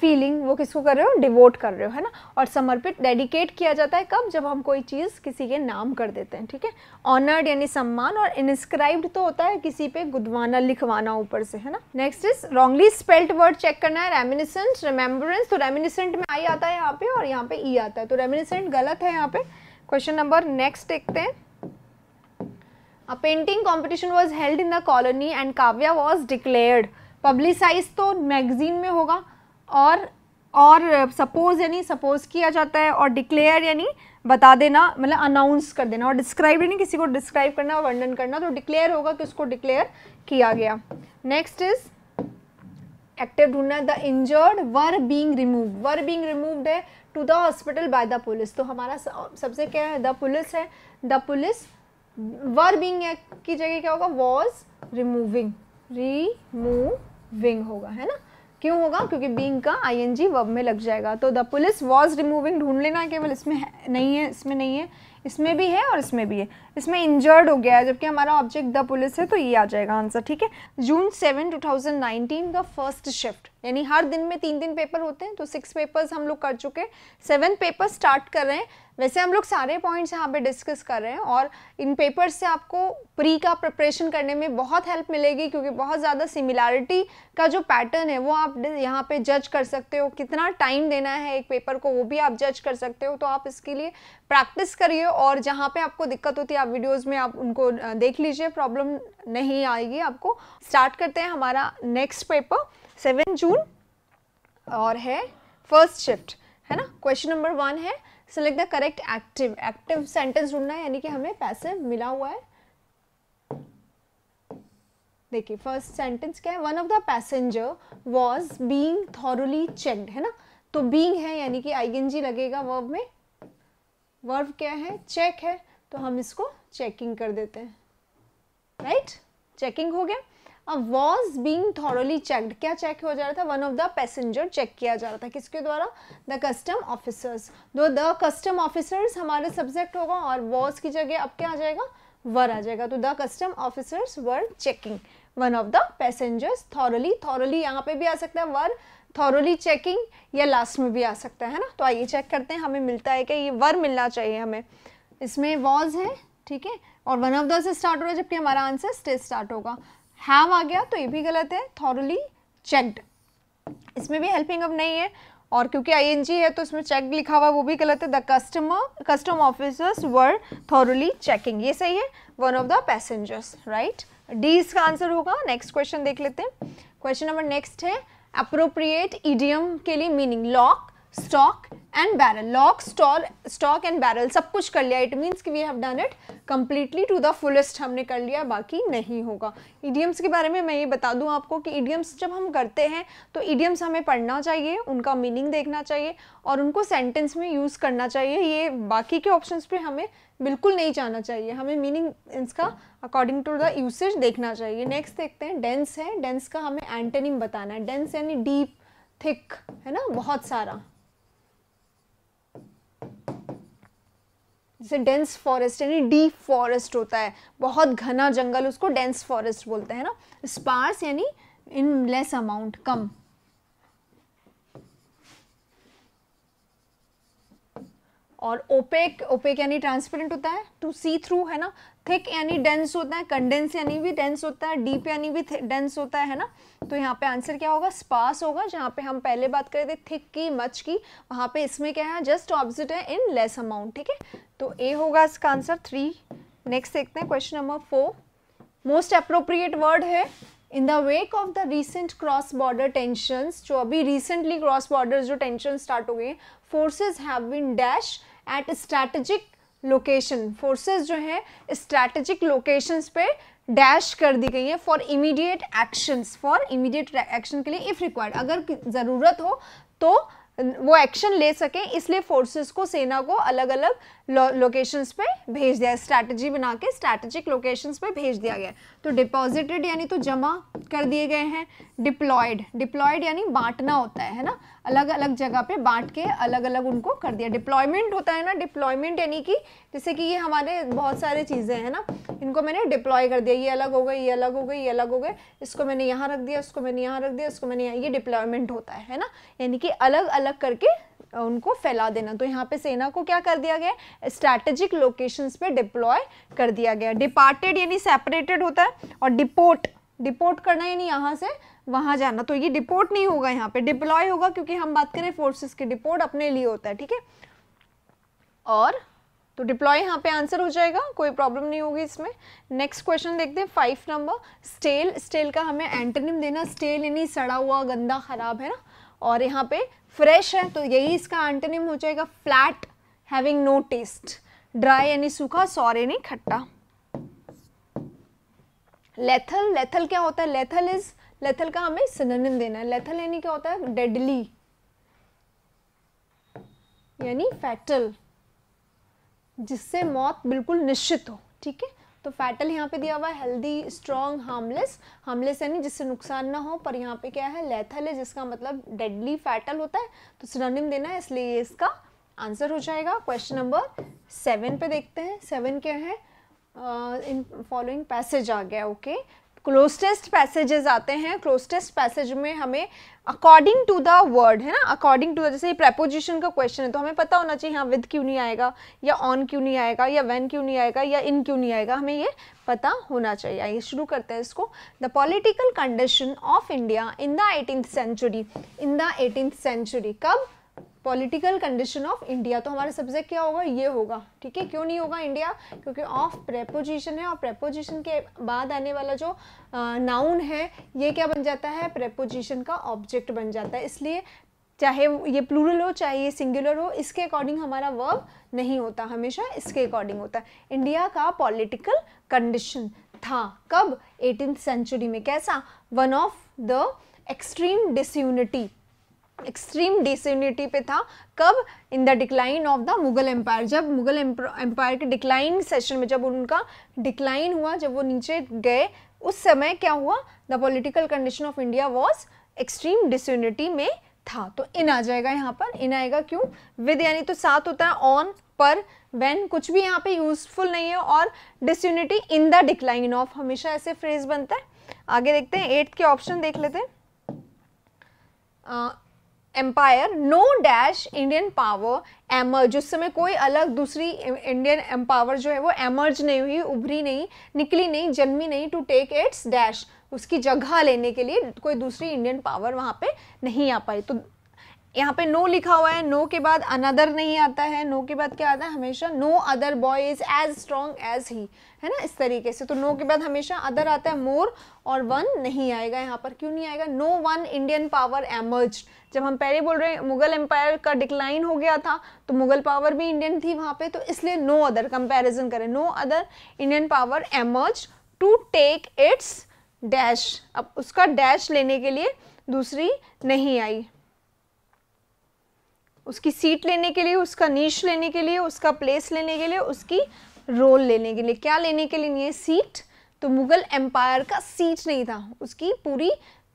फीलिंग वो किसको कर रहे हो डिवोट कर रहे हो है ना और समर्पित डेडिकेट किया जाता है कब जब हम कोई चीज़ किसी के नाम कर देते हैं ठीक है ऑनर्ड यानी सम्मान और इनस्क्राइब्ड तो होता है किसी पे गुदवाना लिखवाना ऊपर से है ना next is wrongly spelled word check करना है रेमिनिसेंट रिमेम्बरेंस तो रेमिनिसेंट में आई आता है यहाँ पे और यहाँ पे ई e आता है तो रेमिनिसेंट गलत है यहाँ पे क्वेश्चन नंबर नेक्स्ट देखते हैं A painting competition was held in the colony and Kavya was declared. Publicize तो magazine में होगा और और सपोज यानी सपोज किया जाता है और डिक्लेयर यानी बता देना मतलब अनाउंस कर देना और डिस्क्राइब यानी किसी को डिस्क्राइब करना और वर्णन करना तो डिक्लेयर होगा कि उसको डिक्लेयर किया गया नेक्स्ट इज़ एक्टिव ढूंढना the injured were being remove were being removed है to the hospital by the police तो हमारा सबसे क्या है द पुलिस है द पुलिस वर बींग की जगह क्या होगा वॉज रिमूविंग रिमूविंग होगा है ना क्यों होगा क्योंकि बींग का आई एन जी वर्ब में लग जाएगा तो द पुलिस वॉज रिमूविंग ढूंढ लेना केवल मतलब इसमें नहीं है इसमें नहीं है इसमें भी है और इसमें भी है इसमें इंजर्ड हो गया है जबकि हमारा ऑब्जेक्ट द पुलिस है तो ये आ जाएगा आंसर ठीक है June seven two thousand nineteen का फर्स्ट शिफ्ट यानी हर दिन में तीन दिन पेपर होते हैं तो सिक्स पेपर्स हम लोग कर चुके सेवन पेपर स्टार्ट कर रहे हैं वैसे हम लोग सारे पॉइंट्स यहाँ पे डिस्कस कर रहे हैं और इन पेपर्स से आपको प्री का प्रिपरेशन करने में बहुत हेल्प मिलेगी क्योंकि बहुत ज़्यादा सिमिलैरिटी का जो पैटर्न है वो आप यहाँ पे जज कर सकते हो कितना टाइम देना है एक पेपर को वो भी आप जज कर सकते हो तो आप इसके लिए प्रैक्टिस करिए और जहाँ पे आपको दिक्कत होती है आप वीडियोस में आप उनको देख लीजिए प्रॉब्लम नहीं आएगी आपको स्टार्ट करते हैं हमारा नेक्स्ट पेपर सेवन जून और है फर्स्ट शिफ्ट है ना क्वेश्चन नंबर वन है select the correct active active sentence ढूंढना है यानी कि हमें पैसे मिला हुआ है देखिए फर्स्ट सेंटेंस क्या है one of the passenger was being thoroughly checked है ना तो बींग है यानी कि आईएनजी लगेगा वर्ब में वर्ब क्या है चेक है तो हम इसको चेकिंग कर देते हैं राइट right? चेकिंग हो गया अब वॉज बींग थॉरली चेक्ड क्या चेक हो जा रहा था one of the passenger check किया जा रहा था किसके द्वारा द कस्टम ऑफिसर्स दो द कस्टम ऑफिसर्स हमारे सब्जेक्ट होगा और वॉज की जगह अब क्या आ जाएगा वर आ जाएगा तो the custom officers were checking one of the passengers thoroughly thoroughly यहाँ पे भी आ सकता है वर थॉरली चेकिंग या लास्ट में भी आ सकता है ना तो आइए चेक करते हैं हमें मिलता है कि ये वर मिलना चाहिए हमें इसमें वॉज है ठीक है और वन ऑफ द से स्टार्ट हो रहा है जबकि हमारा आंसर स्टे स्टार्ट होगा हैव आ गया तो ये भी गलत है थॉरली चेकड इसमें भी हेल्पिंग अब नहीं है और क्योंकि आई है तो इसमें चेक लिखा हुआ वो भी गलत है the customer custom officers were thoroughly checking ये सही है one of the passengers right D इसका आंसर होगा नेक्स्ट क्वेश्चन देख लेते हैं क्वेश्चन नंबर नेक्स्ट है अप्रोप्रिएट ईडीएम के लिए meaning lock stock and barrel lock stall stock and barrel सब कुछ कर लिया इट मीन्स कि we have done it completely to the fullest हमने कर लिया बाकी नहीं होगा ईडियम्स के बारे में मैं ये बता दूं आपको कि ईडियम्स जब हम करते हैं तो ईडियम्स हमें पढ़ना चाहिए उनका मीनिंग देखना चाहिए और उनको सेंटेंस में यूज़ करना चाहिए ये बाकी के ऑप्शंस पे हमें बिल्कुल नहीं जाना चाहिए हमें मीनिंग इसका अकॉर्डिंग टू द यूसेज देखना चाहिए नेक्स्ट देखते हैं डेंस है डेंस का हमें एंटेनिम बताना है डेंस यानी डीप थिक है ना बहुत सारा जैसे डेंस फॉरेस्ट यानी डी फॉरेस्ट होता है बहुत घना जंगल उसको डेंस फॉरेस्ट बोलते हैं ना स्पार्स यानी इन लेस अमाउंट कम और ओपेक ओपेक यानी ट्रांसपेरेंट होता है टू सी थ्रू है ना थिक यानी डेंस होता है कंडेंस यानी भी डेंस होता है डीप यानी भी डेंस होता है ना तो यहाँ पे आंसर क्या होगा स्पास होगा जहाँ पे हम पहले बात कर रहे थे थिक की मच की वहाँ पे इसमें क्या है जस्ट ऑपोजिट है इन लेस अमाउंट ठीक है तो ए होगा इसका आंसर थ्री नेक्स्ट देखते हैं question number four most appropriate word है in the wake of the recent cross border tension जो अभी रिसेंटली क्रॉस बॉर्डर जो टेंशन स्टार्ट हो गए forces have been dash at strategic location forces जो हैं स्ट्रैटेजिक लोकेशंस पे डैश कर दी गई है for immediate actions for immediate action के लिए इफ़ रिक्वायर्ड अगर ज़रूरत हो तो वो एक्शन ले सकें इसलिए फोर्सेस को सेना को अलग अलग लोकेशंस पे भेज दिया है स्ट्रैटेजी बना के स्ट्रैटेजिक लोकेशंस पे भेज दिया गया तो डिपॉजिटेड यानी तो जमा कर दिए गए हैं डिप्लॉयड डिप्लॉयड यानी बांटना होता है है ना अलग अलग जगह पे बांट के अलग अलग उनको कर दिया डिप्लॉयमेंट होता है ना डिप्लॉयमेंट यानी कि जैसे कि ये हमारे बहुत सारे चीज़ें हैं ना इनको मैंने डिप्लॉय कर दिया ये अलग हो गए ये अलग हो गई ये अलग हो गए इसको मैंने यहाँ रख दिया उसको मैंने यहाँ रख दिया इसको मैंने यहाँ ये डिप्लॉयमेंट होता है ना यानी कि अलग अलग करके उनको फैला देना तो यहाँ पे सेना को क्या कर दिया गया स्ट्रैटेजिक लोकेशंस पे डिप्लॉय कर दिया गया डिपार्टेड यानी सेपरेटेड होता है और डिपोर्ट डिपोर्ट करना यानी यहाँ से वहाँ जाना तो ये डिपोर्ट नहीं होगा यहाँ पे डिप्लॉय होगा क्योंकि हम बात करें फोर्सेस के डिपोर्ट अपने लिए होता है ठीक है और तो डिप्लॉय यहाँ पे आंसर हो जाएगा कोई प्रॉब्लम नहीं होगी इसमें नेक्स्ट क्वेश्चन देखते हैं फाइव नंबर स्टेल स्टेल का हमें एंटोनिम देना स्टेल यानी सड़ा हुआ गंदा खराब है ना और यहाँ पे फ्रेश है तो यही इसका एंटोनिम हो जाएगा flat having no taste dry यानी सूखा सॉर यानी खट्टा लेथल लेथल क्या होता है लेथल इज लेथल का हमें सिनोनिम देना है लेथल यानी क्या होता है डेडली यानी फैटल जिससे मौत बिल्कुल निश्चित हो ठीक है तो फैटल यहाँ पे दिया हुआ है हेल्दी स्ट्रॉन्ग हार्मलेस हार्मलेस यानी जिससे नुकसान ना हो पर यहाँ पे क्या है लेथल है जिसका मतलब डेडली फैटल होता है तो सिनोनिम देना है इसलिए इसका आंसर हो जाएगा क्वेश्चन नंबर सेवन पे देखते हैं सेवन क्या है इन फॉलोइंग पैसेज आ गया ओके okay? क्लोजेस्ट पैसेजेस आते हैं क्लोजेस्ट पैसेज में हमें अकॉर्डिंग टू द वर्ड है ना अकॉर्डिंग टू द जैसे प्रेपोजिशन प्रपोजिशन का क्वेश्चन है तो हमें पता होना चाहिए हाँ विद क्यों नहीं आएगा या ऑन क्यों नहीं आएगा या वैन क्यों नहीं आएगा या इन क्यों नहीं आएगा हमें ये पता होना चाहिए आइए शुरू करते हैं इसको the political condition of India in the eighteen century in the eighteen century कब पॉलिटिकल कंडीशन ऑफ इंडिया तो हमारा सब्जेक्ट क्या होगा ये होगा ठीक है क्यों नहीं होगा इंडिया क्योंकि ऑफ प्रेपोजिशन है और प्रेपोजिशन के बाद आने वाला जो नाउन है ये क्या बन जाता है प्रेपोजिशन का ऑब्जेक्ट बन जाता है इसलिए चाहे ये प्लूरल हो चाहे ये सिंगुलर हो इसके अकॉर्डिंग हमारा वर्ब नहीं होता हमेशा इसके अकॉर्डिंग होता है इंडिया का पॉलिटिकल कंडीशन था कब एटीन सेंचुरी में कैसा one of the extreme disunity extreme disunity पे था कब in the decline of the Mughal empire जब मुगल एम्पायर के डिक्लाइन सेशन में जब उनका डिक्लाइन हुआ जब वो नीचे गए उस समय क्या हुआ the political condition of India was extreme disunity में था तो इन आ जाएगा यहाँ पर इन आएगा क्यों विद यानी तो साथ होता है ऑन पर वैन कुछ भी यहाँ पे यूजफुल नहीं है और disunity in the decline of हमेशा ऐसे फ्रेज बनता है आगे देखते हैं एट्थ के ऑप्शन देख लेते हैं empire no dash Indian power emerge उस समय कोई अलग दूसरी इंडियन एम्पावर जो है वो एमर्ज नहीं हुई उभरी नहीं निकली नहीं जन्मी नहीं टू टेक इट्स डैश उसकी जगह लेने के लिए कोई दूसरी इंडियन पावर वहाँ पे नहीं आ पाई तो यहाँ पे नो लिखा हुआ है नो के बाद अनदर नहीं आता है नो के बाद क्या आता है हमेशा no other boy is as strong as ही है ना इस तरीके से तो नो के बाद हमेशा अदर आता है मोर और वन नहीं आएगा यहाँ पर क्यों नहीं आएगा no one Indian power emerge जब हम पहले बोल रहे हैं मुगल एम्पायर का डिक्लाइन हो गया था तो मुगल पावर भी इंडियन थी वहाँ पे तो इसलिए नो अदर कंपेरिजन करें no other Indian power emerge to take its dash अब उसका डैश लेने के लिए दूसरी नहीं आई उसकी सीट लेने के लिए उसका नीच लेने के लिए उसका प्लेस लेने के लिए उसकी रोल लेने के लिए क्या लेने के लिए सीट तो मुगल एम्पायर का सीट नहीं था उसकी पूरी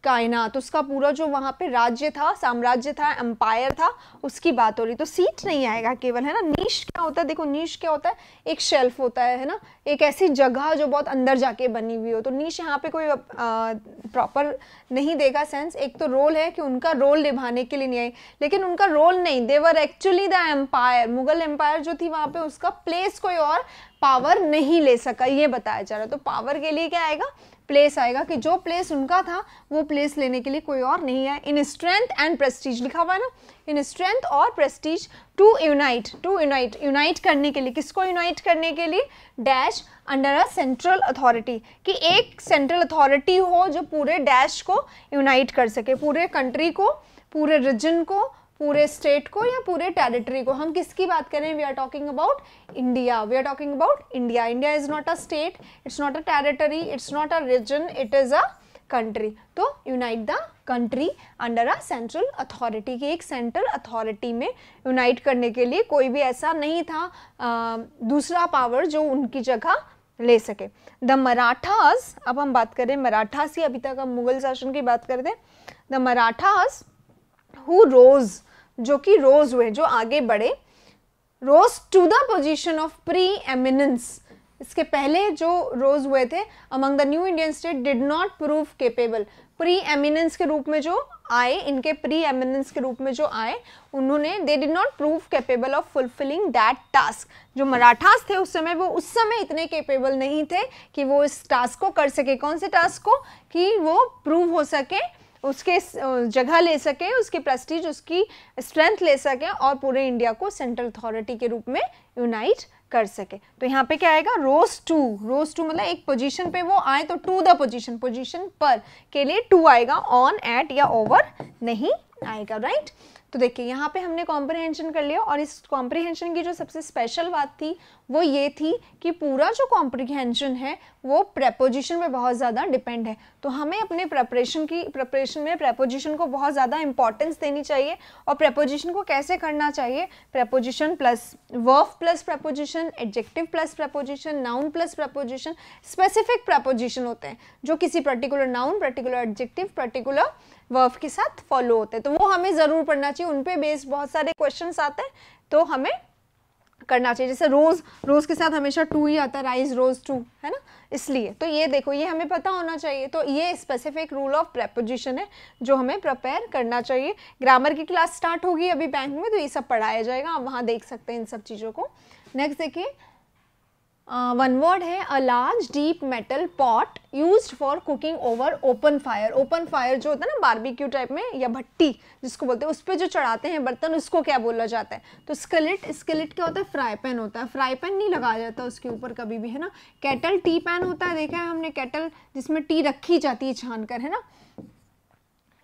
कायनात तो उसका पूरा जो वहाँ पे राज्य था साम्राज्य था एम्पायर था उसकी बात हो रही तो सीट नहीं आएगा केवल है ना नीश क्या होता है देखो नीश क्या होता है एक शेल्फ होता है है ना एक ऐसी जगह जो बहुत अंदर जाके बनी हुई हो तो नीश यहाँ पे कोई प्रॉपर नहीं देगा सेंस एक तो रोल है कि उनका रोल निभाने के लिए नहीं आई लेकिन उनका रोल नहीं देवर actually the empire Mughal empire जो थी वहाँ पर उसका प्लेस कोई और पावर नहीं ले सका ये बताया जा रहा है तो पावर के लिए क्या आएगा प्लेस आएगा कि जो प्लेस उनका था वो प्लेस लेने के लिए कोई और नहीं है इन स्ट्रेंथ एंड प्रेस्टीज लिखा हुआ है ना इन स्ट्रेंथ और prestige to unite to unite unite करने के लिए किसको यूनाइट करने के लिए dash under a central authority कि एक सेंट्रल अथॉरिटी हो जो पूरे डैश को यूनाइट कर सके पूरे कंट्री को पूरे रीजन को पूरे स्टेट को या पूरे टेरिटरी को हम किसकी बात करें we are talking about India we are talking about India India is not a state it's not a territory it's not a region it is a country तो unite the country under a central authority की एक central authority में unite करने के लिए कोई भी ऐसा नहीं था आ, दूसरा पावर जो उनकी जगह ले सके द मराठास अब हम बात करें मराठास से अभी तक हम मुगल शासन की बात करते द मराठास हु रोज जो कि रोज हुए जो आगे बढ़े rose to the position of pre eminence इसके पहले जो रोज हुए थे among the new Indian state did not prove capable pre eminence के रूप में जो आए इनके प्री एमिनेंस के रूप में जो आए उन्होंने they did not prove capable of fulfilling that task जो मराठास थे उस समय वो उस समय इतने केपेबल नहीं थे कि वो इस टास्क को कर सके कौन से टास्क को कि वो प्रूव हो सके उसके जगह ले सकें उसके प्रेस्टीज उसकी स्ट्रेंथ ले सकें और पूरे इंडिया को सेंट्रल अथॉरिटी के रूप में यूनाइट कर सके तो यहाँ पे क्या आएगा रोज टू रोज टू मतलब एक पोजीशन पे वो आए तो टू द पोजीशन पोजीशन पर के लिए टू आएगा ऑन एट या ओवर नहीं आएगा राइट right? तो देखिए यहाँ पे हमने कॉम्प्रिहेंशन कर लिया और इस कॉम्प्रिहेंशन की जो सबसे स्पेशल बात थी वो ये थी कि पूरा जो कॉम्प्रिहेंशन है वो प्रपोजिशन पे बहुत ज़्यादा डिपेंड है तो हमें अपने प्रेपरेशन की प्रपरेशन में प्रपोजिशन को बहुत ज़्यादा इंपॉर्टेंस देनी चाहिए और प्रपोजिशन को कैसे करना चाहिए preposition plus verb plus preposition adjective plus preposition noun plus preposition specific preposition होते हैं जो किसी particular noun particular adjective particular verb के साथ फॉलो होते हैं तो वो हमें ज़रूर पढ़ना चाहिए उन पर बेस्ड बहुत सारे क्वेश्चन आते हैं तो हमें करना चाहिए जैसे रोज़ रोज़ के साथ हमेशा टू ही आता है राइज रोज़ टू है ना इसलिए तो ये देखो ये हमें पता होना चाहिए तो ये स्पेसिफिक रूल ऑफ प्रेपोजिशन है जो हमें प्रपेयर करना चाहिए ग्रामर की क्लास स्टार्ट होगी अभी बैंक में तो ये सब पढ़ाया जाएगा आप वहाँ देख सकते हैं इन सब चीज़ों को नेक्स्ट देखिए वन uh, वर्ड है a large deep metal pot use for cooking over open fire open fire जो होता है ना बारबेक्यू टाइप में या भट्टी जिसको बोलते हैं उस पर जो चढ़ाते हैं बर्तन उसको क्या बोला जाता है तो स्किलिट स्किलिट क्या होता है फ्राई पैन होता है फ्राई पैन नहीं लगाया जाता उसके ऊपर कभी भी है ना कैटल टी पैन होता है देखा है हमने केटल जिसमें टी रखी जाती है छान कर है ना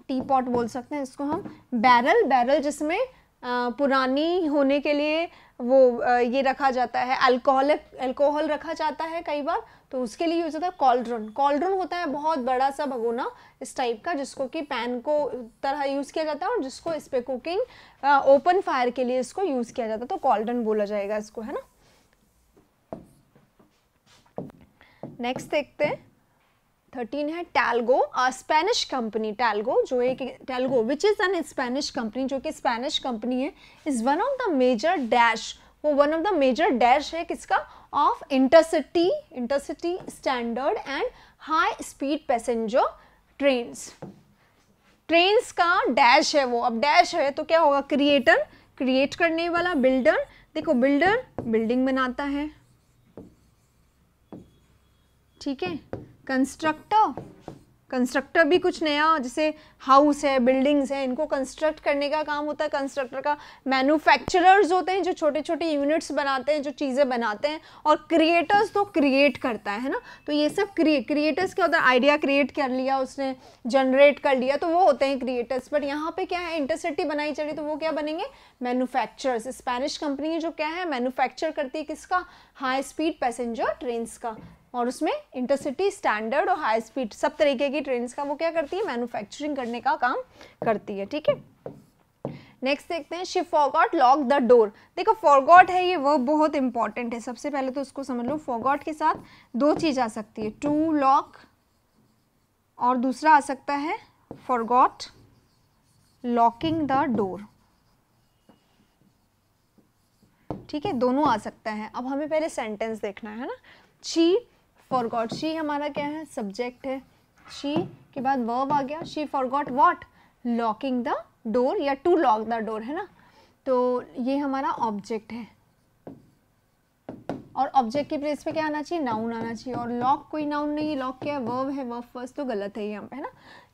टी पॉट बोल सकते हैं इसको हम बैरल बैरल जिसमें पुरानी होने के लिए वो ये रखा जाता है अल्कोहलिक अल्कोहल रखा जाता है कई बार तो उसके लिए यूज़ होता है कॉल्ड्रन कॉल्ड्रन होता है बहुत बड़ा सा भगोना इस टाइप का जिसको कि पैन को तरह यूज़ किया जाता है और जिसको इस पर कुकिंग ओपन फायर के लिए इसको यूज़ किया जाता है तो कॉल्ड्रन बोला जाएगा इसको है ना नेक्स्ट देखते हैं थर्टीन है टैलगो स्पेनिश कंपनी टैलगो जो एक Talgo which is an Spanish company जो कि स्पेनिश कंपनी है is one of the major dash वो one of the major dash है किसका of intercity intercity standard and high speed passenger trains trains का dash है वो अब डैश है तो क्या होगा क्रिएटर क्रिएट करने वाला बिल्डर देखो बिल्डर बिल्डिंग बनाता है ठीक है कंस्ट्रक्टर कंस्ट्रक्टर भी कुछ नया जैसे हाउस है बिल्डिंग्स है इनको कंस्ट्रक्ट करने का काम होता है कंस्ट्रक्टर का मैन्युफैक्चरर्स होते हैं जो छोटे छोटे यूनिट्स बनाते हैं जो चीज़ें बनाते हैं और क्रिएटर्स तो क्रिएट करता है ना तो ये सब क्रिए क्रिएटर्स क्या होता है आइडिया क्रिएट कर लिया उसने जनरेट कर लिया तो वो होते हैं क्रिएटर्स बट यहाँ पर क्या है इंटरसिटी बनाई चली तो वो क्या बनेंगे मैनुफैक्चरर्स स्पेनिश कंपनी जो क्या है मैनुफैक्चर करती है किसका हाई स्पीड पैसेंजर ट्रेन का और उसमें इंटरसिटी स्टैंडर्ड और हाई स्पीड सब तरीके की ट्रेन का वो क्या करती है मैन्युफैक्चरिंग करने का काम करती है ठीक है नेक्स्ट देखते हैं she forgot lock the door देखो फॉरगॉट है ये वर्ब बहुत इंपॉर्टेंट है सबसे पहले तो उसको समझ लो फॉरगॉट के साथ दो चीज़ आ सकती है टू लॉक और दूसरा आ सकता है फॉरगॉट लॉकिंग द डोर ठीक है दोनों आ सकता है अब हमें पहले सेंटेंस देखना है ना शी फॉर गॉट शी हमारा क्या है सब्जेक्ट है शी के बाद वर्ब आ गया she forgot what locking the door या टू लॉक द डोर है ना तो ये हमारा ऑब्जेक्ट है और ऑब्जेक्ट की प्लेस पे क्या आना चाहिए नाउन आना चाहिए और लॉक कोई नाउन नहीं लॉक क्या है वर्ब है वर्ब फर्स्ट तो गलत है यहाँ पे है ना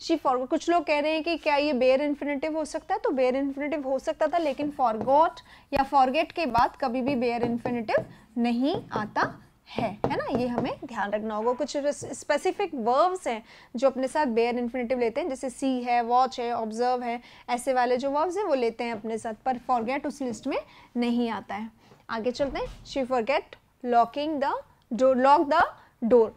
शी फॉर कुछ लोग कह रहे हैं कि क्या ये बेयर इन्फिनेटिव हो सकता है तो बेयर इन्फिनेटिव हो सकता था लेकिन फॉरगॉट या फॉरगेट के बाद कभी भी बेयर इन्फिनेटिव नहीं आता है है ना ये हमें ध्यान रखना होगा कुछ स्पेसिफिक वर्ब्स हैं जो अपने साथ बेयर इन्फिनेटिव लेते हैं जैसे सी है वॉच है ऑब्जर्व है ऐसे वाले जो वर्ब्स हैं वो लेते हैं अपने साथ पर फॉरगेट उस लिस्ट में नहीं आता है आगे चलते हैं she forget locking the door lock the door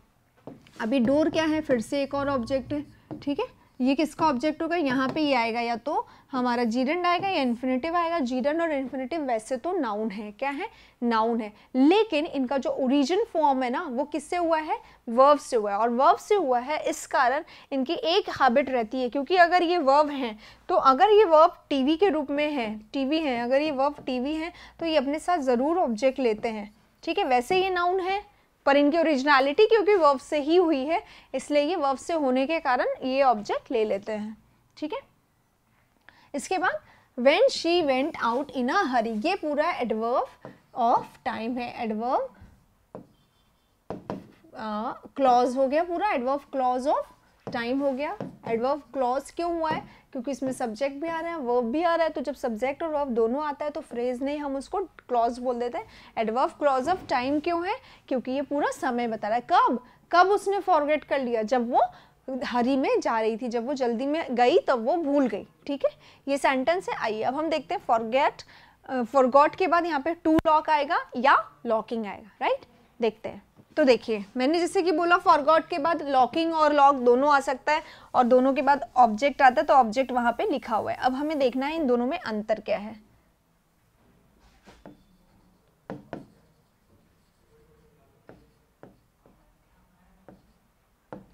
अभी डोर क्या है फिर से एक और ऑब्जेक्ट है ठीक है ये किसका ऑब्जेक्ट होगा यहाँ पे ये आएगा या तो हमारा जीडेंड आएगा या इन्फिनेटिव आएगा जीडेंड और इन्फिनेटिव वैसे तो नाउन है क्या है नाउन है लेकिन इनका जो ओरिजिन फॉर्म है ना वो किससे हुआ है वर्व से हुआ है और वर्व से हुआ है इस कारण इनकी एक हैबिट रहती है क्योंकि अगर ये वर्व हैं तो अगर ये वर्व टीवी के रूप में है टी है अगर ये वर्व टी है तो ये अपने साथ ज़रूर ऑब्जेक्ट लेते हैं ठीक है वैसे ये नाउन है पर इनकी ओरिजिनलिटी क्योंकि वर्व से ही हुई है इसलिए ये वर्व से होने के कारण ये ऑब्जेक्ट ले लेते हैं ठीक है इसके बाद when she went out in a hurry ये पूरा एडवर्व ऑफ टाइम है एडवर्व क्लॉज हो गया पूरा एडवर्व क्लॉज ऑफ टाइम हो गया एडवर्व क्लॉज क्यों हुआ है क्योंकि इसमें सब्जेक्ट भी आ रहा है वर्ब भी आ रहा है तो जब सब्जेक्ट और वर्ब दोनों आता है तो फ्रेज नहीं हम उसको क्लॉज बोल देते हैं एडवर्व क्लॉज ऑफ टाइम क्यों है क्योंकि ये पूरा समय बता रहा है कब कब उसने फॉरगेट कर लिया जब वो हरी में जा रही थी जब वो जल्दी में गई तब तो वो भूल गई ठीक है ये सेंटेंस है आइए अब हम देखते हैं फॉरगेट फॉरगॉट के बाद यहाँ पे टू लॉक आएगा या लॉकिंग आएगा राइट देखते हैं तो देखिए मैंने जैसे कि बोला फॉरगॉट के बाद लॉकिंग और लॉक दोनों आ सकता है और दोनों के बाद ऑब्जेक्ट आता है तो ऑब्जेक्ट वहां पे लिखा हुआ है अब हमें देखना है इन दोनों में अंतर क्या है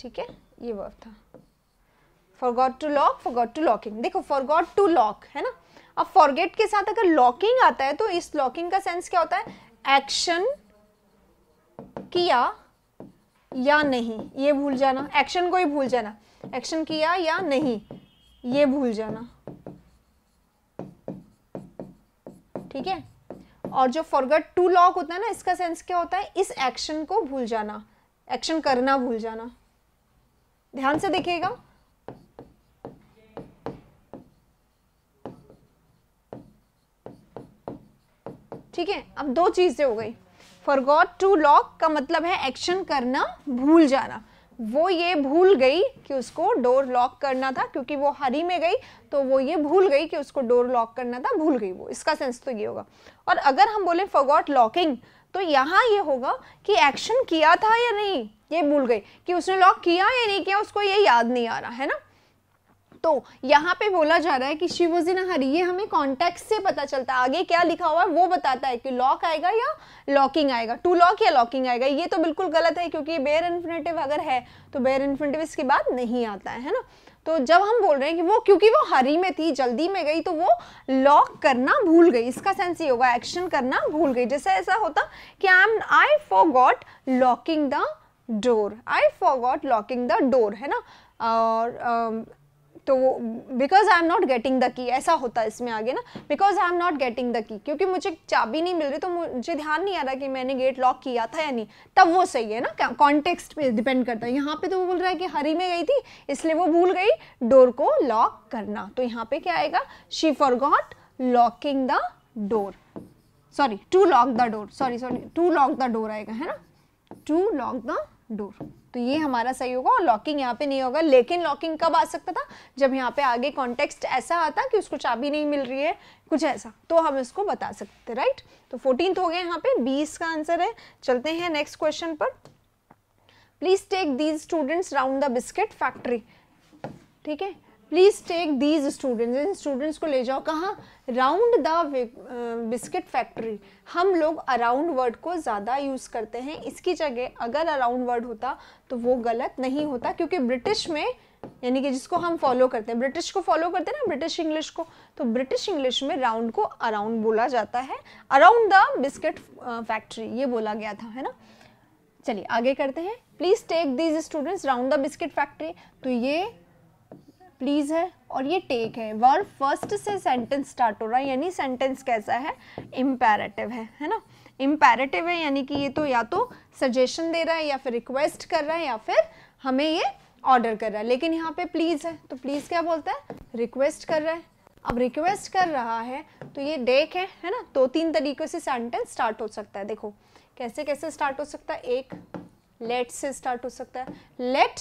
ठीक है ये वर्ब था forgot to lock forgot to locking देखो फॉरगॉट टू लॉक है ना अब फॉरगेट के साथ अगर लॉकिंग आता है तो इस लॉकिंग का सेंस क्या होता है एक्शन किया या नहीं ये भूल जाना एक्शन को ही भूल जाना एक्शन किया या नहीं ये भूल जाना ठीक है और जो फॉरगेट टू लॉक होता है ना इसका सेंस क्या होता है इस एक्शन को भूल जाना एक्शन करना भूल जाना ध्यान से देखिएगा ठीक है अब दो चीजें हो गई फॉरगॉट टू लॉक का मतलब है एक्शन करना भूल जाना वो ये भूल गई कि उसको डोर लॉक करना था क्योंकि वो हरी में गई तो वो ये भूल गई कि उसको डोर लॉक करना था भूल गई वो इसका सेंस तो ये होगा और अगर हम बोले फॉरगॉट लॉकिंग तो यहाँ ये होगा कि एक्शन किया था या नहीं ये भूल गई कि उसने लॉक किया या नहीं किया उसको ये याद नहीं आ रहा है ना तो यहाँ पे बोला जा रहा है कि शिव वॉज इन हरी ये हमें कॉन्टेक्ट से पता चलता है आगे क्या लिखा हुआ है वो बताता है कि लॉक आएगा या लॉकिंग आएगा टू लॉक या लॉकिंग आएगा ये तो बिल्कुल गलत है क्योंकि बेयर इन्फिनेटिव अगर है तो बेयर इन्फिनेटिव इसके बाद नहीं आता है है ना तो जब हम बोल रहे हैं कि वो क्योंकि वो हरी में थी जल्दी में गई तो वो लॉक करना भूल गई इसका सेंस ये होगा एक्शन करना भूल गई जैसे ऐसा होता कि I am I forgot locking the I for forgot locking the door है ना और um, तो वो because I am not getting the key ऐसा होता है इसमें आगे ना because I am not getting the key क्योंकि मुझे चाबी नहीं मिल रही तो मुझे ध्यान नहीं आ रहा कि मैंने गेट लॉक किया था या नहीं तब वो सही है ना कॉन्टेक्स्ट पे डिपेंड करता है यहाँ पे तो वो बोल रहा है कि हरी में गई थी इसलिए वो भूल गई डोर को लॉक करना तो यहाँ पे क्या आएगा she forgot locking the door sorry to lock the door sorry sorry to lock the door आएगा है ना टू लॉक द डोर तो ये हमारा सही होगा और लॉकिंग यहाँ पे नहीं होगा लेकिन लॉकिंग कब आ सकता था जब यहाँ पे आगे कॉन्टेक्स्ट ऐसा आता कि उसको चाबी नहीं मिल रही है कुछ ऐसा तो हम इसको बता सकते राइट तो फोर्टीन हो गया यहाँ पे बीस का आंसर है चलते हैं नेक्स्ट क्वेश्चन पर please take these students round the biscuit factory ठीक है प्लीज़ टेक दीज स्टूडेंट्स इन स्टूडेंट्स को ले जाओ कहाँ राउंड द बिस्किट फैक्ट्री हम लोग अराउंड वर्ड को ज़्यादा यूज़ करते हैं इसकी जगह अगर अराउंड वर्ड होता तो वो गलत नहीं होता क्योंकि ब्रिटिश में यानी कि जिसको हम फॉलो करते हैं ब्रिटिश को फॉलो करते हैं ना ब्रिटिश इंग्लिश को तो ब्रिटिश इंग्लिश में राउंड को अराउंड बोला जाता है अराउंड द बिस्किट फैक्ट्री ये बोला गया था है ना चलिए आगे करते हैं please take these students round the biscuit factory तो ये प्लीज़ है और ये टेक है वर्ब फर्स्ट से सेंटेंस स्टार्ट हो रहा है यानी सेंटेंस कैसा है इम्पेरेटिव है है ना इम्पेरेटिव है यानी कि ये तो या तो सजेशन दे रहा है या फिर रिक्वेस्ट कर रहा है या फिर हमें ये ऑर्डर कर रहा है लेकिन यहाँ पे प्लीज़ है तो प्लीज़ क्या बोलता है रिक्वेस्ट कर रहा है अब रिक्वेस्ट कर रहा है तो ये डेक है है ना दो तीन तरीक़ों से सेंटेंस स्टार्ट हो सकता है देखो कैसे कैसे स्टार्ट हो सकता है एक लेट से स्टार्ट हो सकता है लेट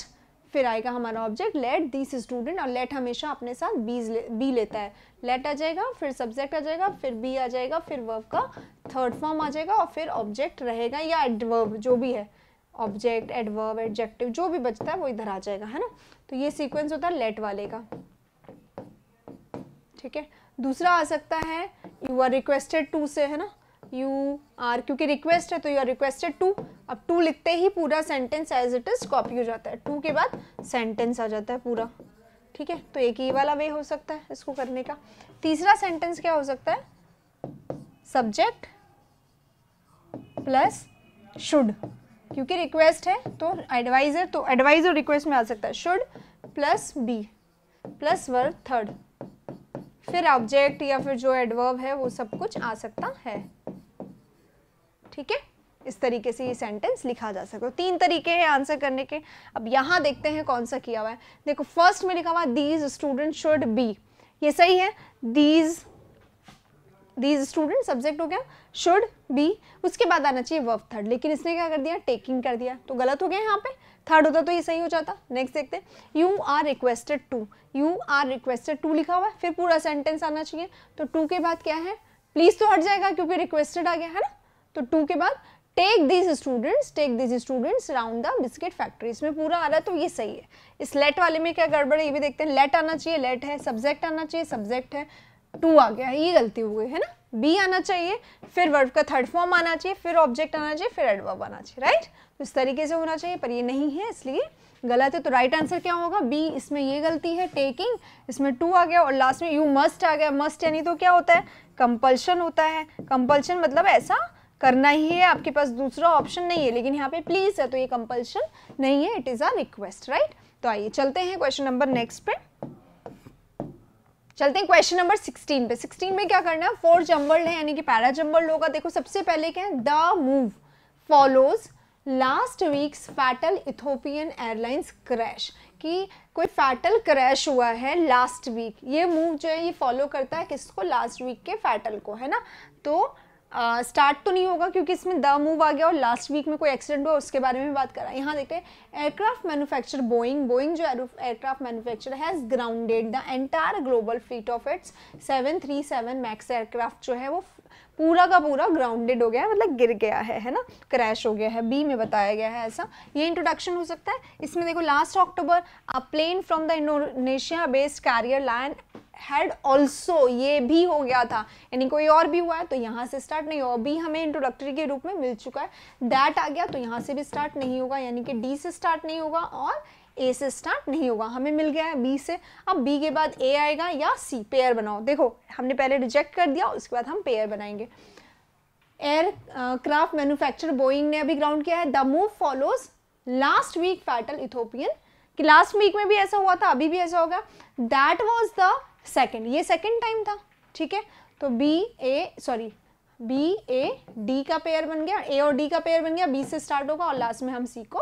फिर आएगा हमारा ऑब्जेक्ट लेट दिस स्टूडेंट और लेट हमेशा अपने साथ बीज ले, बी लेता है लेट आ जाएगा फिर सब्जेक्ट आ जाएगा फिर बी आ जाएगा फिर वर्ब का थर्ड फॉर्म आ जाएगा और फिर ऑब्जेक्ट रहेगा या एडवर्ब जो भी है ऑब्जेक्ट एडवर्ब एडजेक्टिव जो भी बचता है वो इधर आ जाएगा है ना तो ये सीक्वेंस होता है लेट वाले का ठीक है दूसरा आ सकता है यू आर रिक्वेस्टेड टू से है ना यू आर क्योंकि रिक्वेस्ट है तो यू आर रिक्वेस्टेड टू अब टू लिखते ही पूरा sentence as it is copy हो जाता है टू के बाद सेंटेंस आ जाता है पूरा ठीक है तो एक ही वाला वे हो सकता है इसको करने का तीसरा सेंटेंस क्या हो सकता है सब्जेक्ट प्लस शुड क्योंकि रिक्वेस्ट है तो एडवाइज़र तो एडवाइज़र रिक्वेस्ट में आ सकता है should plus be plus word third फिर ऑब्जेक्ट या फिर जो एडवर्ब है वो सब कुछ आ सकता है ठीक है इस तरीके से ये सेंटेंस लिखा जा सकता है तो तीन तरीके हैं आंसर करने के अब यहाँ देखते हैं कौन सा किया हुआ है देखो फर्स्ट में लिखा हुआ दीज स्टूडेंट शुड बी ये सही है दीज दीज स्टूडेंट सब्जेक्ट हो गया शुड बी उसके बाद आना चाहिए वर्ब थर्ड लेकिन इसने क्या कर दिया टेकिंग कर दिया तो गलत हो गया यहाँ पे थर्ड होता तो ये सही हो जाता नेक्स्ट देखते हैं you are requested to you are requested to लिखा हुआ है फिर पूरा सेंटेंस आना चाहिए तो टू के बाद क्या है प्लीज़ तो हट जाएगा क्योंकि रिक्वेस्टेड आ गया है ना तो टू के बाद take these students take these students round the biscuit factory इसमें पूरा आ रहा है तो ये सही है इस लेट वाले में क्या गड़बड़ है ये भी देखते हैं लेट आना चाहिए लेट है सब्जेक्ट आना चाहिए सब्जेक्ट है टू आ गया है ये गलती हुई है ना बी आना चाहिए फिर वर्ब का थर्ड फॉर्म आना चाहिए फिर ऑब्जेक्ट आना चाहिए फिर एडवर्ब आना चाहिए राइट तो इस तरीके से होना चाहिए पर ये नहीं है इसलिए गलत है तो राइट आंसर क्या होगा बी इसमें ये गलती है टेकिंग इसमें टू आ गया और लास्ट में यू मस्ट आ गया मस्ट यानी तो क्या होता है कंपल्शन होता है कंपल्शन मतलब ऐसा करना ही है आपके पास दूसरा ऑप्शन नहीं है लेकिन यहाँ पे प्लीज़ है तो ये कंपल्शन नहीं है it is a request right तो आइए चलते हैं क्वेश्चन नंबर नेक्स्ट पे चलते हैं क्वेश्चन नंबर 16 पे 16 में क्या करना है फोर जम्बल्ड है यानी कि पैरा जम्बल्ड होगा देखो सबसे पहले क्या है the move follows last week's fatal Ethiopian airlines crash कि कोई फैटल क्रैश हुआ है लास्ट वीक ये मूव जो है ये फॉलो करता है किसको लास्ट वीक के फैटल को है ना तो स्टार्ट तो नहीं होगा क्योंकि इसमें द मूव आ गया और लास्ट वीक में कोई एक्सीडेंट हुआ उसके बारे में बात करा यहाँ देखते हैं एयरक्राफ्ट मैन्युफैक्चर बोइंग बोइंग जो aircraft manufacture has grounded the entire global fleet of its 737 max aircraft जो है वो पूरा का पूरा ग्राउंडेड हो गया है मतलब गिर गया है है ना क्रैश हो गया है बी में बताया गया है ऐसा ये इंट्रोडक्शन हो सकता है इसमें देखो last October a plane from the Indonesia based carrier line had also ये भी हो गया था यानी कोई और भी हुआ है तो यहाँ से स्टार्ट नहीं होगा बी हमें इंट्रोडक्टरी के रूप में मिल चुका है दैट आ गया तो यहाँ से भी स्टार्ट नहीं होगा यानी कि डी से स्टार्ट नहीं होगा और ए से स्टार्ट नहीं होगा हमें मिल गया है बी से अब बी के बाद ए आएगा या सी पेयर बनाओ देखो हमने पहले रिजेक्ट कर दिया उसके बाद हम पेयर बनाएंगे एयर क्राफ्ट मैन्युफैक्चर बोइंग ने अभी ग्राउंड किया है the move follows last week fatal Ethiopian कि लास्ट वीक में भी ऐसा हुआ था अभी भी ऐसा होगा दैट वॉज द सेकेंड ये सेकेंड टाइम था ठीक है तो B A sorry B A D का पेयर बन गया ए और डी का पेयर बन गया बी से स्टार्ट होगा और लास्ट में हम सी को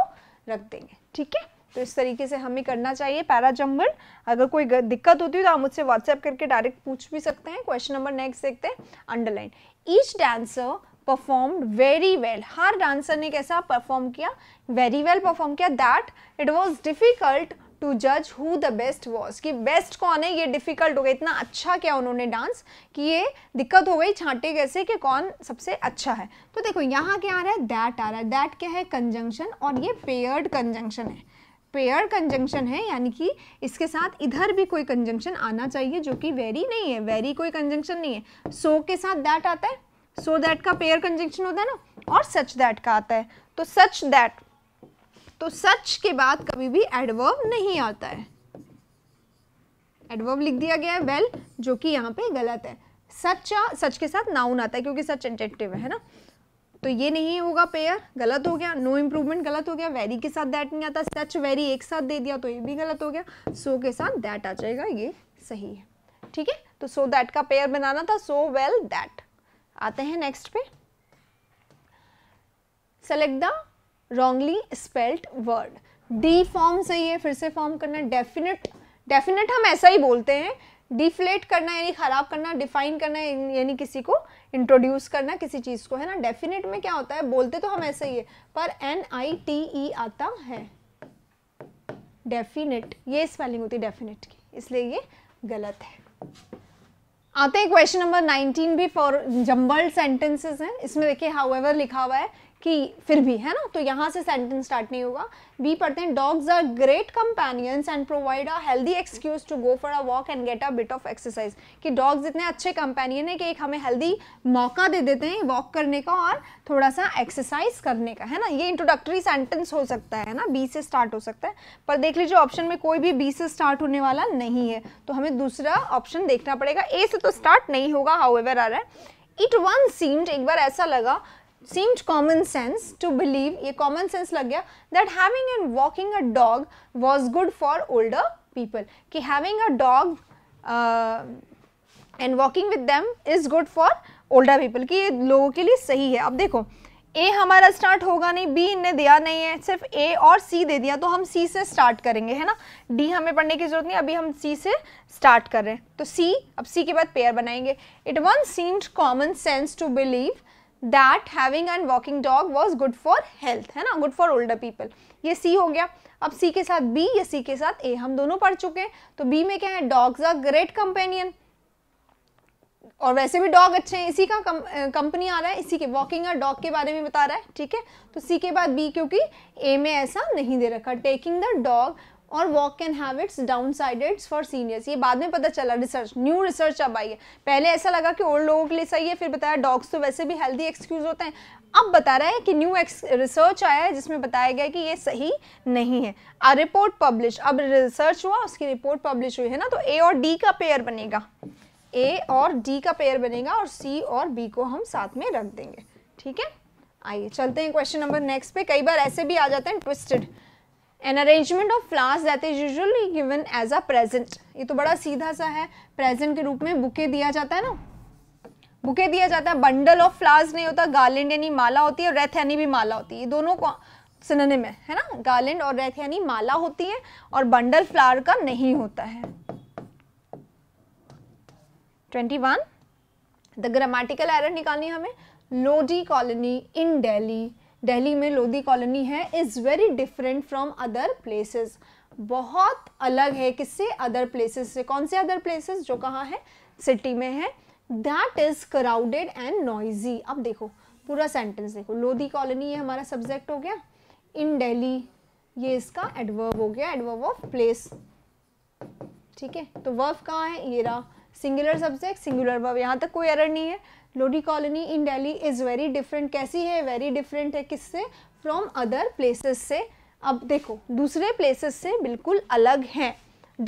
रख देंगे ठीक है तो इस तरीके से हमें करना चाहिए पैरा जम्बल अगर कोई दिक्कत होती है तो आप मुझसे व्हाट्सएप करके डायरेक्ट पूछ भी सकते हैं क्वेश्चन नंबर नेक्स्ट देखते हैं underline each dancer performed very well हर डांसर ने कैसा परफॉर्म किया वेरी वेल परफॉर्म किया that it was difficult to जज हु द बेस्ट वॉज कि बेस्ट कौन है ये डिफ़िकल्ट हो गया इतना अच्छा किया उन्होंने डांस कि ये दिक्कत हो गई छांटे कैसे कि कौन सबसे अच्छा है तो देखो यहाँ क्या आ रहा है दैट आ रहा है दैट क्या है कंजंक्शन और ये पेयर्ड कंजंक्शन है पेयर कंजंक्शन है यानी कि इसके साथ इधर भी कोई कंजंक्शन आना चाहिए जो कि वेरी नहीं है वेरी कोई कंजंक्शन नहीं है सो so के साथ दैट आता है सो so दैट का पेयर कंजंक्शन होता है ना और सच दैट का आता है तो सच दैट तो सच के बाद कभी भी एडवर्ब नहीं आता है एडवर्ब लिख दिया गया है वेल well, जो कि यहाँ पे गलत है सच सच के साथ नाउन आता है क्योंकि सच एडजेक्टिव है ना तो ये नहीं होगा पेयर गलत हो गया नो इम्प्रूवमेंट गलत हो गया वेरी के साथ दैट नहीं आता सच वेरी एक साथ दे दिया तो ये भी गलत हो गया सो के साथ दैट आ जाएगा ये सही है ठीक है तो सो so दैट का पेयर बनाना था सो वेल दैट आते हैं नेक्स्ट पे select the wrongly spelt word D form सही है फिर से फॉर्म करना डेफिनेट डेफिनेट हम ऐसा ही बोलते हैं डिफ्लेट करना यानी ख़राब करना डिफाइन करना यानी किसी को इंट्रोड्यूस करना किसी चीज़ को है ना डेफिनेट में क्या होता है बोलते तो हम ऐसे ही है पर एन आई टी ई आता है डेफिनेट ये स्पेलिंग होती है डेफिनेट की इसलिए ये गलत है आते हैं क्वेश्चन नंबर 19 भी फॉर जम्बल्ड सेंटेंसेस हैं इसमें देखिए हाउ लिखा हुआ है कि फिर भी है ना तो यहाँ से सेंटेंस स्टार्ट नहीं होगा बी पढ़ते हैं dogs are great companions and provide a healthy excuse to go for a walk and get a bit of exercise कि डॉग्स इतने अच्छे कंपेनियन है कि एक हमें हेल्दी मौका दे देते हैं वॉक करने का और थोड़ा सा एक्सरसाइज करने का है ना ये इंट्रोडक्टरी सेंटेंस हो सकता है ना बी से स्टार्ट हो सकता है पर देख लीजिए ऑप्शन में कोई भी बी से स्टार्ट होने वाला नहीं है तो हमें दूसरा ऑप्शन देखना पड़ेगा ए से तो स्टार्ट नहीं होगा हाउ एवर आ रहा है इट वन सीम्ड एक बार ऐसा लगा seemed common sense to believe ye common sense lag gaya that having and walking a dog was good for older people ki having a dog uh, and walking with them is good for older people ki ye logo ke liye sahi hai ab dekho ए हमारा start होगा नहीं B इनने दिया नहीं है सिर्फ ए और सी दे दिया तो हम सी से स्टार्ट करेंगे है ना डी हमें पढ़ने की जरूरत नहीं अभी हम सी से स्टार्ट कर रहे हैं तो सी अब सी के बाद पेयर बनाएंगे it once seemed common sense to believe that having and walking dog was good for health है ना गुड फॉर ओल्डर पीपल ये सी हो गया अब सी के साथ बी या सी के साथ ए हम दोनों पढ़ चुके हैं तो बी में क्या है डॉग्स आर ग्रेट कंपेनियन और वैसे भी डॉग अच्छे हैं इसी का कंपनी आ रहा है इसी के वॉकिंग और डॉग के बारे में बता रहा है ठीक है तो सी के बाद बी क्योंकि ए में ऐसा नहीं दे रखा टेकिंग द डॉग और walk can have its downsides for seniors ये बाद में पता चला रिसर्च न्यू रिसर्च अब आई है पहले ऐसा लगा कि ओल्ड लोगों के लिए सही है फिर बताया डॉग्स तो वैसे भी हेल्दी एक्सक्यूज़ होते हैं अब बता रहा है कि न्यू रिसर्च आया है जिसमें बताया गया कि ये सही नहीं है अ रिपोर्ट पब्लिश अब रिसर्च हुआ उसकी रिपोर्ट पब्लिश हुई है ना तो ए और डी का पेयर बनेगा ए और डी का पेयर बनेगा और सी और बी को हम साथ में रख देंगे ठीक है आइए चलते हैं क्वेश्चन नंबर नेक्स्ट पे कई बार ऐसे भी आ जाते हैं twisted an arrangement of flowers that is usually given as a present ये तो बड़ा सीधा सा है प्रेजेंट के रूप में बुके दिया जाता है ना बुके दिया जाता है बंडल ऑफ फ्लावर्स नहीं होता गार्लैंड यानी माला होती है और रेथ यानी भी माला होती है ये दोनों को सुनने है है ना गार्लैंड और रेथ यानी माला होती है और बंडल फ्लावर का नहीं होता है twenty one the grammatical error निकालनी हमें लोडी कॉलोनी इन डेली दिल्ली में लोधी कॉलोनी है is very different from other places बहुत अलग है किससे अदर प्लेसेस से कौन से अदर प्लेसेस जो कहाँ है सिटी में है that is crowded and noisy अब देखो पूरा सेंटेंस देखो लोधी कॉलोनी ये हमारा सब्जेक्ट हो गया इन डेली ये इसका एडवर्ब हो गया एडवर्ब ऑफ प्लेस ठीक है तो वर्व कहाँ है ये रहा सिंगुलर सब्जेक्ट सिंगुलर वर्व यहाँ तक कोई एरर नहीं है Lodi colony in Delhi is very different कैसी है वेरी डिफरेंट है किससे फ्रॉम अदर प्लेसेस से अब देखो दूसरे प्लेसेस से बिल्कुल अलग हैं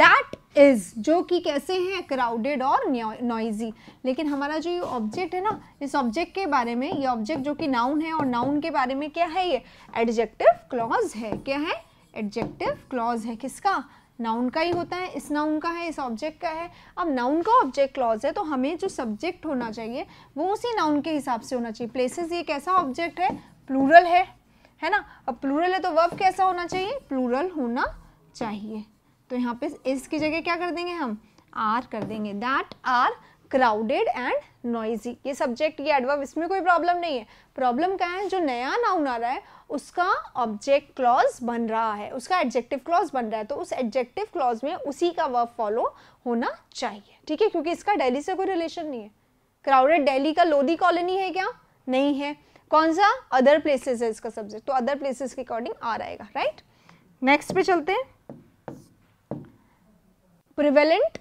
दैट इज़ जो कि कैसे हैं क्राउडेड और नॉइजी लेकिन हमारा जो ये ऑब्जेक्ट है ना इस ऑब्जेक्ट के बारे में ये ऑब्जेक्ट जो कि नाउन है और नाउन के बारे में क्या है ये एडजेक्टिव क्लॉज है क्या है एडजेक्टिव क्लॉज है किसका नाउन का ही होता है इस नाउन का है इस ऑब्जेक्ट का है अब नाउन का ऑब्जेक्ट क्लॉज है तो हमें जो सब्जेक्ट होना चाहिए वो उसी नाउन के हिसाब से होना चाहिए प्लेसेस ये कैसा ऑब्जेक्ट है प्लूरल है है ना अब प्लूरल है तो वर्ब कैसा होना चाहिए प्लूरल होना चाहिए तो यहाँ पे इसकी जगह क्या कर देंगे हम आर कर देंगे that are crowded and noisy ये सब्जेक्ट ये एडवर्ब इसमें कोई प्रॉब्लम नहीं है प्रॉब्लम क्या है जो नया नाउन आ रहा है उसका ऑब्जेक्ट क्लॉज बन रहा है उसका एडजेक्टिव क्लॉज बन रहा है तो उस एडजेक्टिव क्लॉज में उसी का वर्ब फॉलो होना चाहिए ठीक है क्योंकि इसका डेली से कोई रिलेशन नहीं है क्राउडेड डेली का लोधी कॉलोनी है क्या नहीं है कौन सा अदर प्लेसेस है इसका सब्जेक्ट तो अदर प्लेसेस के अकॉर्डिंग आ रहेगा राइट नेक्स्ट पे चलते हैं prevalent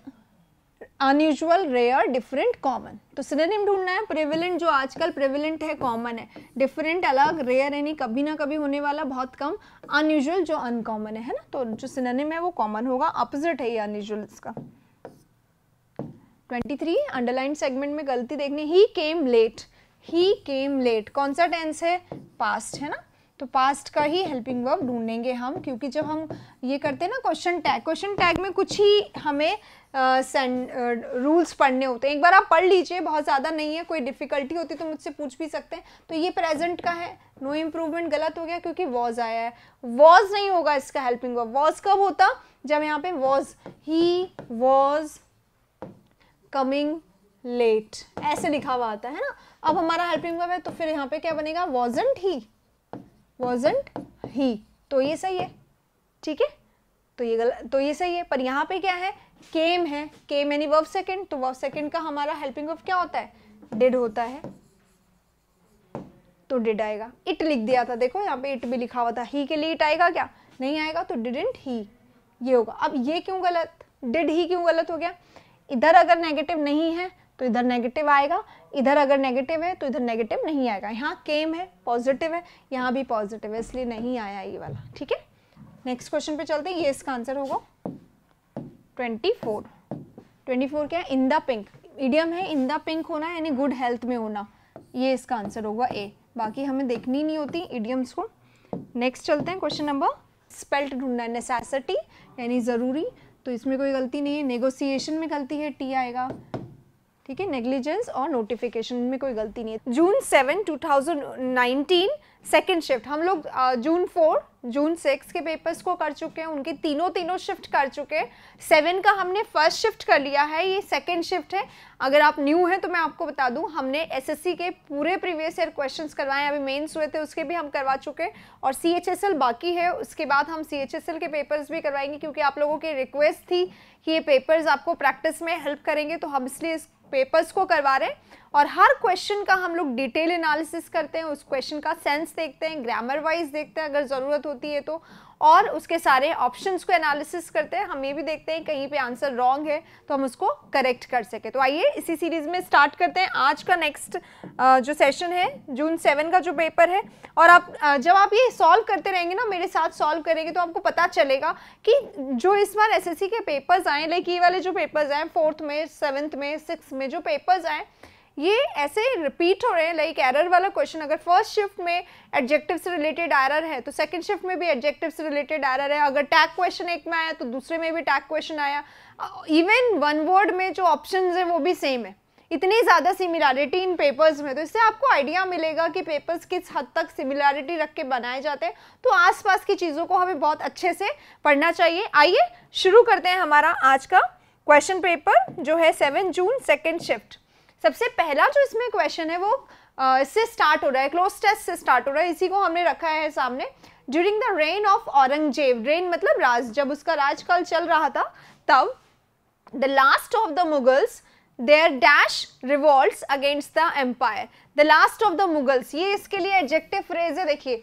unusual rare different common तो सिनेम ढूंढना है प्रेविलेंट जो आजकल प्रेविलेंट है कॉमन है डिफरेंट अलग रेयर यानी कभी ना कभी होने वाला बहुत कम अनयूजल जो अनकॉमन है ना तो जो सिनेम है वो कॉमन होगा अपोजिट है ये अनयूजल इसका 23 थ्री अंडरलाइन सेगमेंट में गलती देखने ही केम लेट ही केम लेट कौन सा टेंस है पास्ट है ना तो पास्ट का ही हेल्पिंग वर्ब ढूंढेंगे हम क्योंकि जब हम ये करते हैं ना क्वेश्चन टैग क्वेश्चन टैग में कुछ ही हमें रूल्स पढ़ने होते हैं एक बार आप पढ़ लीजिए बहुत ज़्यादा नहीं है कोई डिफ़िकल्टी होती तो मुझसे पूछ भी सकते हैं तो ये प्रेजेंट का है नो no इम्प्रूवमेंट गलत हो गया क्योंकि वॉज आया है वॉज नहीं होगा इसका हेल्पिंग वर्ब वॉज कब होता जब यहाँ पे was he was coming late ऐसे लिखा हुआ आता है ना अब हमारा हेल्पिंग वर्ब है तो फिर यहाँ पे क्या बनेगा वॉजेंट ही वॉजेंट ही तो ये सही है ठीक है तो ये गलत तो ये सही है पर यहाँ पे क्या है केम है केम यानी वर्ब सेकेंड तो वर्ब सेकेंड का हमारा हेल्पिंग वर्ब क्या होता है डिड होता है तो डिड आएगा इट लिख दिया था देखो यहाँ पे इट भी लिखा हुआ था ही के लिए इट आएगा क्या नहीं आएगा तो डिडेंट ही ये होगा अब ये क्यों गलत डिड ही क्यों गलत हो गया इधर अगर नेगेटिव नहीं है तो इधर नेगेटिव आएगा इधर अगर नेगेटिव है तो इधर नेगेटिव नहीं आएगा यहाँ केम है पॉजिटिव है यहाँ भी पॉजिटिव है इसलिए नहीं आया ये वाला ठीक है नेक्स्ट क्वेश्चन पे चलते हैं ये इसका आंसर होगा ट्वेंटी फोर ट्वेंटी फोर क्या है इन द पिंक इडियम है इन द पिंक होना यानी गुड हेल्थ में होना ये इसका आंसर होगा ए बाकी हमें देखनी नहीं होती इडियम्स को नेक्स्ट चलते हैं क्वेश्चन नंबर स्पेल्ट ढूंढना है नेसेसिटी यानी ज़रूरी तो इसमें कोई गलती नहीं है नेगोसिएशन में गलती है टी आएगा ठीक है नेग्लिजेंस और नोटिफिकेशन में कोई गलती नहीं है June seven two thousand nineteen second shift हम लोग June uh, four June six के पेपर्स को कर चुके हैं उनके तीनों तीनों शिफ्ट कर चुके हैं सेवन का हमने फर्स्ट शिफ्ट कर लिया है ये सेकेंड शिफ्ट है अगर आप न्यू हैं तो मैं आपको बता दूं हमने एसएससी के पूरे प्रीवियस ईयर क्वेश्चंस करवाए अभी मेंस हुए थे उसके भी हम करवा चुके और सीएचएसएल बाकी है उसके बाद हम सीएचएसएल के पेपर्स भी करवाएंगे क्योंकि आप लोगों की रिक्वेस्ट थी कि ये पेपर्स आपको प्रैक्टिस में हेल्प करेंगे तो हम इसलिए इस पेपर्स को करवा रहे हैं और हर क्वेश्चन का हम लोग डिटेल एनालिसिस करते हैं उस क्वेश्चन का सेंस देखते हैं ग्रामर वाइज देखते हैं अगर ज़रूरत होती है तो और उसके सारे ऑप्शंस को एनालिसिस करते हैं हम ये भी देखते हैं कहीं पे आंसर रॉन्ग है तो हम उसको करेक्ट कर सके तो आइए इसी सीरीज़ में स्टार्ट करते हैं आज का नेक्स्ट जो सेशन है जून सेवन का जो पेपर है और आप जब आप ये सॉल्व करते रहेंगे ना मेरे साथ सॉल्व करेंगे तो आपको पता चलेगा कि जो इस बार एस के पेपर्स आए लाइक ये वाले जो पेपर्स आए फोर्थ में सेवन्थ में सिक्स में जो पेपर्स आए ये ऐसे रिपीट हो रहे हैं लाइक एरर वाला क्वेश्चन अगर फर्स्ट शिफ्ट में एडजेक्टिव से रिलेटेड एरर है तो सेकंड शिफ्ट में भी एडजेक्टिव से रिलेटेड एरर है अगर टैग क्वेश्चन एक में आया तो दूसरे में भी टैग क्वेश्चन आया इवन वन वर्ड में जो ऑप्शन है वो भी सेम है इतनी ज़्यादा सिमिलैरिटी इन पेपर्स में तो इससे आपको आइडिया मिलेगा कि पेपर्स किस हद तक सिमिलैरिटी रख के बनाए जाते हैं तो आसपास की चीज़ों को हमें बहुत अच्छे से पढ़ना चाहिए आइए शुरू करते हैं हमारा आज का क्वेश्चन पेपर जो है सेवन जून सेकेंड शिफ्ट सबसे पहला जो इसमें क्वेश्चन है वो इससे स्टार्ट हो रहा है क्लोज टेस्ट से स्टार्ट हो रहा है इसी को हमने रखा है सामने during the reign of Aurangzeb reign मतलब राज जब उसका राजकाल चल रहा था तब the last of the Mughals there dash revolt against the empire the last of the Mughals ये इसके लिए एडजेक्टिव फ्रेज है देखिए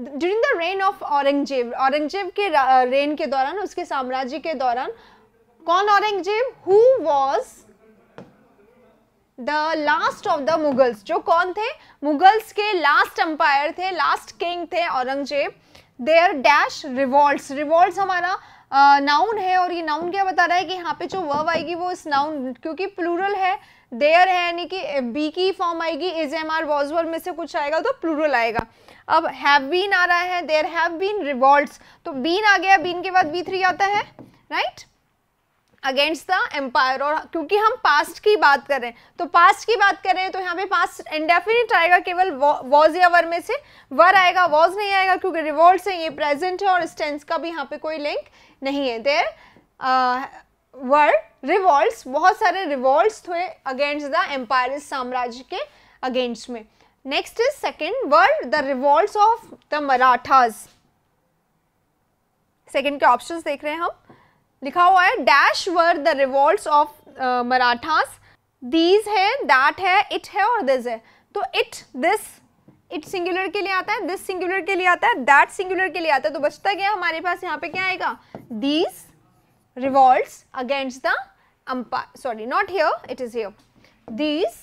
during the reign of Aurangzeb Aurangzeb के रेन के दौरान उसके साम्राज्य के दौरान कौन Aurangzeb who was the last of the Mughals जो कौन थे मुगल्स के लास्ट अंपायर थे लास्ट किंग थे Aurangzeb there dash revolt revolt हमारा नाउन uh, है और ये नाउन क्या बता रहा है कि यहाँ पे जो वर्ब आएगी वो इस नाउन क्योंकि प्लूरल है देयर है यानी कि बी की फॉर्म आएगी is am are was was were में से कुछ आएगा तो प्लूरल आएगा अब हैव बीन आ रहा है देयर हैव बीन रिवॉल्ट तो बीन आ गया बीन के बाद बी थ्री आता है right right? Against the empire और क्योंकि हम पास्ट की बात करें तो पास्ट की बात करें तो यहाँ पे पास्ट इंडेफिनिट आएगा केवल वॉज या वर में से वर आएगा वॉज नहीं आएगा क्योंकि रिवॉल्ट से ये प्रेजेंट है और स्टेंस का भी यहाँ पे कोई लिंक नहीं है देर वर रिवॉल्ट बहुत सारे रिवॉल्ट थे अगेंस्ट द एम्पायर साम्राज्य के अगेंस्ट में next is second were the revolt of the Marathas second के ऑप्शन देख रहे हैं हम लिखा हुआ है dash were the revolt of Marathas these है दैट है इट है और दिस है तो इट दिस इट सिंगुलर के लिए आता है दिस सिंगुलर के लिए आता है दैट सिंगुलर के लिए आता है तो बचता गया हमारे पास यहाँ पे क्या आएगा these revolt against the empire sorry not here it is here these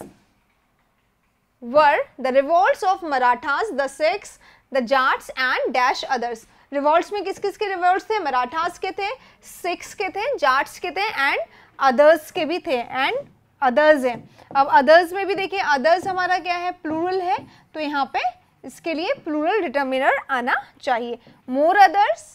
were the revolt of Marathas the Sikhs the Jats and dash others revolt में किस किस के रिवॉल्ट थे मराठास के थे सिक्स के थे जाट्स के थे एंड अदर्स के भी थे एंड अदर्स हैं अब अदर्स में भी देखिए अदर्स हमारा क्या है प्लूरल है तो यहाँ पे इसके लिए प्लूरल डिटर्मिनर आना चाहिए मोर अदर्स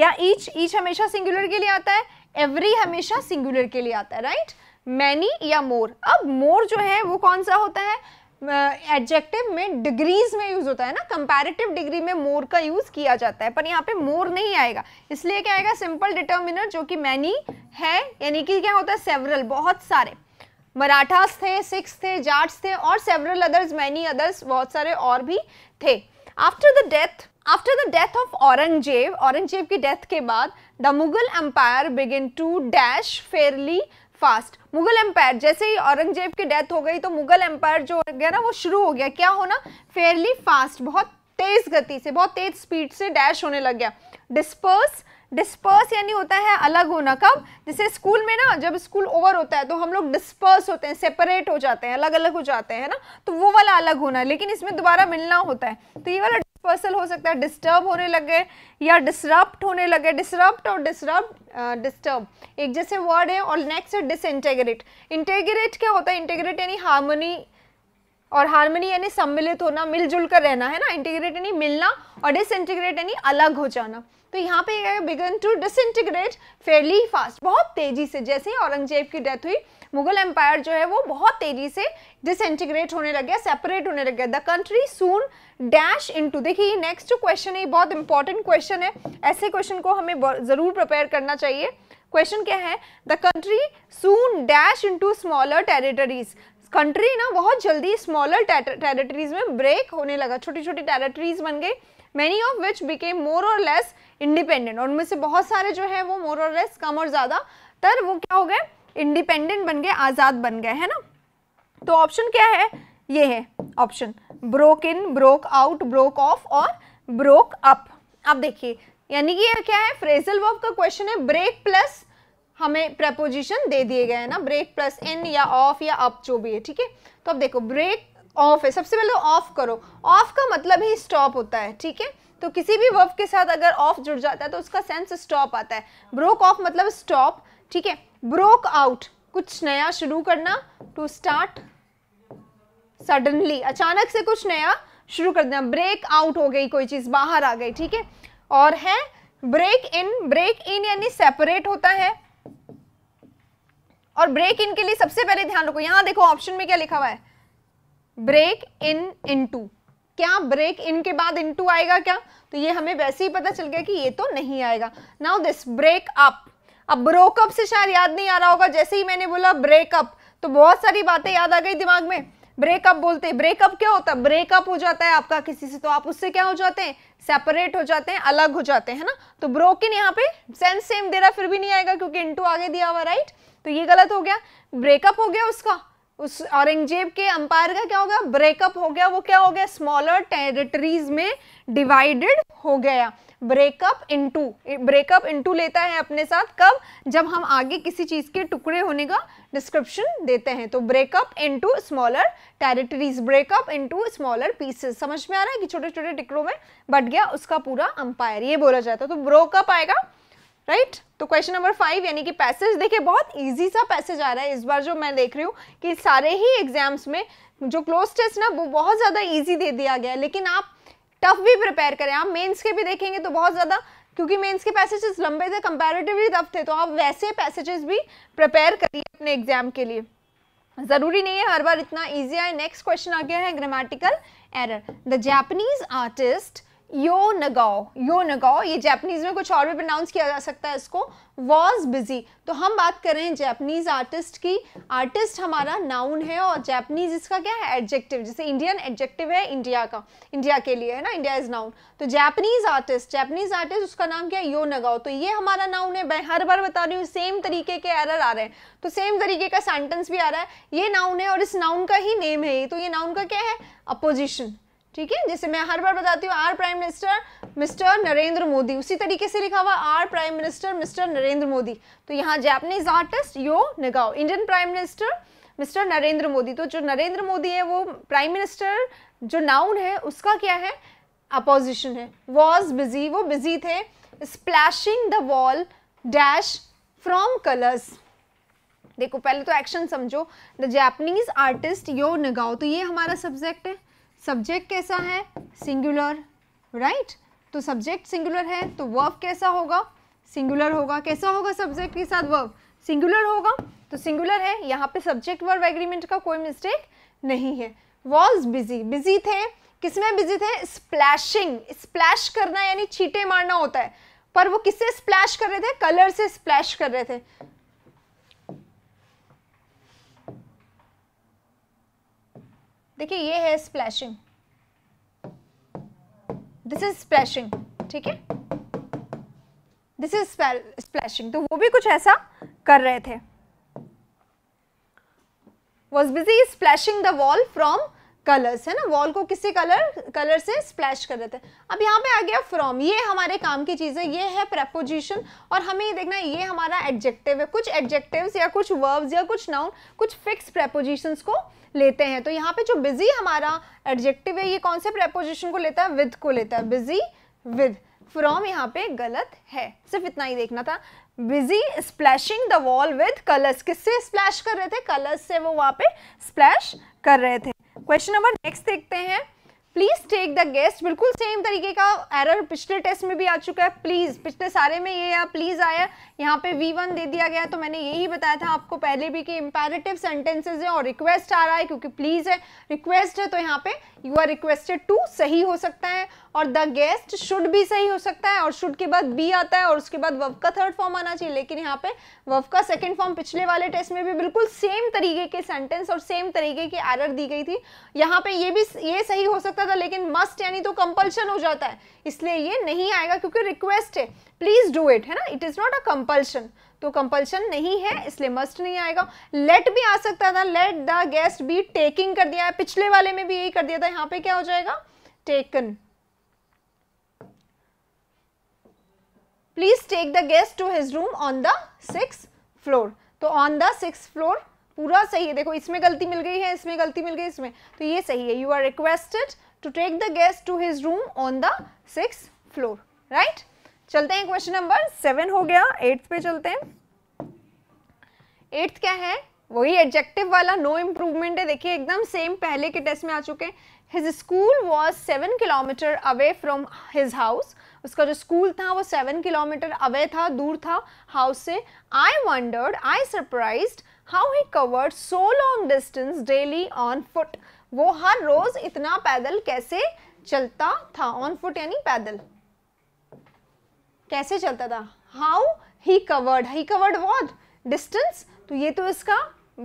या ईच ईच हमेशा सिंगुलर के लिए आता है एवरी हमेशा सिंगुलर के लिए आता है राइट मैनी या मोर अब मोर जो है वो कौन सा होता है एडजेक्टिव uh, में डिग्रीज में यूज़ होता है ना कंपैरेटिव डिग्री में मोर का यूज़ किया जाता है पर यहाँ पे मोर नहीं आएगा इसलिए क्या आएगा सिंपल डिटर्मिनर जो कि मैनी है यानी कि क्या होता है सेवरल बहुत सारे मराठास थे सिक्स थे जाट्स थे और सेवरल अदर्स मैनी अदर्स बहुत सारे और भी थे after the death after the death of Aurangzeb Aurangzeb की डेथ के बाद the Mughal empire begin to dash fairly fast Mughal empire जैसे ही औरंगजेब की डेथ हो गई तो मुगल एम्पायर जो हो गया ना वो शुरू हो गया क्या होना फेयरली फास्ट बहुत तेज गति से बहुत तेज स्पीड से डैश होने लग गया डिस्पर्स डिस्पर्स यानी होता है अलग होना कब जैसे स्कूल में ना जब स्कूल ओवर होता है तो हम लोग डिस्पर्स होते हैं सेपरेट हो जाते हैं अलग अलग हो जाते हैं ना तो वो वाला अलग होना लेकिन इसमें दोबारा मिलना होता है तो ये वाला पर्सल हो सकता है डिस्टर्ब होने लगे या डिसरप्ट होने लगे डिसरप्ट और डिसरप्ट डिस्टर्ब एक जैसे वर्ड है और नेक्स्ट है डिसइंटेग्रेट इंटेग्रेट क्या होता है इंटेग्रेट यानी हार्मनी और हार्मनी यानी सम्मिलित होना मिलजुल कर रहना है ना इंटीग्रेट यानी मिलना और डिसइंटीग्रेट यानी अलग हो जाना तो यहाँ पे began to disintegrate fairly fast बहुत तेजी से जैसे ही औरंगजेब की डेथ हुई मुगल एम्पायर जो है वो बहुत तेजी से डिसइंटीग्रेट होने लग गया सेपरेट होने लग गया the country soon dash into देखिए ये नेक्स्ट जो क्वेश्चन है ये बहुत इंपॉर्टेंट क्वेश्चन है ऐसे क्वेश्चन को हमें ज़रूर प्रिपेयर करना चाहिए क्वेश्चन क्या है the country soon dash into smaller territories country ना बहुत जल्दी स्मॉलर टेरिटरीज में ब्रेक होने लगा छोटी छोटी टेरिटरीज बन गई many of which became more और लेस इंडिपेंडेंट और उनमें से बहुत सारे जो है वो मोर और लेस कम और ज़्यादा तर वो क्या हो गए इंडिपेंडेंट बन गए आज़ाद बन गए है ना तो ऑप्शन क्या है ये है option broke in broke out broke off और ब्रोक अप अब देखिए यानी कि यह क्या है फ्रेजल वर्ब का क्वेश्चन है ब्रेक प्लस हमें प्रपोजिशन दे दिए गए हैं ना ब्रेक प्लस इन या ऑफ या अप जो भी है ठीक है तो अब देखो ब्रेक ऑफ है सबसे पहले ऑफ करो ऑफ का मतलब ही स्टॉप होता है ठीक है तो किसी भी वर्ब के साथ अगर ऑफ जुड़ जाता है तो उसका सेंस स्टॉप आता है ब्रोक ऑफ मतलब स्टॉप ठीक है ब्रोक आउट कुछ नया शुरू करना टू स्टार्ट सडनली अचानक से कुछ नया शुरू कर देना ब्रेक आउट हो गई कोई चीज़ बाहर आ गई ठीक है और है ब्रेक इन ब्रेक इन यानी सेपरेट होता है और ब्रेक इन के लिए सबसे पहले ध्यान रखो यहां देखो ऑप्शन में क्या लिखा हुआ है ब्रेक इन इनटू क्या ब्रेक इन के बाद इनटू आएगा क्या तो ये हमें वैसे ही पता चल गया कि ये तो नहीं आएगा नाउ दिस ब्रेक अप अब ब्रोकअप से शायद याद नहीं आ रहा होगा जैसे ही मैंने बोला ब्रेकअप तो बहुत सारी बातें याद आ गई दिमाग में ब्रेकअप बोलते हैं ब्रेकअप क्या होता है ब्रेकअप हो जाता है आपका किसी से तो आप उससे क्या हो जाते हैं सेपरेट हो जाते हैं अलग हो जाते हैं ना तो ब्रोकिन यहाँ पे सेंस सेम दे रहा फिर भी नहीं आएगा क्योंकि इंटू आगे दिया हुआ राइट तो ये गलत हो गया ब्रेकअप हो गया उसका उस औरंगजेब के अंपायर का क्या हो गया ब्रेकअप हो गया वो क्या हो गया स्मॉलर टेरिटरीज में डिवाइडेड हो गया ब्रेकअप इंटू ब्रेकअप इंटू लेता है अपने साथ कब जब हम आगे किसी चीज़ के टुकड़े होने का डिस्क्रिप्शन देते हैं तो break up into smaller territories break up into smaller pieces समझ में आ रहा है कि छोटे छोटे टुकड़ों में बट गया उसका पूरा अंपायर ये बोला जाता है तो ब्रोकअप आएगा राइट right? तो क्वेश्चन नंबर फाइव यानी कि पैसेज देखिए बहुत इजी सा पैसेज आ रहा है इस बार जो मैं देख रही हूँ कि सारे ही एग्जाम्स में जो क्लोज टेस्ट ना वो बहुत ज़्यादा इजी दे दिया गया है लेकिन आप टफ भी प्रिपेयर करें आप मेंस के भी देखेंगे तो बहुत ज़्यादा क्योंकि मेंस के पैसेजेस लंबे थे कंपैरेटिवली टफ थे तो आप वैसे पैसेजेस भी प्रिपेयर करिए अपने एग्जाम के लिए ज़रूरी नहीं है हर बार इतना ईजी आए नेक्स्ट क्वेश्चन आ गया है grammatical error the Japanese artist Yo Nagao ये जैपनीज़ में कुछ और भी प्रोनाउंस किया जा सकता है इसको वॉज बिजी तो हम बात करें जैपनीज़ आर्टिस्ट की आर्टिस्ट हमारा नाउन है और जैपनीज़ इसका क्या है एडजेक्टिव जैसे इंडियन एडजेक्टिव है इंडिया का इंडिया के लिए है ना इंडिया इज़ नाउन तो जैपनीज़ आर्टिस्ट जैपनीज़ आर्टिस्ट उसका नाम क्या है यो नगाओ तो ये हमारा नाउन है मैं हर बार बता रही हूँ सेम तरीके के एरर आ रहे हैं तो सेम तरीके का सेंटेंस भी आ रहा है ये नाउन है और इस नाउन का ही नेम है ये तो ये नाउन का क्या है अपोजिशन ठीक है जैसे मैं हर बार बताती हूँ are prime minister mister Narendra Modi उसी तरीके से लिखा हुआ are prime minister mister Narendra Modi तो यहाँ Japanese artist Yo Nigao Indian prime minister mister Narendra Modi तो जो नरेंद्र मोदी है वो प्राइम मिनिस्टर जो नाउन है उसका क्या है अपोजिशन है वॉज बिजी वो बिजी थे splashing the wall dash from colours देखो पहले तो एक्शन समझो the Japanese artist Yo Nagao तो ये हमारा सब्जेक्ट है सब्जेक्ट कैसा है सिंगुलर राइट right? तो सब्जेक्ट सिंगुलर है तो वर्ब कैसा होगा सिंगुलर होगा कैसा होगा सब्जेक्ट के साथ वर्ब सिंगुलर होगा तो सिंगुलर है यहाँ पे सब्जेक्ट वर्ब एग्रीमेंट का कोई मिस्टेक नहीं है वॉज बिजी बिजी थे किसमें बिजी थे स्प्लैशिंग स्प्लैश करना यानी छीटे मारना होता है पर वो किससे स्प्लैश कर रहे थे कलर से स्प्लैश कर रहे थे देखिए ये है स्प्लैशिंग दिस इज स्प्लैशिंग ठीक है दिस इज स्प्लैशिंग तो वो भी कुछ ऐसा कर रहे थे was busy splashing the wall from colours है ना वॉल को किसी कलर कलर से स्प्लैश कर रहे थे अब यहाँ पे आ गया फ्रॉम ये हमारे काम की चीज़ है ये है प्रपोजिशन और हमें ये देखना है ये हमारा एडजेक्टिव है कुछ एडजेक्टिव्स या कुछ वर्ब्स या कुछ नाउन कुछ फिक्स प्रपोजिशंस को लेते हैं तो यहाँ पे जो बिजी हमारा एडजेक्टिव है ये कौन से प्रेपोजिशन को लेता है विद को लेता है बिजी विद फ्रॉम यहाँ पे गलत है सिर्फ इतना ही देखना था busy splashing the wall with colours किससे स्प्लैश कर रहे थे कलर्स से वो वहाँ पे स्प्लैश कर रहे थे क्वेश्चन नंबर नेक्स्ट देखते हैं प्लीज टेक द गेस्ट बिल्कुल सेम तरीके का एरर पिछले टेस्ट में भी आ चुका है प्लीज पिछले सारे में ये प्लीज आया यहाँ पे वी वन दे दिया गया तो मैंने यही बताया था आपको पहले भी कि इम्पेरेटिव सेंटेंसेज है और रिक्वेस्ट आ रहा है क्योंकि प्लीज है रिक्वेस्ट है तो यहाँ पे यू आर रिक्वेस्टेड टू सही हो सकता है और द गेस्ट शुड भी सही हो सकता है और शुड के बाद बी आता है और उसके बाद वफ का थर्ड फॉर्म आना चाहिए लेकिन यहाँ पे वफ का सेकेंड फॉर्म पिछले वाले टेस्ट में भी बिल्कुल सेम तरीके के सेंटेंस और सेम तरीके की एरर दी गई थी यहाँ पे ये भी ये सही हो सकता जाता था लेकिन मस्ट यानी तो कंपल्शन हो जाता है इसलिए ये नहीं आएगा क्योंकि रिक्वेस्ट है प्लीज डू इट है ना it is not a compulsion तो कंपल्शन नहीं है इसलिए मस्ट नहीं आएगा लेट भी आ सकता था let the guest be taking कर दिया है पिछले वाले में भी यही कर दिया था यहाँ पे क्या हो जाएगा taken please take the guest to his room on the six floor तो ऑन द सिक्स फ्लोर पूरा सही है देखो इसमें गलती मिल गई है इसमें गलती मिल गई इसमें तो ये सही है you are requested to take the guest to his room on the sixth floor, right? चलते हैं क्वेश्चन नंबर सेवन हो गया एट्थ पे चलते हैं एट्थ क्या है वही एडजेक्टिव वाला नो इम्प्रूवमेंट है देखिए एकदम सेम पहले के टेस्ट में आ चुके his school was seven kilometre away from his house उसका जो स्कूल था वो सेवन किलोमीटर अवे था दूर था हाउस से I wondered I surprise how he covered so long distance daily on foot वो हर रोज इतना पैदल कैसे चलता था ऑन फुट यानी पैदल कैसे चलता था how he covered he covered what distance तो ये तो इसका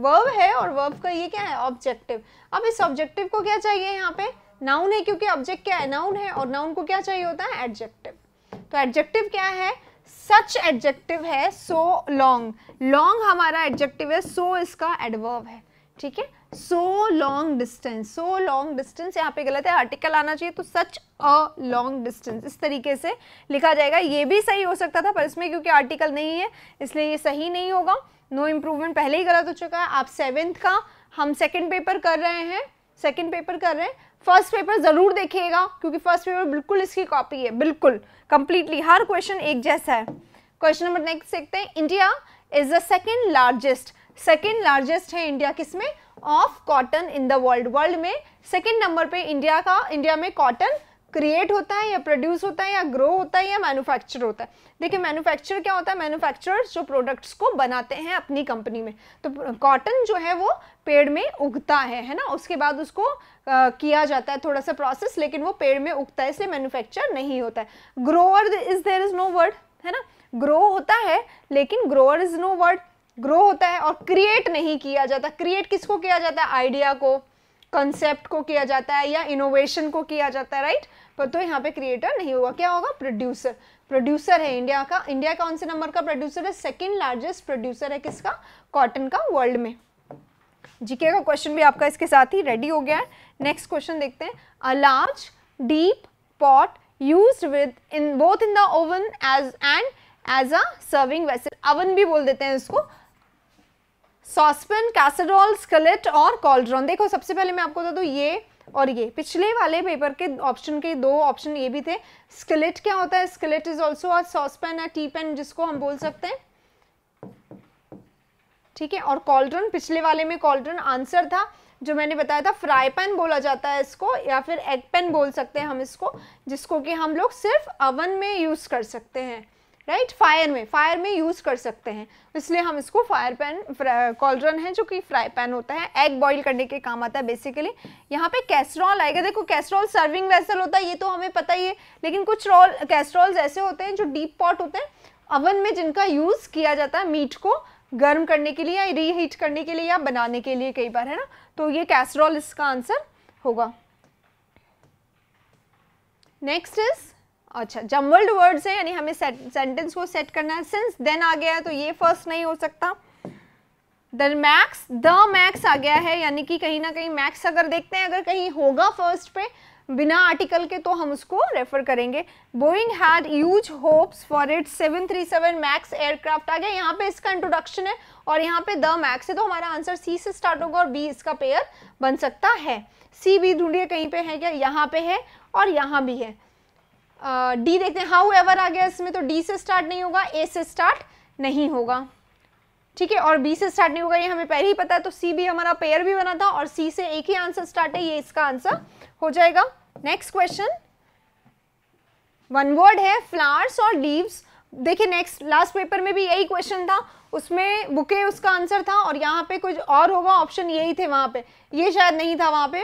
वर्ब है और वर्ब का ये क्या है ऑब्जेक्टिव अब इस ऑब्जेक्टिव को क्या चाहिए यहाँ पे नाउन है क्योंकि ऑब्जेक्ट क्या है नाउन है और नाउन को क्या चाहिए होता है एडजेक्टिव तो एडजेक्टिव क्या है सच एडजेक्टिव है सो लॉन्ग लॉन्ग हमारा एडजेक्टिव है सो so इसका एडवर्ब है ठीक है so long distance so long distance यहाँ पे गलत है आर्टिकल आना चाहिए तो सच अ लॉन्ग डिस्टेंस इस तरीके से लिखा जाएगा ये भी सही हो सकता था पर इसमें क्योंकि आर्टिकल नहीं है इसलिए ये सही नहीं होगा नो no इम्प्रूवमेंट पहले ही गलत हो चुका है आप सेवेंथ का हम सेकेंड पेपर कर रहे हैं सेकेंड पेपर कर रहे हैं फर्स्ट पेपर ज़रूर देखिएगा क्योंकि फर्स्ट पेपर बिल्कुल इसकी कॉपी है बिल्कुल कंप्लीटली हर क्वेश्चन एक जैसा है क्वेश्चन नंबर नेक्स्ट देखते हैं India is the second largest second largest है इंडिया किसमें of cotton in the world world में सेकेंड नंबर पे इंडिया का इंडिया में कॉटन क्रिएट होता है या प्रोड्यूस होता है या ग्रो होता है या मैन्युफैक्चर होता है देखिए मैन्युफैक्चर क्या होता है मैन्युफैक्चरर्स जो प्रोडक्ट्स को बनाते हैं अपनी कंपनी में तो कॉटन जो है वो पेड़ में उगता है है ना उसके बाद उसको आ, किया जाता है थोड़ा सा प्रोसेस लेकिन वो पेड़ में उगता है इसलिए मैन्युफैक्चर नहीं होता है grower is there is no word है ना ग्रो होता है लेकिन grower is no word grow होता है और क्रिएट नहीं किया जाता क्रिएट किसको किया जाता है आइडिया को कंसेप्ट को किया जाता है या इनोवेशन को किया जाता है राइट पर तो यहाँ पे क्रिएटर नहीं होगा क्या होगा प्रोड्यूसर प्रोड्यूसर है इंडिया का इंडिया कौन से नंबर का प्रोड्यूसर है सेकेंड लार्जेस्ट प्रोड्यूसर है किसका कॉटन का वर्ल्ड में जीके का क्वेश्चन भी आपका इसके साथ ही रेडी हो गया है नेक्स्ट क्वेश्चन देखते हैं a large deep pot use with in both in the oven as and as a serving vessel oven भी बोल देते हैं इसको सॉसपेन कैसेडोल स्कलेट और कॉल्ड्रॉन देखो सबसे पहले मैं आपको बता दूँ ये और ये पिछले वाले पेपर के ऑप्शन के दो ऑप्शन ये भी थे स्किलेट क्या होता है स्किलेट इज ऑल्सो और सॉसपेन या टी पेन जिसको हम बोल सकते हैं ठीक है और कॉल्ड्रन पिछले वाले में कॉल्ड्रन आंसर था जो मैंने बताया था फ्राई पैन बोला जाता है इसको या फिर एग पैन बोल सकते हैं हम इसको जिसको कि हम लोग सिर्फ अवन में यूज़ कर सकते हैं राइट फायर में फायर में यूज़ कर सकते हैं इसलिए हम इसको फायर पैन कॉल्ड्रन है जो कि फ्राई पैन होता है एग बॉईल करने के काम आता है बेसिकली यहाँ पे कैसरॉल आएगा देखो कैसरॉल सर्विंग वेसल होता है ये तो हमें पता ही है लेकिन कुछ रोल कैसरॉल्स ऐसे होते हैं जो डीप पॉट होते हैं अवन में जिनका यूज़ किया जाता है मीट को गर्म करने के लिए या रीहीट करने के लिए या बनाने के लिए कई बार है ना तो ये कैसरॉल इसका आंसर होगा नेक्स्ट इज़ अच्छा जम्बल्ड वर्ड्स है यानी हमें सेंटेंस को सेट करना है सिंस देन आ गया है तो ये फर्स्ट नहीं हो सकता द मैक्स द मैक्स आ गया है यानी कि कहीं ना कहीं मैक्स अगर देखते हैं अगर कहीं होगा फर्स्ट पे बिना आर्टिकल के तो हम उसको रेफर करेंगे Boeing had use hopes for it 737 max aircraft आ गया यहाँ पे इसका इंट्रोडक्शन है और यहाँ पे द मैक्स है तो हमारा आंसर सी से स्टार्ट होगा और बी इसका पेयर बन सकता है सी भी ढूंढिए कहीं पे है क्या यहाँ पे है और यहाँ भी है डी देखते हैं हाउ एवर आ गया इसमें तो डी से स्टार्ट नहीं होगा ए से स्टार्ट नहीं होगा ठीक है और बी से स्टार्ट नहीं होगा ये हमें पहले ही पता है तो सी भी हमारा पेयर भी बना था और सी से एक ही आंसर स्टार्ट है ये इसका आंसर हो जाएगा नेक्स्ट क्वेश्चन वन वर्ड है फ्लावर्स और लीव्स देखिए नेक्स्ट लास्ट पेपर में भी यही क्वेश्चन था उसमें बुके उसका आंसर था और यहाँ पे कुछ और होगा ऑप्शन यही थे वहाँ पे ये शायद नहीं था वहाँ पे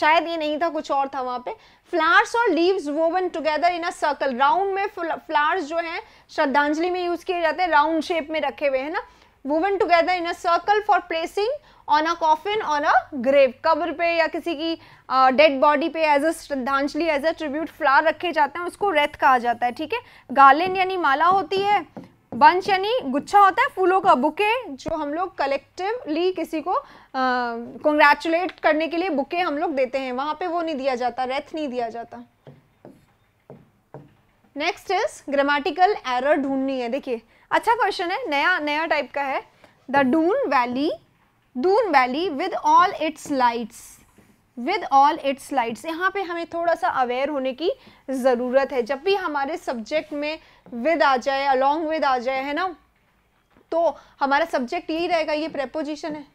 शायद ये नहीं था कुछ और था वहाँ पे फ्लावर्स और leaves woven together in a circle round में फ्लावर्स जो हैं श्रद्धांजलि में यूज किए जाते हैं राउंड शेप में रखे हुए हैं ना woven together in a circle for placing on a coffin on a grave कब्र पे या किसी की डेड uh, बॉडी पे एज अ श्रद्धांजलि एज अ ट्रिब्यूट फ्लावर रखे जाते हैं उसको रेथ कहा जाता है ठीक है गार्लिन यानी माला होती है बंश यानी गुच्छा होता है फूलों का बुके जो हम लोग कलेक्टिवली किसी को कॉन्ग्रेचुलेट करने के लिए बुके हम लोग देते हैं वहां पे वो नहीं दिया जाता रेथ नहीं दिया जाता नेक्स्ट इज ग्रामेटिकल एरर ढूंढनी है देखिए अच्छा क्वेश्चन है नया नया टाइप का है the Doon valley Doon valley with all its lights with all its lights यहाँ पे हमें थोड़ा सा अवेयर होने की ज़रूरत है जब भी हमारे सब्जेक्ट में विद आ जाए अलॉन्ग विद आ जाए है ना तो हमारा सब्जेक्ट यही रहेगा ये प्रेपोजिशन है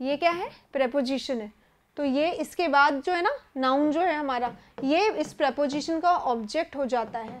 ये क्या है प्रेपोजिशन है तो ये इसके बाद जो है ना नाउन जो है हमारा ये इस प्रेपोजिशन का ऑब्जेक्ट हो जाता है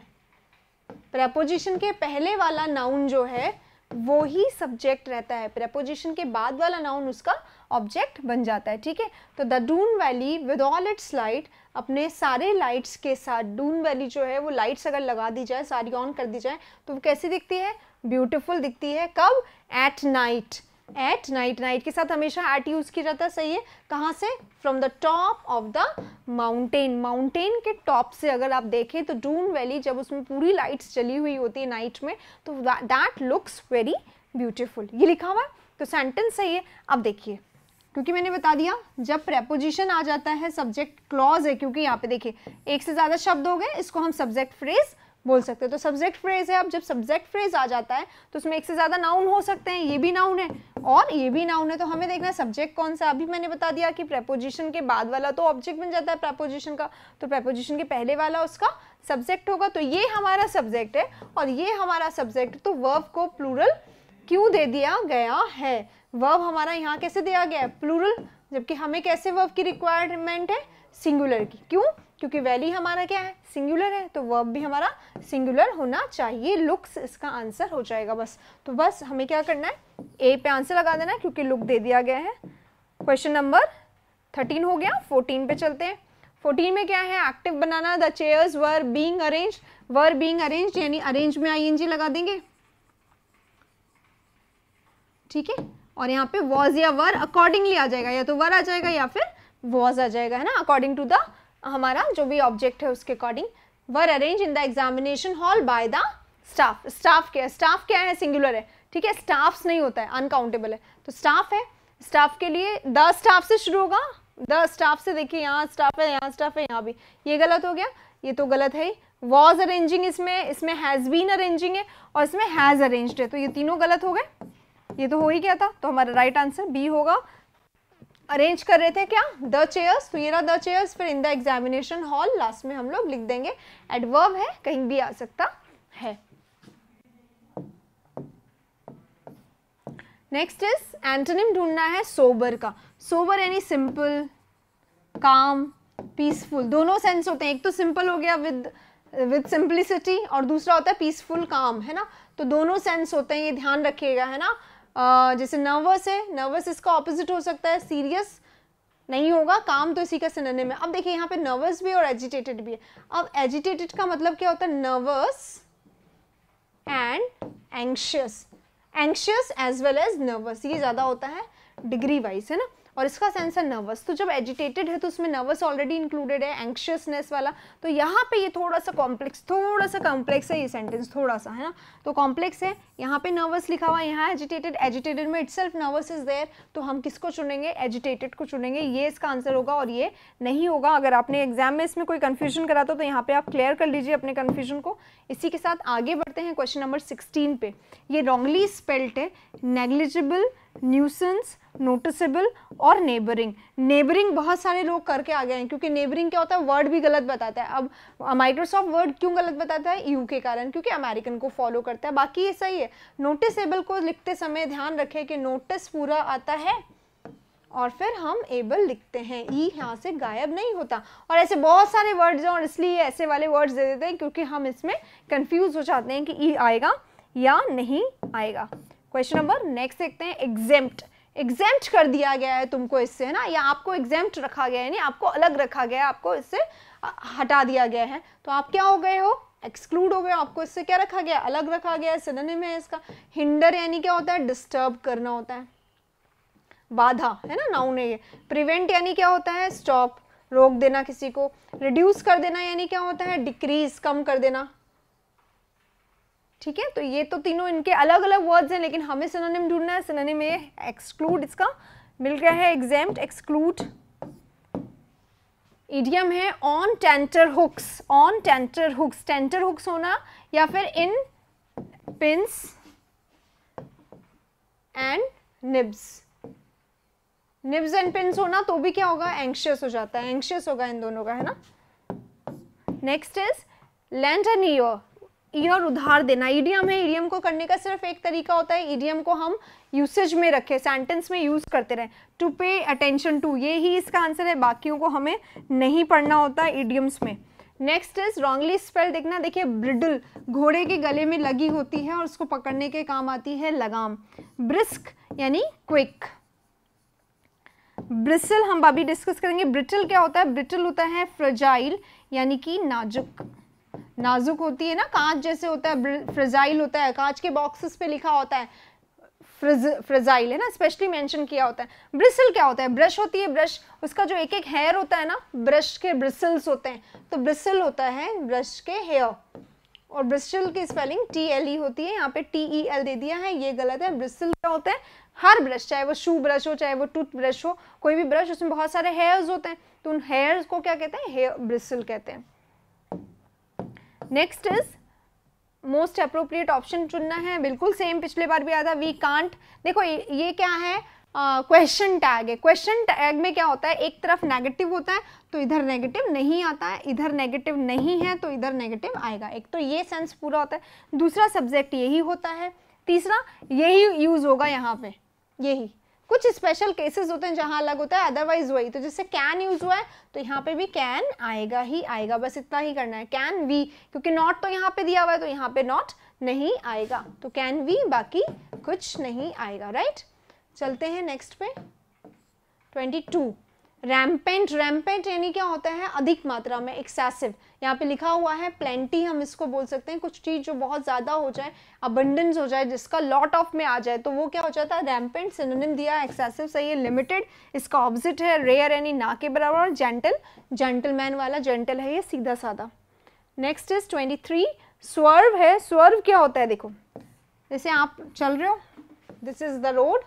प्रेपोजिशन के पहले वाला नाउन जो है वो ही सब्जेक्ट रहता है प्रेपोजिशन के बाद वाला नाउन उसका ऑब्जेक्ट बन जाता है ठीक है तो the Doon valley with all its light अपने सारे लाइट्स के साथ डून वैली जो है वो लाइट्स अगर लगा दी जाए सारी ऑन कर दी जाए तो वो कैसी दिखती है ब्यूटिफुल दिखती है कब at night at night night के साथ हमेशा एट यूज़ किया जाता है सही है कहाँ से from the top of the mountain mountain के टॉप से अगर आप देखें तो डून वैली जब उसमें पूरी लाइट्स जली हुई होती है नाइट में तो दैट लुक्स वेरी ब्यूटिफुल ये लिखा हुआ तो सेंटेंस सही है अब देखिए क्योंकि मैंने बता दिया जब प्रेपोजिशन आ जाता है सब्जेक्ट क्लॉज है क्योंकि यहाँ पे देखिए एक से ज़्यादा शब्द हो गए इसको हम सब्जेक्ट फ्रेज बोल सकते हैं तो सब्जेक्ट फ्रेज है अब जब सब्जेक्ट फ्रेज आ जाता है तो उसमें एक से ज़्यादा नाउन हो सकते हैं ये भी नाउन है और ये भी नाउन है तो हमें देखना सब्जेक्ट कौन सा अभी मैंने बता दिया कि प्रेपोजिशन के बाद वाला तो ऑब्जेक्ट बन जाता है प्रेपोजिशन का तो प्रेपोजिशन के पहले वाला उसका सब्जेक्ट होगा तो ये हमारा सब्जेक्ट है और ये हमारा सब्जेक्ट तो वर्व को प्लूरल क्यों दे दिया गया है वर्ब हमारा यहाँ कैसे दिया गया है प्लूरल जबकि हमें कैसे वर्ब की रिक्वायरमेंट है सिंगुलर की क्यों क्योंकि वैली हमारा क्या है सिंगुलर है तो वर्ब भी हमारा सिंगुलर होना चाहिए लुक्स इसका आंसर हो जाएगा बस तो बस हमें क्या करना है ए पे आंसर लगा देना क्योंकि लुक दे दिया गया है क्वेश्चन नंबर थर्टीन हो गया फोर्टीन पे चलते हैं फोर्टीन में क्या है एक्टिव बनाना the chairs were being arrange were being arrange यानी अरेंज में आई लगा देंगे ठीक है और यहाँ पे वॉज या वर अकॉर्डिंगली आ जाएगा या तो वर आ जाएगा या फिर वॉज आ जाएगा है ना अकॉर्डिंग टू द हमारा जो भी ऑब्जेक्ट है उसके according were arrange in the examination hall by the staff staff क्या है स्टाफ क्या है सिंगुलर है ठीक है स्टाफ नहीं होता है अनकाउंटेबल है तो स्टाफ है स्टाफ के लिए द स्टाफ से शुरू होगा द स्टाफ से देखिए यहाँ स्टाफ है यहाँ स्टाफ है यहाँ भी ये गलत हो गया ये तो गलत है ही वॉज अरेंजिंग इसमें इसमें हैज़ बीन अरेंजिंग है और इसमें हैज़ अरेंज्ड है तो ये तीनों गलत हो गए ये तो हो ही गया था तो हमारा राइट आंसर बी होगा अरेंज कर रहे थे क्या द चेयर्स तो ये रहा द चेयर्स फिर in the examination hall last में हम लोग लिख देंगे एडवर्ब है कहीं भी आ सकता है नेक्स्ट इज एंटोनिम ढूंढना है सोबर का सोबर यानी सिंपल काम पीसफुल दोनों सेंस होते हैं एक तो सिंपल हो गया विद विद सिंप्लिसिटी और दूसरा होता है पीसफुल काम है ना तो दोनों सेंस होते हैं ये ध्यान रखिएगा है ना जैसे नर्वस है नर्वस इसका ऑपोजिट हो सकता है सीरियस नहीं होगा काम तो इसी का सिनोनिम में अब देखिए यहाँ पे नर्वस भी है और एजिटेटेड भी है अब एजिटेटेड का मतलब क्या होता है nervous and anxious anxious as well as nervous ये ज़्यादा होता है डिग्री वाइज है ना और इसका सेंस है नर्वस तो जब एजिटेटेड है तो उसमें नर्वस ऑलरेडी इंक्लूडेड है एंक्शियसनेस वाला तो यहाँ पे ये थोड़ा सा कॉम्प्लेक्स थोड़ा सा कॉम्प्लेक्स है ये सेंटेंस थोड़ा सा है ना तो कॉम्प्लेक्स है यहाँ पे नर्वस लिखा हुआ यहाँ एजिटेटेड एजिटेटेड में इट्स नर्वस इज देयर तो हम किसको चुनेंगे एजिटेटेड को चुनेंगे ये इसका आंसर होगा और ये नहीं होगा अगर आपने एग्जाम में इसमें कोई कन्फ्यूजन करा तो, तो यहाँ पे आप क्लियर कर लीजिए अपने कन्फ्यूजन को इसी के साथ आगे बढ़ते हैं क्वेश्चन नंबर सिक्सटीन पे ये रॉन्गली स्पेल्ट है नेग्लिजिबल न्यूसेंस नोटिसेबल और नेबरिंग नेबरिंग बहुत सारे लोग करके आ गए हैं क्योंकि नेबरिंग क्या होता है वर्ड भी गलत बताता है अब माइक्रोसॉफ्ट वर्ड क्यों गलत बताता है यू के कारण क्योंकि अमेरिकन को फॉलो करता है बाकी ये सही है नोटिसेबल को लिखते समय ध्यान रखें कि नोटिस पूरा आता है और फिर हम एबल लिखते हैं ई e यहाँ से गायब नहीं होता और ऐसे बहुत सारे वर्ड्स हैं और इसलिए ऐसे वाले वर्ड्स दे देते हैं क्योंकि हम इसमें कंफ्यूज हो जाते हैं कि ई e आएगा या नहीं आएगा क्वेश्चन नंबर नेक्स्ट देखते हैं एग्जेम्प्ट एग्जेम्प्ट कर दिया गया है तुमको इससे है ना या आपको एग्जेम्प्ट रखा गया है नहीं आपको अलग रखा गया है आपको इससे हटा दिया गया है तो आप क्या हो गए हो एक्सक्लूड हो गए आपको इससे क्या रखा गया अलग रखा गया है सिनोनिम है इसका हिंडर यानी क्या होता है डिस्टर्ब करना होता है बाधा है ना नाउन है ये प्रिवेंट यानी क्या होता है स्टॉप रोक देना किसी को रिड्यूस कर देना यानी क्या होता है डिक्रीज कम कर देना ठीक है तो ये तो तीनों इनके अलग अलग वर्ड्स हैं लेकिन हमें सिनोनिम ढूंढना है सिनोनिम ये एक्सक्लूड इसका मिल गया है एग्जाम एक्सक्लूड इडियम है on tenterhooks on tenterhooks tenterhooks होना या फिर in pins and nibs nibs and pins होना तो भी क्या होगा एंक्शियस हो जाता है एंक्शियस होगा इन दोनों का है ना नेक्स्ट इज ईयर ईयर उधार देना ईडीएम e है ईडीएम e को करने का सिर्फ एक तरीका होता है ईडीएम e को हम यूसेज में रखें सेंटेंस में यूज़ करते रहें टू पे अटेंशन टू ये ही इसका आंसर है बाकियों को हमें नहीं पढ़ना होता ईडियम्स में नेक्स्ट इज रॉन्गली स्पेल देखना देखिए ब्रिडल घोड़े के गले में लगी होती है और उसको पकड़ने के काम आती है लगाम ब्रिस्क यानी क्विक ब्रिसल हम अभी डिस्कस करेंगे ब्रिटल क्या होता है ब्रिटल होता है फ्रजाइल यानी कि नाजुक नाजुक होती है ना कांच जैसे होता है फ्रिजाइल होता है कांच के बॉक्सेस पे लिखा होता है फ्रिज फ्रिजाइल है ना स्पेशली मेंशन किया होता है ब्रिसल क्या होता है ब्रश होती है ब्रश उसका जो एक एक हेयर होता है ना ब्रश के ब्रिसल्स होते हैं तो ब्रिसल होता है ब्रश के हेयर और ब्रिसल की स्पेलिंग टी एल ई होती है यहाँ पे टी ई एल दे दिया है ये गलत है ब्रिसल क्या होता है हर ब्रश चाहे वो शू ब्रश हो चाहे वो टूथ ब्रश हो कोई भी ब्रश उसमें बहुत सारे हेयर्स होते हैं तो उन हेयर्स को क्या कहते हैं हेयर ब्रिसल कहते हैं next is most appropriate option चुनना है बिल्कुल सेम पिछले बार भी आया था वी कांट देखो ये क्या है क्वेश्चन टैग है क्वेश्चन टैग में क्या होता है एक तरफ नेगेटिव होता है तो इधर नेगेटिव नहीं आता है इधर नेगेटिव नहीं है तो इधर नेगेटिव आएगा एक तो ये सेंस पूरा होता है दूसरा सब्जेक्ट यही होता है तीसरा यही यूज़ होगा यहाँ पे यही कुछ स्पेशल केसेस होते हैं जहां अलग होता है अदरवाइज वही तो जैसे कैन यूज हुआ है तो यहाँ पे भी कैन आएगा ही आएगा बस इतना ही करना है कैन वी क्योंकि नॉट तो यहाँ पे दिया हुआ है तो यहाँ पे नॉट नहीं आएगा तो कैन वी बाकी कुछ नहीं आएगा राइट right? चलते हैं नेक्स्ट पे ट्वेंटी टू रैम्पेंट रैम्पेंट यानी क्या होता है अधिक मात्रा में एक्सेसिव यहाँ पे लिखा हुआ है प्लेंटी हम इसको बोल सकते हैं कुछ चीज़ जो बहुत ज़्यादा हो जाए अबंडेंस हो जाए जिसका लॉट ऑफ में आ जाए तो वो क्या हो जाता है रैम्पेंट सिनोनिम दिया है एक्सेसिव सही है लिमिटेड इसका ऑपोजिट है रेयर यानी ना के बराबर और जेंटल जेंटलमैन वाला जेंटल है ये सीधा साधा next is twenty three swerve है स्वर्व क्या होता है देखो जैसे आप चल रहे हो दिस इज़ द रोड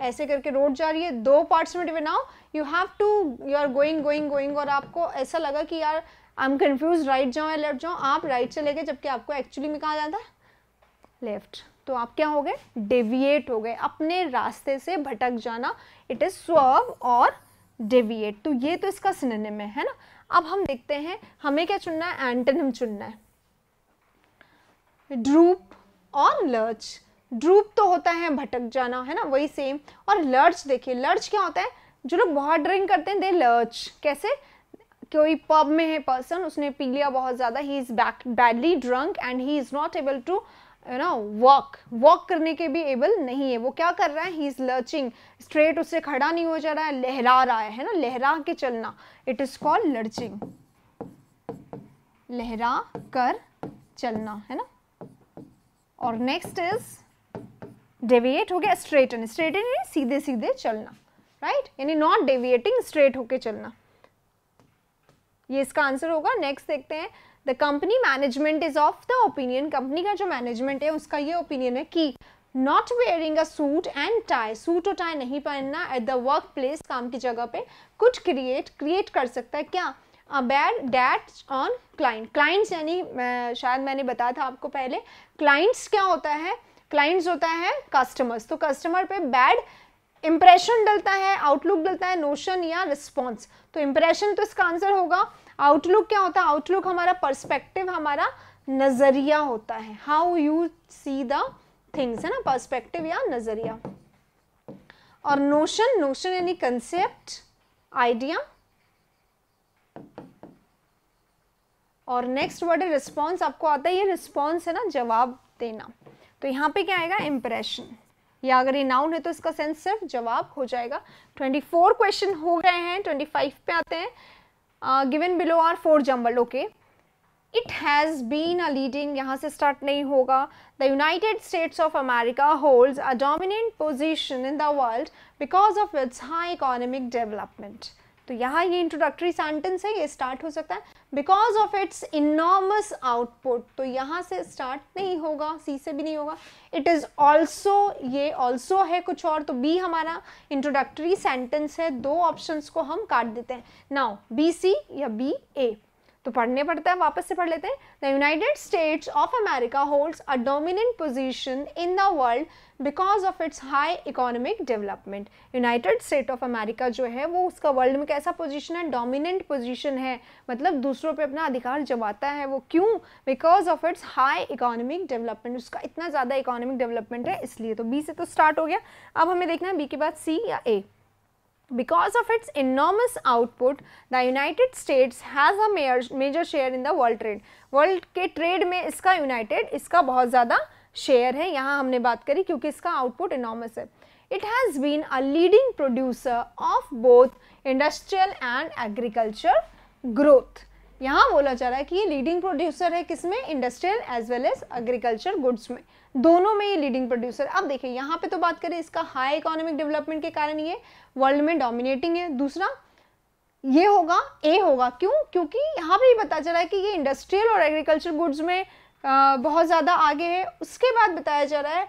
ऐसे करके रोड जा रही है दो पार्ट्स में डिविनाओ you have to you are going going going और आपको ऐसा लगा कि यार आई एम कन्फ्यूज राइट जाऊँ या लेफ्ट जाऊँ आप राइट right चले गए जबकि आपको एक्चुअली में कहा जाता है लेफ्ट तो आप क्या हो गए डेविएट हो गए अपने रास्ते से भटक जाना इट इज़ स्वर्व और डेविएट तो ये तो इसका सिनेम है है ना अब हम देखते हैं हमें क्या चुनना है एंटनम चुनना है ड्रूप और लर्च ड्रूप तो होता है भटक जाना है ना वही सेम और लर्च देखिए लर्च क्या होता है जो लोग बहुत ड्रिंक करते हैं दे लर्च कैसे कोई पब में है पर्सन उसने पी लिया बहुत ज़्यादा he is back badly drunk and he is not able to you know walk walk करने के भी एबल नहीं है वो क्या कर रहा है ही इज़ लर्चिंग स्ट्रेट उससे खड़ा नहीं हो जा रहा है लहरा रहा है है ना लहरा के चलना इट इज़ कॉल्ड लर्चिंग लहरा कर चलना है ना और नेक्स्ट इज़ डेविएट हो गया स्ट्रेटन स्ट्रेटन यानी सीधे सीधे चलना राइट यानी नॉट डेविएटिंग स्ट्रेट होके चलना ये इसका आंसर होगा नेक्स्ट देखते हैं the company management is of the opinion company का जो मैनेजमेंट है उसका ये ओपिनियन है कि not wearing a suit and tie suit और टाई नहीं पहनना एट द वर्क प्लेस काम की जगह पे कुछ क्रिएट क्रिएट कर सकता है क्या a bad that on client clients यानी शायद मैंने बताया था आपको पहले क्लाइंट्स क्या होता है क्लाइंट्स होता है कस्टमर्स तो कस्टमर पे बैड इंप्रेशन डलता है आउटलुक डलता है नोशन या रिस्पॉन्स तो इंप्रेशन तो इसका आंसर होगा आउटलुक क्या होता है आउटलुक हमारा पर्सपेक्टिव हमारा नज़रिया होता है how you see the things है ना पर्सपेक्टिव या नज़रिया और नोशन नोशन यानी कंसेप्ट आइडिया और नेक्स्ट वर्ड है रिस्पॉन्स आपको आता है ये रिस्पॉन्स है ना जवाब देना तो यहाँ पे क्या आएगा इम्प्रेशन या अगर ये नाउन है तो इसका सेंस सिर्फ जवाब हो जाएगा 24 क्वेश्चन हो गए हैं 25 पे आते हैं given below are four jumble okay it has been a leading यहाँ से स्टार्ट नहीं होगा the United States of America holds a dominant position in the world because of its high economic development तो यहाँ ये इंट्रोडक्टरी सेंटेंस है ये start हो सकता है because of its enormous output तो यहाँ से स्टार्ट नहीं होगा सी से भी नहीं होगा इट इज़ ऑल्सो ये ऑल्सो है कुछ और तो बी हमारा इंट्रोडक्टरी सेंटेंस है दो ऑप्शंस को हम काट देते हैं नाउ बी सी या बी ए तो पढ़ने पड़ता है वापस से पढ़ लेते हैं the United States of America holds a dominant position in the world because of its high economic development United State of America जो है वो उसका वर्ल्ड में कैसा पोजीशन है डोमिनेंट पोजीशन है मतलब दूसरों पे अपना अधिकार जमाता है वो क्यों because of its high economic development उसका इतना ज़्यादा इकोनॉमिक डेवलपमेंट है इसलिए तो बी से तो स्टार्ट हो गया अब हमें देखना है बी के बाद सी या ए because of its enormous output the United States has a major, major share in the world trade. world ke trade mein iska united iska bahut zyada share hai yahan humne baat kari kyunki iska output enormous hai it has been a leading producer of both industrial and agriculture growth. यहाँ बोला जा रहा है कि ये leading producer है किसमें industrial as well as agriculture goods में दोनों में ये लीडिंग प्रोड्यूसर अब देखिए यहाँ पे तो बात करें इसका हाई इकोनॉमिक डेवलपमेंट के कारण ये वर्ल्ड में डोमिनेटिंग है दूसरा ये होगा ए होगा क्यों क्योंकि यहाँ पे पता चला है कि ये इंडस्ट्रियल और एग्रीकल्चर गुड्स में आ, बहुत ज़्यादा आगे है उसके बाद बताया जा रहा है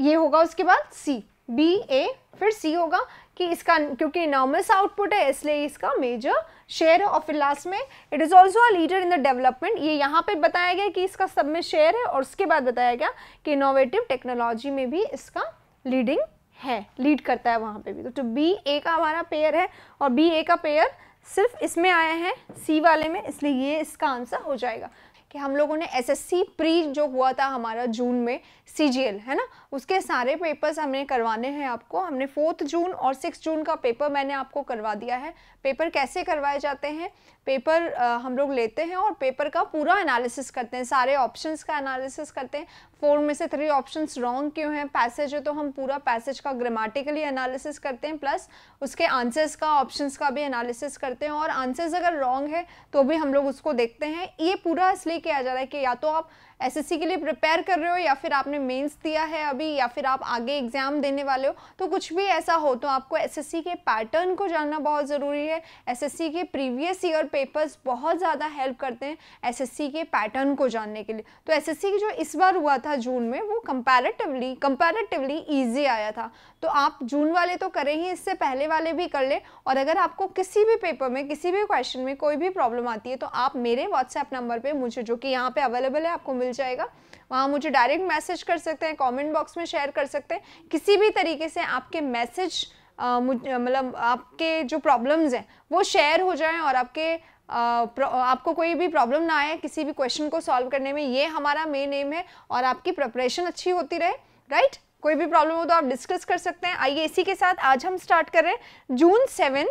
ये होगा उसके बाद सी बी ए फिर सी होगा कि इसका क्योंकि इनॉमस आउटपुट है इसलिए इसका मेजर शेयर है और फिर लास्ट में it is also a leader in the development ये यहाँ पे बताया गया कि इसका सब में शेयर है और उसके बाद बताया गया कि इनोवेटिव टेक्नोलॉजी में भी इसका लीडिंग है लीड करता है वहाँ पे भी तो, तो बी ए का हमारा पेयर है और बी ए का पेयर सिर्फ इसमें आया है सी वाले में इसलिए ये इसका आंसर हो जाएगा कि हम लोगों ने सी प्री जो हुआ था हमारा जून में एल है ना उसके सारे पेपर्स हमने करवाने हैं आपको हमने फोर्थ जून और सिक्स जून का पेपर मैंने आपको करवा दिया है पेपर कैसे करवाए जाते हैं पेपर हम लोग लेते हैं और पेपर का पूरा एनालिसिस करते हैं सारे ऑप्शंस का एनालिसिस करते हैं फोर में से थ्री ऑप्शंस रॉन्ग क्यों हैं पैसेज है तो हम पूरा पैसेज का ग्रामेटिकली एनालिसिस करते हैं प्लस उसके आंसर्स का ऑप्शंस का भी एनालिसिस करते हैं और आंसर्स अगर रॉन्ग है तो भी हम लोग उसको देखते हैं ये पूरा इसलिए किया जा रहा है कि या तो आप एसएससी के लिए प्रिपेयर कर रहे हो या फिर आपने मेंस दिया है अभी या फिर आप आगे एग्ज़ाम देने वाले हो तो कुछ भी ऐसा हो तो आपको एसएससी के पैटर्न को जानना बहुत ज़रूरी है एसएससी के प्रीवियस ईयर पेपर्स बहुत ज़्यादा हेल्प करते हैं एसएससी के पैटर्न को जानने के लिए तो एस की जो इस बार हुआ था जून में वो कंपेरेटिवली कंपेरेटिवली ईजी आया था तो आप जून वाले तो करें ही इससे पहले वाले भी कर लें और अगर आपको किसी भी पेपर में किसी भी क्वेश्चन में कोई भी प्रॉब्लम आती है तो आप मेरे व्हाट्सएप नंबर पर मुझे जो कि यहाँ पर अवेलेबल है आपको मिल जाएगा वहाँ मुझे डायरेक्ट मैसेज कर सकते हैं कमेंट बॉक्स में शेयर कर सकते हैं किसी भी तरीके से आपके मैसेज मतलब आपके जो प्रॉब्लम्स हैं वो शेयर हो जाएं और आपके आ, आपको कोई भी प्रॉब्लम ना आए किसी भी क्वेश्चन को सॉल्व करने में ये हमारा मेन एम है और आपकी प्रिपरेशन अच्छी होती रहे राइट कोई भी प्रॉब्लम हो तो आप डिस्कस कर सकते हैं आइए इसी के साथ आज हम स्टार्ट कर रहे हैं जून सेवन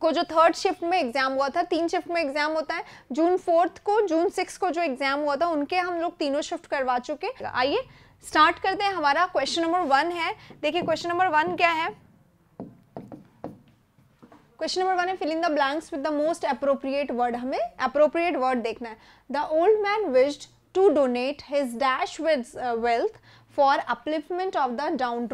को जो थर्ड शिफ्ट में एग्जाम हुआ था तीन शिफ्ट में एग्जाम होता है जून फोर्थ को जून सिक्स को जो एग्जाम हुआ था उनके हम लोग तीनों शिफ्ट करवा चुके आइए स्टार्ट करते हैं हमारा क्वेश्चन नंबर वन है देखिए क्वेश्चन नंबर वन क्या है क्वेश्चन नंबर वन है fill in the blanks with the most appropriate word हमें अप्रोप्रिएट वर्ड देखना है the old man wished to donate his dash with wealth for upliftment of the down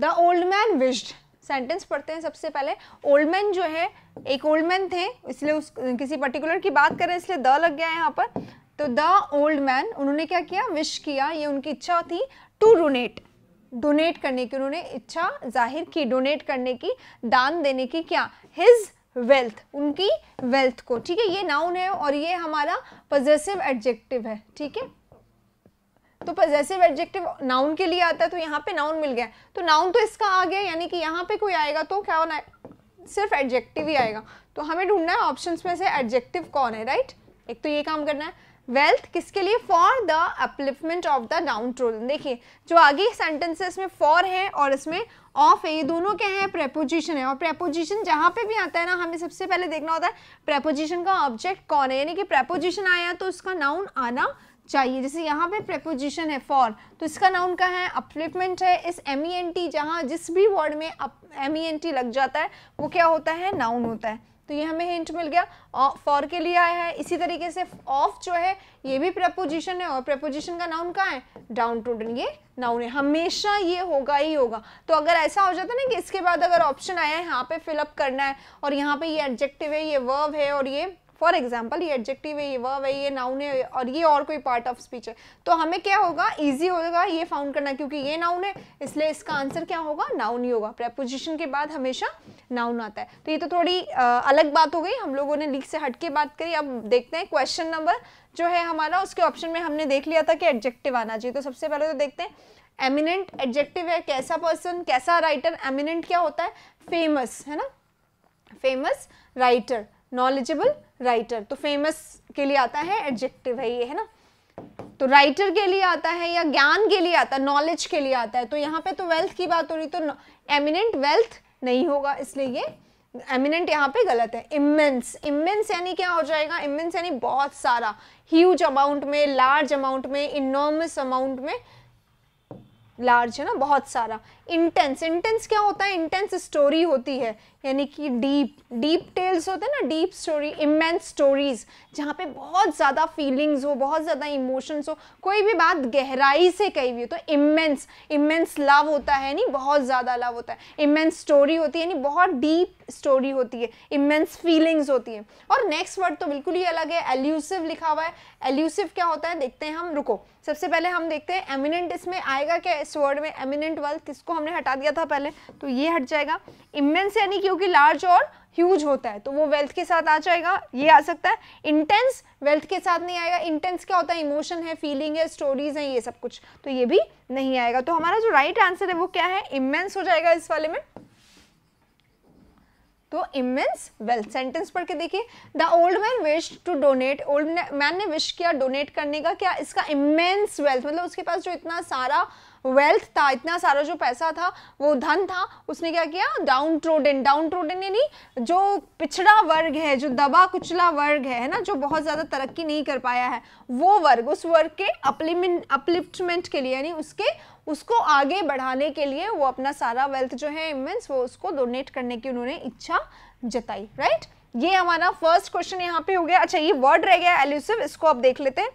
the old man wished sentence पढ़ते हैं सबसे पहले old man जो है एक ओल्ड मैन थे इसलिए उस किसी पर्टिकुलर की बात करें इसलिए द लग गया है यहाँ पर तो द ओल्ड मैन उन्होंने क्या किया विश किया ये उनकी इच्छा थी टू डोनेट डोनेट करने की उन्होंने इच्छा जाहिर की डोनेट करने की दान देने की क्या हिज वेल्थ उनकी वेल्थ को ठीक है ये नाउन है और ये हमारा पजेसिव एडजेक्टिव है ठीक है तो पजेसिव एडजेक्टिव नाउन के लिए आता है तो यहाँ पे नाउन मिल गया तो नाउन तो इसका आ गया यानी कि यहाँ पे कोई आएगा तो क्या होना है सिर्फ एडजेक्टिव ही आएगा तो हमें ढूंढना है ऑप्शन में से एडजेक्टिव कौन है राइट एक तो ये काम करना है वेल्थ किसके लिए for the upliftment of the downtrodden देखिए जो आगे सेंटेंसेस में फॉर है और इसमें ऑफ है ये दोनों क्या है प्रेपोजिशन है और प्रेपोजिशन जहाँ पे भी आता है ना हमें सबसे पहले देखना होता है प्रेपोजिशन का ऑब्जेक्ट कौन है यानी कि प्रेपोजिशन आया तो उसका नाउन आना चाहिए जैसे यहाँ पे प्रेपोजिशन है फॉर तो इसका नाउन क्या है अपलिपमेंट है इस एम ई एन टी जहाँ जिस भी वर्ड में एम ई एन टी लग जाता है वो क्या होता है नाउन होता है तो ये हमें हिंट मिल गया फॉर के लिए आया है इसी तरीके से ऑफ जो है ये भी प्रपोजिशन है और प्रपोजिशन का नाउन कहाँ है डाउन टूडन ये नाउन है हमेशा ये होगा ही होगा तो अगर ऐसा हो जाता ना कि इसके बाद अगर ऑप्शन आया है यहाँ पे फिलअप करना है और यहाँ पे ये एडजेक्टिव है ये वर्ब है और ये फॉर एग्जाम्पल ये एडजेक्टिव है ये वह है ये नाउन है और ये और कोई पार्ट ऑफ स्पीच है तो हमें क्या होगा ईजी होगा ये फाउंड करना क्योंकि ये नाउन है इसलिए इसका आंसर क्या होगा नाउन ही होगा प्रेपोजिशन के बाद हमेशा नाउन आता है तो ये तो थोड़ी आ, अलग बात हो गई हम लोगों ने लीक से हट के बात करी अब देखते हैं क्वेश्चन नंबर जो है हमारा उसके ऑप्शन में हमने देख लिया था कि एडजेक्टिव आना चाहिए तो सबसे पहले तो देखते हैं एमिनेंट एडजेक्टिव है कैसा पर्सन कैसा राइटर एमिनेंट क्या होता है फेमस है ना फेमस राइटर नॉलेजेबल राइटर तो फेमस के लिए आता है एडजेक्टिव है ये है ना तो राइटर के लिए आता है या ज्ञान के लिए आता है नॉलेज के लिए आता है तो यहाँ पे तो वेल्थ की बात हो रही तो एमिनेंट वेल्थ नहीं होगा इसलिए ये एमिनेंट यहाँ पे गलत है इमेंस इमेंस यानी क्या हो जाएगा इमेंस यानी बहुत सारा ह्यूज अमाउंट में लार्ज अमाउंट में इनॉर्मस अमाउंट में लार्ज है ना बहुत सारा इंटेंस इंटेंस क्या होता है इंटेंस स्टोरी होती है यानी कि डीप डीप टेल्स होते हैं ना डीप स्टोरी इमेंस स्टोरीज़ जहाँ पे बहुत ज़्यादा फीलिंग्स हो बहुत ज़्यादा इमोशंस हो कोई भी बात गहराई से कही हुई हो तो इमेंस इमेंस लव होता है यानी बहुत ज़्यादा लव होता है इमेंस स्टोरी होती है यानी बहुत डीप स्टोरी होती है इमेंस फीलिंग्स होती है और नेक्स्ट वर्ड तो बिल्कुल ही अलग है एल्यूसिव लिखा हुआ है एल्यूसिव क्या होता है देखते हैं हम रुको सबसे पहले हम देखते हैं एमिनेंट इसमें आएगा क्या इस वर्ड में एमिनेंट वेल्थ इसको हम हमने हटा दिया था पहले तो ये हट जाएगा इमेंस यानी क्योंकि लार्ज और ह्यूज होता है तो वो वेल्थ के साथ आ जाएगा ये आ सकता है इंटेंस वेल्थ के साथ नहीं आएगा इंटेंस क्या होता है इमोशन है फीलिंग है स्टोरीज है ये सब कुछ तो ये भी नहीं आएगा तो हमारा जो राइट right आंसर है वो क्या है इमेंस हो जाएगा इस वाले में तो इमेंस वेल्थ सेंटेंस पढ़ के देखिए the old man wish to donate old man ने विश किया डोनेट करने का क्या इसका इमेंस वेल्थ मतलब उसके पास जो इतना सारा वेल्थ था इतना सारा जो पैसा था वो धन था उसने क्या किया डाउन ट्रोडन डाउन ट्रोडन यानी जो पिछड़ा वर्ग है जो दबा कुचला वर्ग है ना जो बहुत ज़्यादा तरक्की नहीं कर पाया है वो वर्ग उस वर्ग के अपलिमेंट अपलिफ्टमेंट के लिए यानी उसके उसको आगे बढ़ाने के लिए वो अपना सारा वेल्थ जो है इमेंस वो उसको डोनेट करने की उन्होंने इच्छा जताई राइट ये हमारा फर्स्ट क्वेश्चन यहाँ पे हो गया अच्छा ये वर्ड रह गया एल्यूसिव इसको आप देख लेते हैं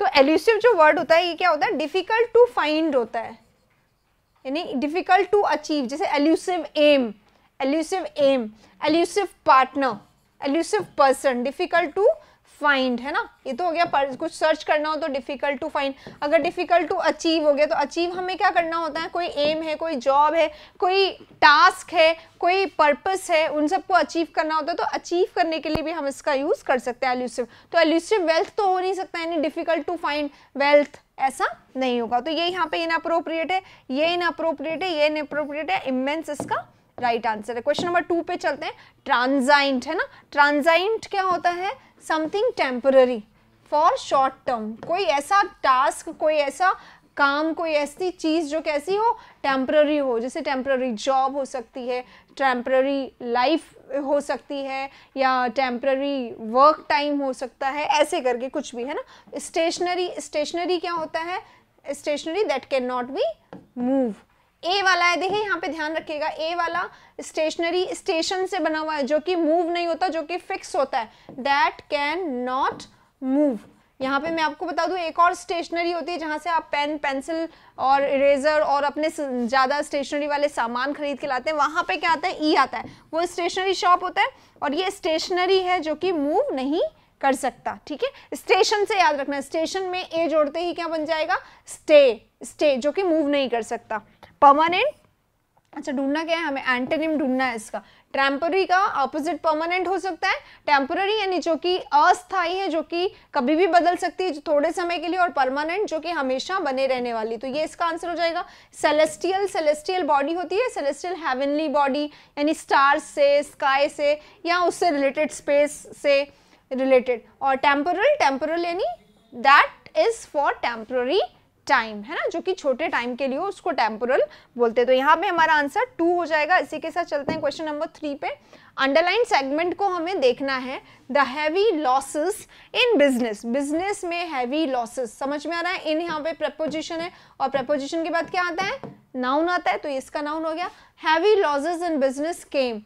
तो एल्यूसिव जो वर्ड होता है ये क्या होता है डिफ़िकल्ट टू फाइंड होता है यानी डिफ़िकल्ट टू अचीव जैसे elusive aim elusive aim elusive partner elusive person difficult to find है ना ये तो हो गया पर कुछ सर्च करना हो तो डिफ़िकल्ट टू फाइंड अगर डिफ़िकल्ट टू अचीव हो गया तो अचीव हमें क्या करना होता है कोई एम है कोई जॉब है कोई टास्क है कोई पर्पस है उन सबको अचीव करना होता है तो अचीव करने के लिए भी हम इसका यूज़ कर सकते हैं एल्यूसिव तो एल्यूसिव वेल्थ तो हो नहीं सकता यानी डिफ़िकल्ट टू फाइंड वेल्थ ऐसा नहीं होगा तो ये यहाँ पे इन है ये इन है ये इन है इमेंस इसका राइट आंसर है क्वेश्चन नंबर टू पे चलते हैं ट्रांजाइंट है ना ट्रांजाइंट क्या होता है something temporary for short term कोई ऐसा टास्क कोई ऐसा काम कोई ऐसी चीज़ जो कैसी हो टेम्पररी हो जैसे टेम्पररी जॉब हो सकती है टेम्पररी लाइफ हो सकती है या टेम्प्ररी वर्क टाइम हो सकता है ऐसे करके कुछ भी है ना स्टेशनरी स्टेशनरी क्या होता है stationary that can not be move ए वाला है देखिए यहाँ पे ध्यान रखिएगा ए वाला स्टेशनरी स्टेशन से बना हुआ है जो कि मूव नहीं होता जो कि फिक्स होता है दैट कैन नॉट मूव यहाँ पे मैं आपको बता दूँ एक और स्टेशनरी होती है जहाँ से आप पेन पेंसिल और इरेजर और अपने ज़्यादा स्टेशनरी वाले सामान खरीद के लाते हैं वहाँ पे क्या आता है ई e आता है वो स्टेशनरी शॉप होता है और ये स्टेशनरी है जो कि मूव नहीं कर सकता ठीक है स्टेशन से याद रखना स्टेशन में ए जोड़ते ही क्या बन जाएगा स्टे स्टे जो कि मूव नहीं कर सकता परमानेंट अच्छा ढूंढना क्या है हमें एंटेनिम ढूंढना है इसका टेम्पररी का ऑपोजिट परमानेंट हो सकता है टेम्पररी यानी जो कि अस्थाई है जो कि कभी भी बदल सकती है थोड़े समय के लिए और परमानेंट जो कि हमेशा बने रहने वाली तो ये इसका आंसर हो जाएगा सेलेस्टियल सेलेस्टियल बॉडी होती है सेलेस्टियल हैवनली बॉडी यानी स्टार्स से स्काई से या उससे रिलेटेड स्पेस से रिलेटेड और टेम्पोरल टेम्पोरल यानी that is for temporary time है ना जो कि छोटे टाइम के लिए उसको टेम्पोरल बोलते तो यहाँ पे हमारा आंसर टू हो जाएगा इसी के साथ चलते हैं क्वेश्चन नंबर थ्री पे अंडरलाइन सेगमेंट को हमें देखना है the heavy losses in business business में हैवी लॉसेस समझ में आ रहा है इन यहाँ पे प्रपोजिशन है और प्रपोजिशन के बाद क्या आता है नाउन आता है तो इसका नाउन हो गया heavy losses in business came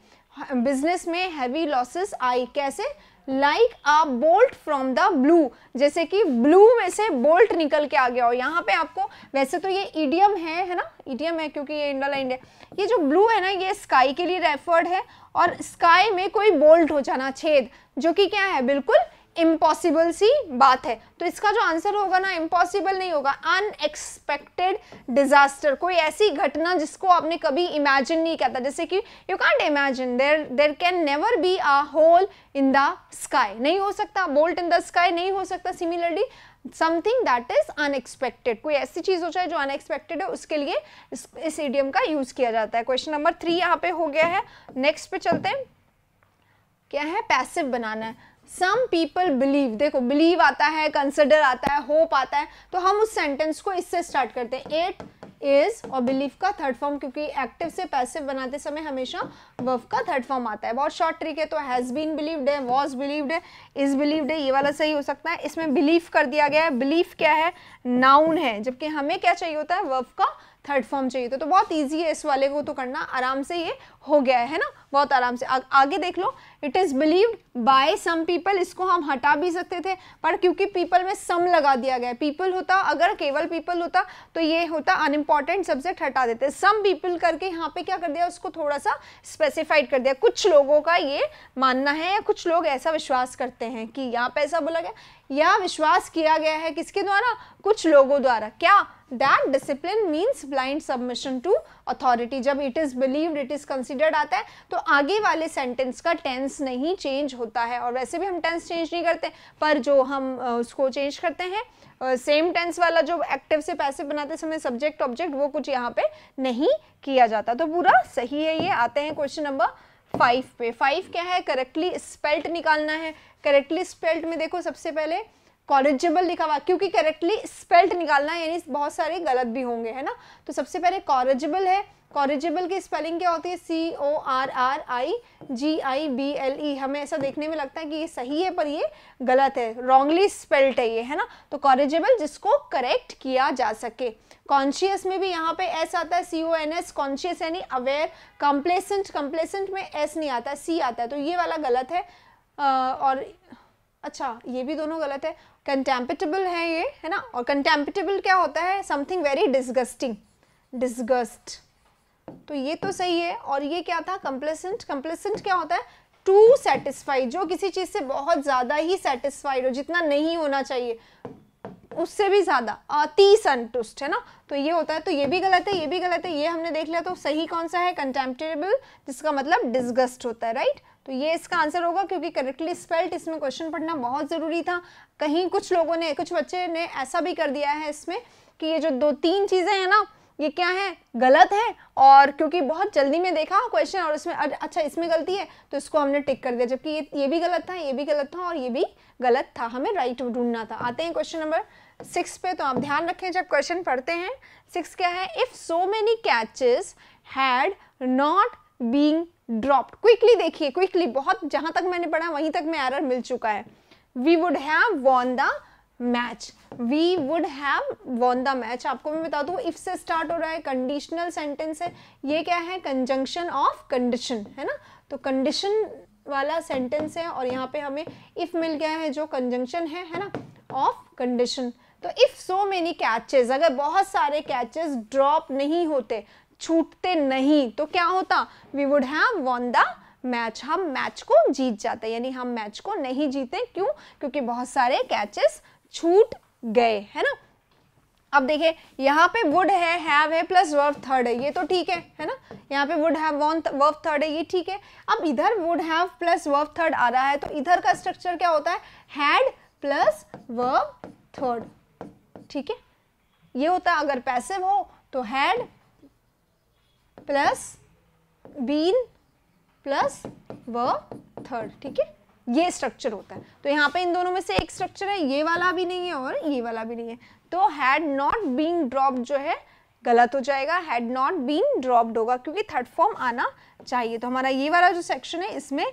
business में हैवी लॉसेस आई कैसे like a bolt from the blue जैसे कि ब्लू में से बोल्ट निकल के आ गया हो यहाँ पे आपको वैसे तो ये ईडियम है है ना ईडियम है क्योंकि ये इंडा लाइंड है ये जो ब्लू है ना ये स्काई के लिए रेफर्ड है और स्काई में कोई बोल्ट हो जाना छेद जो कि क्या है बिल्कुल इम्पॉसिबल सी बात है तो इसका जो आंसर होगा ना इम्पॉसिबल नहीं होगा अनएक्सपेक्टेड डिजास्टर कोई ऐसी घटना जिसको आपने कभी इमेजिन नहीं किया था जैसे कि you can't imagine there there can never be a hole in the sky नहीं हो सकता बोल्ट इन द स्काई नहीं हो सकता similarly something that is unexpected कोई ऐसी चीज़ हो जाए जो अनएक्सपेक्टेड है उसके लिए इस, एडियम का यूज़ किया जाता है क्वेश्चन नंबर थ्री यहाँ पे हो गया है नेक्स्ट पे चलते हैं क्या है पैसिव बनाना है सम पीपल बिलीव देखो बिलीव आता है कंसिडर आता है होप आता है तो हम उस सेंटेंस को इससे स्टार्ट करते हैं एट इज और बिलीव का थर्ड फॉर्म क्योंकि एक्टिव से पैसिव बनाते समय हमेशा वर्व का थर्ड फॉर्म आता है बहुत शॉर्ट ट्रिक है तो हैज़ बीन बिलीव्ड है वॉज बिलीव्ड है इज बिलीव्ड है ये वाला सही हो सकता है इसमें बिलीव कर दिया गया है बिलीव क्या है नाउन है जबकि हमें क्या चाहिए होता है वर्व का थर्ड फॉर्म चाहिए तो, तो बहुत ईजी है इस वाले को तो करना आराम से ये हो गया है ना बहुत आराम से आ, आगे देख लो it is believed by some people इसको हम हटा भी सकते थे पर क्योंकि पीपल में सम लगा दिया गया पीपल होता अगर केवल पीपल होता तो ये होता अनइम्पॉर्टेंट सब्जेक्ट हटा देते सम पीपल करके यहाँ पे क्या कर दिया उसको थोड़ा सा स्पेसिफाइड कर दिया कुछ लोगों का ये मानना है या कुछ लोग ऐसा विश्वास करते हैं कि यहाँ पे ऐसा बोला गया या विश्वास किया गया है किसके द्वारा कुछ लोगों द्वारा क्या that discipline means blind submission to authority जब it is believed it is considered आता है तो आगे वाले सेंटेंस का टेंस नहीं चेंज होता है और वैसे भी हम टेंस चेंज नहीं करते पर जो हम उसको चेंज करते हैं सेम टेंस वाला जो एक्टिव से पैसे बनाते समय सब्जेक्ट ऑब्जेक्ट वो कुछ यहाँ पे नहीं किया जाता तो पूरा सही है ये आते हैं क्वेश्चन नंबर फाइव पे फाइव क्या है करेक्टली स्पेल्ट निकालना है करेक्टली स्पेल्ट में देखो सबसे पहले कॉरेजेबल लिखा हुआ क्योंकि करेक्टली स्पेल्ट निकालना यानी बहुत सारे गलत भी होंगे है ना तो सबसे पहले कॉरेजेबल है कॉरेजेबल की स्पेलिंग क्या होती है C O R R I G I B L E हमें ऐसा देखने में लगता है कि ये सही है पर ये गलत है रॉन्गली स्पेल्ट है ये है ना तो कॉरेजेबल जिसको करेक्ट किया जा सके कॉन्शियस में भी यहाँ पे एस आता है C O N S conscious यानी अवेयर कंप्लेसेंट कंप्लेसेंट में एस नहीं आता सी आता है तो ये वाला गलत है और अच्छा ये भी दोनों गलत है कंटेम्पिटेबल है ये है ना और कंटेम्पिटेबल क्या होता है समथिंग वेरी डिस्गस्टिंग डिस्गस्ट तो ये तो सही है और ये क्या था कंप्लेसेंट कंप्लेसेंट क्या होता है टू सेटिस्फाइड जो किसी चीज़ से बहुत ज़्यादा ही सेटिस्फाइड हो जितना नहीं होना चाहिए उससे भी ज़्यादा अति संतुष्ट है ना तो ये होता है तो ये भी गलत है ये भी गलत है ये हमने देख लिया तो सही कौन सा है कंटेम्पटेबल जिसका मतलब डिस्गस्ट होता है राइट तो ये इसका आंसर होगा क्योंकि करेक्टली स्पेल्ट इसमें क्वेश्चन पढ़ना बहुत ज़रूरी था कहीं कुछ लोगों ने कुछ बच्चे ने ऐसा भी कर दिया है इसमें कि ये जो दो तीन चीज़ें हैं ना ये क्या है गलत है और क्योंकि बहुत जल्दी में देखा क्वेश्चन और इसमें अच्छा इसमें गलती है तो इसको हमने टिक कर दिया जबकि ये ये भी गलत था ये भी गलत था और ये भी गलत था हमें राइट ढूंढना था आते हैं क्वेश्चन नंबर सिक्स पे तो आप ध्यान रखें जब क्वेश्चन पढ़ते हैं सिक्स क्या है if so many catches had not being dropped quickly देखिए क्विकली बहुत जहां तक मैंने पढ़ा वहीं तक मैं एरर मिल चुका है we would have won the match we would have won the match आपको मैं बता दू इफ से स्टार्ट हो रहा है कंडीशनल सेंटेंस है ये क्या है कंजंक्शन ऑफ कंडीशन है ना तो कंडीशन वाला सेंटेंस है और यहाँ पे हमें इफ मिल गया है जो कंजंक्शन है है ना ऑफ कंडीशन तो इफ़ सो मेनी कैचेस अगर बहुत सारे कैचेस ड्रॉप नहीं होते छूटते नहीं तो क्या होता we would have won the match हम मैच को जीत जाते यानी हम मैच को नहीं जीते क्यों क्योंकि बहुत सारे कैचेस छूट गए है ना अब देखिए यहाँ पे वुड है हैव है प्लस वर्ब थर्ड है ये तो ठीक है है ना यहाँ पे would have won verb third है ये ठीक है अब इधर would have plus verb third आ रहा है तो इधर का स्ट्रक्चर क्या होता है हैड प्लस वर्ब थर्ड ठीक है ये होता है अगर पैसिव हो तो had plus been plus V third ठीक है ये स्ट्रक्चर होता है तो यहाँ पे इन दोनों में से एक स्ट्रक्चर है ये वाला भी नहीं है और ये वाला भी नहीं है तो हैड नॉट बीन ड्रॉप जो है गलत हो जाएगा हैड नॉट बीन ड्रॉप्ड होगा क्योंकि थर्ड फॉर्म आना चाहिए तो हमारा ये वाला जो सेक्शन है इसमें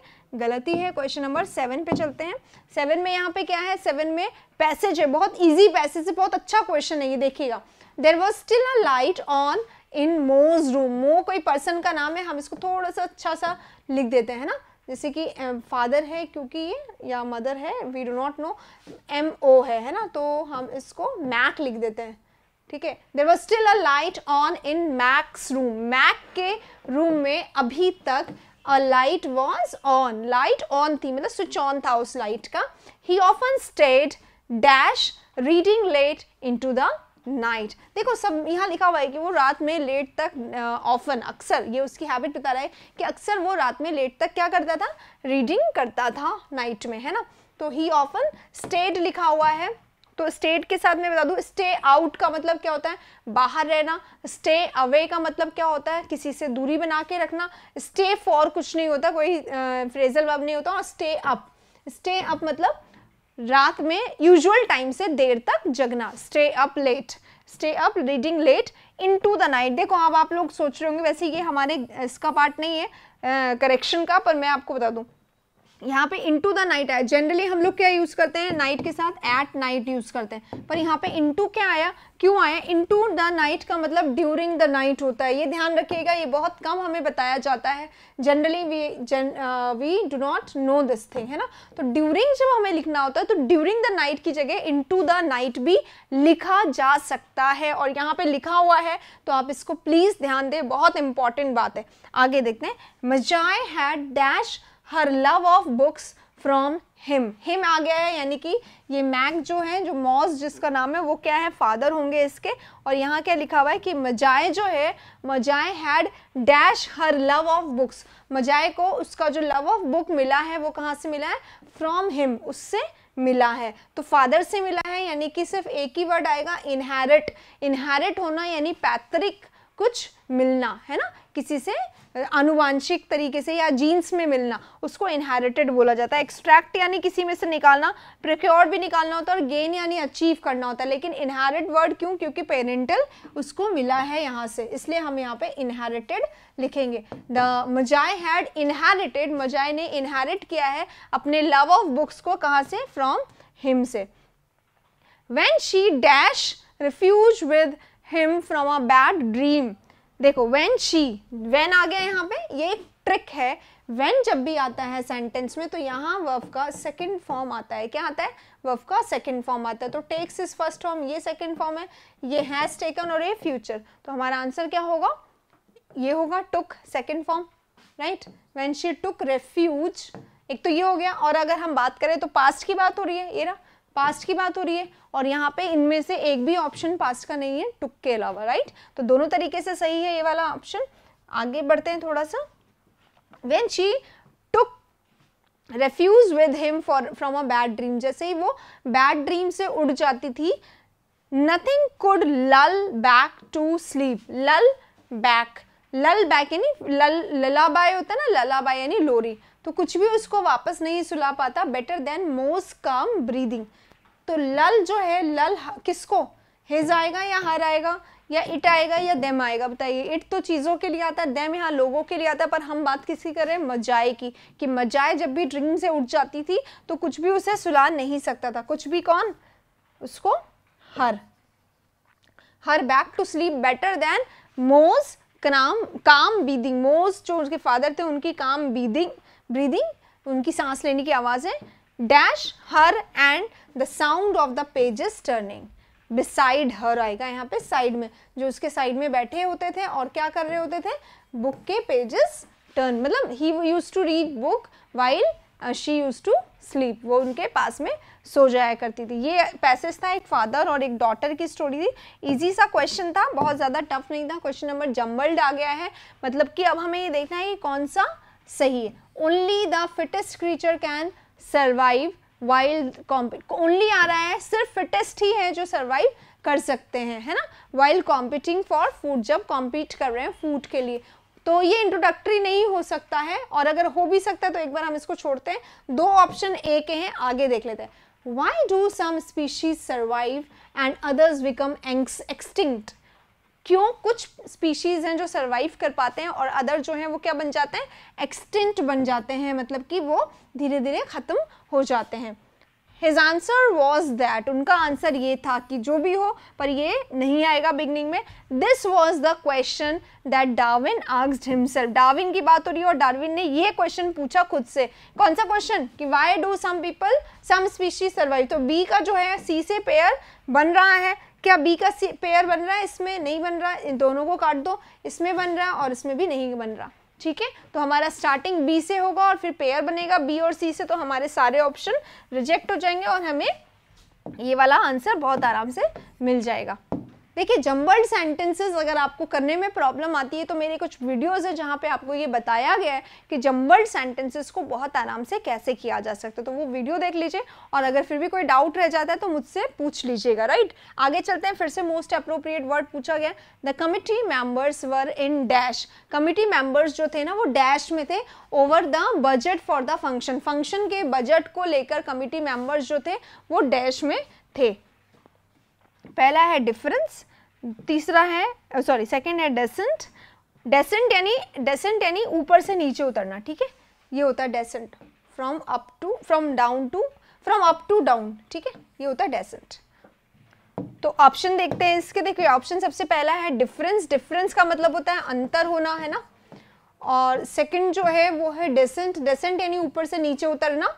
गलती है क्वेश्चन नंबर सेवन पे चलते हैं सेवन में यहाँ पे क्या है सेवन में पैसेज है बहुत ईजी पैसेज है बहुत अच्छा क्वेश्चन है ये देखिएगा there was still a light on in Mo's room मो कोई पर्सन का नाम है हम इसको थोड़ा सा अच्छा सा लिख देते हैं ना जैसे कि फादर है क्योंकि ये या मदर है वी डो नॉट नो एम ओ है है ना तो हम इसको मैक लिख देते हैं ठीक है there was still a light on in Mac's room Mac के रूम में अभी तक a light was on light on थी मतलब स्विच ऑन था उस लाइट का ही often stayed dash reading late into the night देखो सब यहाँ लिखा हुआ है कि वो रात में लेट तक ऑफन uh, अक्सर ये उसकी हैबिट बता रहा है कि अक्सर वो रात में लेट तक क्या करता था रीडिंग करता था नाइट में है ना तो ही ऑफन स्टेड लिखा हुआ है तो स्टेट के साथ मैं बता दूँ स्टे आउट का मतलब क्या होता है बाहर रहना स्टे अवे का मतलब क्या होता है किसी से दूरी बना के रखना स्टे फॉर कुछ नहीं होता कोई फ्रेजल वब नहीं होता और स्टे अप स्टे अप मतलब रात में यूजुअल टाइम से देर तक जगना stay up late stay up reading late into the night देखो अब आप लोग सोच रहे होंगे वैसे ये हमारे इसका पार्ट नहीं है करेक्शन uh, का पर मैं आपको बता दूँ यहाँ पे इंटू द नाइट आया जनरली हम लोग क्या यूज़ करते हैं नाइट के साथ एट नाइट यूज़ करते हैं पर यहाँ पे इंटू क्या आया क्यों आया टू द नाइट का मतलब ड्यूरिंग द नाइट होता है ये ध्यान रखिएगा ये बहुत कम हमें बताया जाता है जनरली वी जन we do not know this thing है ना तो ड्यूरिंग जब हमें लिखना होता है तो ड्यूरिंग द नाइट की जगह टू द नाइट भी लिखा जा सकता है और यहाँ पर लिखा हुआ है तो आप इसको प्लीज़ ध्यान दें बहुत इंपॉर्टेंट बात है आगे देखते हैं Maisie had dash her love of books from him him आ गया है यानी कि ये मैक जो है जो मॉस जिसका नाम है वो क्या है फादर होंगे इसके और यहाँ क्या लिखा हुआ है कि मजाए जो है Maisie had dash her love of books Maisie को उसका जो लव ऑफ बुक मिला है वो कहाँ से मिला है फ्रॉम हिम उससे मिला है तो फादर से मिला है यानी कि सिर्फ एक ही वर्ड आएगा इनहेरिट इनहेरिट होना यानी पैतृक कुछ मिलना है ना किसी से अनुवांशिक तरीके से या जीन्स में मिलना उसको इनहेरिटेड बोला जाता है एक्सट्रैक्ट यानी किसी में से निकालना प्रिक्योर भी निकालना होता है और गेन यानी अचीव करना होता है लेकिन इनहेरिट वर्ड क्यों क्योंकि पेरेंटल उसको मिला है यहाँ से इसलिए हम यहाँ पे इनहेरिटेड लिखेंगे the Maisie had inherited Maisie ने इनहेरिट किया है अपने लव ऑफ बुक्स को कहाँ से फ्रॉम हिम से when she dash refuge with him from a bad dream देखो वेन शी वेन आ गया यहाँ पे ये एक ट्रिक है वेन जब भी आता है सेंटेंस में तो यहाँ वर्फ का सेकेंड फॉर्म आता है क्या आता है वर्फ का सेकेंड फॉर्म आता है तो टेक्स इज फर्स्ट फॉर्म ये सेकेंड फॉर्म है ये हैज़ टेकन और ये फ्यूचर तो हमारा आंसर क्या होगा ये होगा took second form right when she took refuge एक तो ये हो गया और अगर हम बात करें तो पास्ट की बात हो रही है ये रहा पास्ट की बात हो रही है और यहाँ पे इनमें से एक भी ऑप्शन पास्ट का नहीं है टुक के अलावा राइट तो दोनों तरीके से सही है ये वाला ऑप्शन आगे बढ़ते हैं थोड़ा सा when she took refuge with him for from a bad dream जैसे ही वो बैड ड्रीम से उड़ जाती थी nothing could lull back to sleep lull back lull back यानी लल ललाबाई होता है ना ललाबाई यानी लोरी तो कुछ भी उसको वापस नहीं सुला पाता better than most calm breathing तो लल जो है लल किसको हिज आएगा या हर आएगा या इट आएगा या देम आएगा बताइए इट तो चीज़ों के लिए आता है देम यहाँ लोगों के लिए आता है पर हम बात किसी कर रहे हैं मजाए की कि मजाए जब भी ड्रीम से उठ जाती थी तो कुछ भी उसे सुला नहीं सकता था कुछ भी कौन उसको her her back to sleep better than most calm काम बीदिंग मोज जो उसके फादर थे उनकी काम बीदिंग ब्रीदिंग उनकी सांस लेने की आवाज है dash her and the sound of the pages turning beside her आएगा यहाँ पे साइड में जो उसके साइड में बैठे होते थे और क्या कर रहे होते थे बुक के पेजेस टर्न मतलब ही used to read book while she used to sleep वो उनके पास में सो जाया करती थी ये पैसेज था एक फादर और एक डॉटर की स्टोरी थी इजी सा क्वेश्चन था बहुत ज़्यादा टफ नहीं था क्वेश्चन नंबर जम्बल्ड आ गया है मतलब कि अब हमें ये देखना है कि कौन सा सही है only the fittest creature can survive while compete only आ रहा है सिर्फ फिटेस्ट ही है जो सर्वाइव कर सकते हैं है ना वाइल्ड कॉम्पिटिंग फॉर फूड जब कॉम्पीट कर रहे हैं फूड के लिए तो ये इंट्रोडक्टरी नहीं हो सकता है और अगर हो भी सकता है तो एक बार हम इसको छोड़ते हैं दो ऑप्शन ए के हैं आगे देख लेते हैं why do some species survive and others become extinct क्यों कुछ स्पीशीज़ हैं जो सरवाइव कर पाते हैं और अदर जो हैं वो क्या बन जाते हैं एक्सटिंट बन जाते हैं मतलब कि वो धीरे धीरे ख़त्म हो जाते हैं हिज आंसर वॉज दैट उनका आंसर ये था कि जो भी हो पर ये नहीं आएगा बिगनिंग में this was the question that Darwin asked himself Darwin की बात हो रही है और डार्विन ने ये क्वेश्चन पूछा खुद से कौन सा क्वेश्चन कि why do some people some species survive तो बी का जो है सी से पेयर बन रहा है क्या बी का पेयर बन रहा है इसमें नहीं बन रहा इन दोनों को काट दो इसमें बन रहा है और इसमें भी नहीं बन रहा ठीक है तो हमारा स्टार्टिंग बी से होगा और फिर पेयर बनेगा बी और सी से तो हमारे सारे ऑप्शन रिजेक्ट हो जाएंगे और हमें ये वाला आंसर बहुत आराम से मिल जाएगा देखिए जम्बल्ड सेंटेंसेस अगर आपको करने में प्रॉब्लम आती है तो मेरे कुछ वीडियोस है जहाँ पे आपको ये बताया गया है कि जम्बल्ड सेंटेंसेस को बहुत आराम से कैसे किया जा सकता है तो वो वीडियो देख लीजिए और अगर फिर भी कोई डाउट रह जाता है तो मुझसे पूछ लीजिएगा राइट आगे चलते हैं फिर से मोस्ट अप्रोप्रिएट वर्ड पूछा गया the committee members were in dash committee members जो थे ना वो डैश में थे over the budget for the function function के बजट को लेकर कमिटी मेम्बर्स जो थे वो डैश में थे पहला है डिफरेंस तीसरा है सॉरी सेकंड है डेसेंट डेसेंट यानी डेसेंट यानी ऊपर से नीचे उतरना ठीक है ये होता है descent from up to from down to from up to down ठीक है ये होता है डेसेंट तो ऑप्शन देखते हैं इसके देखिए ऑप्शन सबसे पहला है डिफरेंस डिफरेंस का मतलब होता है अंतर होना है ना और सेकंड जो है वो है डेसेंट डेसेंट यानी ऊपर से नीचे उतरना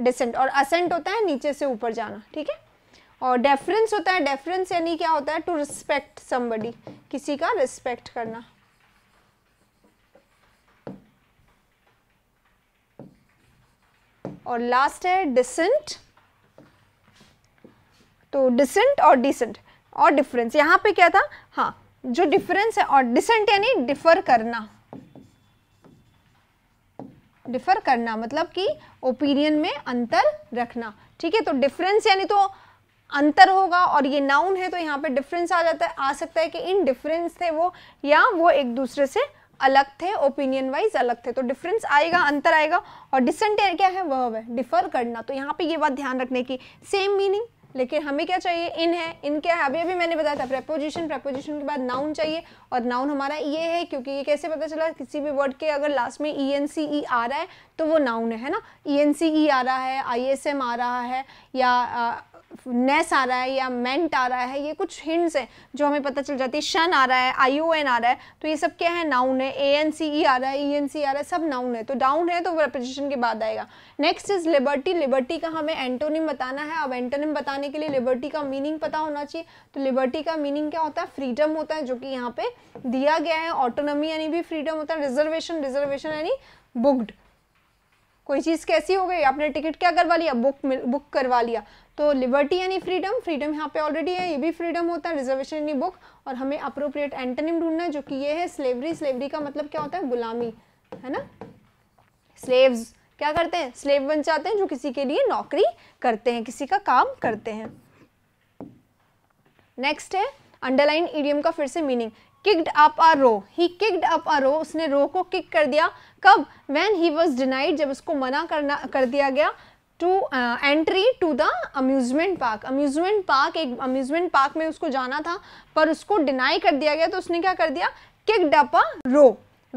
डिसेंट और असेंट होता है नीचे से ऊपर जाना ठीक है और डेफरेंस होता है डेफरेंस यानी क्या होता है टू रिस्पेक्ट समबडी किसी का रिस्पेक्ट करना और लास्ट है डिसेंट तो डिसेंट और डिसेंट और डिफरेंस यहां पे क्या था हाँ जो डिफरेंस है और डिसेंट यानी डिफर करना डिफर करना मतलब कि ओपिनियन में अंतर रखना ठीक है तो डिफरेंस यानी तो अंतर होगा और ये नाउन है तो यहाँ पे डिफरेंस आ जाता है आ सकता है कि इन डिफरेंस थे वो या वो एक दूसरे से अलग थे ओपिनियन वाइज अलग थे तो डिफरेंस आएगा अंतर आएगा और डिसेंटेयर क्या है वह है डिफर करना तो यहाँ पे ये बात ध्यान रखने की सेम मीनिंग लेकिन हमें क्या चाहिए इन है इन क्या है अभी अभी मैंने बताया था प्रेपोजिशन प्रेपोजिशन के बाद नाउन चाहिए और नाउन हमारा ये e है क्योंकि ये कैसे पता चला किसी भी वर्ड के अगर लास्ट में ई एन सी ई आ रहा है तो वो नाउन है ना ई एन सी ई आ रहा है आई एस एम आ रहा है या नेस आ रहा है या मेंट आ रहा है ये कुछ हिंट्स हैं जो हमें पता चल जाती है शन आ रहा है आई ओ एन आ रहा है तो ये सब क्या है नाउन है ए एन सी ई आ रहा है ई एन सी आ रहा है सब नाउन है तो डाउन है तो प्रपोजिशन के बाद आएगा नेक्स्ट इज लिबर्टी लिबर्टी का हमें एंटोनिम बताना है अब एंटोनिम बताने के लिए लिबर्टी का मीनिंग पता होना चाहिए तो लिबर्टी का मीनिंग क्या होता है फ्रीडम होता है जो कि यहाँ पे दिया गया है ऑटोनमी यानी भी फ्रीडम होता है रिजर्वेशन रिजर्वेशन यानी बुकड कोई चीज़ कैसी हो गई आपने टिकट क्या करवा लिया बुक बुक करवा लिया तो लिबर्टी यानी फ्रीडम फ्रीडम यहाँ पे ऑलरेडी है ये भी फ्रीडम होता है रिजर्वेशन यानी बुक और हमें अप्रोप्रिएट एंटनिम ढूंढना है जो कि ये है स्लेवरी स्लेवरी का मतलब क्या होता है गुलामी है ना स्लेव्स क्या करते हैं स्लेव बन जाते हैं जो किसी के लिए नौकरी करते हैं किसी का काम करते हैं नेक्स्ट है अंडरलाइन ईडियम का फिर से meaning kicked up a row ही किक्ड अप आ रो उसने रो को किक कर दिया कब वैन ही वॉज डिनाइड जब उसको मना करना कर दिया गया to entry to the amusement park amusement park एक अम्यूज़मेंट पार्क में उसको जाना था पर उसको डिनाई कर दिया गया तो उसने क्या कर दिया kicked up a row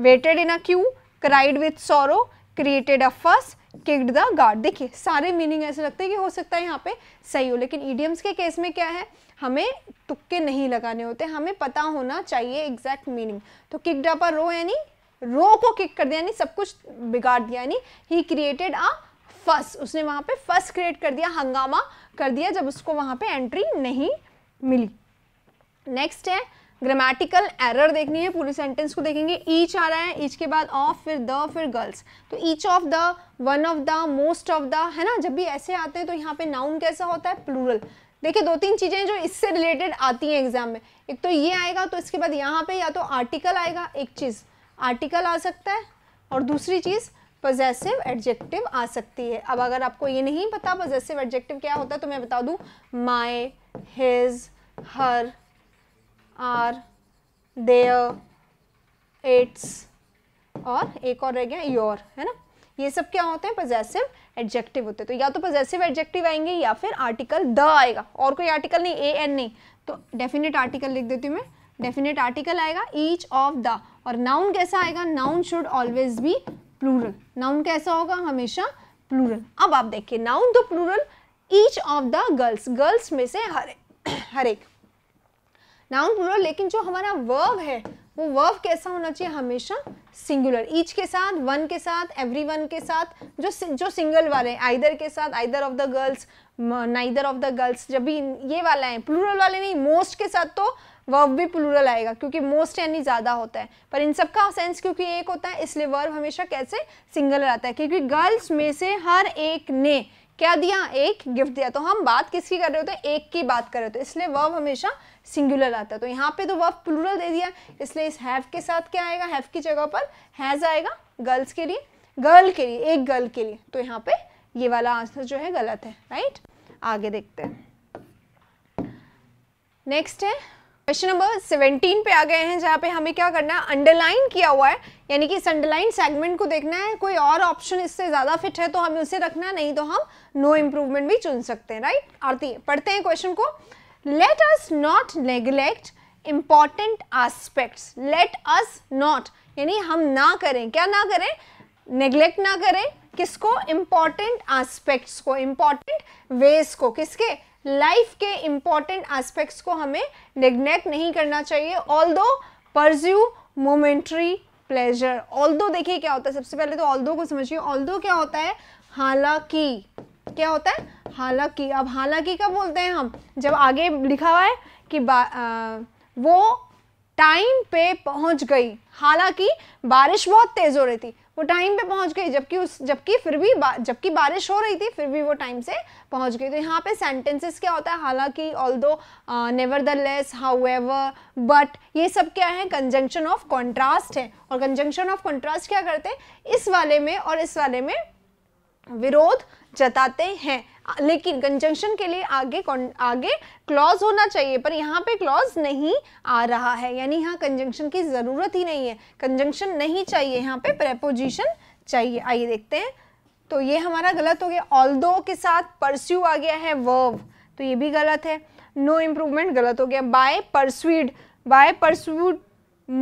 waited in a queue cried with sorrow created a fuss kicked the guard देखिए सारे मीनिंग ऐसे लगते हैं कि हो सकता है यहाँ पे सही हो लेकिन ईडियम्स के केस में क्या है हमें तुक्के नहीं लगाने होते हमें पता होना चाहिए एग्जैक्ट मीनिंग तो किकड अप अ रो यानी रो को किक कर दिया यानी सब कुछ बिगाड़ दिया यानी ही क्रिएटेड अ फस उसने वहाँ पे फस क्रिएट कर दिया हंगामा कर दिया जब उसको वहाँ पे एंट्री नहीं मिली नेक्स्ट है ग्रामेटिकल एरर देखनी है पूरे सेंटेंस को देखेंगे ईच आ रहा है ईच के बाद ऑफ फिर द फिर गर्ल्स तो each of the one of the most of the है ना जब भी ऐसे आते हैं तो यहाँ पे नाउन कैसा होता है प्लूरल देखिए दो तीन चीज़ें जो इससे रिलेटेड आती हैं एग्जाम में एक तो ये आएगा तो इसके बाद यहाँ पे या तो आर्टिकल आएगा एक चीज़ आर्टिकल आ सकता है और दूसरी चीज़ पोजेसिव एडजेक्टिव आ सकती है अब अगर आपको ये नहीं पता पोजेसिव एडजेक्टिव क्या होता है तो मैं बता दूँ my his her our their its और एक और रह गया योर है ना ये सब क्या होते हैं पोजेसिव एडजेक्टिव होते हैं तो या तो पोजेसिव एडजेक्टिव आएंगे या फिर आर्टिकल द आएगा और कोई आर्टिकल नहीं ए एन नहीं तो डेफिनेट आर्टिकल लिख देती हूँ मैं डेफिनेट आर्टिकल आएगा ईच ऑफ द और नाउन कैसा आएगा noun should always be plural noun कैसा होगा हमेशा प्लूरल अब आप देखिए नाउन तो plural each of the girls girls में से हर हर एक नाउन प्लूरल लेकिन जो हमारा वर्ब है वो वर्ब कैसा होना चाहिए हमेशा सिंगुलर ईच के साथ वन के साथ एवरी वन के साथ जो जो सिंगल वाले आइदर के साथ either of the girls neither of the girls जब भी ये वाला है प्लूरल वाले नहीं मोस्ट के साथ तो वर्ब भी प्लूरल आएगा क्योंकि मोस्ट यानी ज़्यादा होता है पर इन सब का सेंस क्योंकि एक होता है इसलिए वर्ब हमेशा कैसे सिंगल आता है क्योंकि गर्ल्स में से हर एक ने क्या दिया एक गिफ्ट दिया तो हम बात किसकी कर रहे होते हैं एक की बात कर रहे होते हैं इसलिए वर्ब हमेशा सिंगुलर आता है तो यहाँ पे तो वर्ब प्लूरल दे दिया इसलिए इस हैव के साथ क्या आएगा हैव की जगह पर हैज़ आएगा गर्ल्स के लिए गर्ल के लिए एक गर्ल के लिए तो यहाँ पे ये वाला आंसर जो है गलत है राइट आगे देखते हैं नेक्स्ट है क्वेश्चन नंबर 17 पे आ गए हैं जहाँ पे हमें क्या करना है अंडरलाइन किया हुआ है यानी कि इस अंडरलाइन सेगमेंट को देखना है कोई और ऑप्शन इससे ज़्यादा फिट है तो हमें उसे रखना नहीं तो हम नो no इम्प्रूवमेंट भी चुन सकते हैं राइट आरती है पढ़ते हैं क्वेश्चन को let us not neglect important aspects let us not यानी हम ना करें क्या ना करें नेग्लेक्ट ना करें किसको इम्पॉर्टेंट आस्पेक्ट्स को इम्पॉर्टेंट वेज को किसके लाइफ के इम्पॉर्टेंट एस्पेक्ट्स को हमें निग्नेक्ट नहीं करना चाहिए ऑल दो परज्यू मोमेंट्री प्लेजर ऑल दो देखिए क्या होता है सबसे पहले तो ऑल दो को समझिए ऑल दो क्या होता है हालांकि क्या होता है हालांकि अब हालांकि कब बोलते हैं हम जब आगे लिखा हुआ है कि आ, वो टाइम पे पहुंच गई हालांकि बारिश बहुत तेज़ हो रही थी वो टाइम पे पहुंच गई जबकि उस जबकि फिर भी बा, जबकि बारिश हो रही थी फिर भी वो टाइम से पहुंच गई तो यहाँ पे सेंटेंसेस क्या होता है हालांकि although nevertheless however but ये सब क्या है कंजंक्शन ऑफ कॉन्ट्रास्ट है और कंजंक्शन ऑफ कॉन्ट्रास्ट क्या करते हैं इस वाले में और इस वाले में विरोध जताते हैं लेकिन कंजंक्शन के लिए आगे आगे क्लॉज होना चाहिए पर यहाँ पे क्लॉज नहीं आ रहा है यानी यहाँ कंजंक्शन की ज़रूरत ही नहीं है कंजंक्शन नहीं चाहिए यहाँ पे प्रेपोजिशन चाहिए आइए देखते हैं तो ये हमारा गलत हो गया ऑल के साथ परस्यू आ गया है वर्व तो ये भी गलत है नो no इम्प्रूवमेंट गलत हो गया by pursued by pursued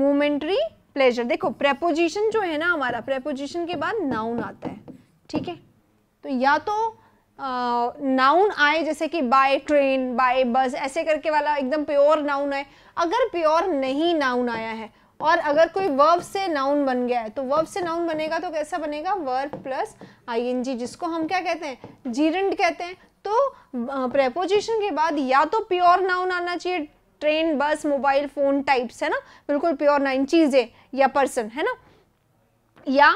momentary pleasure देखो प्रेपोजिशन जो है ना हमारा प्रेपोजिशन के बाद नाउन आता है ठीक है तो या तो नाउन आए जैसे कि बाय ट्रेन बाय बस ऐसे करके वाला एकदम प्योर नाउन आए अगर प्योर नहीं नाउन आया है और अगर कोई वर्ब से नाउन बन गया है तो वर्ब से नाउन बनेगा तो कैसा बनेगा वर्ब प्लस आईएनजी जिसको हम क्या कहते हैं जीरेंट कहते हैं तो प्रेपोजिशन के बाद या तो प्योर नाउन आना चाहिए train bus mobile phone types है ना बिल्कुल प्योर नाइन चीज़ें या पर्सन है ना या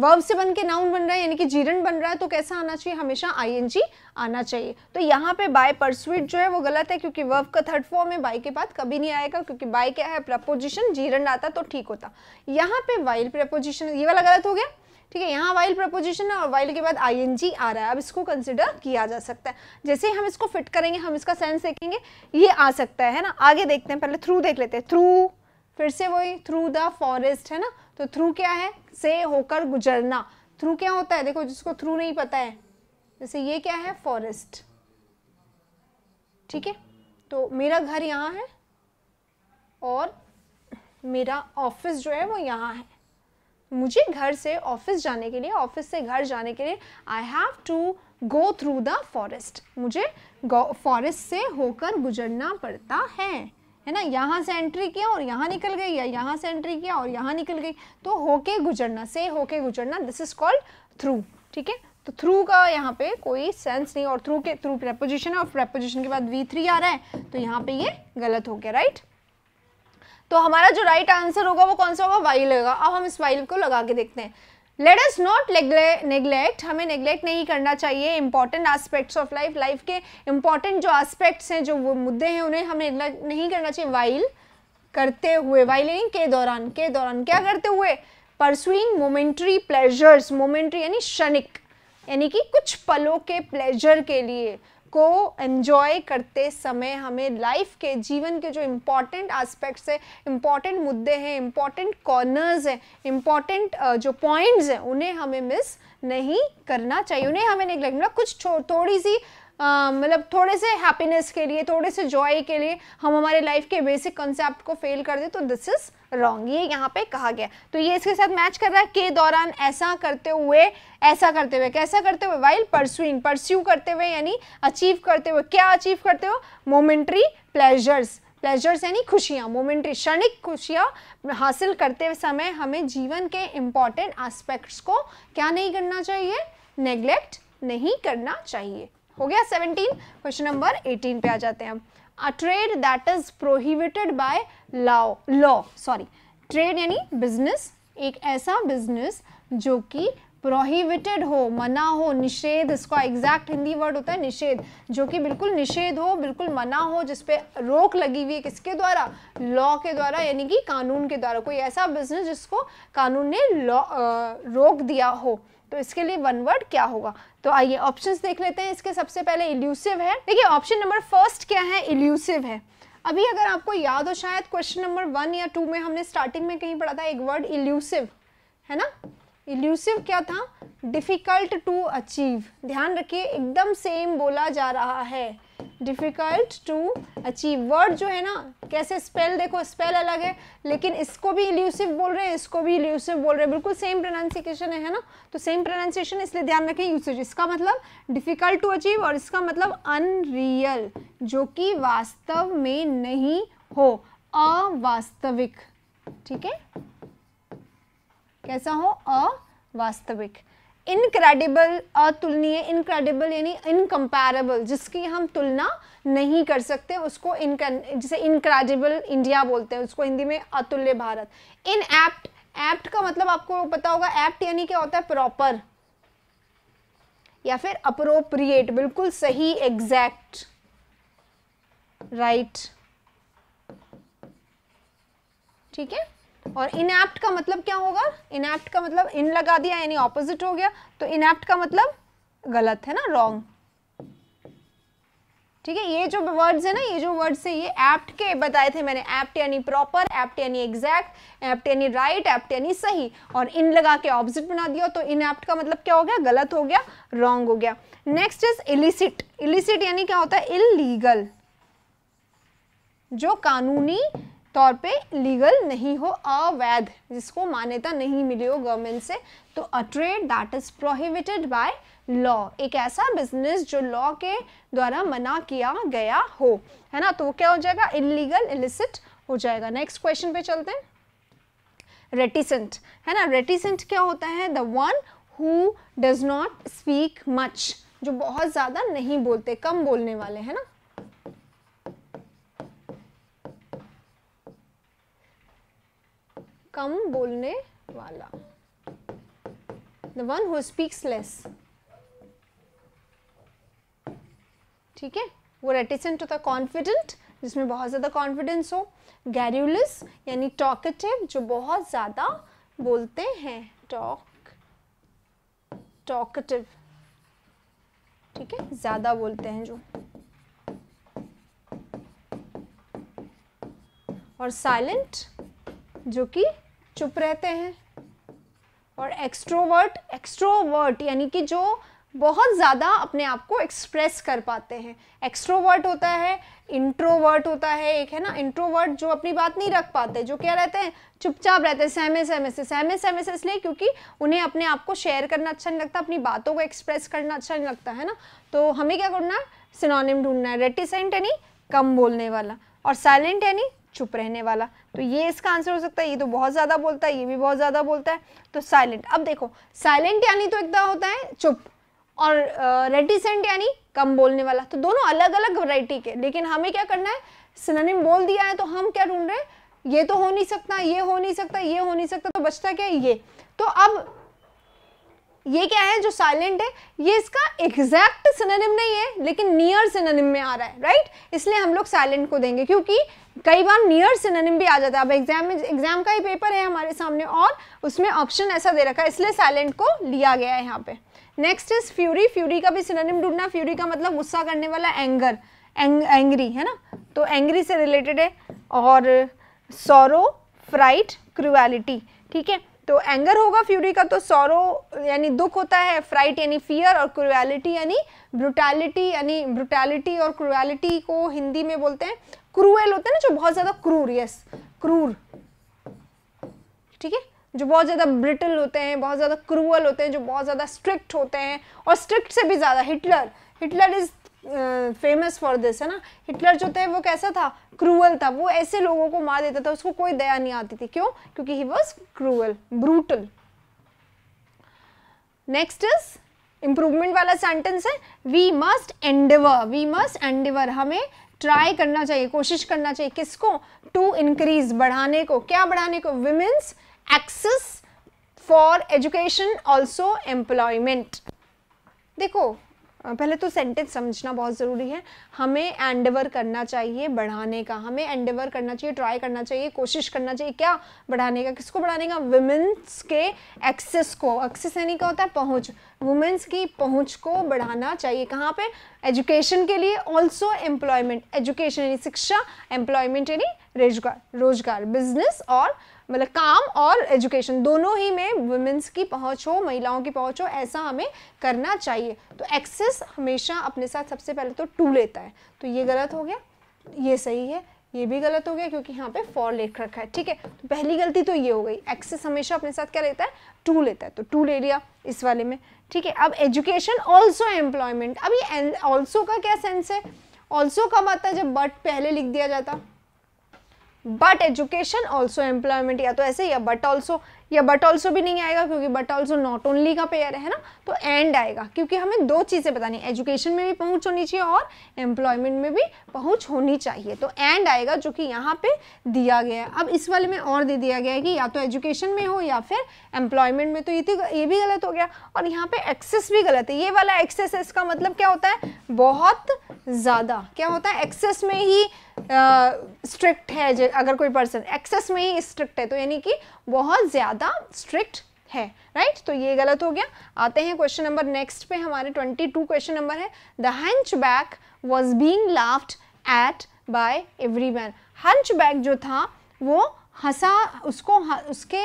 वर्ब से बन के नाउन बन रहा है यानी कि जीरन बन रहा है तो कैसा आना चाहिए हमेशा आईएनजी आना चाहिए तो यहाँ पे बाय परसुइट जो है वो गलत है क्योंकि वर्ब का थर्ड फॉर्म है बाय के बाद कभी नहीं आएगा क्योंकि बाय क्या है प्रपोजिशन जीरन आता तो ठीक होता यहाँ पे वाइल प्रपोजिशन ये वाला गलत हो गया ठीक है यहाँ वाइल प्रपोजिशन और वाइल के बाद आई आ रहा है अब इसको कंसिडर किया जा सकता है जैसे ही हम इसको फिट करेंगे हम इसका सेंस देखेंगे ये आ सकता है ना आगे देखते हैं पहले थ्रू देख लेते हैं थ्रू फिर से वही थ्रू द फॉरेस्ट है ना तो थ्रू क्या है से होकर गुजरना थ्रू क्या होता है देखो जिसको थ्रू नहीं पता है जैसे ये क्या है फॉरेस्ट ठीक है तो मेरा घर यहाँ है और मेरा ऑफिस जो है वो यहाँ है मुझे घर से ऑफिस जाने के लिए ऑफिस से घर जाने के लिए I have to go through the forest मुझे फॉरेस्ट से होकर गुजरना पड़ता है है ना यहाँ से एंट्री किया और यहाँ निकल गई या यहाँ से एंट्री किया और यहाँ निकल गई तो होके गुजरना से होके गुजरना दिस इज कॉल्ड थ्रू ठीक है तो थ्रू का यहाँ पे कोई सेंस नहीं और थ्रू के थ्रू प्रेपोजिशन है और प्रेपोजिशन के बाद वी थ्री आ रहा है तो यहाँ पे ये गलत हो गया राइट तो हमारा जो राइट आंसर होगा वो कौन सा होगा वाइल होगा अब हम इस वाइल को लगा के देखते हैं लेट अस नॉट नेग्लेक्ट हमें नेग्लेक्ट नहीं करना चाहिए important aspects of life life के इंपॉर्टेंट जो एस्पेक्ट्स हैं जो वो मुद्दे हैं उन्हें हमें नहीं करना चाहिए वाइल करते हुए वाइल यानी के दौरान के दौरान क्या करते हुए परसुइंग मोमेंट्री प्लेजर्स मोमेंट्री यानी क्षणिक यानी कि कुछ पलों के प्लेजर के लिए को एन्जॉय करते समय हमें लाइफ के जीवन के जो इम्पॉर्टेंट आस्पेक्ट्स हैं इम्पॉर्टेंट मुद्दे हैं इम्पॉर्टेंट कॉर्नर्स हैं इम्पॉर्टेंट जो पॉइंट्स हैं उन्हें हमें मिस नहीं करना चाहिए उन्हें हमें निगलेक्ट मतलब कुछ थोड़ी सी मतलब थोड़े से हैप्पीनेस के लिए थोड़े से जॉय के लिए हम हमारे लाइफ के बेसिक कॉन्सेप्ट को फेल कर दे तो दिस इज़ रॉन्ग ये यहाँ पे कहा गया तो ये इसके साथ मैच कर रहा है के दौरान ऐसा करते हुए ऐसा करते हुए कैसा करते हुए वाइल परस्यूइंग परस्यू करते हुए यानी अचीव करते हुए क्या अचीव करते हो मोमेंट्री प्लेजर्स प्लेजर्स यानी खुशियाँ मोमेंट्री क्षणिक खुशियाँ हासिल करते समय हमें जीवन के इम्पॉर्टेंट एस्पेक्ट्स को क्या नहीं करना चाहिए नेग्लेक्ट नहीं करना चाहिए हो गया 17 क्वेश्चन नंबर 18 पे आ जाते हैं हम a trade that is prohibited by law law sorry trade यानी बिजनेस एक ऐसा बिजनेस जो कि प्रोहिबिटेड हो मना हो निषेध इसका एग्जैक्ट हिंदी वर्ड होता है निषेध जो कि बिल्कुल निषेध हो बिल्कुल मना हो जिस पे रोक लगी हुई है किसके द्वारा लॉ के द्वारा यानी कि कानून के द्वारा कोई ऐसा बिजनेस जिसको कानून ने लॉ रोक दिया हो तो इसके लिए वन वर्ड क्या होगा तो आइए ऑप्शंस देख लेते हैं इसके सबसे पहले इल्यूसिव है देखिए ऑप्शन नंबर फर्स्ट क्या है इल्यूसिव है अभी अगर आपको याद हो शायद क्वेश्चन नंबर वन या टू में हमने स्टार्टिंग में कहीं पढ़ा था एक वर्ड इल्यूसिव है ना इल्यूसिव क्या था डिफ़िकल्ट टू अचीव ध्यान रखिए एकदम सेम बोला जा रहा है डिफ़िकल्ट टू अचीव वर्ड जो है ना कैसे स्पेल देखो स्पेल अलग है लेकिन इसको भी इल्यूसिव बोल रहे हैं इसको भी इल्यूसिव बोल रहे हैं बिल्कुल सेम प्रोनाउंसिएशन है ना तो सेम प्रोनाउंसिएशन इसलिए ध्यान रखें यूसेज इसका मतलब डिफ़िकल्ट टू अचीव और इसका मतलब अनरियल जो कि वास्तव में नहीं हो अवास्तविक ठीक है कैसा हो अवास्तविक इनक्रेडिबल अतुलनीय इनक्रेडिबल यानी इनकम्पेरेबल जिसकी हम तुलना नहीं कर सकते उसको इन जिसे इनक्रेडिबल इंडिया बोलते हैं उसको हिंदी में अतुल्य भारत इन एप्ट एप्ट का मतलब आपको पता होगा एप्ट यानी क्या होता है प्रॉपर या फिर अप्रोप्रिएट बिल्कुल सही एग्जैक्ट राइट ठीक है और इनएप्ट का मतलब क्या होगा इनएप्ट का मतलब इन लगा दिया यानी ऑपोजिट हो गया तो इनएप्ट का मतलब गलत है ना रॉन्ग ठीक है ये जो वर्ड्स है ना ये जो वर्ड्स है ये एप्ट के बताए थे मैंने एप्ट यानी प्रॉपर एप्ट यानी एग्जैक्ट एप्ट यानी राइट एप्ट यानी सही और इन लगा के ऑपोजिट बना दिया तो इन एप्ट का मतलब क्या हो गया गलत हो गया रॉन्ग हो गया नेक्स्ट इज इलिसिट इलिसिट यानी क्या होता है इलीगल जो कानूनी तौर पे लीगल नहीं हो अवैध जिसको मान्यता नहीं मिली हो गवर्नमेंट से तो a trade that is prohibited by law एक ऐसा बिजनेस जो लॉ के द्वारा मना किया गया हो है ना तो क्या हो जाएगा इलीगल इलिसिट हो जाएगा नेक्स्ट क्वेश्चन पे चलते हैं रेटिसेंट है ना रेटिसेंट क्या होता है the one who does not speak much जो बहुत ज़्यादा नहीं बोलते कम बोलने वाले है ना कम बोलने वाला the one who speaks less ठीक है वो रेटिसेंट होता है कॉन्फिडेंट जिसमें बहुत ज़्यादा कॉन्फिडेंस हो गैरुलस यानी टॉकेटिव जो बहुत ज़्यादा बोलते हैं टॉक टॉकेटिव ठीक है ज़्यादा बोलते हैं जो और साइलेंट जो कि चुप रहते हैं और एक्सट्रोवर्ट एक्सट्रोवर्ट यानी कि जो बहुत ज़्यादा अपने आप को एक्सप्रेस कर पाते हैं एक्सट्रोवर्ट होता है इंट्रोवर्ट होता है एक है ना इंट्रोवर्ट जो अपनी बात नहीं रख पाते जो क्या रहते हैं चुपचाप रहते हैं सहमे सहमे से सहमे सहमे से इसलिए क्योंकि उन्हें अपने आप को शेयर करना अच्छा नहीं लगता अपनी बातों को एक्सप्रेस करना अच्छा नहीं लगता है ना तो हमें क्या करना है सिनोनिम ढूंढना है रेटिसेंट यानी कम बोलने वाला और साइलेंट यानी चुप रहने वाला तो ये इसका आंसर हो सकता है ये तो बहुत ज़्यादा बोलता है ये भी बहुत ज़्यादा बोलता है तो साइलेंट अब देखो साइलेंट यानी तो एकदम होता है चुप और रेटिसेंट यानी कम बोलने वाला तो दोनों अलग अलग वैरायटी के लेकिन हमें क्या करना है सिनोनिम बोल दिया है तो हम क्या ढूंढ रहे हैं ये तो हो नहीं सकता ये हो नहीं सकता ये हो नहीं सकता तो बचता क्या ये तो अब ये क्या है जो साइलेंट है ये इसका एग्जैक्ट सिनोनिम नहीं है लेकिन नियर सिनोनिम में आ रहा है राइट इसलिए हम लोग साइलेंट को देंगे क्योंकि कई बार नियर सिनोनिम भी आ जाता है अब एग्जाम में एग्जाम का ही पेपर है हमारे सामने और उसमें ऑप्शन ऐसा दे रखा है इसलिए साइलेंट को लिया गया है यहाँ पे नेक्स्ट इज फ्यूरी फ्यूरी का भी सिनोनिम ढूंढना फ्यूरी का मतलब गुस्सा करने वाला एंगर एंग, एंग्री है ना तो एंग्री से रिलेटेड है और सौरो फ्राइट क्रुअलिटी ठीक है तो एंगर होगा फ्यूरी का तो सौरो यानी दुख होता है फ्राइट यानी फियर और क्रुएलिटी यानी ब्रुटैलिटी यानी ब्रुटैलिटी और क्रुएलिटी को हिंदी में बोलते हैं क्रूएल होते हैं ना जो बहुत ज़्यादा क्रूर यस क्रूर ठीक है जो बहुत ज़्यादा ब्रिटल होते हैं बहुत ज़्यादा क्रूअल होते हैं जो बहुत ज़्यादा स्ट्रिक्ट होते हैं और स्ट्रिक्ट से भी ज़्यादा Hitler Hitler is famous for this है ना हिटलर जो थे वो कैसा था क्रूअल था वो ऐसे लोगों को मार देता था उसको कोई दया नहीं आती थी क्यों क्योंकि he was cruel brutal next is improvement वाला सेंटेंस है we must endeavour we must endeavour हमें ट्राई करना चाहिए कोशिश करना चाहिए किसको टू इंक्रीज बढ़ाने को क्या बढ़ाने को women's access for education also employment देखो पहले तो सेंटेंस समझना बहुत ज़रूरी है हमें एंडवर करना चाहिए बढ़ाने का हमें एंडवर करना चाहिए ट्राई करना चाहिए कोशिश करना चाहिए क्या बढ़ाने का किसको बढ़ाने का वुमेंस के एक्सेस को एक्सेस यानी क्या होता है पहुँच वुमेंस की पहुँच को बढ़ाना चाहिए कहाँ पे एजुकेशन के लिए ऑल्सो एम्प्लॉयमेंट एजुकेशन यानी शिक्षा एम्प्लॉयमेंट यानी रोजगार रोजगार बिजनेस और मतलब काम और एजुकेशन दोनों ही में वुमेंस की पहुँच हो महिलाओं की पहुँच हो ऐसा हमें करना चाहिए तो एक्सेस हमेशा अपने साथ सबसे पहले तो टू लेता है तो ये गलत हो गया ये सही है ये भी गलत हो गया क्योंकि यहाँ पे फॉर लेख रखा है ठीक है तो पहली गलती तो ये हो गई एक्सेस हमेशा अपने साथ क्या लेता है टू लेता है तो टू ले लिया इस वाले में ठीक है अब एजुकेशन ऑल्सो एम्प्लॉयमेंट अब ये ऑल्सो का क्या सेंस है ऑल्सो कब आता है जब बट पहले लिख दिया जाता बट एजुकेशन ऑल्सो एम्प्लॉयमेंट या तो ऐसे या बट ऑल्सो या बट ऑल्सो भी नहीं आएगा क्योंकि बट ऑल्सो नॉट ओनली का पेयर है ना तो एंड आएगा क्योंकि हमें दो चीज़ें बतानी एजुकेशन में भी पहुंच होनी चाहिए और एम्प्लॉयमेंट में भी पहुंच होनी चाहिए तो एंड आएगा जो कि यहाँ पे दिया गया है अब इस वाले में और दे दिया गया है कि या तो एजुकेशन में हो या फिर एम्प्लॉयमेंट में तो ये तो, ये भी गलत हो गया और यहाँ पे एक्सेस भी गलत है ये वाला एक्सेस इसका मतलब क्या होता है बहुत ज़्यादा क्या होता है एक्सेस में ही स्ट्रिक्ट uh, है अगर कोई पर्सन एक्सेस में ही स्ट्रिक्ट है तो यानी कि बहुत ज़्यादा स्ट्रिक्ट है राइट तो ये गलत हो गया आते हैं क्वेश्चन नंबर नेक्स्ट पे हमारे 22 क्वेश्चन नंबर है the hunchback was being laughed at by every man hunchback जो था वो हंसा उसको उसके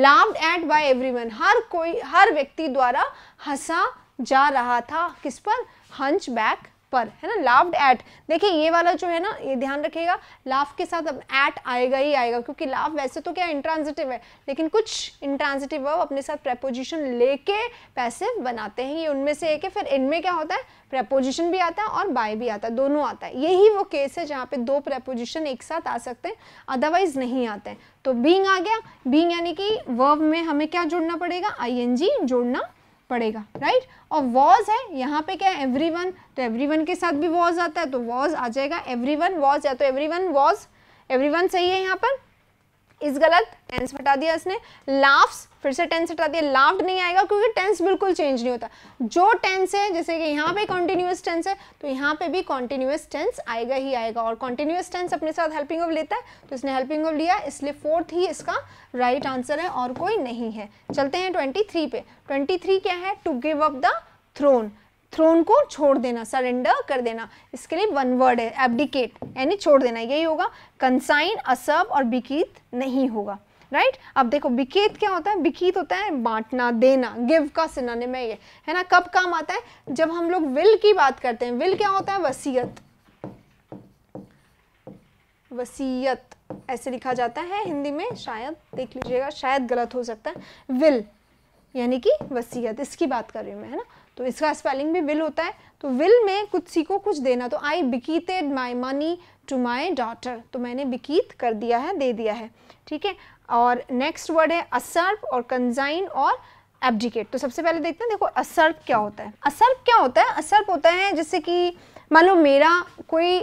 लाफ्ड एट बाय एवरी हर कोई हर व्यक्ति द्वारा हंसा जा रहा था किस पर हंच बैक पर है ना लाफ्ड एट देखिए ये वाला जो है ना ये ध्यान रखिएगा लाफ के साथ अब एट आएगा ही आएगा क्योंकि लाफ वैसे तो क्या इंट्रांजिटिव है लेकिन कुछ इंट्रांजिटिव वर्ब अपने साथ प्रेपोजिशन लेके पैसे बनाते हैं ये उनमें से एक है फिर इनमें क्या होता है प्रेपोजिशन भी आता है और बाय भी आता है दोनों आता है यही वो केस है जहाँ पे दो प्रेपोजिशन एक साथ आ सकते हैं अदरवाइज नहीं आते हैं तो बींग आ गया बींग यानी कि वर्ब में हमें क्या जोड़ना पड़ेगा आई जोड़ना पड़ेगा राइट और वॉज है यहाँ पे क्या है एवरी वन तो एवरी वन के साथ भी वॉज आता है तो वॉज आ जाएगा एवरी वन वॉज या तो everyone was everyone सही है यहाँ पर इस गलत टेंस हटा दिया इसने लाफ्स फिर से टेंस हटा दिया लाफ्ड नहीं आएगा क्योंकि टेंस बिल्कुल चेंज नहीं होता जो टेंस है जैसे कि यहाँ पे कॉन्टिन्यूस टेंस है तो यहाँ पे भी कॉन्टिन्यूस टेंस आएगा ही आएगा और कॉन्टिन्यूस टेंस अपने साथ हेल्पिंग ऑफ लेता है तो इसने हेल्पिंग ऑफ लिया इसलिए फोर्थ ही इसका राइट right आंसर है और कोई नहीं है चलते हैं ट्वेंटी थ्री पे ट्वेंटी थ्री क्या है to give up the throne throne को छोड़ देना सरेंडर कर देना इसके लिए वन वर्ड है एबडिकेट यानी छोड़ देना यही होगा कंसाइन असब और बिकीत नहीं होगा राइट अब देखो विकेत क्या होता है विकीत होता है बांटना देना गिव का सिनोनिम में ये है ना कब काम आता है जब हम लोग विल की बात करते हैं विल क्या होता है वसीयत वसीयत ऐसे लिखा जाता है हिंदी में शायद देख लीजिएगा शायद गलत हो सकता है विल यानी कि वसीयत इसकी बात कर रही हूँ मैं है ना तो इसका स्पेलिंग भी विल होता है तो विल में कुछ सीखो कुछ देना तो I bequeathed my money to my daughter तो मैंने बिकीत कर दिया है दे दिया है ठीक है और नेक्स्ट वर्ड है असर्प और कंजाइन और एबडिकेट तो सबसे पहले देखते हैं देखो असर्प क्या होता है असर्प क्या होता है असर्प होता है जैसे कि मान लो मेरा कोई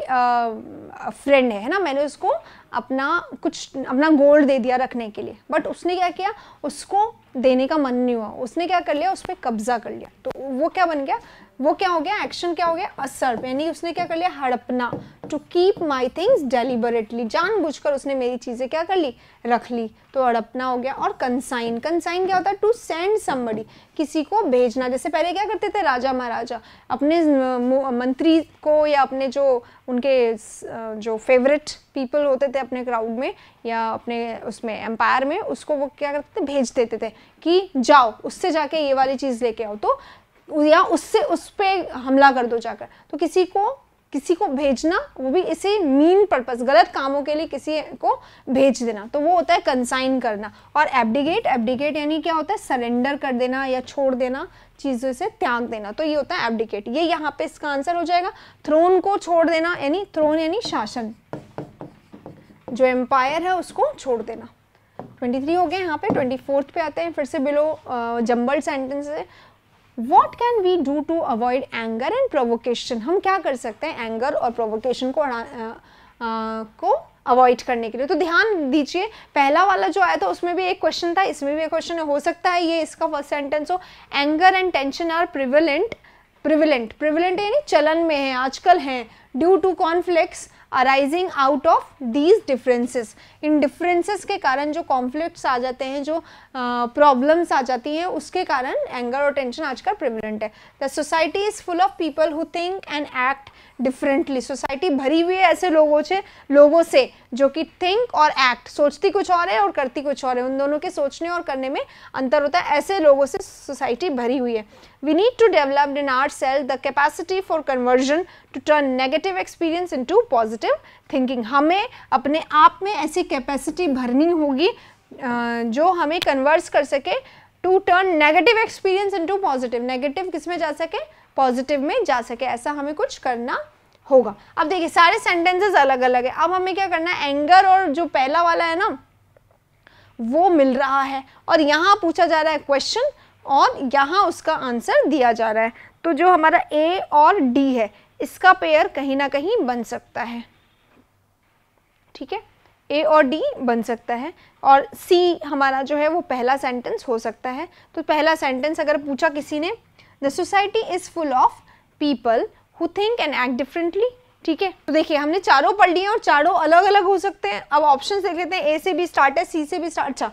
फ्रेंड है ना मैंने उसको अपना कुछ अपना गोल्ड दे दिया रखने के लिए बट उसने क्या किया उसको देने का मन नहीं हुआ उसने क्या कर लिया उस पर कब्ज़ा कर लिया तो वो क्या बन गया वो क्या हो गया एक्शन क्या हो गया असर यानी उसने क्या कर लिया हड़पना to keep my things deliberately जानबूझकर उसने मेरी चीज़ें क्या कर ली रख ली तो हड़पना हो गया और कंसाइन कंसाइन क्या होता है टू सेंड समबडी किसी को भेजना जैसे पहले क्या करते थे राजा महाराजा अपने मंत्री को या अपने जो उनके जो फेवरेट पीपल होते थे अपने क्राउड में या अपने उसमें एम्पायर में उसको वो क्या करते थे भेज देते थे कि जाओ उससे जाके ये वाली चीज़ लेके आओ तो या उससे उस पर हमला कर दो जाकर तो किसी को किसी को भेजना वो भी इसी मीन पर्पज गलत कामों के लिए किसी को भेज देना तो वो होता है कंसाइन करना और एबडिगेट एबडिगेट यानी क्या होता है सरेंडर कर देना या छोड़ देना चीज़ों से त्याग देना तो ये होता है एबडिकेट ये यहाँ पे इसका आंसर हो जाएगा थ्रोन को छोड़ देना यानी थ्रोन यानी शासन जो एम्पायर है उसको छोड़ देना 23 हो गए यहाँ पे ट्वेंटी फोर्थ पे आते हैं फिर से बिलो जम्बल सेंटेंस है what can we do to avoid anger and provocation हम क्या कर सकते हैं एंगर और प्रोवोकेशन को आ, आ, को अवॉइड करने के लिए तो ध्यान दीजिए पहला वाला जो आया था उसमें भी एक क्वेश्चन था इसमें भी एक क्वेश्चन हो सकता है ये इसका फर्स्ट सेंटेंस हो anger and tension are prevalent prevalent prevalent यानी चलन में है आजकल हैं due to conflict arising out of these differences इन डिफरेंसेस के कारण जो कॉन्फ्लिक्ट्स आ जाते हैं जो प्रॉब्लम्स आ जाती हैं उसके कारण एंगर और टेंशन आजकल प्रेमिनेंट है the society is full of people who think and act differently society भरी हुई है ऐसे लोगों से लोगों से जो कि थिंक और एक्ट सोचती कुछ और है और करती कुछ और है उन दोनों के सोचने और करने में अंतर होता है ऐसे लोगों से सोसाइटी भरी हुई है we need to develop in ourselves the capacity for conversion to turn negative experience into positive thinking हमें अपने आप में ऐसी कैपेसिटी भरनी होगी जो हमें कन्वर्स कर सके to turn negative experience into positive negative किस में जा सके पॉजिटिव में जा सके ऐसा हमें कुछ करना होगा अब देखिए सारे सेंटेंसेस अलग अलग है अब हमें क्या करना है एंगर और जो पहला वाला है ना वो मिल रहा है और यहाँ पूछा जा रहा है क्वेश्चन और यहाँ उसका आंसर दिया जा रहा है तो जो हमारा ए और डी है इसका पेयर कहीं ना कहीं बन सकता है ठीक है ए और डी बन सकता है और सी हमारा जो है वो पहला सेंटेंस हो सकता है तो पहला सेंटेंस अगर पूछा किसी ने the society is full of people who think and act differently ठीक है तो देखिए हमने चारों पढ़ लिए और चारों अलग अलग हो सकते हैं अब ऑप्शन देख लेते हैं ए से भी स्टार्ट है सी से भी स्टार्ट अच्छा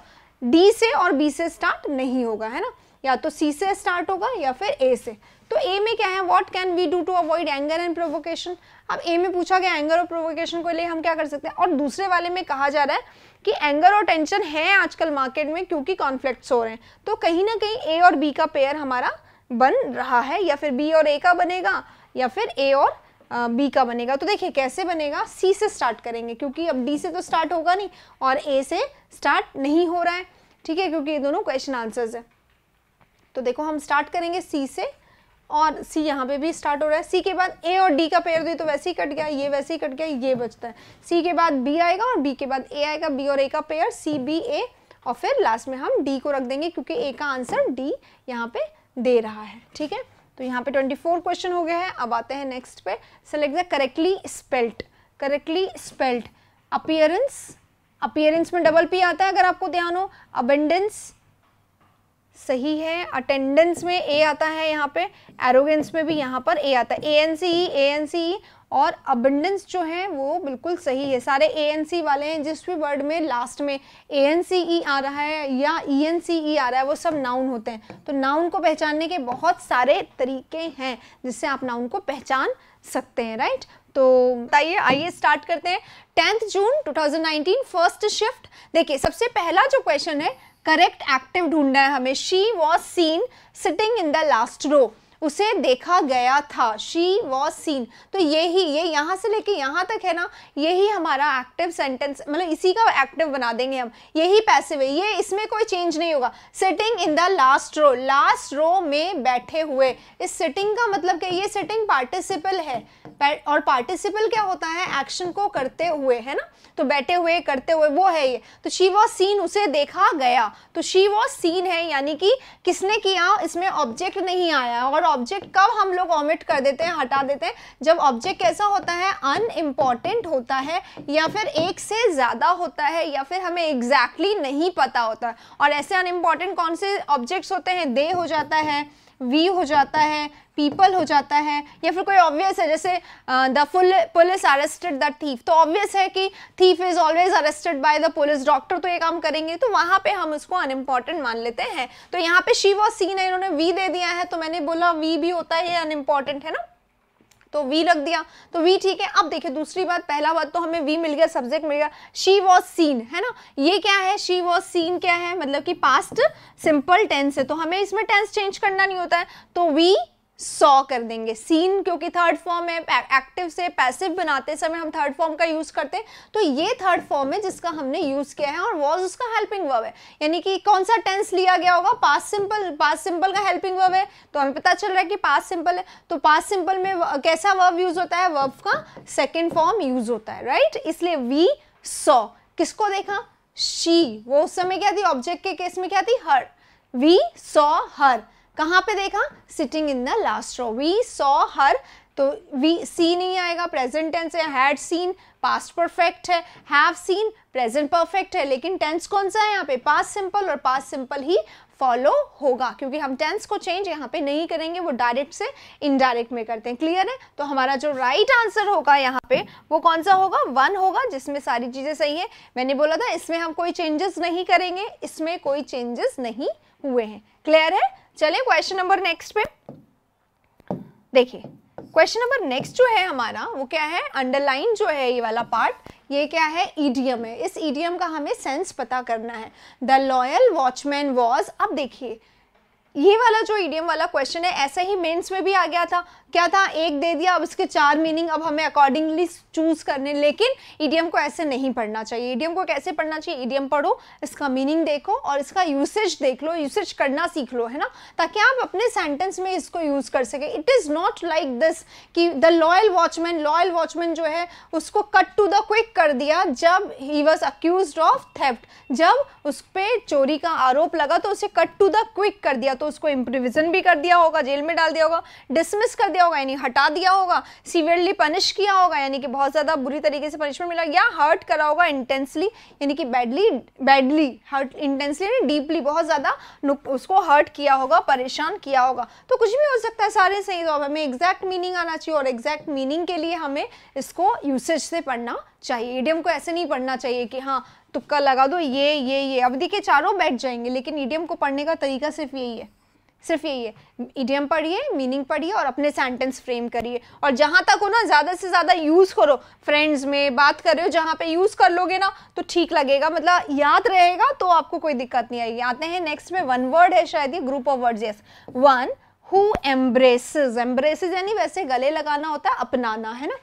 डी से और बी से स्टार्ट नहीं होगा है ना या तो सी से स्टार्ट होगा या फिर ए से तो ए में क्या है what can we do to avoid anger and provocation अब ए में पूछा गया एंगर और प्रोवोकेशन को लिए हम क्या कर सकते हैं और दूसरे वाले में कहा जा रहा है कि एंगर और टेंशन है आजकल मार्केट में क्योंकि कॉन्फ्लिक्ट हो रहे हैं तो कहीं ना कहीं ए और बी का पेयर हमारा बन रहा है या फिर बी और ए का बनेगा या फिर ए और बी का बनेगा तो देखिए कैसे बनेगा सी से स्टार्ट करेंगे क्योंकि अब डी से तो स्टार्ट होगा नहीं और ए से स्टार्ट नहीं हो रहा है ठीक है क्योंकि ये दोनों क्वेश्चन आंसर्स है तो देखो हम स्टार्ट करेंगे सी से और सी यहाँ पे भी स्टार्ट हो रहा है सी के बाद ए और डी का पेयर दे तो वैसे ही कट गया ये वैसे ही कट गया ये बचता है सी के बाद बी आएगा और बी के बाद ए आएगा बी और ए का पेयर सी बी ए और फिर लास्ट में हम डी को रख देंगे क्योंकि ए का आंसर डी यहाँ पे दे रहा है ठीक है तो यहाँ पे 24 क्वेश्चन हो गया है अब आते हैं नेक्स्ट पे select the correctly spelt correctly spelt appearance appearance में डबल पी आता है अगर आपको ध्यान हो अबेंडेंस सही है अटेंडेंस में ए आता है यहाँ पे एरोगेंस में भी यहाँ पर ए आता है A N C E A N C ई और अबंडेंस जो है वो बिल्कुल सही है सारे ए एन सी वाले हैं जिस भी वर्ड में लास्ट में ए एन सी ई आ रहा है या ई एन सी ई आ रहा है वो सब नाउन होते हैं तो नाउन को पहचानने के बहुत सारे तरीके हैं जिससे आप नाउन को पहचान सकते हैं राइट तो बताइए आइए स्टार्ट करते हैं टेंथ जून 2019 फर्स्ट शिफ्ट देखिए सबसे पहला जो क्वेश्चन है करेक्ट एक्टिव ढूंढना है हमें she was seen sitting in the last row उसे देखा गया था शी वॉज सीन तो यही ये यहाँ से लेके यहाँ तक है ना यही हमारा एक्टिव सेंटेंस मतलब इसी का एक्टिव बना देंगे हम यही पैसिव है ये इसमें कोई चेंज नहीं होगा sitting in the last row last row में बैठे हुए इस सिटिंग का मतलब क्या ये सिटिंग पार्टिसिपल है और पार्टिसिपल क्या होता है एक्शन को करते हुए है ना तो बैठे हुए करते हुए वो है ये तो शी वॉज सीन उसे देखा गया तो शी वॉज सीन है यानी कि किसने किया इसमें ऑब्जेक्ट नहीं आया और ऑब्जेक्ट कब हम लोग ऑमिट कर देते हैं हटा देते हैं जब ऑब्जेक्ट कैसा होता है अनइम्पॉर्टेंट होता है या फिर एक से ज़्यादा होता है या फिर हमें एग्जैक्टली exactly नहीं पता होता और ऐसे अनइम्पॉर्टेंट कौन से ऑब्जेक्ट्स होते हैं दे हो जाता है वी हो जाता है पीपल हो जाता है या फिर कोई ऑब्वियस है जैसे the full police arrested the thief तो ऑब्वियस है कि thief is always arrested by the police doctor तो ये काम करेंगे तो वहाँ पे हम उसको अनइम्पॉर्टेंट मान लेते हैं तो यहाँ पे शी वॉज सीन है इन्होंने वी दे दिया है तो मैंने बोला वी भी होता है ये अनइम्पॉर्टेंट है ना तो वी रख दिया तो वी ठीक है अब देखिए दूसरी बात पहला बात तो हमें वी मिल गया सब्जेक्ट मिल गया शी वॉज सीन है ना ये क्या है शी वॉज सीन क्या है मतलब कि पास्ट सिंपल टेंस है तो हमें इसमें टेंस चेंज करना नहीं होता है तो वी सौ कर देंगे सीन क्योंकि थर्ड फॉर्म है एक्टिव से पैसिव बनाते समय हम थर्ड फॉर्म का यूज़ करते तो ये थर्ड फॉर्म है जिसका हमने यूज़ किया है और वॉज उसका हेल्पिंग वर्ब है यानी कि कौन सा टेंस लिया गया होगा पास सिंपल पास सिंपल का हेल्पिंग वर्ब है तो हमें पता चल रहा है कि पास सिंपल है तो पास सिंपल में कैसा वर्ब यूज़ होता है वर्ब का सेकेंड फॉर्म यूज़ होता है राइट इसलिए वी सौ किसको देखा शी वो उस समय क्या थी ऑब्जेक्ट के केस में क्या थी हर वी सॉ हर कहाँ पे देखा sitting in the last row we saw her तो वी सी नहीं आएगा प्रेजेंट टेंस है हैड सीन पास्ट परफेक्ट है हैव सीन प्रेजेंट परफेक्ट है लेकिन टेंस कौन सा है यहाँ पे पास्ट सिंपल और पास्ट सिंपल ही फॉलो होगा क्योंकि हम टेंस को चेंज यहाँ पे नहीं करेंगे वो डायरेक्ट से इनडायरेक्ट में करते हैं क्लियर है तो हमारा जो राइट right आंसर होगा यहाँ पे वो कौन सा होगा वन होगा जिसमें सारी चीज़ें सही है मैंने बोला था इसमें हम कोई चेंजेस नहीं करेंगे इसमें कोई चेंजेस नहीं हुए हैं क्लियर है चलिए क्वेश्चन नंबर नेक्स्ट पे देखिए क्वेश्चन नंबर नेक्स्ट जो है हमारा वो क्या है अंडरलाइन जो है ये वाला पार्ट ये क्या है ईडीएम है इस ईडीएम का हमें सेंस पता करना है द लॉयल वॉचमैन वॉज अब देखिए ये वाला जो ईडीएम वाला क्वेश्चन है ऐसा ही मेंस में भी आ गया था क्या था एक दे दिया अब इसके चार मीनिंग अब हमें अकॉर्डिंगली चूज करने लेकिन ईडीएम को ऐसे नहीं पढ़ना चाहिए ईडीएम को कैसे पढ़ना चाहिए ईडीएम पढ़ो इसका मीनिंग देखो और इसका यूसेज देख लो यूसेज करना सीख लो है ना ताकि आप अपने सेंटेंस में इसको यूज़ कर सके it is not like this कि the loyal watchman loyal watchman जो है उसको कट टू द क्विक कर दिया जब he was accused of theft जब उस पर चोरी का आरोप लगा तो उसे कट टू द क्विक कर दिया तो उसको इम्प्रिविजन भी कर दिया होगा जेल में डाल दिया होगा डिसमिस कर दिया होगा यानी हटा दिया होगा सीवियरली पनिश किया होगा यानी कि बहुत ज़्यादा बुरी तरीके से पनिशमेंट मिला या हर्ट करा होगा इंटेंसली यानी कि बैडली बैडली हर्ट इंटेंसली यानी डीपली बहुत ज़्यादा उसको हर्ट किया होगा परेशान किया होगा तो कुछ भी हो सकता है सारे सही जॉब तो हमें एग्जैक्ट मीनिंग आना चाहिए और एग्जैक्ट मीनिंग के लिए हमें इसको यूसेज से पढ़ना चाहिए ईडियम को ऐसे नहीं पढ़ना चाहिए कि हाँ तुक्का लगा दो ये ये ये अब देखिए चारों बैठ जाएंगे लेकिन ईडियम को पढ़ने का तरीका सिर्फ यही है सिर्फ यही है इडियम पढ़िए मीनिंग पढ़िए और अपने सेंटेंस फ्रेम करिए और जहाँ तक हो ना ज़्यादा से ज़्यादा यूज़ करो फ्रेंड्स में बात कर रहे हो जहाँ पे यूज़ कर लोगे ना तो ठीक लगेगा मतलब याद रहेगा तो आपको कोई दिक्कत नहीं आएगी आते हैं नेक्स्ट में वन वर्ड है शायद ये group of words yes one who embraces embraces यानी वैसे गले लगाना होता है अपनाना है ना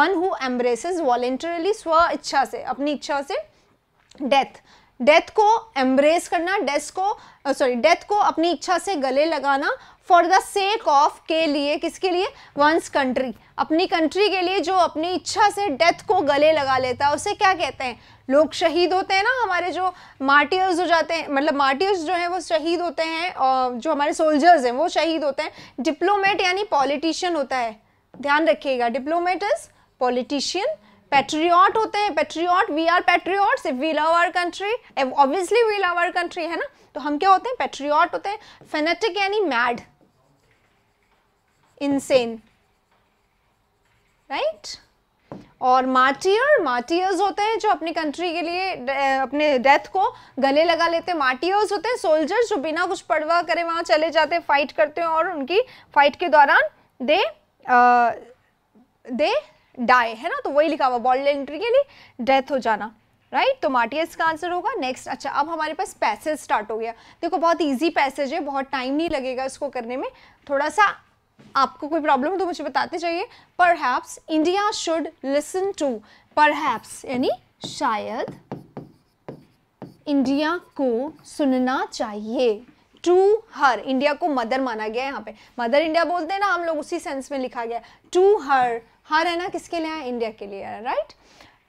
वन हु एम्ब्रेसेज वॉलेंटरली स्व इच्छा से अपनी इच्छा से डेथ डेथ को एम्ब्रेस करना डेथ को सॉरी डेथ को अपनी इच्छा से गले लगाना फॉर द सेक ऑफ के लिए किसके लिए वंस कंट्री अपनी कंट्री के लिए जो अपनी इच्छा से डेथ को गले लगा लेता है उसे क्या कहते हैं लोग शहीद होते हैं ना हमारे जो मार्टियर्स हो जाते हैं मतलब मार्टियर्स जो हैं वो शहीद होते हैं और जो हमारे सोल्जर्स हैं वो शहीद होते हैं डिप्लोमेट यानी पॉलिटिशियन होता है ध्यान रखिएगा डिप्लोमेट इज पॉलिटिशियन पेट्रियाट होते हैं patriot we are patriots if we love our country obviously we love our country है ना तो हम क्या होते हैं पेट्रियॉट होते हैं फेनेटिक यानी मैड इनसेन राइट और मार्टियर मार्टियर्स होते हैं जो अपनी कंट्री के लिए अपने डेथ को गले लगा लेते हैं मार्टियर्स होते हैं सोल्जर्स जो बिना कुछ पड़वा करे वहाँ चले जाते हैं फाइट करते हैं और उनकी फाइट के दौरान दे आ, दे डाई है ना तो वही लिखा हुआ बॉल एंट्री के लिए डेथ हो जाना राइट right? तो मार्टियस का आंसर होगा नेक्स्ट अच्छा अब हमारे पास पैसेज स्टार्ट हो गया देखो बहुत ईजी पैसेज है बहुत टाइम नहीं लगेगा इसको करने में थोड़ा सा आपको कोई प्रॉब्लम हो तो मुझे बताते चाहिए पर इंडिया शुड लिसन टू पर यानी शायद इंडिया को सुनना चाहिए टू हर इंडिया को मदर माना गया है यहाँ पे मदर इंडिया बोलते हैं ना हम लोग उसी सेंस में लिखा गया टू हर हर है ना किसके लिए है इंडिया के लिए right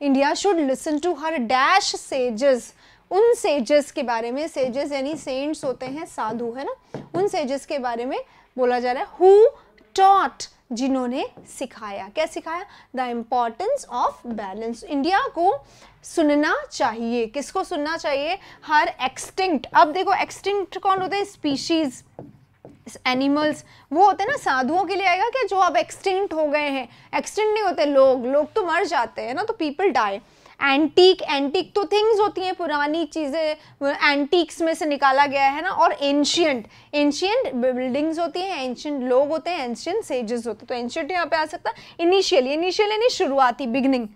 India should listen to her dash sages उन सेजेस के बारे में सेजेस यानी सेंट्स होते हैं साधु है ना उन सेजेस के बारे में बोला जा रहा है हु टॉट जिन्होंने सिखाया क्या सिखाया the importance of balance India को सुनना चाहिए किसको सुनना चाहिए हर एक्सटिंक्ट अब देखो एक्सटिंक्ट कौन होते हैं स्पीशीज़ एनिमल्स वो होते ना साधुओं के लिए आएगा कि जो अब एक्सटिंक्ट हो गए हैं एक्सटिंक्ट नहीं होते लोग लोग तो मर जाते हैं ना तो पीपल डाई एंटीक एंटीक तो थिंग्स होती हैं पुरानी चीज़ें एंटीक्स में से निकाला गया है ना और एंशियंट एंशियंट बिल्डिंग्स होती हैं एंशियंट लोग होते हैं एंशियंट सेजेस होते हैं तो एंशियंट यहाँ पे आ सकता है इनिशियली इनिशियली यानी शुरुआती बिगनिंग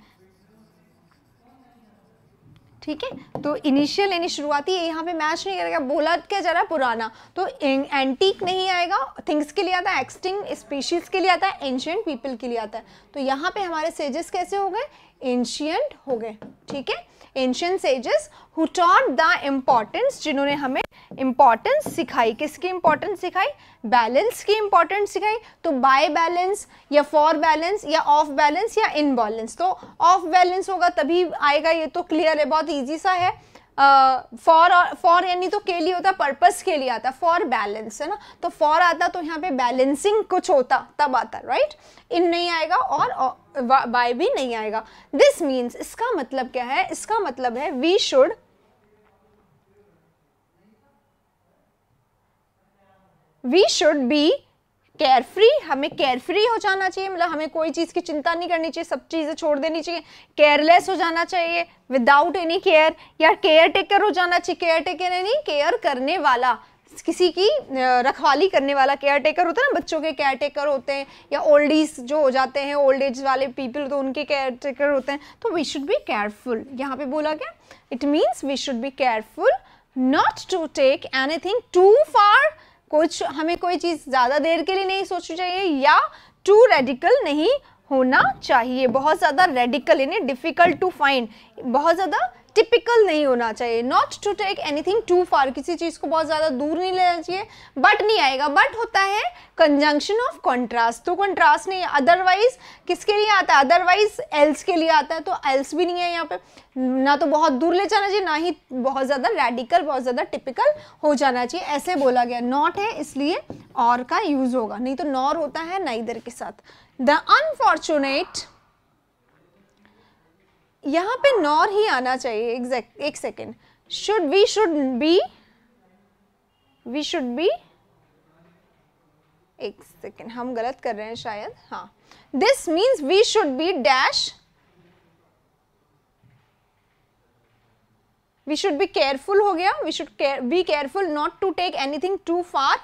ठीक है तो इनिशियल यानी शुरुआती यहाँ पे मैच नहीं करेगा बोला क्या जा रहा है पुराना तो एंटीक नहीं आएगा थिंग्स के लिए आता है एक्सटिंग स्पीशीज़ के लिए आता है एंशियंट पीपल के लिए आता है तो यहाँ पे हमारे सेजेस कैसे हो गए एंशियंट हो गए ठीक है ancient sages who taught the importance जिन्होंने हमें इम्पॉर्टेंस सिखाई किसकी इम्पॉर्टेंस सिखाई बैलेंस की इम्पॉर्टेंस सिखाई तो बाय बैलेंस या फॉर बैलेंस या ऑफ बैलेंस या इन बैलेंस तो ऑफ बैलेंस होगा तभी आएगा ये तो क्लियर है बहुत ईजी सा है फॉर फॉर यानी तो के लिए होता पर्पस के लिए आता फॉर बैलेंस है ना तो फॉर आता तो यहाँ पे बैलेंसिंग कुछ होता तब आता राइट इन नहीं आएगा और बाय भी नहीं आएगा दिस मीन्स इसका मतलब क्या है इसका मतलब है we should we should be carefree हमें केयरफ्री हो जाना चाहिए मतलब हमें कोई चीज़ की चिंता नहीं करनी चाहिए सब चीज़ें छोड़ देनी चाहिए केयरलेस हो जाना चाहिए विदाउट एनी केयर या केयर टेकर हो जाना चाहिए केयर टेकर यानी केयर करने वाला किसी की रखवाली करने वाला केयर टेकर होता है ना बच्चों के केयर टेकर होते हैं या ओल्ड एज जो हो जाते हैं ओल्ड एज वाले पीपल तो उनके केयर टेकर होते हैं तो वी शुड बी केयरफुल यहाँ पे बोला गया it means we should be careful not to take anything too far कुछ हमें कोई चीज़ ज़्यादा देर के लिए नहीं सोचनी चाहिए या टू रेडिकल नहीं होना चाहिए बहुत ज़्यादा रेडिकल यानी डिफ़िकल्ट टू फाइंड बहुत ज़्यादा टिपिकल नहीं होना चाहिए not to take anything too far किसी चीज़ को बहुत ज़्यादा दूर नहीं लेना चाहिए बट नहीं आएगा बट होता है कंजंक्शन ऑफ कॉन्ट्रास्ट तो कॉन्ट्रास्ट नहीं अदरवाइज किसके लिए आता है अदरवाइज एल्स के लिए आता है तो एल्स भी नहीं है यहाँ पे ना तो बहुत दूर ले जाना चाहिए ना ही बहुत ज़्यादा रेडिकल बहुत ज़्यादा टिपिकल हो जाना चाहिए ऐसे बोला गया नॉट है इसलिए और का यूज़ होगा नहीं तो नॉर होता है ना इधर के साथ द अनफॉर्चुनेट यहाँ पे नॉर ही आना चाहिए एग्जैक्ट एक second should we should be we should be एक सेकेंड हम गलत कर रहे हैं शायद हाँ this means we should be dash we should be careful हो गया we should be careful not to take anything too far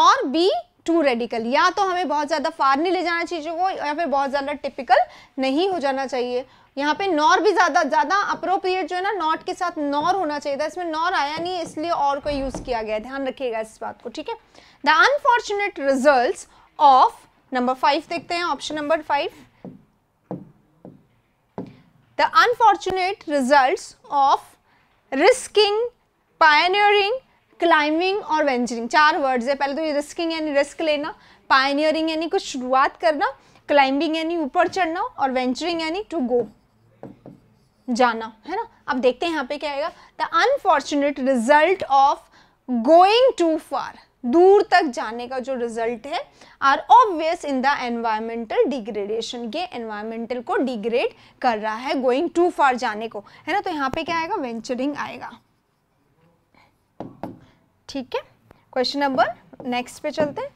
और बी टू रेडिकल या तो हमें बहुत ज़्यादा फार नहीं ले जाना चाहिए वो या फिर बहुत ज़्यादा टिपिकल नहीं हो जाना चाहिए यहाँ पे नॉर भी ज़्यादा ज़्यादा अप्रोप्रिएट जो है ना नॉट के साथ नॉर होना चाहिए था इसमें नॉर आया नहीं इसलिए और को यूज़ किया गया ध्यान रखिएगा इस बात को ठीक है the unfortunate result of number five देखते हैं option number five the unfortunate result of risking pioneering climbing और वेंचरिंग चार वर्ड्स है पहले तो ये रिस्किंग यानी रिस्क लेना पायनियरिंग यानी कुछ शुरुआत करना क्लाइंबिंग यानी ऊपर चढ़ना और वेंचरिंग यानी टू गो जाना है ना अब देखते हैं यहाँ पे क्या आएगा the unfortunate result of going too far दूर तक जाने का जो रिजल्ट है are obvious in the environmental degradation ये एनवायरमेंटल को डिग्रेड कर रहा है गोइंग टू फार जाने को है ना तो यहाँ पे क्या आएगा वेंचरिंग आएगा ठीक है क्वेश्चन नंबर नेक्स्ट पे चलते हैं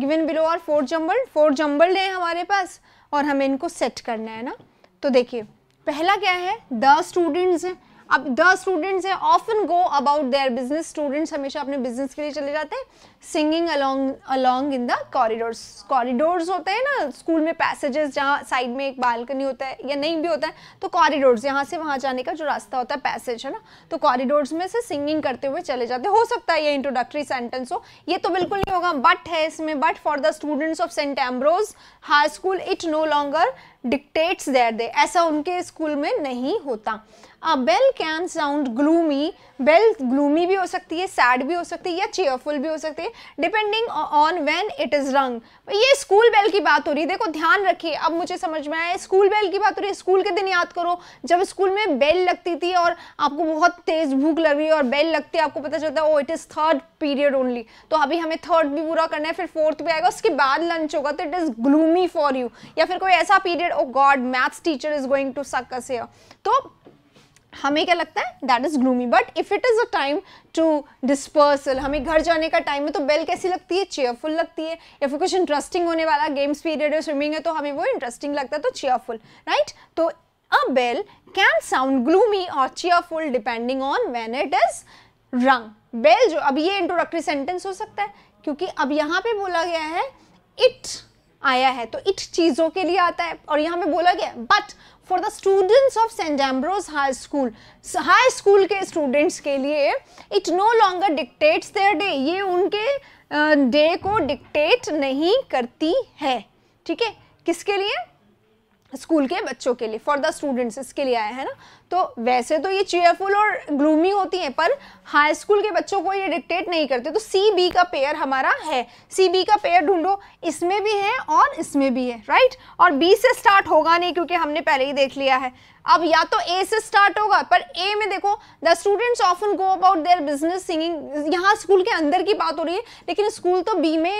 given below are four jumble four jumble है हमारे पास और हमें इनको सेट करना है ना तो देखिए पहला क्या है द स्टूडेंट्स अब द स्टूडेंट्स है often go about their business students हमेशा अपने बिजनेस के लिए चले जाते हैं singing along along in the corridors corridors होते हैं ना स्कूल में पैसेजेस जहाँ साइड में एक बालकनी होता है या नहीं भी होता है तो कॉरिडोर्स यहाँ से वहाँ जाने का जो रास्ता होता है पैसेज है ना तो कॉरिडोर्स में से सिंगिंग करते हुए चले जाते हो सकता है ये इंट्रोडक्टरी सेंटेंस हो ये तो बिल्कुल नहीं होगा बट है इसमें but for the students of Saint Ambrose high school it no longer dictates their day ऐसा उनके स्कूल में नहीं होता bell can sound gloomy bell gloomy भी हो सकती है सैड भी हो सकती है या चेयरफुल भी हो सकती है depending on when it is rung ये स्कूल बेल की बात हो रही है देखो ध्यान रखिए अब मुझे समझ में आया स्कूल बेल की बात हो रही है स्कूल के दिन याद करो जब स्कूल में बेल लगती थी और आपको बहुत तेज़ भूख लग रही है और बेल लगती है आपको पता चलता है oh it is third period only तो अभी हमें थर्ड भी पूरा करना है फिर फोर्थ भी आएगा उसके बाद लंच होगा तो it is gloomy for you या फिर कोई ऐसा period oh God maths teacher is going to suck us तो हमें क्या लगता है that is gloomy but if it is a time to dispersal हमें घर जाने का टाइम है तो बेल कैसी लगती है चेयरफुल लगती है या फिर कुछ इंटरेस्टिंग होने वाला गेम्स पीरियड है स्विमिंग है तो हमें वो इंटरेस्टिंग लगता है तो चेयरफुल राइट right? तो a bell can sound gloomy और cheerful depending on when it is rung bell जो अब ये इंट्रोडक्टरी सेंटेंस हो सकता है क्योंकि अब यहाँ पे बोला गया है इट आया है तो इट चीज़ों के लिए आता है और यहाँ पे बोला गया but for the students of Saint Ambrose high school high school के स्टूडेंट्स के लिए it no longer dictates their day ये उनके डे uh, को डिक्टेट नहीं करती है ठीक है किसके लिए स्कूल के बच्चों के लिए फॉर द स्टूडेंट्स इसके लिए आया है ना तो वैसे तो ये चेयरफुल और ग्लूमी होती हैं पर हाई स्कूल के बच्चों को ये डिक्टेट नहीं करते तो सी बी का पेयर हमारा है सी बी का पेयर ढूंढो इसमें भी है और इसमें भी है राइट और बी से स्टार्ट होगा नहीं क्योंकि हमने पहले ही देख लिया है अब या तो ए से स्टार्ट होगा पर ए में देखो the students often go about their business singing यहाँ स्कूल के अंदर की बात हो रही है लेकिन स्कूल तो बी में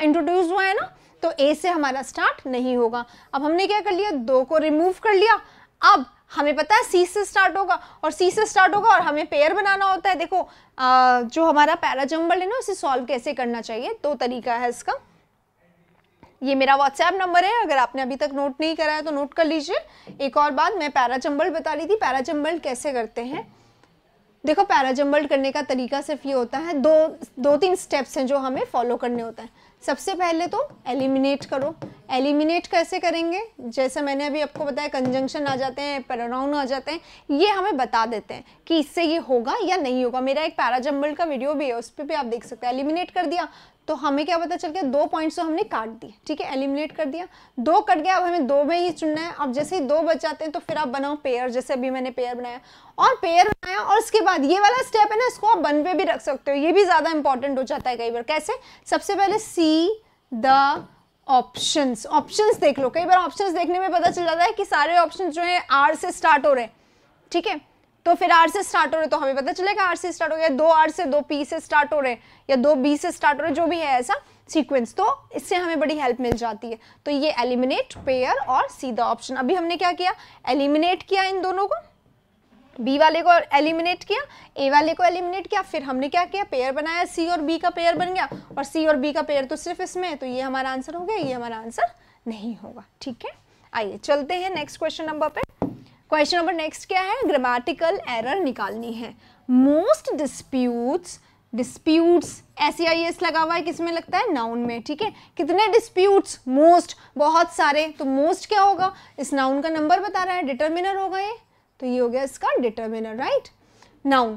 इंट्रोड्यूस हुआ है ना तो ए से हमारा स्टार्ट नहीं होगा अब हमने क्या कर लिया दो को रिमूव कर लिया अब हमें पता है सी से स्टार्ट होगा और सी से स्टार्ट होगा और हमें पेयर बनाना होता है देखो आ, जो हमारा पैराजम्बल है ना उसे सॉल्व कैसे करना चाहिए दो तरीका है इसका ये मेरा व्हाट्सएप नंबर है अगर आपने अभी तक नोट नहीं करा है तो नोट कर लीजिए एक और बात मैं पैराजम्बल बता रही थी पैराजम्बल कैसे करते हैं देखो पैराजम्बल करने का तरीका सिर्फ ये होता है दो दो तीन स्टेप्स हैं जो हमें फॉलो करने होते हैं सबसे पहले तो एलिमिनेट करो एलिमिनेट कैसे करेंगे जैसे मैंने अभी आपको बताया कंजंक्शन आ जाते हैं पेरानाउन आ जाते हैं ये हमें बता देते हैं कि इससे ये होगा या नहीं होगा मेरा एक पैराजम्बल का वीडियो भी है उस पर भी आप देख सकते हैं एलिमिनेट कर दिया तो हमें क्या पता चल गया दो पॉइंट तो हमने काट दिए ठीक है एलिमिनेट कर दिया दो कट गया अब हमें दो में ही चुनना है अब जैसे ही दो बच जाते हैं तो फिर आप बनाओ पेयर जैसे अभी मैंने पेयर बनाया और पेयर बनाया और उसके बाद ये वाला स्टेप है ना इसको आप बन पे भी रख सकते हो ये भी ज़्यादा इंपॉर्टेंट हो जाता है कई बार कैसे सबसे पहले सी द ऑप्शंस ऑप्शंस देख लो कई बार ऑप्शंस देखने में पता चल जाता है कि सारे ऑप्शन जो है आर से स्टार्ट हो रहे हैं ठीक है तो फिर आर से स्टार्ट हो रहे तो हमें पता चलेगा आर से स्टार्ट हो गया दो आर से दो पी से स्टार्ट हो रहे या दो बी से स्टार्ट हो रहे जो भी है ऐसा सीक्वेंस तो इससे हमें बड़ी हेल्प मिल जाती है तो ये एलिमिनेट पेयर और सीधा ऑप्शन अभी हमने क्या किया एलिमिनेट किया इन दोनों को बी वाले को एलिमिनेट किया ए वाले को एलिमिनेट किया फिर हमने क्या किया पेयर बनाया सी और बी का पेयर बन गया और सी और बी का पेयर तो सिर्फ इसमें है तो ये हमारा आंसर हो गया ये हमारा आंसर नहीं होगा ठीक है आइए चलते हैं नेक्स्ट क्वेश्चन नंबर पर क्वेश्चन नंबर नेक्स्ट क्या है ग्रामेटिकल एरर निकालनी है मोस्ट डिस्प्यूट्स डिस्प्यूट्स ऐसी आई एस लगा हुआ है किसमें लगता है नाउन में ठीक है कितने डिस्प्यूट्स मोस्ट बहुत सारे तो मोस्ट क्या होगा इस नाउन का नंबर बता रहा है डिटर्मिनर होगा ये तो ये हो गया इसका determiner right noun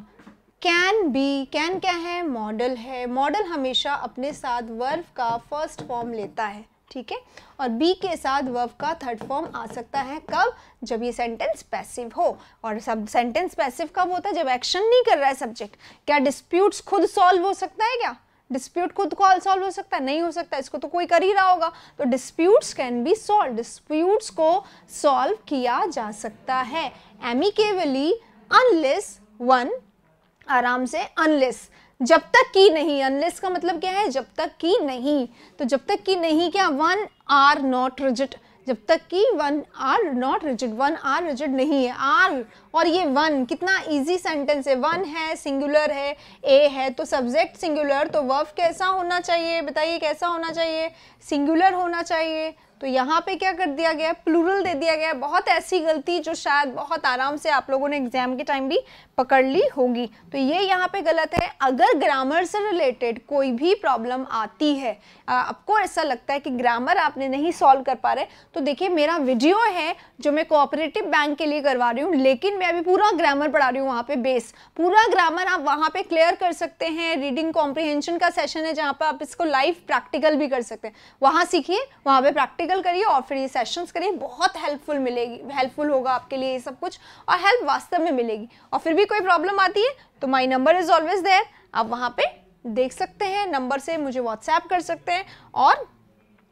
can be can क्या है मॉडल है मॉडल हमेशा अपने साथ वर्ब का फर्स्ट फॉर्म लेता है ठीक है और बी के साथ वर्ब का थर्ड फॉर्म आ सकता है कब जब ये सेंटेंस पैसिव हो और सब सेंटेंस पैसिव कब होता है जब एक्शन नहीं कर रहा है सब्जेक्ट क्या डिस्प्यूट्स खुद सॉल्व हो सकता है क्या डिस्प्यूट खुद को सॉल्व हो सकता है नहीं हो सकता इसको तो कोई कर ही रहा होगा तो disputes can be solve disputes को सॉल्व किया जा सकता है एमिकेवली अनलेस वन आराम से अनलेस जब तक की नहीं अनलेस का मतलब क्या है जब तक की नहीं तो जब तक की नहीं क्या वन आर नॉट रिजिट जब तक कि one are not rigid one are rigid नहीं है आर और ये वन कितना इजी सेंटेंस है वन है सिंगुलर है ए है तो सब्जेक्ट सिंगुलर तो वर्फ कैसा होना चाहिए बताइए कैसा होना चाहिए सिंगुलर होना चाहिए तो यहाँ पे क्या कर दिया गया प्लूरल दे दिया गया बहुत ऐसी गलती जो शायद बहुत आराम से आप लोगों ने एग्जाम के टाइम भी पकड़ ली होगी तो ये यहाँ पे गलत है अगर ग्रामर से रिलेटेड कोई भी प्रॉब्लम आती है आपको ऐसा लगता है कि ग्रामर आपने नहीं सॉल्व कर पा रहे तो देखिए मेरा वीडियो है जो मैं कोऑपरेटिव बैंक के लिए करवा रही हूँ लेकिन मैं अभी पूरा ग्रामर पढ़ा रही हूँ वहाँ पे बेस पूरा ग्रामर आप वहाँ पे क्लियर कर सकते हैं रीडिंग कॉम्प्रिहेंशन का सेशन है जहाँ पर आप इसको लाइव प्रैक्टिकल भी कर सकते हैं वहाँ सीखिए वहाँ पर प्रैक्टिकल करिए और फिर ये सेशन करिए बहुत हेल्पफुल मिलेगी हेल्पफुल होगा आपके लिए ये सब कुछ और हेल्प वास्तव में मिलेगी और फिर भी कोई प्रॉब्लम आती है तो my number is always there आप वहाँ पे देख सकते हैं नंबर से मुझे व्हाट्सएप कर सकते हैं और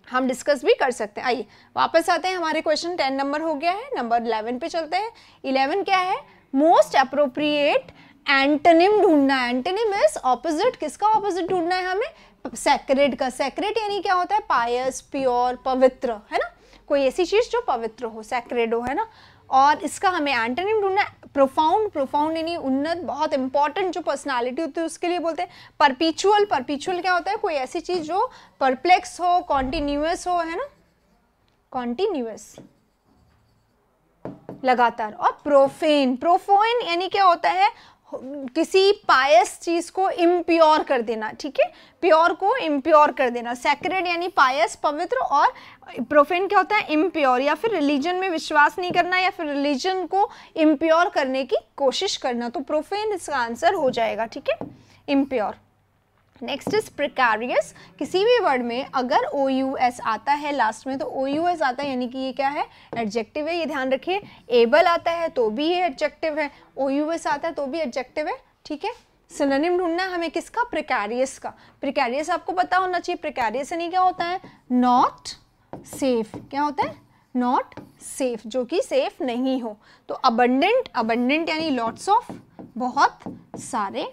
हम डिस्कस भी कर सकते हैं आइए वापस आते हैं हमारे क्वेश्चन टेन नंबर हो गया है नंबर इलेवन पे चलते हैं इलेवन क्या है मोस्ट अप्रोप्रिएट एंटनिम ढूंढना है एंटनिम इज ऑपोजिट किसका ऑपोजिट ढूंढना है हमें सेक्रेट का सेक्रेट यानी क्या होता है पायस प्योर पवित्र है ना कोई ऐसी चीज़ जो पवित्र हो सेक्रेड हो है ना और इसका हमें एंटोनिम ढूंढना प्रोफाउंड प्रोफाउंड यानी उन्नत बहुत इंपॉर्टेंट जो पर्सनालिटी होती है उसके लिए बोलते हैं परपीचुअल परपिचुअल क्या होता है कोई ऐसी चीज़ जो परप्लेक्स हो कॉन्टिन्यूस हो है ना कॉन्टिन्यूस लगातार और प्रोफेन प्रोफोन यानी क्या होता है किसी पायस चीज़ को इम्प्योर कर देना ठीक है प्योर को इम्प्योर कर देना सेक्रेड यानी पायस पवित्र और प्रोफेन क्या होता है इम्प्योर या फिर रिलीजन में विश्वास नहीं करना या फिर रिलीजन को इम्प्योर करने की कोशिश करना तो प्रोफेन इसका आंसर हो जाएगा ठीक है इम्प्योर नेक्स्ट इज प्रिकारियस किसी भी वर्ड में अगर ओ यू एस आता है लास्ट में तो ओ यू एस आता है यानी कि ये क्या है एडजेक्टिव है ये ध्यान रखिए एबल आता है तो भी ये एडजेक्टिव है ओ यू एस आता है तो भी एडजेक्टिव है ठीक है सिनोनिम ढूंढना हमें किसका प्रकारियस का प्रिकारियस आपको पता होना चाहिए प्रिकारियस यानी क्या होता है नॉट सेफ क्या होता है नॉट सेफ जो कि सेफ नहीं हो तो अबंडेंट अबंडेंट यानी लॉट्स ऑफ बहुत सारे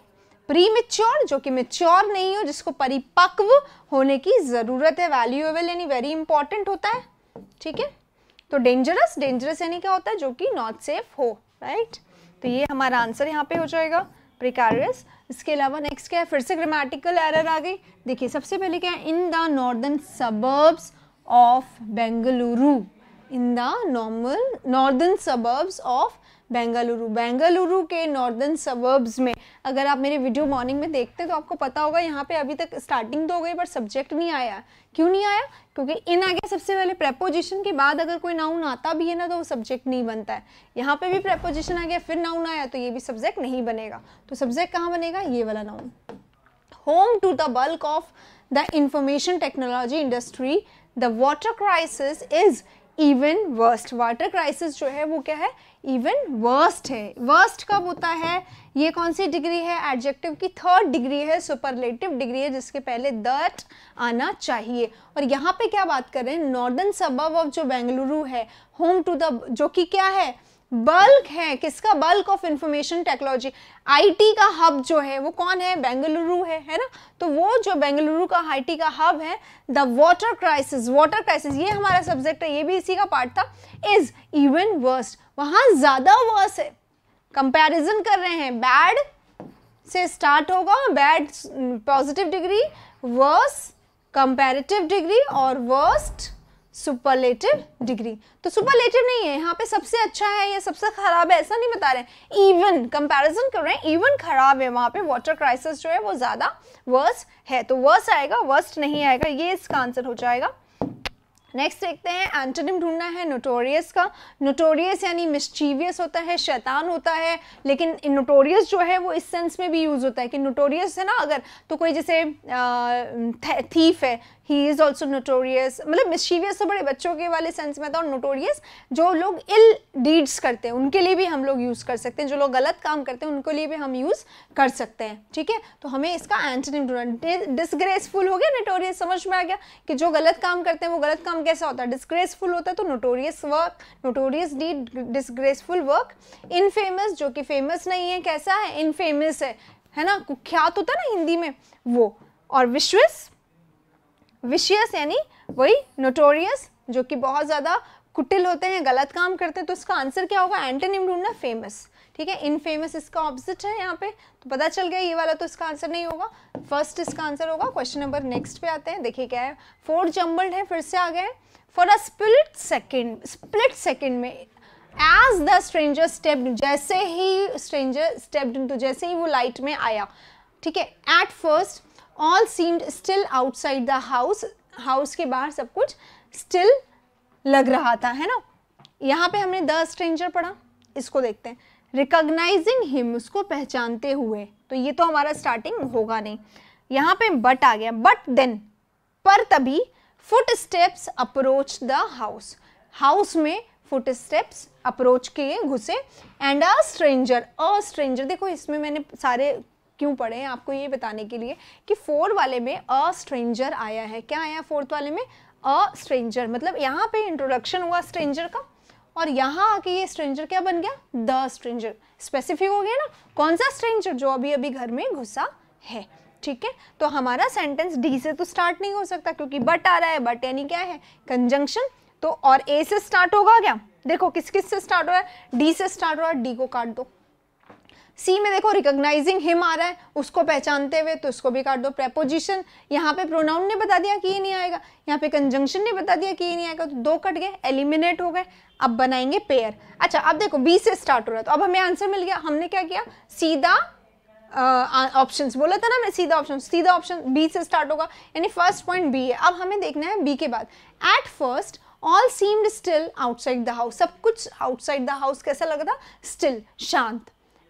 प्री मेच्योर जो कि मेच्योर नहीं हो जिसको परिपक्व होने की ज़रूरत है वैल्यूएबल यानी वेरी इंपॉर्टेंट होता है ठीक है तो डेंजरस डेंजरस यानी क्या होता है जो कि नॉट सेफ हो राइट तो ये हमारा आंसर यहाँ पे हो जाएगा प्रिकारियस इसके अलावा नेक्स्ट क्या है फिर से ग्रामेटिकल एरर आ गई देखिए सबसे पहले क्या है in the northern suburbs of Bengaluru in the normal northern suburbs of Bengaluru Bengaluru के नॉर्दर्न सबर्ब्स में अगर आप मेरे वीडियो मॉर्निंग में देखते तो आपको पता होगा यहाँ पे अभी तक स्टार्टिंग तो हो गई पर सब्जेक्ट नहीं आया क्यों नहीं आया क्योंकि इन आगे सबसे पहले प्रेपोजिशन के बाद अगर कोई नाउन आता भी है ना तो वो सब्जेक्ट नहीं बनता है यहाँ पे भी प्रेपोजिशन आ गया फिर नाउन आया तो ये भी सब्जेक्ट नहीं बनेगा तो सब्जेक्ट कहाँ बनेगा ये वाला noun home to the bulk of the information technology industry the water crisis is even worst water crisis जो है वो क्या है इवन वर्स्ट है वर्स्ट कब होता है ये कौन सी डिग्री है एडजेक्टिव की थर्ड डिग्री है सुपरलेटिव डिग्री है जिसके पहले दर्ट आना चाहिए और यहाँ पे क्या बात कर रहे हैं नॉर्दर्न सबब ऑफ जो बेंगलुरु है होम टू द जो कि क्या है बल्क है किसका bulk of information technology IT का हब जो है वो कौन है बेंगलुरु है है ना तो वो जो बेंगलुरु का आईटी का हब है the water crisis water crisis ये हमारा सब्जेक्ट है ये भी इसी का पार्ट था इज इवन वर्स्ट वहां ज़्यादा वर्स है कंपैरिजन कर रहे हैं बैड से स्टार्ट होगा bad positive degree worse comparative degree और वर्स्ट सुपरलेटिव डिग्री तो सुपरलेटिव नहीं है यहाँ पे सबसे अच्छा है या सबसे खराब है ऐसा नहीं बता रहे हैं इवन कंपैरिजन कर रहे हैं इवन खराब है वहाँ पे वाटर क्राइसिस जो है वो ज़्यादा वर्स है तो वर्स आएगा वर्स्ट नहीं आएगा ये इसका आंसर हो जाएगा नेक्स्ट देखते हैं एंटोनिम ढूंढना है नोटोरियस का नोटोरियस यानी मिस्चीवियस होता है शैतान होता है लेकिन नोटोरियस जो है वो इस सेंस में भी यूज़ होता है कि नोटोरियस है ना अगर तो कोई जैसे थीफ है ही इज़ ऑल्सो नोटोरियस मतलब मिशीवियस तो बड़े बच्चों के वाले सेंस में था और नोटोरियस जो लोग इल डीड्स करते हैं उनके लिए भी हम लोग यूज़ कर सकते हैं जो लोग गलत काम करते हैं उनके लिए भी हम यूज़ कर सकते हैं ठीक है तो हमें इसका एंटनिम ढूंढना डिसग्रेसफुल हो गया नोटोरियस समझ में आ गया कि जो गलत काम करते हैं वो गलत काम कैसा होता है डिसग्रेसफुल होता है तो notorious work notorious deed disgraceful work infamous जो कि फेमस नहीं है कैसा है इनफेमस है है ना कुख्यात तो होता है ना हिंदी में वो और विश्वस विशियस यानी वही नोटोरियस जो कि बहुत ज़्यादा कुटिल होते हैं गलत काम करते हैं तो इसका आंसर क्या होगा एंटेनिम ढूंढना फेमस ठीक है इनफेमस इसका ऑपोजिट है यहाँ पे तो पता चल गया ये वाला तो इसका आंसर नहीं होगा फर्स्ट इसका आंसर होगा क्वेश्चन नंबर नेक्स्ट पे आते हैं देखिए क्या है फोर जम्बल्ड है फिर से आ गए for a split second split second में एज द स्ट्रेंजर स्टेप जैसे ही स्ट्रेंजर स्टेप जैसे ही वो लाइट में आया ठीक है at first all seemed still outside the house house के बाहर सब कुछ स्टिल लग रहा था है ना यहाँ पे हमने द स्ट्रेंजर पढ़ा इसको देखते हैं रिकॉग्नाइजिंग हिम उसको पहचानते हुए तो ये तो हमारा स्टार्टिंग होगा नहीं यहाँ पे बट आ गया बट देन पर तभी footsteps approach the house house में फुट स्टेप्स अप्रोच किए घुसे and a stranger a stranger देखो इसमें मैंने सारे क्यों पढ़े हैं आपको ये बताने के लिए कि फोर वाले में अ स्ट्रेंजर आया है क्या आया फोर्थ वाले में अ स्ट्रेंजर मतलब यहाँ पे इंट्रोडक्शन हुआ स्ट्रेंजर का और यहाँ आके ये स्ट्रेंजर क्या बन गया द स्ट्रेंजर स्पेसिफिक हो गया ना कौन सा स्ट्रेंजर जो अभी अभी घर में घुसा है ठीक है तो हमारा सेंटेंस डी से तो स्टार्ट नहीं हो सकता क्योंकि बट आ रहा है बट यानी क्या है कंजंक्शन तो और ए से स्टार्ट होगा क्या देखो किस किस से स्टार्ट हो रहा है डी से स्टार्ट हो रहा है डी को काट दो सी में देखो रिकोगनाइजिंग हिम आ रहा है उसको पहचानते हुए तो उसको भी काट दो प्रेपोजिशन यहाँ पे प्रोनाउन ने बता दिया कि ये नहीं आएगा यहाँ पे कंजंक्शन ने बता दिया कि ये नहीं आएगा तो दो कट गए एलिमिनेट हो गए अब बनाएंगे पेयर अच्छा अब देखो बी से स्टार्ट हो रहा है तो अब हमें आंसर मिल गया हमने क्या किया सीधा ऑप्शंस uh, बोला था ना मैं सीधा ऑप्शन सीधा ऑप्शन बी से स्टार्ट होगा यानी फर्स्ट पॉइंट बी है अब हमें देखना है बी के बाद at first all seemed still outside the house सब कुछ आउटसाइड द हाउस कैसा लग रहा था स्टिल शांत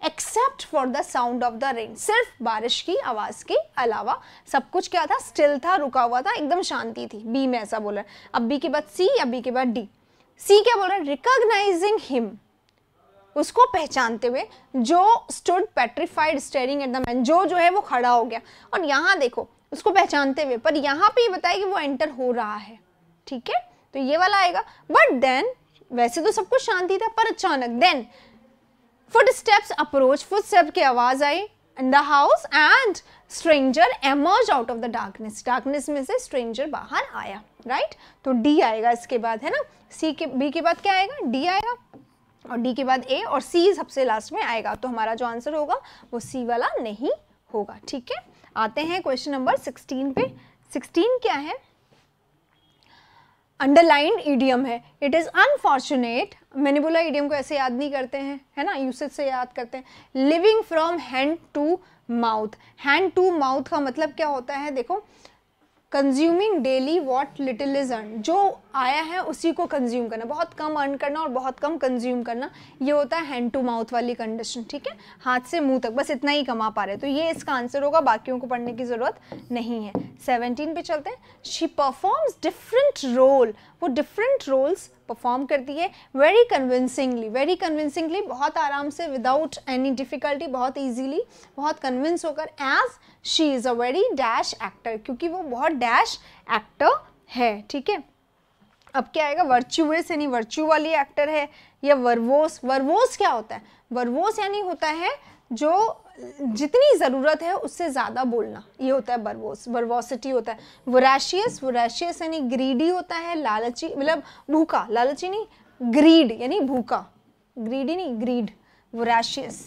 except for the sound of the rain सिर्फ बारिश की आवाज़ के अलावा सब कुछ क्या था स्टिल था रुका हुआ था एकदम शांति थी बी में ऐसा बोल रहा है अब बी के बाद सी अब बी के बाद डी सी क्या बोल रहा है रिकॉग्नाइजिंग हिम उसको पहचानते हुए जो stood petrified staring at the man जो जो है वो खड़ा हो गया और यहाँ देखो उसको पहचानते हुए पर यहाँ पे ये बताया कि वो एंटर हो रहा है ठीक है तो ये वाला आएगा बट देन वैसे तो सब कुछ शांति था पर अचानक देन Footsteps approached, footsteps की आवाज़ आई in the house and stranger emerged out of the darkness. Darkness में से stranger बाहर आया right? तो D आएगा इसके बाद है ना C के B के बाद क्या आएगा D आएगा और D के बाद A और C सबसे लास्ट में आएगा तो हमारा जो आंसर होगा वो C वाला नहीं होगा ठीक है आते हैं क्वेश्चन नंबर 16 पे 16 क्या है अंडरलाइन ईडियम है इट इज़ अनफॉर्चुनेट मैंने बोला ईडियम को ऐसे याद नहीं करते हैं है ना यूसेज से याद करते हैं living from hand to mouth hand to mouth का मतलब क्या होता है देखो consuming daily what little is earn जो आया है उसी को कंज्यूम करना बहुत कम अर्न करना और बहुत कम कंज्यूम करना ये होता है हैंड टू माउथ वाली कंडीशन ठीक है हाथ से मुंह तक बस इतना ही कमा पा रहे तो ये इसका आंसर होगा बाकियों को पढ़ने की ज़रूरत नहीं है सेवनटीन पे चलते हैं शी परफॉर्म्स डिफरेंट रोल वो डिफरेंट रोल्स परफॉर्म करती है वेरी कन्विंसिंगली वेरी कन्विंसिंगली बहुत आराम से विदाउट एनी डिफ़िकल्टी बहुत ईजीली बहुत कन्विंस होकर as she is a very dash actor क्योंकि वो बहुत डैश एक्टर है ठीक है अब क्या आएगा वर्चुअस यानी वर्चू वाली एक्टर है या वर्वोस वर्वोस क्या होता है वर्वोस यानी होता है जो जितनी ज़रूरत है उससे ज़्यादा बोलना ये होता है बर्वोस वर्वोसिटी होता है वोरेशियस वोरेशियस यानी ग्रीडी होता है लालची मतलब भूखा लालची नहीं ग्रीड यानी भूखा ग्रीडी नहीं greed voracious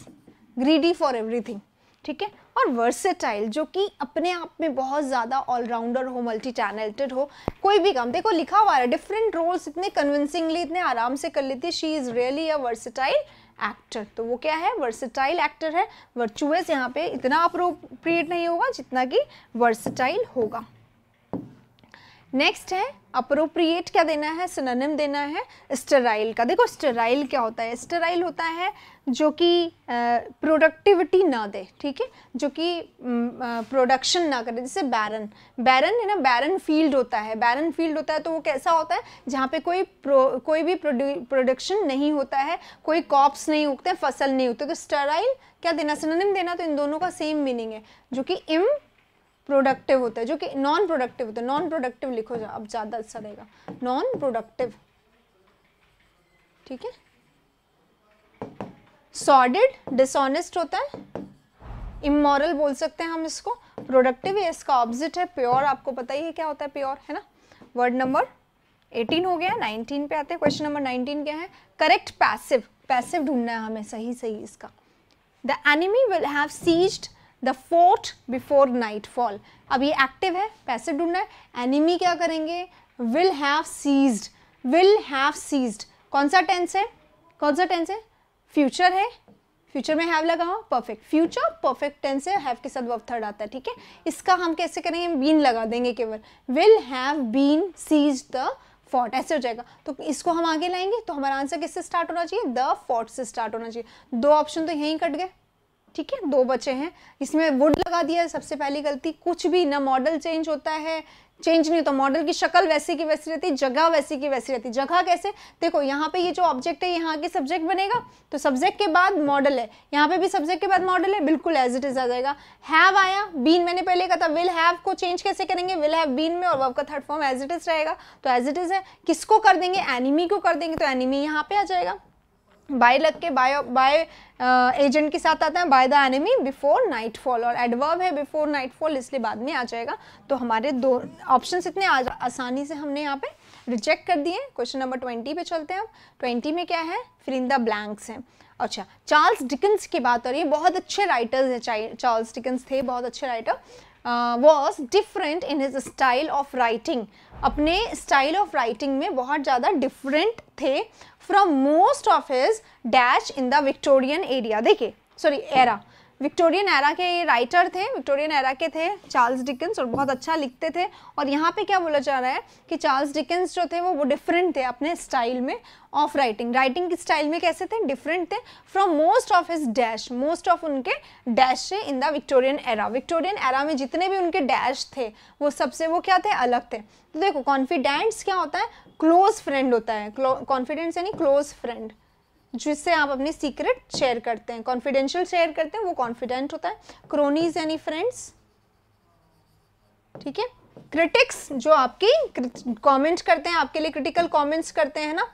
greedy for everything ठीक है और वर्सेटाइल जो कि अपने आप में बहुत ज़्यादा ऑलराउंडर हो मल्टी टैलेंटेड हो कोई भी काम देखो लिखा हुआ है डिफरेंट रोल्स इतने कन्विंसिंगली इतने आराम से कर लेती है she is really a versatile actor तो वो क्या है वर्सेटाइल एक्टर है वर्चुअस यहाँ पे इतना अप्रोप्रिएट नहीं होगा जितना कि वर्सेटाइल होगा नेक्स्ट है अप्रोप्रिएट क्या देना है सिनोनिम देना है स्टेराइल का देखो स्टेराइल क्या होता है स्टेराइल होता है जो कि प्रोडक्टिविटी ना दे ठीक है जो कि प्रोडक्शन ना करे जैसे बैरन बैरन है ना बैरन फील्ड होता है बैरन फील्ड होता है तो वो कैसा होता है जहाँ पे कोई प्रो कोई भी प्रोडक्शन नहीं होता है कोई कॉप्स नहीं उगते फसल नहीं उगते तो स्टेराइल क्या देना सिनोनिम देना तो इन दोनों का सेम मीनिंग है जो कि इम प्रोडक्टिव होता है जो कि नॉन प्रोडक्टिव होता है नॉन प्रोडक्टिव लिखो जा अब ज़्यादा अच्छा रहेगा नॉन प्रोडक्टिव ठीक है सॉडिड डिसऑनेस्ट होता है इमोरल बोल सकते हैं हम इसको प्रोडक्टिव ये इसका ऑपोजिट है प्योर आपको पता ही है क्या होता है प्योर है ना वर्ड नंबर 18 हो गया 19 पे आते हैं क्वेश्चन नंबर 19 क्या है करेक्ट पैसिव पैसिव ढूंढना है हमें सही सही इसका the enemy will have seized the fort before nightfall अब ये एक्टिव है पैसे ढूंढना है एनिमी क्या करेंगे will have seized will have seized कौन सा टेंस है कौन सा टेंस है फ्यूचर है फ्यूचर में हैव लगा हुआ परफेक्ट फ्यूचर परफेक्ट टेंस है हैव के साथ वर्ब थर्ड आता है ठीक है इसका हम कैसे करेंगे बीन लगा देंगे केवल will have been seize the fort ऐसे हो जाएगा तो इसको हम आगे लाएंगे तो हमारा आंसर किससे स्टार्ट होना चाहिए द फोर्ट से स्टार्ट होना चाहिए दो ऑप्शन तो यहीं कट गए ठीक है दो बचे हैं इसमें वुड लगा दिया है सबसे पहली गलती कुछ भी ना मॉडल चेंज होता है चेंज नहीं तो मॉडल की शक्ल वैसी की वैसी रहती जगह वैसी की वैसी रहती जगह कैसे देखो यहाँ पे ये जो ऑब्जेक्ट है यहाँ के सब्जेक्ट बनेगा तो सब्जेक्ट के बाद मॉडल है यहाँ पे भी सब्जेक्ट के बाद मॉडल है बिल्कुल एज इट इज़ आ जाएगा हैव आया बीन मैंने पहले कहा था विल हैव को चेंज कैसे करेंगे विल हैव बीन में और वब का third form as it is रहेगा तो एज इट इज़ है किसको कर देंगे एनिमी को कर देंगे तो एनिमी यहाँ पे आ जाएगा बाय लग के बाय बाय एजेंट के साथ आता है by the enemy before nightfall और एडवर्ब है बिफोर नाइटफॉल इसलिए बाद में आ जाएगा तो हमारे दो ऑप्शंस इतने आसानी से हमने यहाँ पे रिजेक्ट कर दिए क्वेश्चन नंबर ट्वेंटी पे चलते हैं हम ट्वेंटी में क्या है इन द ब्लैंक्स हैं अच्छा चार्ल्स डिकन्स की बात हो रही है बहुत अच्छे राइटर्स हैं चार्ल्स डिकन्स थे बहुत अच्छे writer was different in his style of writing अपने स्टाइल ऑफ राइटिंग में बहुत ज़्यादा डिफरेंट थे from most of his dash in the Victorian area देखिए सॉरी एरा विक्टोरियन एरा के ये राइटर थे विक्टोरियन एरा के थे चार्ल्स डिकन्स और बहुत अच्छा लिखते थे और यहाँ पे क्या बोला जा रहा है कि चार्ल्स डिकन्स जो थे वो वो डिफरेंट थे अपने स्टाइल में ऑफ राइटिंग राइटिंग की स्टाइल में कैसे थे डिफरेंट थे from most of his dash most of उनके डैश से in the Victorian era Victorian era में जितने भी उनके डैश थे वो सबसे वो क्या थे अलग थे तो देखो कॉन्फिडेंट्स क्या होता है क्लोज फ्रेंड होता है कॉन्फिडेंस यानी क्लोज फ्रेंड जिससे आप अपनी सीक्रेट शेयर करते हैं कॉन्फिडेंशियल शेयर करते हैं वो कॉन्फिडेंट होता है क्रोनीज यानी फ्रेंड्स ठीक है क्रिटिक्स जो आपकी कमेंट करते हैं आपके लिए क्रिटिकल कमेंट्स करते हैं ना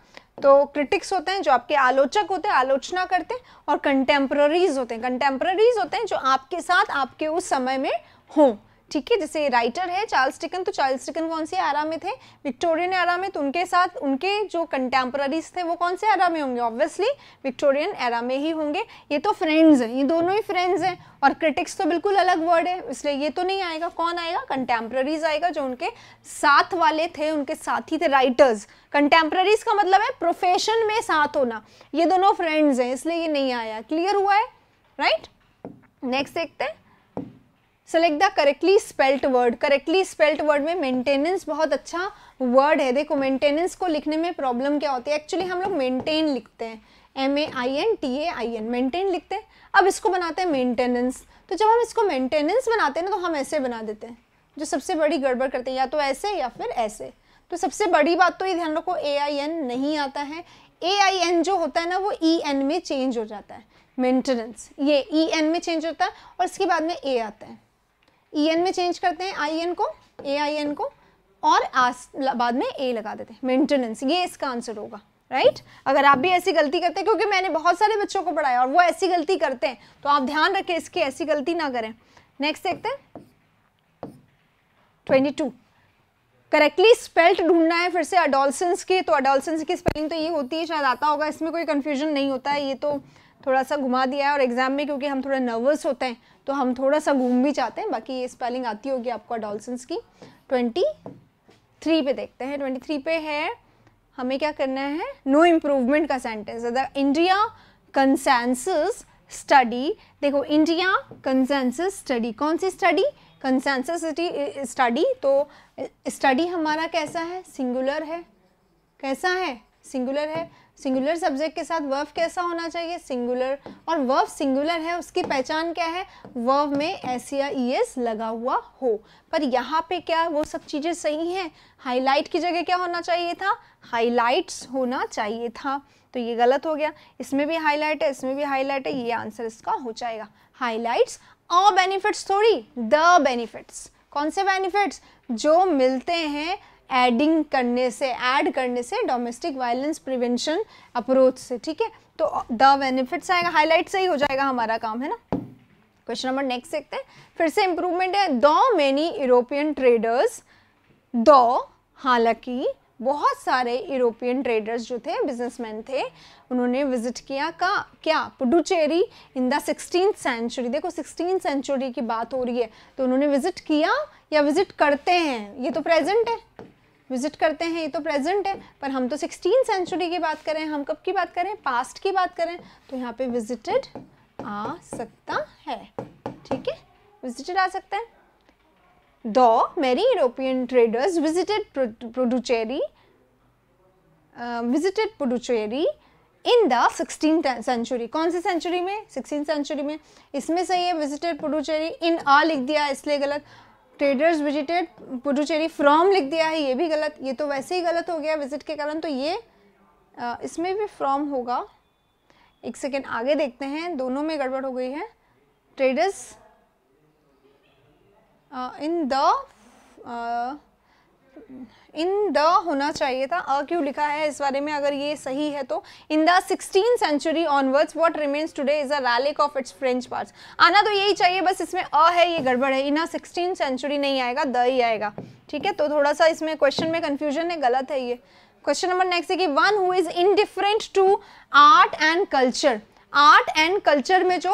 तो क्रिटिक्स होते हैं जो आपके आलोचक होते हैं आलोचना करते हैं और कंटेम्प्रेरीज होते हैं कंटेम्प्रेरीज होते हैं जो आपके साथ आपके उस समय में हों ठीक है जैसे राइटर है चार्ल्स टिकन तो चार्ल्स टिकन कौन से आरा में थे विक्टोरियन एरा में तो उनके साथ उनके जो कंटेम्प्रेरीज थे वो कौन से एरा में होंगे ऑब्वियसली विक्टोरियन एरा में ही होंगे ये तो फ्रेंड्स हैं ये दोनों ही फ्रेंड्स हैं और क्रिटिक्स तो बिल्कुल अलग वर्ड है इसलिए ये तो नहीं आएगा कौन आएगा कंटेम्प्रेरीज आएगा जो उनके साथ वाले थे उनके साथी थे राइटर्स कंटेम्प्रेरीज का मतलब है प्रोफेशन में साथ होना ये दोनों फ्रेंड्स हैं इसलिए ये नहीं आया क्लियर हुआ है राइट नेक्स्ट देखते हैं select the correctly spelt word correctly spelt word में मेंटेनेंस बहुत अच्छा वर्ड है देखो मेंटेनेंस को लिखने में प्रॉब्लम क्या होती है एक्चुअली हम लोग मेंटेन लिखते हैं M A I N T A I N maintain लिखते हैं अब इसको बनाते हैं मेंटेनेंस तो जब हम इसको मेंटेनेंस बनाते हैं ना तो हम ऐसे बना देते हैं जो सबसे बड़ी गड़बड़ करते हैं या तो ऐसे या फिर ऐसे तो सबसे बड़ी बात तो ये ध्यान रखो ए आई एन नहीं आता है ए आई एन जो होता है ना वो ई e एन में चेंज हो जाता है मेंटेनेंस ये ई e एन में चेंज होता है और इसके बाद में ए आता है ई e एन में चेंज करते हैं आई एन को ए आई एन को और आस बाद में ए लगा देते हैं मेंटेनेंस ये इसका आंसर होगा राइट right? अगर आप भी ऐसी गलती करते हैं क्योंकि मैंने बहुत सारे बच्चों को पढ़ाया और वो ऐसी गलती करते हैं तो आप ध्यान रखें इसकी ऐसी गलती ना करें नेक्स्ट देखते हैं ट्वेंटी टू करेक्टली स्पेल्ट ढूंढना है फिर से अडोलसेंस तो की तो अडोलसेंस की स्पेलिंग तो ये होती है शायद आता होगा इसमें कोई कन्फ्यूजन नहीं होता है ये तो थोड़ा सा घुमा दिया है और एग्जाम में क्योंकि हम थोड़ा नर्वस होते हैं तो हम थोड़ा सा घूम भी जाते हैं बाकी ये स्पेलिंग आती होगी आपको डॉल्सन्स की ट्वेंटी थ्री पे देखते हैं ट्वेंटी थ्री पे है हमें क्या करना है नो इम्प्रूवमेंट का sentence the India consensus study देखो इंडिया कंसेंसस स्टडी कौन सी स्टडी कंसेंसस स्टडी तो स्टडी हमारा कैसा है सिंगुलर है कैसा है सिंगुलर है सिंगुलर सब्जेक्ट के साथ वर्व कैसा होना चाहिए सिंगुलर और वर्व सिंगुलर है उसकी पहचान क्या है वर्व में एस या ई e एस लगा हुआ हो पर यहाँ पे क्या वो सब चीज़ें सही हैं हाईलाइट की जगह क्या होना चाहिए था हाईलाइट्स होना चाहिए था तो ये गलत हो गया इसमें भी हाईलाइट है इसमें भी हाईलाइट है ये आंसर इसका हो जाएगा हाईलाइट्स अ बेनिफिट्स थोड़ी द बेनिफिट्स कौन से बेनिफिट्स जो मिलते हैं एडिंग करने से ऐड करने से डोमेस्टिक वायलेंस प्रिवेंशन अप्रोच से ठीक है तो द बेनिफिट्स आएगा हाईलाइट से ही हो जाएगा हमारा काम है ना क्वेश्चन नंबर नेक्स्ट देखते हैं फिर से इम्प्रूवमेंट है दो मैनी यूरोपियन ट्रेडर्स दो हालांकि बहुत सारे यूरोपियन ट्रेडर्स जो थे बिजनेसमैन थे उन्होंने विजिट किया का क्या Puducherry in the sixteen century देखो सिक्सटीन सेंचुरी की बात हो रही है तो उन्होंने विजिट किया या विजिट करते हैं ये तो प्रेजेंट है विजिट करते हैं ये तो प्रेजेंट है पर हम तो सिक्सटीन सेंचुरी की बात करें हम कब की बात करें पास्ट की बात करें तो यहाँ पे विजिटेड आ सकता है ठीक है विजिटेड आ सकता है द मेरी European traders visited Puducherry visited Puducherry in the sixteen century कौन सी सेंचुरी में सिक्सटीन सेंचुरी में इसमें सही है विजिटेड पुडुचेरी इन आ लिख दिया इसलिए गलत ट्रेडर्स विजिटेड पुडुचेरी फ्रॉम लिख दिया है ये भी गलत ये तो वैसे ही गलत हो गया विजिट के कारण तो ये इसमें भी फ्रॉम होगा एक सेकेंड आगे देखते हैं दोनों में गड़बड़ हो गई है traders in the in the होना चाहिए था अ क्यों लिखा है इस बारे में अगर ये सही है तो in the sixteen century onwards what remains today is a relic of its French parts आना तो यही चाहिए बस इसमें अ है ये गड़बड़ है इन सिक्सटीन सेंचुरी नहीं आएगा द ही आएगा ठीक है तो थोड़ा सा इसमें क्वेश्चन में कन्फ्यूजन है गलत है ये क्वेश्चन नंबर नेक्स्ट है कि one who is indifferent to art and culture art and culture में जो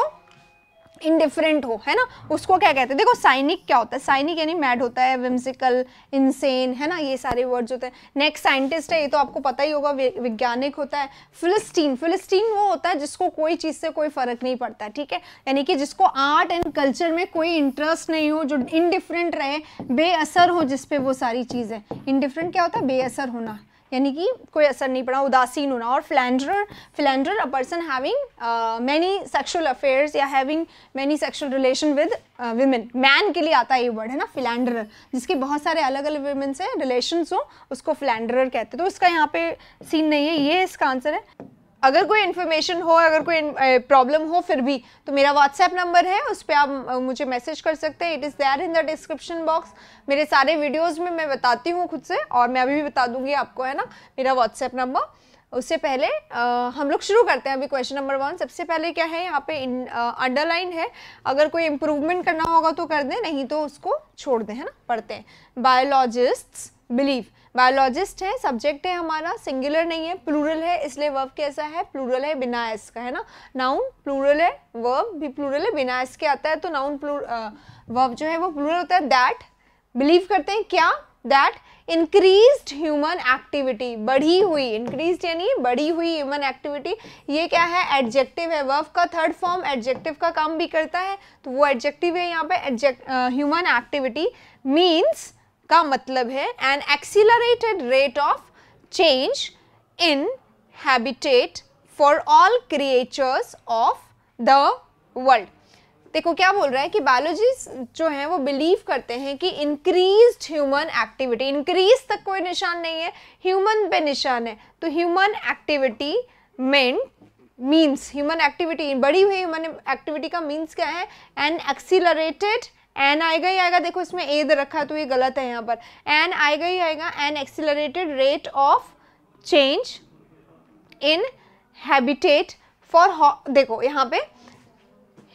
इनडिफरेंट हो है ना उसको क्या कहते हैं देखो साइनिक क्या होता है साइनिक यानी मैड होता है विम्सिकल इंसेन है ना ये सारे वर्ड्स होते हैं नेक्स्ट साइंटिस्ट है ये तो आपको पता ही होगा वैज्ञानिक होता है फिलिस्टीन फिलिस्टीन वो होता है जिसको कोई चीज़ से कोई फ़र्क नहीं पड़ता ठीक है यानी कि जिसको आर्ट एंड कल्चर में कोई इंटरेस्ट नहीं हो जो इनडिफरेंट रहे बेअसर हो जिसपे वो सारी चीज़ें इनडिफरेंट क्या होता है बेअसर होना यानी कि कोई असर नहीं पड़ा उदासीन होना और philanderer philanderer a person having many sexual affairs या having many sexual relation with women man के लिए आता है ये वर्ड है ना फ्लैंडर जिसके बहुत सारे अलग अलग वुमेन से रिलेशन हो उसको फ्लैंडर कहते हैं तो इसका यहाँ पे सीन नहीं है ये इसका आंसर है अगर कोई इन्फॉर्मेशन हो अगर कोई प्रॉब्लम हो फिर भी तो मेरा व्हाट्सएप नंबर है उस पर आप मुझे मैसेज कर सकते हैं it is there in the description box मेरे सारे वीडियोस में मैं बताती हूँ खुद से और मैं अभी भी बता दूंगी आपको है ना मेरा व्हाट्सएप नंबर उससे पहले आ, हम लोग शुरू करते हैं अभी क्वेश्चन नंबर वन सबसे पहले क्या है यहाँ पे अंडरलाइन है अगर कोई इम्प्रूवमेंट करना होगा तो कर दें नहीं तो उसको छोड़ दें है ना पढ़ते हैं बायोलॉजिस्ट्स बिलीव बायोलॉजिस्ट है सब्जेक्ट है हमारा सिंगुलर नहीं है प्लूरल है इसलिए वर्ब कैसा है प्लूरल है बिना एस का है ना नाउन प्लूरल है वर्ब भी प्लूरल है बिना एस के आता है तो नाउन वर्ब जो है वो प्लूरल होता है दैट बिलीव करते हैं क्या दैट इंक्रीज ह्यूमन एक्टिविटी बढ़ी हुई इंक्रीज यानी बढ़ी हुई ह्यूमन एक्टिविटी ये क्या है एडजेक्टिव है वर्फ का थर्ड फॉर्म एडजेक्टिव का काम भी करता है तो वो एडजेक्टिव है यहाँ पे ह्यूमन एक्टिविटी मीन्स का मतलब है an accelerated rate of change in habitat for all creators of the world देखो क्या बोल रहा है कि बायोलॉजिस्ट जो हैं वो बिलीव करते हैं कि इंक्रीज ह्यूमन एक्टिविटी इंक्रीज तक कोई निशान नहीं है ह्यूमन पे निशान है तो human activity main means human activity बड़ी हुई ह्यूमन एक्टिविटी का मीन्स क्या है एन एक्सीलरेटेड एन आएगा ही आएगा देखो इसमें ए दे रखा है तो ये गलत है यहाँ पर एन आएगा ही आएगा an accelerated rate of change in habitat for देखो यहाँ पे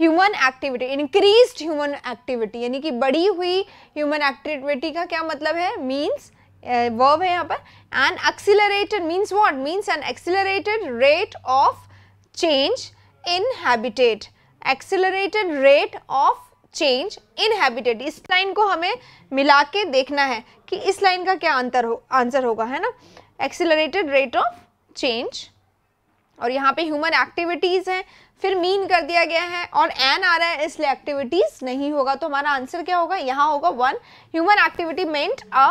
human activity increase human activity यानी कि बढ़ी हुई ह्यूमन एक्टिविटी का क्या मतलब है मीन्स वर्ब है यहाँ पर an accelerated means what means an accelerated rate of change in habitat accelerated rate of change in habitat इस लाइन को हमें मिला के देखना है कि इस लाइन का क्या अंतर हो आंसर होगा है ना एक्सिलरेटेड रेट ऑफ चेंज और यहाँ पे ह्यूमन एक्टिविटीज़ हैं फिर मीन कर दिया गया है और एन आ रहा है इसलिए एक्टिविटीज़ नहीं होगा तो हमारा आंसर क्या होगा यहाँ होगा वन ह्यूमन एक्टिविटी मेंट अ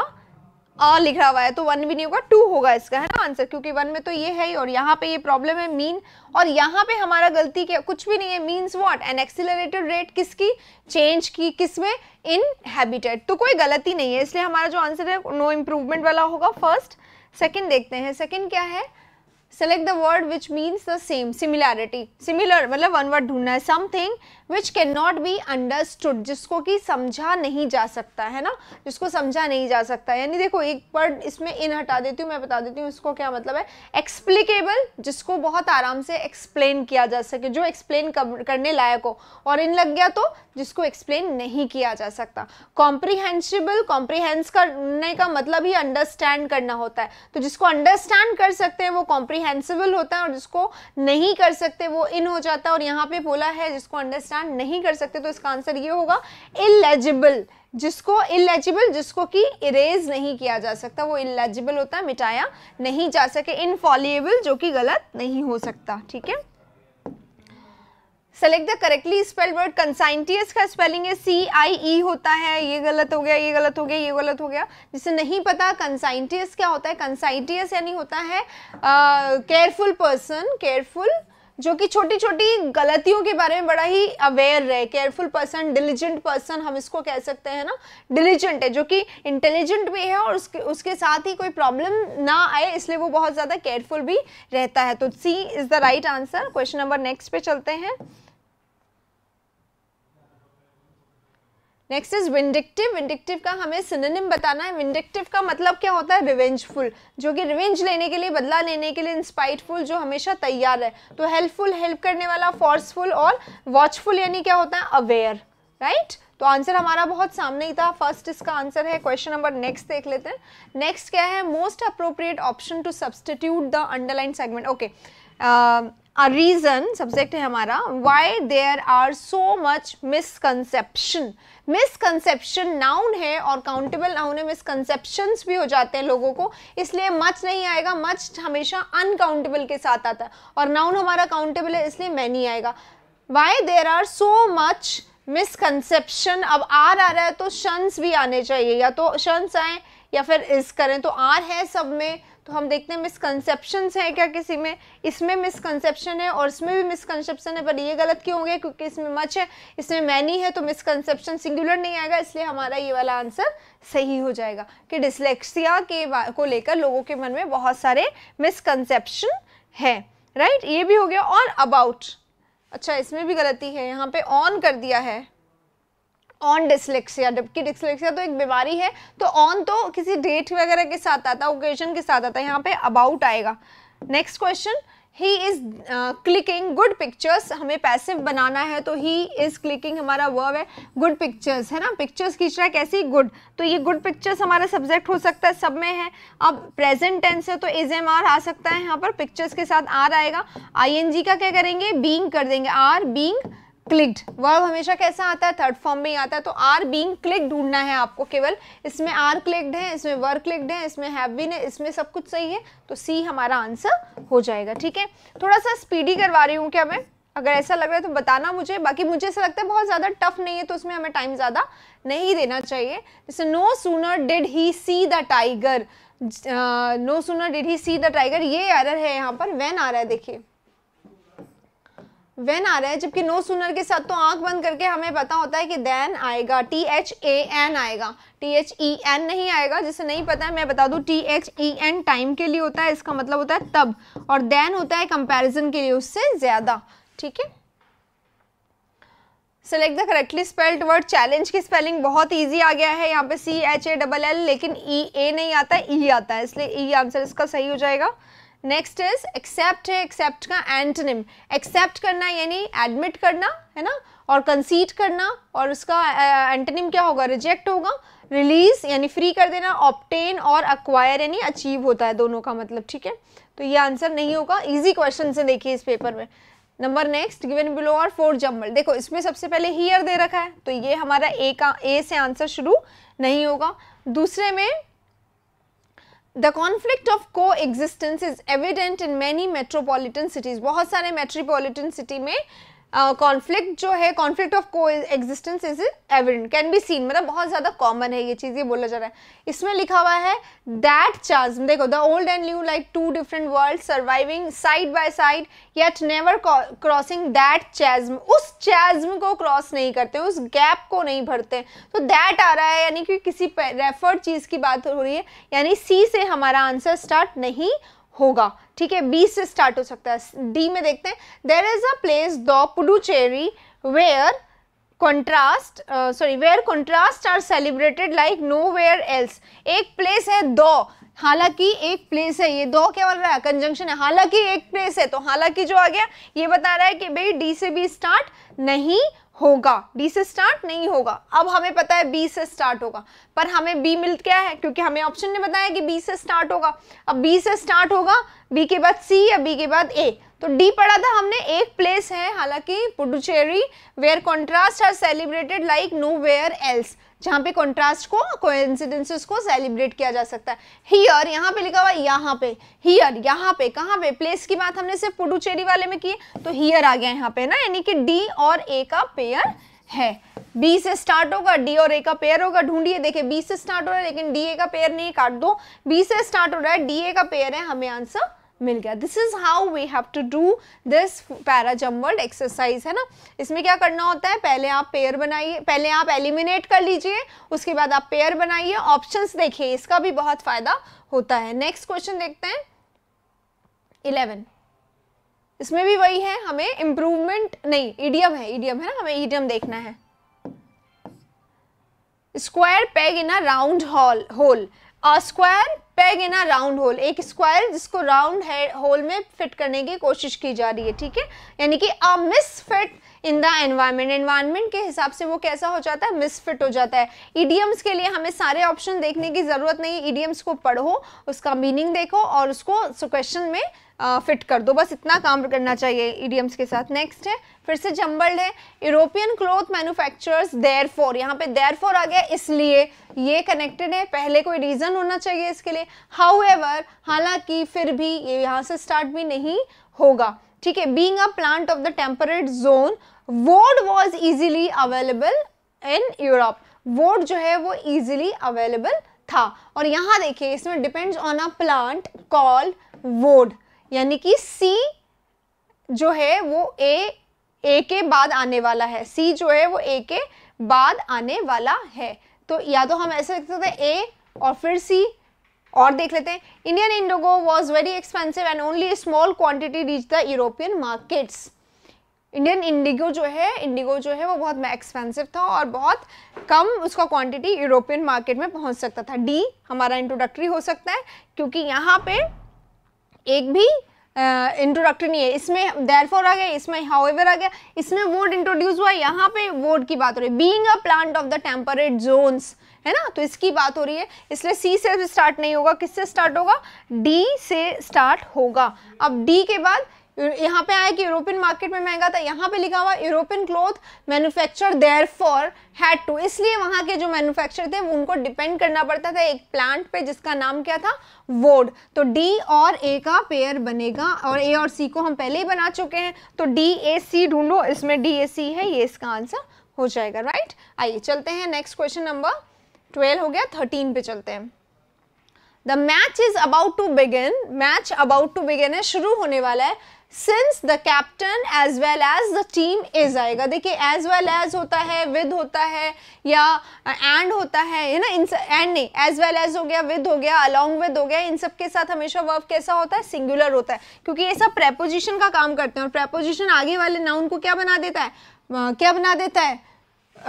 आ लिख रहा हुआ है तो वन भी नहीं होगा टू होगा इसका है ना आंसर क्योंकि वन में तो ये है ही और यहाँ पे ये प्रॉब्लम है मीन और यहाँ पे हमारा गलती क्या कुछ भी नहीं है means what an accelerated rate किसकी चेंज की किस में इन हैबिटेट तो कोई गलती नहीं है इसलिए हमारा जो आंसर है नो इम्प्रूवमेंट वाला होगा फर्स्ट सेकेंड देखते हैं सेकेंड क्या है select the word which means the same similarity similar मतलब वन वर्ड ढूंढना है something which can not be understood जिसको कि समझा नहीं जा सकता है ना जिसको समझा नहीं जा सकता यानी देखो एक वर्ड इसमें इन हटा देती हूँ मैं बता देती हूँ इसको क्या मतलब है एक्सप्लिकेबल जिसको बहुत आराम से एक्सप्लेन किया जा सके जो एक्सप्लेन करने लायक हो और इन लग गया तो जिसको एक्सप्लेन नहीं किया जा सकता कॉम्प्रीहेंशिबल कॉम्प्रीहेंस करने का मतलब ही अंडरस्टैंड करना होता है तो जिसको अंडरस्टैंड कर सकते हैं वो कॉम्प्रीहेंसिबल होता है और जिसको नहीं कर सकते वो इन हो जाता है और यहाँ पे बोला है जिसको अंडरस्टैंड अंडरस्टैंड नहीं कर सकते तो इसका आंसर ये होगा इलेजिबल जिसको इलेजिबल जिसको कि इरेज नहीं किया जा सकता वो इलेजिबल होता है मिटाया नहीं जा सके इनफॉलिएबल जो कि गलत नहीं हो सकता ठीक है select the correctly spelled word conscientious का स्पेलिंग है सी आई ई होता है ये गलत हो गया ये गलत हो गया ये गलत हो गया जिसे नहीं पता कंसाइंटियस क्या होता है कंसाइंटियस यानी होता है केयरफुल पर्सन केयरफुल जो कि छोटी छोटी गलतियों के बारे में बड़ा ही अवेयर रहे केयरफुल पर्सन डिलीजेंट पर्सन हम इसको कह सकते हैं ना डिलीजेंट है जो कि इंटेलिजेंट भी है और उसके उसके साथ ही कोई प्रॉब्लम ना आए इसलिए वो बहुत ज़्यादा केयरफुल भी रहता है तो C is the right answer question number next पे चलते हैं नेक्स्ट इज विंडिक्टिव विंडिक्टिव का हमें सिनोनिम बताना है विंडिक्टिव का मतलब क्या होता है रिवेंजफुल जो कि रिवेंज लेने के लिए बदला लेने के लिए इंस्पाइटफुल जो हमेशा तैयार है तो हेल्पफुल हेल्प करने वाला फोर्सफुल और वॉचफुल यानी क्या होता है अवेयर राइट right? तो आंसर हमारा बहुत सामने ही था फर्स्ट इसका आंसर है क्वेश्चन नंबर नेक्स्ट देख लेते हैं नेक्स्ट क्या है most appropriate option to substitute the underline segment okay a reason subject है हमारा why there are so much misconception misconception noun है और काउंटेबल नाउन है मिसकंसेप्शन भी हो जाते हैं लोगों को इसलिए मच नहीं आएगा मच हमेशा अनकाउंटेबल के साथ आता है और नाउन हमारा काउंटेबल है इसलिए मैं नहीं आएगा why there are so much misconception अब आर आ रहा है तो शंस भी आने चाहिए या तो शंस आए या फिर इस करें तो आर है सब में तो हम देखते हैं मिसकनसेप्शन हैं क्या किसी में इसमें मिसकनसेप्शन है और इसमें भी मिसकनसेप्शन है पर ये गलत क्यों होंगे क्योंकि इसमें मच है इसमें मैनी है तो मिसकनसेप्शन सिंगुलर नहीं आएगा इसलिए हमारा ये वाला आंसर सही हो जाएगा कि डिसलेक्सिया के को लेकर लोगों के मन में बहुत सारे मिसकनसेप्शन है राइट right? ये भी हो गया और अबाउट अच्छा इसमें भी गलती है यहाँ पे ऑन कर दिया है ऑन डिसलेक्सिया जबकि डिसलेक्सिया तो एक बीमारी है तो ऑन तो किसी डेट वगैरह के साथ आता है ओकेजन के साथ आता है यहाँ पे अबाउट आएगा next question he is clicking good pictures हमें पैसिव बनाना है तो ही इज़ क्लिकिंग हमारा वर्ब है गुड पिक्चर्स है ना पिक्चर्स खींच रहा है कैसी गुड तो ये गुड पिक्चर्स हमारा सब्जेक्ट हो सकता है सब में है अब प्रेजेंट टेंस है तो इज एम आर आ सकता है यहाँ पर पिक्चर्स के साथ आर आएगा आई एन जी का क्या करेंगे बींग कर देंगे आर बींग क्लिक्ड वर्ब हमेशा कैसा आता है थर्ड फॉर्म में ही आता है तो आर बींग क्लिक ढूंढना है आपको केवल इसमें आर क्लिक्ड है इसमें वर्क क्लिक्ड है इसमें हैव बीन है इसमें सब कुछ सही है तो सी हमारा आंसर हो जाएगा ठीक है थोड़ा सा स्पीडी करवा रही हूँ क्या मैं अगर ऐसा लग रहा है तो बताना मुझे बाकी मुझे ऐसा लगता है बहुत ज़्यादा टफ नहीं है तो उसमें हमें टाइम ज़्यादा नहीं देना चाहिए जैसे no sooner did he see the tiger no sooner did he see the tiger ये एरर है यहाँ पर वैन आ रहा है देखिए वेन आ रहा है जबकि नो सुनर के साथ तो आंख बंद करके हमें पता होता है कि देन आएगा टी एच ए एन आएगा टी एच ई एन नहीं आएगा जिसे नहीं पता है मैं बता दूं T H E N time के लिए होता है इसका मतलब होता है तब और देन होता है कंपैरिजन के लिए उससे ज़्यादा ठीक है select the correctly spelled word challenge की स्पेलिंग बहुत ईजी आ गया है यहाँ पे C H A double L लेकिन ई e, ए नहीं आता ई e आता है इसलिए ई e आंसर इसका सही हो जाएगा नेक्स्ट इज एक्सेप्ट है एक्सेप्ट का एंटनिम एक्सेप्ट करना यानी एडमिट करना है ना और कंसीट करना और उसका एंटनिम uh, क्या होगा रिजेक्ट होगा रिलीज यानी फ्री कर देना ऑप्टेन और अक्वायर यानी अचीव होता है दोनों का मतलब ठीक है तो ये आंसर नहीं होगा इजी क्वेश्चन से देखिए इस पेपर में नंबर नेक्स्ट गिवन बिलो और फोर जम्बल देखो इसमें सबसे पहले हीयर दे रखा है तो ये हमारा ए का ए से आंसर शुरू नहीं होगा दूसरे में The conflict of coexistence is evident in many metropolitan cities. बहुत सारे metropolitan city में कॉन्फ्लिक्ट uh, जो है conflict of coexistence is evident can be seen मतलब बहुत ज़्यादा कॉमन है ये चीज़ ये बोला जा रहा है इसमें लिखा हुआ है दैट चार्ज देखो the old and new like two different world surviving side by side yet never crossing that chasm उस चैज्म को क्रॉस नहीं करते उस गैप को नहीं भरते तो दैट आ रहा है यानी कि किसी रेफर्ड चीज़ की बात हो रही है यानी सी से हमारा आंसर स्टार्ट नहीं होगा ठीक है बी से स्टार्ट हो सकता है डी में देखते हैं there is a place the Puducherry where contrast sorry where contrast are celebrated like nowhere else एक प्लेस है दो हालांकि एक प्लेस है ये दो क्या बोल रहा है कंजंक्शन है हालांकि एक प्लेस है तो हालांकि जो आ गया ये बता रहा है कि भाई डी से भी स्टार्ट नहीं होगा डी से स्टार्ट नहीं होगा अब हमें पता है बी से स्टार्ट होगा पर हमें बी मिल क्या है क्योंकि हमें ऑप्शन ने बताया कि बी से स्टार्ट होगा अब बी से स्टार्ट होगा बी के बाद सी या बी के बाद ए तो डी पढ़ा था हमने एक प्लेस है हालांकि Puducherry where contrast are celebrated like nowhere else जहां पे कॉन्ट्रास्ट को कोइंसिडेंसेस को सेलिब्रेट किया जा सकता है हियर यहाँ पे लिखा हुआ यहाँ पे हियर यहाँ पे कहाँ पे प्लेस की बात हमने सिर्फ पुडुचेरी वाले में की तो हियर आ गया यहाँ पे ना यानी कि डी और ए का पेयर है बी से स्टार्ट होगा डी और ए का पेयर होगा ढूंढिए देखिए बी से स्टार्ट हो रहा है लेकिन डी ए का पेयर नहीं काट दो बी से स्टार्ट हो रहा है डी ए का पेयर है हमें आंसर मिल गया this is how we have to do this jumbled exercise है ना इसमें क्या करना होता है पहले आप पेयर बनाइए पहले आप एलिमिनेट कर लीजिए उसके बाद आप पेयर बनाइए ऑप्शंस देखिए इसका भी बहुत फायदा होता है नेक्स्ट क्वेश्चन देखते हैं इलेवन इसमें भी वही है हमें इम्प्रूवमेंट नहीं ईडियम है ईडियम है ना हमें ईडियम देखना है square peg in a round hall hole square peg in a round hole एक स्क्वायर जिसको राउंड होल में फिट करने की कोशिश की जा रही है ठीक है यानी कि a fit in the environment environment के हिसाब से वो कैसा हो जाता है मिसफिट हो जाता है ईडीएम्स के लिए हमें सारे ऑप्शन देखने की ज़रूरत नहीं है ईडीएम्स को पढ़ो उसका मीनिंग देखो और उसको क्वेश्चन में फिट कर दो बस इतना काम करना चाहिए ईडीएम्स के साथ नेक्स्ट है फिर से जंबल्ड है European cloth manufacturers therefore यहाँ पे देयर फॉर आ गया इसलिए ये कनेक्टेड है पहले कोई रीज़न होना चाहिए इसके लिए हाउ हालांकि फिर भी ये यहाँ से स्टार्ट भी नहीं होगा ठीक है being a plant of the temperate zone woad was easily available in Europe woad जो है वो ईजिली अवेलेबल था और यहाँ देखिए इसमें depends on a plant called woad यानी कि सी जो है वो ए ए के बाद आने वाला है सी जो है वो ए के बाद आने वाला है तो या तो हम ऐसे देख सकते हैं ए और फिर सी और देख लेते हैं Indian indigo was very expensive and only small quantity reach the European markets Indian indigo जो है इंडिगो जो है वो बहुत एक्सपेंसिव था और बहुत कम उसका क्वांटिटी यूरोपियन मार्केट में पहुंच सकता था डी हमारा इंट्रोडक्टरी हो सकता है क्योंकि यहाँ पे एक भी इंट्रोडक्टरी नहीं है इसमें फॉर आ गया इसमें हाउएवर आ गया इसमें वर्ड इंट्रोड्यूस हुआ यहाँ पे वर्ड की बात हो रही है being a plant of the temperate zones है ना तो इसकी बात हो रही है इसलिए सी से स्टार्ट नहीं होगा किससे स्टार्ट होगा डी से स्टार्ट होगा अब डी के बाद यहाँ पे आया कि यूरोपियन मार्केट में महंगा था यहाँ पे लिखा हुआ European cloth manufacture there for had to इसलिए वहाँ के जो मैन्युफैक्चर थे उनको डिपेंड करना पड़ता था एक प्लांट पे जिसका नाम क्या था वोड तो डी और ए का पेयर बनेगा और ए और सी को हम पहले ही बना चुके हैं तो डी ए सी ढूंढो इसमें डी ए सी है ये इसका आंसर हो जाएगा राइट आइए चलते हैं नेक्स्ट क्वेश्चन नंबर ट्वेल्व हो गया थर्टीन पे चलते हैं the match is about to begin match about to begin है शुरू होने वाला है since the captain as well as the team is आएगा देखिए एज वेल एज होता है विद होता है या एंड होता है ना इन एंड नहीं एज वेल एज हो गया विद हो गया अलॉन्ग विद हो गया इन सब के साथ हमेशा वर्ब कैसा होता है सिंगुलर होता है क्योंकि ये सब प्रेपोजिशन का काम करते हैं और प्रेपोजिशन आगे वाले नाउन को क्या बना देता है uh, क्या बना देता है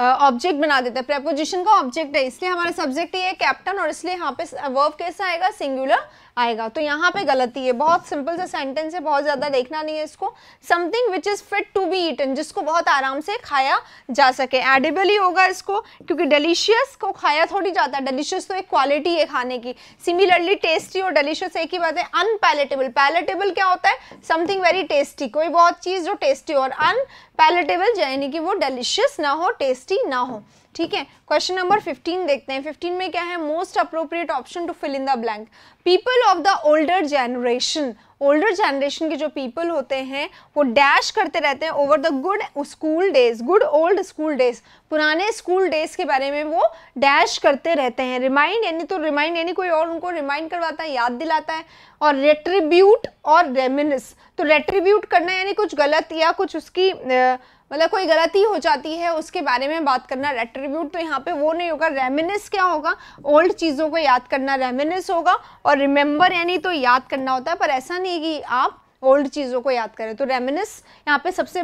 ऑब्जेक्ट बना देता है प्रेपोजिशन का ऑब्जेक्ट है इसलिए हमारा सब्जेक्ट ये कैप्टन और इसलिए यहाँ पे वर्ब कैसा आएगा सिंगुलर आएगा तो यहाँ पे गलती है बहुत सिंपल सा सेंटेंस है बहुत ज़्यादा देखना नहीं है इसको something which is fit to be eaten जिसको बहुत आराम से खाया जा सके एडेबल ही होगा इसको क्योंकि डिलीशियस को खाया थोड़ी जाता है डिलीशियस तो एक क्वालिटी है खाने की सिमिलरली टेस्टी और डिलीशियस एक ही बात है अनपैलेटेबल पैलेटेबल क्या होता है समथिंग वेरी टेस्टी कोई बहुत चीज़ जो टेस्टी और अनपैलेटेबल यानी कि वो डिलीशियस ना हो टेस्टी ना हो ठीक है क्वेश्चन नंबर 15 देखते हैं 15 में क्या है most appropriate option to fill in the blank people of the older generation older generation के जो पीपल होते हैं वो डैश करते रहते हैं over the good school days good old school days पुराने स्कूल डेज के बारे में वो डैश करते रहते हैं रिमाइंड यानी तो रिमाइंड यानी कोई और उनको रिमाइंड करवाता है याद दिलाता है और रेट्रीब्यूट और रेमिनस तो रेट्रीब्यूट करना यानी कुछ गलत या कुछ उसकी uh, मतलब कोई गलती हो जाती है उसके बारे में बात करना रेट्रीब्यूट तो यहाँ पे वो नहीं होगा रेमिनिस क्या होगा ओल्ड चीज़ों को याद करना रेमिनिस होगा और रिमेंबर यानी तो याद करना होता है पर ऐसा नहीं कि आप ओल्ड चीज़ों को याद करें तो रेमिनिस यहाँ पे सबसे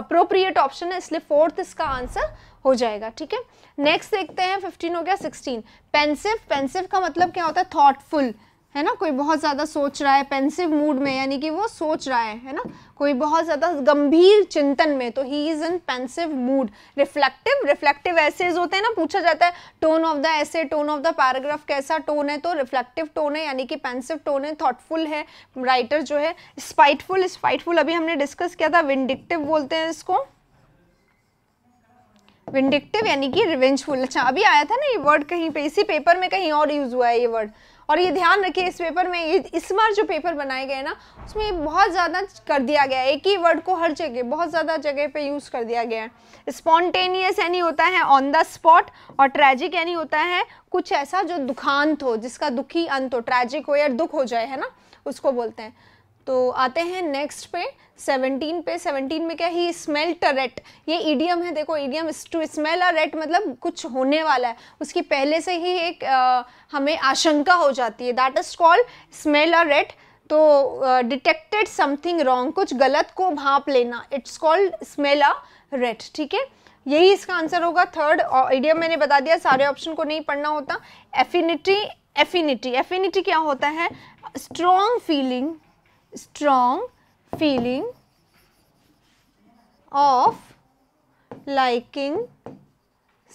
अप्रोप्रिएट ऑप्शन है इसलिए फोर्थ इसका आंसर हो जाएगा ठीक है नेक्स्ट देखते हैं फिफ्टीन हो गया सिक्सटीन पेंसिव पेंसिव का मतलब क्या होता है थॉटफुल है ना कोई बहुत ज़्यादा सोच रहा है पेंसिव मूड में यानी कि वो सोच रहा है है ना कोई बहुत ज़्यादा गंभीर चिंतन में तो he is in pensive mood reflective reflective essays होते हैं ना पूछा जाता है टोन ऑफ द ऐसे टोन ऑफ द पैराग्राफ कैसा टोन है तो रिफ्लेक्टिव टोन है यानी कि पेंसिव टोन है थॉटफुल है राइटर जो है स्पाइटफुल स्पाइटफुल अभी हमने डिस्कस किया था विंडिक्टिव बोलते हैं इसको विंडिक्टिव यानी कि रिवेंजफुल अच्छा अभी आया था ना ये वर्ड कहीं पे इसी पेपर में कहीं और यूज़ हुआ है ये वर्ड और ये ध्यान रखिए इस पेपर में इस बार जो पेपर बनाए गए ना उसमें बहुत ज़्यादा कर दिया गया है एक ही वर्ड को हर जगह बहुत ज़्यादा जगह पे यूज़ कर दिया गया है स्पॉन्टेनियस यानी होता है ऑन द स्पॉट और ट्रैजिक यानी होता है कुछ ऐसा जो दुखांत हो जिसका दुखी अंत हो ट्रैजिक हो या दुख हो जाए है ना उसको बोलते हैं तो आते हैं नेक्स्ट पे 17 पे 17 में क्या ही स्मेल टरेट ये ईडियम है देखो idiom to smell a rat मतलब कुछ होने वाला है उसकी पहले से ही एक आ, हमें आशंका हो जाती है that is called smell a rat तो डिटेक्टेड समथिंग रॉन्ग कुछ गलत को भाप लेना it's called smell a rat ठीक है यही इसका आंसर होगा थर्ड ईडियम मैंने बता दिया सारे ऑप्शन को नहीं पढ़ना होता एफिनिटी एफिनिटी एफिनिटी क्या होता है strong feeling strong feeling of liking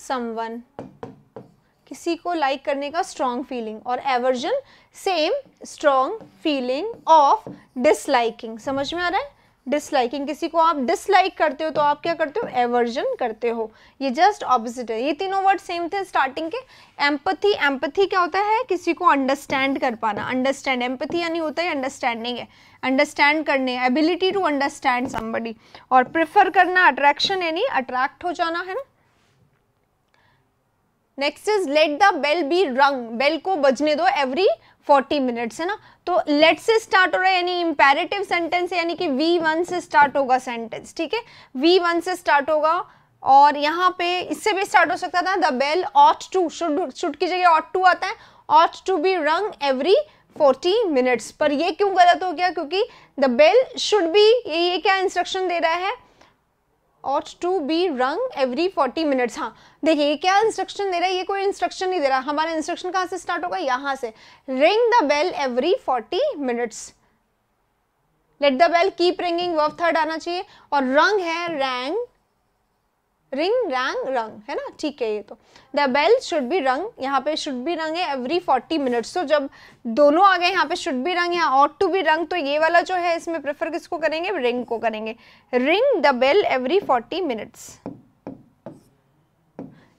someone किसी को लाइक like करने का स्ट्रॉन्ग फीलिंग और aversion same strong feeling of disliking समझ में आ रहा है डिसलाइकिंग किसी को आप डिसलाइक करते हो तो आप क्या करते हो एवर्जन करते हो ये जस्ट ऑपोजिट है ये तीनों वर्ड सेम थे स्टार्टिंग के एम्पथी एम्पथी क्या होता है किसी को अंडरस्टैंड कर पाना अंडरस्टैंड एम्पथी यानी होता है अंडरस्टैंडिंग है अंडरस्टैंड करने एबिलिटी टू अंडरस्टैंड समबडी और प्रिफर करना अट्रैक्शन यानी अट्रैक्ट हो जाना है ना next is let the bell be rung bell को बजने दो एवरी फोर्टी मिनट्स है ना तो लेट से स्टार्ट हो रहा है यानी इंपेरेटिव सेंटेंस यानी कि वी वन से स्टार्ट होगा सेंटेंस ठीक है वी वन से स्टार्ट होगा और यहाँ पे इससे भी स्टार्ट हो सकता था the bell ought to should should की जगह ऑट टू आता है ought to be rung every forty minutes पर ये क्यों गलत हो गया क्योंकि द बेल शुड बी ये क्या इंस्ट्रक्शन दे रहा है ought to be rung every forty minutes हाँ देखिए क्या इंस्ट्रक्शन दे रहा है ये कोई इंस्ट्रक्शन नहीं दे रहा हमारा इंस्ट्रक्शन कहाँ से स्टार्ट होगा यहाँ से ring the bell every forty minutes let the bell keep ringing verb third आना चाहिए और रंग है रैंग रिंग रैंग रंग है ना ठीक है ये तो द बेल शुड बी रंग यहाँ पे शुड बी रंग है एवरी फोर्टी मिनट्स तो जब दोनों आ गए यहाँ पे शुड बी रंग यहाँ ऑट टू बी रंग तो ये वाला जो है इसमें प्रेफर किसको करेंगे रिंग को करेंगे ring the bell every forty minutes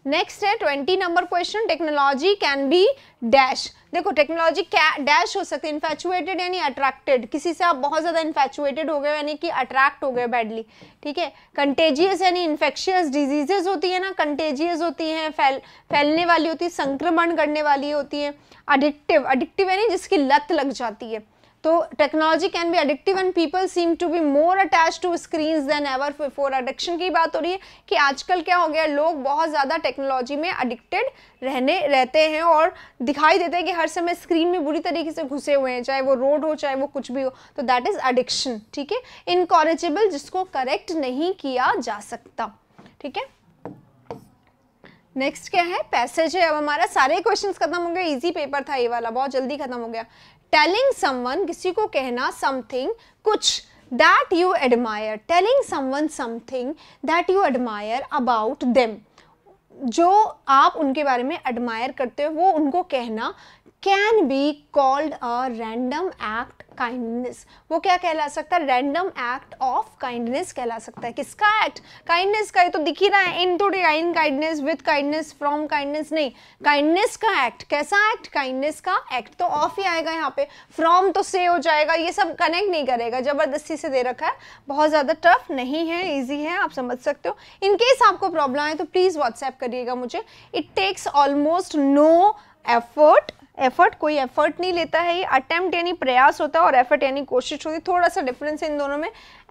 next है twenty number question technology can be dash देखो टेक्नोलॉजी क्या डैश हो सकती है इन्फेचुएटेड यानी अट्रैक्टेड किसी से आप बहुत ज़्यादा इन्फेचुएटेड हो गए यानी कि अट्रैक्ट हो गए बैडली ठीक है कंटेजियस यानी इन्फेक्शियस डिजीजेज होती है ना कंटेजियस होती हैं फैल फैलने वाली होती है संक्रमण करने वाली होती है अडिक्टिव अडिक्टिव यानी जिसकी लत लग जाती है तो technology can be addictive and people seem to be more attach to screen than ever before addiction की बात हो रही है कि आजकल क्या हो गया लोग बहुत ज़्यादा टेक्नोलॉजी में अडिक्टेड रहने रहते हैं और दिखाई देते हैं कि हर समय स्क्रीन में बुरी तरीके से घुसे हुए हैं चाहे वो रोड हो चाहे वो कुछ भी हो तो दैट इज़ अडिक्शन ठीक है इनकॉरेजेबल जिसको करेक्ट नहीं किया जा सकता ठीक है नेक्स्ट क्या है पैसेज है अब हमारा सारे क्वेश्चंस खत्म हो गए इजी पेपर था ये वाला बहुत जल्दी खत्म हो गया टेलिंग समवन किसी को कहना समथिंग कुछ that you admire telling someone something that you admire about them जो आप उनके बारे में एडमायर करते हो वो उनको कहना can be called a random act kindness वो क्या कहला सकता है रैंडम एक्ट ऑफ काइंडनेस कहला सकता है किसका एक्ट काइंडनेस का ये तो दिख ही रहा है in to in kindness with kindness from kindness नहीं काइंडनेस का एक्ट कैसा एक्ट काइंडनेस का एक्ट तो ऑफ ही आएगा यहाँ पे फ्रॉम तो से हो जाएगा ये सब कनेक्ट नहीं करेगा जबरदस्ती से दे रखा है बहुत ज़्यादा टफ नहीं है ईजी है आप समझ सकते हो इनकेस आपको प्रॉब्लम आए तो प्लीज़ व्हाट्सएप करिएगा मुझे it takes almost no effort effort कोई एफर्ट नहीं लेता है ये अटैम्प्ट यानी प्रयास होता है और एफर्ट यानी कोशिश होती है थोड़ा सा डिफरेंस है इन दोनों में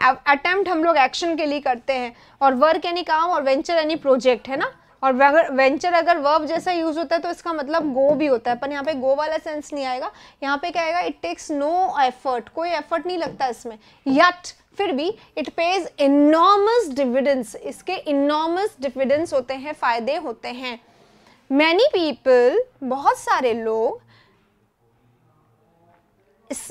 अटैम्प्ट हम लोग एक्शन के लिए करते हैं और वर्क यानी काम और वेंचर यानी प्रोजेक्ट है ना और वेंचर अगर वर्ब जैसा यूज होता है तो इसका मतलब गो भी होता है पर यहाँ पे गो वाला सेंस नहीं आएगा यहाँ पे क्या आएगा इट टेक्स नो एफर्ट कोई एफर्ट नहीं लगता इसमें यट फिर भी इट पेज इनॉमस डिविडेंस इसके इनॉमस डिविडेंस होते हैं फायदे होते हैं मैनी पीपल बहुत सारे लोग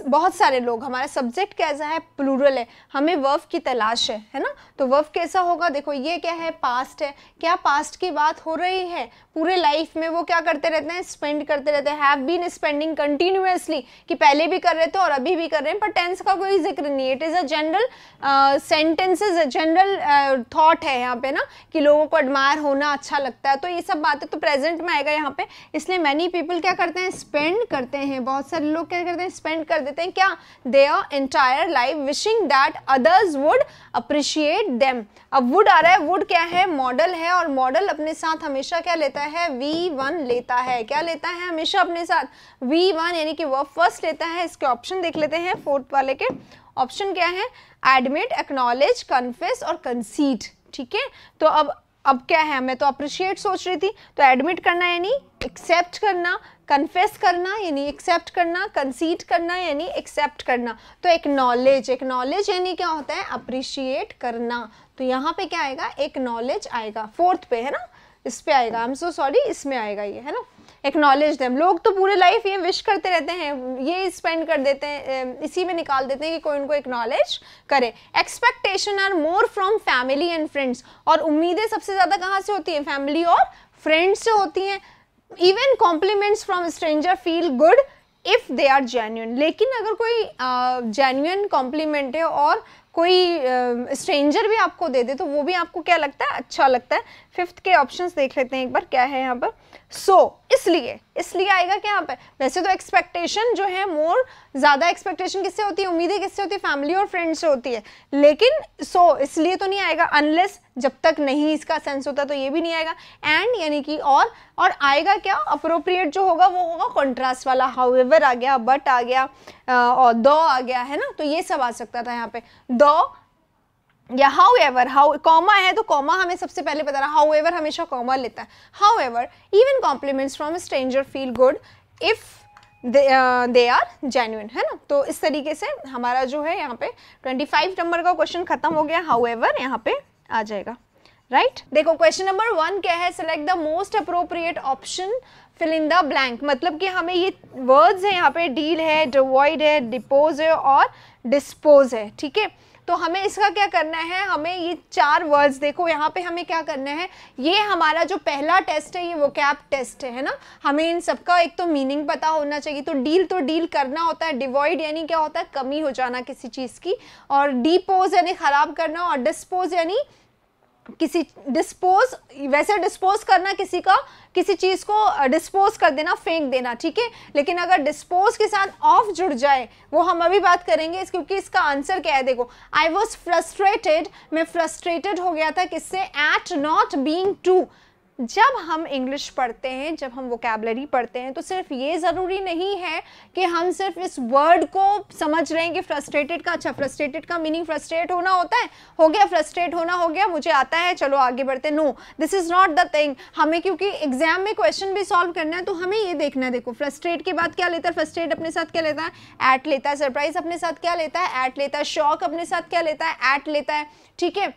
बहुत सारे लोग हमारा सब्जेक्ट कैसा है प्लूरल है हमें वर्फ की तलाश है है ना तो वर्फ़ कैसा होगा देखो ये क्या है पास्ट है क्या पास्ट की बात हो रही है पूरे लाइफ में वो क्या करते रहते हैं स्पेंड करते रहते हैं हैव बीन स्पेंडिंग कंटिन्यूसली कि पहले भी कर रहे थे और अभी भी कर रहे हैं पर टेंस का कोई जिक्र नहीं है it is a general sentences general thought है यहाँ पे ना कि लोगों को एडमायर होना अच्छा लगता है तो ये सब बातें तो प्रेजेंट में आएगा यहाँ पे इसलिए मैनी पीपल क्या करते हैं स्पेंड करते हैं बहुत सारे लोग क्या करते हैं स्पेंड कर देते हैं क्या they are entire life wishing that others would appreciate them अब वुड आ रहा है वुड क्या है मॉडल है और मॉडल अपने साथ हमेशा क्या लेता है वी वन लेता है क्या लेता है हमेशा अपने साथ वी वन यानी कि वह फर्स्ट लेता है इसके ऑप्शन देख लेते हैं फोर्थ वाले के ऑप्शन क्या है एडमिट एक्नॉलेज कन्फेस और कंसीट ठीक है तो अब अब क्या है मैं तो अप्रिशिएट सोच रही थी तो एडमिट करना यानी एक्सेप्ट करना कन्फेस करना यानी एक्सेप्ट करना कंसीड करना यानी एक्सेप्ट करना तो एक नॉलेज एक नॉलेज यानी क्या होता है अप्रिशिएट करना तो यहाँ पे क्या आएगा एक नॉलेज आएगा फोर्थ पे है ना इस पे आएगा आई एम सो सॉरी इसमें आएगा ये है ना नॉलेज देम लोग तो पूरे लाइफ ये विश करते रहते हैं ये स्पेंड कर देते हैं इसी में निकाल देते हैं कि कोई उनको एक नॉलेज करे expectation are more from family and friends और उम्मीदें सबसे ज़्यादा कहाँ से होती हैं फैमिली और फ्रेंड्स से होती हैं even compliments from stranger feel good if they are genuine लेकिन अगर कोई जेन्यून कॉम्प्लीमेंट है और कोई स्ट्रेंजर uh, भी आपको दे दे तो वो भी आपको क्या लगता है अच्छा लगता है फिफ्थ के ऑप्शन देख लेते हैं एक बार क्या है यहाँ पर सो so, इसलिए इसलिए आएगा क्या यहाँ पर वैसे तो एक्सपेक्टेशन जो है मोर ज़्यादा एक्सपेक्टेशन किससे होती है उम्मीदें किससे होती है फैमिली और फ्रेंड्स से होती है लेकिन सो so, इसलिए तो नहीं आएगा अनलेस जब तक नहीं इसका सेंस होता तो ये भी नहीं आएगा एंड यानी कि और और आएगा क्या अप्रोप्रिएट जो होगा वो होगा कॉन्ट्रास्ट वाला हाउ आ गया बट आ गया और द आ गया है ना तो ये सब आ सकता था यहाँ पे दो या हाउ एवर हाउ कॉमा है तो कॉमा हमें सबसे पहले पता रहा हाउ एवर हमेशा कॉमा लेता है however even compliments from stranger feel good if they are genuine है ना तो इस तरीके से हमारा जो है यहाँ पे 25 नंबर का क्वेश्चन खत्म हो गया हाउ एवर यहाँ पे आ जाएगा राइट right? देखो क्वेश्चन नंबर वन क्या है select the most appropriate option fill in the blank मतलब कि हमें ये वर्ड्स हैं यहाँ पे डील है डिवॉइड है डिपोज है और डिस्पोज है ठीक है तो हमें इसका क्या करना है हमें ये चार वर्ड्स देखो यहाँ पे हमें क्या करना है ये हमारा जो पहला टेस्ट है ये वो कैप टेस्ट है ना हमें इन सबका एक तो मीनिंग पता होना चाहिए तो डील तो डील करना होता है डिवॉइड यानी क्या होता है कमी हो जाना किसी चीज़ की और डीपोज यानी ख़राब करना और डिस्पोज यानी किसी डिस्पोज वैसे डिस्पोज करना किसी का किसी चीज़ को डिस्पोज कर देना फेंक देना ठीक है लेकिन अगर डिस्पोज के साथ ऑफ जुड़ जाए वो हम अभी बात करेंगे इस क्योंकि इसका आंसर क्या है देखो आई वॉज फ्रस्ट्रेटेड मैं फ्रस्ट्रेटेड हो गया था किससे एट नॉट बींग टू जब हम इंग्लिश पढ़ते हैं जब हम वोकेबलरी पढ़ते हैं तो सिर्फ ये ज़रूरी नहीं है कि हम सिर्फ इस वर्ड को समझ रहे हैं कि फ्रस्ट्रेटेड का अच्छा फ्रस्ट्रेटेड का मीनिंग फ्रस्ट्रेट होना होता है हो गया फ्रस्ट्रेट होना हो गया मुझे आता है चलो आगे बढ़ते no this is not the thing हमें क्योंकि एग्जाम में क्वेश्चन भी सॉल्व करना है तो हमें ये देखना है देखो फ्रस्ट्रेट के बाद क्या लेता है फ्रस्ट्रेट अपने साथ क्या लेता है ऐट लेता है सरप्राइज अपने साथ क्या लेता है ऐट लेता है शॉक अपने साथ क्या लेता है ऐट लेता है ठीक है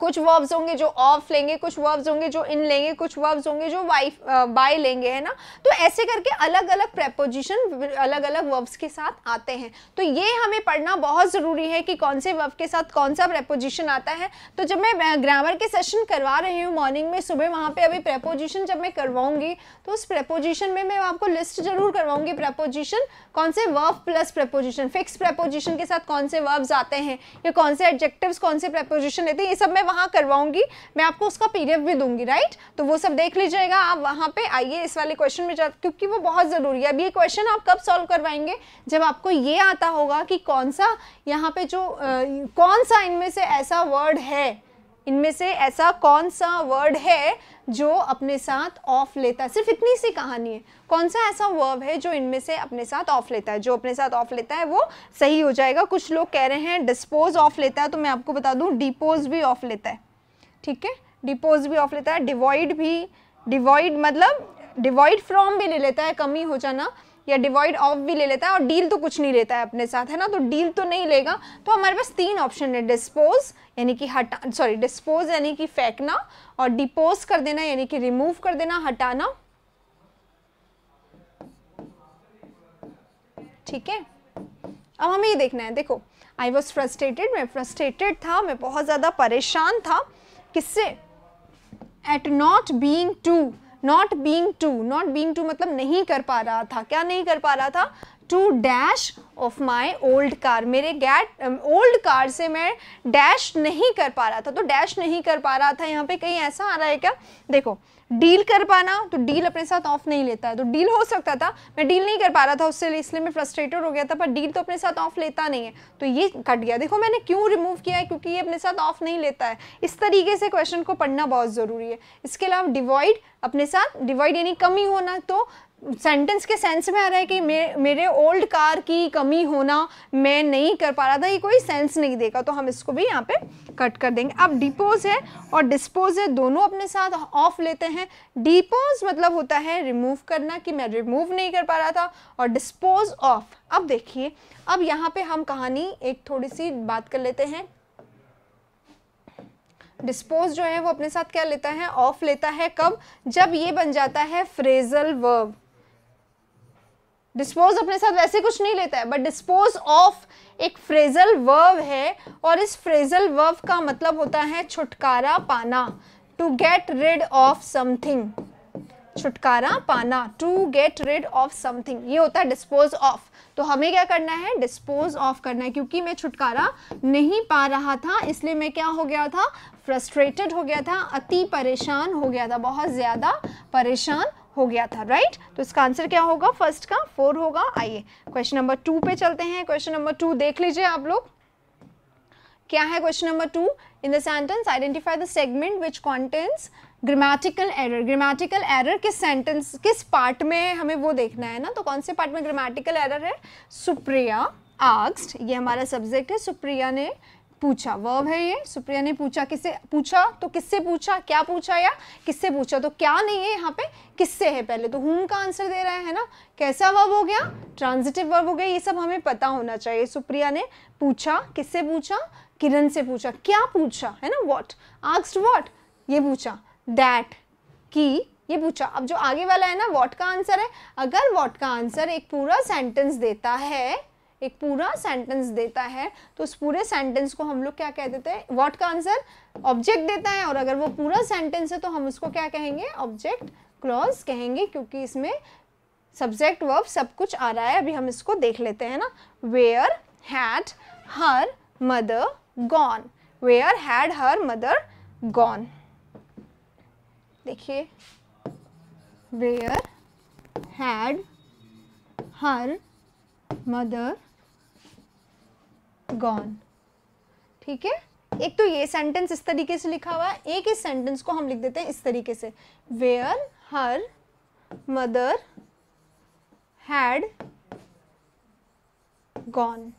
कुछ वर्ब्स होंगे जो ऑफ लेंगे कुछ वर्ब्स होंगे जो इन लेंगे कुछ वर्ब्स होंगे जो वाइफ बाय लेंगे है ना तो ऐसे करके अलग अलग प्रेपोजिशन अलग अलग वर्ब्स के साथ आते हैं तो ये हमें पढ़ना बहुत ज़रूरी है कि कौन से वर्ब के साथ कौन सा प्रेपोजिशन आता है तो जब मैं ग्रामर के सेशन करवा रही हूँ मॉर्निंग में सुबह वहाँ पर अभी प्रेपोजिशन जब मैं करवाऊँगी तो उस प्रेपोजिशन में मैं आपको लिस्ट ज़रूर करवाऊँगी प्रेपोजिशन कौन से verb plus preposition fix preposition के साथ कौन से वर्ब्स आते हैं या कौन से एडजेक्टिव कौन से प्रेपोजिशन लेते हैं ये सब मैं वहाँ करवाऊंगी मैं आपको उसका पीडीएफ भी दूंगी राइट तो वो सब देख लीजिएगा आप वहाँ पे आइए इस वाले क्वेश्चन में जा क्योंकि वो बहुत ज़रूरी है अब ये क्वेश्चन आप कब सॉल्व करवाएंगे जब आपको ये आता होगा कि कौन सा यहाँ पे जो आ, कौन सा इनमें से ऐसा वर्ड है इनमें से ऐसा कौन सा वर्ड है जो अपने साथ ऑफ लेता है सिर्फ इतनी सी कहानी है कौन सा ऐसा वर्ब है जो इनमें से अपने साथ ऑफ लेता है जो अपने साथ ऑफ लेता है वो सही हो जाएगा कुछ लोग कह रहे हैं डिस्पोज ऑफ लेता है तो मैं आपको बता दूँ डिपोज भी ऑफ लेता है ठीक है डिपोज भी ऑफ लेता है डिवॉइड भी डिवॉइड मतलब डिवॉइड फ्रॉम भी ले लेता है कमी हो जाना या डिवाइड ऑफ भी ले लेता है और डील तो कुछ नहीं लेता है अपने साथ है ना तो डील तो नहीं लेगा तो हमारे पास तीन ऑप्शन है डिस्पोज यानी कि हटा सॉरी डिस्पोज यानी कि फेंकना और डिपोज कर देना यानी कि रिमूव कर देना हटाना ठीक है अब हमें ये देखना है देखो आई वॉज फ्रस्ट्रेटेड मैं फ्रस्ट्रेटेड था मैं बहुत ज़्यादा परेशान था किससे at not being to not being to not being to मतलब नहीं कर पा रहा था क्या नहीं कर पा रहा था to dash of my old car मेरे गैट ओल्ड कार से मैं डैश नहीं कर पा रहा था तो डैश नहीं कर पा रहा था यहाँ पे कहीं ऐसा आ रहा है क्या देखो डील कर पाना तो डील अपने साथ ऑफ नहीं लेता है तो डील हो सकता था मैं डील नहीं कर पा रहा था उससे इसलिए मैं फ्रस्ट्रेटेड हो गया था पर डील तो अपने साथ ऑफ लेता नहीं है तो ये कट गया देखो मैंने क्यों रिमूव किया है क्योंकि ये अपने साथ ऑफ नहीं लेता है इस तरीके से क्वेश्चन को पढ़ना बहुत ज़रूरी है इसके अलावा डिवॉइड अपने साथ डिवाइड यानी कमी होना तो सेंटेंस के सेंस में आ रहा है कि मे, मेरे ओल्ड कार की कमी होना मैं नहीं कर पा रहा था ये कोई सेंस नहीं देगा तो हम इसको भी यहाँ पे कट कर देंगे अब डिपोज है और डिस्पोज है दोनों अपने साथ ऑफ लेते हैं डिपोज मतलब होता है रिमूव करना कि मैं रिमूव नहीं कर पा रहा था और डिस्पोज ऑफ अब देखिए अब यहाँ पे हम कहानी एक थोड़ी सी बात कर लेते हैं डिस्पोज जो है वो अपने साथ क्या लेता है ऑफ लेता है कब जब ये बन जाता है फ्रेजल वर्ब डिस्पोज अपने साथ वैसे कुछ नहीं लेता है बट डिस्पोज ऑफ एक फ्रेजल वर्व है और इस फ्रेजल वर्व का मतलब होता है छुटकारा पाना to get rid of something छुटकारा पाना to get rid of something ये होता है डिस्पोज ऑफ तो हमें क्या करना है डिस्पोज ऑफ करना है क्योंकि मैं छुटकारा नहीं पा रहा था इसलिए मैं क्या हो गया था फ्रस्ट्रेटेड हो गया था अति परेशान हो गया था बहुत ज़्यादा परेशान हो गया था राइट तो इसका आंसर क्या होगा फर्स्ट का फोर होगा आइए क्वेश्चन नंबर टू पे चलते हैं क्वेश्चन नंबर टू देख लीजिए आप लोग क्या है question number two in the sentence identify the segment which contains grammatical error grammatical error किस सेंटेंस किस पार्ट में हमें वो देखना है ना तो कौन से पार्ट में ग्रामेटिकल एरर है सुप्रिया आग्स्ट ये हमारा सब्जेक्ट है सुप्रिया ने पूछा वर्ब है ये सुप्रिया ने पूछा किससे पूछा तो किससे पूछा क्या पूछा या किससे पूछा तो क्या नहीं है यहाँ पे किससे है पहले तो हुम का आंसर दे रहा है, ना कैसा वर्ब हो गया ट्रांजिटिव वर्ब हो गया ये सब हमें पता होना चाहिए सुप्रिया ने पूछा किससे पूछा किरण से पूछा क्या पूछा है ना वॉट आक्सड वॉट ये पूछा दैट की ये पूछा अब जो आगे वाला है ना वॉट का आंसर है अगर वॉट का आंसर एक पूरा सेंटेंस देता है एक पूरा सेंटेंस देता है तो उस पूरे सेंटेंस को हम लोग क्या कह देते हैं वॉट का आंसर ऑब्जेक्ट देता है और अगर वो पूरा सेंटेंस है तो हम उसको क्या कहेंगे ऑब्जेक्ट क्लॉज कहेंगे क्योंकि इसमें सब्जेक्ट वर्ब सब कुछ आ रहा है अभी हम इसको देख लेते हैं ना where had her mother gone where had her mother gone देखिए where had her mother gone ठीक है एक तो ये सेंटेंस इस तरीके से लिखा हुआ है एक इस सेंटेंस को हम लिख देते हैं इस तरीके से where her mother had gone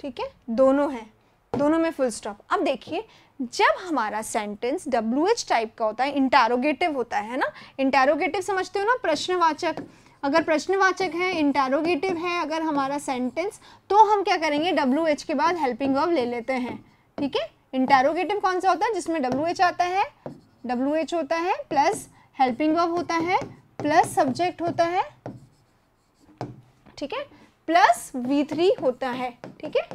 ठीक है दोनों हैं दोनों में फुल स्टॉप अब देखिए जब हमारा सेंटेंस डब्ल्यू एच टाइप का होता है इंटारोगेटिव होता है ना इंटारोगेटिव समझते हो ना प्रश्नवाचक अगर प्रश्नवाचक है इंटेरोगेटिव है अगर हमारा सेंटेंस तो हम क्या करेंगे डब्ल्यू एच के बाद हेल्पिंग वर्ब ले लेते हैं ठीक है इंटेरोगेटिव कौन सा होता है जिसमें डब्ल्यू एच आता है डब्ल्यू एच होता है प्लस हेल्पिंग वर्ब होता है प्लस सब्जेक्ट होता है ठीक है प्लस वी थ्री होता है ठीक है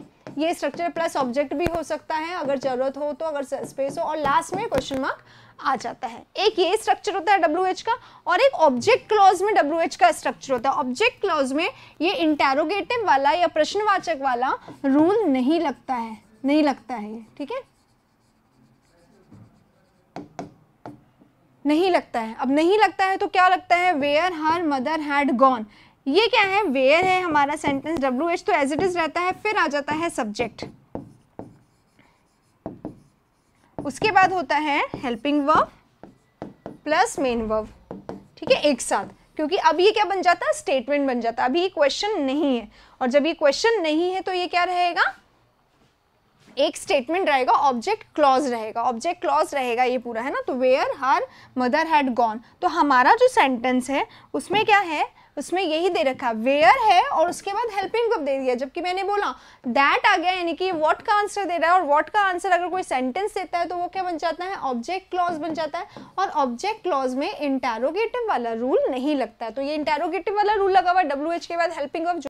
ये स्ट्रक्चर प्लस ऑब्जेक्ट भी हो सकता है अगर जरूरत हो तो अगर स्पेस हो और लास्ट में क्वेश्चन मार्क आ जाता है एक ये स्ट्रक्चर होता है डब्ल्यू का और एक ऑब्जेक्ट क्लॉज में डब्ल्यू का स्ट्रक्चर होता है ऑब्जेक्ट क्लॉज में ये इंटेरोगेटिव वाला या प्रश्नवाचक वाला रूल नहीं लगता है नहीं लगता है ठीक है नहीं लगता है अब नहीं लगता है तो क्या लगता है where her mother had gone ये क्या है वेयर है हमारा सेंटेंस डब्ल्यू एच तो एज इट इज़ रहता है फिर आ जाता है सब्जेक्ट उसके बाद होता है helping verb plus main verb ठीक है एक साथ क्योंकि अब ये क्या बन जाता है स्टेटमेंट बन जाता है अभी ये क्वेश्चन नहीं है और जब ये क्वेश्चन नहीं है तो ये क्या रहेगा एक स्टेटमेंट रहेगा ऑब्जेक्ट क्लॉज रहेगा ऑब्जेक्ट क्लॉज रहेगा ये पूरा है ना तो where her mother had gone तो हमारा जो सेंटेंस है उसमें क्या है उसमें यही दे रखा है वेयर है और उसके बाद हेल्पिंग वर्ब दे दिया जबकि मैंने बोला दैट आ गया यानी कि वॉट का आंसर दे रहा है और वॉट का आंसर अगर कोई सेंटेंस देता है तो वो क्या बन जाता है ऑब्जेक्ट क्लॉज बन जाता है और ऑब्जेक्ट क्लॉज में इंटेरोगेटिव वाला रूल नहीं लगता तो ये इंटेरोगेटिव वाला रूल लगा हुआ डब्ल्यू के बाद हेल्पिंग वर्ब